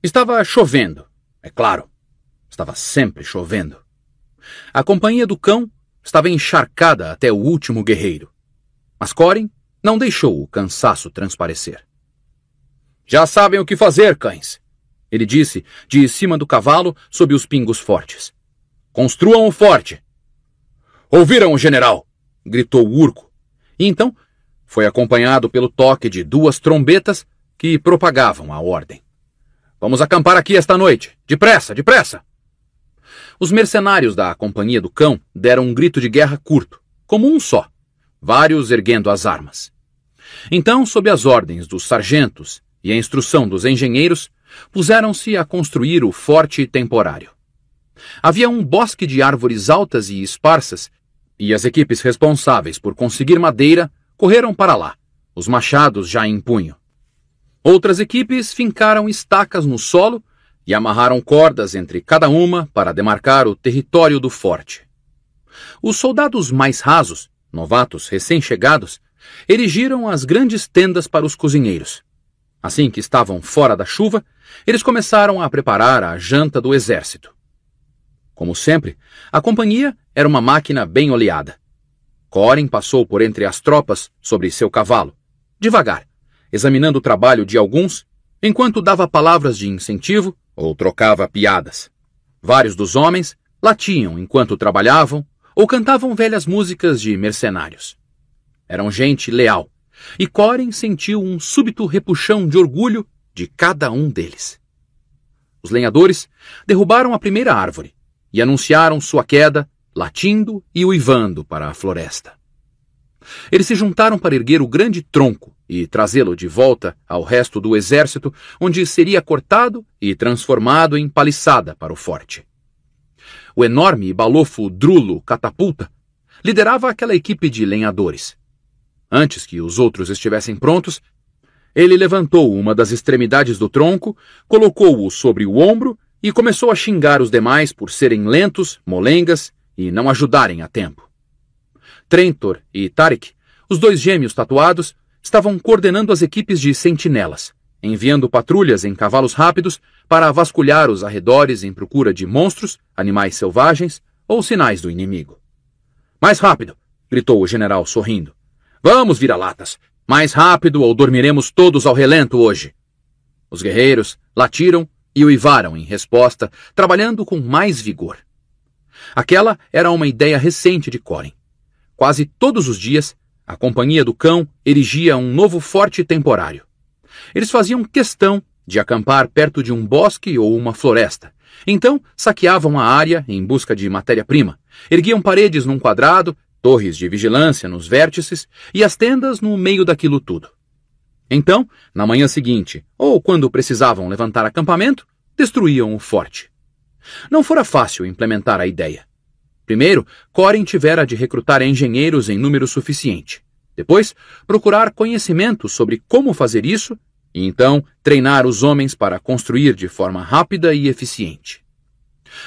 A: Estava chovendo, é claro. Estava sempre chovendo. A companhia do cão estava encharcada até o último guerreiro. Mas Corin não deixou o cansaço transparecer. Já sabem o que fazer, cães, ele disse, de cima do cavalo, sob os pingos fortes. Construam o forte. Ouviram o general? gritou o urco. E então foi acompanhado pelo toque de duas trombetas que propagavam a ordem. Vamos acampar aqui esta noite. Depressa, depressa! Os mercenários da Companhia do Cão deram um grito de guerra curto, como um só, vários erguendo as armas. Então, sob as ordens dos sargentos e a instrução dos engenheiros, puseram-se a construir o forte temporário. Havia um bosque de árvores altas e esparsas, e as equipes responsáveis por conseguir madeira correram para lá, os machados já em punho. Outras equipes fincaram estacas no solo e amarraram cordas entre cada uma para demarcar o território do forte. Os soldados mais rasos, novatos recém-chegados, erigiram as grandes tendas para os cozinheiros. Assim que estavam fora da chuva, eles começaram a preparar a janta do exército. Como sempre, a companhia era uma máquina bem oleada. Corin passou por entre as tropas sobre seu cavalo, devagar, examinando o trabalho de alguns, enquanto dava palavras de incentivo ou trocava piadas. Vários dos homens latiam enquanto trabalhavam ou cantavam velhas músicas de mercenários. Eram gente leal, e Corin sentiu um súbito repuxão de orgulho de cada um deles. Os lenhadores derrubaram a primeira árvore e anunciaram sua queda, latindo e uivando para a floresta. Eles se juntaram para erguer o grande tronco e trazê-lo de volta ao resto do exército, onde seria cortado e transformado em paliçada para o forte. O enorme e balofo Drulo Catapulta liderava aquela equipe de lenhadores. Antes que os outros estivessem prontos, ele levantou uma das extremidades do tronco, colocou-o sobre o ombro e começou a xingar os demais por serem lentos, molengas e não ajudarem a tempo. Trentor e Tarek, os dois gêmeos tatuados, estavam coordenando as equipes de sentinelas, enviando patrulhas em cavalos rápidos para vasculhar os arredores em procura de monstros, animais selvagens ou sinais do inimigo. Mais rápido! gritou o general sorrindo. Vamos, vira-latas! Mais rápido ou dormiremos todos ao relento hoje! Os guerreiros latiram e uivaram em resposta, trabalhando com mais vigor. Aquela era uma ideia recente de Corin. Quase todos os dias, a companhia do cão erigia um novo forte temporário. Eles faziam questão de acampar perto de um bosque ou uma floresta. Então, saqueavam a área em busca de matéria-prima, erguiam paredes num quadrado, torres de vigilância nos vértices e as tendas no meio daquilo tudo. Então, na manhã seguinte, ou quando precisavam levantar acampamento, destruíam o forte. Não fora fácil implementar a ideia. Primeiro, Corin tivera de recrutar engenheiros em número suficiente. Depois, procurar conhecimento sobre como fazer isso e então treinar os homens para construir de forma rápida e eficiente.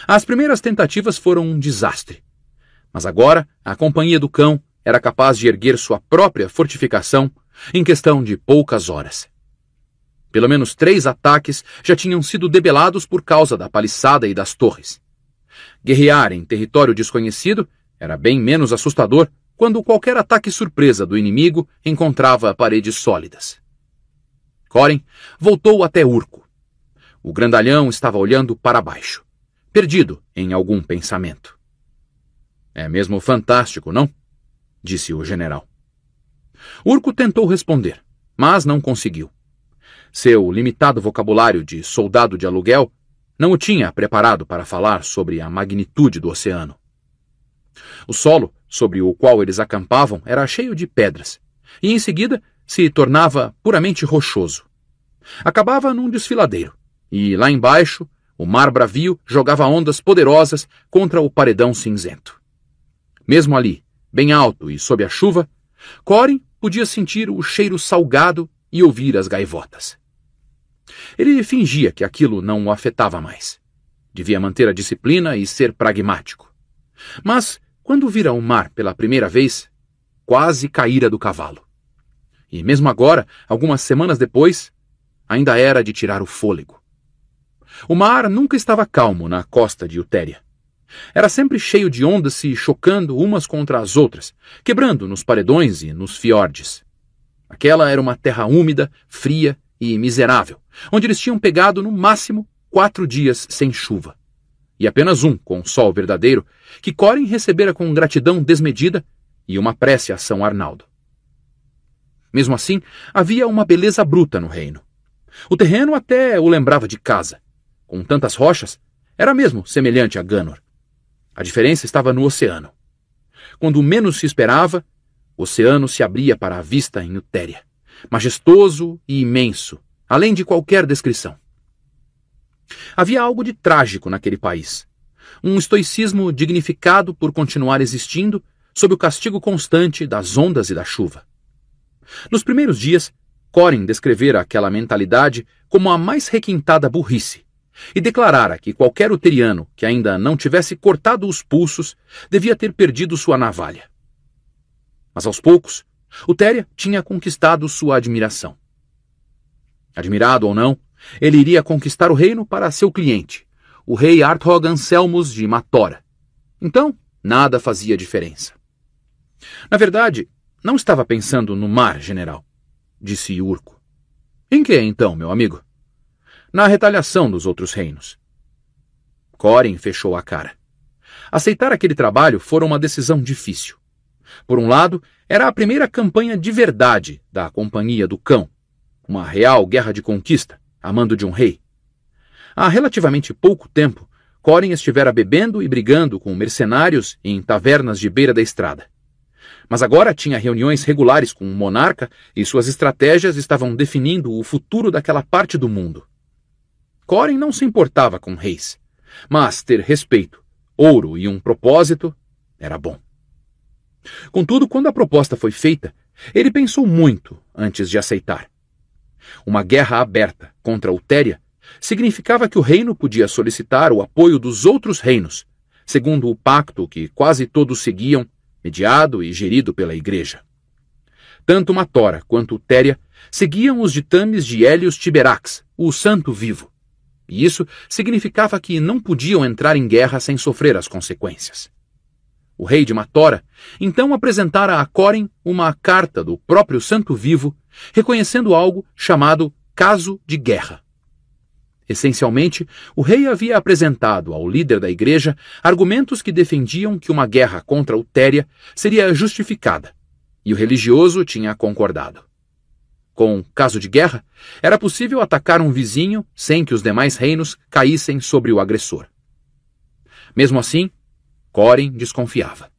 A: As primeiras tentativas foram um desastre. Mas agora, a Companhia do Cão era capaz de erguer sua própria fortificação em questão de poucas horas. Pelo menos três ataques já tinham sido debelados por causa da paliçada e das torres. Guerrear em território desconhecido era bem menos assustador quando qualquer ataque surpresa do inimigo encontrava paredes sólidas. Corin voltou até Urco. O grandalhão estava olhando para baixo, perdido em algum pensamento. É mesmo fantástico, não? disse o general. Urco tentou responder, mas não conseguiu. Seu limitado vocabulário de soldado de aluguel não o tinha preparado para falar sobre a magnitude do oceano. O solo sobre o qual eles acampavam era cheio de pedras, e em seguida se tornava puramente rochoso. Acabava num desfiladeiro, e lá embaixo o mar bravio jogava ondas poderosas contra o paredão cinzento. Mesmo ali, bem alto e sob a chuva, Corin podia sentir o cheiro salgado e ouvir as gaivotas. Ele fingia que aquilo não o afetava mais. Devia manter a disciplina e ser pragmático. Mas, quando vira o mar pela primeira vez, quase caíra do cavalo. E mesmo agora, algumas semanas depois, ainda era de tirar o fôlego. O mar nunca estava calmo na costa de Utéria. Era sempre cheio de ondas se chocando umas contra as outras, quebrando nos paredões e nos fiordes. Aquela era uma terra úmida, fria e miserável, onde eles tinham pegado no máximo quatro dias sem chuva. E apenas um com um sol verdadeiro, que Corin recebera com gratidão desmedida e uma prece a São Arnaldo. Mesmo assim, havia uma beleza bruta no reino. O terreno até o lembrava de casa. Com tantas rochas, era mesmo semelhante a Ganor. A diferença estava no oceano. Quando menos se esperava, o oceano se abria para a vista em Utéria majestoso e imenso, além de qualquer descrição. Havia algo de trágico naquele país. Um estoicismo dignificado por continuar existindo sob o castigo constante das ondas e da chuva. Nos primeiros dias, Corin descrevera aquela mentalidade como a mais requintada burrice e declarara que qualquer uteriano que ainda não tivesse cortado os pulsos devia ter perdido sua navalha. Mas aos poucos, Téria tinha conquistado sua admiração. Admirado ou não, ele iria conquistar o reino para seu cliente, o rei Arthog Anselmos de Matora. Então, nada fazia diferença. Na verdade, não estava pensando no mar, general, disse Urco. Em que, então, meu amigo? Na retaliação dos outros reinos. Corin fechou a cara. Aceitar aquele trabalho fora uma decisão difícil. Por um lado, era a primeira campanha de verdade da Companhia do Cão, uma real guerra de conquista, a mando de um rei. Há relativamente pouco tempo, Corin estivera bebendo e brigando com mercenários em tavernas de beira da estrada. Mas agora tinha reuniões regulares com o um monarca e suas estratégias estavam definindo o futuro daquela parte do mundo. Corin não se importava com reis, mas ter respeito, ouro e um propósito era bom. Contudo, quando a proposta foi feita, ele pensou muito antes de aceitar. Uma guerra aberta contra Utéria significava que o reino podia solicitar o apoio dos outros reinos, segundo o pacto que quase todos seguiam, mediado e gerido pela Igreja. Tanto Matora quanto Utéria seguiam os ditames de Hélios Tiberax, o Santo Vivo, e isso significava que não podiam entrar em guerra sem sofrer as consequências o rei de Matora, então apresentara a Corin uma carta do próprio Santo Vivo, reconhecendo algo chamado caso de guerra. Essencialmente, o rei havia apresentado ao líder da igreja argumentos que defendiam que uma guerra contra Utéria seria justificada, e o religioso tinha concordado. Com caso de guerra, era possível atacar um vizinho sem que os demais reinos caíssem sobre o agressor. Mesmo assim, Corin desconfiava.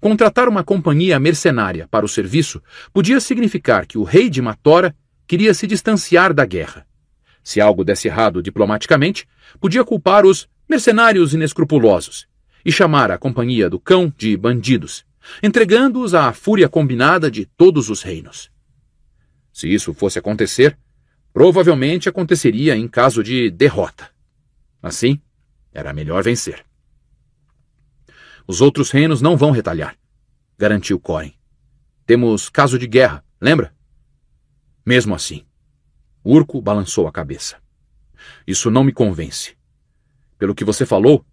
A: Contratar uma companhia mercenária para o serviço podia significar que o rei de Matora queria se distanciar da guerra. Se algo desse errado diplomaticamente, podia culpar os mercenários inescrupulosos e chamar a companhia do cão de bandidos, entregando-os à fúria combinada de todos os reinos. Se isso fosse acontecer, provavelmente aconteceria em caso de derrota. Assim, era melhor vencer. Os outros reinos não vão retalhar, garantiu Corin. Temos caso de guerra, lembra? Mesmo assim, Urco balançou a cabeça. Isso não me convence. Pelo que você falou,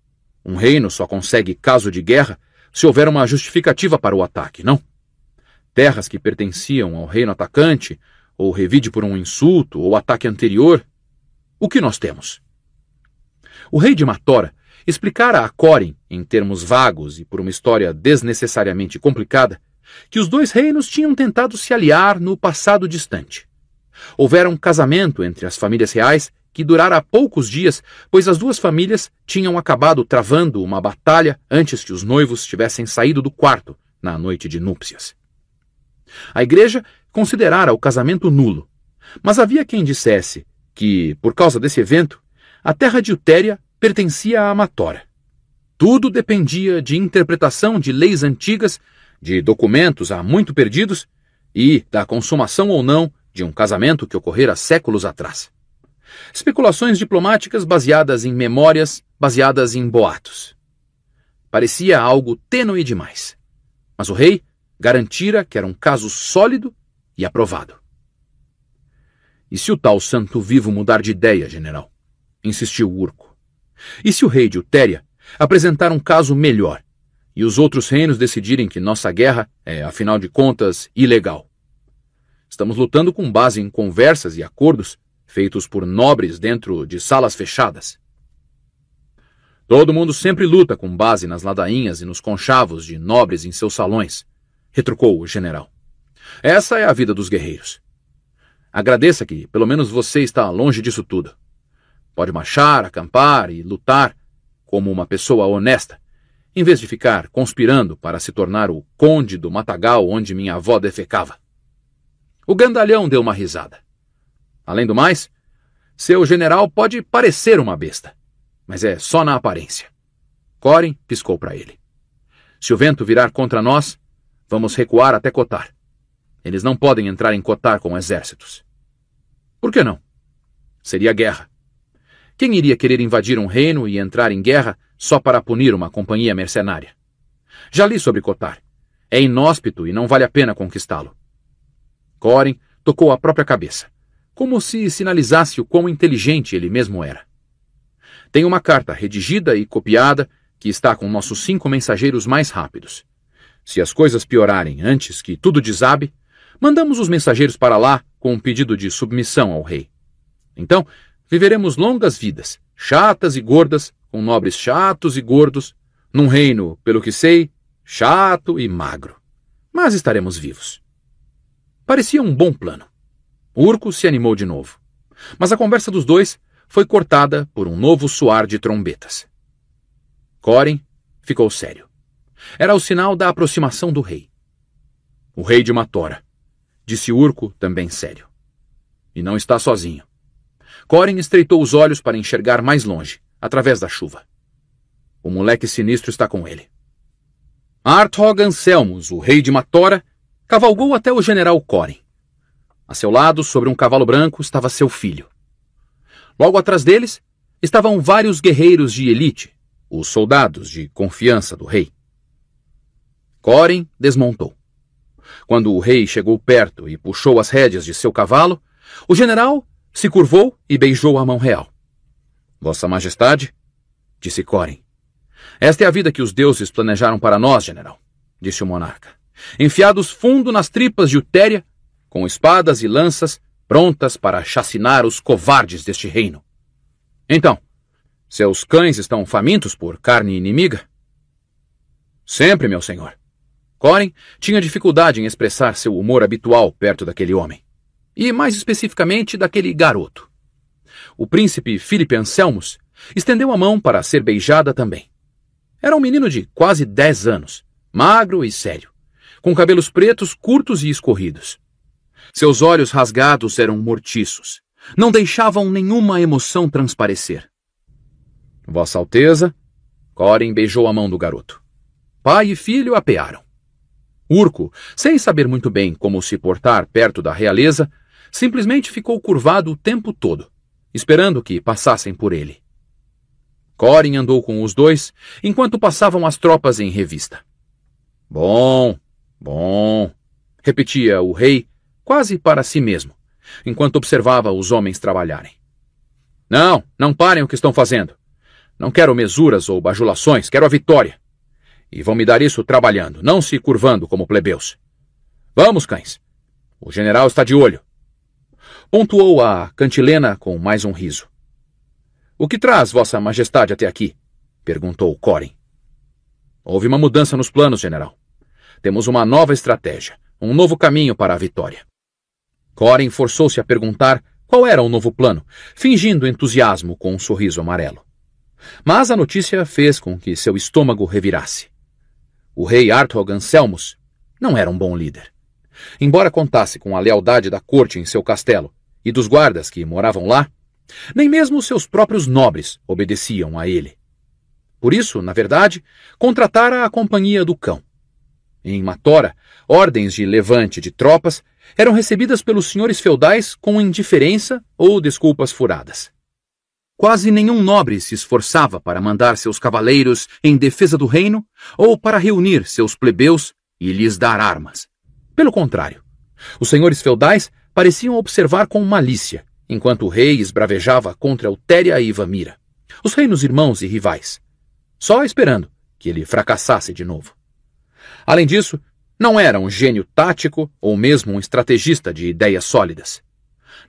A: um reino só consegue caso de guerra se houver uma justificativa para o ataque, não? Terras que pertenciam ao reino atacante, ou revide por um insulto ou ataque anterior. O que nós temos? O rei de Matora Explicar a Corin, em termos vagos e por uma história desnecessariamente complicada, que os dois reinos tinham tentado se aliar no passado distante. Houvera um casamento entre as famílias reais que durara poucos dias, pois as duas famílias tinham acabado travando uma batalha antes que os noivos tivessem saído do quarto na noite de núpcias. A igreja considerara o casamento nulo, mas havia quem dissesse que, por causa desse evento, a terra de Utéria pertencia à Amatora. Tudo dependia de interpretação de leis antigas, de documentos há muito perdidos e da consumação ou não de um casamento que ocorrera séculos atrás. Especulações diplomáticas baseadas em memórias, baseadas em boatos. Parecia algo tênue demais. Mas o rei garantira que era um caso sólido e aprovado. E se o tal santo vivo mudar de ideia, general? insistiu Urco. E se o rei de Utéria apresentar um caso melhor e os outros reinos decidirem que nossa guerra é, afinal de contas, ilegal? Estamos lutando com base em conversas e acordos feitos por nobres dentro de salas fechadas. Todo mundo sempre luta com base nas ladainhas e nos conchavos de nobres em seus salões, retrucou o general. Essa é a vida dos guerreiros. Agradeça que, pelo menos, você está longe disso tudo. Pode marchar, acampar e lutar como uma pessoa honesta, em vez de ficar conspirando para se tornar o conde do matagal onde minha avó defecava. O gandalhão deu uma risada. Além do mais, seu general pode parecer uma besta, mas é só na aparência. Corin piscou para ele. Se o vento virar contra nós, vamos recuar até Cotar. Eles não podem entrar em Cotar com exércitos. Por que não? Seria guerra. Quem iria querer invadir um reino e entrar em guerra só para punir uma companhia mercenária? Já li sobre Cotar. É inóspito e não vale a pena conquistá-lo. Corin tocou a própria cabeça, como se sinalizasse o quão inteligente ele mesmo era. Tem uma carta redigida e copiada que está com nossos cinco mensageiros mais rápidos. Se as coisas piorarem antes que tudo desabe, mandamos os mensageiros para lá com um pedido de submissão ao rei. Então, Viveremos longas vidas, chatas e gordas, com nobres chatos e gordos, num reino, pelo que sei, chato e magro. Mas estaremos vivos. Parecia um bom plano. Urco se animou de novo. Mas a conversa dos dois foi cortada por um novo soar de trombetas. corin ficou sério. Era o sinal da aproximação do rei. O rei de Matora, disse Urco, também sério. E não está sozinho. Corin estreitou os olhos para enxergar mais longe, através da chuva. O moleque sinistro está com ele. Arthog Anselmus, o rei de Matora, cavalgou até o general Corin. A seu lado, sobre um cavalo branco, estava seu filho. Logo atrás deles, estavam vários guerreiros de elite, os soldados de confiança do rei. Corin desmontou. Quando o rei chegou perto e puxou as rédeas de seu cavalo, o general se curvou e beijou a mão real. Vossa Majestade, disse Corin. Esta é a vida que os deuses planejaram para nós, general, disse o monarca. Enfiados fundo nas tripas de Utéria, com espadas e lanças prontas para chacinar os covardes deste reino. Então, seus cães estão famintos por carne inimiga? Sempre, meu senhor. Corin tinha dificuldade em expressar seu humor habitual perto daquele homem e mais especificamente daquele garoto. O príncipe Filipe Anselmos estendeu a mão para ser beijada também. Era um menino de quase dez anos, magro e sério, com cabelos pretos curtos e escorridos. Seus olhos rasgados eram mortiços, não deixavam nenhuma emoção transparecer. Vossa Alteza, Corin beijou a mão do garoto. Pai e filho apearam. Urco, sem saber muito bem como se portar perto da realeza, simplesmente ficou curvado o tempo todo, esperando que passassem por ele. Corin andou com os dois enquanto passavam as tropas em revista. Bom, bom, repetia o rei, quase para si mesmo, enquanto observava os homens trabalharem. Não, não parem o que estão fazendo. Não quero mesuras ou bajulações, quero a vitória. E vão me dar isso trabalhando, não se curvando como plebeus. Vamos, cães. O general está de olho pontuou a cantilena com mais um riso. O que traz Vossa Majestade até aqui? perguntou Corin. Houve uma mudança nos planos, general. Temos uma nova estratégia, um novo caminho para a vitória. Corin forçou-se a perguntar qual era o novo plano, fingindo entusiasmo com um sorriso amarelo. Mas a notícia fez com que seu estômago revirasse. O rei Arthur Anselmus não era um bom líder. Embora contasse com a lealdade da corte em seu castelo e dos guardas que moravam lá, nem mesmo seus próprios nobres obedeciam a ele. Por isso, na verdade, contratara a companhia do cão. Em Matora, ordens de levante de tropas eram recebidas pelos senhores feudais com indiferença ou desculpas furadas. Quase nenhum nobre se esforçava para mandar seus cavaleiros em defesa do reino ou para reunir seus plebeus e lhes dar armas. Pelo contrário, os senhores feudais pareciam observar com malícia, enquanto o rei esbravejava contra Eutéria e Ivamira, os reinos irmãos e rivais, só esperando que ele fracassasse de novo. Além disso, não era um gênio tático ou mesmo um estrategista de ideias sólidas.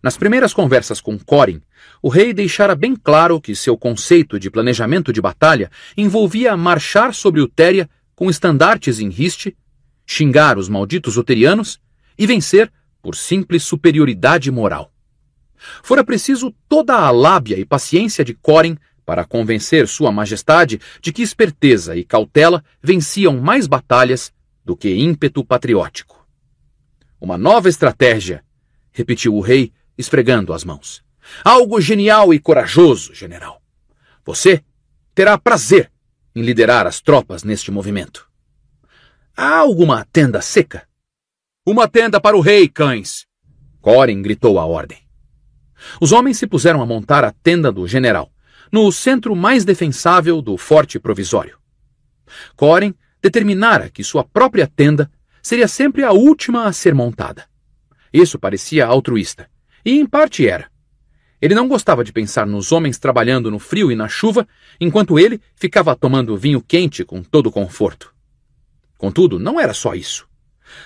A: Nas primeiras conversas com Corin, o rei deixara bem claro que seu conceito de planejamento de batalha envolvia marchar sobre Utéria com estandartes em riste, xingar os malditos uterianos e vencer por simples superioridade moral. Fora preciso toda a lábia e paciência de Corin para convencer Sua Majestade de que esperteza e cautela venciam mais batalhas do que ímpeto patriótico. Uma nova estratégia, repetiu o rei, esfregando as mãos. Algo genial e corajoso, general. Você terá prazer em liderar as tropas neste movimento. Há alguma tenda seca? Uma tenda para o rei, cães! Corin gritou a ordem. Os homens se puseram a montar a tenda do general, no centro mais defensável do forte provisório. Corin determinara que sua própria tenda seria sempre a última a ser montada. Isso parecia altruísta, e em parte era. Ele não gostava de pensar nos homens trabalhando no frio e na chuva, enquanto ele ficava tomando vinho quente com todo conforto. Contudo, não era só isso.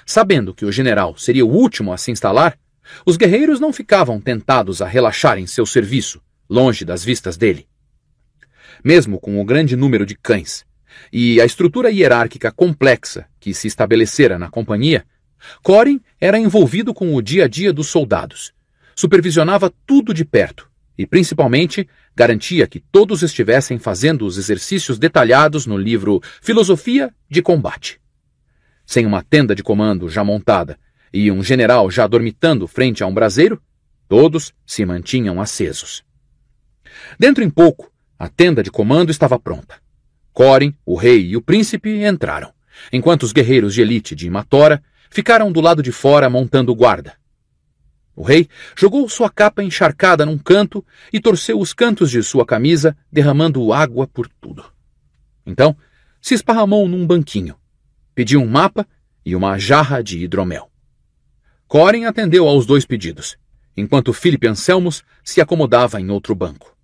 A: Sabendo que o general seria o último a se instalar, os guerreiros não ficavam tentados a relaxarem seu serviço, longe das vistas dele. Mesmo com o grande número de cães e a estrutura hierárquica complexa que se estabelecera na companhia, Corin era envolvido com o dia a dia dos soldados, supervisionava tudo de perto e, principalmente, garantia que todos estivessem fazendo os exercícios detalhados no livro Filosofia de Combate sem uma tenda de comando já montada e um general já dormitando frente a um braseiro, todos se mantinham acesos. Dentro em pouco, a tenda de comando estava pronta. Corin, o rei e o príncipe entraram, enquanto os guerreiros de elite de Imatora ficaram do lado de fora montando guarda. O rei jogou sua capa encharcada num canto e torceu os cantos de sua camisa, derramando água por tudo. Então, se esparramou num banquinho, pediu um mapa e uma jarra de hidromel. Corin atendeu aos dois pedidos, enquanto Filipe Anselmos se acomodava em outro banco.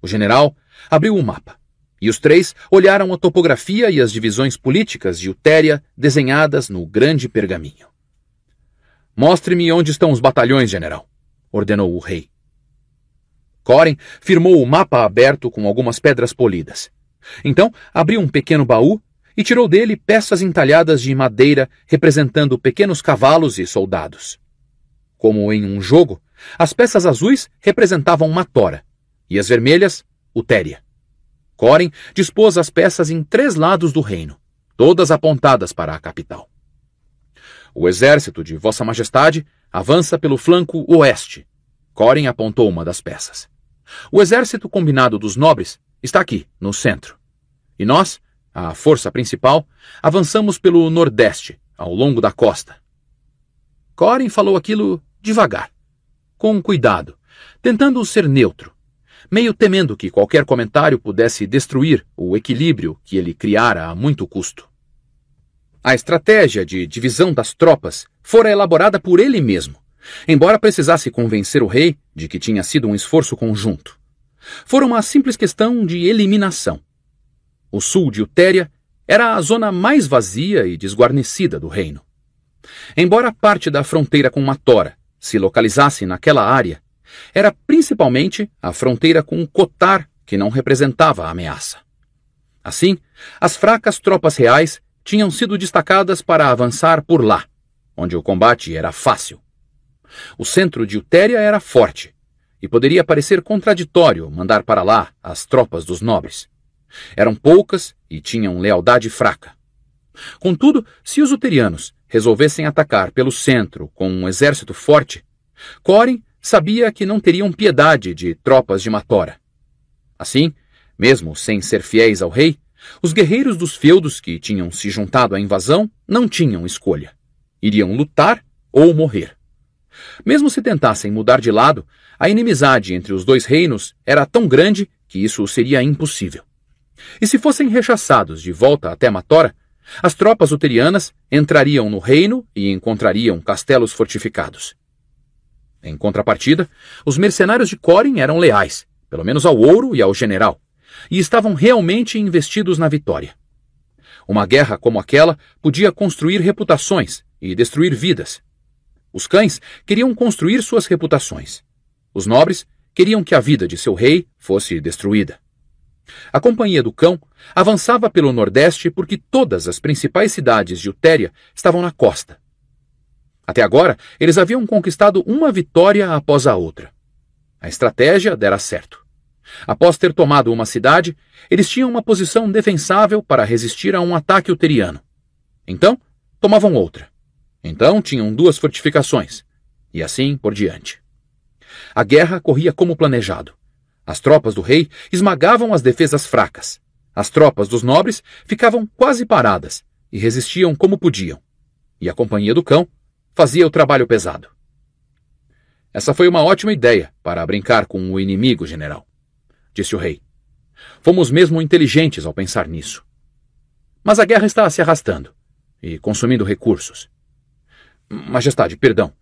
A: O general abriu o mapa, e os três olharam a topografia e as divisões políticas de Utéria desenhadas no grande pergaminho. Mostre-me onde estão os batalhões, general, ordenou o rei. Corin firmou o mapa aberto com algumas pedras polidas. Então abriu um pequeno baú e tirou dele peças entalhadas de madeira representando pequenos cavalos e soldados. Como em um jogo, as peças azuis representavam uma tora e as vermelhas, utéria. Coren dispôs as peças em três lados do reino, todas apontadas para a capital. O exército de Vossa Majestade avança pelo flanco oeste. Coren apontou uma das peças. O exército combinado dos nobres está aqui, no centro. E nós a força principal, avançamos pelo nordeste, ao longo da costa. Corin falou aquilo devagar, com cuidado, tentando ser neutro, meio temendo que qualquer comentário pudesse destruir o equilíbrio que ele criara a muito custo. A estratégia de divisão das tropas fora elaborada por ele mesmo, embora precisasse convencer o rei de que tinha sido um esforço conjunto. Fora uma simples questão de eliminação o sul de Utéria era a zona mais vazia e desguarnecida do reino. Embora parte da fronteira com Matora se localizasse naquela área, era principalmente a fronteira com Cotar que não representava a ameaça. Assim, as fracas tropas reais tinham sido destacadas para avançar por lá, onde o combate era fácil. O centro de Utéria era forte, e poderia parecer contraditório mandar para lá as tropas dos nobres. Eram poucas e tinham lealdade fraca. Contudo, se os uterianos resolvessem atacar pelo centro com um exército forte, Corin sabia que não teriam piedade de tropas de Matora. Assim, mesmo sem ser fiéis ao rei, os guerreiros dos feudos que tinham se juntado à invasão não tinham escolha. Iriam lutar ou morrer. Mesmo se tentassem mudar de lado, a inimizade entre os dois reinos era tão grande que isso seria impossível. E se fossem rechaçados de volta até Matora, as tropas uterianas entrariam no reino e encontrariam castelos fortificados. Em contrapartida, os mercenários de Corin eram leais, pelo menos ao ouro e ao general, e estavam realmente investidos na vitória. Uma guerra como aquela podia construir reputações e destruir vidas. Os cães queriam construir suas reputações. Os nobres queriam que a vida de seu rei fosse destruída. A Companhia do Cão avançava pelo Nordeste porque todas as principais cidades de Utéria estavam na costa. Até agora, eles haviam conquistado uma vitória após a outra. A estratégia dera certo. Após ter tomado uma cidade, eles tinham uma posição defensável para resistir a um ataque uteriano. Então, tomavam outra. Então, tinham duas fortificações. E assim por diante. A guerra corria como planejado. As tropas do rei esmagavam as defesas fracas. As tropas dos nobres ficavam quase paradas e resistiam como podiam. E a companhia do cão fazia o trabalho pesado. Essa foi uma ótima ideia para brincar com o inimigo, general, disse o rei. Fomos mesmo inteligentes ao pensar nisso. Mas a guerra está se arrastando e consumindo recursos. Majestade, perdão,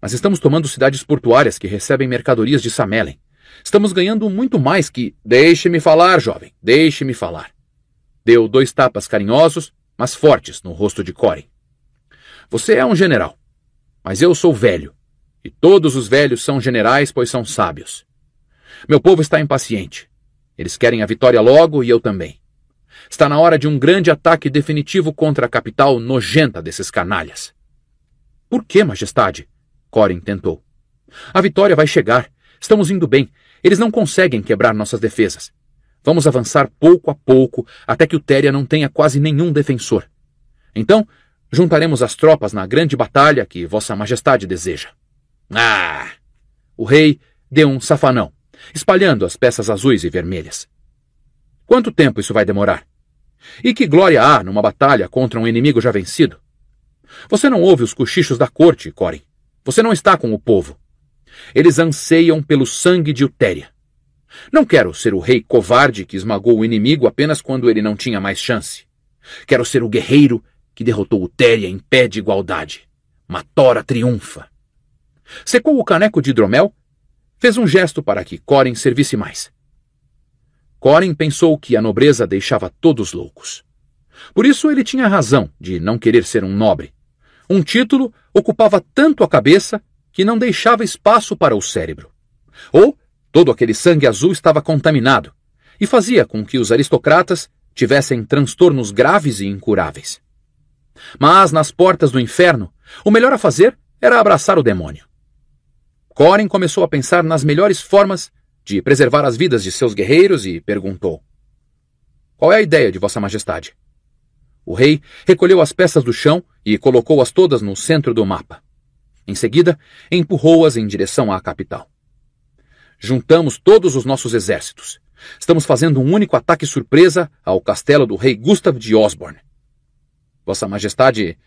A: mas estamos tomando cidades portuárias que recebem mercadorias de Samelen Estamos ganhando muito mais que. Deixe-me falar, jovem, deixe-me falar. Deu dois tapas carinhosos, mas fortes, no rosto de Corin. Você é um general, mas eu sou velho. E todos os velhos são generais, pois são sábios. Meu povo está impaciente. Eles querem a vitória logo e eu também. Está na hora de um grande ataque definitivo contra a capital nojenta desses canalhas. Por que, Majestade? Corin tentou. A vitória vai chegar. Estamos indo bem. Eles não conseguem quebrar nossas defesas. Vamos avançar pouco a pouco até que o Téria não tenha quase nenhum defensor. Então, juntaremos as tropas na grande batalha que Vossa Majestade deseja. Ah! O rei deu um safanão, espalhando as peças azuis e vermelhas. Quanto tempo isso vai demorar? E que glória há numa batalha contra um inimigo já vencido? Você não ouve os cochichos da corte, Corin. Você não está com o povo. Eles anseiam pelo sangue de Utéria. Não quero ser o rei covarde que esmagou o inimigo apenas quando ele não tinha mais chance. Quero ser o guerreiro que derrotou Utéria em pé de igualdade. Matora triunfa. Secou o caneco de hidromel, fez um gesto para que Corin servisse mais. Corin pensou que a nobreza deixava todos loucos. Por isso ele tinha razão de não querer ser um nobre. Um título ocupava tanto a cabeça que não deixava espaço para o cérebro. Ou todo aquele sangue azul estava contaminado e fazia com que os aristocratas tivessem transtornos graves e incuráveis. Mas nas portas do inferno, o melhor a fazer era abraçar o demônio. Corin começou a pensar nas melhores formas de preservar as vidas de seus guerreiros e perguntou: Qual é a ideia de Vossa Majestade? O rei recolheu as peças do chão e colocou-as todas no centro do mapa. Em seguida, empurrou-as em direção à capital. Juntamos todos os nossos exércitos. Estamos fazendo um único ataque surpresa ao castelo do rei Gustav de Osborne. Vossa Majestade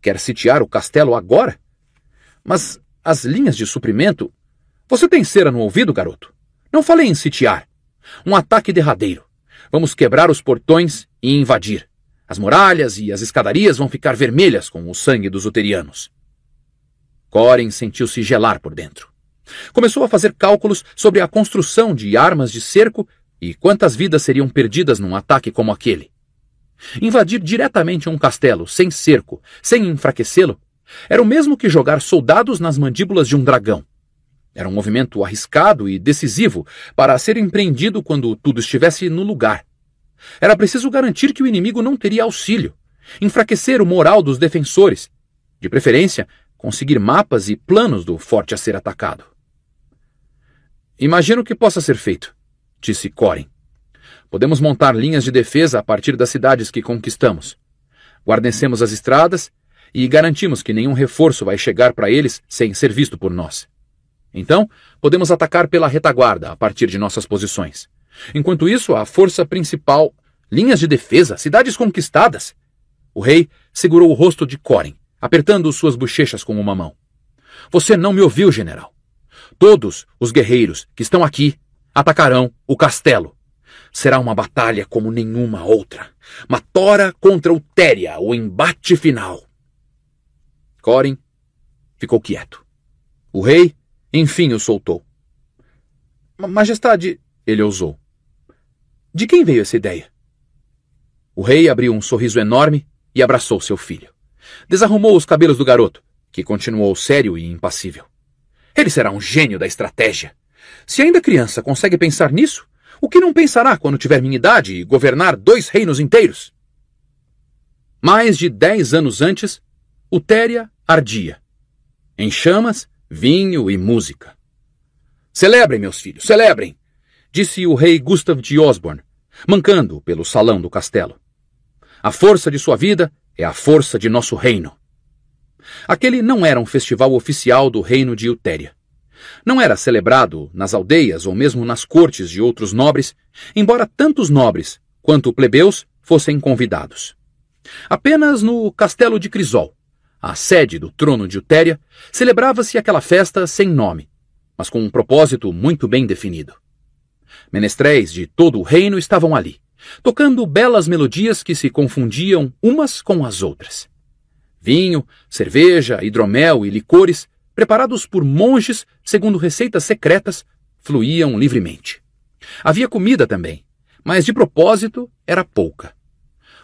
A: quer sitiar o castelo agora? Mas as linhas de suprimento. Você tem cera no ouvido, garoto? Não falei em sitiar. Um ataque derradeiro. Vamos quebrar os portões e invadir. As muralhas e as escadarias vão ficar vermelhas com o sangue dos uterianos. Coren sentiu-se gelar por dentro. Começou a fazer cálculos sobre a construção de armas de cerco e quantas vidas seriam perdidas num ataque como aquele. Invadir diretamente um castelo, sem cerco, sem enfraquecê-lo, era o mesmo que jogar soldados nas mandíbulas de um dragão. Era um movimento arriscado e decisivo para ser empreendido quando tudo estivesse no lugar. Era preciso garantir que o inimigo não teria auxílio, enfraquecer o moral dos defensores, de preferência conseguir mapas e planos do forte a ser atacado. Imagino que possa ser feito, disse Corin. Podemos montar linhas de defesa a partir das cidades que conquistamos. Guarnecemos as estradas e garantimos que nenhum reforço vai chegar para eles sem ser visto por nós. Então, podemos atacar pela retaguarda a partir de nossas posições. Enquanto isso, a força principal, linhas de defesa, cidades conquistadas. O rei segurou o rosto de Corin apertando suas bochechas com uma mão. Você não me ouviu, general. Todos os guerreiros que estão aqui atacarão o castelo. Será uma batalha como nenhuma outra. Matora contra o Téria, o embate final. Corin ficou quieto. O rei, enfim, o soltou. Majestade, ele ousou. De quem veio essa ideia? O rei abriu um sorriso enorme e abraçou seu filho desarrumou os cabelos do garoto, que continuou sério e impassível. Ele será um gênio da estratégia. Se ainda criança consegue pensar nisso, o que não pensará quando tiver minha idade e governar dois reinos inteiros? Mais de dez anos antes, Utéria ardia. Em chamas, vinho e música. Celebrem, meus filhos, celebrem! Disse o rei Gustav de Osborne, mancando pelo salão do castelo. A força de sua vida é a força de nosso reino. Aquele não era um festival oficial do reino de Utéria. Não era celebrado nas aldeias ou mesmo nas cortes de outros nobres, embora tantos nobres quanto plebeus fossem convidados. Apenas no Castelo de Crisol, a sede do trono de Utéria, celebrava-se aquela festa sem nome, mas com um propósito muito bem definido. Menestréis de todo o reino estavam ali tocando belas melodias que se confundiam umas com as outras. Vinho, cerveja, hidromel e licores, preparados por monges segundo receitas secretas, fluíam livremente. Havia comida também, mas de propósito era pouca.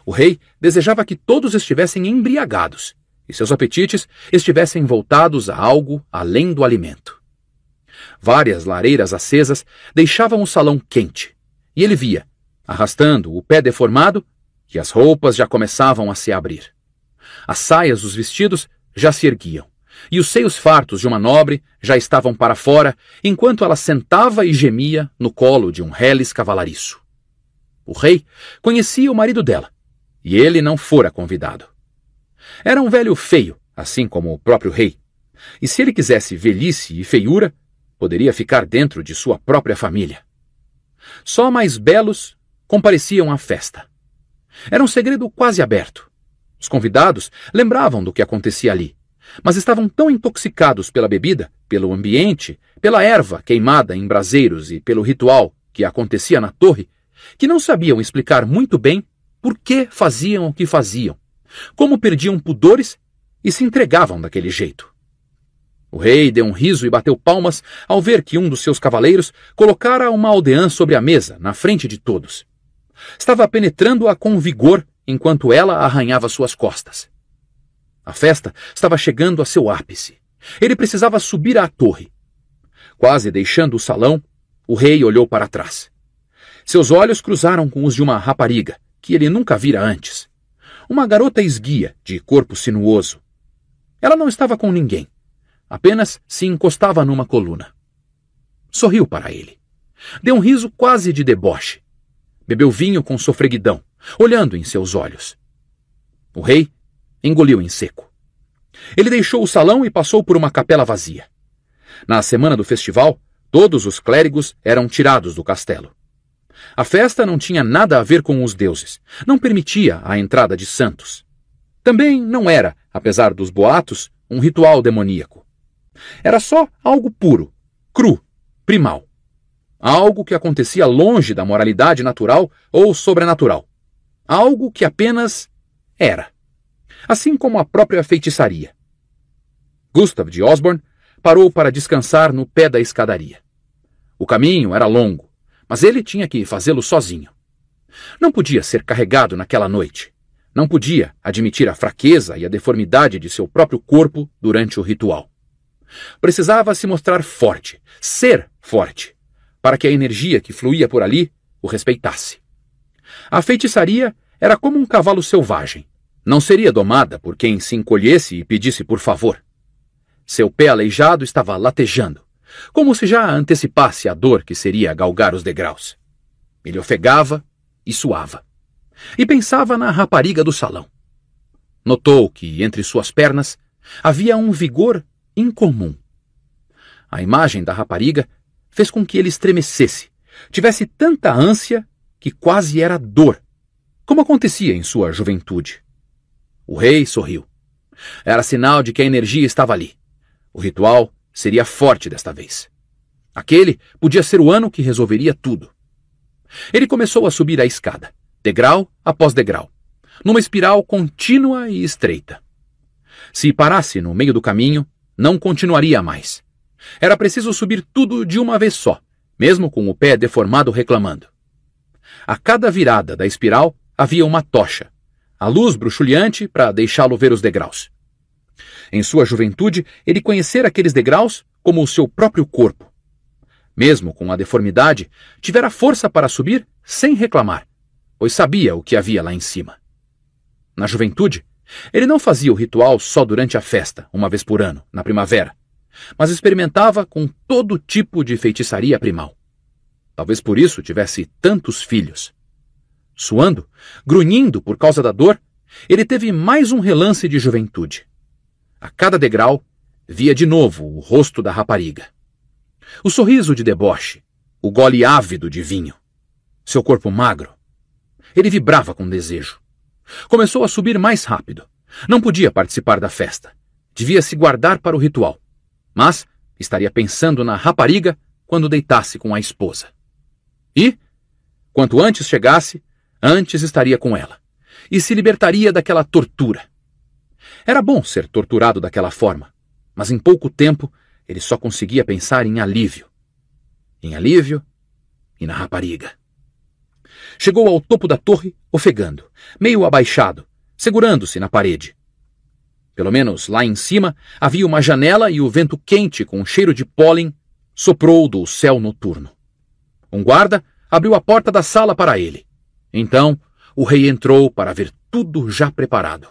A: O rei desejava que todos estivessem embriagados e seus apetites estivessem voltados a algo além do alimento. Várias lareiras acesas deixavam o salão quente, e ele via, arrastando o pé deformado, que as roupas já começavam a se abrir. As saias dos vestidos já se erguiam, e os seios fartos de uma nobre já estavam para fora, enquanto ela sentava e gemia no colo de um reles cavalariço. O rei conhecia o marido dela, e ele não fora convidado. Era um velho feio, assim como o próprio rei, e se ele quisesse velhice e feiura, poderia ficar dentro de sua própria família. Só mais belos compareciam à festa. Era um segredo quase aberto. Os convidados lembravam do que acontecia ali, mas estavam tão intoxicados pela bebida, pelo ambiente, pela erva queimada em braseiros e pelo ritual que acontecia na torre, que não sabiam explicar muito bem por que faziam o que faziam, como perdiam pudores e se entregavam daquele jeito. O rei deu um riso e bateu palmas ao ver que um dos seus cavaleiros colocara uma aldeã sobre a mesa, na frente de todos. Estava penetrando-a com vigor enquanto ela arranhava suas costas. A festa estava chegando a seu ápice. Ele precisava subir à torre. Quase deixando o salão, o rei olhou para trás. Seus olhos cruzaram com os de uma rapariga, que ele nunca vira antes. Uma garota esguia, de corpo sinuoso. Ela não estava com ninguém. Apenas se encostava numa coluna. Sorriu para ele. Deu um riso quase de deboche bebeu vinho com sofreguidão, olhando em seus olhos. O rei engoliu em seco. Ele deixou o salão e passou por uma capela vazia. Na semana do festival, todos os clérigos eram tirados do castelo. A festa não tinha nada a ver com os deuses, não permitia a entrada de santos. Também não era, apesar dos boatos, um ritual demoníaco. Era só algo puro, cru, primal algo que acontecia longe da moralidade natural ou sobrenatural, algo que apenas era, assim como a própria feitiçaria. Gustav de Osborne parou para descansar no pé da escadaria. O caminho era longo, mas ele tinha que fazê-lo sozinho. Não podia ser carregado naquela noite. Não podia admitir a fraqueza e a deformidade de seu próprio corpo durante o ritual. Precisava se mostrar forte, ser forte para que a energia que fluía por ali o respeitasse. A feitiçaria era como um cavalo selvagem. Não seria domada por quem se encolhesse e pedisse por favor. Seu pé aleijado estava latejando, como se já antecipasse a dor que seria galgar os degraus. Ele ofegava e suava. E pensava na rapariga do salão. Notou que, entre suas pernas, havia um vigor incomum. A imagem da rapariga fez com que ele estremecesse, tivesse tanta ânsia que quase era dor, como acontecia em sua juventude. O rei sorriu. Era sinal de que a energia estava ali. O ritual seria forte desta vez. Aquele podia ser o ano que resolveria tudo. Ele começou a subir a escada, degrau após degrau, numa espiral contínua e estreita. Se parasse no meio do caminho, não continuaria mais. Era preciso subir tudo de uma vez só, mesmo com o pé deformado reclamando. A cada virada da espiral havia uma tocha, a luz bruxuleante para deixá-lo ver os degraus. Em sua juventude, ele conhecera aqueles degraus como o seu próprio corpo. Mesmo com a deformidade, tivera força para subir sem reclamar, pois sabia o que havia lá em cima. Na juventude, ele não fazia o ritual só durante a festa, uma vez por ano, na primavera, mas experimentava com todo tipo de feitiçaria primal. Talvez por isso tivesse tantos filhos. Suando, grunhindo por causa da dor, ele teve mais um relance de juventude. A cada degrau, via de novo o rosto da rapariga. O sorriso de deboche, o gole ávido de vinho, seu corpo magro. Ele vibrava com desejo. Começou a subir mais rápido. Não podia participar da festa. Devia se guardar para o ritual mas estaria pensando na rapariga quando deitasse com a esposa. E, quanto antes chegasse, antes estaria com ela e se libertaria daquela tortura. Era bom ser torturado daquela forma, mas em pouco tempo ele só conseguia pensar em alívio. Em alívio e na rapariga. Chegou ao topo da torre, ofegando, meio abaixado, segurando-se na parede. Pelo menos lá em cima havia uma janela e o vento quente com um cheiro de pólen soprou do céu noturno. Um guarda abriu a porta da sala para ele. Então, o rei entrou para ver tudo já preparado.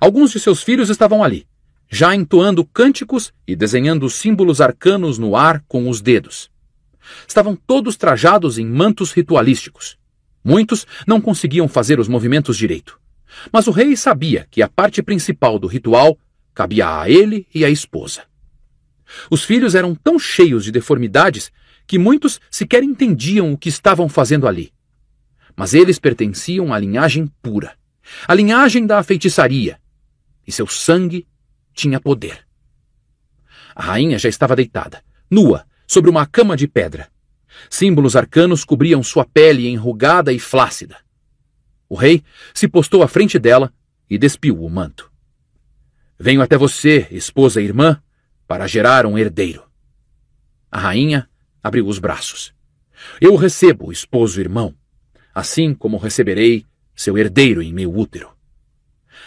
A: Alguns de seus filhos estavam ali, já entoando cânticos e desenhando símbolos arcanos no ar com os dedos. Estavam todos trajados em mantos ritualísticos. Muitos não conseguiam fazer os movimentos direito. Mas o rei sabia que a parte principal do ritual cabia a ele e à esposa. Os filhos eram tão cheios de deformidades que muitos sequer entendiam o que estavam fazendo ali. Mas eles pertenciam à linhagem pura, à linhagem da feitiçaria, e seu sangue tinha poder. A rainha já estava deitada, nua, sobre uma cama de pedra. Símbolos arcanos cobriam sua pele enrugada e flácida. O rei se postou à frente dela e despiu o manto. Venho até você, esposa e irmã, para gerar um herdeiro. A rainha abriu os braços. Eu o recebo, esposo e irmão, assim como receberei seu herdeiro em meu útero.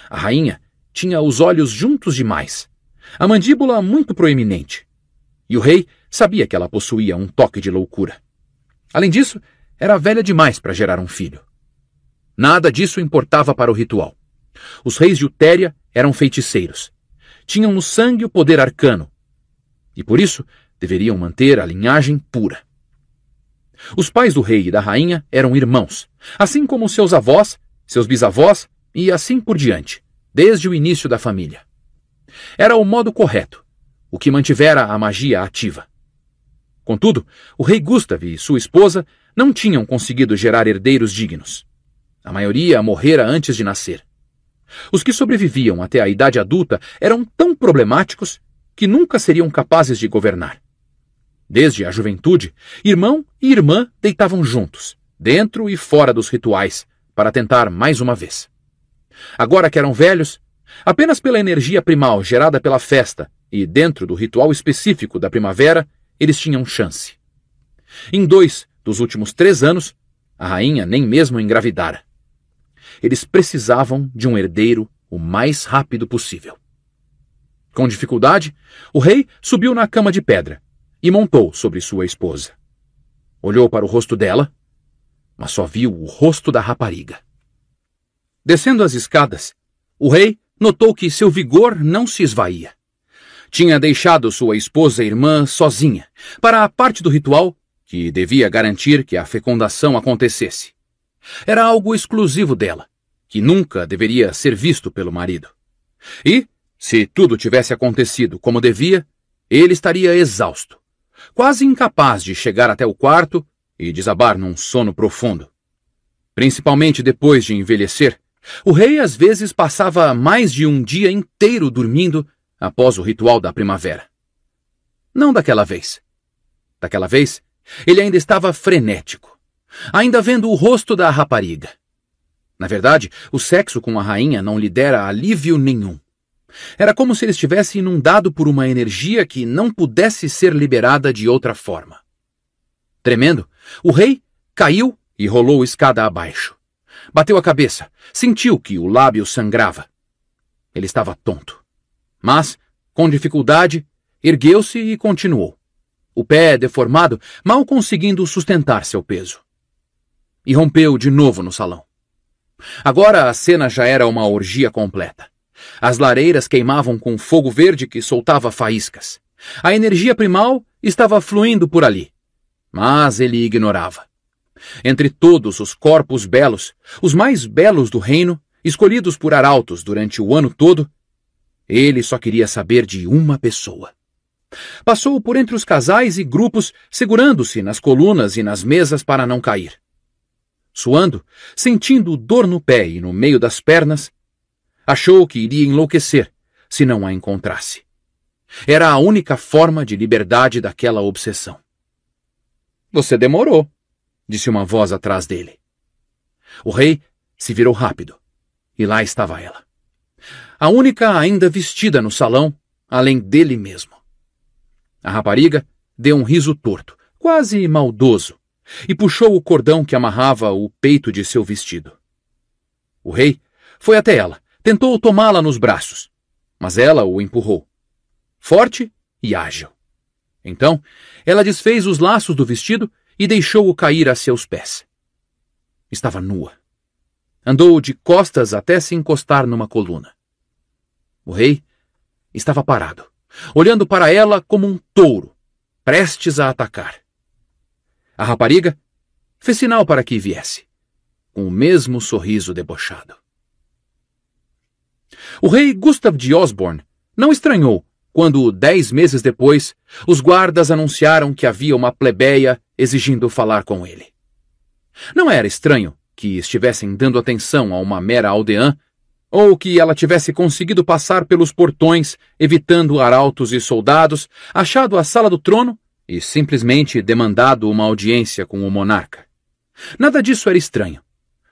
A: A rainha tinha os olhos juntos demais, a mandíbula muito proeminente, e o rei sabia que ela possuía um toque de loucura. Além disso, era velha demais para gerar um filho. Nada disso importava para o ritual. Os reis de Utéria eram feiticeiros. Tinham no sangue o poder arcano. E por isso deveriam manter a linhagem pura. Os pais do rei e da rainha eram irmãos, assim como seus avós, seus bisavós e assim por diante, desde o início da família. Era o modo correto, o que mantivera a magia ativa. Contudo, o rei Gustav e sua esposa não tinham conseguido gerar herdeiros dignos a maioria morrera antes de nascer. Os que sobreviviam até a idade adulta eram tão problemáticos que nunca seriam capazes de governar. Desde a juventude, irmão e irmã deitavam juntos, dentro e fora dos rituais, para tentar mais uma vez. Agora que eram velhos, apenas pela energia primal gerada pela festa e dentro do ritual específico da primavera, eles tinham chance. Em dois dos últimos três anos, a rainha nem mesmo engravidara. Eles precisavam de um herdeiro o mais rápido possível. Com dificuldade, o rei subiu na cama de pedra e montou sobre sua esposa. Olhou para o rosto dela, mas só viu o rosto da rapariga. Descendo as escadas, o rei notou que seu vigor não se esvaía. Tinha deixado sua esposa e irmã sozinha para a parte do ritual que devia garantir que a fecundação acontecesse. Era algo exclusivo dela, que nunca deveria ser visto pelo marido. E, se tudo tivesse acontecido como devia, ele estaria exausto, quase incapaz de chegar até o quarto e desabar num sono profundo. Principalmente depois de envelhecer, o rei às vezes passava mais de um dia inteiro dormindo após o ritual da primavera. Não daquela vez. Daquela vez, ele ainda estava frenético, ainda vendo o rosto da rapariga, na verdade, o sexo com a rainha não lhe dera alívio nenhum. Era como se ele estivesse inundado por uma energia que não pudesse ser liberada de outra forma. Tremendo, o rei caiu e rolou escada abaixo. Bateu a cabeça, sentiu que o lábio sangrava. Ele estava tonto. Mas, com dificuldade, ergueu-se e continuou. O pé deformado, mal conseguindo sustentar seu peso. E rompeu de novo no salão. Agora a cena já era uma orgia completa. As lareiras queimavam com fogo verde que soltava faíscas. A energia primal estava fluindo por ali. Mas ele ignorava. Entre todos os corpos belos, os mais belos do reino, escolhidos por arautos durante o ano todo, ele só queria saber de uma pessoa. Passou por entre os casais e grupos, segurando-se nas colunas e nas mesas para não cair suando, sentindo dor no pé e no meio das pernas, achou que iria enlouquecer se não a encontrasse. Era a única forma de liberdade daquela obsessão. Você demorou, disse uma voz atrás dele. O rei se virou rápido, e lá estava ela. A única ainda vestida no salão, além dele mesmo. A rapariga deu um riso torto, quase maldoso, e puxou o cordão que amarrava o peito de seu vestido. O rei foi até ela, tentou tomá-la nos braços, mas ela o empurrou. Forte e ágil. Então, ela desfez os laços do vestido e deixou-o cair a seus pés. Estava nua. Andou de costas até se encostar numa coluna. O rei estava parado, olhando para ela como um touro, prestes a atacar. A rapariga fez sinal para que viesse, com o mesmo sorriso debochado. O rei Gustav de Osborne não estranhou quando, dez meses depois, os guardas anunciaram que havia uma plebeia exigindo falar com ele. Não era estranho que estivessem dando atenção a uma mera aldeã ou que ela tivesse conseguido passar pelos portões, evitando arautos e soldados, achado a sala do trono e simplesmente demandado uma audiência com o monarca. Nada disso era estranho,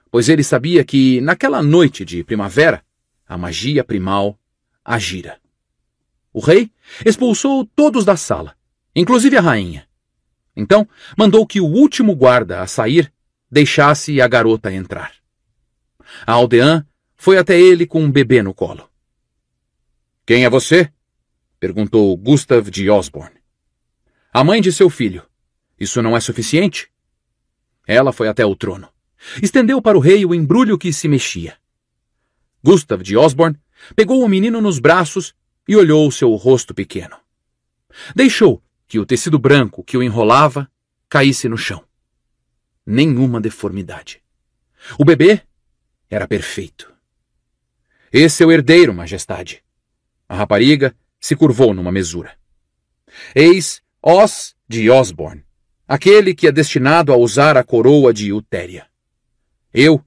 A: pois ele sabia que, naquela noite de primavera, a magia primal agira. O rei expulsou todos da sala, inclusive a rainha. Então, mandou que o último guarda a sair deixasse a garota entrar. A aldeã foi até ele com um bebê no colo. Quem é você? perguntou Gustav de Osborne a mãe de seu filho. Isso não é suficiente? Ela foi até o trono. Estendeu para o rei o embrulho que se mexia. Gustav de Osborne pegou o menino nos braços e olhou seu rosto pequeno. Deixou que o tecido branco que o enrolava caísse no chão. Nenhuma deformidade. O bebê era perfeito. Esse é o herdeiro, majestade. A rapariga se curvou numa mesura. Eis os de Osborne, aquele que é destinado a usar a coroa de Utéria. Eu,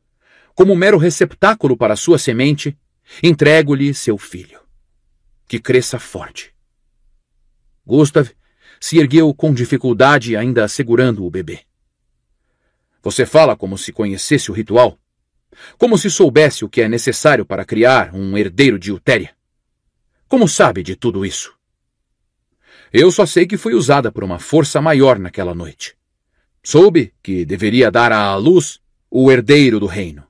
A: como mero receptáculo para sua semente, entrego-lhe seu filho. Que cresça forte. Gustav se ergueu com dificuldade, ainda segurando o bebê. Você fala como se conhecesse o ritual, como se soubesse o que é necessário para criar um herdeiro de Utéria. Como sabe de tudo isso? Eu só sei que foi usada por uma força maior naquela noite. Soube que deveria dar à luz o herdeiro do reino.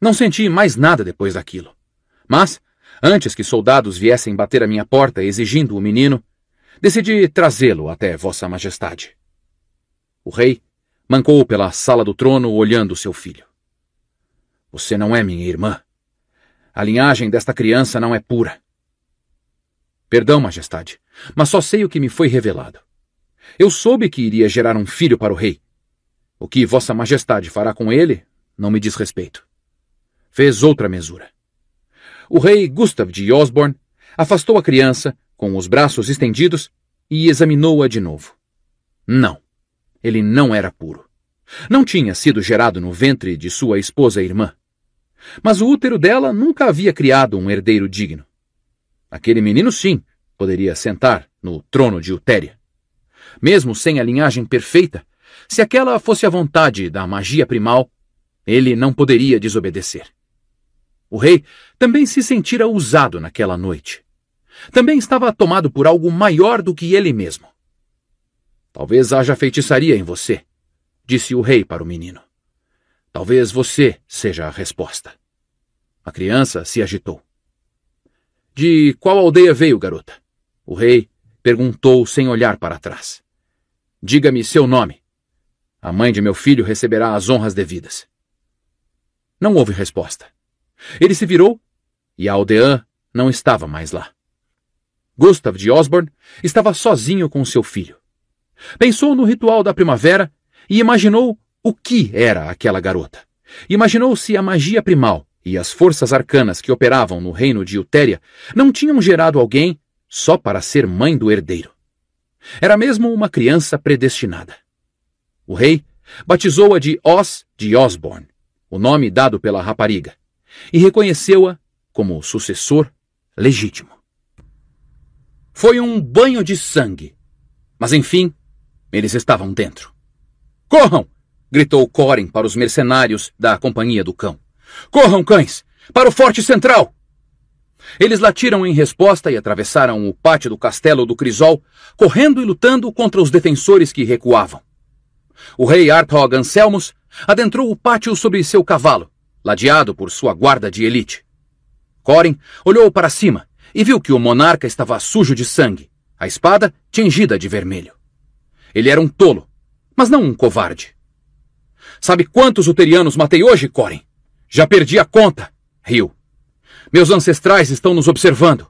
A: Não senti mais nada depois daquilo. Mas, antes que soldados viessem bater à minha porta exigindo o menino, decidi trazê-lo até Vossa Majestade. O rei mancou pela sala do trono olhando seu filho. Você não é minha irmã. A linhagem desta criança não é pura. Perdão, Majestade mas só sei o que me foi revelado. Eu soube que iria gerar um filho para o rei. O que Vossa Majestade fará com ele não me diz respeito. Fez outra mesura. O rei Gustav de Osborne afastou a criança, com os braços estendidos, e examinou-a de novo. Não, ele não era puro. Não tinha sido gerado no ventre de sua esposa e irmã. Mas o útero dela nunca havia criado um herdeiro digno. Aquele menino, sim, poderia sentar no trono de Utéria. Mesmo sem a linhagem perfeita, se aquela fosse a vontade da magia primal, ele não poderia desobedecer. O rei também se sentira usado naquela noite. Também estava tomado por algo maior do que ele mesmo. Talvez haja feitiçaria em você, disse o rei para o menino. Talvez você seja a resposta. A criança se agitou. De qual aldeia veio, garota? O rei perguntou sem olhar para trás. Diga-me seu nome. A mãe de meu filho receberá as honras devidas. Não houve resposta. Ele se virou e a aldeã não estava mais lá. Gustav de Osborne estava sozinho com seu filho. Pensou no ritual da primavera e imaginou o que era aquela garota. Imaginou se a magia primal e as forças arcanas que operavam no reino de Utéria não tinham gerado alguém só para ser mãe do herdeiro. Era mesmo uma criança predestinada. O rei batizou-a de Os de Osborne, o nome dado pela rapariga, e reconheceu-a como sucessor legítimo. Foi um banho de sangue, mas enfim, eles estavam dentro. Corram! gritou Corin para os mercenários da Companhia do Cão. Corram, cães! Para o Forte Central! Eles latiram em resposta e atravessaram o pátio do castelo do Crisol, correndo e lutando contra os defensores que recuavam. O rei Arthog Anselmos adentrou o pátio sobre seu cavalo, ladeado por sua guarda de elite. Corin olhou para cima e viu que o monarca estava sujo de sangue, a espada tingida de vermelho. Ele era um tolo, mas não um covarde. Sabe quantos uterianos matei hoje, Corin? Já perdi a conta, riu. Meus ancestrais estão nos observando.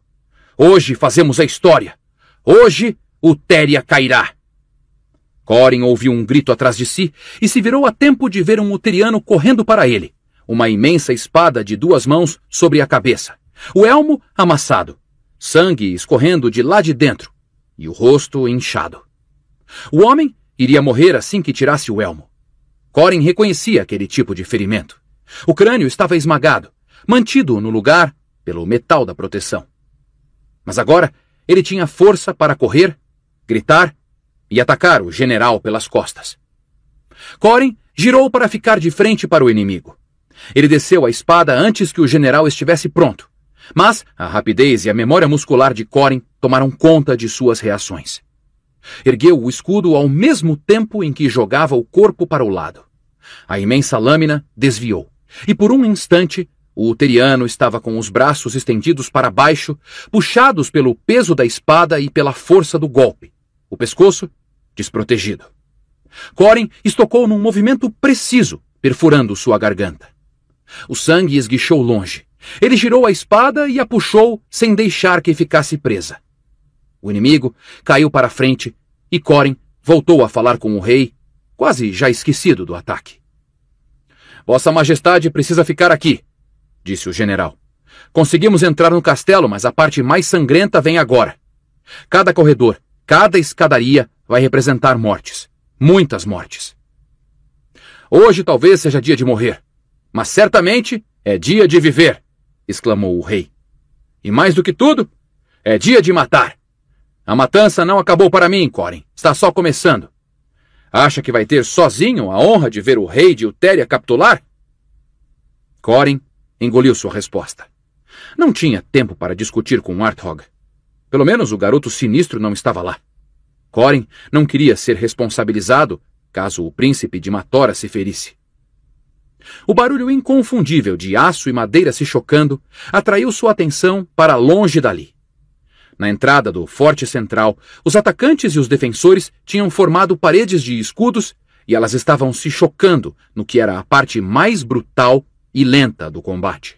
A: Hoje fazemos a história. Hoje o Téria cairá. Corin ouviu um grito atrás de si e se virou a tempo de ver um uteriano correndo para ele, uma imensa espada de duas mãos sobre a cabeça, o elmo amassado, sangue escorrendo de lá de dentro e o rosto inchado. O homem iria morrer assim que tirasse o elmo. Corin reconhecia aquele tipo de ferimento. O crânio estava esmagado, mantido no lugar pelo metal da proteção. Mas agora ele tinha força para correr, gritar e atacar o general pelas costas. Corin girou para ficar de frente para o inimigo. Ele desceu a espada antes que o general estivesse pronto, mas a rapidez e a memória muscular de Corin tomaram conta de suas reações. Ergueu o escudo ao mesmo tempo em que jogava o corpo para o lado. A imensa lâmina desviou, e por um instante o teriano estava com os braços estendidos para baixo, puxados pelo peso da espada e pela força do golpe, o pescoço desprotegido. Corin estocou num movimento preciso, perfurando sua garganta. O sangue esguichou longe. Ele girou a espada e a puxou sem deixar que ficasse presa. O inimigo caiu para frente e Corin voltou a falar com o rei, quase já esquecido do ataque. Vossa Majestade precisa ficar aqui, disse o general. Conseguimos entrar no castelo, mas a parte mais sangrenta vem agora. Cada corredor, cada escadaria vai representar mortes. Muitas mortes. Hoje talvez seja dia de morrer, mas certamente é dia de viver, exclamou o rei. E mais do que tudo, é dia de matar. A matança não acabou para mim, Corin. Está só começando. Acha que vai ter sozinho a honra de ver o rei de Utéria capitular? Corin Engoliu sua resposta. Não tinha tempo para discutir com Warthog. Pelo menos o garoto sinistro não estava lá. Corin não queria ser responsabilizado caso o príncipe de Matora se ferisse. O barulho inconfundível de aço e madeira se chocando atraiu sua atenção para longe dali. Na entrada do forte central, os atacantes e os defensores tinham formado paredes de escudos e elas estavam se chocando no que era a parte mais brutal e lenta do combate.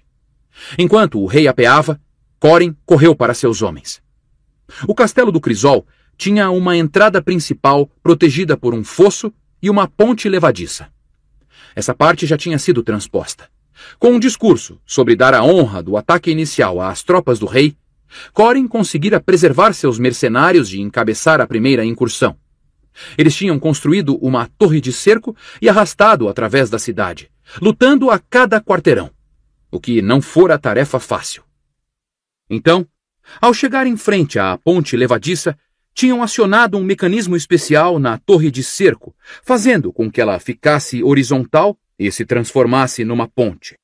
A: Enquanto o rei apeava, Corin correu para seus homens. O castelo do Crisol tinha uma entrada principal protegida por um fosso e uma ponte levadiça. Essa parte já tinha sido transposta. Com um discurso sobre dar a honra do ataque inicial às tropas do rei, Corin conseguira preservar seus mercenários de encabeçar a primeira incursão. Eles tinham construído uma torre de cerco e arrastado através da cidade, lutando a cada quarteirão, o que não fora tarefa fácil. Então, ao chegar em frente à ponte levadiça, tinham acionado um mecanismo especial na torre de cerco, fazendo com que ela ficasse horizontal e se transformasse numa ponte.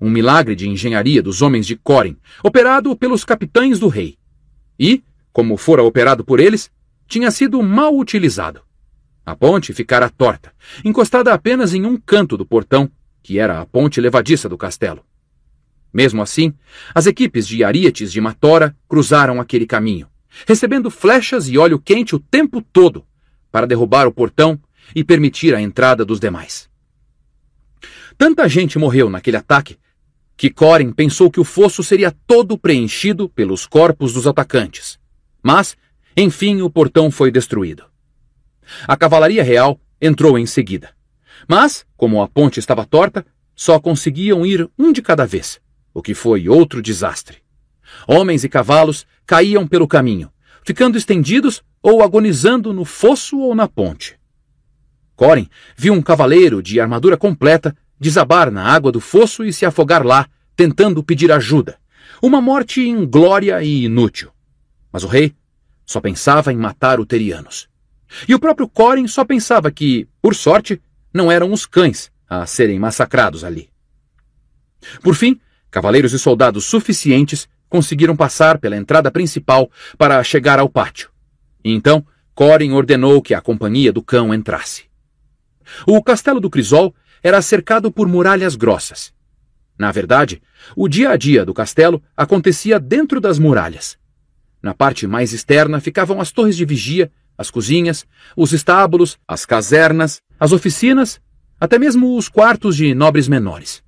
A: Um milagre de engenharia dos homens de Corin, operado pelos capitães do rei. E, como fora operado por eles, tinha sido mal utilizado. A ponte ficara torta, encostada apenas em um canto do portão, que era a ponte levadiça do castelo. Mesmo assim, as equipes de arietes de Matora cruzaram aquele caminho, recebendo flechas e óleo quente o tempo todo para derrubar o portão e permitir a entrada dos demais. Tanta gente morreu naquele ataque que Corin pensou que o fosso seria todo preenchido pelos corpos dos atacantes. Mas, enfim, o portão foi destruído. A cavalaria real entrou em seguida. Mas, como a ponte estava torta, só conseguiam ir um de cada vez, o que foi outro desastre. Homens e cavalos caíam pelo caminho, ficando estendidos ou agonizando no fosso ou na ponte. Corin viu um cavaleiro de armadura completa desabar na água do fosso e se afogar lá, tentando pedir ajuda. Uma morte inglória e inútil. Mas o rei só pensava em matar o terianos. E o próprio Corin só pensava que, por sorte, não eram os cães a serem massacrados ali. Por fim, cavaleiros e soldados suficientes conseguiram passar pela entrada principal para chegar ao pátio. E então, Corin ordenou que a companhia do cão entrasse. O castelo do Crisol era cercado por muralhas grossas. Na verdade, o dia a dia do castelo acontecia dentro das muralhas. Na parte mais externa ficavam as torres de vigia as cozinhas, os estábulos, as casernas, as oficinas, até mesmo os quartos de nobres menores.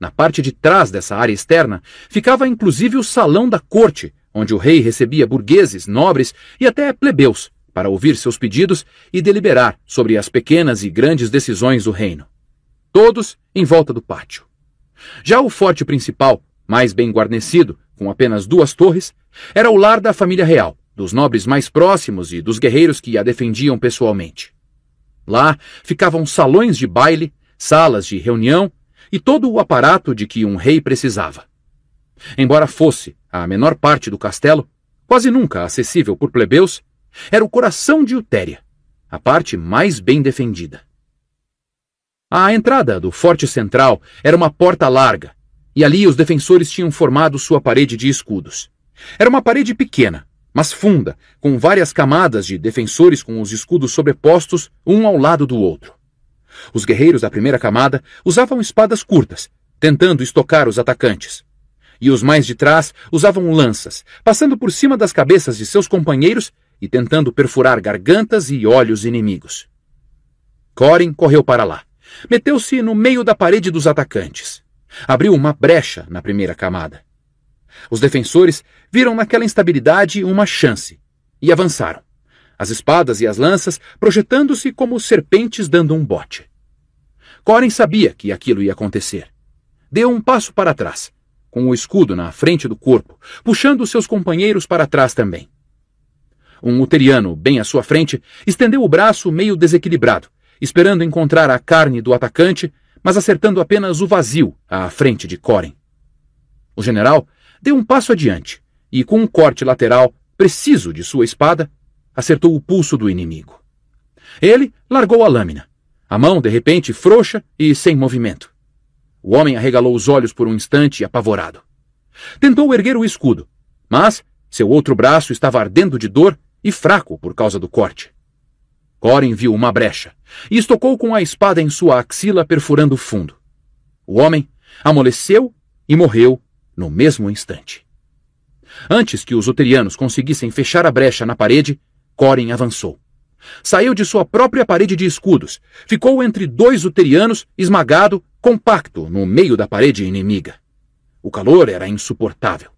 A: Na parte de trás dessa área externa ficava inclusive o salão da corte, onde o rei recebia burgueses, nobres e até plebeus para ouvir seus pedidos e deliberar sobre as pequenas e grandes decisões do reino. Todos em volta do pátio. Já o forte principal, mais bem guarnecido, com apenas duas torres, era o lar da família real, dos nobres mais próximos e dos guerreiros que a defendiam pessoalmente. Lá ficavam salões de baile, salas de reunião e todo o aparato de que um rei precisava. Embora fosse a menor parte do castelo, quase nunca acessível por plebeus, era o coração de Utéria, a parte mais bem defendida. A entrada do forte central era uma porta larga, e ali os defensores tinham formado sua parede de escudos. Era uma parede pequena, mas funda, com várias camadas de defensores com os escudos sobrepostos um ao lado do outro. Os guerreiros da primeira camada usavam espadas curtas, tentando estocar os atacantes. E os mais de trás usavam lanças, passando por cima das cabeças de seus companheiros e tentando perfurar gargantas e olhos inimigos. Corin correu para lá. Meteu-se no meio da parede dos atacantes. Abriu uma brecha na primeira camada. Os defensores viram naquela instabilidade uma chance e avançaram, as espadas e as lanças projetando-se como serpentes dando um bote. Corin sabia que aquilo ia acontecer. Deu um passo para trás, com o escudo na frente do corpo, puxando seus companheiros para trás também. Um uteriano, bem à sua frente, estendeu o braço meio desequilibrado, esperando encontrar a carne do atacante, mas acertando apenas o vazio à frente de Corin. O general deu um passo adiante e, com um corte lateral preciso de sua espada, acertou o pulso do inimigo. Ele largou a lâmina, a mão de repente frouxa e sem movimento. O homem arregalou os olhos por um instante, apavorado. Tentou erguer o escudo, mas seu outro braço estava ardendo de dor e fraco por causa do corte. Corin viu uma brecha e estocou com a espada em sua axila, perfurando o fundo. O homem amoleceu e morreu no mesmo instante. Antes que os uterianos conseguissem fechar a brecha na parede, Corin avançou. Saiu de sua própria parede de escudos, ficou entre dois uterianos, esmagado, compacto, no meio da parede inimiga. O calor era insuportável.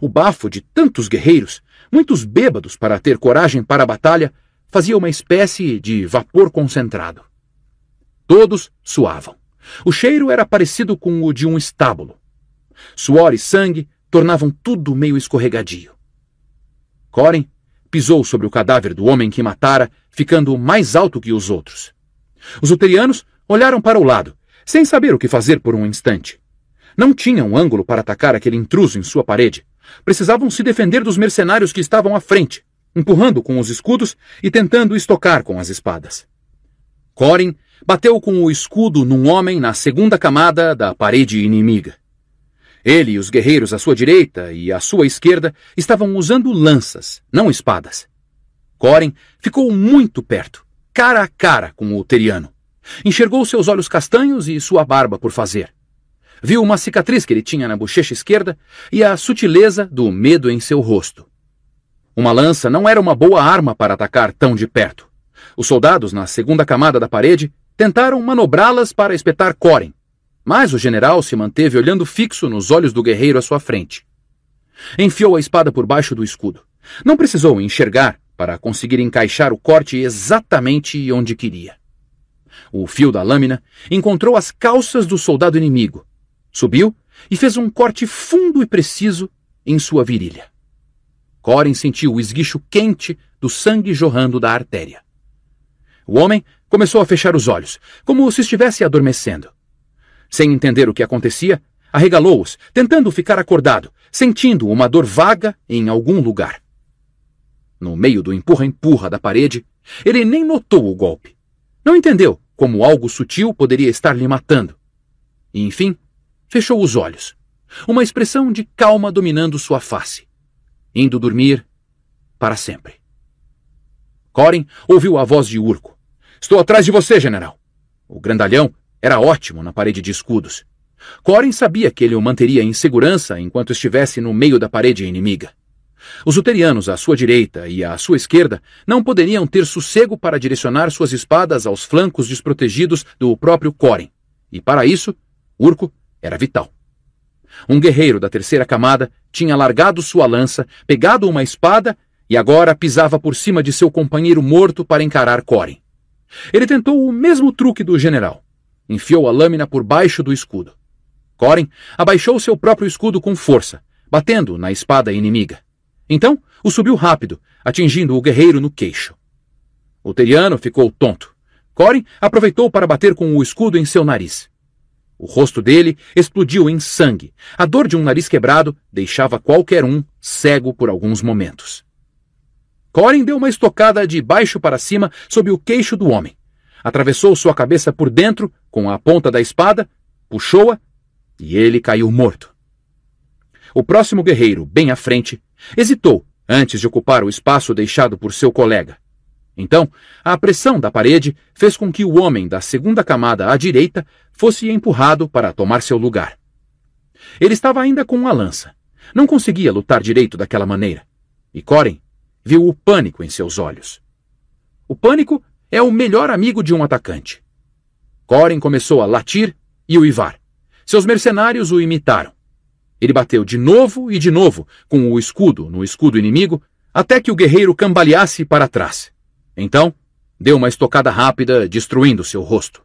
A: O bafo de tantos guerreiros, muitos bêbados para ter coragem para a batalha, fazia uma espécie de vapor concentrado. Todos suavam. O cheiro era parecido com o de um estábulo. Suor e sangue tornavam tudo meio escorregadio. Corin pisou sobre o cadáver do homem que matara, ficando mais alto que os outros. Os uterianos olharam para o lado, sem saber o que fazer por um instante. Não tinham ângulo para atacar aquele intruso em sua parede. Precisavam se defender dos mercenários que estavam à frente, empurrando com os escudos e tentando estocar com as espadas. Corin bateu com o escudo num homem na segunda camada da parede inimiga. Ele e os guerreiros à sua direita e à sua esquerda estavam usando lanças, não espadas. Coren ficou muito perto, cara a cara com o Teriano. Enxergou seus olhos castanhos e sua barba por fazer. Viu uma cicatriz que ele tinha na bochecha esquerda e a sutileza do medo em seu rosto. Uma lança não era uma boa arma para atacar tão de perto. Os soldados na segunda camada da parede tentaram manobrá-las para espetar Coren, mas o general se manteve olhando fixo nos olhos do guerreiro à sua frente. Enfiou a espada por baixo do escudo. Não precisou enxergar para conseguir encaixar o corte exatamente onde queria. O fio da lâmina encontrou as calças do soldado inimigo, subiu e fez um corte fundo e preciso em sua virilha. Corin sentiu o esguicho quente do sangue jorrando da artéria. O homem começou a fechar os olhos, como se estivesse adormecendo. Sem entender o que acontecia, arregalou-os, tentando ficar acordado, sentindo uma dor vaga em algum lugar. No meio do empurra-empurra da parede, ele nem notou o golpe. Não entendeu como algo sutil poderia estar lhe matando. E, enfim, fechou os olhos, uma expressão de calma dominando sua face, indo dormir para sempre. Corin ouviu a voz de Urco. Estou atrás de você, general. O grandalhão era ótimo na parede de escudos. Corin sabia que ele o manteria em segurança enquanto estivesse no meio da parede inimiga. Os uterianos à sua direita e à sua esquerda não poderiam ter sossego para direcionar suas espadas aos flancos desprotegidos do próprio Corin, e para isso, Urco era vital. Um guerreiro da terceira camada tinha largado sua lança, pegado uma espada e agora pisava por cima de seu companheiro morto para encarar Corin. Ele tentou o mesmo truque do general. Enfiou a lâmina por baixo do escudo. Corin abaixou seu próprio escudo com força, batendo na espada inimiga. Então, o subiu rápido, atingindo o guerreiro no queixo. O teriano ficou tonto. Corin aproveitou para bater com o escudo em seu nariz. O rosto dele explodiu em sangue. A dor de um nariz quebrado deixava qualquer um cego por alguns momentos. Corin deu uma estocada de baixo para cima sob o queixo do homem atravessou sua cabeça por dentro com a ponta da espada, puxou-a e ele caiu morto. O próximo guerreiro, bem à frente, hesitou antes de ocupar o espaço deixado por seu colega. Então, a pressão da parede fez com que o homem da segunda camada à direita fosse empurrado para tomar seu lugar. Ele estava ainda com uma lança. Não conseguia lutar direito daquela maneira. E Corin viu o pânico em seus olhos. O pânico é o melhor amigo de um atacante. Corin começou a latir e uivar. Seus mercenários o imitaram. Ele bateu de novo e de novo com o escudo no escudo inimigo até que o guerreiro cambaleasse para trás. Então, deu uma estocada rápida, destruindo seu rosto.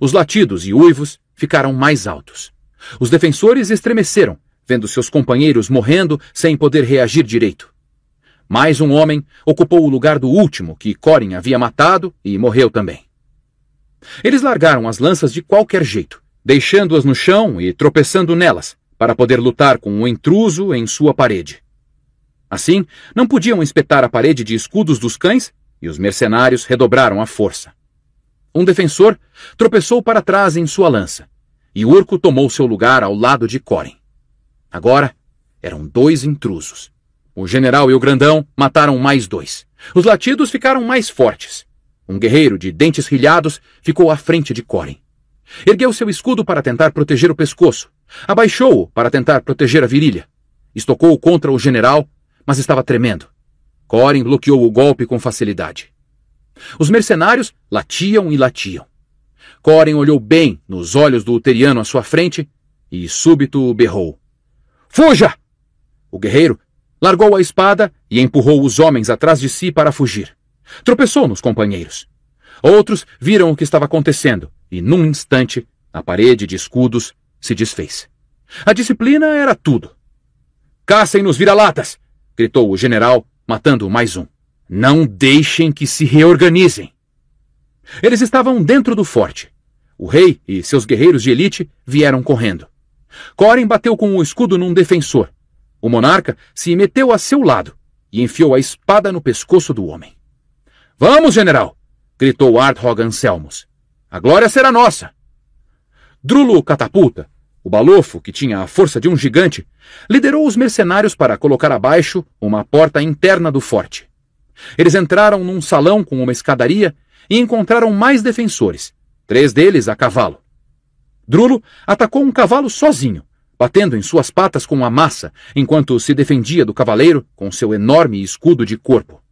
A: Os latidos e uivos ficaram mais altos. Os defensores estremeceram, vendo seus companheiros morrendo sem poder reagir direito. Mais um homem ocupou o lugar do último que Corin havia matado e morreu também. Eles largaram as lanças de qualquer jeito, deixando-as no chão e tropeçando nelas, para poder lutar com o intruso em sua parede. Assim, não podiam espetar a parede de escudos dos cães e os mercenários redobraram a força. Um defensor tropeçou para trás em sua lança, e Urco tomou seu lugar ao lado de Corin. Agora eram dois intrusos. O general e o grandão mataram mais dois. Os latidos ficaram mais fortes. Um guerreiro de dentes rilhados ficou à frente de Corin. Ergueu seu escudo para tentar proteger o pescoço. Abaixou-o para tentar proteger a virilha. Estocou contra o general, mas estava tremendo. Corin bloqueou o golpe com facilidade. Os mercenários latiam e latiam. Corin olhou bem nos olhos do uteriano à sua frente e súbito berrou. Fuja! O guerreiro Largou a espada e empurrou os homens atrás de si para fugir. Tropeçou nos companheiros. Outros viram o que estava acontecendo e, num instante, a parede de escudos se desfez. A disciplina era tudo. Caçem-nos vira-latas! gritou o general, matando mais um. Não deixem que se reorganizem! Eles estavam dentro do forte. O rei e seus guerreiros de elite vieram correndo. Corin bateu com o escudo num defensor o monarca se meteu a seu lado e enfiou a espada no pescoço do homem. Vamos, general! gritou Arthog Anselmos. A glória será nossa! Drulo Catapulta, o balofo, que tinha a força de um gigante, liderou os mercenários para colocar abaixo uma porta interna do forte. Eles entraram num salão com uma escadaria e encontraram mais defensores, três deles a cavalo. Drulo atacou um cavalo sozinho batendo em suas patas com a massa, enquanto se defendia do cavaleiro com seu enorme escudo de corpo.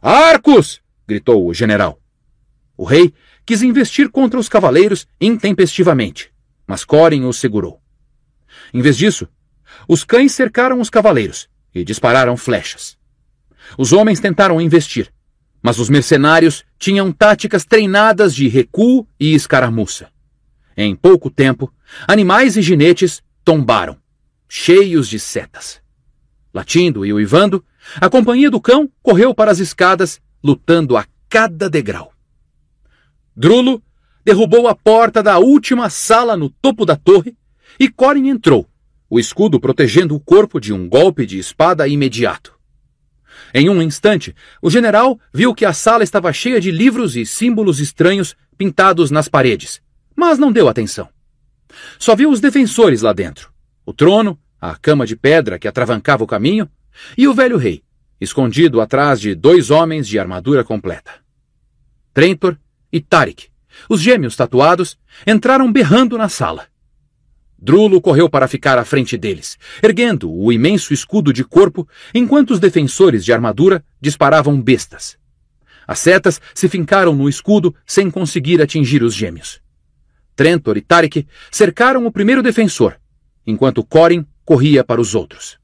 A: Arcos! gritou o general. O rei quis investir contra os cavaleiros intempestivamente, mas Corin o segurou. Em vez disso, os cães cercaram os cavaleiros e dispararam flechas. Os homens tentaram investir, mas os mercenários tinham táticas treinadas de recuo e escaramuça. Em pouco tempo, animais e jinetes tombaram, cheios de setas. Latindo e uivando, a companhia do cão correu para as escadas, lutando a cada degrau. Drulo derrubou a porta da última sala no topo da torre e Corin entrou, o escudo protegendo o corpo de um golpe de espada imediato. Em um instante, o general viu que a sala estava cheia de livros e símbolos estranhos pintados nas paredes, mas não deu atenção. Só viu os defensores lá dentro: o trono, a cama de pedra que atravancava o caminho e o velho rei, escondido atrás de dois homens de armadura completa. Trentor e Tarik, os gêmeos tatuados, entraram berrando na sala. Drulo correu para ficar à frente deles, erguendo o imenso escudo de corpo enquanto os defensores de armadura disparavam bestas. As setas se fincaram no escudo sem conseguir atingir os gêmeos. Trentor e Tarek cercaram o primeiro defensor, enquanto Corin corria para os outros.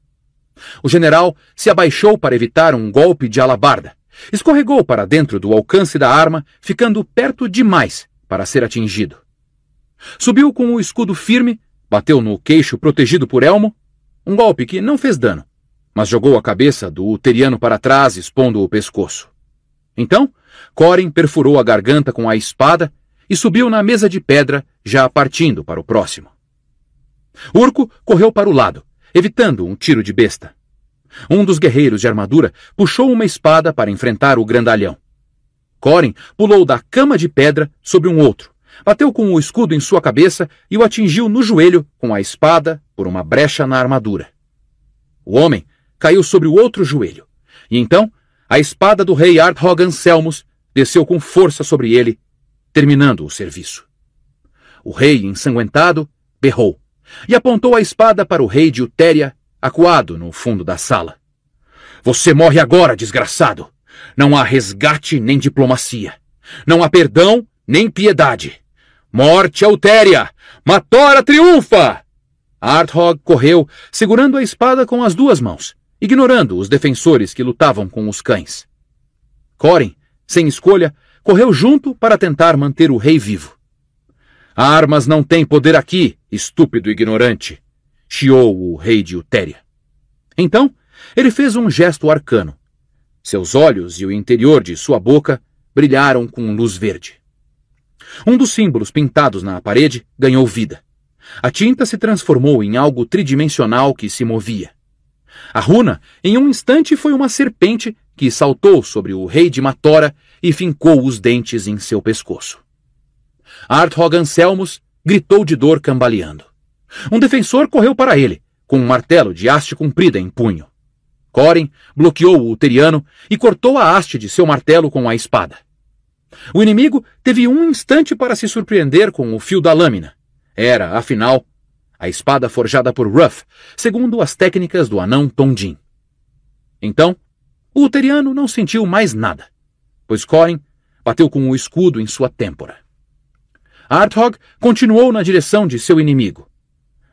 A: O general se abaixou para evitar um golpe de alabarda. Escorregou para dentro do alcance da arma, ficando perto demais para ser atingido. Subiu com o escudo firme, bateu no queixo protegido por elmo, um golpe que não fez dano, mas jogou a cabeça do uteriano para trás, expondo o pescoço. Então, Corin perfurou a garganta com a espada e subiu na mesa de pedra, já partindo para o próximo. Urco correu para o lado, evitando um tiro de besta. Um dos guerreiros de armadura puxou uma espada para enfrentar o grandalhão. Corin pulou da cama de pedra sobre um outro, bateu com o escudo em sua cabeça e o atingiu no joelho com a espada por uma brecha na armadura. O homem caiu sobre o outro joelho, e então a espada do rei Arthogan Selmus desceu com força sobre ele terminando o serviço. O rei, ensanguentado, berrou e apontou a espada para o rei de Utéria, acuado no fundo da sala. Você morre agora, desgraçado! Não há resgate nem diplomacia. Não há perdão nem piedade. Morte a Utéria! Matora triunfa! Arthog correu, segurando a espada com as duas mãos, ignorando os defensores que lutavam com os cães. Corin, sem escolha, correu junto para tentar manter o rei vivo. Armas não têm poder aqui, estúpido ignorante, chiou o rei de Utéria. Então, ele fez um gesto arcano. Seus olhos e o interior de sua boca brilharam com luz verde. Um dos símbolos pintados na parede ganhou vida. A tinta se transformou em algo tridimensional que se movia. A runa, em um instante, foi uma serpente que saltou sobre o rei de Matora e fincou os dentes em seu pescoço. Arthog Anselmos gritou de dor cambaleando. Um defensor correu para ele, com um martelo de haste comprida em punho. Corin bloqueou o Uteriano e cortou a haste de seu martelo com a espada. O inimigo teve um instante para se surpreender com o fio da lâmina. Era, afinal, a espada forjada por Ruff, segundo as técnicas do anão Tondin. Então, o uteriano não sentiu mais nada, pois Corin bateu com o escudo em sua têmpora. Arthog continuou na direção de seu inimigo.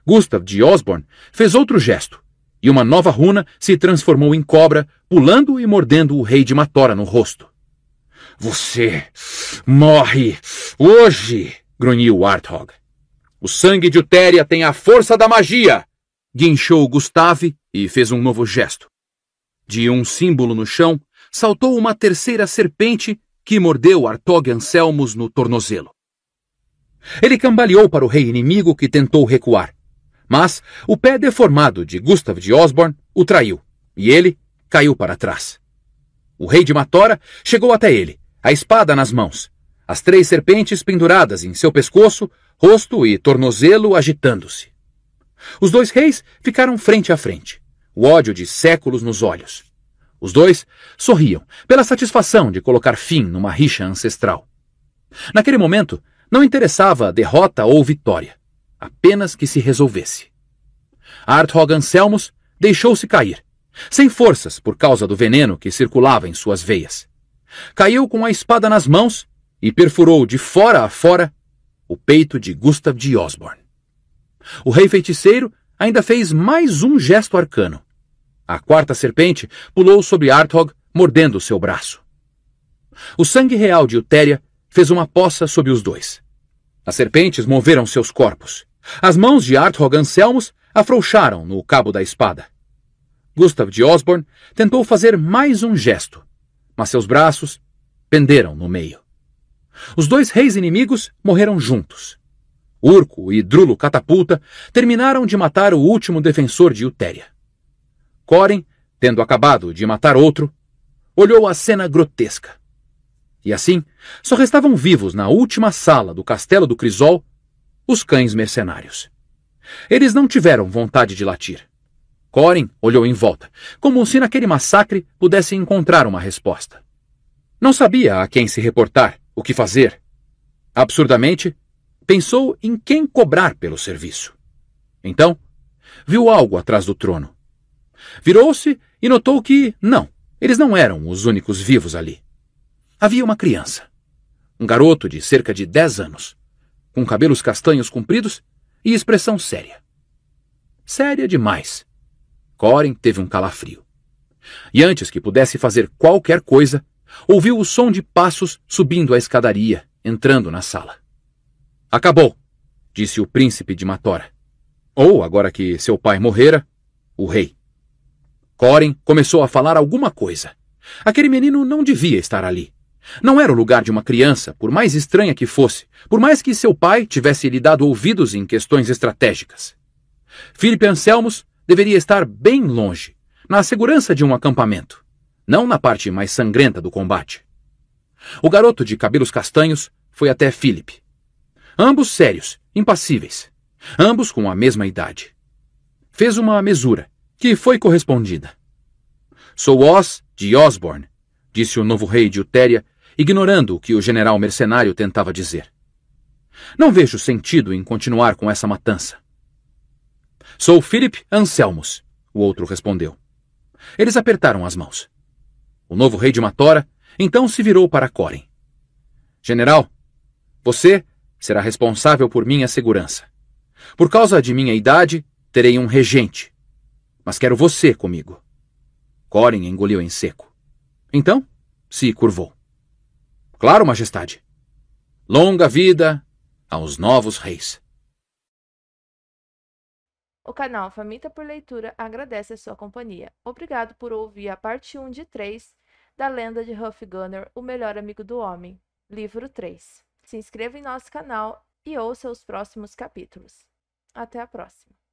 A: Gustav de Osborne fez outro gesto, e uma nova runa se transformou em cobra, pulando e mordendo o rei de Matora no rosto. Você morre hoje! grunhiu Arthog. O sangue de Utéria tem a força da magia! guinchou Gustave e fez um novo gesto. De um símbolo no chão, saltou uma terceira serpente que mordeu Artog Anselmos no tornozelo. Ele cambaleou para o rei inimigo que tentou recuar, mas o pé deformado de Gustav de Osborne o traiu e ele caiu para trás. O rei de Matora chegou até ele, a espada nas mãos, as três serpentes penduradas em seu pescoço, rosto e tornozelo agitando-se. Os dois reis ficaram frente a frente o ódio de séculos nos olhos. Os dois sorriam, pela satisfação de colocar fim numa rixa ancestral. Naquele momento, não interessava derrota ou vitória, apenas que se resolvesse. Arthog Anselmos deixou-se cair, sem forças por causa do veneno que circulava em suas veias. Caiu com a espada nas mãos e perfurou de fora a fora o peito de Gustav de Osborne. O rei feiticeiro ainda fez mais um gesto arcano. A quarta serpente pulou sobre Arthog, mordendo seu braço. O sangue real de Utéria fez uma poça sobre os dois. As serpentes moveram seus corpos. As mãos de Arthog Anselmos afrouxaram no cabo da espada. Gustav de Osborne tentou fazer mais um gesto, mas seus braços penderam no meio. Os dois reis inimigos morreram juntos. Urco e Drulo Catapulta terminaram de matar o último defensor de Utéria. Corin, tendo acabado de matar outro, olhou a cena grotesca. E assim, só restavam vivos na última sala do castelo do Crisol os cães mercenários. Eles não tiveram vontade de latir. Corin olhou em volta, como se naquele massacre pudesse encontrar uma resposta. Não sabia a quem se reportar, o que fazer. Absurdamente, pensou em quem cobrar pelo serviço. Então, viu algo atrás do trono. Virou-se e notou que, não, eles não eram os únicos vivos ali. Havia uma criança. Um garoto de cerca de dez anos, com cabelos castanhos compridos e expressão séria. Séria demais. Corin teve um calafrio. E antes que pudesse fazer qualquer coisa, ouviu o som de passos subindo a escadaria, entrando na sala. Acabou, disse o príncipe de Matora. Ou, agora que seu pai morrera, o rei. Coren começou a falar alguma coisa. Aquele menino não devia estar ali. Não era o lugar de uma criança, por mais estranha que fosse, por mais que seu pai tivesse lhe dado ouvidos em questões estratégicas. Filipe Anselmos deveria estar bem longe, na segurança de um acampamento, não na parte mais sangrenta do combate. O garoto de cabelos castanhos foi até Filipe. Ambos sérios, impassíveis, ambos com a mesma idade. Fez uma mesura que foi correspondida. Sou Oz de Osborne, disse o novo rei de Utéria, ignorando o que o general mercenário tentava dizer. Não vejo sentido em continuar com essa matança. Sou Philip Anselmus, o outro respondeu. Eles apertaram as mãos. O novo rei de Matora então se virou para Corin. General, você será responsável por minha segurança. Por causa de minha idade, terei um regente, mas quero você comigo. Corin engoliu em seco. Então, se curvou. Claro, Majestade. Longa vida aos novos reis. O canal Famita por Leitura agradece a sua companhia. Obrigado por ouvir a parte 1 de 3 da Lenda de Huff Gunner, O Melhor Amigo do Homem, livro 3. Se inscreva em nosso canal e ouça os próximos capítulos. Até a próxima!